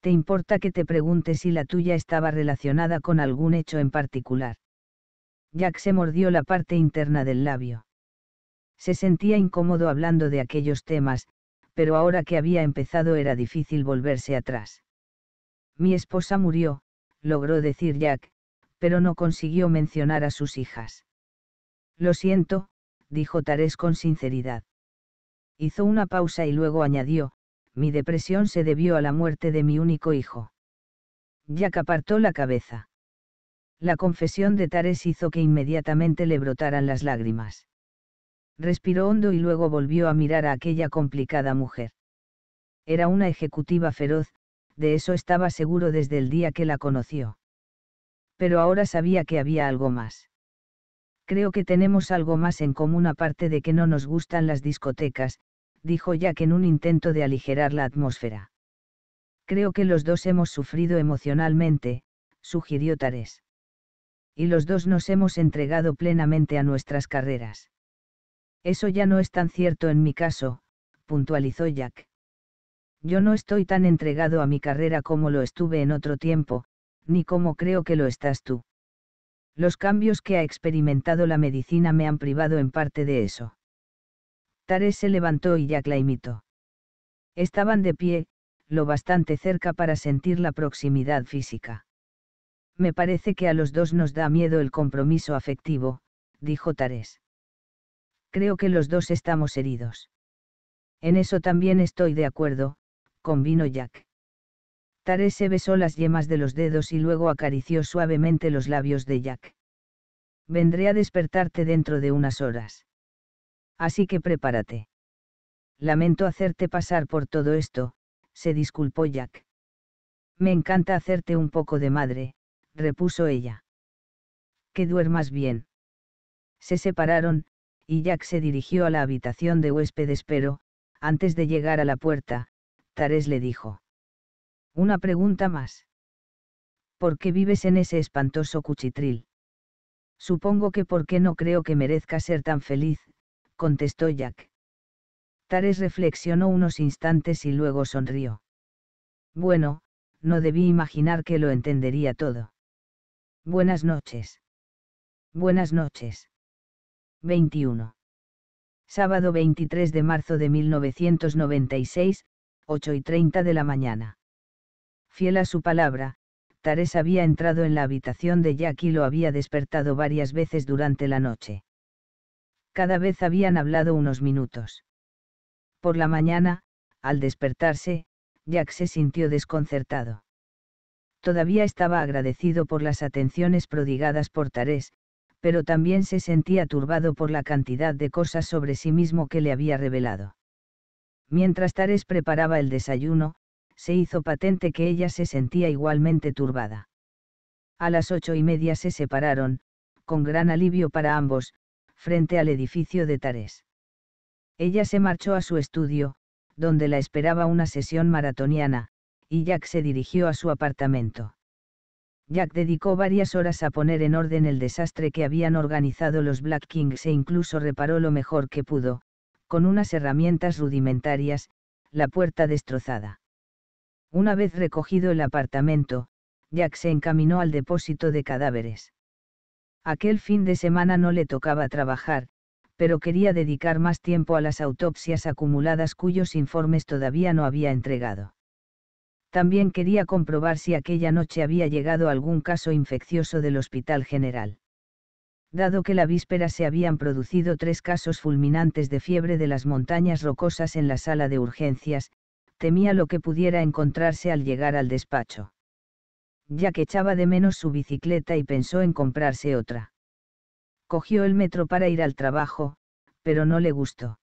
¿Te importa que te pregunte si la tuya estaba relacionada con algún hecho en particular? Jack se mordió la parte interna del labio. Se sentía incómodo hablando de aquellos temas, pero ahora que había empezado era difícil volverse atrás. Mi esposa murió, logró decir Jack, pero no consiguió mencionar a sus hijas. Lo siento, dijo Tarés con sinceridad. Hizo una pausa y luego añadió, mi depresión se debió a la muerte de mi único hijo. Jack apartó la cabeza. La confesión de Tares hizo que inmediatamente le brotaran las lágrimas. Respiró hondo y luego volvió a mirar a aquella complicada mujer. Era una ejecutiva feroz, de eso estaba seguro desde el día que la conoció. Pero ahora sabía que había algo más. Creo que tenemos algo más en común aparte de que no nos gustan las discotecas, dijo Jack en un intento de aligerar la atmósfera. Creo que los dos hemos sufrido emocionalmente, sugirió Tares. Y los dos nos hemos entregado plenamente a nuestras carreras. Eso ya no es tan cierto en mi caso, puntualizó Jack. Yo no estoy tan entregado a mi carrera como lo estuve en otro tiempo, ni como creo que lo estás tú. Los cambios que ha experimentado la medicina me han privado en parte de eso. Tarés se levantó y Jack la imitó. Estaban de pie, lo bastante cerca para sentir la proximidad física. Me parece que a los dos nos da miedo el compromiso afectivo, dijo Tarés creo que los dos estamos heridos. En eso también estoy de acuerdo, convino Jack. Tare se besó las yemas de los dedos y luego acarició suavemente los labios de Jack. Vendré a despertarte dentro de unas horas. Así que prepárate. Lamento hacerte pasar por todo esto, se disculpó Jack. Me encanta hacerte un poco de madre, repuso ella. Que duermas bien. Se separaron, y Jack se dirigió a la habitación de huéspedes pero, antes de llegar a la puerta, Tarés le dijo. Una pregunta más. ¿Por qué vives en ese espantoso cuchitril? Supongo que porque no creo que merezca ser tan feliz, contestó Jack. Tares reflexionó unos instantes y luego sonrió. Bueno, no debí imaginar que lo entendería todo. Buenas noches. Buenas noches. 21. Sábado 23 de marzo de 1996, 8 y 30 de la mañana. Fiel a su palabra, Tarés había entrado en la habitación de Jack y lo había despertado varias veces durante la noche. Cada vez habían hablado unos minutos. Por la mañana, al despertarse, Jack se sintió desconcertado. Todavía estaba agradecido por las atenciones prodigadas por Tarés, pero también se sentía turbado por la cantidad de cosas sobre sí mismo que le había revelado. Mientras Tarés preparaba el desayuno, se hizo patente que ella se sentía igualmente turbada. A las ocho y media se separaron, con gran alivio para ambos, frente al edificio de Tarés. Ella se marchó a su estudio, donde la esperaba una sesión maratoniana, y Jack se dirigió a su apartamento. Jack dedicó varias horas a poner en orden el desastre que habían organizado los Black Kings e incluso reparó lo mejor que pudo, con unas herramientas rudimentarias, la puerta destrozada. Una vez recogido el apartamento, Jack se encaminó al depósito de cadáveres. Aquel fin de semana no le tocaba trabajar, pero quería dedicar más tiempo a las autopsias acumuladas cuyos informes todavía no había entregado. También quería comprobar si aquella noche había llegado algún caso infeccioso del Hospital General. Dado que la víspera se habían producido tres casos fulminantes de fiebre de las montañas rocosas en la sala de urgencias, temía lo que pudiera encontrarse al llegar al despacho. Ya que echaba de menos su bicicleta y pensó en comprarse otra. Cogió el metro para ir al trabajo, pero no le gustó.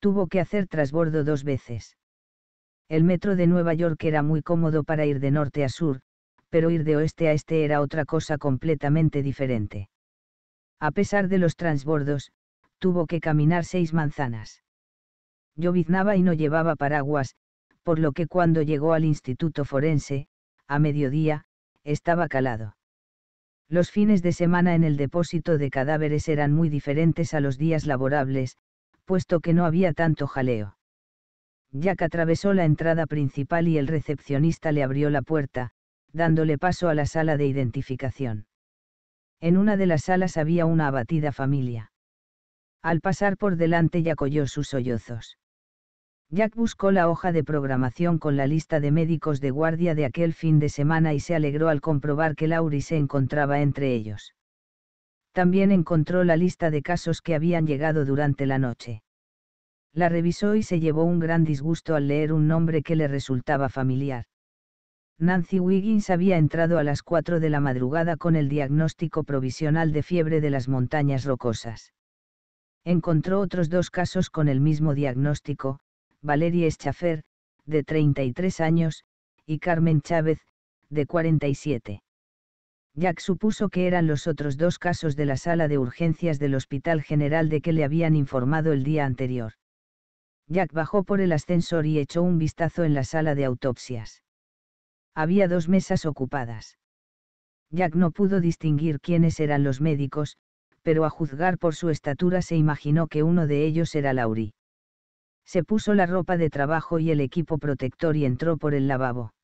Tuvo que hacer trasbordo dos veces. El metro de Nueva York era muy cómodo para ir de norte a sur, pero ir de oeste a este era otra cosa completamente diferente. A pesar de los transbordos, tuvo que caminar seis manzanas. Lloviznaba y no llevaba paraguas, por lo que cuando llegó al Instituto Forense, a mediodía, estaba calado. Los fines de semana en el depósito de cadáveres eran muy diferentes a los días laborables, puesto que no había tanto jaleo. Jack atravesó la entrada principal y el recepcionista le abrió la puerta, dándole paso a la sala de identificación. En una de las salas había una abatida familia. Al pasar por delante Jack oyó sus sollozos. Jack buscó la hoja de programación con la lista de médicos de guardia de aquel fin de semana y se alegró al comprobar que Laurie se encontraba entre ellos. También encontró la lista de casos que habían llegado durante la noche. La revisó y se llevó un gran disgusto al leer un nombre que le resultaba familiar. Nancy Wiggins había entrado a las 4 de la madrugada con el diagnóstico provisional de fiebre de las montañas rocosas. Encontró otros dos casos con el mismo diagnóstico, Valeria Schaffer, de 33 años, y Carmen Chávez, de 47. Jack supuso que eran los otros dos casos de la sala de urgencias del Hospital General de que le habían informado el día anterior. Jack bajó por el ascensor y echó un vistazo en la sala de autopsias. Había dos mesas ocupadas. Jack no pudo distinguir quiénes eran los médicos, pero a juzgar por su estatura se imaginó que uno de ellos era Lauri Se puso la ropa de trabajo y el equipo protector y entró por el lavabo.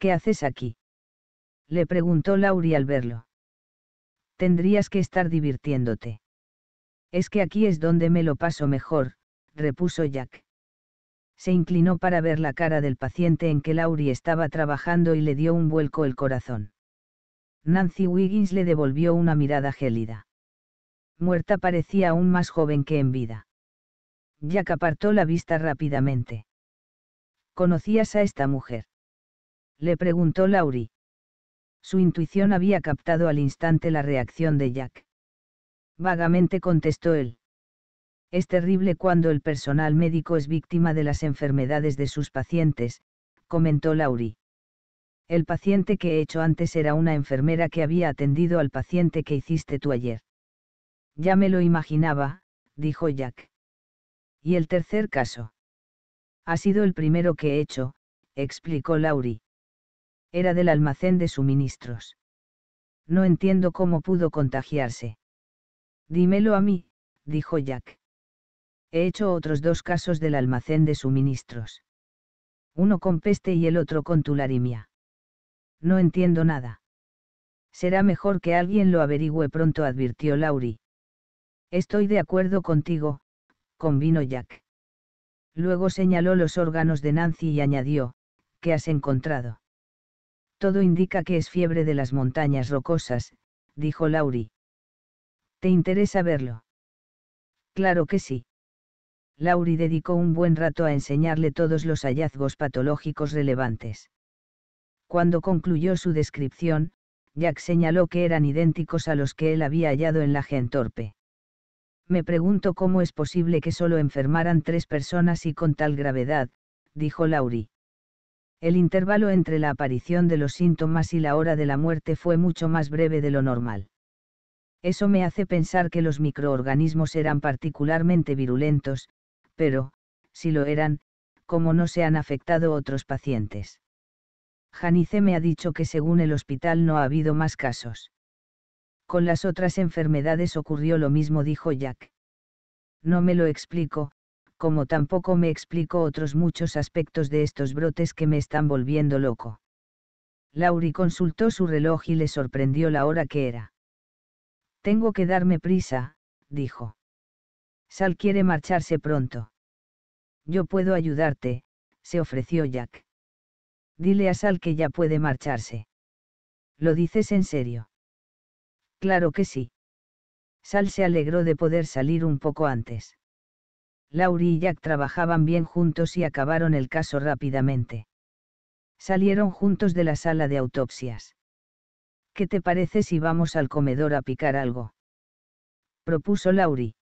¿Qué haces aquí? Le preguntó Lauri al verlo. Tendrías que estar divirtiéndote. Es que aquí es donde me lo paso mejor, repuso Jack. Se inclinó para ver la cara del paciente en que Laurie estaba trabajando y le dio un vuelco el corazón. Nancy Wiggins le devolvió una mirada gélida. Muerta parecía aún más joven que en vida. Jack apartó la vista rápidamente. ¿Conocías a esta mujer? Le preguntó Laurie. Su intuición había captado al instante la reacción de Jack. Vagamente contestó él. Es terrible cuando el personal médico es víctima de las enfermedades de sus pacientes, comentó Lauri. El paciente que he hecho antes era una enfermera que había atendido al paciente que hiciste tú ayer. Ya me lo imaginaba, dijo Jack. Y el tercer caso. Ha sido el primero que he hecho, explicó Lauri. Era del almacén de suministros. No entiendo cómo pudo contagiarse. Dímelo a mí, dijo Jack. He hecho otros dos casos del almacén de suministros. Uno con peste y el otro con tularimia. No entiendo nada. Será mejor que alguien lo averigüe pronto, advirtió Lauri. Estoy de acuerdo contigo, convino Jack. Luego señaló los órganos de Nancy y añadió, ¿qué has encontrado? Todo indica que es fiebre de las montañas rocosas, dijo Lauri. ¿Te interesa verlo? Claro que sí. Lauri dedicó un buen rato a enseñarle todos los hallazgos patológicos relevantes. Cuando concluyó su descripción, Jack señaló que eran idénticos a los que él había hallado en la gentorpe. Me pregunto cómo es posible que solo enfermaran tres personas y con tal gravedad, dijo Lauri. El intervalo entre la aparición de los síntomas y la hora de la muerte fue mucho más breve de lo normal. Eso me hace pensar que los microorganismos eran particularmente virulentos, pero, si lo eran, ¿cómo no se han afectado otros pacientes. Janice me ha dicho que según el hospital no ha habido más casos. Con las otras enfermedades ocurrió lo mismo, dijo Jack. No me lo explico, como tampoco me explico otros muchos aspectos de estos brotes que me están volviendo loco. Lauri consultó su reloj y le sorprendió la hora que era. Tengo que darme prisa, dijo. Sal quiere marcharse pronto. Yo puedo ayudarte, se ofreció Jack. Dile a Sal que ya puede marcharse. ¿Lo dices en serio? Claro que sí. Sal se alegró de poder salir un poco antes. Lauri y Jack trabajaban bien juntos y acabaron el caso rápidamente. Salieron juntos de la sala de autopsias. ¿Qué te parece si vamos al comedor a picar algo? propuso Lauri.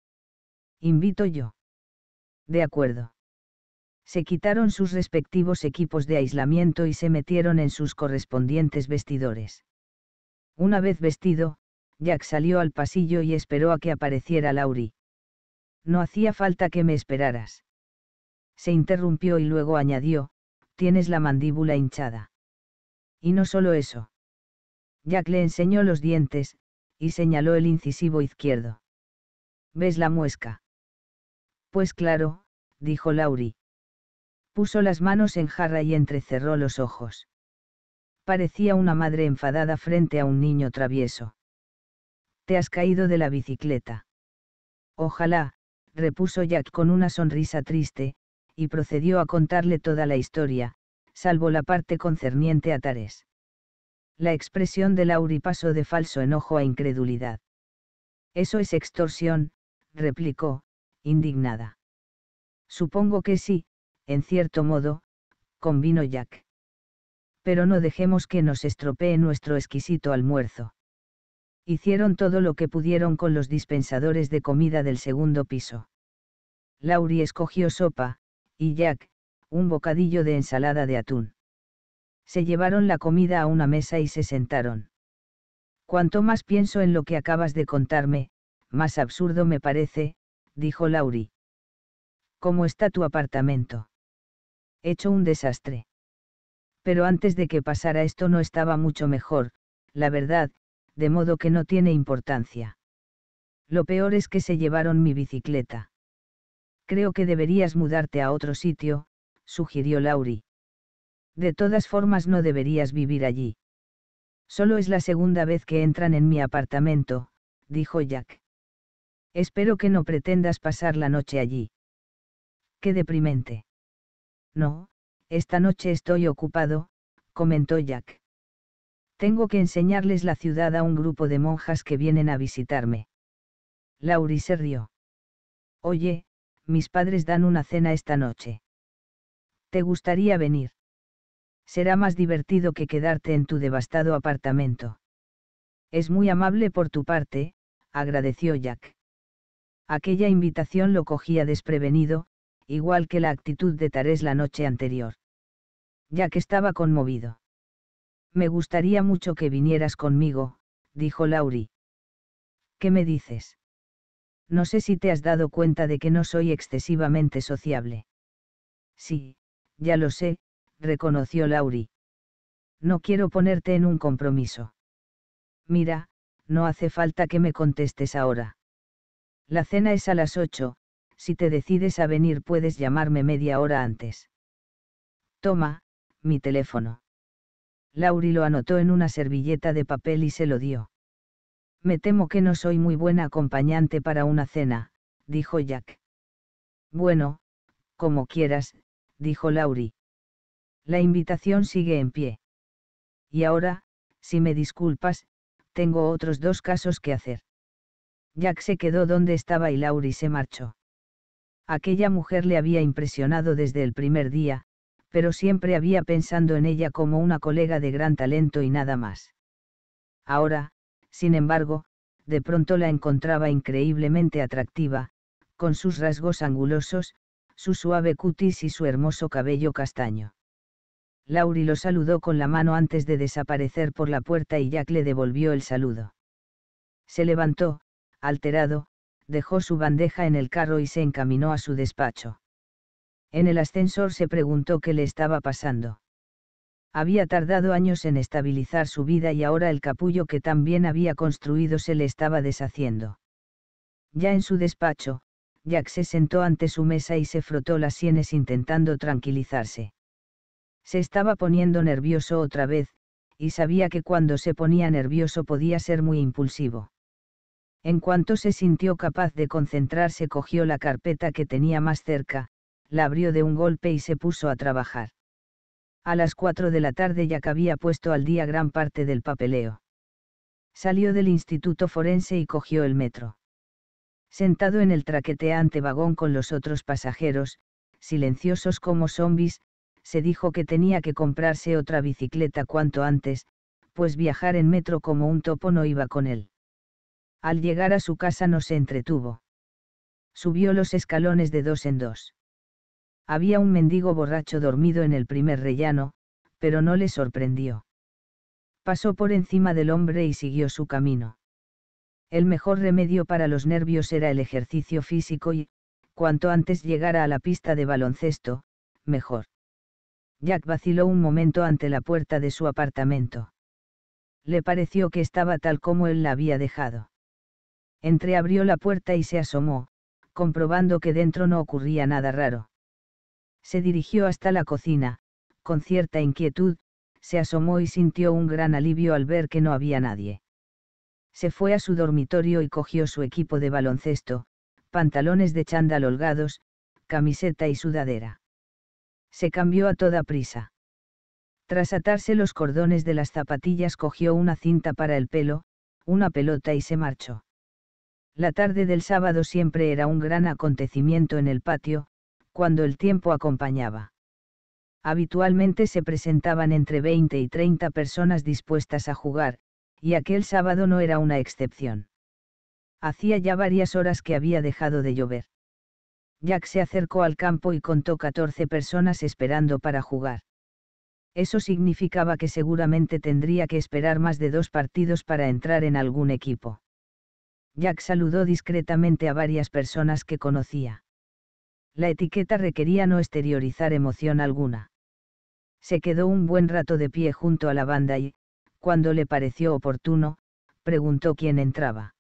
Invito yo. De acuerdo. Se quitaron sus respectivos equipos de aislamiento y se metieron en sus correspondientes vestidores. Una vez vestido, Jack salió al pasillo y esperó a que apareciera Laurie. No hacía falta que me esperaras. Se interrumpió y luego añadió, tienes la mandíbula hinchada. Y no solo eso. Jack le enseñó los dientes, y señaló el incisivo izquierdo. ¿Ves la muesca? Pues claro, dijo Lauri. Puso las manos en jarra y entrecerró los ojos. Parecía una madre enfadada frente a un niño travieso. Te has caído de la bicicleta. Ojalá, repuso Jack con una sonrisa triste, y procedió a contarle toda la historia, salvo la parte concerniente a Tares. La expresión de Lauri pasó de falso enojo a incredulidad. Eso es extorsión, replicó, indignada. Supongo que sí, en cierto modo, convino Jack. Pero no dejemos que nos estropee nuestro exquisito almuerzo. Hicieron todo lo que pudieron con los dispensadores de comida del segundo piso. Laurie escogió sopa, y Jack, un bocadillo de ensalada de atún. Se llevaron la comida a una mesa y se sentaron. Cuanto más pienso en lo que acabas de contarme, más absurdo me parece, dijo Lauri. ¿Cómo está tu apartamento? Hecho un desastre. Pero antes de que pasara esto no estaba mucho mejor, la verdad, de modo que no tiene importancia. Lo peor es que se llevaron mi bicicleta. Creo que deberías mudarte a otro sitio, sugirió Lauri. De todas formas no deberías vivir allí. Solo es la segunda vez que entran en mi apartamento, dijo Jack. Espero que no pretendas pasar la noche allí. Qué deprimente. No, esta noche estoy ocupado, comentó Jack. Tengo que enseñarles la ciudad a un grupo de monjas que vienen a visitarme. Laurie se rió. Oye, mis padres dan una cena esta noche. ¿Te gustaría venir? Será más divertido que quedarte en tu devastado apartamento. Es muy amable por tu parte, agradeció Jack aquella invitación lo cogía desprevenido, igual que la actitud de Tarés la noche anterior. Ya que estaba conmovido. Me gustaría mucho que vinieras conmigo, dijo Lauri. ¿Qué me dices? No sé si te has dado cuenta de que no soy excesivamente sociable. Sí, ya lo sé, reconoció Lauri. No quiero ponerte en un compromiso. Mira, no hace falta que me contestes ahora. La cena es a las ocho, si te decides a venir puedes llamarme media hora antes. Toma, mi teléfono. Lauri lo anotó en una servilleta de papel y se lo dio. Me temo que no soy muy buena acompañante para una cena, dijo Jack. Bueno, como quieras, dijo Lauri. La invitación sigue en pie. Y ahora, si me disculpas, tengo otros dos casos que hacer. Jack se quedó donde estaba y Laurie se marchó. Aquella mujer le había impresionado desde el primer día, pero siempre había pensado en ella como una colega de gran talento y nada más. Ahora, sin embargo, de pronto la encontraba increíblemente atractiva, con sus rasgos angulosos, su suave cutis y su hermoso cabello castaño. Laurie lo saludó con la mano antes de desaparecer por la puerta y Jack le devolvió el saludo. Se levantó, alterado, dejó su bandeja en el carro y se encaminó a su despacho. En el ascensor se preguntó qué le estaba pasando. Había tardado años en estabilizar su vida y ahora el capullo que tan bien había construido se le estaba deshaciendo. Ya en su despacho, Jack se sentó ante su mesa y se frotó las sienes intentando tranquilizarse. Se estaba poniendo nervioso otra vez, y sabía que cuando se ponía nervioso podía ser muy impulsivo. En cuanto se sintió capaz de concentrarse cogió la carpeta que tenía más cerca, la abrió de un golpe y se puso a trabajar. A las cuatro de la tarde ya que había puesto al día gran parte del papeleo. Salió del instituto forense y cogió el metro. Sentado en el traqueteante vagón con los otros pasajeros, silenciosos como zombies, se dijo que tenía que comprarse otra bicicleta cuanto antes, pues viajar en metro como un topo no iba con él. Al llegar a su casa no se entretuvo. Subió los escalones de dos en dos. Había un mendigo borracho dormido en el primer rellano, pero no le sorprendió. Pasó por encima del hombre y siguió su camino. El mejor remedio para los nervios era el ejercicio físico y, cuanto antes llegara a la pista de baloncesto, mejor. Jack vaciló un momento ante la puerta de su apartamento. Le pareció que estaba tal como él la había dejado entreabrió la puerta y se asomó, comprobando que dentro no ocurría nada raro. Se dirigió hasta la cocina, con cierta inquietud, se asomó y sintió un gran alivio al ver que no había nadie. Se fue a su dormitorio y cogió su equipo de baloncesto, pantalones de chándal holgados, camiseta y sudadera. Se cambió a toda prisa. Tras atarse los cordones de las zapatillas cogió una cinta para el pelo, una pelota y se marchó. La tarde del sábado siempre era un gran acontecimiento en el patio, cuando el tiempo acompañaba. Habitualmente se presentaban entre 20 y 30 personas dispuestas a jugar, y aquel sábado no era una excepción. Hacía ya varias horas que había dejado de llover. Jack se acercó al campo y contó 14 personas esperando para jugar. Eso significaba que seguramente tendría que esperar más de dos partidos para entrar en algún equipo. Jack saludó discretamente a varias personas que conocía. La etiqueta requería no exteriorizar emoción alguna. Se quedó un buen rato de pie junto a la banda y, cuando le pareció oportuno, preguntó quién entraba.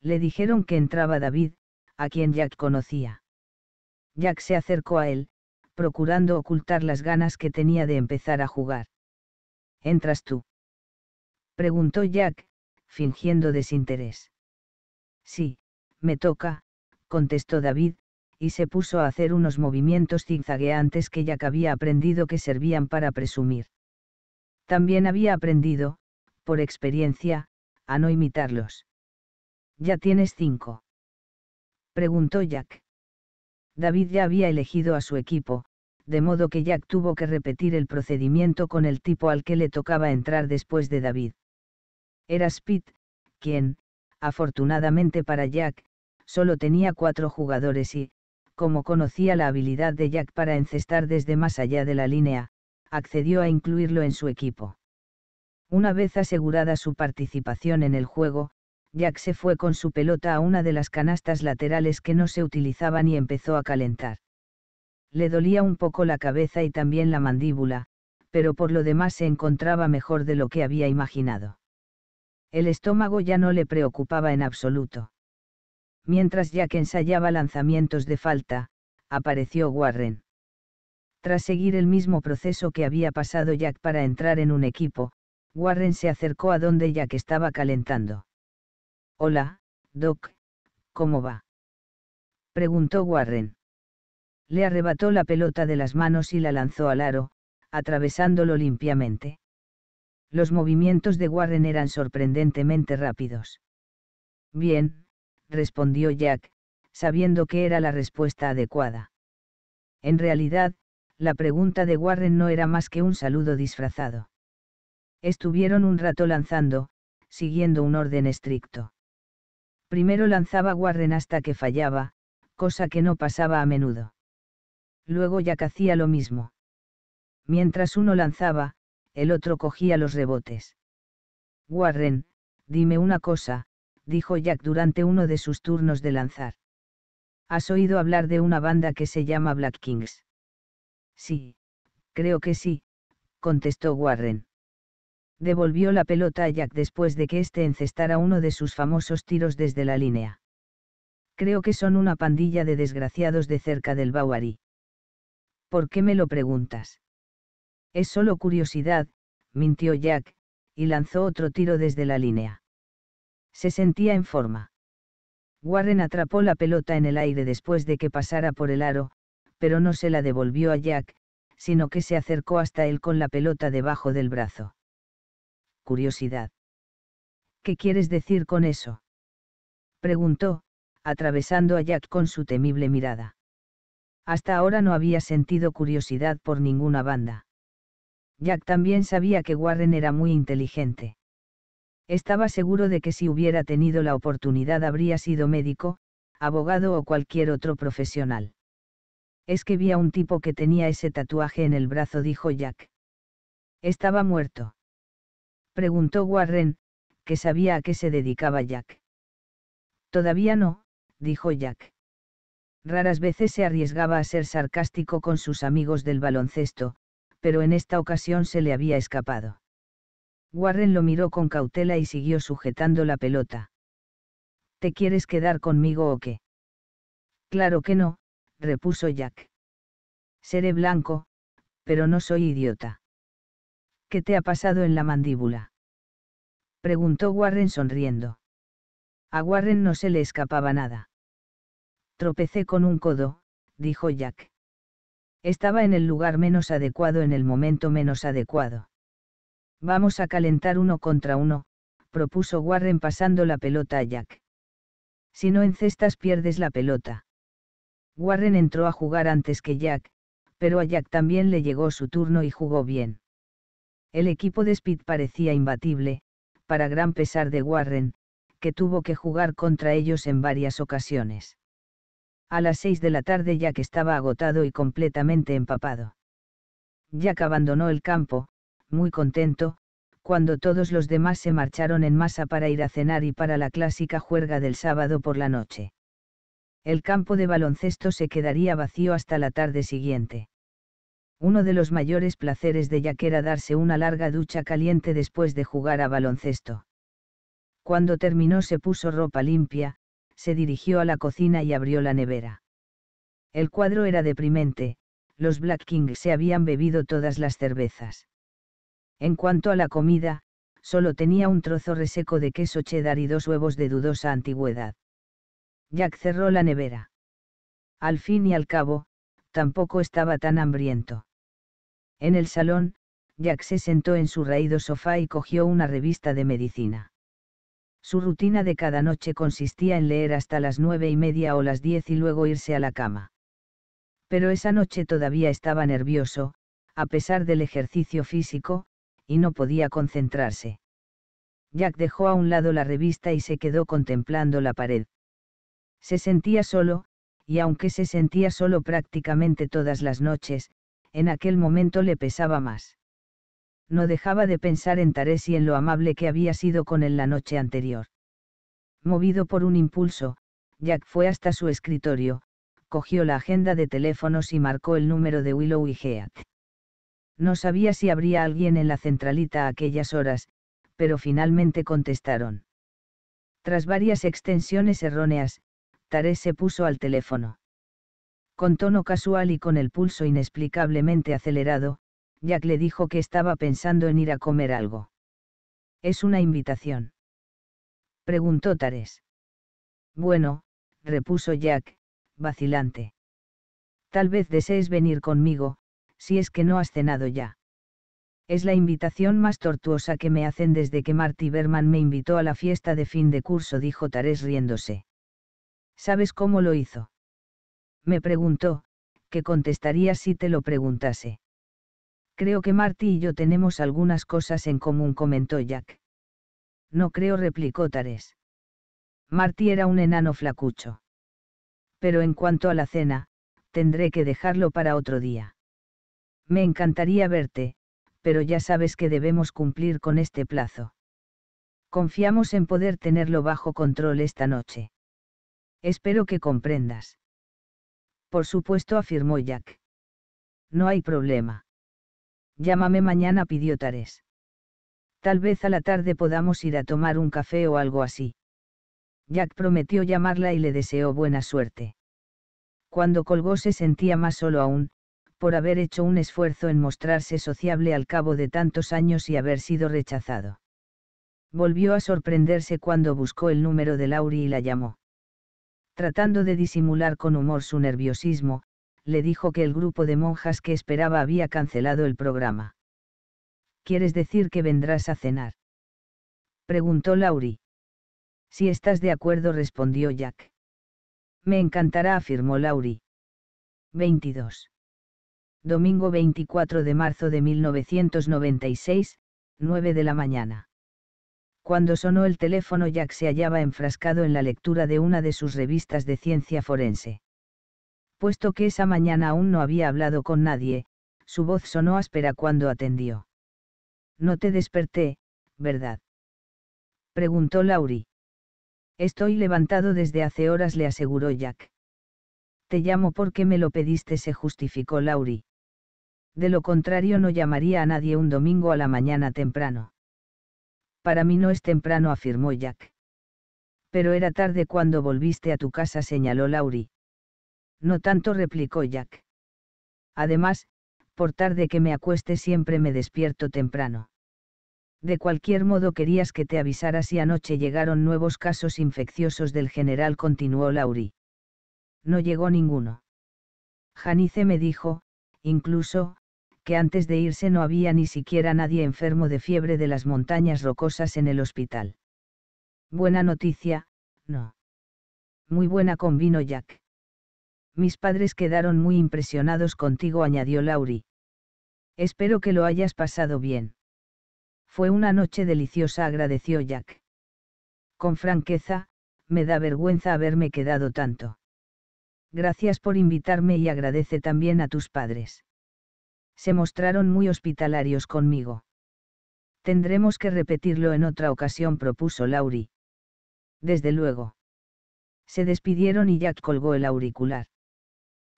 Le dijeron que entraba David, a quien Jack conocía. Jack se acercó a él, procurando ocultar las ganas que tenía de empezar a jugar. ¿Entras tú? Preguntó Jack, fingiendo desinterés. Sí, me toca, contestó David, y se puso a hacer unos movimientos zigzagueantes que Jack había aprendido que servían para presumir. También había aprendido, por experiencia, a no imitarlos. ¿Ya tienes cinco? preguntó Jack. David ya había elegido a su equipo, de modo que Jack tuvo que repetir el procedimiento con el tipo al que le tocaba entrar después de David. Era Spit, quien, Afortunadamente para Jack, solo tenía cuatro jugadores y, como conocía la habilidad de Jack para encestar desde más allá de la línea, accedió a incluirlo en su equipo. Una vez asegurada su participación en el juego, Jack se fue con su pelota a una de las canastas laterales que no se utilizaban y empezó a calentar. Le dolía un poco la cabeza y también la mandíbula, pero por lo demás se encontraba mejor de lo que había imaginado. El estómago ya no le preocupaba en absoluto. Mientras Jack ensayaba lanzamientos de falta, apareció Warren. Tras seguir el mismo proceso que había pasado Jack para entrar en un equipo, Warren se acercó a donde Jack estaba calentando. Hola, Doc, ¿cómo va? preguntó Warren. Le arrebató la pelota de las manos y la lanzó al aro, atravesándolo limpiamente. Los movimientos de Warren eran sorprendentemente rápidos. Bien, respondió Jack, sabiendo que era la respuesta adecuada. En realidad, la pregunta de Warren no era más que un saludo disfrazado. Estuvieron un rato lanzando, siguiendo un orden estricto. Primero lanzaba Warren hasta que fallaba, cosa que no pasaba a menudo. Luego Jack hacía lo mismo. Mientras uno lanzaba, el otro cogía los rebotes. Warren, dime una cosa, dijo Jack durante uno de sus turnos de lanzar. ¿Has oído hablar de una banda que se llama Black Kings? Sí, creo que sí, contestó Warren. Devolvió la pelota a Jack después de que éste encestara uno de sus famosos tiros desde la línea. Creo que son una pandilla de desgraciados de cerca del Bowery. ¿Por qué me lo preguntas? Es solo curiosidad, mintió Jack, y lanzó otro tiro desde la línea. Se sentía en forma. Warren atrapó la pelota en el aire después de que pasara por el aro, pero no se la devolvió a Jack, sino que se acercó hasta él con la pelota debajo del brazo. Curiosidad. ¿Qué quieres decir con eso? preguntó, atravesando a Jack con su temible mirada. Hasta ahora no había sentido curiosidad por ninguna banda. Jack también sabía que Warren era muy inteligente. Estaba seguro de que si hubiera tenido la oportunidad habría sido médico, abogado o cualquier otro profesional. Es que vi a un tipo que tenía ese tatuaje en el brazo, dijo Jack. ¿Estaba muerto? Preguntó Warren, que sabía a qué se dedicaba Jack. Todavía no, dijo Jack. Raras veces se arriesgaba a ser sarcástico con sus amigos del baloncesto, pero en esta ocasión se le había escapado. Warren lo miró con cautela y siguió sujetando la pelota. ¿Te quieres quedar conmigo o qué? Claro que no, repuso Jack. Seré blanco, pero no soy idiota. ¿Qué te ha pasado en la mandíbula? Preguntó Warren sonriendo. A Warren no se le escapaba nada. Tropecé con un codo, dijo Jack. Estaba en el lugar menos adecuado en el momento menos adecuado. Vamos a calentar uno contra uno, propuso Warren pasando la pelota a Jack. Si no encestas pierdes la pelota. Warren entró a jugar antes que Jack, pero a Jack también le llegó su turno y jugó bien. El equipo de Speed parecía imbatible, para gran pesar de Warren, que tuvo que jugar contra ellos en varias ocasiones a las seis de la tarde ya que estaba agotado y completamente empapado. Jack abandonó el campo, muy contento, cuando todos los demás se marcharon en masa para ir a cenar y para la clásica juerga del sábado por la noche. El campo de baloncesto se quedaría vacío hasta la tarde siguiente. Uno de los mayores placeres de Jack era darse una larga ducha caliente después de jugar a baloncesto. Cuando terminó se puso ropa limpia, se dirigió a la cocina y abrió la nevera. El cuadro era deprimente, los Black King se habían bebido todas las cervezas. En cuanto a la comida, solo tenía un trozo reseco de queso cheddar y dos huevos de dudosa antigüedad. Jack cerró la nevera. Al fin y al cabo, tampoco estaba tan hambriento. En el salón, Jack se sentó en su raído sofá y cogió una revista de medicina. Su rutina de cada noche consistía en leer hasta las nueve y media o las diez y luego irse a la cama. Pero esa noche todavía estaba nervioso, a pesar del ejercicio físico, y no podía concentrarse. Jack dejó a un lado la revista y se quedó contemplando la pared. Se sentía solo, y aunque se sentía solo prácticamente todas las noches, en aquel momento le pesaba más no dejaba de pensar en Tarés y en lo amable que había sido con él la noche anterior. Movido por un impulso, Jack fue hasta su escritorio, cogió la agenda de teléfonos y marcó el número de Willow y Heath. No sabía si habría alguien en la centralita a aquellas horas, pero finalmente contestaron. Tras varias extensiones erróneas, Tarés se puso al teléfono. Con tono casual y con el pulso inexplicablemente acelerado, Jack le dijo que estaba pensando en ir a comer algo. ¿Es una invitación? Preguntó Tares. Bueno, repuso Jack, vacilante. Tal vez desees venir conmigo, si es que no has cenado ya. Es la invitación más tortuosa que me hacen desde que Marty Berman me invitó a la fiesta de fin de curso, dijo Tarés riéndose. ¿Sabes cómo lo hizo? Me preguntó, que contestaría si te lo preguntase. Creo que Marty y yo tenemos algunas cosas en común, comentó Jack. No creo, replicó Tares. Marty era un enano flacucho. Pero en cuanto a la cena, tendré que dejarlo para otro día. Me encantaría verte, pero ya sabes que debemos cumplir con este plazo. Confiamos en poder tenerlo bajo control esta noche. Espero que comprendas. Por supuesto, afirmó Jack. No hay problema. Llámame mañana, pidió Tares. Tal vez a la tarde podamos ir a tomar un café o algo así. Jack prometió llamarla y le deseó buena suerte. Cuando colgó se sentía más solo aún, por haber hecho un esfuerzo en mostrarse sociable al cabo de tantos años y haber sido rechazado. Volvió a sorprenderse cuando buscó el número de Lauri y la llamó. Tratando de disimular con humor su nerviosismo, le dijo que el grupo de monjas que esperaba había cancelado el programa. ¿Quieres decir que vendrás a cenar? preguntó Laurie. Si estás de acuerdo, respondió Jack. Me encantará, afirmó Laurie. 22. Domingo 24 de marzo de 1996, 9 de la mañana. Cuando sonó el teléfono, Jack se hallaba enfrascado en la lectura de una de sus revistas de ciencia forense. Puesto que esa mañana aún no había hablado con nadie, su voz sonó áspera cuando atendió. No te desperté, ¿verdad? Preguntó Laurie. Estoy levantado desde hace horas, le aseguró Jack. Te llamo porque me lo pediste, se justificó Laurie. De lo contrario no llamaría a nadie un domingo a la mañana temprano. Para mí no es temprano, afirmó Jack. Pero era tarde cuando volviste a tu casa, señaló Laurie. No tanto replicó Jack. Además, por tarde que me acueste siempre me despierto temprano. De cualquier modo querías que te avisara si anoche llegaron nuevos casos infecciosos del general, continuó Lauri. No llegó ninguno. Janice me dijo, incluso, que antes de irse no había ni siquiera nadie enfermo de fiebre de las montañas rocosas en el hospital. Buena noticia, no. Muy buena convino Jack. Mis padres quedaron muy impresionados contigo, añadió Lauri. Espero que lo hayas pasado bien. Fue una noche deliciosa, agradeció Jack. Con franqueza, me da vergüenza haberme quedado tanto. Gracias por invitarme y agradece también a tus padres. Se mostraron muy hospitalarios conmigo. Tendremos que repetirlo en otra ocasión, propuso Lauri. Desde luego. Se despidieron y Jack colgó el auricular.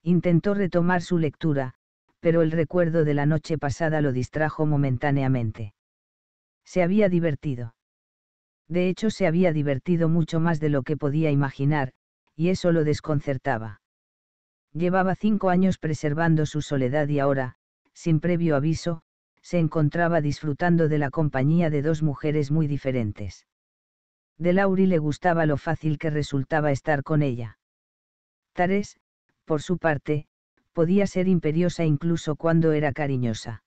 Intentó retomar su lectura, pero el recuerdo de la noche pasada lo distrajo momentáneamente. Se había divertido. De hecho, se había divertido mucho más de lo que podía imaginar, y eso lo desconcertaba. Llevaba cinco años preservando su soledad y ahora, sin previo aviso, se encontraba disfrutando de la compañía de dos mujeres muy diferentes. De Lauri le gustaba lo fácil que resultaba estar con ella. Tares, por su parte, podía ser imperiosa incluso cuando era cariñosa.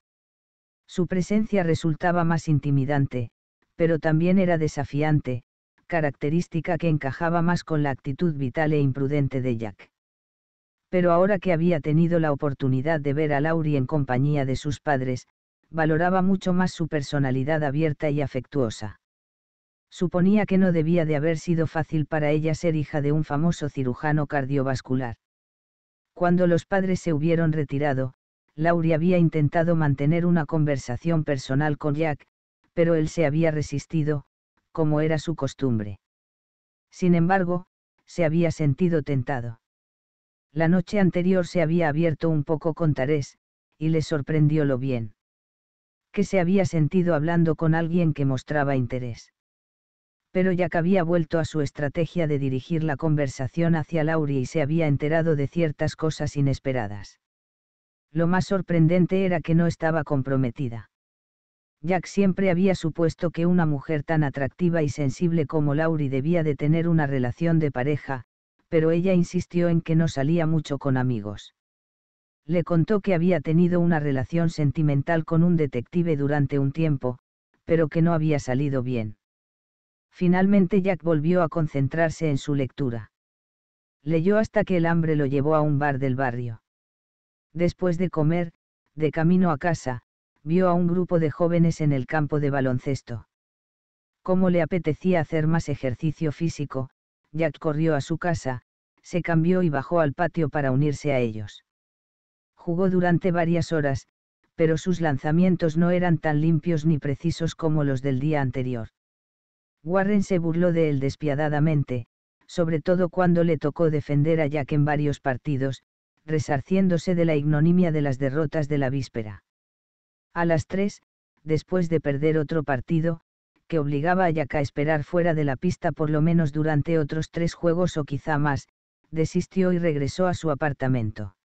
Su presencia resultaba más intimidante, pero también era desafiante, característica que encajaba más con la actitud vital e imprudente de Jack. Pero ahora que había tenido la oportunidad de ver a Laurie en compañía de sus padres, valoraba mucho más su personalidad abierta y afectuosa. Suponía que no debía de haber sido fácil para ella ser hija de un famoso cirujano cardiovascular. Cuando los padres se hubieron retirado, Laurie había intentado mantener una conversación personal con Jack, pero él se había resistido, como era su costumbre. Sin embargo, se había sentido tentado. La noche anterior se había abierto un poco con Tarés, y le sorprendió lo bien. Que se había sentido hablando con alguien que mostraba interés pero Jack había vuelto a su estrategia de dirigir la conversación hacia Laurie y se había enterado de ciertas cosas inesperadas. Lo más sorprendente era que no estaba comprometida. Jack siempre había supuesto que una mujer tan atractiva y sensible como Laurie debía de tener una relación de pareja, pero ella insistió en que no salía mucho con amigos. Le contó que había tenido una relación sentimental con un detective durante un tiempo, pero que no había salido bien. Finalmente Jack volvió a concentrarse en su lectura. Leyó hasta que el hambre lo llevó a un bar del barrio. Después de comer, de camino a casa, vio a un grupo de jóvenes en el campo de baloncesto. Como le apetecía hacer más ejercicio físico, Jack corrió a su casa, se cambió y bajó al patio para unirse a ellos. Jugó durante varias horas, pero sus lanzamientos no eran tan limpios ni precisos como los del día anterior. Warren se burló de él despiadadamente, sobre todo cuando le tocó defender a Jack en varios partidos, resarciéndose de la ignominia de las derrotas de la víspera. A las tres, después de perder otro partido, que obligaba a Jack a esperar fuera de la pista por lo menos durante otros tres juegos o quizá más, desistió y regresó a su apartamento.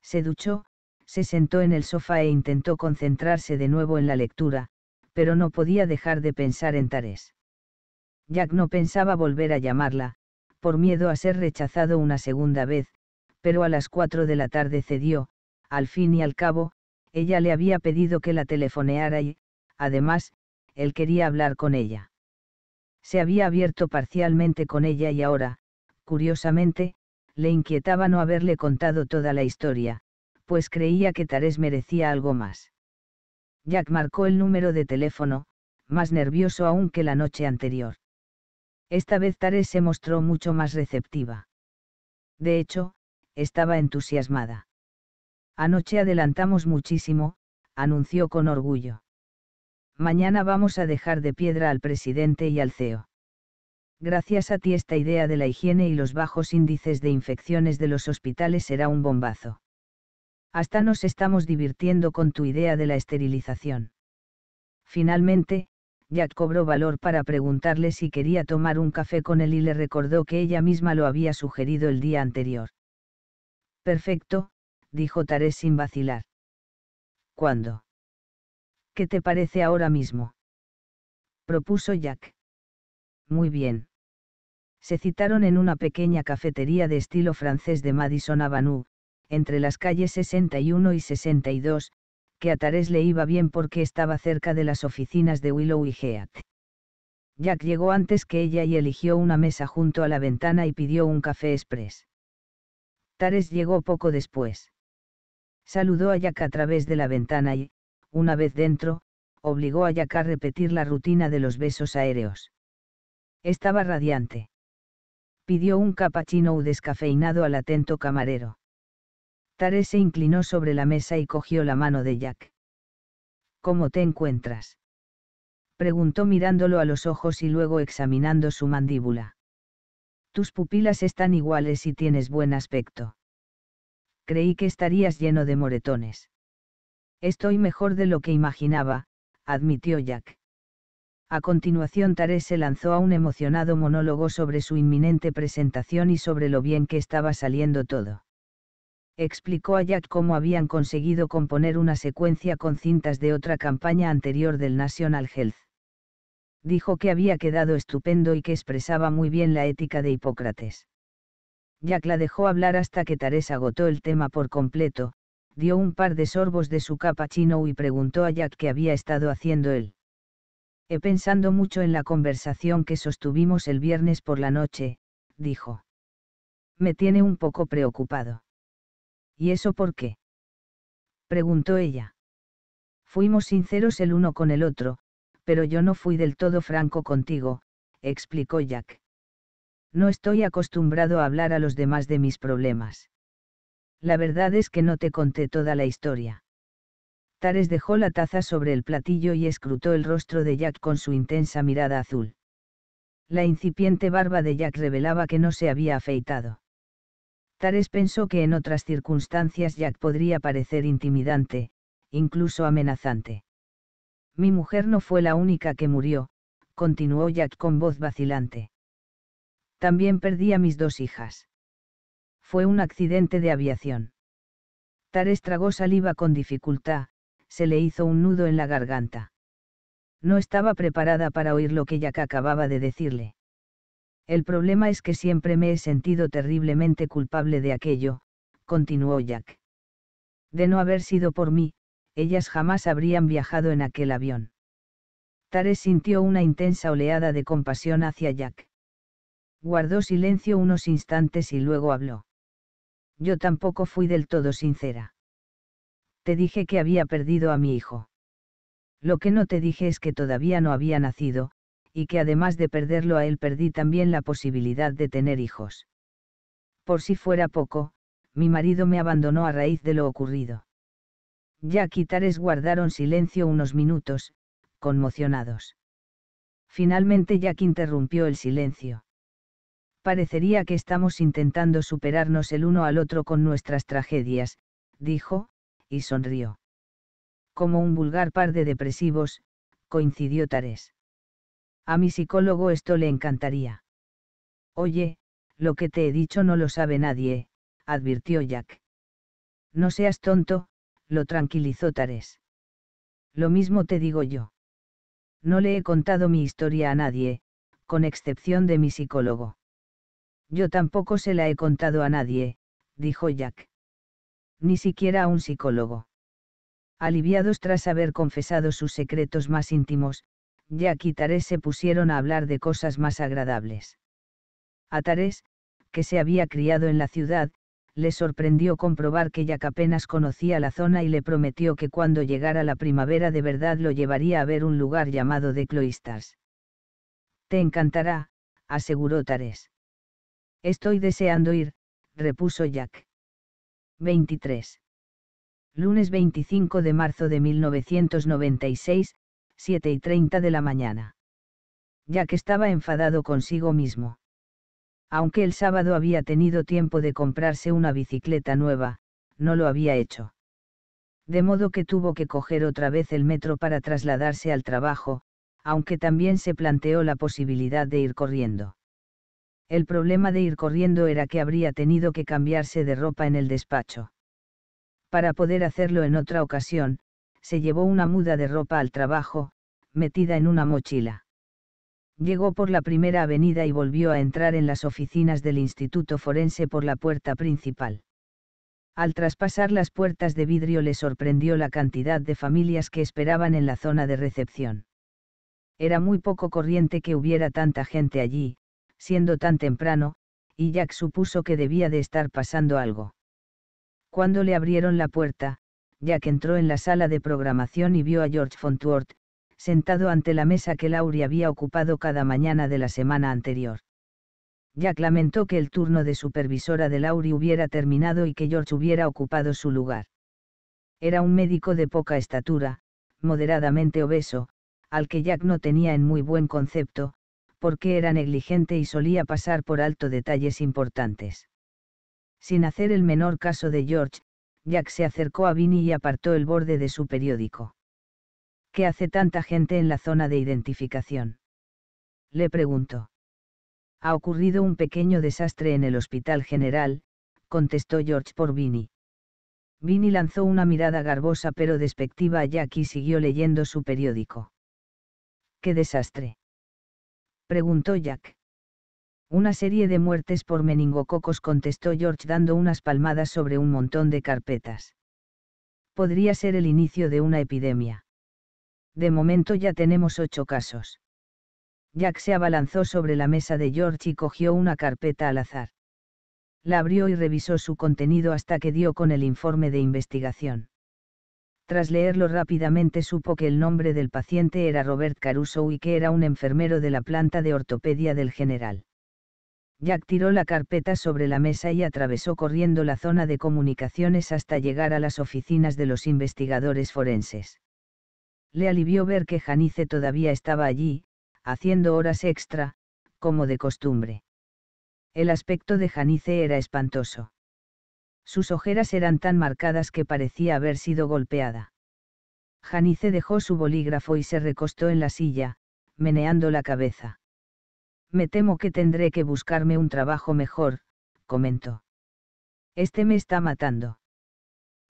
Se duchó, se sentó en el sofá e intentó concentrarse de nuevo en la lectura, pero no podía dejar de pensar en Tarés. Jack no pensaba volver a llamarla, por miedo a ser rechazado una segunda vez, pero a las cuatro de la tarde cedió, al fin y al cabo, ella le había pedido que la telefoneara y, además, él quería hablar con ella. Se había abierto parcialmente con ella y ahora, curiosamente, le inquietaba no haberle contado toda la historia, pues creía que Tarés merecía algo más. Jack marcó el número de teléfono, más nervioso aún que la noche anterior. Esta vez Tares se mostró mucho más receptiva. De hecho, estaba entusiasmada. Anoche adelantamos muchísimo, anunció con orgullo. Mañana vamos a dejar de piedra al presidente y al CEO. Gracias a ti esta idea de la higiene y los bajos índices de infecciones de los hospitales será un bombazo. Hasta nos estamos divirtiendo con tu idea de la esterilización. Finalmente, Jack cobró valor para preguntarle si quería tomar un café con él y le recordó que ella misma lo había sugerido el día anterior. Perfecto, dijo Tarés sin vacilar. ¿Cuándo? ¿Qué te parece ahora mismo? propuso Jack. Muy bien. Se citaron en una pequeña cafetería de estilo francés de Madison Avenue, entre las calles 61 y 62, que a Tares le iba bien porque estaba cerca de las oficinas de Willow y Heath. Jack llegó antes que ella y eligió una mesa junto a la ventana y pidió un café express. Tares llegó poco después. Saludó a Jack a través de la ventana y, una vez dentro, obligó a Jack a repetir la rutina de los besos aéreos. Estaba radiante. Pidió un cappuccino descafeinado al atento camarero. Tare se inclinó sobre la mesa y cogió la mano de Jack. ¿Cómo te encuentras? preguntó mirándolo a los ojos y luego examinando su mandíbula. Tus pupilas están iguales y tienes buen aspecto. Creí que estarías lleno de moretones. Estoy mejor de lo que imaginaba, admitió Jack. A continuación Tare se lanzó a un emocionado monólogo sobre su inminente presentación y sobre lo bien que estaba saliendo todo explicó a Jack cómo habían conseguido componer una secuencia con cintas de otra campaña anterior del National Health. Dijo que había quedado estupendo y que expresaba muy bien la ética de Hipócrates. Jack la dejó hablar hasta que Teresa agotó el tema por completo, dio un par de sorbos de su capa chino y preguntó a Jack qué había estado haciendo él. He pensando mucho en la conversación que sostuvimos el viernes por la noche, dijo. Me tiene un poco preocupado. ¿Y eso por qué? preguntó ella. Fuimos sinceros el uno con el otro, pero yo no fui del todo franco contigo, explicó Jack. No estoy acostumbrado a hablar a los demás de mis problemas. La verdad es que no te conté toda la historia. Tares dejó la taza sobre el platillo y escrutó el rostro de Jack con su intensa mirada azul. La incipiente barba de Jack revelaba que no se había afeitado. Tares pensó que en otras circunstancias Jack podría parecer intimidante, incluso amenazante. Mi mujer no fue la única que murió, continuó Jack con voz vacilante. También perdí a mis dos hijas. Fue un accidente de aviación. Tares tragó saliva con dificultad, se le hizo un nudo en la garganta. No estaba preparada para oír lo que Jack acababa de decirle. El problema es que siempre me he sentido terriblemente culpable de aquello, continuó Jack. De no haber sido por mí, ellas jamás habrían viajado en aquel avión. Tare sintió una intensa oleada de compasión hacia Jack. Guardó silencio unos instantes y luego habló. Yo tampoco fui del todo sincera. Te dije que había perdido a mi hijo. Lo que no te dije es que todavía no había nacido, y que además de perderlo a él perdí también la posibilidad de tener hijos. Por si fuera poco, mi marido me abandonó a raíz de lo ocurrido. Jack y Tares guardaron silencio unos minutos, conmocionados. Finalmente Jack interrumpió el silencio. Parecería que estamos intentando superarnos el uno al otro con nuestras tragedias, dijo, y sonrió. Como un vulgar par de depresivos, coincidió Tares. A mi psicólogo esto le encantaría. Oye, lo que te he dicho no lo sabe nadie, advirtió Jack. No seas tonto, lo tranquilizó Tares. Lo mismo te digo yo. No le he contado mi historia a nadie, con excepción de mi psicólogo. Yo tampoco se la he contado a nadie, dijo Jack. Ni siquiera a un psicólogo. Aliviados tras haber confesado sus secretos más íntimos, Jack y Tarés se pusieron a hablar de cosas más agradables. A Tarés, que se había criado en la ciudad, le sorprendió comprobar que Jack apenas conocía la zona y le prometió que cuando llegara la primavera de verdad lo llevaría a ver un lugar llamado de Cloisters. Te encantará, aseguró Tarés. Estoy deseando ir, repuso Jack. 23. Lunes 25 de marzo de 1996, 7 y 30 de la mañana. Ya que estaba enfadado consigo mismo. Aunque el sábado había tenido tiempo de comprarse una bicicleta nueva, no lo había hecho. De modo que tuvo que coger otra vez el metro para trasladarse al trabajo, aunque también se planteó la posibilidad de ir corriendo. El problema de ir corriendo era que habría tenido que cambiarse de ropa en el despacho. Para poder hacerlo en otra ocasión, se llevó una muda de ropa al trabajo, metida en una mochila. Llegó por la primera avenida y volvió a entrar en las oficinas del Instituto Forense por la puerta principal. Al traspasar las puertas de vidrio le sorprendió la cantidad de familias que esperaban en la zona de recepción. Era muy poco corriente que hubiera tanta gente allí, siendo tan temprano, y Jack supuso que debía de estar pasando algo. Cuando le abrieron la puerta, Jack entró en la sala de programación y vio a George Fontworth, sentado ante la mesa que Laurie había ocupado cada mañana de la semana anterior. Jack lamentó que el turno de supervisora de Laurie hubiera terminado y que George hubiera ocupado su lugar. Era un médico de poca estatura, moderadamente obeso, al que Jack no tenía en muy buen concepto, porque era negligente y solía pasar por alto detalles importantes. Sin hacer el menor caso de George, Jack se acercó a Vinny y apartó el borde de su periódico. ¿Qué hace tanta gente en la zona de identificación? Le preguntó. Ha ocurrido un pequeño desastre en el Hospital General, contestó George por Vinny. Vinny lanzó una mirada garbosa pero despectiva a Jack y siguió leyendo su periódico. ¿Qué desastre? preguntó Jack. Una serie de muertes por meningococos contestó George dando unas palmadas sobre un montón de carpetas. Podría ser el inicio de una epidemia. De momento ya tenemos ocho casos. Jack se abalanzó sobre la mesa de George y cogió una carpeta al azar. La abrió y revisó su contenido hasta que dio con el informe de investigación. Tras leerlo rápidamente supo que el nombre del paciente era Robert Caruso y que era un enfermero de la planta de ortopedia del general. Jack tiró la carpeta sobre la mesa y atravesó corriendo la zona de comunicaciones hasta llegar a las oficinas de los investigadores forenses. Le alivió ver que Janice todavía estaba allí, haciendo horas extra, como de costumbre. El aspecto de Janice era espantoso. Sus ojeras eran tan marcadas que parecía haber sido golpeada. Janice dejó su bolígrafo y se recostó en la silla, meneando la cabeza. Me temo que tendré que buscarme un trabajo mejor, comentó. Este me está matando.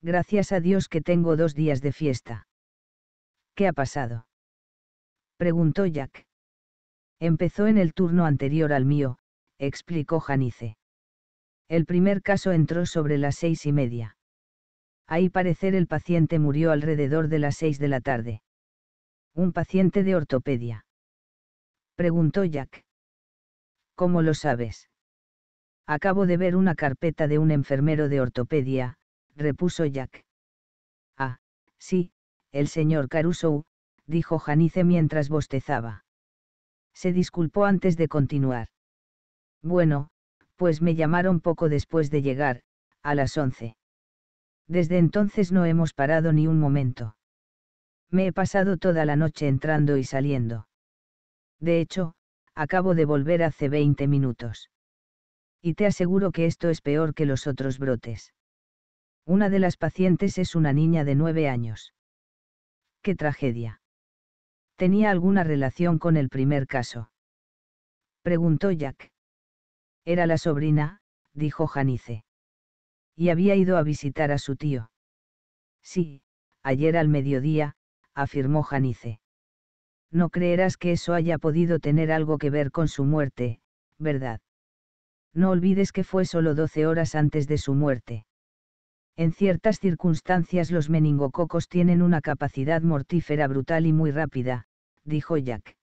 Gracias a Dios que tengo dos días de fiesta. ¿Qué ha pasado? preguntó Jack. Empezó en el turno anterior al mío, explicó Janice. El primer caso entró sobre las seis y media. Ahí parecer el paciente murió alrededor de las seis de la tarde. ¿Un paciente de ortopedia? Preguntó Jack. ¿cómo lo sabes? Acabo de ver una carpeta de un enfermero de ortopedia, repuso Jack. Ah, sí, el señor Caruso, dijo Janice mientras bostezaba. Se disculpó antes de continuar. Bueno, pues me llamaron poco después de llegar, a las once. Desde entonces no hemos parado ni un momento. Me he pasado toda la noche entrando y saliendo. De hecho, acabo de volver hace 20 minutos. Y te aseguro que esto es peor que los otros brotes. Una de las pacientes es una niña de 9 años. ¡Qué tragedia! ¿Tenía alguna relación con el primer caso? Preguntó Jack. Era la sobrina, dijo Janice. Y había ido a visitar a su tío. Sí, ayer al mediodía, afirmó Janice no creerás que eso haya podido tener algo que ver con su muerte, ¿verdad? No olvides que fue solo 12 horas antes de su muerte. En ciertas circunstancias los meningococos tienen una capacidad mortífera brutal y muy rápida, dijo Jack.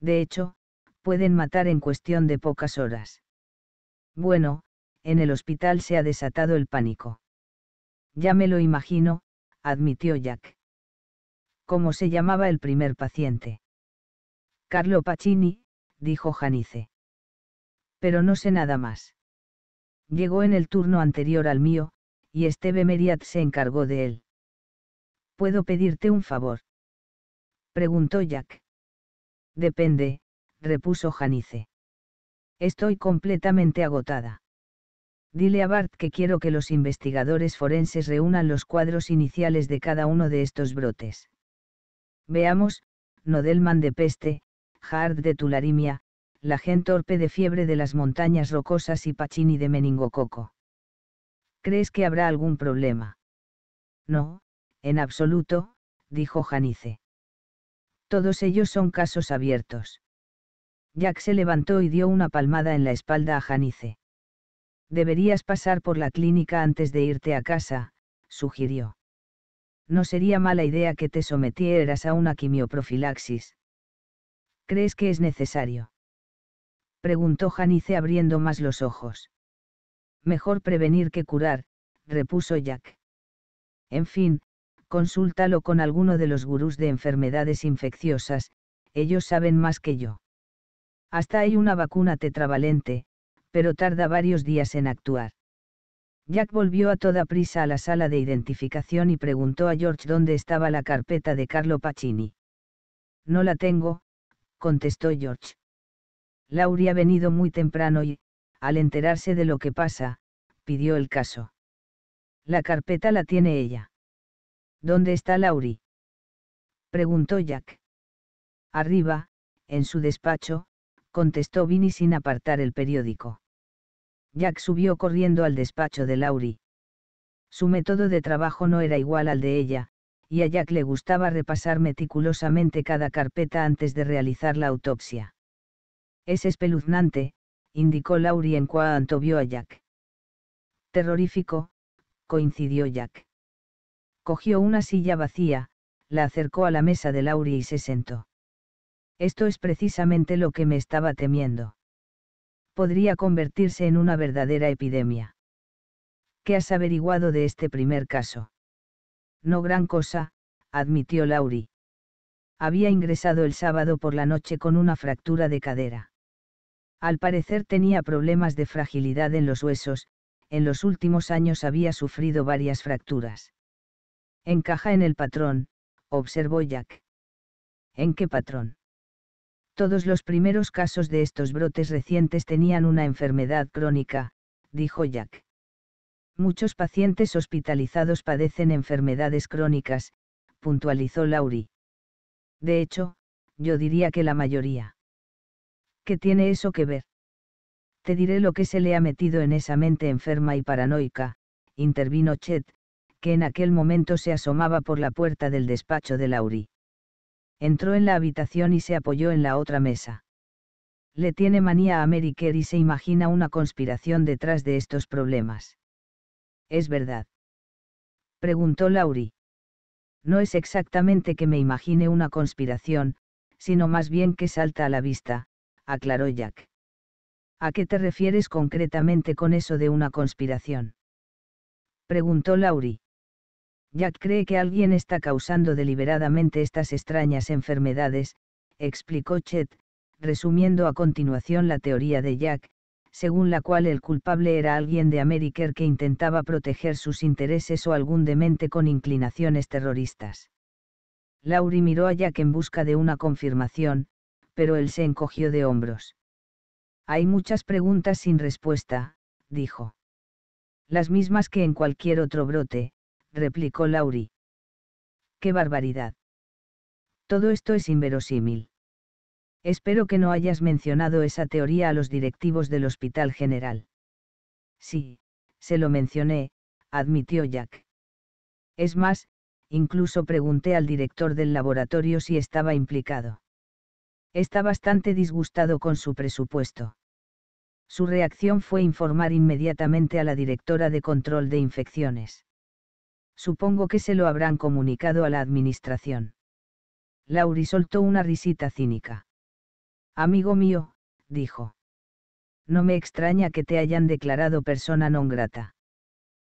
De hecho, pueden matar en cuestión de pocas horas. Bueno, en el hospital se ha desatado el pánico. Ya me lo imagino, admitió Jack como se llamaba el primer paciente. Carlo Pacini, dijo Janice. Pero no sé nada más. Llegó en el turno anterior al mío, y Esteve Meriat se encargó de él. ¿Puedo pedirte un favor? preguntó Jack. Depende, repuso Janice. Estoy completamente agotada. Dile a Bart que quiero que los investigadores forenses reúnan los cuadros iniciales de cada uno de estos brotes. Veamos, Nodelman de peste, Hard de tularimia, la gente torpe de fiebre de las montañas rocosas y Pachini de meningococo. ¿Crees que habrá algún problema? No, en absoluto, dijo Janice. Todos ellos son casos abiertos. Jack se levantó y dio una palmada en la espalda a Janice. Deberías pasar por la clínica antes de irte a casa, sugirió no sería mala idea que te sometieras a una quimioprofilaxis. ¿Crees que es necesario? Preguntó Janice abriendo más los ojos. Mejor prevenir que curar, repuso Jack. En fin, consúltalo con alguno de los gurús de enfermedades infecciosas, ellos saben más que yo. Hasta hay una vacuna tetravalente, pero tarda varios días en actuar. Jack volvió a toda prisa a la sala de identificación y preguntó a George dónde estaba la carpeta de Carlo Pacini. No la tengo, contestó George. Laurie ha venido muy temprano y, al enterarse de lo que pasa, pidió el caso. La carpeta la tiene ella. ¿Dónde está Laurie? preguntó Jack. Arriba, en su despacho, contestó Vinny sin apartar el periódico. Jack subió corriendo al despacho de Laurie. Su método de trabajo no era igual al de ella, y a Jack le gustaba repasar meticulosamente cada carpeta antes de realizar la autopsia. Es espeluznante, indicó Laurie en cuanto vio a Jack. Terrorífico, coincidió Jack. Cogió una silla vacía, la acercó a la mesa de Laurie y se sentó. Esto es precisamente lo que me estaba temiendo podría convertirse en una verdadera epidemia. ¿Qué has averiguado de este primer caso? No gran cosa, admitió Lauri. Había ingresado el sábado por la noche con una fractura de cadera. Al parecer tenía problemas de fragilidad en los huesos, en los últimos años había sufrido varias fracturas. Encaja en el patrón, observó Jack. ¿En qué patrón? Todos los primeros casos de estos brotes recientes tenían una enfermedad crónica, dijo Jack. Muchos pacientes hospitalizados padecen enfermedades crónicas, puntualizó Laurie. De hecho, yo diría que la mayoría. ¿Qué tiene eso que ver? Te diré lo que se le ha metido en esa mente enferma y paranoica, intervino Chet, que en aquel momento se asomaba por la puerta del despacho de Laurie entró en la habitación y se apoyó en la otra mesa. Le tiene manía a Mary y se imagina una conspiración detrás de estos problemas. ¿Es verdad? Preguntó Laurie. No es exactamente que me imagine una conspiración, sino más bien que salta a la vista, aclaró Jack. ¿A qué te refieres concretamente con eso de una conspiración? Preguntó Laurie. Jack cree que alguien está causando deliberadamente estas extrañas enfermedades, explicó Chet, resumiendo a continuación la teoría de Jack, según la cual el culpable era alguien de Ameriker que intentaba proteger sus intereses o algún demente con inclinaciones terroristas. Laurie miró a Jack en busca de una confirmación, pero él se encogió de hombros. Hay muchas preguntas sin respuesta, dijo. Las mismas que en cualquier otro brote, replicó Lauri. ¡Qué barbaridad! Todo esto es inverosímil. Espero que no hayas mencionado esa teoría a los directivos del Hospital General. Sí, se lo mencioné, admitió Jack. Es más, incluso pregunté al director del laboratorio si estaba implicado. Está bastante disgustado con su presupuesto. Su reacción fue informar inmediatamente a la directora de control de infecciones. Supongo que se lo habrán comunicado a la administración. Laurie soltó una risita cínica. Amigo mío, dijo. No me extraña que te hayan declarado persona non grata.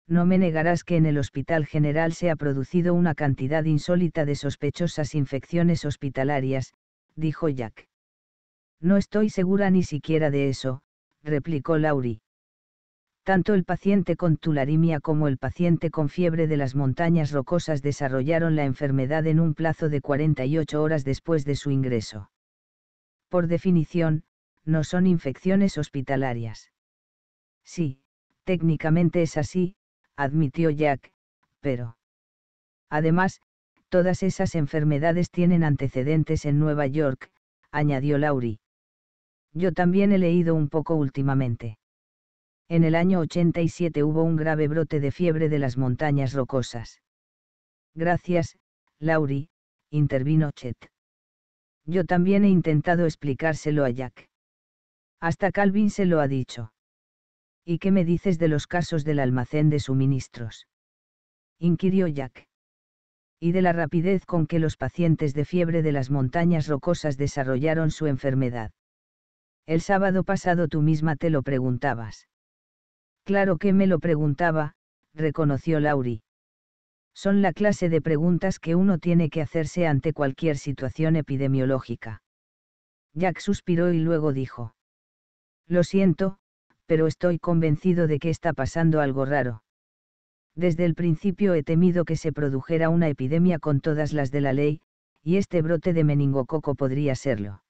No me negarás que en el Hospital General se ha producido una cantidad insólita de sospechosas infecciones hospitalarias, dijo Jack. No estoy segura ni siquiera de eso, replicó Laurie tanto el paciente con tularimia como el paciente con fiebre de las montañas rocosas desarrollaron la enfermedad en un plazo de 48 horas después de su ingreso. Por definición, no son infecciones hospitalarias. Sí, técnicamente es así, admitió Jack, pero... Además, todas esas enfermedades tienen antecedentes en Nueva York, añadió Laurie. Yo también he leído un poco últimamente en el año 87 hubo un grave brote de fiebre de las montañas rocosas. Gracias, Lauri, intervino Chet. Yo también he intentado explicárselo a Jack. Hasta Calvin se lo ha dicho. ¿Y qué me dices de los casos del almacén de suministros? inquirió Jack. Y de la rapidez con que los pacientes de fiebre de las montañas rocosas desarrollaron su enfermedad. El sábado pasado tú misma te lo preguntabas. Claro que me lo preguntaba, reconoció Lauri. Son la clase de preguntas que uno tiene que hacerse ante cualquier situación epidemiológica. Jack suspiró y luego dijo. Lo siento, pero estoy convencido de que está pasando algo raro. Desde el principio he temido que se produjera una epidemia con todas las de la ley, y este brote de meningococo podría serlo.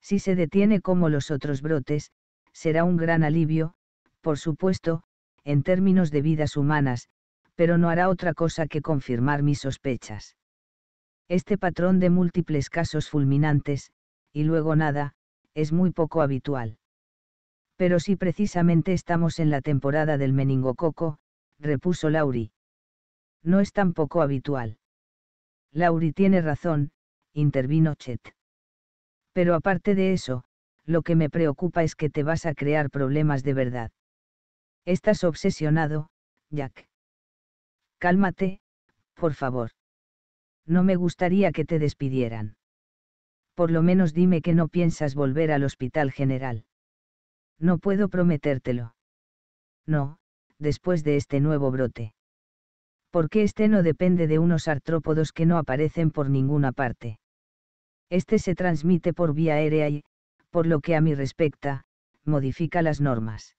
Si se detiene como los otros brotes, será un gran alivio, por supuesto, en términos de vidas humanas, pero no hará otra cosa que confirmar mis sospechas. Este patrón de múltiples casos fulminantes, y luego nada, es muy poco habitual. Pero si precisamente estamos en la temporada del meningococo, repuso Lauri. No es tan poco habitual. Lauri tiene razón, intervino Chet. Pero aparte de eso, lo que me preocupa es que te vas a crear problemas de verdad. Estás obsesionado, Jack. Cálmate, por favor. No me gustaría que te despidieran. Por lo menos dime que no piensas volver al hospital general. No puedo prometértelo. No, después de este nuevo brote. Porque este no depende de unos artrópodos que no aparecen por ninguna parte. Este se transmite por vía aérea y, por lo que a mí respecta, modifica las normas.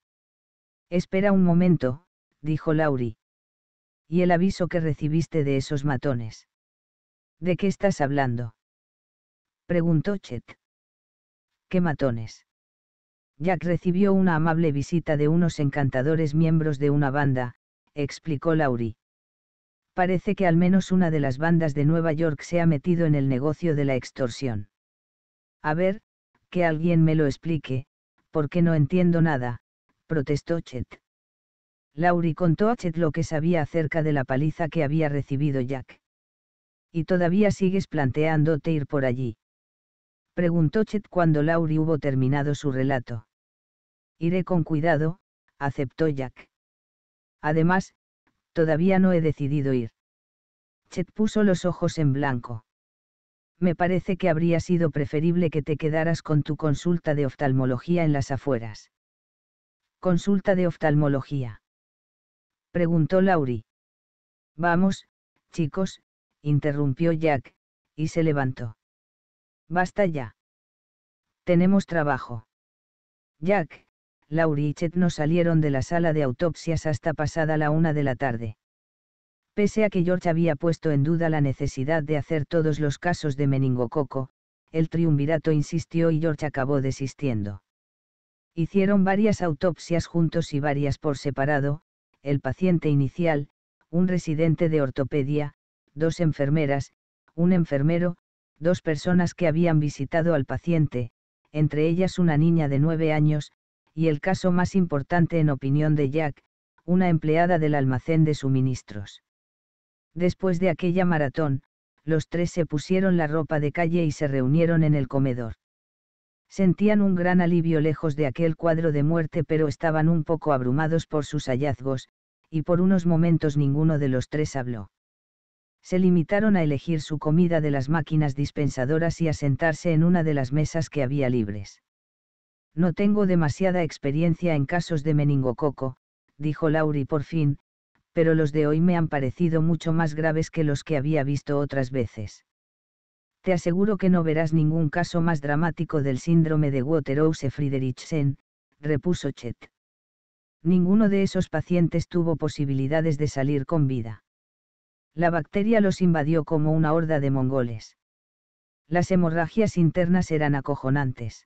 Espera un momento, dijo Lauri. ¿Y el aviso que recibiste de esos matones? ¿De qué estás hablando? preguntó Chet. ¿Qué matones? Jack recibió una amable visita de unos encantadores miembros de una banda, explicó Lauri. Parece que al menos una de las bandas de Nueva York se ha metido en el negocio de la extorsión. A ver, que alguien me lo explique, porque no entiendo nada, protestó Chet. lauri contó a Chet lo que sabía acerca de la paliza que había recibido Jack. ¿Y todavía sigues planteándote ir por allí? Preguntó Chet cuando lauri hubo terminado su relato. Iré con cuidado, aceptó Jack. Además, todavía no he decidido ir. Chet puso los ojos en blanco. Me parece que habría sido preferible que te quedaras con tu consulta de oftalmología en las afueras. Consulta de oftalmología. Preguntó Laurie. Vamos, chicos, interrumpió Jack, y se levantó. Basta ya. Tenemos trabajo. Jack, Laurie y Chet no salieron de la sala de autopsias hasta pasada la una de la tarde. Pese a que George había puesto en duda la necesidad de hacer todos los casos de meningococo, el triunvirato insistió y George acabó desistiendo. Hicieron varias autopsias juntos y varias por separado, el paciente inicial, un residente de ortopedia, dos enfermeras, un enfermero, dos personas que habían visitado al paciente, entre ellas una niña de nueve años, y el caso más importante en opinión de Jack, una empleada del almacén de suministros. Después de aquella maratón, los tres se pusieron la ropa de calle y se reunieron en el comedor. Sentían un gran alivio lejos de aquel cuadro de muerte pero estaban un poco abrumados por sus hallazgos, y por unos momentos ninguno de los tres habló. Se limitaron a elegir su comida de las máquinas dispensadoras y a sentarse en una de las mesas que había libres. No tengo demasiada experiencia en casos de meningococo, dijo Lauri por fin, pero los de hoy me han parecido mucho más graves que los que había visto otras veces te aseguro que no verás ningún caso más dramático del síndrome de Waterhouse-Friedrichsen, repuso Chet. Ninguno de esos pacientes tuvo posibilidades de salir con vida. La bacteria los invadió como una horda de mongoles. Las hemorragias internas eran acojonantes.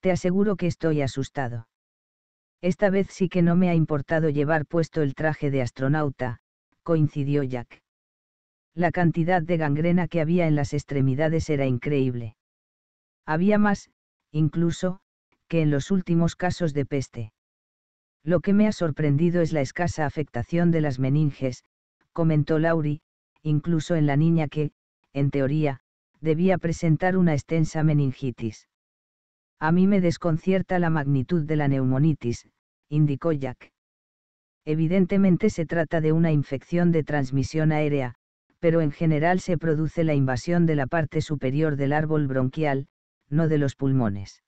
Te aseguro que estoy asustado. Esta vez sí que no me ha importado llevar puesto el traje de astronauta, coincidió Jack. La cantidad de gangrena que había en las extremidades era increíble. Había más, incluso, que en los últimos casos de peste. Lo que me ha sorprendido es la escasa afectación de las meninges, comentó Lauri, incluso en la niña que, en teoría, debía presentar una extensa meningitis. A mí me desconcierta la magnitud de la neumonitis, indicó Jack. Evidentemente se trata de una infección de transmisión aérea, pero en general se produce la invasión de la parte superior del árbol bronquial, no de los pulmones.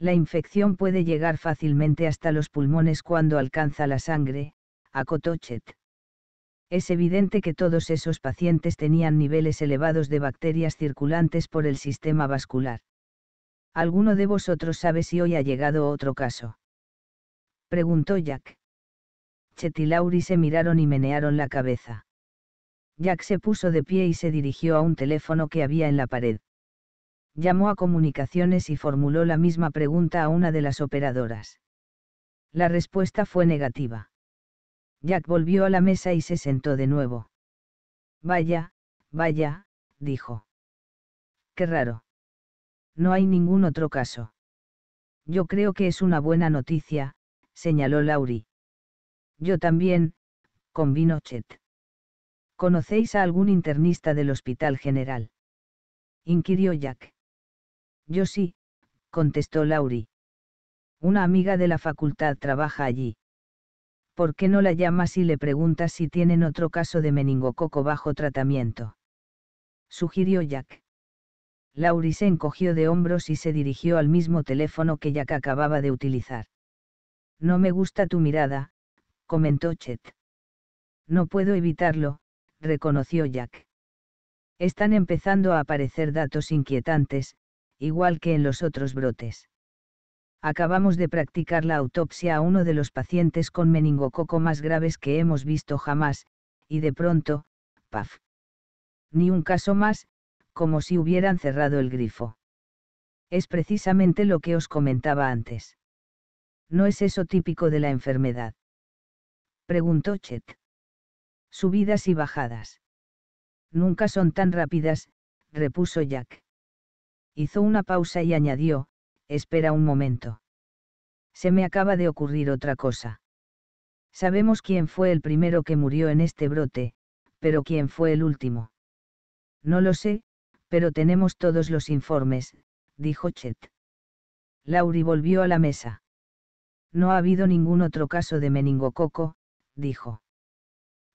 La infección puede llegar fácilmente hasta los pulmones cuando alcanza la sangre, acotó Chet. Es evidente que todos esos pacientes tenían niveles elevados de bacterias circulantes por el sistema vascular. ¿Alguno de vosotros sabe si hoy ha llegado otro caso? Preguntó Jack. Chetilauri se miraron y menearon la cabeza. Jack se puso de pie y se dirigió a un teléfono que había en la pared. Llamó a comunicaciones y formuló la misma pregunta a una de las operadoras. La respuesta fue negativa. Jack volvió a la mesa y se sentó de nuevo. Vaya, vaya, dijo. Qué raro. No hay ningún otro caso. Yo creo que es una buena noticia, señaló Laurie. Yo también, convino Chet. ¿Conocéis a algún internista del Hospital General? inquirió Jack. Yo sí, contestó Lauri Una amiga de la facultad trabaja allí. ¿Por qué no la llamas y le preguntas si tienen otro caso de meningococo bajo tratamiento? sugirió Jack. Lauri se encogió de hombros y se dirigió al mismo teléfono que Jack acababa de utilizar. No me gusta tu mirada, comentó Chet. No puedo evitarlo, reconoció Jack. Están empezando a aparecer datos inquietantes, igual que en los otros brotes. Acabamos de practicar la autopsia a uno de los pacientes con meningococo más graves que hemos visto jamás, y de pronto, paf. Ni un caso más, como si hubieran cerrado el grifo. Es precisamente lo que os comentaba antes. ¿No es eso típico de la enfermedad? Preguntó Chet. Subidas y bajadas. Nunca son tan rápidas, repuso Jack. Hizo una pausa y añadió, espera un momento. Se me acaba de ocurrir otra cosa. Sabemos quién fue el primero que murió en este brote, pero quién fue el último. No lo sé, pero tenemos todos los informes, dijo Chet. Lauri volvió a la mesa. No ha habido ningún otro caso de meningococo, dijo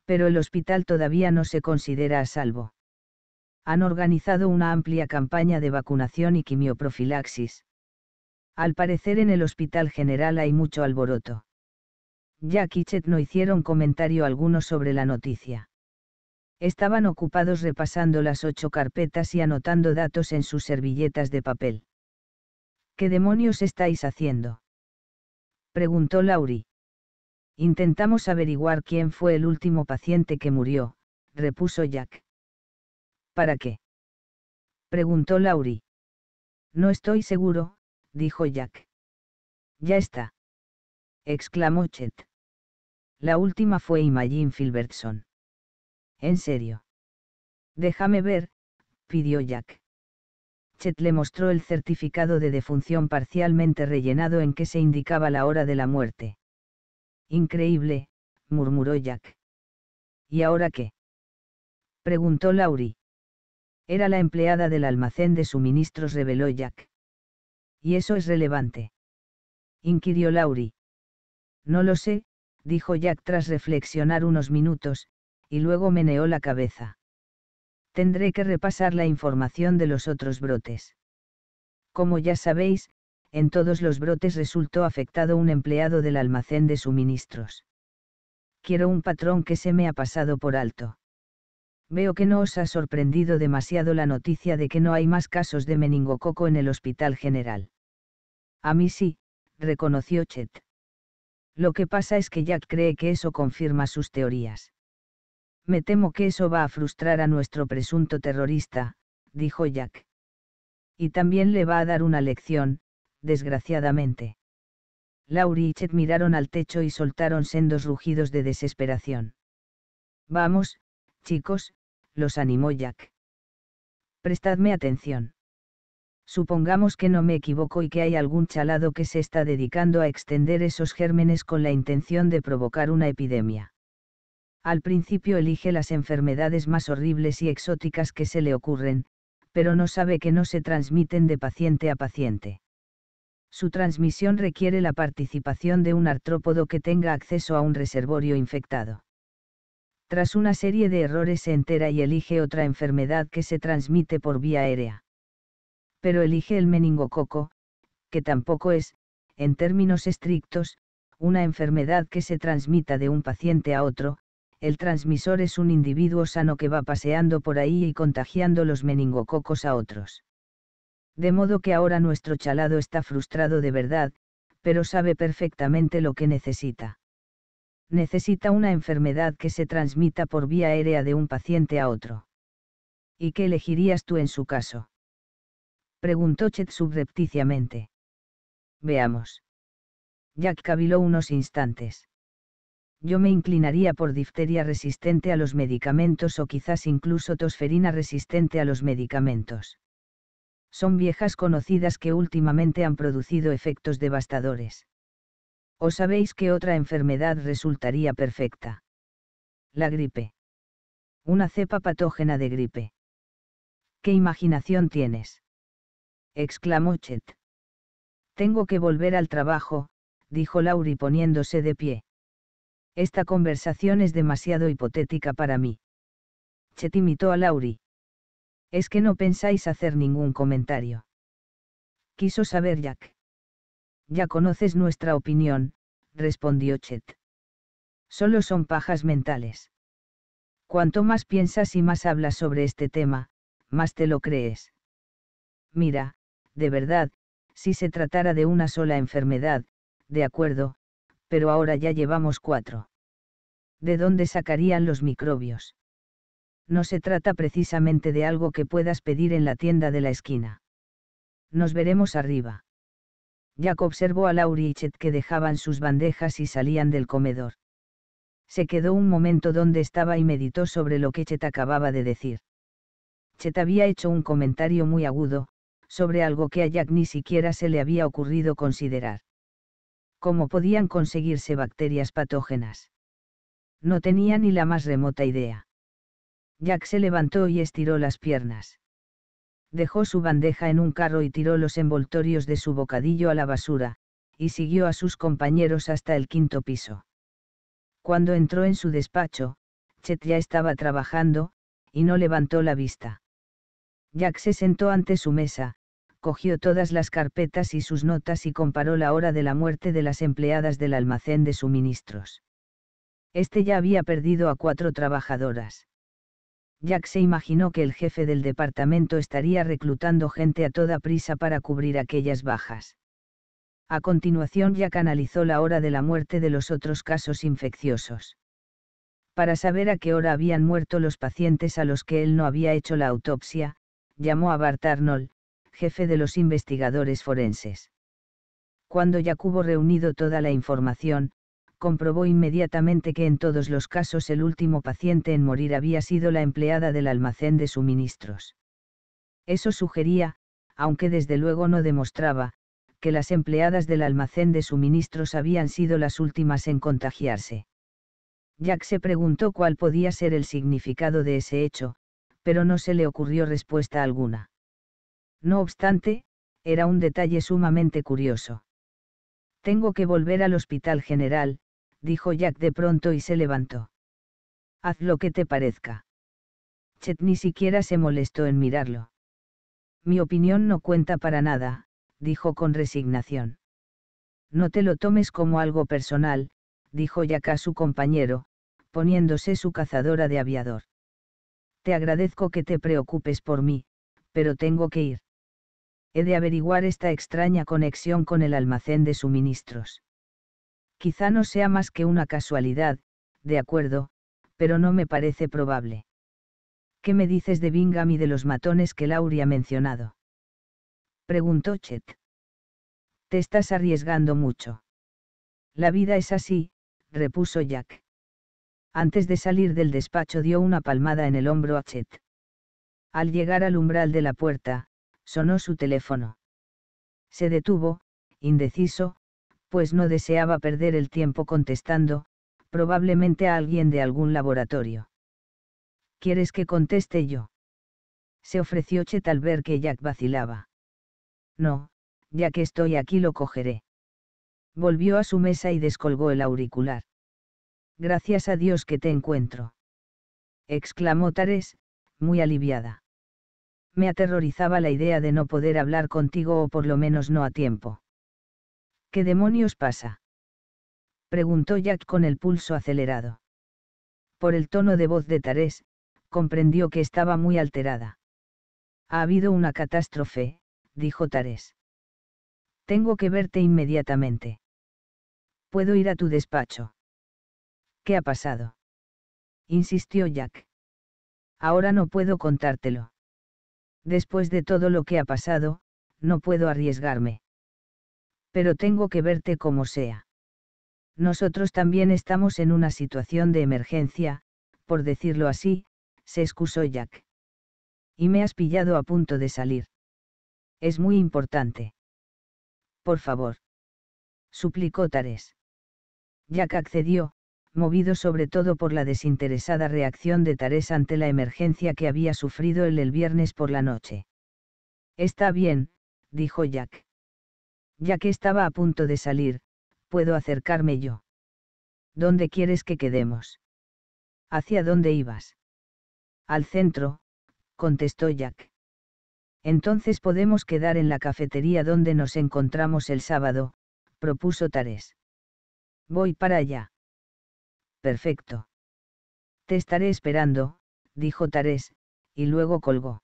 pero el hospital todavía no se considera a salvo. Han organizado una amplia campaña de vacunación y quimioprofilaxis. Al parecer en el Hospital General hay mucho alboroto. Jack y no hicieron comentario alguno sobre la noticia. Estaban ocupados repasando las ocho carpetas y anotando datos en sus servilletas de papel. ¿Qué demonios estáis haciendo? preguntó Laurie. Intentamos averiguar quién fue el último paciente que murió, repuso Jack. ¿Para qué? preguntó Laurie. No estoy seguro, dijo Jack. Ya está. exclamó Chet. La última fue Imagine Filbertson. ¿En serio? Déjame ver, pidió Jack. Chet le mostró el certificado de defunción parcialmente rellenado en que se indicaba la hora de la muerte. Increíble, murmuró Jack. ¿Y ahora qué? preguntó Laurie. Era la empleada del almacén de suministros, reveló Jack. ¿Y eso es relevante? inquirió Laurie. No lo sé, dijo Jack tras reflexionar unos minutos, y luego meneó la cabeza. Tendré que repasar la información de los otros brotes. Como ya sabéis, en todos los brotes resultó afectado un empleado del almacén de suministros. Quiero un patrón que se me ha pasado por alto. Veo que no os ha sorprendido demasiado la noticia de que no hay más casos de meningococo en el Hospital General. A mí sí, reconoció Chet. Lo que pasa es que Jack cree que eso confirma sus teorías. Me temo que eso va a frustrar a nuestro presunto terrorista, dijo Jack. Y también le va a dar una lección, desgraciadamente. Laurie y Chet miraron al techo y soltaron sendos rugidos de desesperación. Vamos, chicos, los animó Jack. Prestadme atención. Supongamos que no me equivoco y que hay algún chalado que se está dedicando a extender esos gérmenes con la intención de provocar una epidemia. Al principio elige las enfermedades más horribles y exóticas que se le ocurren, pero no sabe que no se transmiten de paciente a paciente. Su transmisión requiere la participación de un artrópodo que tenga acceso a un reservorio infectado. Tras una serie de errores se entera y elige otra enfermedad que se transmite por vía aérea. Pero elige el meningococo, que tampoco es, en términos estrictos, una enfermedad que se transmita de un paciente a otro, el transmisor es un individuo sano que va paseando por ahí y contagiando los meningococos a otros de modo que ahora nuestro chalado está frustrado de verdad, pero sabe perfectamente lo que necesita. Necesita una enfermedad que se transmita por vía aérea de un paciente a otro. ¿Y qué elegirías tú en su caso? Preguntó Chet subrepticiamente. Veamos. Jack caviló unos instantes. Yo me inclinaría por difteria resistente a los medicamentos o quizás incluso tosferina resistente a los medicamentos son viejas conocidas que últimamente han producido efectos devastadores. ¿O sabéis que otra enfermedad resultaría perfecta? La gripe. Una cepa patógena de gripe. ¿Qué imaginación tienes? exclamó Chet. Tengo que volver al trabajo, dijo Lauri poniéndose de pie. Esta conversación es demasiado hipotética para mí. Chet imitó a Laurie. Es que no pensáis hacer ningún comentario. Quiso saber Jack. Ya conoces nuestra opinión, respondió Chet. Solo son pajas mentales. Cuanto más piensas y más hablas sobre este tema, más te lo crees. Mira, de verdad, si se tratara de una sola enfermedad, de acuerdo, pero ahora ya llevamos cuatro. ¿De dónde sacarían los microbios? no se trata precisamente de algo que puedas pedir en la tienda de la esquina. Nos veremos arriba. Jack observó a Lauri y Chet que dejaban sus bandejas y salían del comedor. Se quedó un momento donde estaba y meditó sobre lo que Chet acababa de decir. Chet había hecho un comentario muy agudo, sobre algo que a Jack ni siquiera se le había ocurrido considerar. ¿Cómo podían conseguirse bacterias patógenas? No tenía ni la más remota idea. Jack se levantó y estiró las piernas. Dejó su bandeja en un carro y tiró los envoltorios de su bocadillo a la basura, y siguió a sus compañeros hasta el quinto piso. Cuando entró en su despacho, Chet ya estaba trabajando, y no levantó la vista. Jack se sentó ante su mesa, cogió todas las carpetas y sus notas y comparó la hora de la muerte de las empleadas del almacén de suministros. Este ya había perdido a cuatro trabajadoras. Jack se imaginó que el jefe del departamento estaría reclutando gente a toda prisa para cubrir aquellas bajas. A continuación Jack analizó la hora de la muerte de los otros casos infecciosos. Para saber a qué hora habían muerto los pacientes a los que él no había hecho la autopsia, llamó a Bart Arnold, jefe de los investigadores forenses. Cuando Jack hubo reunido toda la información, comprobó inmediatamente que en todos los casos el último paciente en morir había sido la empleada del almacén de suministros. Eso sugería, aunque desde luego no demostraba, que las empleadas del almacén de suministros habían sido las últimas en contagiarse. Jack se preguntó cuál podía ser el significado de ese hecho, pero no se le ocurrió respuesta alguna. No obstante, era un detalle sumamente curioso. Tengo que volver al Hospital General, dijo Jack de pronto y se levantó. Haz lo que te parezca. Chet ni siquiera se molestó en mirarlo. Mi opinión no cuenta para nada, dijo con resignación. No te lo tomes como algo personal, dijo Jack a su compañero, poniéndose su cazadora de aviador. Te agradezco que te preocupes por mí, pero tengo que ir. He de averiguar esta extraña conexión con el almacén de suministros. Quizá no sea más que una casualidad, de acuerdo, pero no me parece probable. ¿Qué me dices de Bingham y de los matones que Laurie ha mencionado? Preguntó Chet. Te estás arriesgando mucho. La vida es así, repuso Jack. Antes de salir del despacho dio una palmada en el hombro a Chet. Al llegar al umbral de la puerta, sonó su teléfono. Se detuvo, indeciso, pues no deseaba perder el tiempo contestando, probablemente a alguien de algún laboratorio. ¿Quieres que conteste yo? Se ofreció Chet al ver que Jack vacilaba. No, ya que estoy aquí lo cogeré. Volvió a su mesa y descolgó el auricular. Gracias a Dios que te encuentro. Exclamó Tares, muy aliviada. Me aterrorizaba la idea de no poder hablar contigo o por lo menos no a tiempo. ¿Qué demonios pasa? preguntó Jack con el pulso acelerado. Por el tono de voz de Tarés, comprendió que estaba muy alterada. Ha habido una catástrofe, dijo Tarés. Tengo que verte inmediatamente. Puedo ir a tu despacho. ¿Qué ha pasado? insistió Jack. Ahora no puedo contártelo. Después de todo lo que ha pasado, no puedo arriesgarme pero tengo que verte como sea. Nosotros también estamos en una situación de emergencia, por decirlo así, se excusó Jack. Y me has pillado a punto de salir. Es muy importante. Por favor. Suplicó Tares. Jack accedió, movido sobre todo por la desinteresada reacción de Tarés ante la emergencia que había sufrido él el viernes por la noche. Está bien, dijo Jack. Ya que estaba a punto de salir, puedo acercarme yo. ¿Dónde quieres que quedemos? ¿Hacia dónde ibas? Al centro, contestó Jack. Entonces podemos quedar en la cafetería donde nos encontramos el sábado, propuso Tarés. Voy para allá. Perfecto. Te estaré esperando, dijo Tarés, y luego colgó.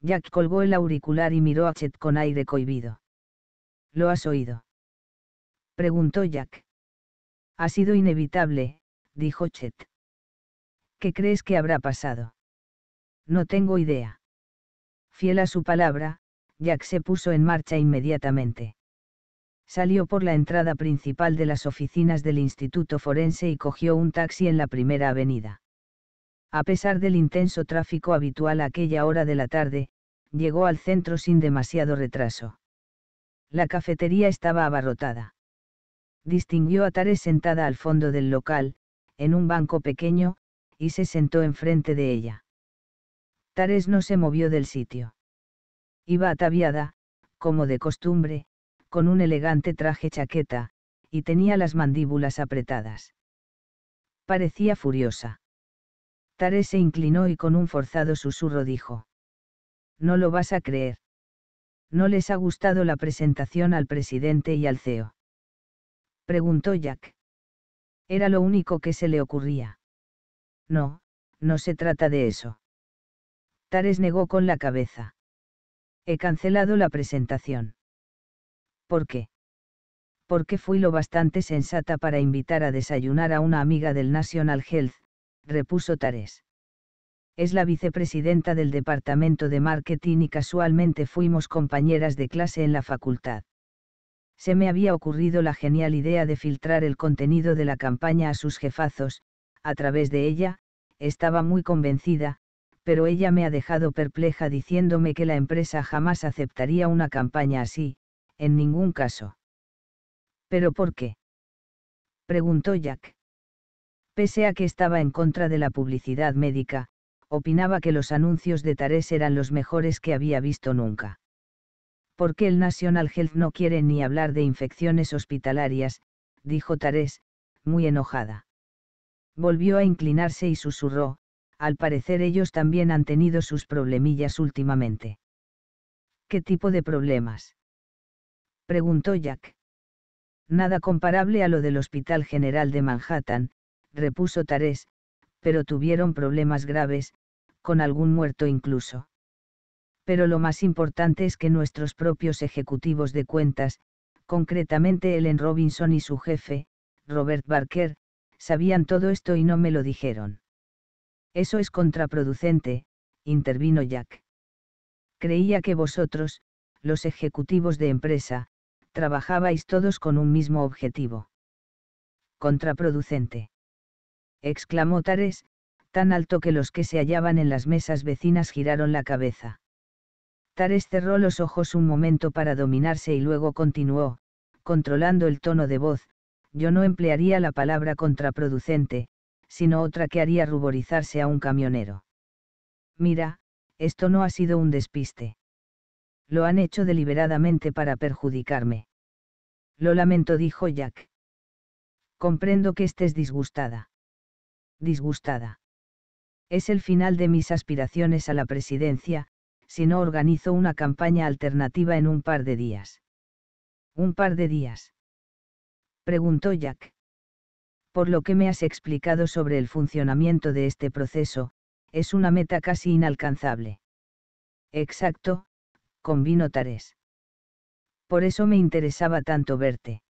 Jack colgó el auricular y miró a Chet con aire cohibido. ¿Lo has oído? Preguntó Jack. Ha sido inevitable, dijo Chet. ¿Qué crees que habrá pasado? No tengo idea. Fiel a su palabra, Jack se puso en marcha inmediatamente. Salió por la entrada principal de las oficinas del Instituto Forense y cogió un taxi en la primera avenida. A pesar del intenso tráfico habitual a aquella hora de la tarde, llegó al centro sin demasiado retraso. La cafetería estaba abarrotada. Distinguió a Tares sentada al fondo del local, en un banco pequeño, y se sentó enfrente de ella. Tares no se movió del sitio. Iba ataviada, como de costumbre, con un elegante traje chaqueta, y tenía las mandíbulas apretadas. Parecía furiosa. Tare se inclinó y con un forzado susurro dijo. No lo vas a creer. ¿No les ha gustado la presentación al presidente y al CEO? Preguntó Jack. Era lo único que se le ocurría. No, no se trata de eso. Tares negó con la cabeza. He cancelado la presentación. ¿Por qué? Porque fui lo bastante sensata para invitar a desayunar a una amiga del National Health, repuso Tares es la vicepresidenta del Departamento de Marketing y casualmente fuimos compañeras de clase en la facultad. Se me había ocurrido la genial idea de filtrar el contenido de la campaña a sus jefazos, a través de ella, estaba muy convencida, pero ella me ha dejado perpleja diciéndome que la empresa jamás aceptaría una campaña así, en ningún caso. ¿Pero por qué? preguntó Jack. Pese a que estaba en contra de la publicidad médica, opinaba que los anuncios de Tarés eran los mejores que había visto nunca. ¿Por qué el National Health no quiere ni hablar de infecciones hospitalarias? dijo Tarés, muy enojada. Volvió a inclinarse y susurró, al parecer ellos también han tenido sus problemillas últimamente. ¿Qué tipo de problemas? preguntó Jack. Nada comparable a lo del Hospital General de Manhattan, repuso Tarés, pero tuvieron problemas graves, con algún muerto incluso. Pero lo más importante es que nuestros propios ejecutivos de cuentas, concretamente Ellen Robinson y su jefe, Robert Barker, sabían todo esto y no me lo dijeron. Eso es contraproducente, intervino Jack. Creía que vosotros, los ejecutivos de empresa, trabajabais todos con un mismo objetivo. Contraproducente exclamó Tares, tan alto que los que se hallaban en las mesas vecinas giraron la cabeza. Tares cerró los ojos un momento para dominarse y luego continuó, controlando el tono de voz, yo no emplearía la palabra contraproducente, sino otra que haría ruborizarse a un camionero. Mira, esto no ha sido un despiste. Lo han hecho deliberadamente para perjudicarme. Lo lamento, dijo Jack. Comprendo que estés disgustada disgustada. Es el final de mis aspiraciones a la presidencia, si no organizo una campaña alternativa en un par de días. ¿Un par de días? Preguntó Jack. Por lo que me has explicado sobre el funcionamiento de este proceso, es una meta casi inalcanzable. Exacto, convino Tarés. Por eso me interesaba tanto verte.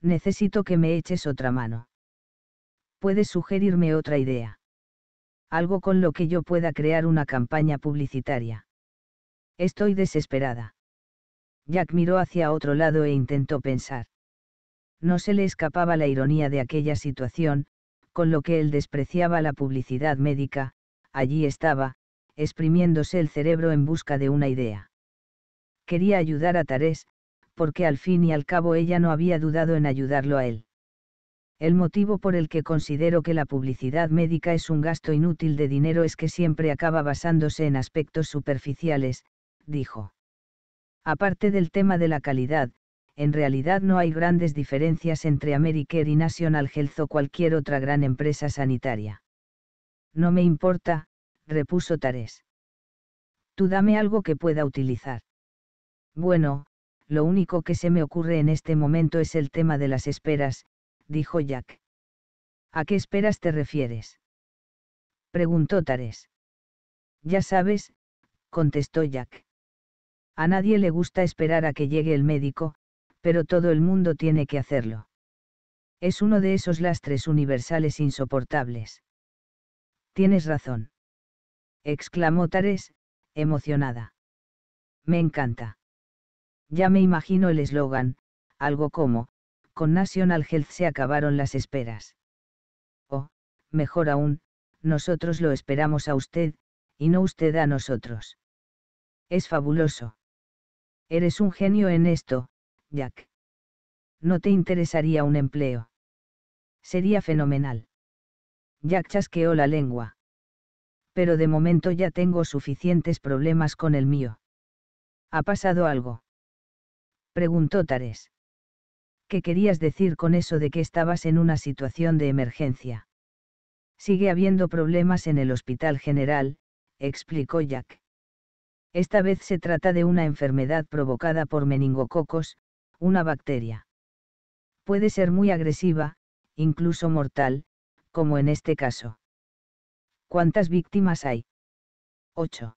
Necesito que me eches otra mano puedes sugerirme otra idea. Algo con lo que yo pueda crear una campaña publicitaria. Estoy desesperada. Jack miró hacia otro lado e intentó pensar. No se le escapaba la ironía de aquella situación, con lo que él despreciaba la publicidad médica, allí estaba, exprimiéndose el cerebro en busca de una idea. Quería ayudar a Tarés, porque al fin y al cabo ella no había dudado en ayudarlo a él. El motivo por el que considero que la publicidad médica es un gasto inútil de dinero es que siempre acaba basándose en aspectos superficiales, dijo. Aparte del tema de la calidad, en realidad no hay grandes diferencias entre Americare y National Health o cualquier otra gran empresa sanitaria. No me importa, repuso Tarés. Tú dame algo que pueda utilizar. Bueno, lo único que se me ocurre en este momento es el tema de las esperas, dijo Jack. ¿A qué esperas te refieres? preguntó Tares. Ya sabes, contestó Jack. A nadie le gusta esperar a que llegue el médico, pero todo el mundo tiene que hacerlo. Es uno de esos lastres universales insoportables. Tienes razón. exclamó Tares, emocionada. Me encanta. Ya me imagino el eslogan, algo como, con National Health se acabaron las esperas. O, oh, mejor aún, nosotros lo esperamos a usted, y no usted a nosotros. Es fabuloso. Eres un genio en esto, Jack. No te interesaría un empleo. Sería fenomenal. Jack chasqueó la lengua. Pero de momento ya tengo suficientes problemas con el mío. ¿Ha pasado algo? Preguntó Tares. ¿Qué querías decir con eso de que estabas en una situación de emergencia? Sigue habiendo problemas en el Hospital General, explicó Jack. Esta vez se trata de una enfermedad provocada por meningococos, una bacteria. Puede ser muy agresiva, incluso mortal, como en este caso. ¿Cuántas víctimas hay? Ocho.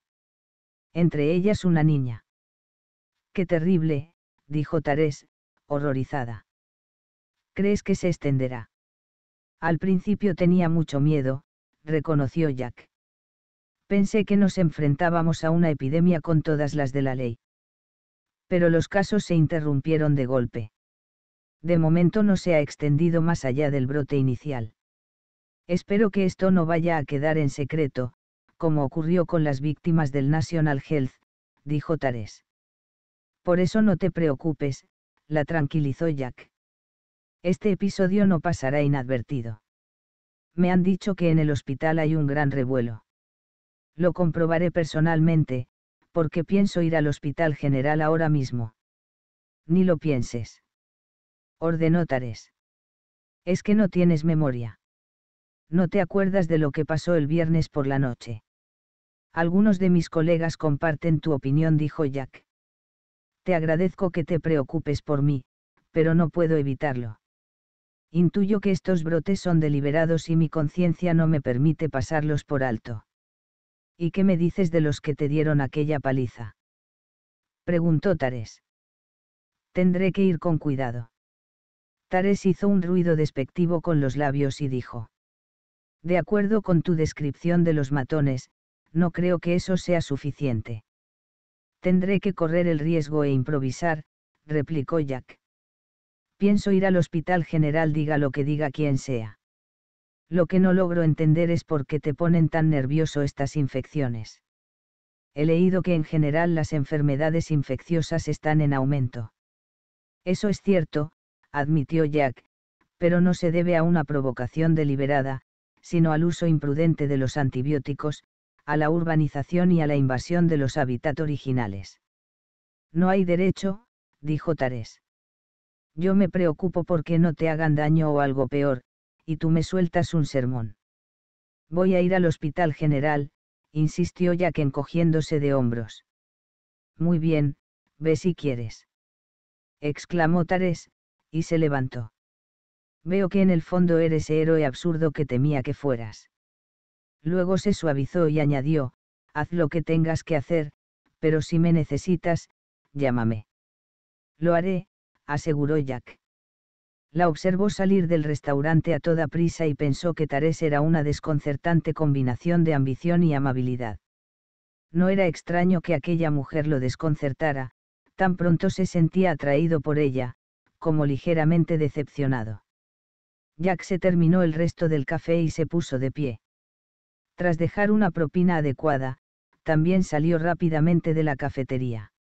Entre ellas una niña. Qué terrible, dijo Tarés, horrorizada. ¿crees que se extenderá? Al principio tenía mucho miedo, reconoció Jack. Pensé que nos enfrentábamos a una epidemia con todas las de la ley. Pero los casos se interrumpieron de golpe. De momento no se ha extendido más allá del brote inicial. Espero que esto no vaya a quedar en secreto, como ocurrió con las víctimas del National Health, dijo Tares. Por eso no te preocupes, la tranquilizó Jack. Este episodio no pasará inadvertido. Me han dicho que en el hospital hay un gran revuelo. Lo comprobaré personalmente, porque pienso ir al hospital general ahora mismo. Ni lo pienses. Ordenó Tares. Es que no tienes memoria. No te acuerdas de lo que pasó el viernes por la noche. Algunos de mis colegas comparten tu opinión, dijo Jack. Te agradezco que te preocupes por mí, pero no puedo evitarlo. Intuyo que estos brotes son deliberados y mi conciencia no me permite pasarlos por alto. ¿Y qué me dices de los que te dieron aquella paliza? Preguntó Tares. Tendré que ir con cuidado. Tares hizo un ruido despectivo con los labios y dijo. De acuerdo con tu descripción de los matones, no creo que eso sea suficiente. Tendré que correr el riesgo e improvisar, replicó Jack. Pienso ir al hospital general diga lo que diga quien sea. Lo que no logro entender es por qué te ponen tan nervioso estas infecciones. He leído que en general las enfermedades infecciosas están en aumento. Eso es cierto, admitió Jack, pero no se debe a una provocación deliberada, sino al uso imprudente de los antibióticos, a la urbanización y a la invasión de los hábitats originales. No hay derecho, dijo Tarés. Yo me preocupo porque no te hagan daño o algo peor, y tú me sueltas un sermón. Voy a ir al hospital general, insistió Jack encogiéndose de hombros. Muy bien, ve si quieres. Exclamó Tares, y se levantó. Veo que en el fondo eres héroe absurdo que temía que fueras. Luego se suavizó y añadió, haz lo que tengas que hacer, pero si me necesitas, llámame. Lo haré, aseguró Jack. La observó salir del restaurante a toda prisa y pensó que Tarés era una desconcertante combinación de ambición y amabilidad. No era extraño que aquella mujer lo desconcertara, tan pronto se sentía atraído por ella, como ligeramente decepcionado. Jack se terminó el resto del café y se puso de pie. Tras dejar una propina adecuada, también salió rápidamente de la cafetería.